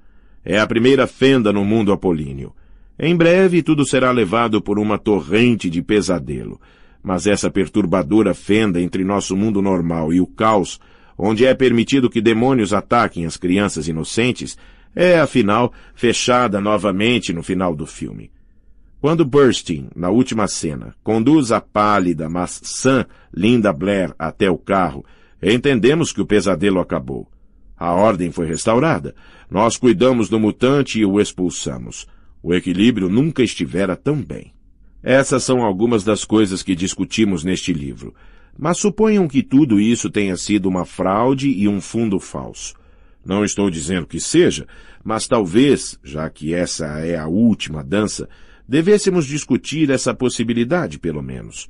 É a primeira fenda no mundo apolíneo. Em breve tudo será levado por uma torrente de pesadelo. Mas essa perturbadora fenda entre nosso mundo normal e o caos, onde é permitido que demônios ataquem as crianças inocentes, é afinal fechada novamente no final do filme. Quando Burstyn, na última cena, conduz a pálida, mas sã Linda Blair até o carro, entendemos que o pesadelo acabou. A ordem foi restaurada. Nós cuidamos do mutante e o expulsamos. O equilíbrio nunca estivera tão bem. Essas são algumas das coisas que discutimos neste livro. Mas suponham que tudo isso tenha sido uma fraude e um fundo falso. Não estou dizendo que seja, mas talvez, já que essa é a última dança, devêssemos discutir essa possibilidade, pelo menos.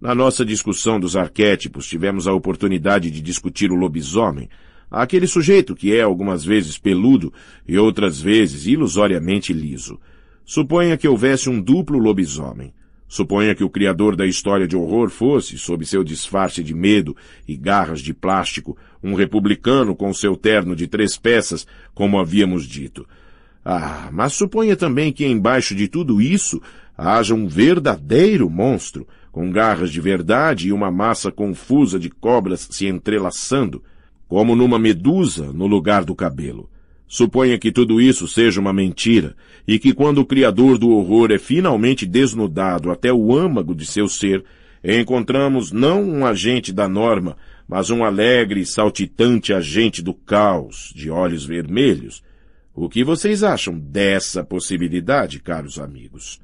Na nossa discussão dos arquétipos, tivemos a oportunidade de discutir o lobisomem, Aquele sujeito que é algumas vezes peludo e outras vezes ilusoriamente liso. Suponha que houvesse um duplo lobisomem. Suponha que o criador da história de horror fosse, sob seu disfarce de medo e garras de plástico, um republicano com seu terno de três peças, como havíamos dito. Ah, mas suponha também que embaixo de tudo isso haja um verdadeiro monstro, com garras de verdade e uma massa confusa de cobras se entrelaçando como numa medusa no lugar do cabelo. Suponha que tudo isso seja uma mentira e que quando o criador do horror é finalmente desnudado até o âmago de seu ser, encontramos não um agente da norma, mas um alegre e saltitante agente do caos, de olhos vermelhos. O que vocês acham dessa possibilidade, caros amigos?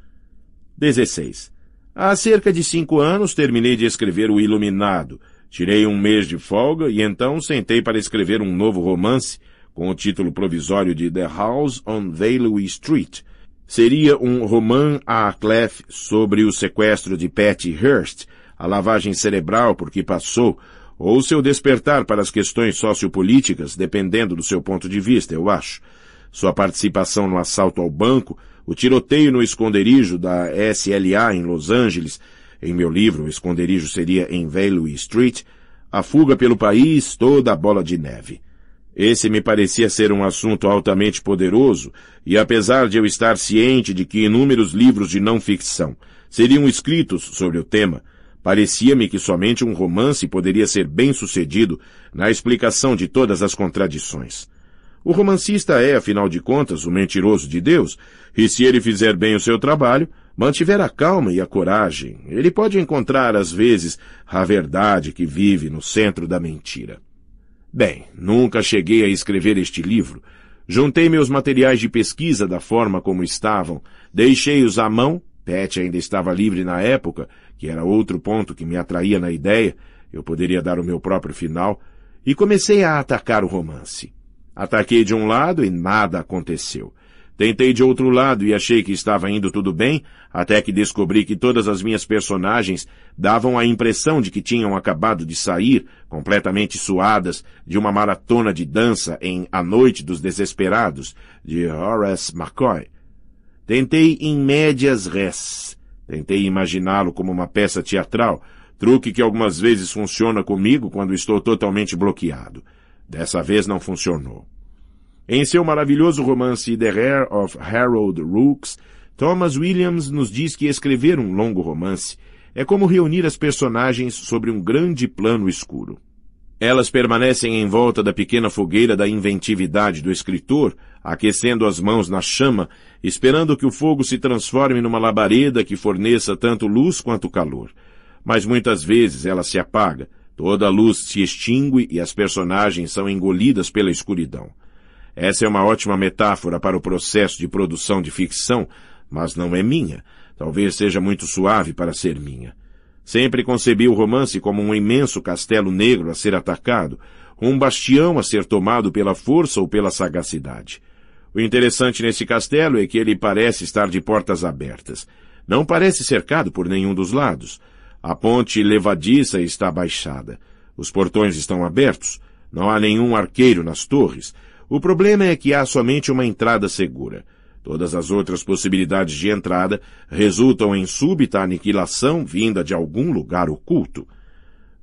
16. Há cerca de cinco anos terminei de escrever O Iluminado, Tirei um mês de folga e então sentei para escrever um novo romance com o título provisório de The House on Valerie Street. Seria um roman a Clef sobre o sequestro de Patty Hearst, a lavagem cerebral por que passou, ou seu despertar para as questões sociopolíticas, dependendo do seu ponto de vista, eu acho. Sua participação no assalto ao banco, o tiroteio no esconderijo da SLA em Los Angeles em meu livro, o esconderijo seria em Valley Street, a fuga pelo país, toda a bola de neve. Esse me parecia ser um assunto altamente poderoso, e apesar de eu estar ciente de que inúmeros livros de não ficção seriam escritos sobre o tema, parecia-me que somente um romance poderia ser bem sucedido na explicação de todas as contradições. O romancista é, afinal de contas, o mentiroso de Deus, e se ele fizer bem o seu trabalho, mantiver a calma e a coragem, ele pode encontrar, às vezes, a verdade que vive no centro da mentira. Bem, nunca cheguei a escrever este livro. Juntei meus materiais de pesquisa da forma como estavam, deixei-os à mão, Pet ainda estava livre na época, que era outro ponto que me atraía na ideia, eu poderia dar o meu próprio final, e comecei a atacar o romance. Ataquei de um lado e nada aconteceu. Tentei de outro lado e achei que estava indo tudo bem, até que descobri que todas as minhas personagens davam a impressão de que tinham acabado de sair, completamente suadas, de uma maratona de dança em A Noite dos Desesperados, de Horace McCoy. Tentei em médias res. Tentei imaginá-lo como uma peça teatral, truque que algumas vezes funciona comigo quando estou totalmente bloqueado. Dessa vez não funcionou. Em seu maravilhoso romance The Hair of Harold Rooks, Thomas Williams nos diz que escrever um longo romance é como reunir as personagens sobre um grande plano escuro. Elas permanecem em volta da pequena fogueira da inventividade do escritor, aquecendo as mãos na chama, esperando que o fogo se transforme numa labareda que forneça tanto luz quanto calor. Mas muitas vezes ela se apaga, toda a luz se extingue e as personagens são engolidas pela escuridão. Essa é uma ótima metáfora para o processo de produção de ficção, mas não é minha. Talvez seja muito suave para ser minha. Sempre concebi o romance como um imenso castelo negro a ser atacado, um bastião a ser tomado pela força ou pela sagacidade. O interessante nesse castelo é que ele parece estar de portas abertas. Não parece cercado por nenhum dos lados. A ponte levadiça está baixada. Os portões estão abertos. Não há nenhum arqueiro nas torres. O problema é que há somente uma entrada segura. Todas as outras possibilidades de entrada resultam em súbita aniquilação vinda de algum lugar oculto.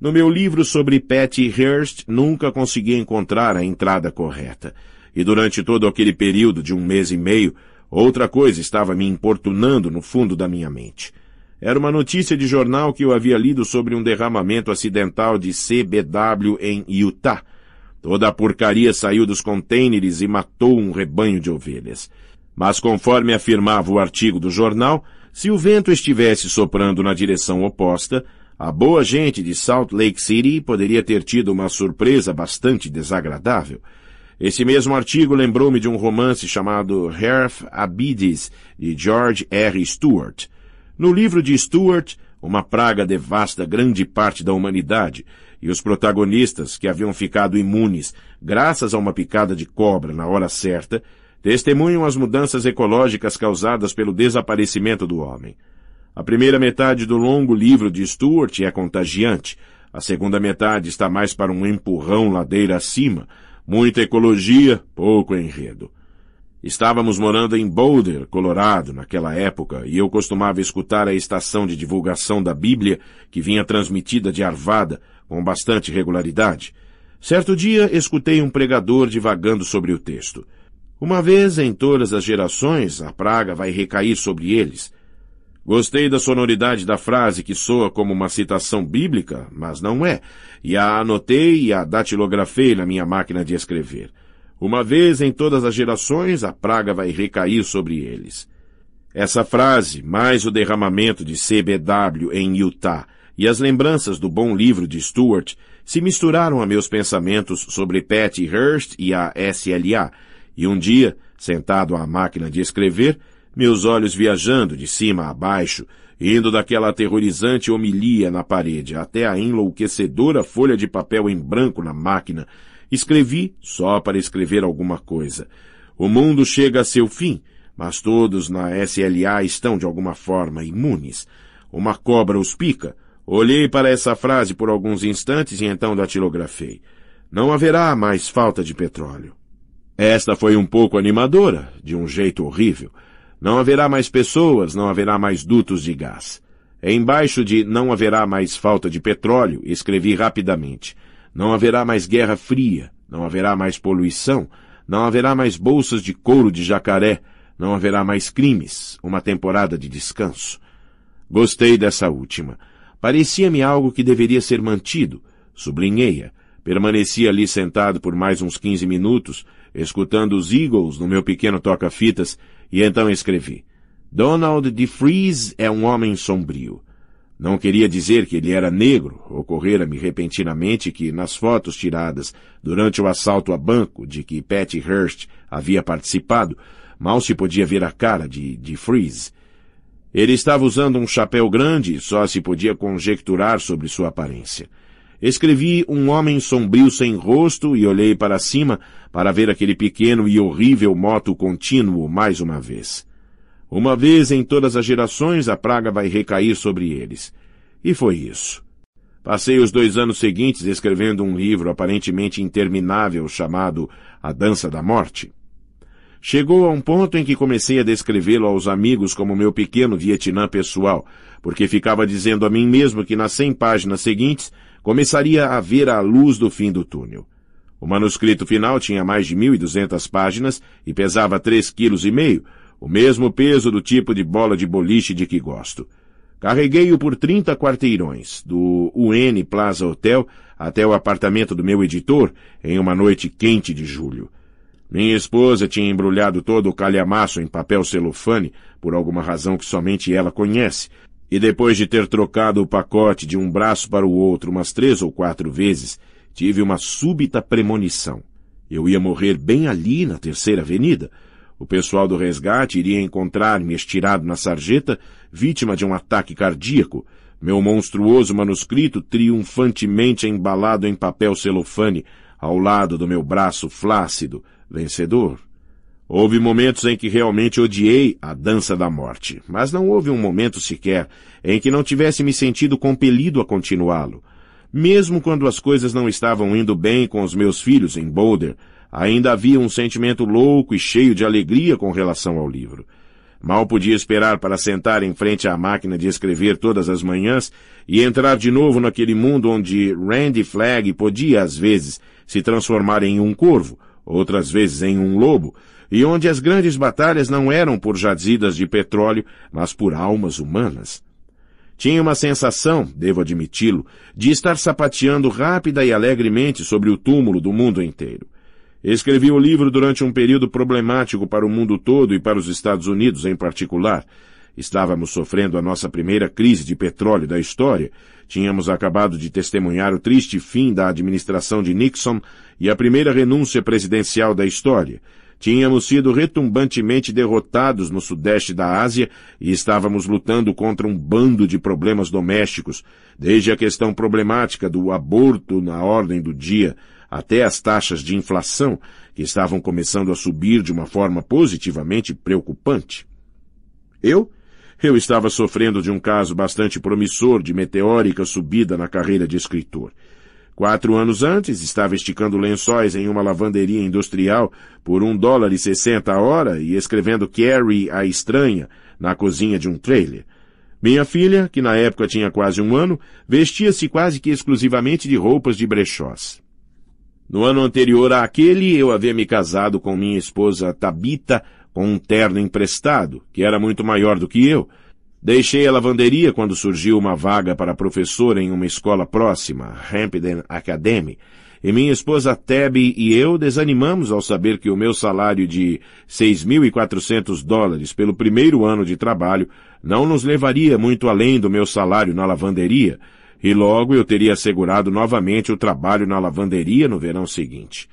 No meu livro sobre Patty Hearst, nunca consegui encontrar a entrada correta. E durante todo aquele período de um mês e meio, outra coisa estava me importunando no fundo da minha mente. Era uma notícia de jornal que eu havia lido sobre um derramamento acidental de CBW em Utah, Toda a porcaria saiu dos contêineres e matou um rebanho de ovelhas. Mas conforme afirmava o artigo do jornal, se o vento estivesse soprando na direção oposta, a boa gente de Salt Lake City poderia ter tido uma surpresa bastante desagradável. Esse mesmo artigo lembrou-me de um romance chamado Herf Abides, de George R. Stewart. No livro de Stewart, uma praga devasta grande parte da humanidade, e os protagonistas, que haviam ficado imunes graças a uma picada de cobra na hora certa, testemunham as mudanças ecológicas causadas pelo desaparecimento do homem. A primeira metade do longo livro de Stuart é contagiante, a segunda metade está mais para um empurrão ladeira acima, muita ecologia, pouco enredo. Estávamos morando em Boulder, Colorado, naquela época, e eu costumava escutar a estação de divulgação da Bíblia, que vinha transmitida de Arvada, com bastante regularidade, certo dia escutei um pregador divagando sobre o texto. Uma vez em todas as gerações, a praga vai recair sobre eles. Gostei da sonoridade da frase que soa como uma citação bíblica, mas não é, e a anotei e a datilografei na minha máquina de escrever. Uma vez em todas as gerações, a praga vai recair sobre eles. Essa frase, mais o derramamento de CBW em Utah e as lembranças do bom livro de Stuart se misturaram a meus pensamentos sobre Patty Hearst e a SLA, e um dia, sentado à máquina de escrever, meus olhos viajando de cima a baixo, indo daquela aterrorizante homilia na parede até a enlouquecedora folha de papel em branco na máquina, escrevi só para escrever alguma coisa. O mundo chega a seu fim, mas todos na SLA estão de alguma forma imunes. Uma cobra os pica, Olhei para essa frase por alguns instantes e então datilografei. Não haverá mais falta de petróleo. Esta foi um pouco animadora, de um jeito horrível. Não haverá mais pessoas, não haverá mais dutos de gás. Embaixo de não haverá mais falta de petróleo, escrevi rapidamente. Não haverá mais guerra fria, não haverá mais poluição, não haverá mais bolsas de couro de jacaré, não haverá mais crimes, uma temporada de descanso. Gostei dessa última. Parecia-me algo que deveria ser mantido, sublinhei-a. Permaneci ali sentado por mais uns quinze minutos, escutando os Eagles no meu pequeno toca-fitas, e então escrevi. Donald de Freeze é um homem sombrio. Não queria dizer que ele era negro, ocorrera-me repentinamente que, nas fotos tiradas durante o assalto a banco de que Patty Hearst havia participado, mal se podia ver a cara de, de Freeze. Ele estava usando um chapéu grande e só se podia conjecturar sobre sua aparência. Escrevi um homem sombrio sem rosto e olhei para cima para ver aquele pequeno e horrível moto contínuo mais uma vez. Uma vez em todas as gerações a praga vai recair sobre eles. E foi isso. Passei os dois anos seguintes escrevendo um livro aparentemente interminável chamado A Dança da Morte. Chegou a um ponto em que comecei a descrevê-lo aos amigos como meu pequeno Vietnã pessoal, porque ficava dizendo a mim mesmo que nas cem páginas seguintes começaria a ver a luz do fim do túnel. O manuscrito final tinha mais de mil e duzentas páginas e pesava três quilos e meio, o mesmo peso do tipo de bola de boliche de que gosto. Carreguei-o por trinta quarteirões, do UN Plaza Hotel até o apartamento do meu editor, em uma noite quente de julho. Minha esposa tinha embrulhado todo o calhamaço em papel celofane, por alguma razão que somente ela conhece, e depois de ter trocado o pacote de um braço para o outro umas três ou quatro vezes, tive uma súbita premonição. Eu ia morrer bem ali na terceira avenida. O pessoal do resgate iria encontrar-me estirado na sarjeta, vítima de um ataque cardíaco, meu monstruoso manuscrito triunfantemente embalado em papel celofane, ao lado do meu braço flácido, vencedor. Houve momentos em que realmente odiei a dança da morte, mas não houve um momento sequer em que não tivesse me sentido compelido a continuá-lo. Mesmo quando as coisas não estavam indo bem com os meus filhos em Boulder, ainda havia um sentimento louco e cheio de alegria com relação ao livro. Mal podia esperar para sentar em frente à máquina de escrever todas as manhãs e entrar de novo naquele mundo onde Randy Flagg podia, às vezes, se transformar em um corvo, outras vezes em um lobo, e onde as grandes batalhas não eram por jazidas de petróleo, mas por almas humanas. Tinha uma sensação, devo admiti-lo, de estar sapateando rápida e alegremente sobre o túmulo do mundo inteiro. Escrevi o livro durante um período problemático para o mundo todo e para os Estados Unidos em particular, Estávamos sofrendo a nossa primeira crise de petróleo da história. Tínhamos acabado de testemunhar o triste fim da administração de Nixon e a primeira renúncia presidencial da história. Tínhamos sido retumbantemente derrotados no sudeste da Ásia e estávamos lutando contra um bando de problemas domésticos, desde a questão problemática do aborto na ordem do dia, até as taxas de inflação, que estavam começando a subir de uma forma positivamente preocupante. Eu eu estava sofrendo de um caso bastante promissor de meteórica subida na carreira de escritor. Quatro anos antes, estava esticando lençóis em uma lavanderia industrial por um dólar e sessenta a hora e escrevendo Carrie a Estranha na cozinha de um trailer. Minha filha, que na época tinha quase um ano, vestia-se quase que exclusivamente de roupas de brechós. No ano anterior àquele, eu havia me casado com minha esposa Tabita com um terno emprestado, que era muito maior do que eu. Deixei a lavanderia quando surgiu uma vaga para professor em uma escola próxima, Hampden Academy, e minha esposa Tebby e eu desanimamos ao saber que o meu salário de 6.400 dólares pelo primeiro ano de trabalho não nos levaria muito além do meu salário na lavanderia, e logo eu teria assegurado novamente o trabalho na lavanderia no verão seguinte.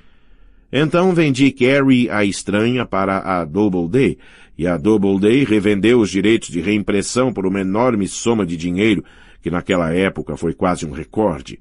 Então vendi Carrie a estranha para a Double Day, e a Double Day revendeu os direitos de reimpressão por uma enorme soma de dinheiro, que naquela época foi quase um recorde.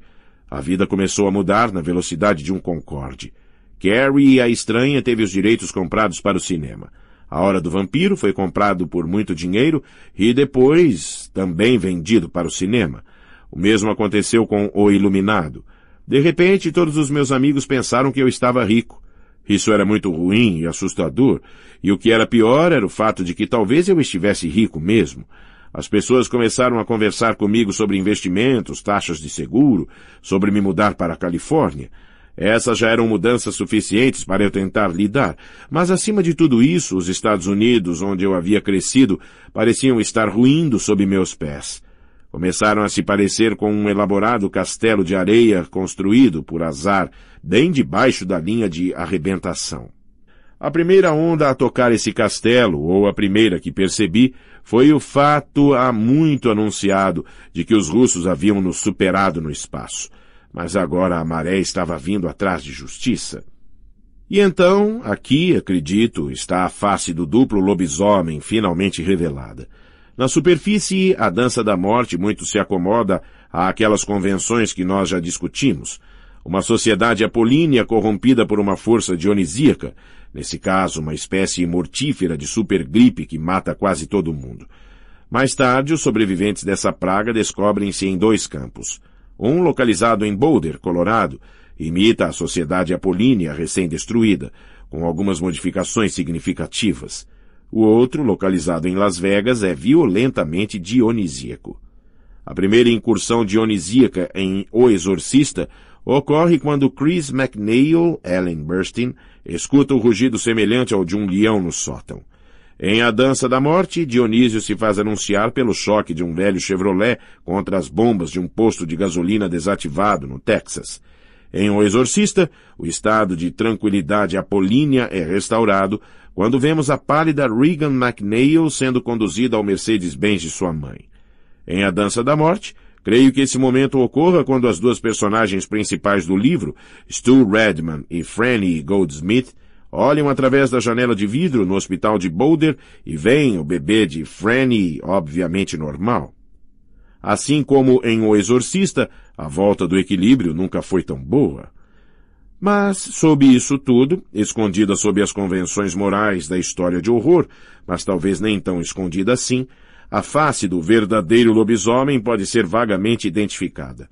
A vida começou a mudar na velocidade de um Concorde. Carrie a estranha teve os direitos comprados para o cinema. A Hora do Vampiro foi comprado por muito dinheiro e depois também vendido para o cinema. O mesmo aconteceu com O Iluminado. De repente, todos os meus amigos pensaram que eu estava rico. Isso era muito ruim e assustador, e o que era pior era o fato de que talvez eu estivesse rico mesmo. As pessoas começaram a conversar comigo sobre investimentos, taxas de seguro, sobre me mudar para a Califórnia. Essas já eram mudanças suficientes para eu tentar lidar, mas acima de tudo isso, os Estados Unidos, onde eu havia crescido, pareciam estar ruindo sob meus pés começaram a se parecer com um elaborado castelo de areia construído por azar bem debaixo da linha de arrebentação. A primeira onda a tocar esse castelo, ou a primeira que percebi, foi o fato há muito anunciado de que os russos haviam nos superado no espaço. Mas agora a maré estava vindo atrás de justiça. E então, aqui, acredito, está a face do duplo lobisomem finalmente revelada. Na superfície, a dança da morte muito se acomoda àquelas convenções que nós já discutimos. Uma sociedade apolínea corrompida por uma força dionisíaca, nesse caso, uma espécie mortífera de supergripe que mata quase todo mundo. Mais tarde, os sobreviventes dessa praga descobrem-se em dois campos. Um localizado em Boulder, Colorado, imita a sociedade apolínea recém-destruída, com algumas modificações significativas. O outro, localizado em Las Vegas, é violentamente dionisíaco. A primeira incursão dionisíaca em O Exorcista ocorre quando Chris McNeil, Ellen Burstyn, escuta o rugido semelhante ao de um leão no sótão. Em A Dança da Morte, Dionísio se faz anunciar pelo choque de um velho Chevrolet contra as bombas de um posto de gasolina desativado no Texas. Em O Exorcista, o estado de tranquilidade apolínea é restaurado quando vemos a pálida Regan McNeil sendo conduzida ao Mercedes-Benz de sua mãe. Em A Dança da Morte, creio que esse momento ocorra quando as duas personagens principais do livro, Stu Redman e Franny Goldsmith, olham através da janela de vidro no hospital de Boulder e veem o bebê de Franny obviamente normal. Assim como em O Exorcista, a volta do equilíbrio nunca foi tão boa. Mas, sob isso tudo, escondida sob as convenções morais da história de horror, mas talvez nem tão escondida assim, a face do verdadeiro lobisomem pode ser vagamente identificada.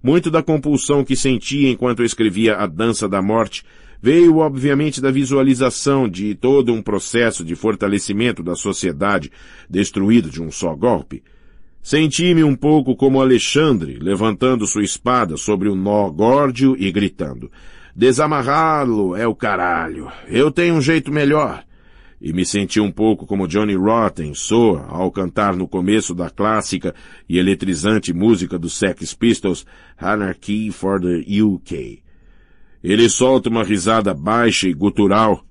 Muito da compulsão que senti enquanto escrevia A Dança da Morte veio obviamente da visualização de todo um processo de fortalecimento da sociedade destruído de um só golpe, Senti-me um pouco como Alexandre, levantando sua espada sobre o nó górdio e gritando: Desamarrá-lo é o caralho. Eu tenho um jeito melhor. E me senti um pouco como Johnny Rotten soa ao cantar no começo da clássica e eletrizante música dos Sex Pistols, Anarchy for the UK. Ele solta uma risada baixa e gutural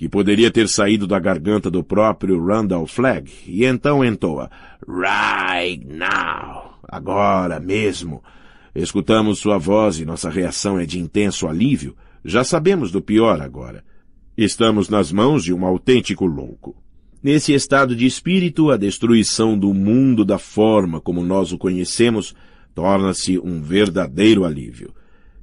que poderia ter saído da garganta do próprio Randall Flagg, e então entoa Right now, agora mesmo. Escutamos sua voz e nossa reação é de intenso alívio. Já sabemos do pior agora. Estamos nas mãos de um autêntico louco. Nesse estado de espírito, a destruição do mundo da forma como nós o conhecemos torna-se um verdadeiro alívio.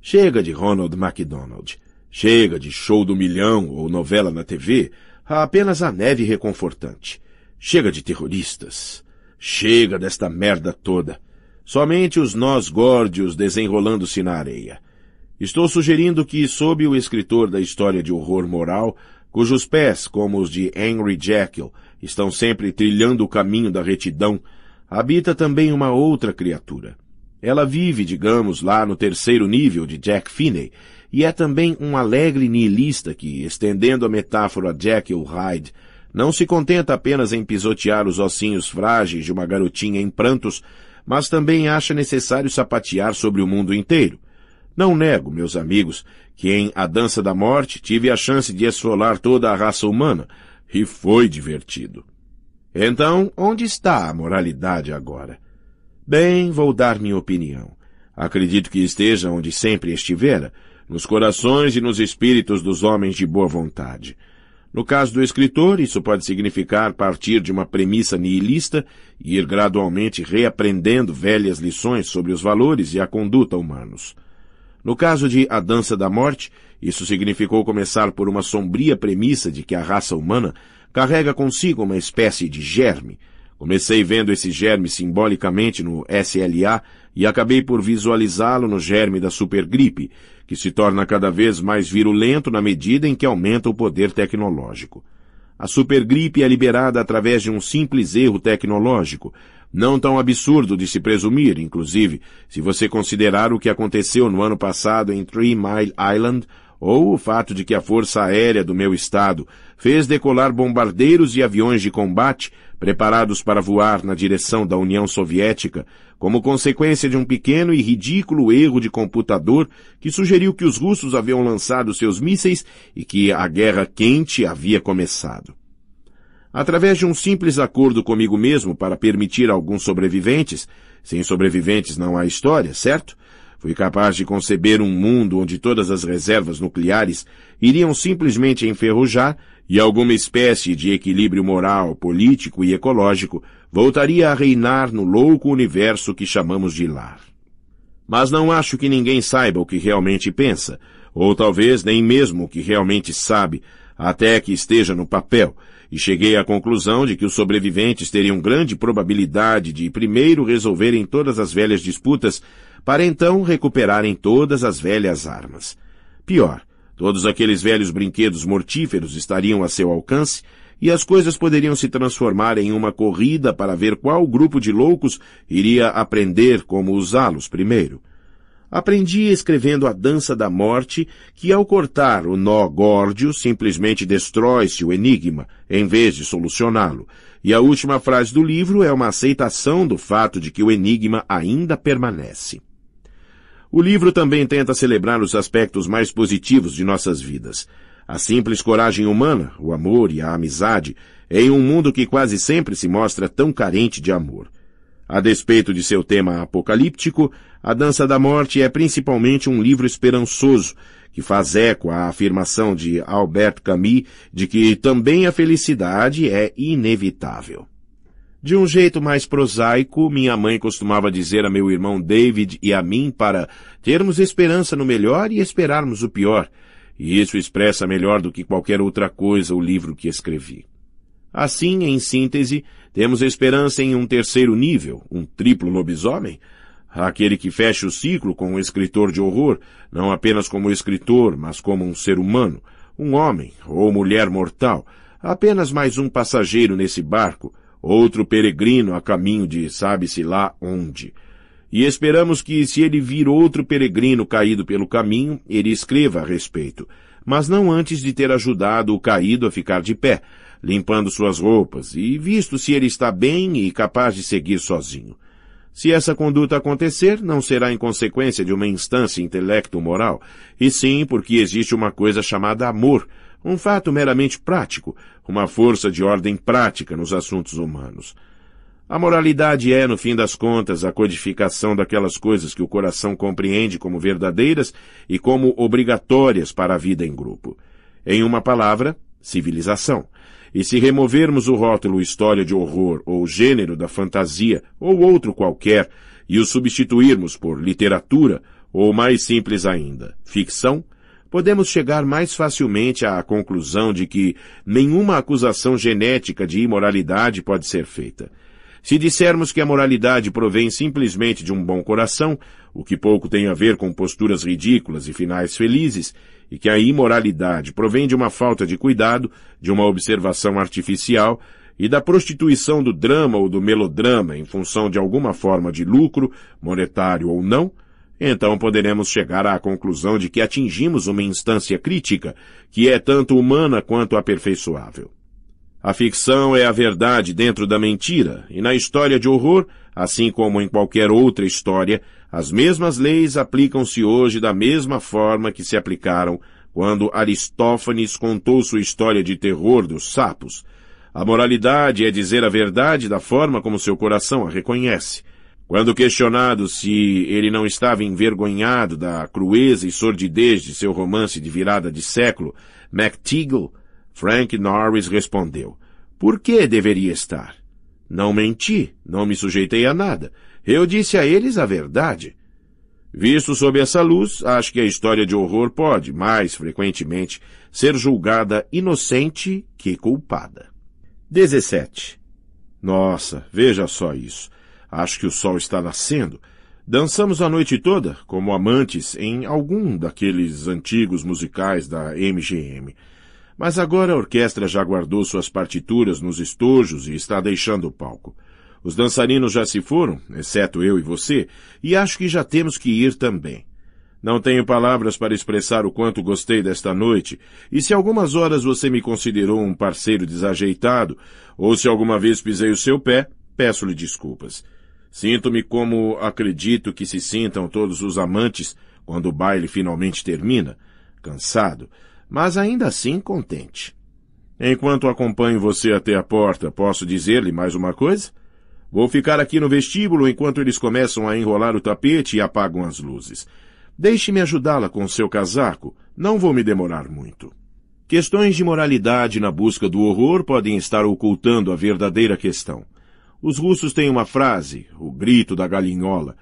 Chega de Ronald MacDonald. Chega de show do milhão ou novela na TV, há apenas a neve reconfortante. Chega de terroristas. Chega desta merda toda. Somente os nós górdios desenrolando-se na areia. Estou sugerindo que, sob o escritor da história de horror moral, cujos pés, como os de Henry Jekyll, estão sempre trilhando o caminho da retidão, habita também uma outra criatura. Ela vive, digamos, lá no terceiro nível de Jack Finney e é também um alegre niilista que, estendendo a metáfora a Jekyll Hyde, não se contenta apenas em pisotear os ossinhos frágeis de uma garotinha em prantos, mas também acha necessário sapatear sobre o mundo inteiro. Não nego, meus amigos, que em A Dança da Morte tive a chance de esfolar toda a raça humana, e foi divertido. Então, onde está a moralidade agora? Bem, vou dar minha opinião. Acredito que esteja onde sempre estivera, nos corações e nos espíritos dos homens de boa vontade. No caso do escritor, isso pode significar partir de uma premissa nihilista e ir gradualmente reaprendendo velhas lições sobre os valores e a conduta humanos. No caso de A Dança da Morte, isso significou começar por uma sombria premissa de que a raça humana carrega consigo uma espécie de germe. Comecei vendo esse germe simbolicamente no SLA e acabei por visualizá-lo no germe da supergripe, que se torna cada vez mais virulento na medida em que aumenta o poder tecnológico. A supergripe é liberada através de um simples erro tecnológico, não tão absurdo de se presumir, inclusive, se você considerar o que aconteceu no ano passado em Three Mile Island, ou o fato de que a Força Aérea do meu estado fez decolar bombardeiros e aviões de combate preparados para voar na direção da União Soviética como consequência de um pequeno e ridículo erro de computador que sugeriu que os russos haviam lançado seus mísseis e que a guerra quente havia começado. Através de um simples acordo comigo mesmo para permitir alguns sobreviventes, sem sobreviventes não há história, certo? Fui capaz de conceber um mundo onde todas as reservas nucleares iriam simplesmente enferrujar e alguma espécie de equilíbrio moral, político e ecológico voltaria a reinar no louco universo que chamamos de lar. Mas não acho que ninguém saiba o que realmente pensa, ou talvez nem mesmo o que realmente sabe, até que esteja no papel, e cheguei à conclusão de que os sobreviventes teriam grande probabilidade de primeiro resolverem todas as velhas disputas, para então recuperarem todas as velhas armas. Pior, todos aqueles velhos brinquedos mortíferos estariam a seu alcance, e as coisas poderiam se transformar em uma corrida para ver qual grupo de loucos iria aprender como usá-los primeiro. Aprendi escrevendo a dança da morte que ao cortar o nó górdio simplesmente destrói-se o enigma, em vez de solucioná-lo. E a última frase do livro é uma aceitação do fato de que o enigma ainda permanece. O livro também tenta celebrar os aspectos mais positivos de nossas vidas. A simples coragem humana, o amor e a amizade, em um mundo que quase sempre se mostra tão carente de amor. A despeito de seu tema apocalíptico, A Dança da Morte é principalmente um livro esperançoso, que faz eco à afirmação de Albert Camus de que também a felicidade é inevitável. De um jeito mais prosaico, minha mãe costumava dizer a meu irmão David e a mim para termos esperança no melhor e esperarmos o pior, e isso expressa melhor do que qualquer outra coisa o livro que escrevi. Assim, em síntese, temos esperança em um terceiro nível, um triplo lobisomem, aquele que fecha o ciclo com um escritor de horror, não apenas como escritor, mas como um ser humano, um homem ou mulher mortal, apenas mais um passageiro nesse barco, outro peregrino a caminho de sabe-se lá onde e esperamos que, se ele vir outro peregrino caído pelo caminho, ele escreva a respeito, mas não antes de ter ajudado o caído a ficar de pé, limpando suas roupas e visto se ele está bem e capaz de seguir sozinho. Se essa conduta acontecer, não será em consequência de uma instância intelecto-moral, e sim porque existe uma coisa chamada amor, um fato meramente prático, uma força de ordem prática nos assuntos humanos. A moralidade é, no fim das contas, a codificação daquelas coisas que o coração compreende como verdadeiras e como obrigatórias para a vida em grupo. Em uma palavra, civilização. E se removermos o rótulo história de horror ou gênero da fantasia ou outro qualquer e o substituirmos por literatura ou mais simples ainda, ficção, podemos chegar mais facilmente à conclusão de que nenhuma acusação genética de imoralidade pode ser feita. Se dissermos que a moralidade provém simplesmente de um bom coração, o que pouco tem a ver com posturas ridículas e finais felizes, e que a imoralidade provém de uma falta de cuidado, de uma observação artificial e da prostituição do drama ou do melodrama em função de alguma forma de lucro, monetário ou não, então poderemos chegar à conclusão de que atingimos uma instância crítica que é tanto humana quanto aperfeiçoável. A ficção é a verdade dentro da mentira, e na história de horror, assim como em qualquer outra história, as mesmas leis aplicam-se hoje da mesma forma que se aplicaram quando Aristófanes contou sua história de terror dos sapos. A moralidade é dizer a verdade da forma como seu coração a reconhece. Quando questionado se ele não estava envergonhado da crueza e sordidez de seu romance de virada de século, MacTigle Frank Norris respondeu. Por que deveria estar? Não menti, não me sujeitei a nada. Eu disse a eles a verdade. Visto sob essa luz, acho que a história de horror pode, mais frequentemente, ser julgada inocente que culpada. 17. Nossa, veja só isso. Acho que o sol está nascendo. Dançamos a noite toda, como amantes, em algum daqueles antigos musicais da MGM. Mas agora a orquestra já guardou suas partituras nos estojos e está deixando o palco. Os dançarinos já se foram, exceto eu e você, e acho que já temos que ir também. Não tenho palavras para expressar o quanto gostei desta noite, e se algumas horas você me considerou um parceiro desajeitado, ou se alguma vez pisei o seu pé, peço-lhe desculpas. Sinto-me como acredito que se sintam todos os amantes quando o baile finalmente termina, cansado, mas ainda assim contente. Enquanto acompanho você até a porta, posso dizer-lhe mais uma coisa? Vou ficar aqui no vestíbulo enquanto eles começam a enrolar o tapete e apagam as luzes. Deixe-me ajudá-la com seu casaco, não vou me demorar muito. Questões de moralidade na busca do horror podem estar ocultando a verdadeira questão. Os russos têm uma frase, o grito da galinhola,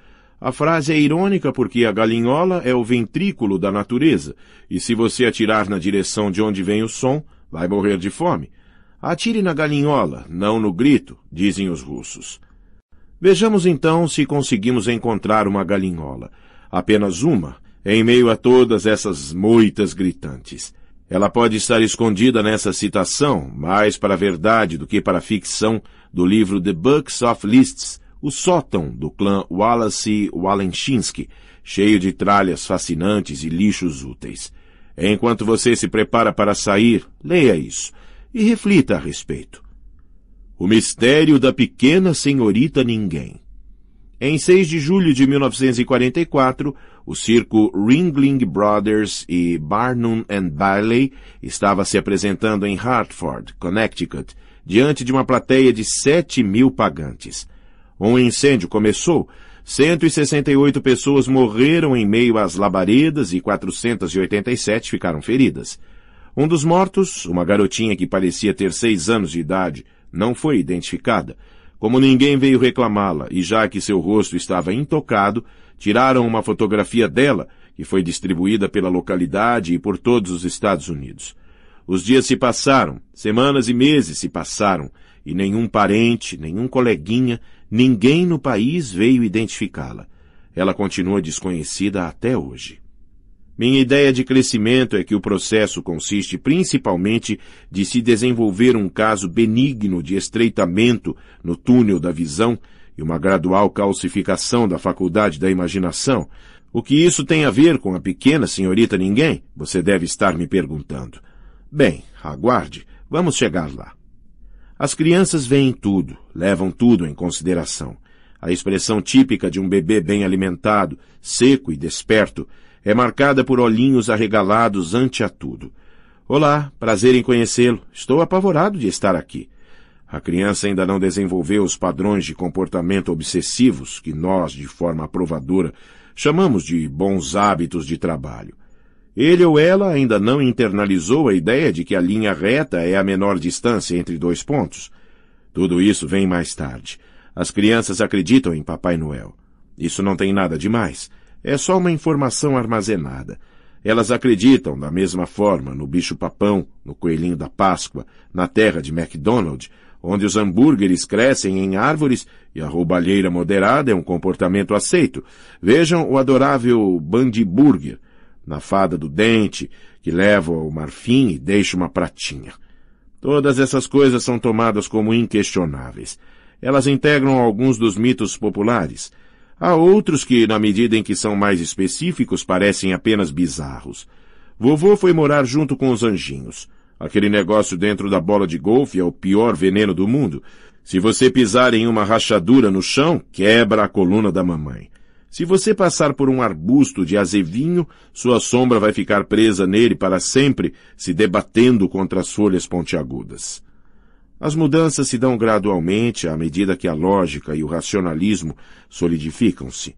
a frase é irônica porque a galinhola é o ventrículo da natureza, e se você atirar na direção de onde vem o som, vai morrer de fome. Atire na galinhola, não no grito, dizem os russos. Vejamos então se conseguimos encontrar uma galinhola. Apenas uma, em meio a todas essas moitas gritantes. Ela pode estar escondida nessa citação, mais para a verdade do que para a ficção do livro The Books of Lists, o sótão do clã Wallace Walenshinsky, cheio de tralhas fascinantes e lixos úteis. Enquanto você se prepara para sair, leia isso e reflita a respeito. O mistério da pequena senhorita ninguém. Em 6 de julho de 1944, o circo Ringling Brothers e Barnum and Bailey estava se apresentando em Hartford, Connecticut, diante de uma plateia de 7 mil pagantes. Um incêndio começou. 168 pessoas morreram em meio às labaredas e 487 ficaram feridas. Um dos mortos, uma garotinha que parecia ter seis anos de idade, não foi identificada. Como ninguém veio reclamá-la e já que seu rosto estava intocado, tiraram uma fotografia dela, que foi distribuída pela localidade e por todos os Estados Unidos. Os dias se passaram, semanas e meses se passaram, e nenhum parente, nenhum coleguinha, Ninguém no país veio identificá-la. Ela continua desconhecida até hoje. Minha ideia de crescimento é que o processo consiste principalmente de se desenvolver um caso benigno de estreitamento no túnel da visão e uma gradual calcificação da faculdade da imaginação. O que isso tem a ver com a pequena senhorita ninguém? Você deve estar me perguntando. Bem, aguarde. Vamos chegar lá. As crianças veem tudo, levam tudo em consideração. A expressão típica de um bebê bem alimentado, seco e desperto, é marcada por olhinhos arregalados ante a tudo. Olá, prazer em conhecê-lo. Estou apavorado de estar aqui. A criança ainda não desenvolveu os padrões de comportamento obsessivos que nós, de forma aprovadora, chamamos de bons hábitos de trabalho. Ele ou ela ainda não internalizou a ideia de que a linha reta é a menor distância entre dois pontos. Tudo isso vem mais tarde. As crianças acreditam em Papai Noel. Isso não tem nada de mais. É só uma informação armazenada. Elas acreditam da mesma forma no bicho-papão, no coelhinho da Páscoa, na terra de McDonald, onde os hambúrgueres crescem em árvores e a roubalheira moderada é um comportamento aceito. Vejam o adorável Burger, na fada do dente, que leva o marfim e deixa uma pratinha. Todas essas coisas são tomadas como inquestionáveis. Elas integram alguns dos mitos populares. Há outros que, na medida em que são mais específicos, parecem apenas bizarros. Vovô foi morar junto com os anjinhos. Aquele negócio dentro da bola de golfe é o pior veneno do mundo. Se você pisar em uma rachadura no chão, quebra a coluna da mamãe. Se você passar por um arbusto de azevinho, sua sombra vai ficar presa nele para sempre, se debatendo contra as folhas pontiagudas. As mudanças se dão gradualmente à medida que a lógica e o racionalismo solidificam-se.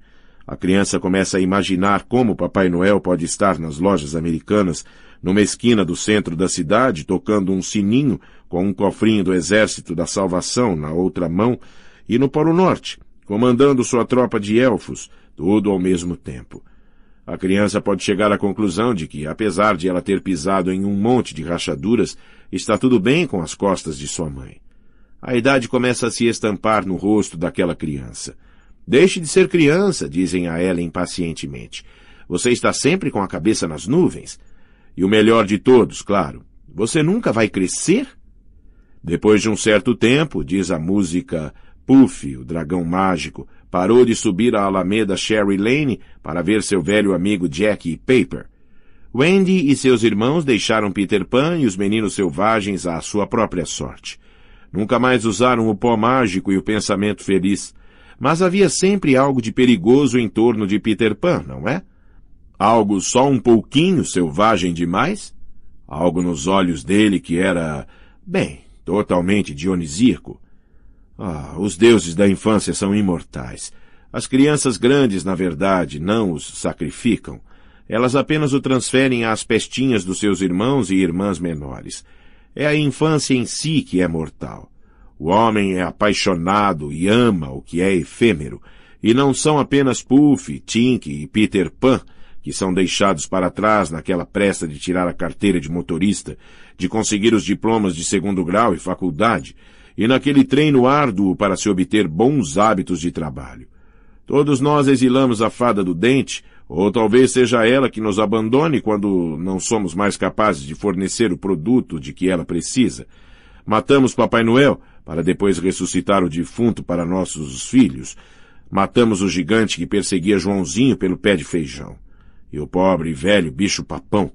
A criança começa a imaginar como Papai Noel pode estar nas lojas americanas, numa esquina do centro da cidade, tocando um sininho com um cofrinho do Exército da Salvação na outra mão, e no Polo Norte, comandando sua tropa de elfos, tudo ao mesmo tempo. A criança pode chegar à conclusão de que, apesar de ela ter pisado em um monte de rachaduras, está tudo bem com as costas de sua mãe. A idade começa a se estampar no rosto daquela criança. Deixe de ser criança, dizem a ela impacientemente. Você está sempre com a cabeça nas nuvens. E o melhor de todos, claro, você nunca vai crescer? Depois de um certo tempo, diz a música Puff, o dragão mágico, Parou de subir a alameda Sherry Lane para ver seu velho amigo Jack e Paper. Wendy e seus irmãos deixaram Peter Pan e os meninos selvagens à sua própria sorte. Nunca mais usaram o pó mágico e o pensamento feliz. Mas havia sempre algo de perigoso em torno de Peter Pan, não é? Algo só um pouquinho selvagem demais? Algo nos olhos dele que era, bem, totalmente dionisíaco. Ah, os deuses da infância são imortais. As crianças grandes, na verdade, não os sacrificam. Elas apenas o transferem às pestinhas dos seus irmãos e irmãs menores. É a infância em si que é mortal. O homem é apaixonado e ama o que é efêmero, e não são apenas Puff, Tink e Peter Pan que são deixados para trás naquela pressa de tirar a carteira de motorista, de conseguir os diplomas de segundo grau e faculdade, e naquele treino árduo para se obter bons hábitos de trabalho. Todos nós exilamos a fada do dente, ou talvez seja ela que nos abandone quando não somos mais capazes de fornecer o produto de que ela precisa. Matamos Papai Noel para depois ressuscitar o defunto para nossos filhos. Matamos o gigante que perseguia Joãozinho pelo pé de feijão. E o pobre velho bicho papão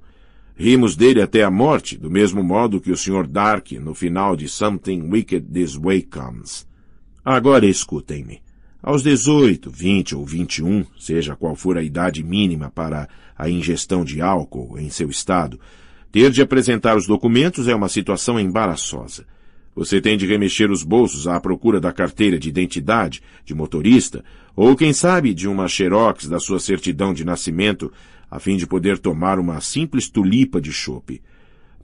Rimos dele até a morte, do mesmo modo que o Sr. Dark no final de Something Wicked This Way Comes. Agora escutem-me. Aos 18, 20 ou 21, seja qual for a idade mínima para a ingestão de álcool em seu estado, ter de apresentar os documentos é uma situação embaraçosa. Você tem de remexer os bolsos à procura da carteira de identidade, de motorista, ou quem sabe de uma xerox da sua certidão de nascimento, a fim de poder tomar uma simples tulipa de chope.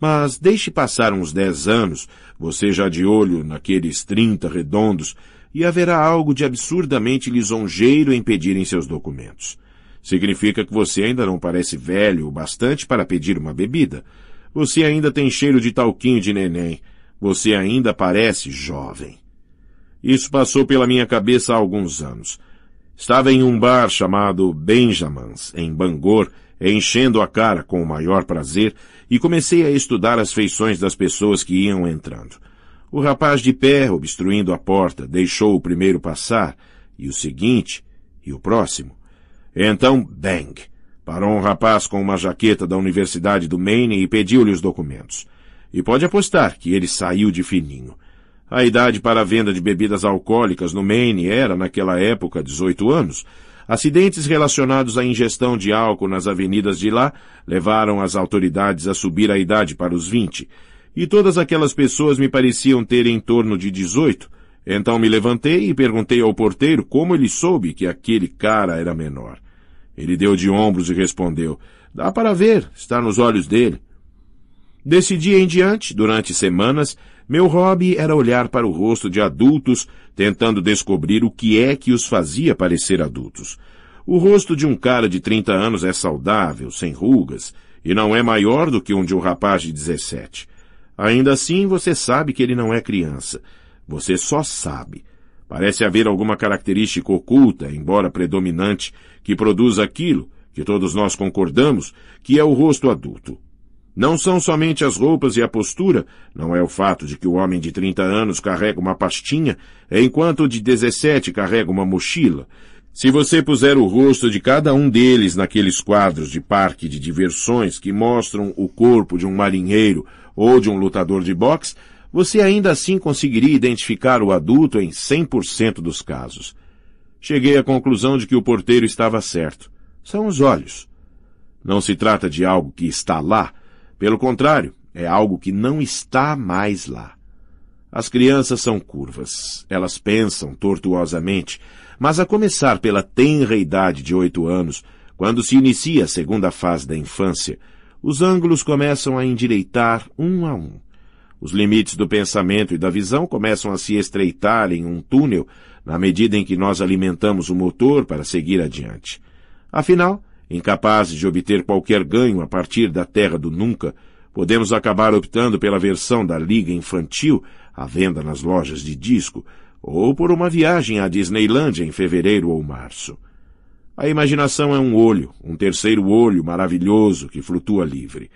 Mas deixe passar uns dez anos, você já de olho naqueles trinta redondos, e haverá algo de absurdamente lisonjeiro em pedirem seus documentos. Significa que você ainda não parece velho o bastante para pedir uma bebida. Você ainda tem cheiro de talquinho de neném. Você ainda parece jovem. Isso passou pela minha cabeça há alguns anos. Estava em um bar chamado Benjamin's, em Bangor, enchendo a cara com o maior prazer, e comecei a estudar as feições das pessoas que iam entrando. O rapaz de pé, obstruindo a porta, deixou o primeiro passar, e o seguinte, e o próximo. Então, bang! Parou um rapaz com uma jaqueta da Universidade do Maine e pediu-lhe os documentos. E pode apostar que ele saiu de fininho. A idade para a venda de bebidas alcoólicas no Maine era, naquela época, 18 anos. Acidentes relacionados à ingestão de álcool nas avenidas de lá levaram as autoridades a subir a idade para os 20. E todas aquelas pessoas me pareciam ter em torno de 18. Então me levantei e perguntei ao porteiro como ele soube que aquele cara era menor. Ele deu de ombros e respondeu: Dá para ver, está nos olhos dele. Decidi em diante, durante semanas, meu hobby era olhar para o rosto de adultos, tentando descobrir o que é que os fazia parecer adultos. O rosto de um cara de 30 anos é saudável, sem rugas, e não é maior do que um de um rapaz de 17. Ainda assim, você sabe que ele não é criança. Você só sabe. Parece haver alguma característica oculta, embora predominante, que produz aquilo, que todos nós concordamos, que é o rosto adulto. Não são somente as roupas e a postura, não é o fato de que o homem de 30 anos carrega uma pastinha, enquanto o de 17 carrega uma mochila. Se você puser o rosto de cada um deles naqueles quadros de parque de diversões que mostram o corpo de um marinheiro ou de um lutador de boxe, você ainda assim conseguiria identificar o adulto em 100% dos casos. Cheguei à conclusão de que o porteiro estava certo. São os olhos. Não se trata de algo que está lá, pelo contrário, é algo que não está mais lá. As crianças são curvas. Elas pensam tortuosamente, mas a começar pela tenra idade de oito anos, quando se inicia a segunda fase da infância, os ângulos começam a endireitar um a um. Os limites do pensamento e da visão começam a se estreitar em um túnel na medida em que nós alimentamos o motor para seguir adiante. Afinal, incapazes de obter qualquer ganho a partir da terra do nunca, podemos acabar optando pela versão da Liga Infantil à venda nas lojas de disco ou por uma viagem à Disneylândia em fevereiro ou março. A imaginação é um olho, um terceiro olho maravilhoso que flutua livre.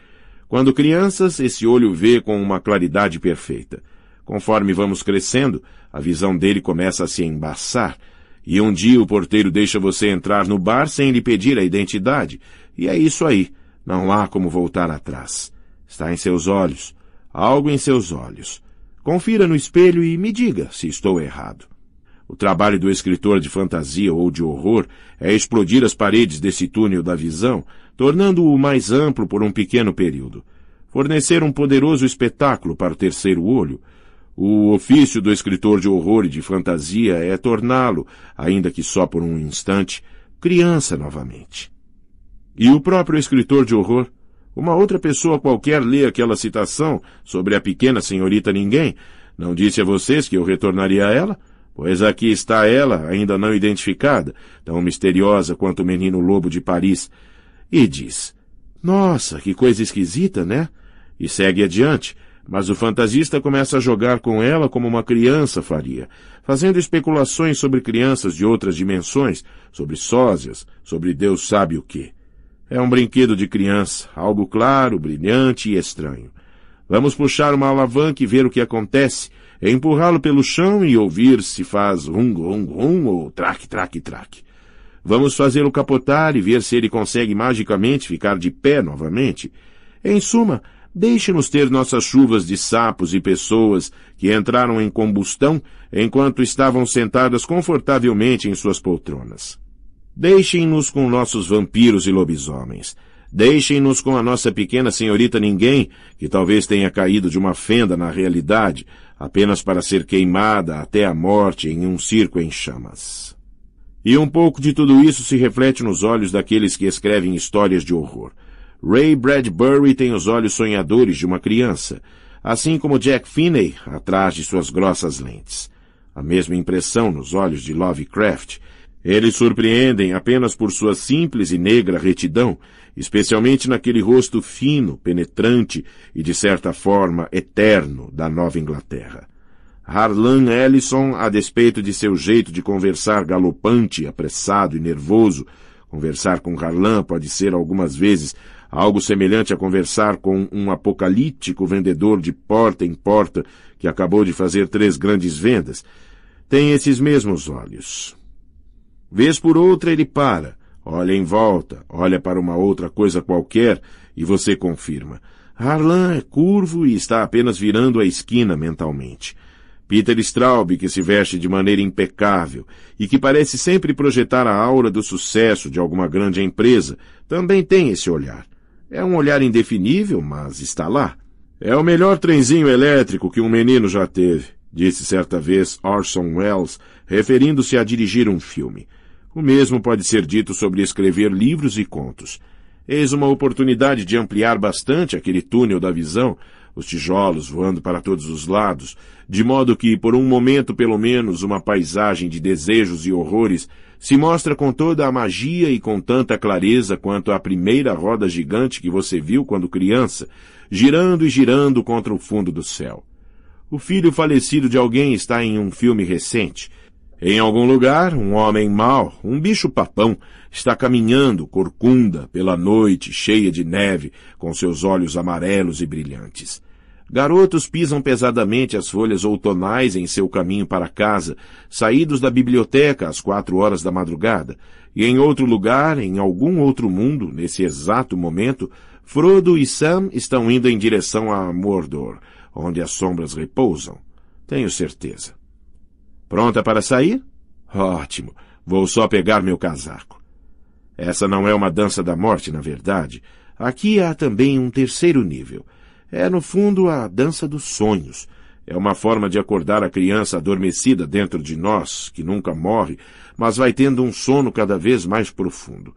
Quando crianças, esse olho vê com uma claridade perfeita. Conforme vamos crescendo, a visão dele começa a se embaçar e um dia o porteiro deixa você entrar no bar sem lhe pedir a identidade. E é isso aí. Não há como voltar atrás. Está em seus olhos. Algo em seus olhos. Confira no espelho e me diga se estou errado. O trabalho do escritor de fantasia ou de horror é explodir as paredes desse túnel da visão, tornando-o mais amplo por um pequeno período. Fornecer um poderoso espetáculo para o terceiro olho, o ofício do escritor de horror e de fantasia é torná-lo, ainda que só por um instante, criança novamente. E o próprio escritor de horror? Uma outra pessoa qualquer lê aquela citação sobre a pequena senhorita ninguém. Não disse a vocês que eu retornaria a ela? Pois aqui está ela, ainda não identificada, tão misteriosa quanto o menino lobo de Paris. E diz: Nossa, que coisa esquisita, né? E segue adiante mas o fantasista começa a jogar com ela como uma criança faria, fazendo especulações sobre crianças de outras dimensões, sobre sósias, sobre Deus sabe o que. É um brinquedo de criança, algo claro, brilhante e estranho. Vamos puxar uma alavanca e ver o que acontece, empurrá-lo pelo chão e ouvir se faz rum, rum, rum ou traque, traque, traque. Vamos fazê-lo capotar e ver se ele consegue magicamente ficar de pé novamente. Em suma, Deixe-nos ter nossas chuvas de sapos e pessoas que entraram em combustão enquanto estavam sentadas confortavelmente em suas poltronas. Deixem-nos com nossos vampiros e lobisomens. Deixem-nos com a nossa pequena senhorita ninguém, que talvez tenha caído de uma fenda na realidade, apenas para ser queimada até a morte em um circo em chamas. E um pouco de tudo isso se reflete nos olhos daqueles que escrevem histórias de horror. Ray Bradbury tem os olhos sonhadores de uma criança, assim como Jack Finney atrás de suas grossas lentes. A mesma impressão nos olhos de Lovecraft. Eles surpreendem apenas por sua simples e negra retidão, especialmente naquele rosto fino, penetrante e, de certa forma, eterno da Nova Inglaterra. Harlan Ellison, a despeito de seu jeito de conversar galopante, apressado e nervoso, conversar com Harlan pode ser algumas vezes algo semelhante a conversar com um apocalíptico vendedor de porta em porta que acabou de fazer três grandes vendas, tem esses mesmos olhos. Vez por outra ele para, olha em volta, olha para uma outra coisa qualquer e você confirma. Harlan é curvo e está apenas virando a esquina mentalmente. Peter Straub, que se veste de maneira impecável e que parece sempre projetar a aura do sucesso de alguma grande empresa, também tem esse olhar. É um olhar indefinível, mas está lá. É o melhor trenzinho elétrico que um menino já teve, disse certa vez Orson Welles, referindo-se a dirigir um filme. O mesmo pode ser dito sobre escrever livros e contos. Eis uma oportunidade de ampliar bastante aquele túnel da visão, os tijolos voando para todos os lados, de modo que, por um momento pelo menos, uma paisagem de desejos e horrores se mostra com toda a magia e com tanta clareza quanto a primeira roda gigante que você viu quando criança, girando e girando contra o fundo do céu. O filho falecido de alguém está em um filme recente. Em algum lugar, um homem mau, um bicho-papão, está caminhando, corcunda, pela noite cheia de neve, com seus olhos amarelos e brilhantes. Garotos pisam pesadamente as folhas outonais em seu caminho para casa, saídos da biblioteca às quatro horas da madrugada, e em outro lugar, em algum outro mundo, nesse exato momento, Frodo e Sam estão indo em direção a Mordor, onde as sombras repousam. Tenho certeza. Pronta para sair? Ótimo. Vou só pegar meu casaco. Essa não é uma dança da morte, na verdade. Aqui há também um terceiro nível — é, no fundo, a dança dos sonhos. É uma forma de acordar a criança adormecida dentro de nós, que nunca morre, mas vai tendo um sono cada vez mais profundo.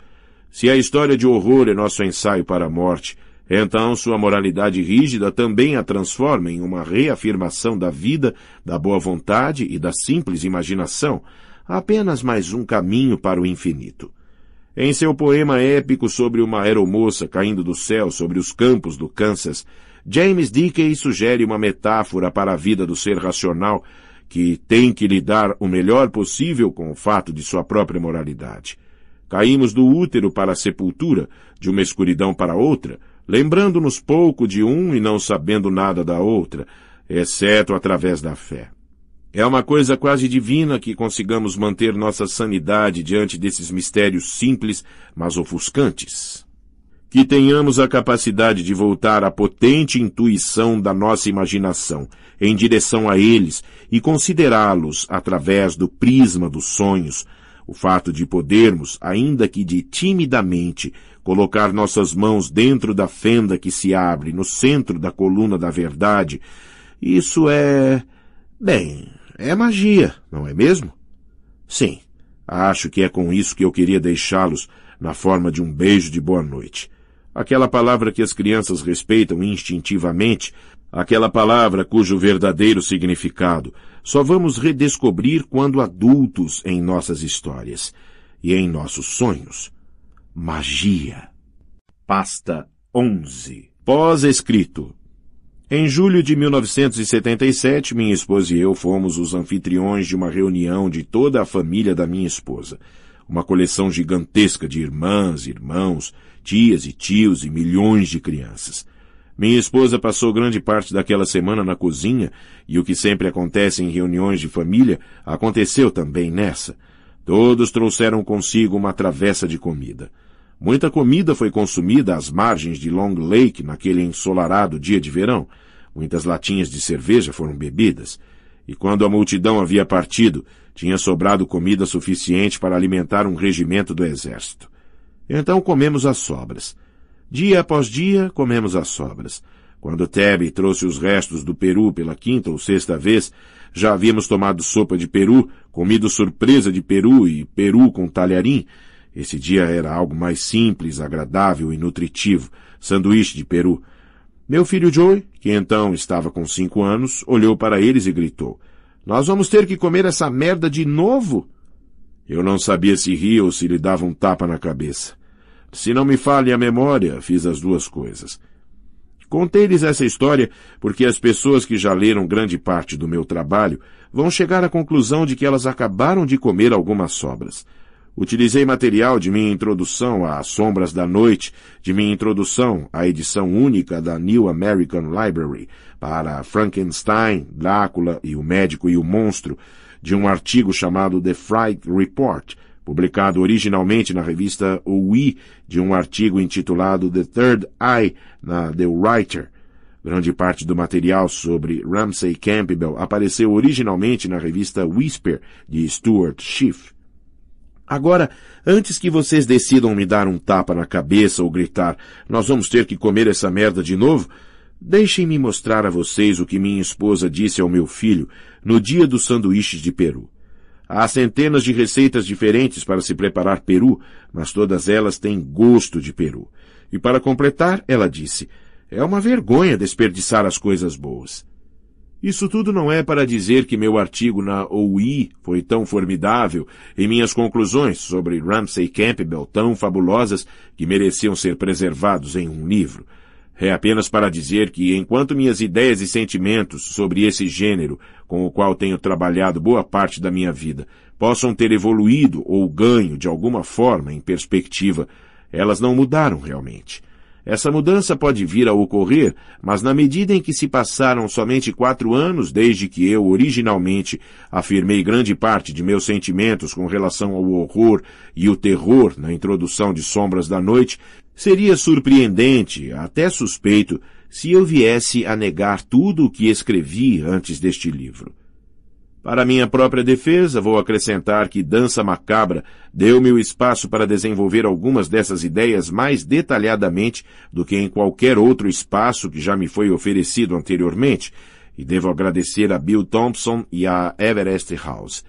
Se a história de horror é nosso ensaio para a morte, então sua moralidade rígida também a transforma em uma reafirmação da vida, da boa vontade e da simples imaginação, apenas mais um caminho para o infinito. Em seu poema épico sobre uma aeromoça caindo do céu sobre os campos do Kansas, James Dickey sugere uma metáfora para a vida do ser racional que tem que lidar o melhor possível com o fato de sua própria moralidade. Caímos do útero para a sepultura, de uma escuridão para outra, lembrando-nos pouco de um e não sabendo nada da outra, exceto através da fé. É uma coisa quase divina que consigamos manter nossa sanidade diante desses mistérios simples, mas ofuscantes que tenhamos a capacidade de voltar à potente intuição da nossa imaginação em direção a eles e considerá-los através do prisma dos sonhos, o fato de podermos, ainda que de timidamente, colocar nossas mãos dentro da fenda que se abre no centro da coluna da verdade, isso é. bem, é magia, não é mesmo? Sim, acho que é com isso que eu queria deixá-los na forma de um beijo de boa noite aquela palavra que as crianças respeitam instintivamente, aquela palavra cujo verdadeiro significado só vamos redescobrir quando adultos em nossas histórias e em nossos sonhos. Magia. Pasta 11. Pós-escrito. Em julho de 1977, minha esposa e eu fomos os anfitriões de uma reunião de toda a família da minha esposa. Uma coleção gigantesca de irmãs, irmãos, tias e tios e milhões de crianças. Minha esposa passou grande parte daquela semana na cozinha, e o que sempre acontece em reuniões de família aconteceu também nessa. Todos trouxeram consigo uma travessa de comida. Muita comida foi consumida às margens de Long Lake naquele ensolarado dia de verão. Muitas latinhas de cerveja foram bebidas. E quando a multidão havia partido, tinha sobrado comida suficiente para alimentar um regimento do exército. Então comemos as sobras. Dia após dia, comemos as sobras. Quando Tebe trouxe os restos do peru pela quinta ou sexta vez, já havíamos tomado sopa de peru, comido surpresa de peru e peru com talharim. Esse dia era algo mais simples, agradável e nutritivo, sanduíche de peru. Meu filho Joey, que então estava com cinco anos, olhou para eles e gritou, Nós vamos ter que comer essa merda de novo? Eu não sabia se ria ou se lhe dava um tapa na cabeça. Se não me falha a memória, fiz as duas coisas. Contei-lhes essa história porque as pessoas que já leram grande parte do meu trabalho vão chegar à conclusão de que elas acabaram de comer algumas sobras. Utilizei material de minha introdução a Sombras da Noite, de minha introdução à edição única da New American Library para Frankenstein, Drácula e o Médico e o Monstro, de um artigo chamado The Fright Report, publicado originalmente na revista OUI, de um artigo intitulado The Third Eye na The Writer. Grande parte do material sobre Ramsey Campbell apareceu originalmente na revista Whisper, de Stuart Schiff. Agora, antes que vocês decidam me dar um tapa na cabeça ou gritar, nós vamos ter que comer essa merda de novo, Deixem-me mostrar a vocês o que minha esposa disse ao meu filho no dia dos sanduíches de peru. Há centenas de receitas diferentes para se preparar peru, mas todas elas têm gosto de peru. E para completar, ela disse, é uma vergonha desperdiçar as coisas boas. Isso tudo não é para dizer que meu artigo na OUI foi tão formidável e minhas conclusões sobre Ramsay Campbell tão fabulosas que mereciam ser preservados em um livro é apenas para dizer que, enquanto minhas ideias e sentimentos sobre esse gênero, com o qual tenho trabalhado boa parte da minha vida, possam ter evoluído ou ganho de alguma forma em perspectiva, elas não mudaram realmente. Essa mudança pode vir a ocorrer, mas na medida em que se passaram somente quatro anos desde que eu originalmente afirmei grande parte de meus sentimentos com relação ao horror e o terror na introdução de Sombras da Noite, Seria surpreendente, até suspeito, se eu viesse a negar tudo o que escrevi antes deste livro. Para minha própria defesa, vou acrescentar que Dança Macabra deu-me o espaço para desenvolver algumas dessas ideias mais detalhadamente do que em qualquer outro espaço que já me foi oferecido anteriormente, e devo agradecer a Bill Thompson e a Everest House.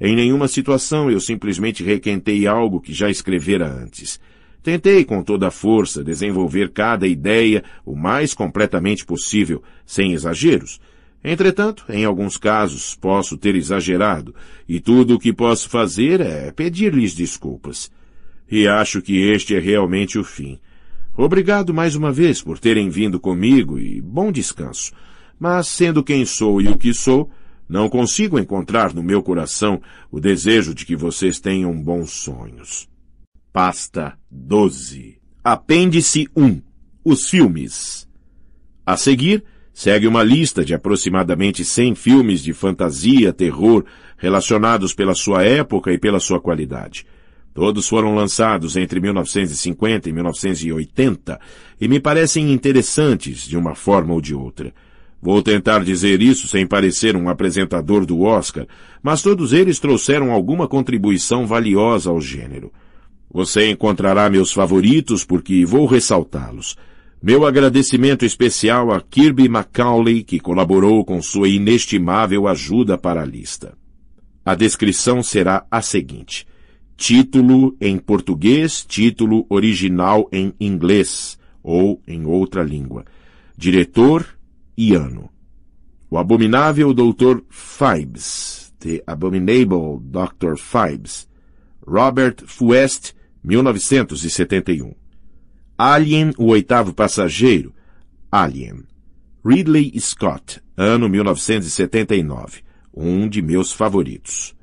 Em nenhuma situação eu simplesmente requentei algo que já escrevera antes. Tentei com toda a força desenvolver cada ideia o mais completamente possível, sem exageros. Entretanto, em alguns casos posso ter exagerado, e tudo o que posso fazer é pedir-lhes desculpas. E acho que este é realmente o fim. Obrigado mais uma vez por terem vindo comigo e bom descanso. Mas, sendo quem sou e o que sou, não consigo encontrar no meu coração o desejo de que vocês tenham bons sonhos. Pasta 12. Apêndice 1. Os filmes. A seguir, segue uma lista de aproximadamente 100 filmes de fantasia, terror, relacionados pela sua época e pela sua qualidade. Todos foram lançados entre 1950 e 1980 e me parecem interessantes de uma forma ou de outra. Vou tentar dizer isso sem parecer um apresentador do Oscar, mas todos eles trouxeram alguma contribuição valiosa ao gênero. Você encontrará meus favoritos porque vou ressaltá-los. Meu agradecimento especial a Kirby McCauley, que colaborou com sua inestimável ajuda para a lista. A descrição será a seguinte. Título em português, título original em inglês ou em outra língua. Diretor e ano. O abominável Dr. Fibes, The Abominable Dr. Fibes, Robert Fuest, 1971. Alien, o oitavo passageiro. Alien. Ridley Scott, ano 1979. Um de meus favoritos.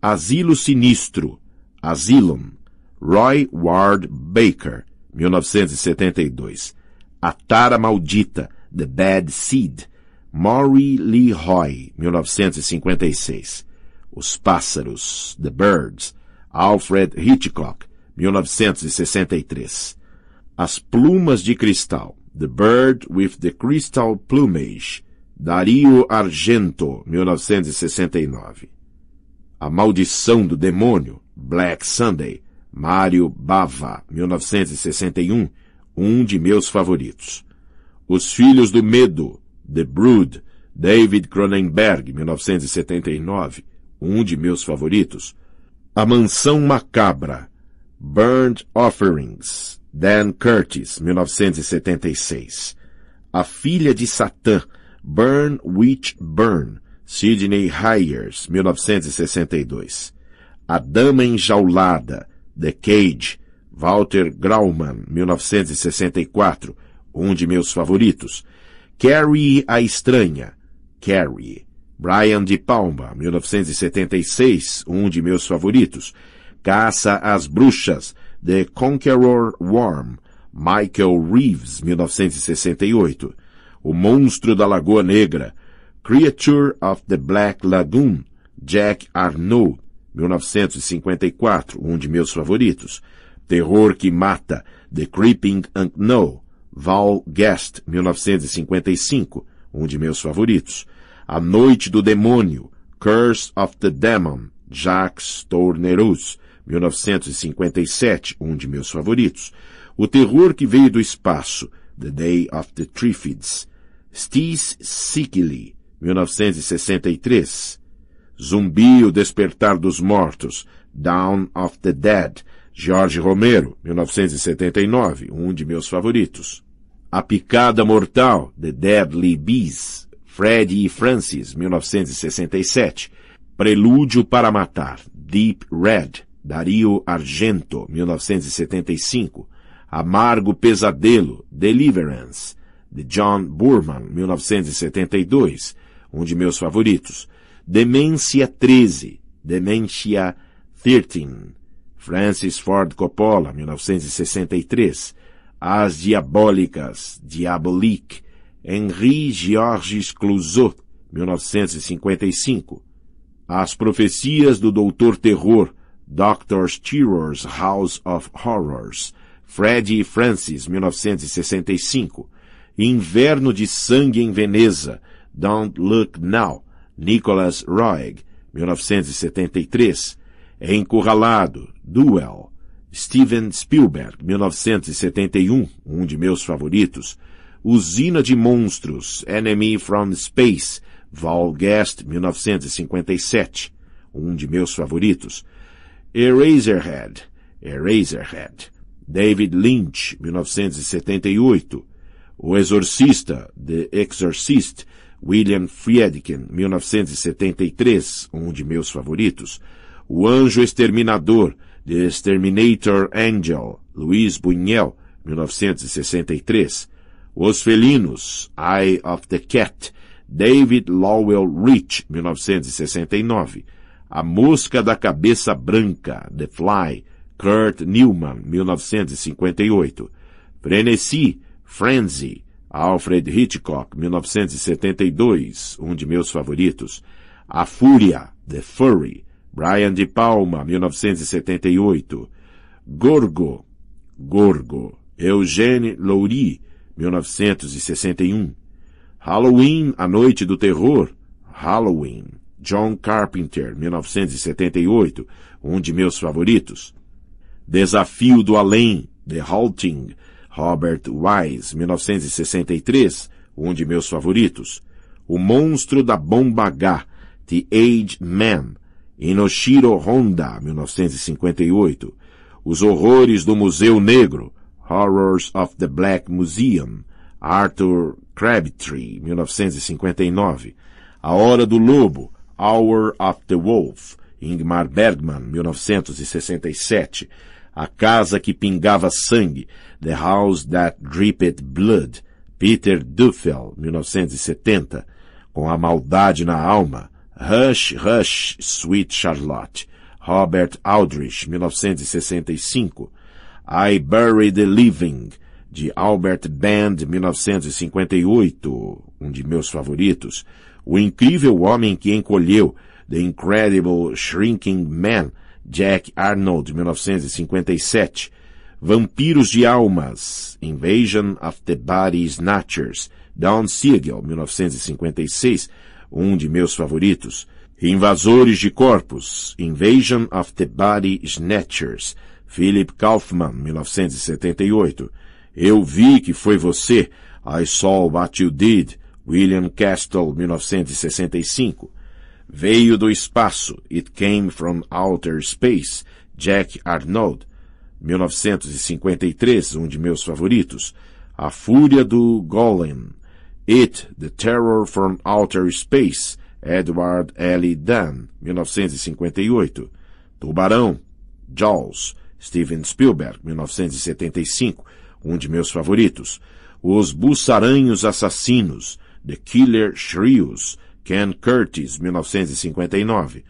Asilo Sinistro. Asylum. Roy Ward Baker, 1972. A Tara Maldita, The Bad Seed, Maury Lee Hoy. 1956. Os Pássaros, The Birds, Alfred Hitchcock, 1963. As Plumas de Cristal, The Bird with the Crystal Plumage, Dario Argento, 1969. A Maldição do Demônio, Black Sunday, Mário Bava, 1961, um de meus favoritos. Os Filhos do Medo, The Brood, David Cronenberg, 1979, um de meus favoritos. A Mansão Macabra, Burned Offerings, Dan Curtis, 1976. A Filha de Satã, Burn Witch Burn, Sidney Hyers, 1962. A Dama Enjaulada, The Cage, Walter Grauman, 1964, um de meus favoritos. Carrie a Estranha, Carrie. Brian De Palma, 1976, um de meus favoritos. Caça às Bruxas, The Conqueror Worm, Michael Reeves, 1968. O Monstro da Lagoa Negra, Creature of the Black Lagoon, Jack Arnold, 1954, um de meus favoritos. Terror que Mata, The Creeping Unknown, Val Guest, 1955, um de meus favoritos. A Noite do Demônio, Curse of the Demon, Jacques Tourneurus, 1957, um de meus favoritos. O Terror que Veio do Espaço, The Day of the Triffids. Steve Sickley, 1963. Zumbi, O Despertar dos Mortos, Down of the Dead, George Romero, 1979, um de meus favoritos. A Picada Mortal, The Deadly Bees, Fred e Francis, 1967. Prelúdio para Matar, Deep Red, Dario Argento, 1975. Amargo Pesadelo, Deliverance, de John Burman, 1972. Um de meus favoritos. Demência 13, Dementia 13. Francis Ford Coppola, 1963. As Diabólicas, Diabolique, Henri Georges Clouzot, 1955. As Profecias do Doutor Terror, Dr. Terror's House of Horrors, Freddy Francis, 1965, Inverno de Sangue em Veneza, Don't Look Now, Nicholas Roeg, 1973, Encurralado, Duel, Steven Spielberg, 1971, um de meus favoritos, Usina de Monstros, Enemy from Space, Val Guest, 1957, um de meus favoritos, Eraserhead, Eraserhead, David Lynch, 1978, O Exorcista, The Exorcist, William Friedkin, 1973, um de meus favoritos, O Anjo Exterminador, The Exterminator Angel, Luiz Buñuel, 1963, Os Felinos, Eye of the Cat, David Lowell Rich, 1969, a Mosca da Cabeça Branca, The Fly, Kurt Newman, 1958. Frenzy, Frenzy, Alfred Hitchcock, 1972, um de meus favoritos. A Fúria, The Fury, Brian De Palma, 1978. Gorgo, Gorgo, Eugène Loury, 1961. Halloween, A Noite do Terror, Halloween, John Carpenter, 1978, um de meus favoritos. Desafio do Além, The Halting, Robert Wise, 1963, um de meus favoritos. O Monstro da Bomba H, The Age Man, Inoshiro Honda, 1958. Os Horrores do Museu Negro, Horrors of the Black Museum, Arthur Crabtree, 1959. A Hora do Lobo, Hour of the Wolf, Ingmar Bergman, 1967. A Casa que Pingava Sangue, The House That Dripped Blood, Peter Duffel, 1970. Com a Maldade na Alma, Hush, Hush, Sweet Charlotte, Robert Aldrich, 1965. I Bury the Living, de Albert Band, 1958, um de meus favoritos. O incrível homem que encolheu, The Incredible Shrinking Man, Jack Arnold, 1957. Vampiros de Almas, Invasion of the Body Snatchers, Don Siegel, 1956, um de meus favoritos. Invasores de Corpos, Invasion of the Body Snatchers, Philip Kaufman, 1978. Eu vi que foi você, I saw what you did, William Castle, 1965. Veio do espaço, It Came from Outer Space, Jack Arnold, 1953, um de meus favoritos. A Fúria do Golem, It, The Terror from Outer Space, Edward L. Dunn, 1958. Tubarão, Jaws, Steven Spielberg, 1975, um de meus favoritos. Os Bussaranhos Assassinos, The Killer Shrews, Ken Curtis, 1959.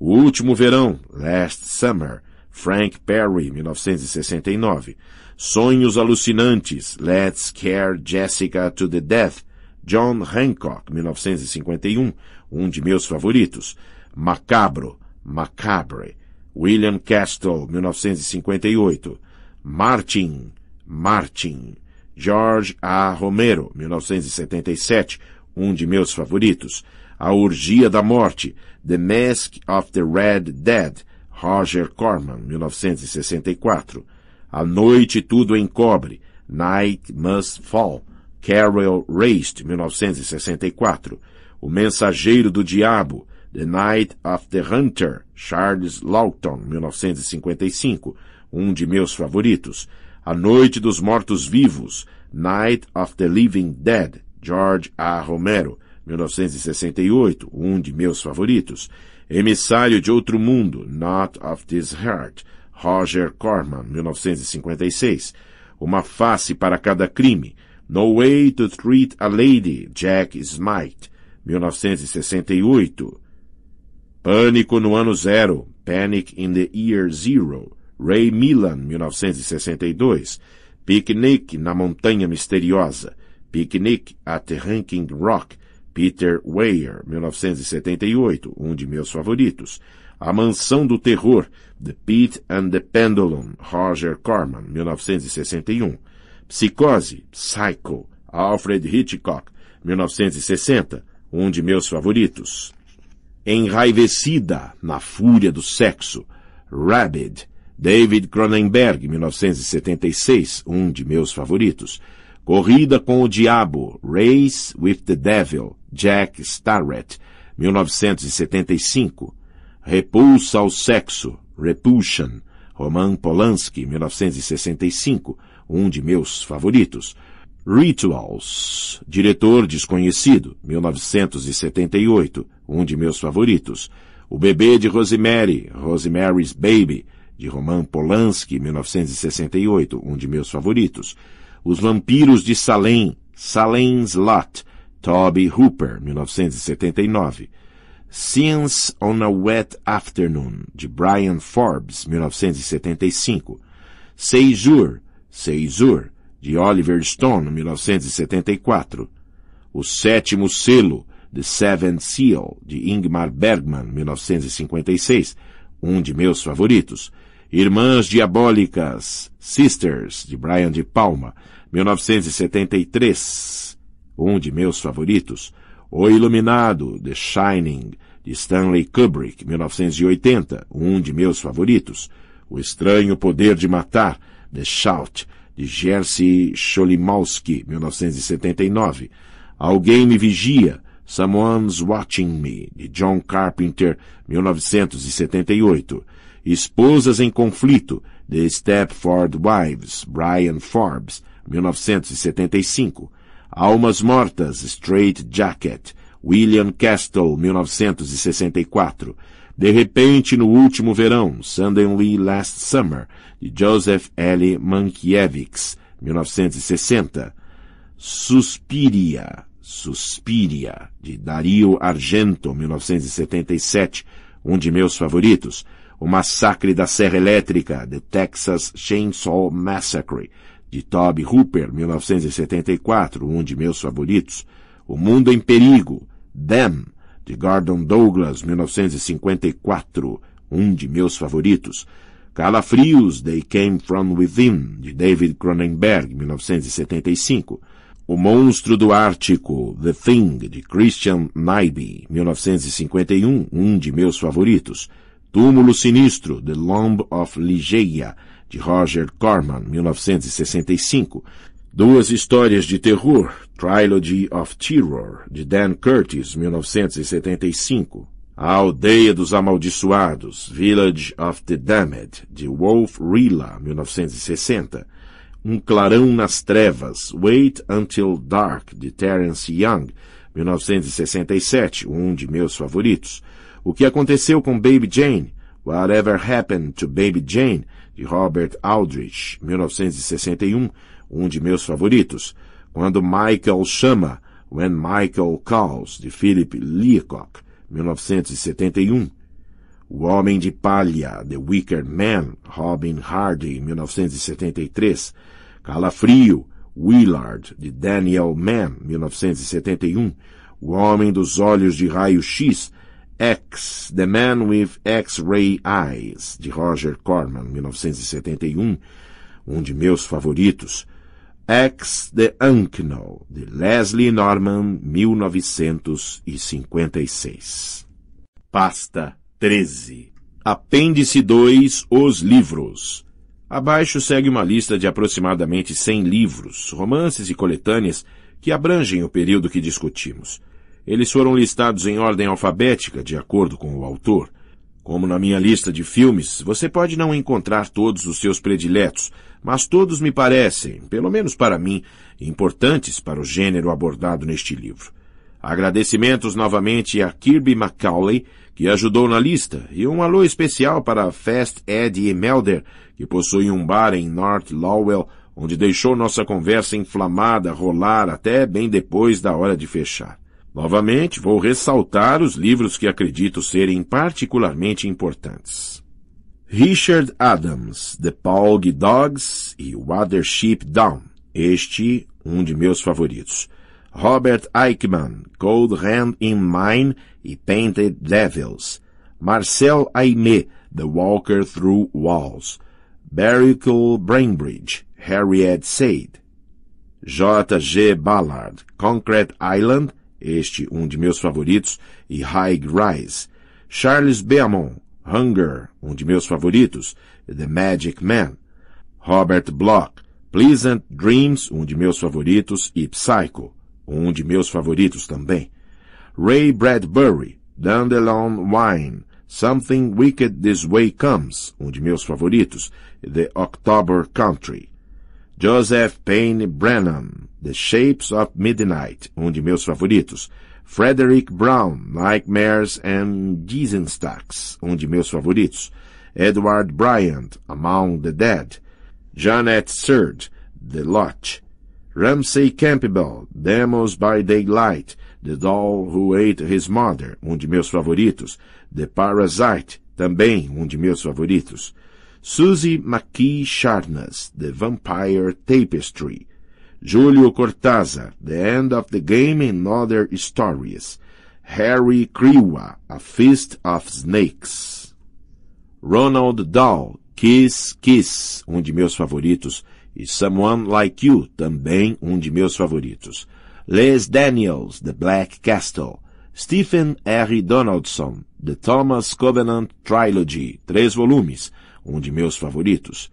O Último Verão, Last Summer, Frank Perry, 1969. Sonhos Alucinantes, Let's Care Jessica to the Death, John Hancock, 1951, um de meus favoritos. Macabro, Macabre, William Castle, 1958. Martin, Martin, George A. Romero, 1977, um de meus favoritos. A Urgia da Morte, The Mask of the Red Dead, Roger Corman, 1964. A Noite Tudo em Cobre, Night Must Fall, Carol Raced, 1964. O Mensageiro do Diabo, The Night of the Hunter, Charles Lawton, 1955, um de meus favoritos. A Noite dos Mortos-Vivos, Night of the Living Dead, George A. Romero, 1968, um de meus favoritos. Emissário de Outro Mundo, Not of This Heart, Roger Corman, 1956. Uma Face para Cada Crime, No Way to Treat a Lady, Jack Smite, 1968. Pânico no Ano Zero, Panic in the Year Zero, Ray Milan, 1962, Picnic na Montanha Misteriosa, Picnic at Ranking Rock, Peter Weir, 1978, um de meus favoritos, A Mansão do Terror, The Pit and the Pendulum, Roger Corman, 1961, Psicose, Psycho, Alfred Hitchcock, 1960, um de meus favoritos. Enraivecida na Fúria do Sexo, Rabid, David Cronenberg, 1976, um de meus favoritos. Corrida com o Diabo, Race with the Devil, Jack Starrett, 1975. Repulsa ao Sexo, Repulsion, Roman Polanski, 1965, um de meus favoritos. Rituals, diretor desconhecido, 1978, um de meus favoritos. O Bebê de Rosemary, Rosemary's Baby, de Roman Polanski, 1968, um de meus favoritos. Os Vampiros de Salem, Salem's Lot, Toby Hooper, 1979. Scenes on a Wet Afternoon, de Brian Forbes, 1975. Seizur, Seizur, de Oliver Stone, 1974. O Sétimo Selo, The Seventh Seal, de Ingmar Bergman, 1956, um de meus favoritos. Irmãs Diabólicas, Sisters, de Brian de Palma, 1973. Um de meus favoritos. O Iluminado, The Shining, de Stanley Kubrick, 1980. Um de meus favoritos. O Estranho Poder de Matar, The Shout, de Jerzy Cholimowski, 1979. Alguém Me Vigia, Someone's Watching Me, de John Carpenter, 1978. Esposas em Conflito, The Stepford Wives, Brian Forbes, 1975. Almas Mortas, Straight Jacket, William Castle, 1964. De repente, no último verão, Suddenly Last Summer, de Joseph L. Mankiewicz, 1960. Suspiria, Suspiria, de Dario Argento, 1977, um de meus favoritos, o Massacre da Serra Elétrica, The Texas Chainsaw Massacre, de Toby Hooper, 1974, um de meus favoritos. O Mundo em Perigo, Them, de Gordon Douglas, 1954, um de meus favoritos. Calafrios, They Came From Within, de David Cronenberg, 1975. O Monstro do Ártico, The Thing, de Christian Nyby, 1951, um de meus favoritos. Túmulo Sinistro, The Lomb of Ligeia, de Roger Corman, 1965. Duas histórias de terror, Trilogy of Terror, de Dan Curtis, 1975. A Aldeia dos Amaldiçoados, Village of the Damned, de Wolf Rilla, 1960. Um Clarão nas Trevas, Wait Until Dark, de Terence Young, 1967, um de meus favoritos. O que aconteceu com Baby Jane? Whatever Happened to Baby Jane, de Robert Aldrich, 1961, um de meus favoritos. Quando Michael chama, When Michael Calls, de Philip Leacock, 1971. O Homem de Palha, The Wicker Man, Robin Hardy, 1973. Calafrio, Willard, de Daniel Mann, 1971. O Homem dos Olhos de Raio-X, X, The Man with X-Ray Eyes, de Roger Corman, 1971, um de meus favoritos. X, The Unknown, de Leslie Norman, 1956. Pasta 13. Apêndice 2, Os Livros. Abaixo segue uma lista de aproximadamente 100 livros, romances e coletâneas que abrangem o período que discutimos. Eles foram listados em ordem alfabética, de acordo com o autor. Como na minha lista de filmes, você pode não encontrar todos os seus prediletos, mas todos me parecem, pelo menos para mim, importantes para o gênero abordado neste livro. Agradecimentos novamente a Kirby McCauley, que ajudou na lista, e um alô especial para Fast Ed Melder, que possui um bar em North Lowell, onde deixou nossa conversa inflamada rolar até bem depois da hora de fechar. Novamente, vou ressaltar os livros que acredito serem particularmente importantes. Richard Adams, The Paug Dogs e Watership Down, este um de meus favoritos. Robert Eichmann, Cold Hand in Mine e Painted Devils. Marcel Aimé, The Walker Through Walls. Barricle Brainbridge, Harriet Said. J. G. Ballard, Concrete Island este um de meus favoritos, e High Rise. Charles Beaumont, Hunger, um de meus favoritos, The Magic Man. Robert Bloch, Pleasant Dreams, um de meus favoritos, e Psycho, um de meus favoritos também. Ray Bradbury, Dandelion Wine, Something Wicked This Way Comes, um de meus favoritos, The October Country. Joseph Payne Brennan, The Shapes of Midnight, um de meus favoritos. Frederick Brown, Nightmares and Disenstacks, um de meus favoritos. Edward Bryant, Among the Dead. Janet Surd, The Lodge. Ramsey Campbell, Demos by Daylight, The Doll Who Ate His Mother, um de meus favoritos. The Parasite, também um de meus favoritos. Susie McKee Sharnas, The Vampire Tapestry, Júlio Cortázar, The End of the Game and Other Stories. Harry Crewa, A Fist of Snakes. Ronald Dahl, Kiss Kiss, um de meus favoritos, e Someone Like You, também um de meus favoritos. Les Daniels, The Black Castle. Stephen R. Donaldson, The Thomas Covenant Trilogy, três volumes, um de meus favoritos.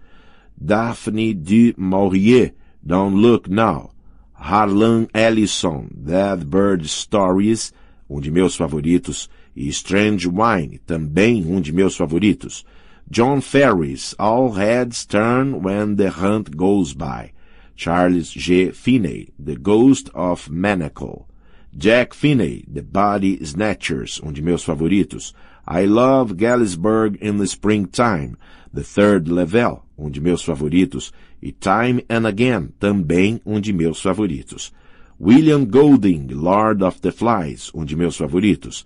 Daphne du Maurier, Don't Look Now, Harlan Ellison, Dead Bird Stories, um de meus favoritos, e Strange Wine, também um de meus favoritos. John Ferris, All Heads Turn When the Hunt Goes By. Charles G. Finney, The Ghost of Manacle. Jack Finney, The Body Snatchers, um de meus favoritos. I Love Gallisburg in the Springtime, The Third Level, um de meus favoritos, e Time and Again, também um de meus favoritos. William Golding, Lord of the Flies, um de meus favoritos.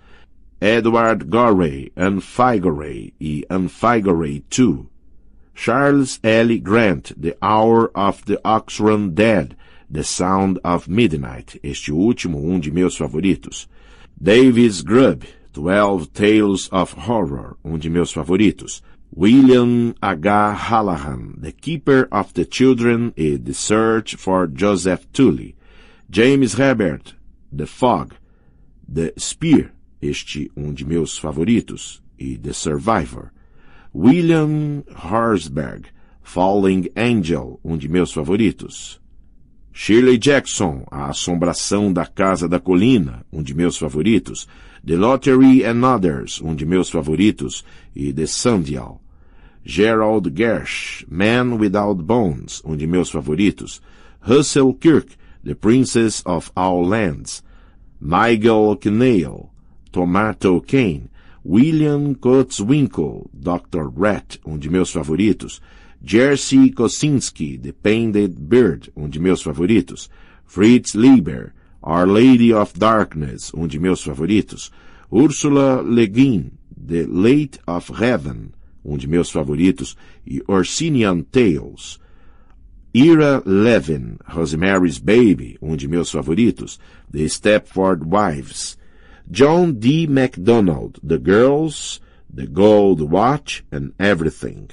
Edward Gorey, Anne e Anne II. Charles L. Grant, The Hour of the Oxrun Dead, The Sound of Midnight, este último um de meus favoritos. Davis Grubb, Twelve Tales of Horror, um de meus favoritos. William H. Hallahan, The Keeper of the Children e The Search for Joseph Tully, James Herbert, The Fog, The Spear, este um de meus favoritos, e The Survivor, William Horsberg, Falling Angel, um de meus favoritos, Shirley Jackson, A Assombração da Casa da Colina, um de meus favoritos, The Lottery and Others, um de meus favoritos, e The Sundial. Gerald Gersh, Man Without Bones, um de meus favoritos. Russell Kirk, The Princess of All Lands. Nigel Knail, Tomato Kane. William Kotzwinkle, Dr. Rat, um de meus favoritos. Jerzy Kosinski, The Painted Bird, um de meus favoritos. Fritz Lieber, Our Lady of Darkness, um de meus favoritos, Ursula Le Guin, The Late of Heaven, um de meus favoritos, e Orsinian Tales, Ira Levin, Rosemary's Baby, um de meus favoritos, The Stepford Wives, John D. MacDonald, The Girls, The Gold Watch and Everything.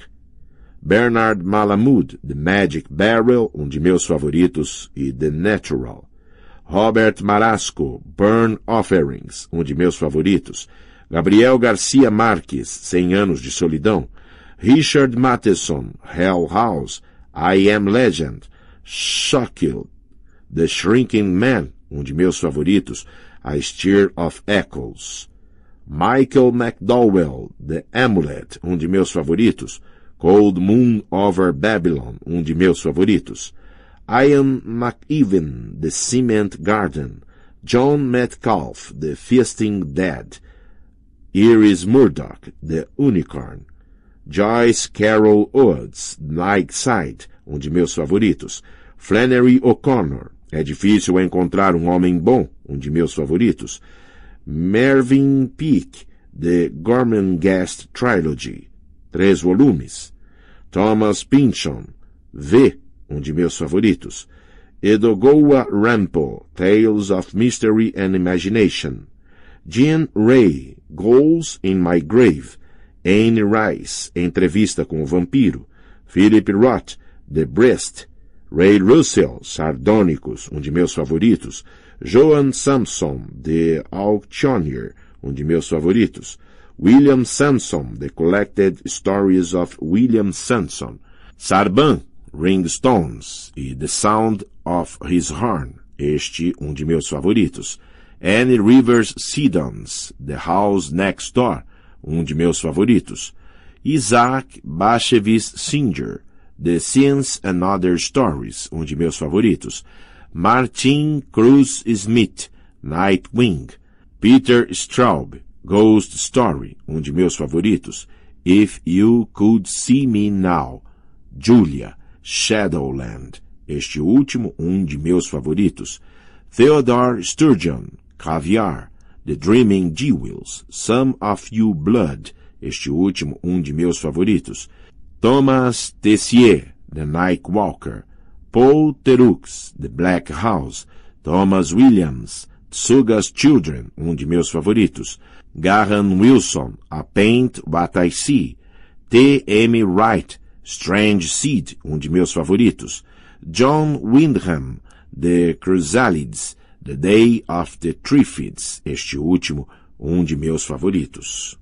Bernard Malamud, The Magic Barrel, um de meus favoritos, e The Natural. Robert Marasco, Burn Offerings, um de meus favoritos, Gabriel Garcia Marques, Cem Anos de Solidão, Richard Matheson, Hell House, I Am Legend, Shockill, The Shrinking Man, um de meus favoritos, A Steer of Echoes, Michael McDowell, The Amulet, um de meus favoritos, Cold Moon Over Babylon, um de meus favoritos, Ian McEwen, The Cement Garden, John Metcalf, The Feasting Dead, Iris Murdoch, The Unicorn, Joyce Carol Woods, Night Side, um de meus favoritos, Flannery O'Connor, É Difícil Encontrar um Homem Bom, um de meus favoritos, Mervyn Peake, The Gorman Guest Trilogy, três volumes, Thomas Pynchon, V, um de meus favoritos, Edogowa Rampo, Tales of Mystery and Imagination, Jean Ray, Goals in My Grave, Anne Rice, Entrevista com o Vampiro, Philip Roth, The Breast, Ray Russell, Sardônicos, um de meus favoritos, Joan Samson, The Auctioneer, um de meus favoritos, William Samson, The Collected Stories of William Samson, Sarban, Ringstones e The Sound of His Horn, este um de meus favoritos. Annie Rivers Seddon's The House Next Door, um de meus favoritos. Isaac Bashevis Singer, The Sins and Other Stories, um de meus favoritos. Martin Cruz Smith, Nightwing. Peter Straub, Ghost Story, um de meus favoritos. If You Could See Me Now, Julia, Shadowland, este último um de meus favoritos, Theodore Sturgeon, Caviar, The Dreaming Jewels, Some of You Blood, este último um de meus favoritos, Thomas Tessier, The Night Walker, Paul Terux, The Black House, Thomas Williams, Tsuga's Children, um de meus favoritos, Garran Wilson, A Paint What I See, T. M. Wright, Strange Seed, um de meus favoritos, John Windham, The Chrysalids, The Day of the Triffids, este último, um de meus favoritos.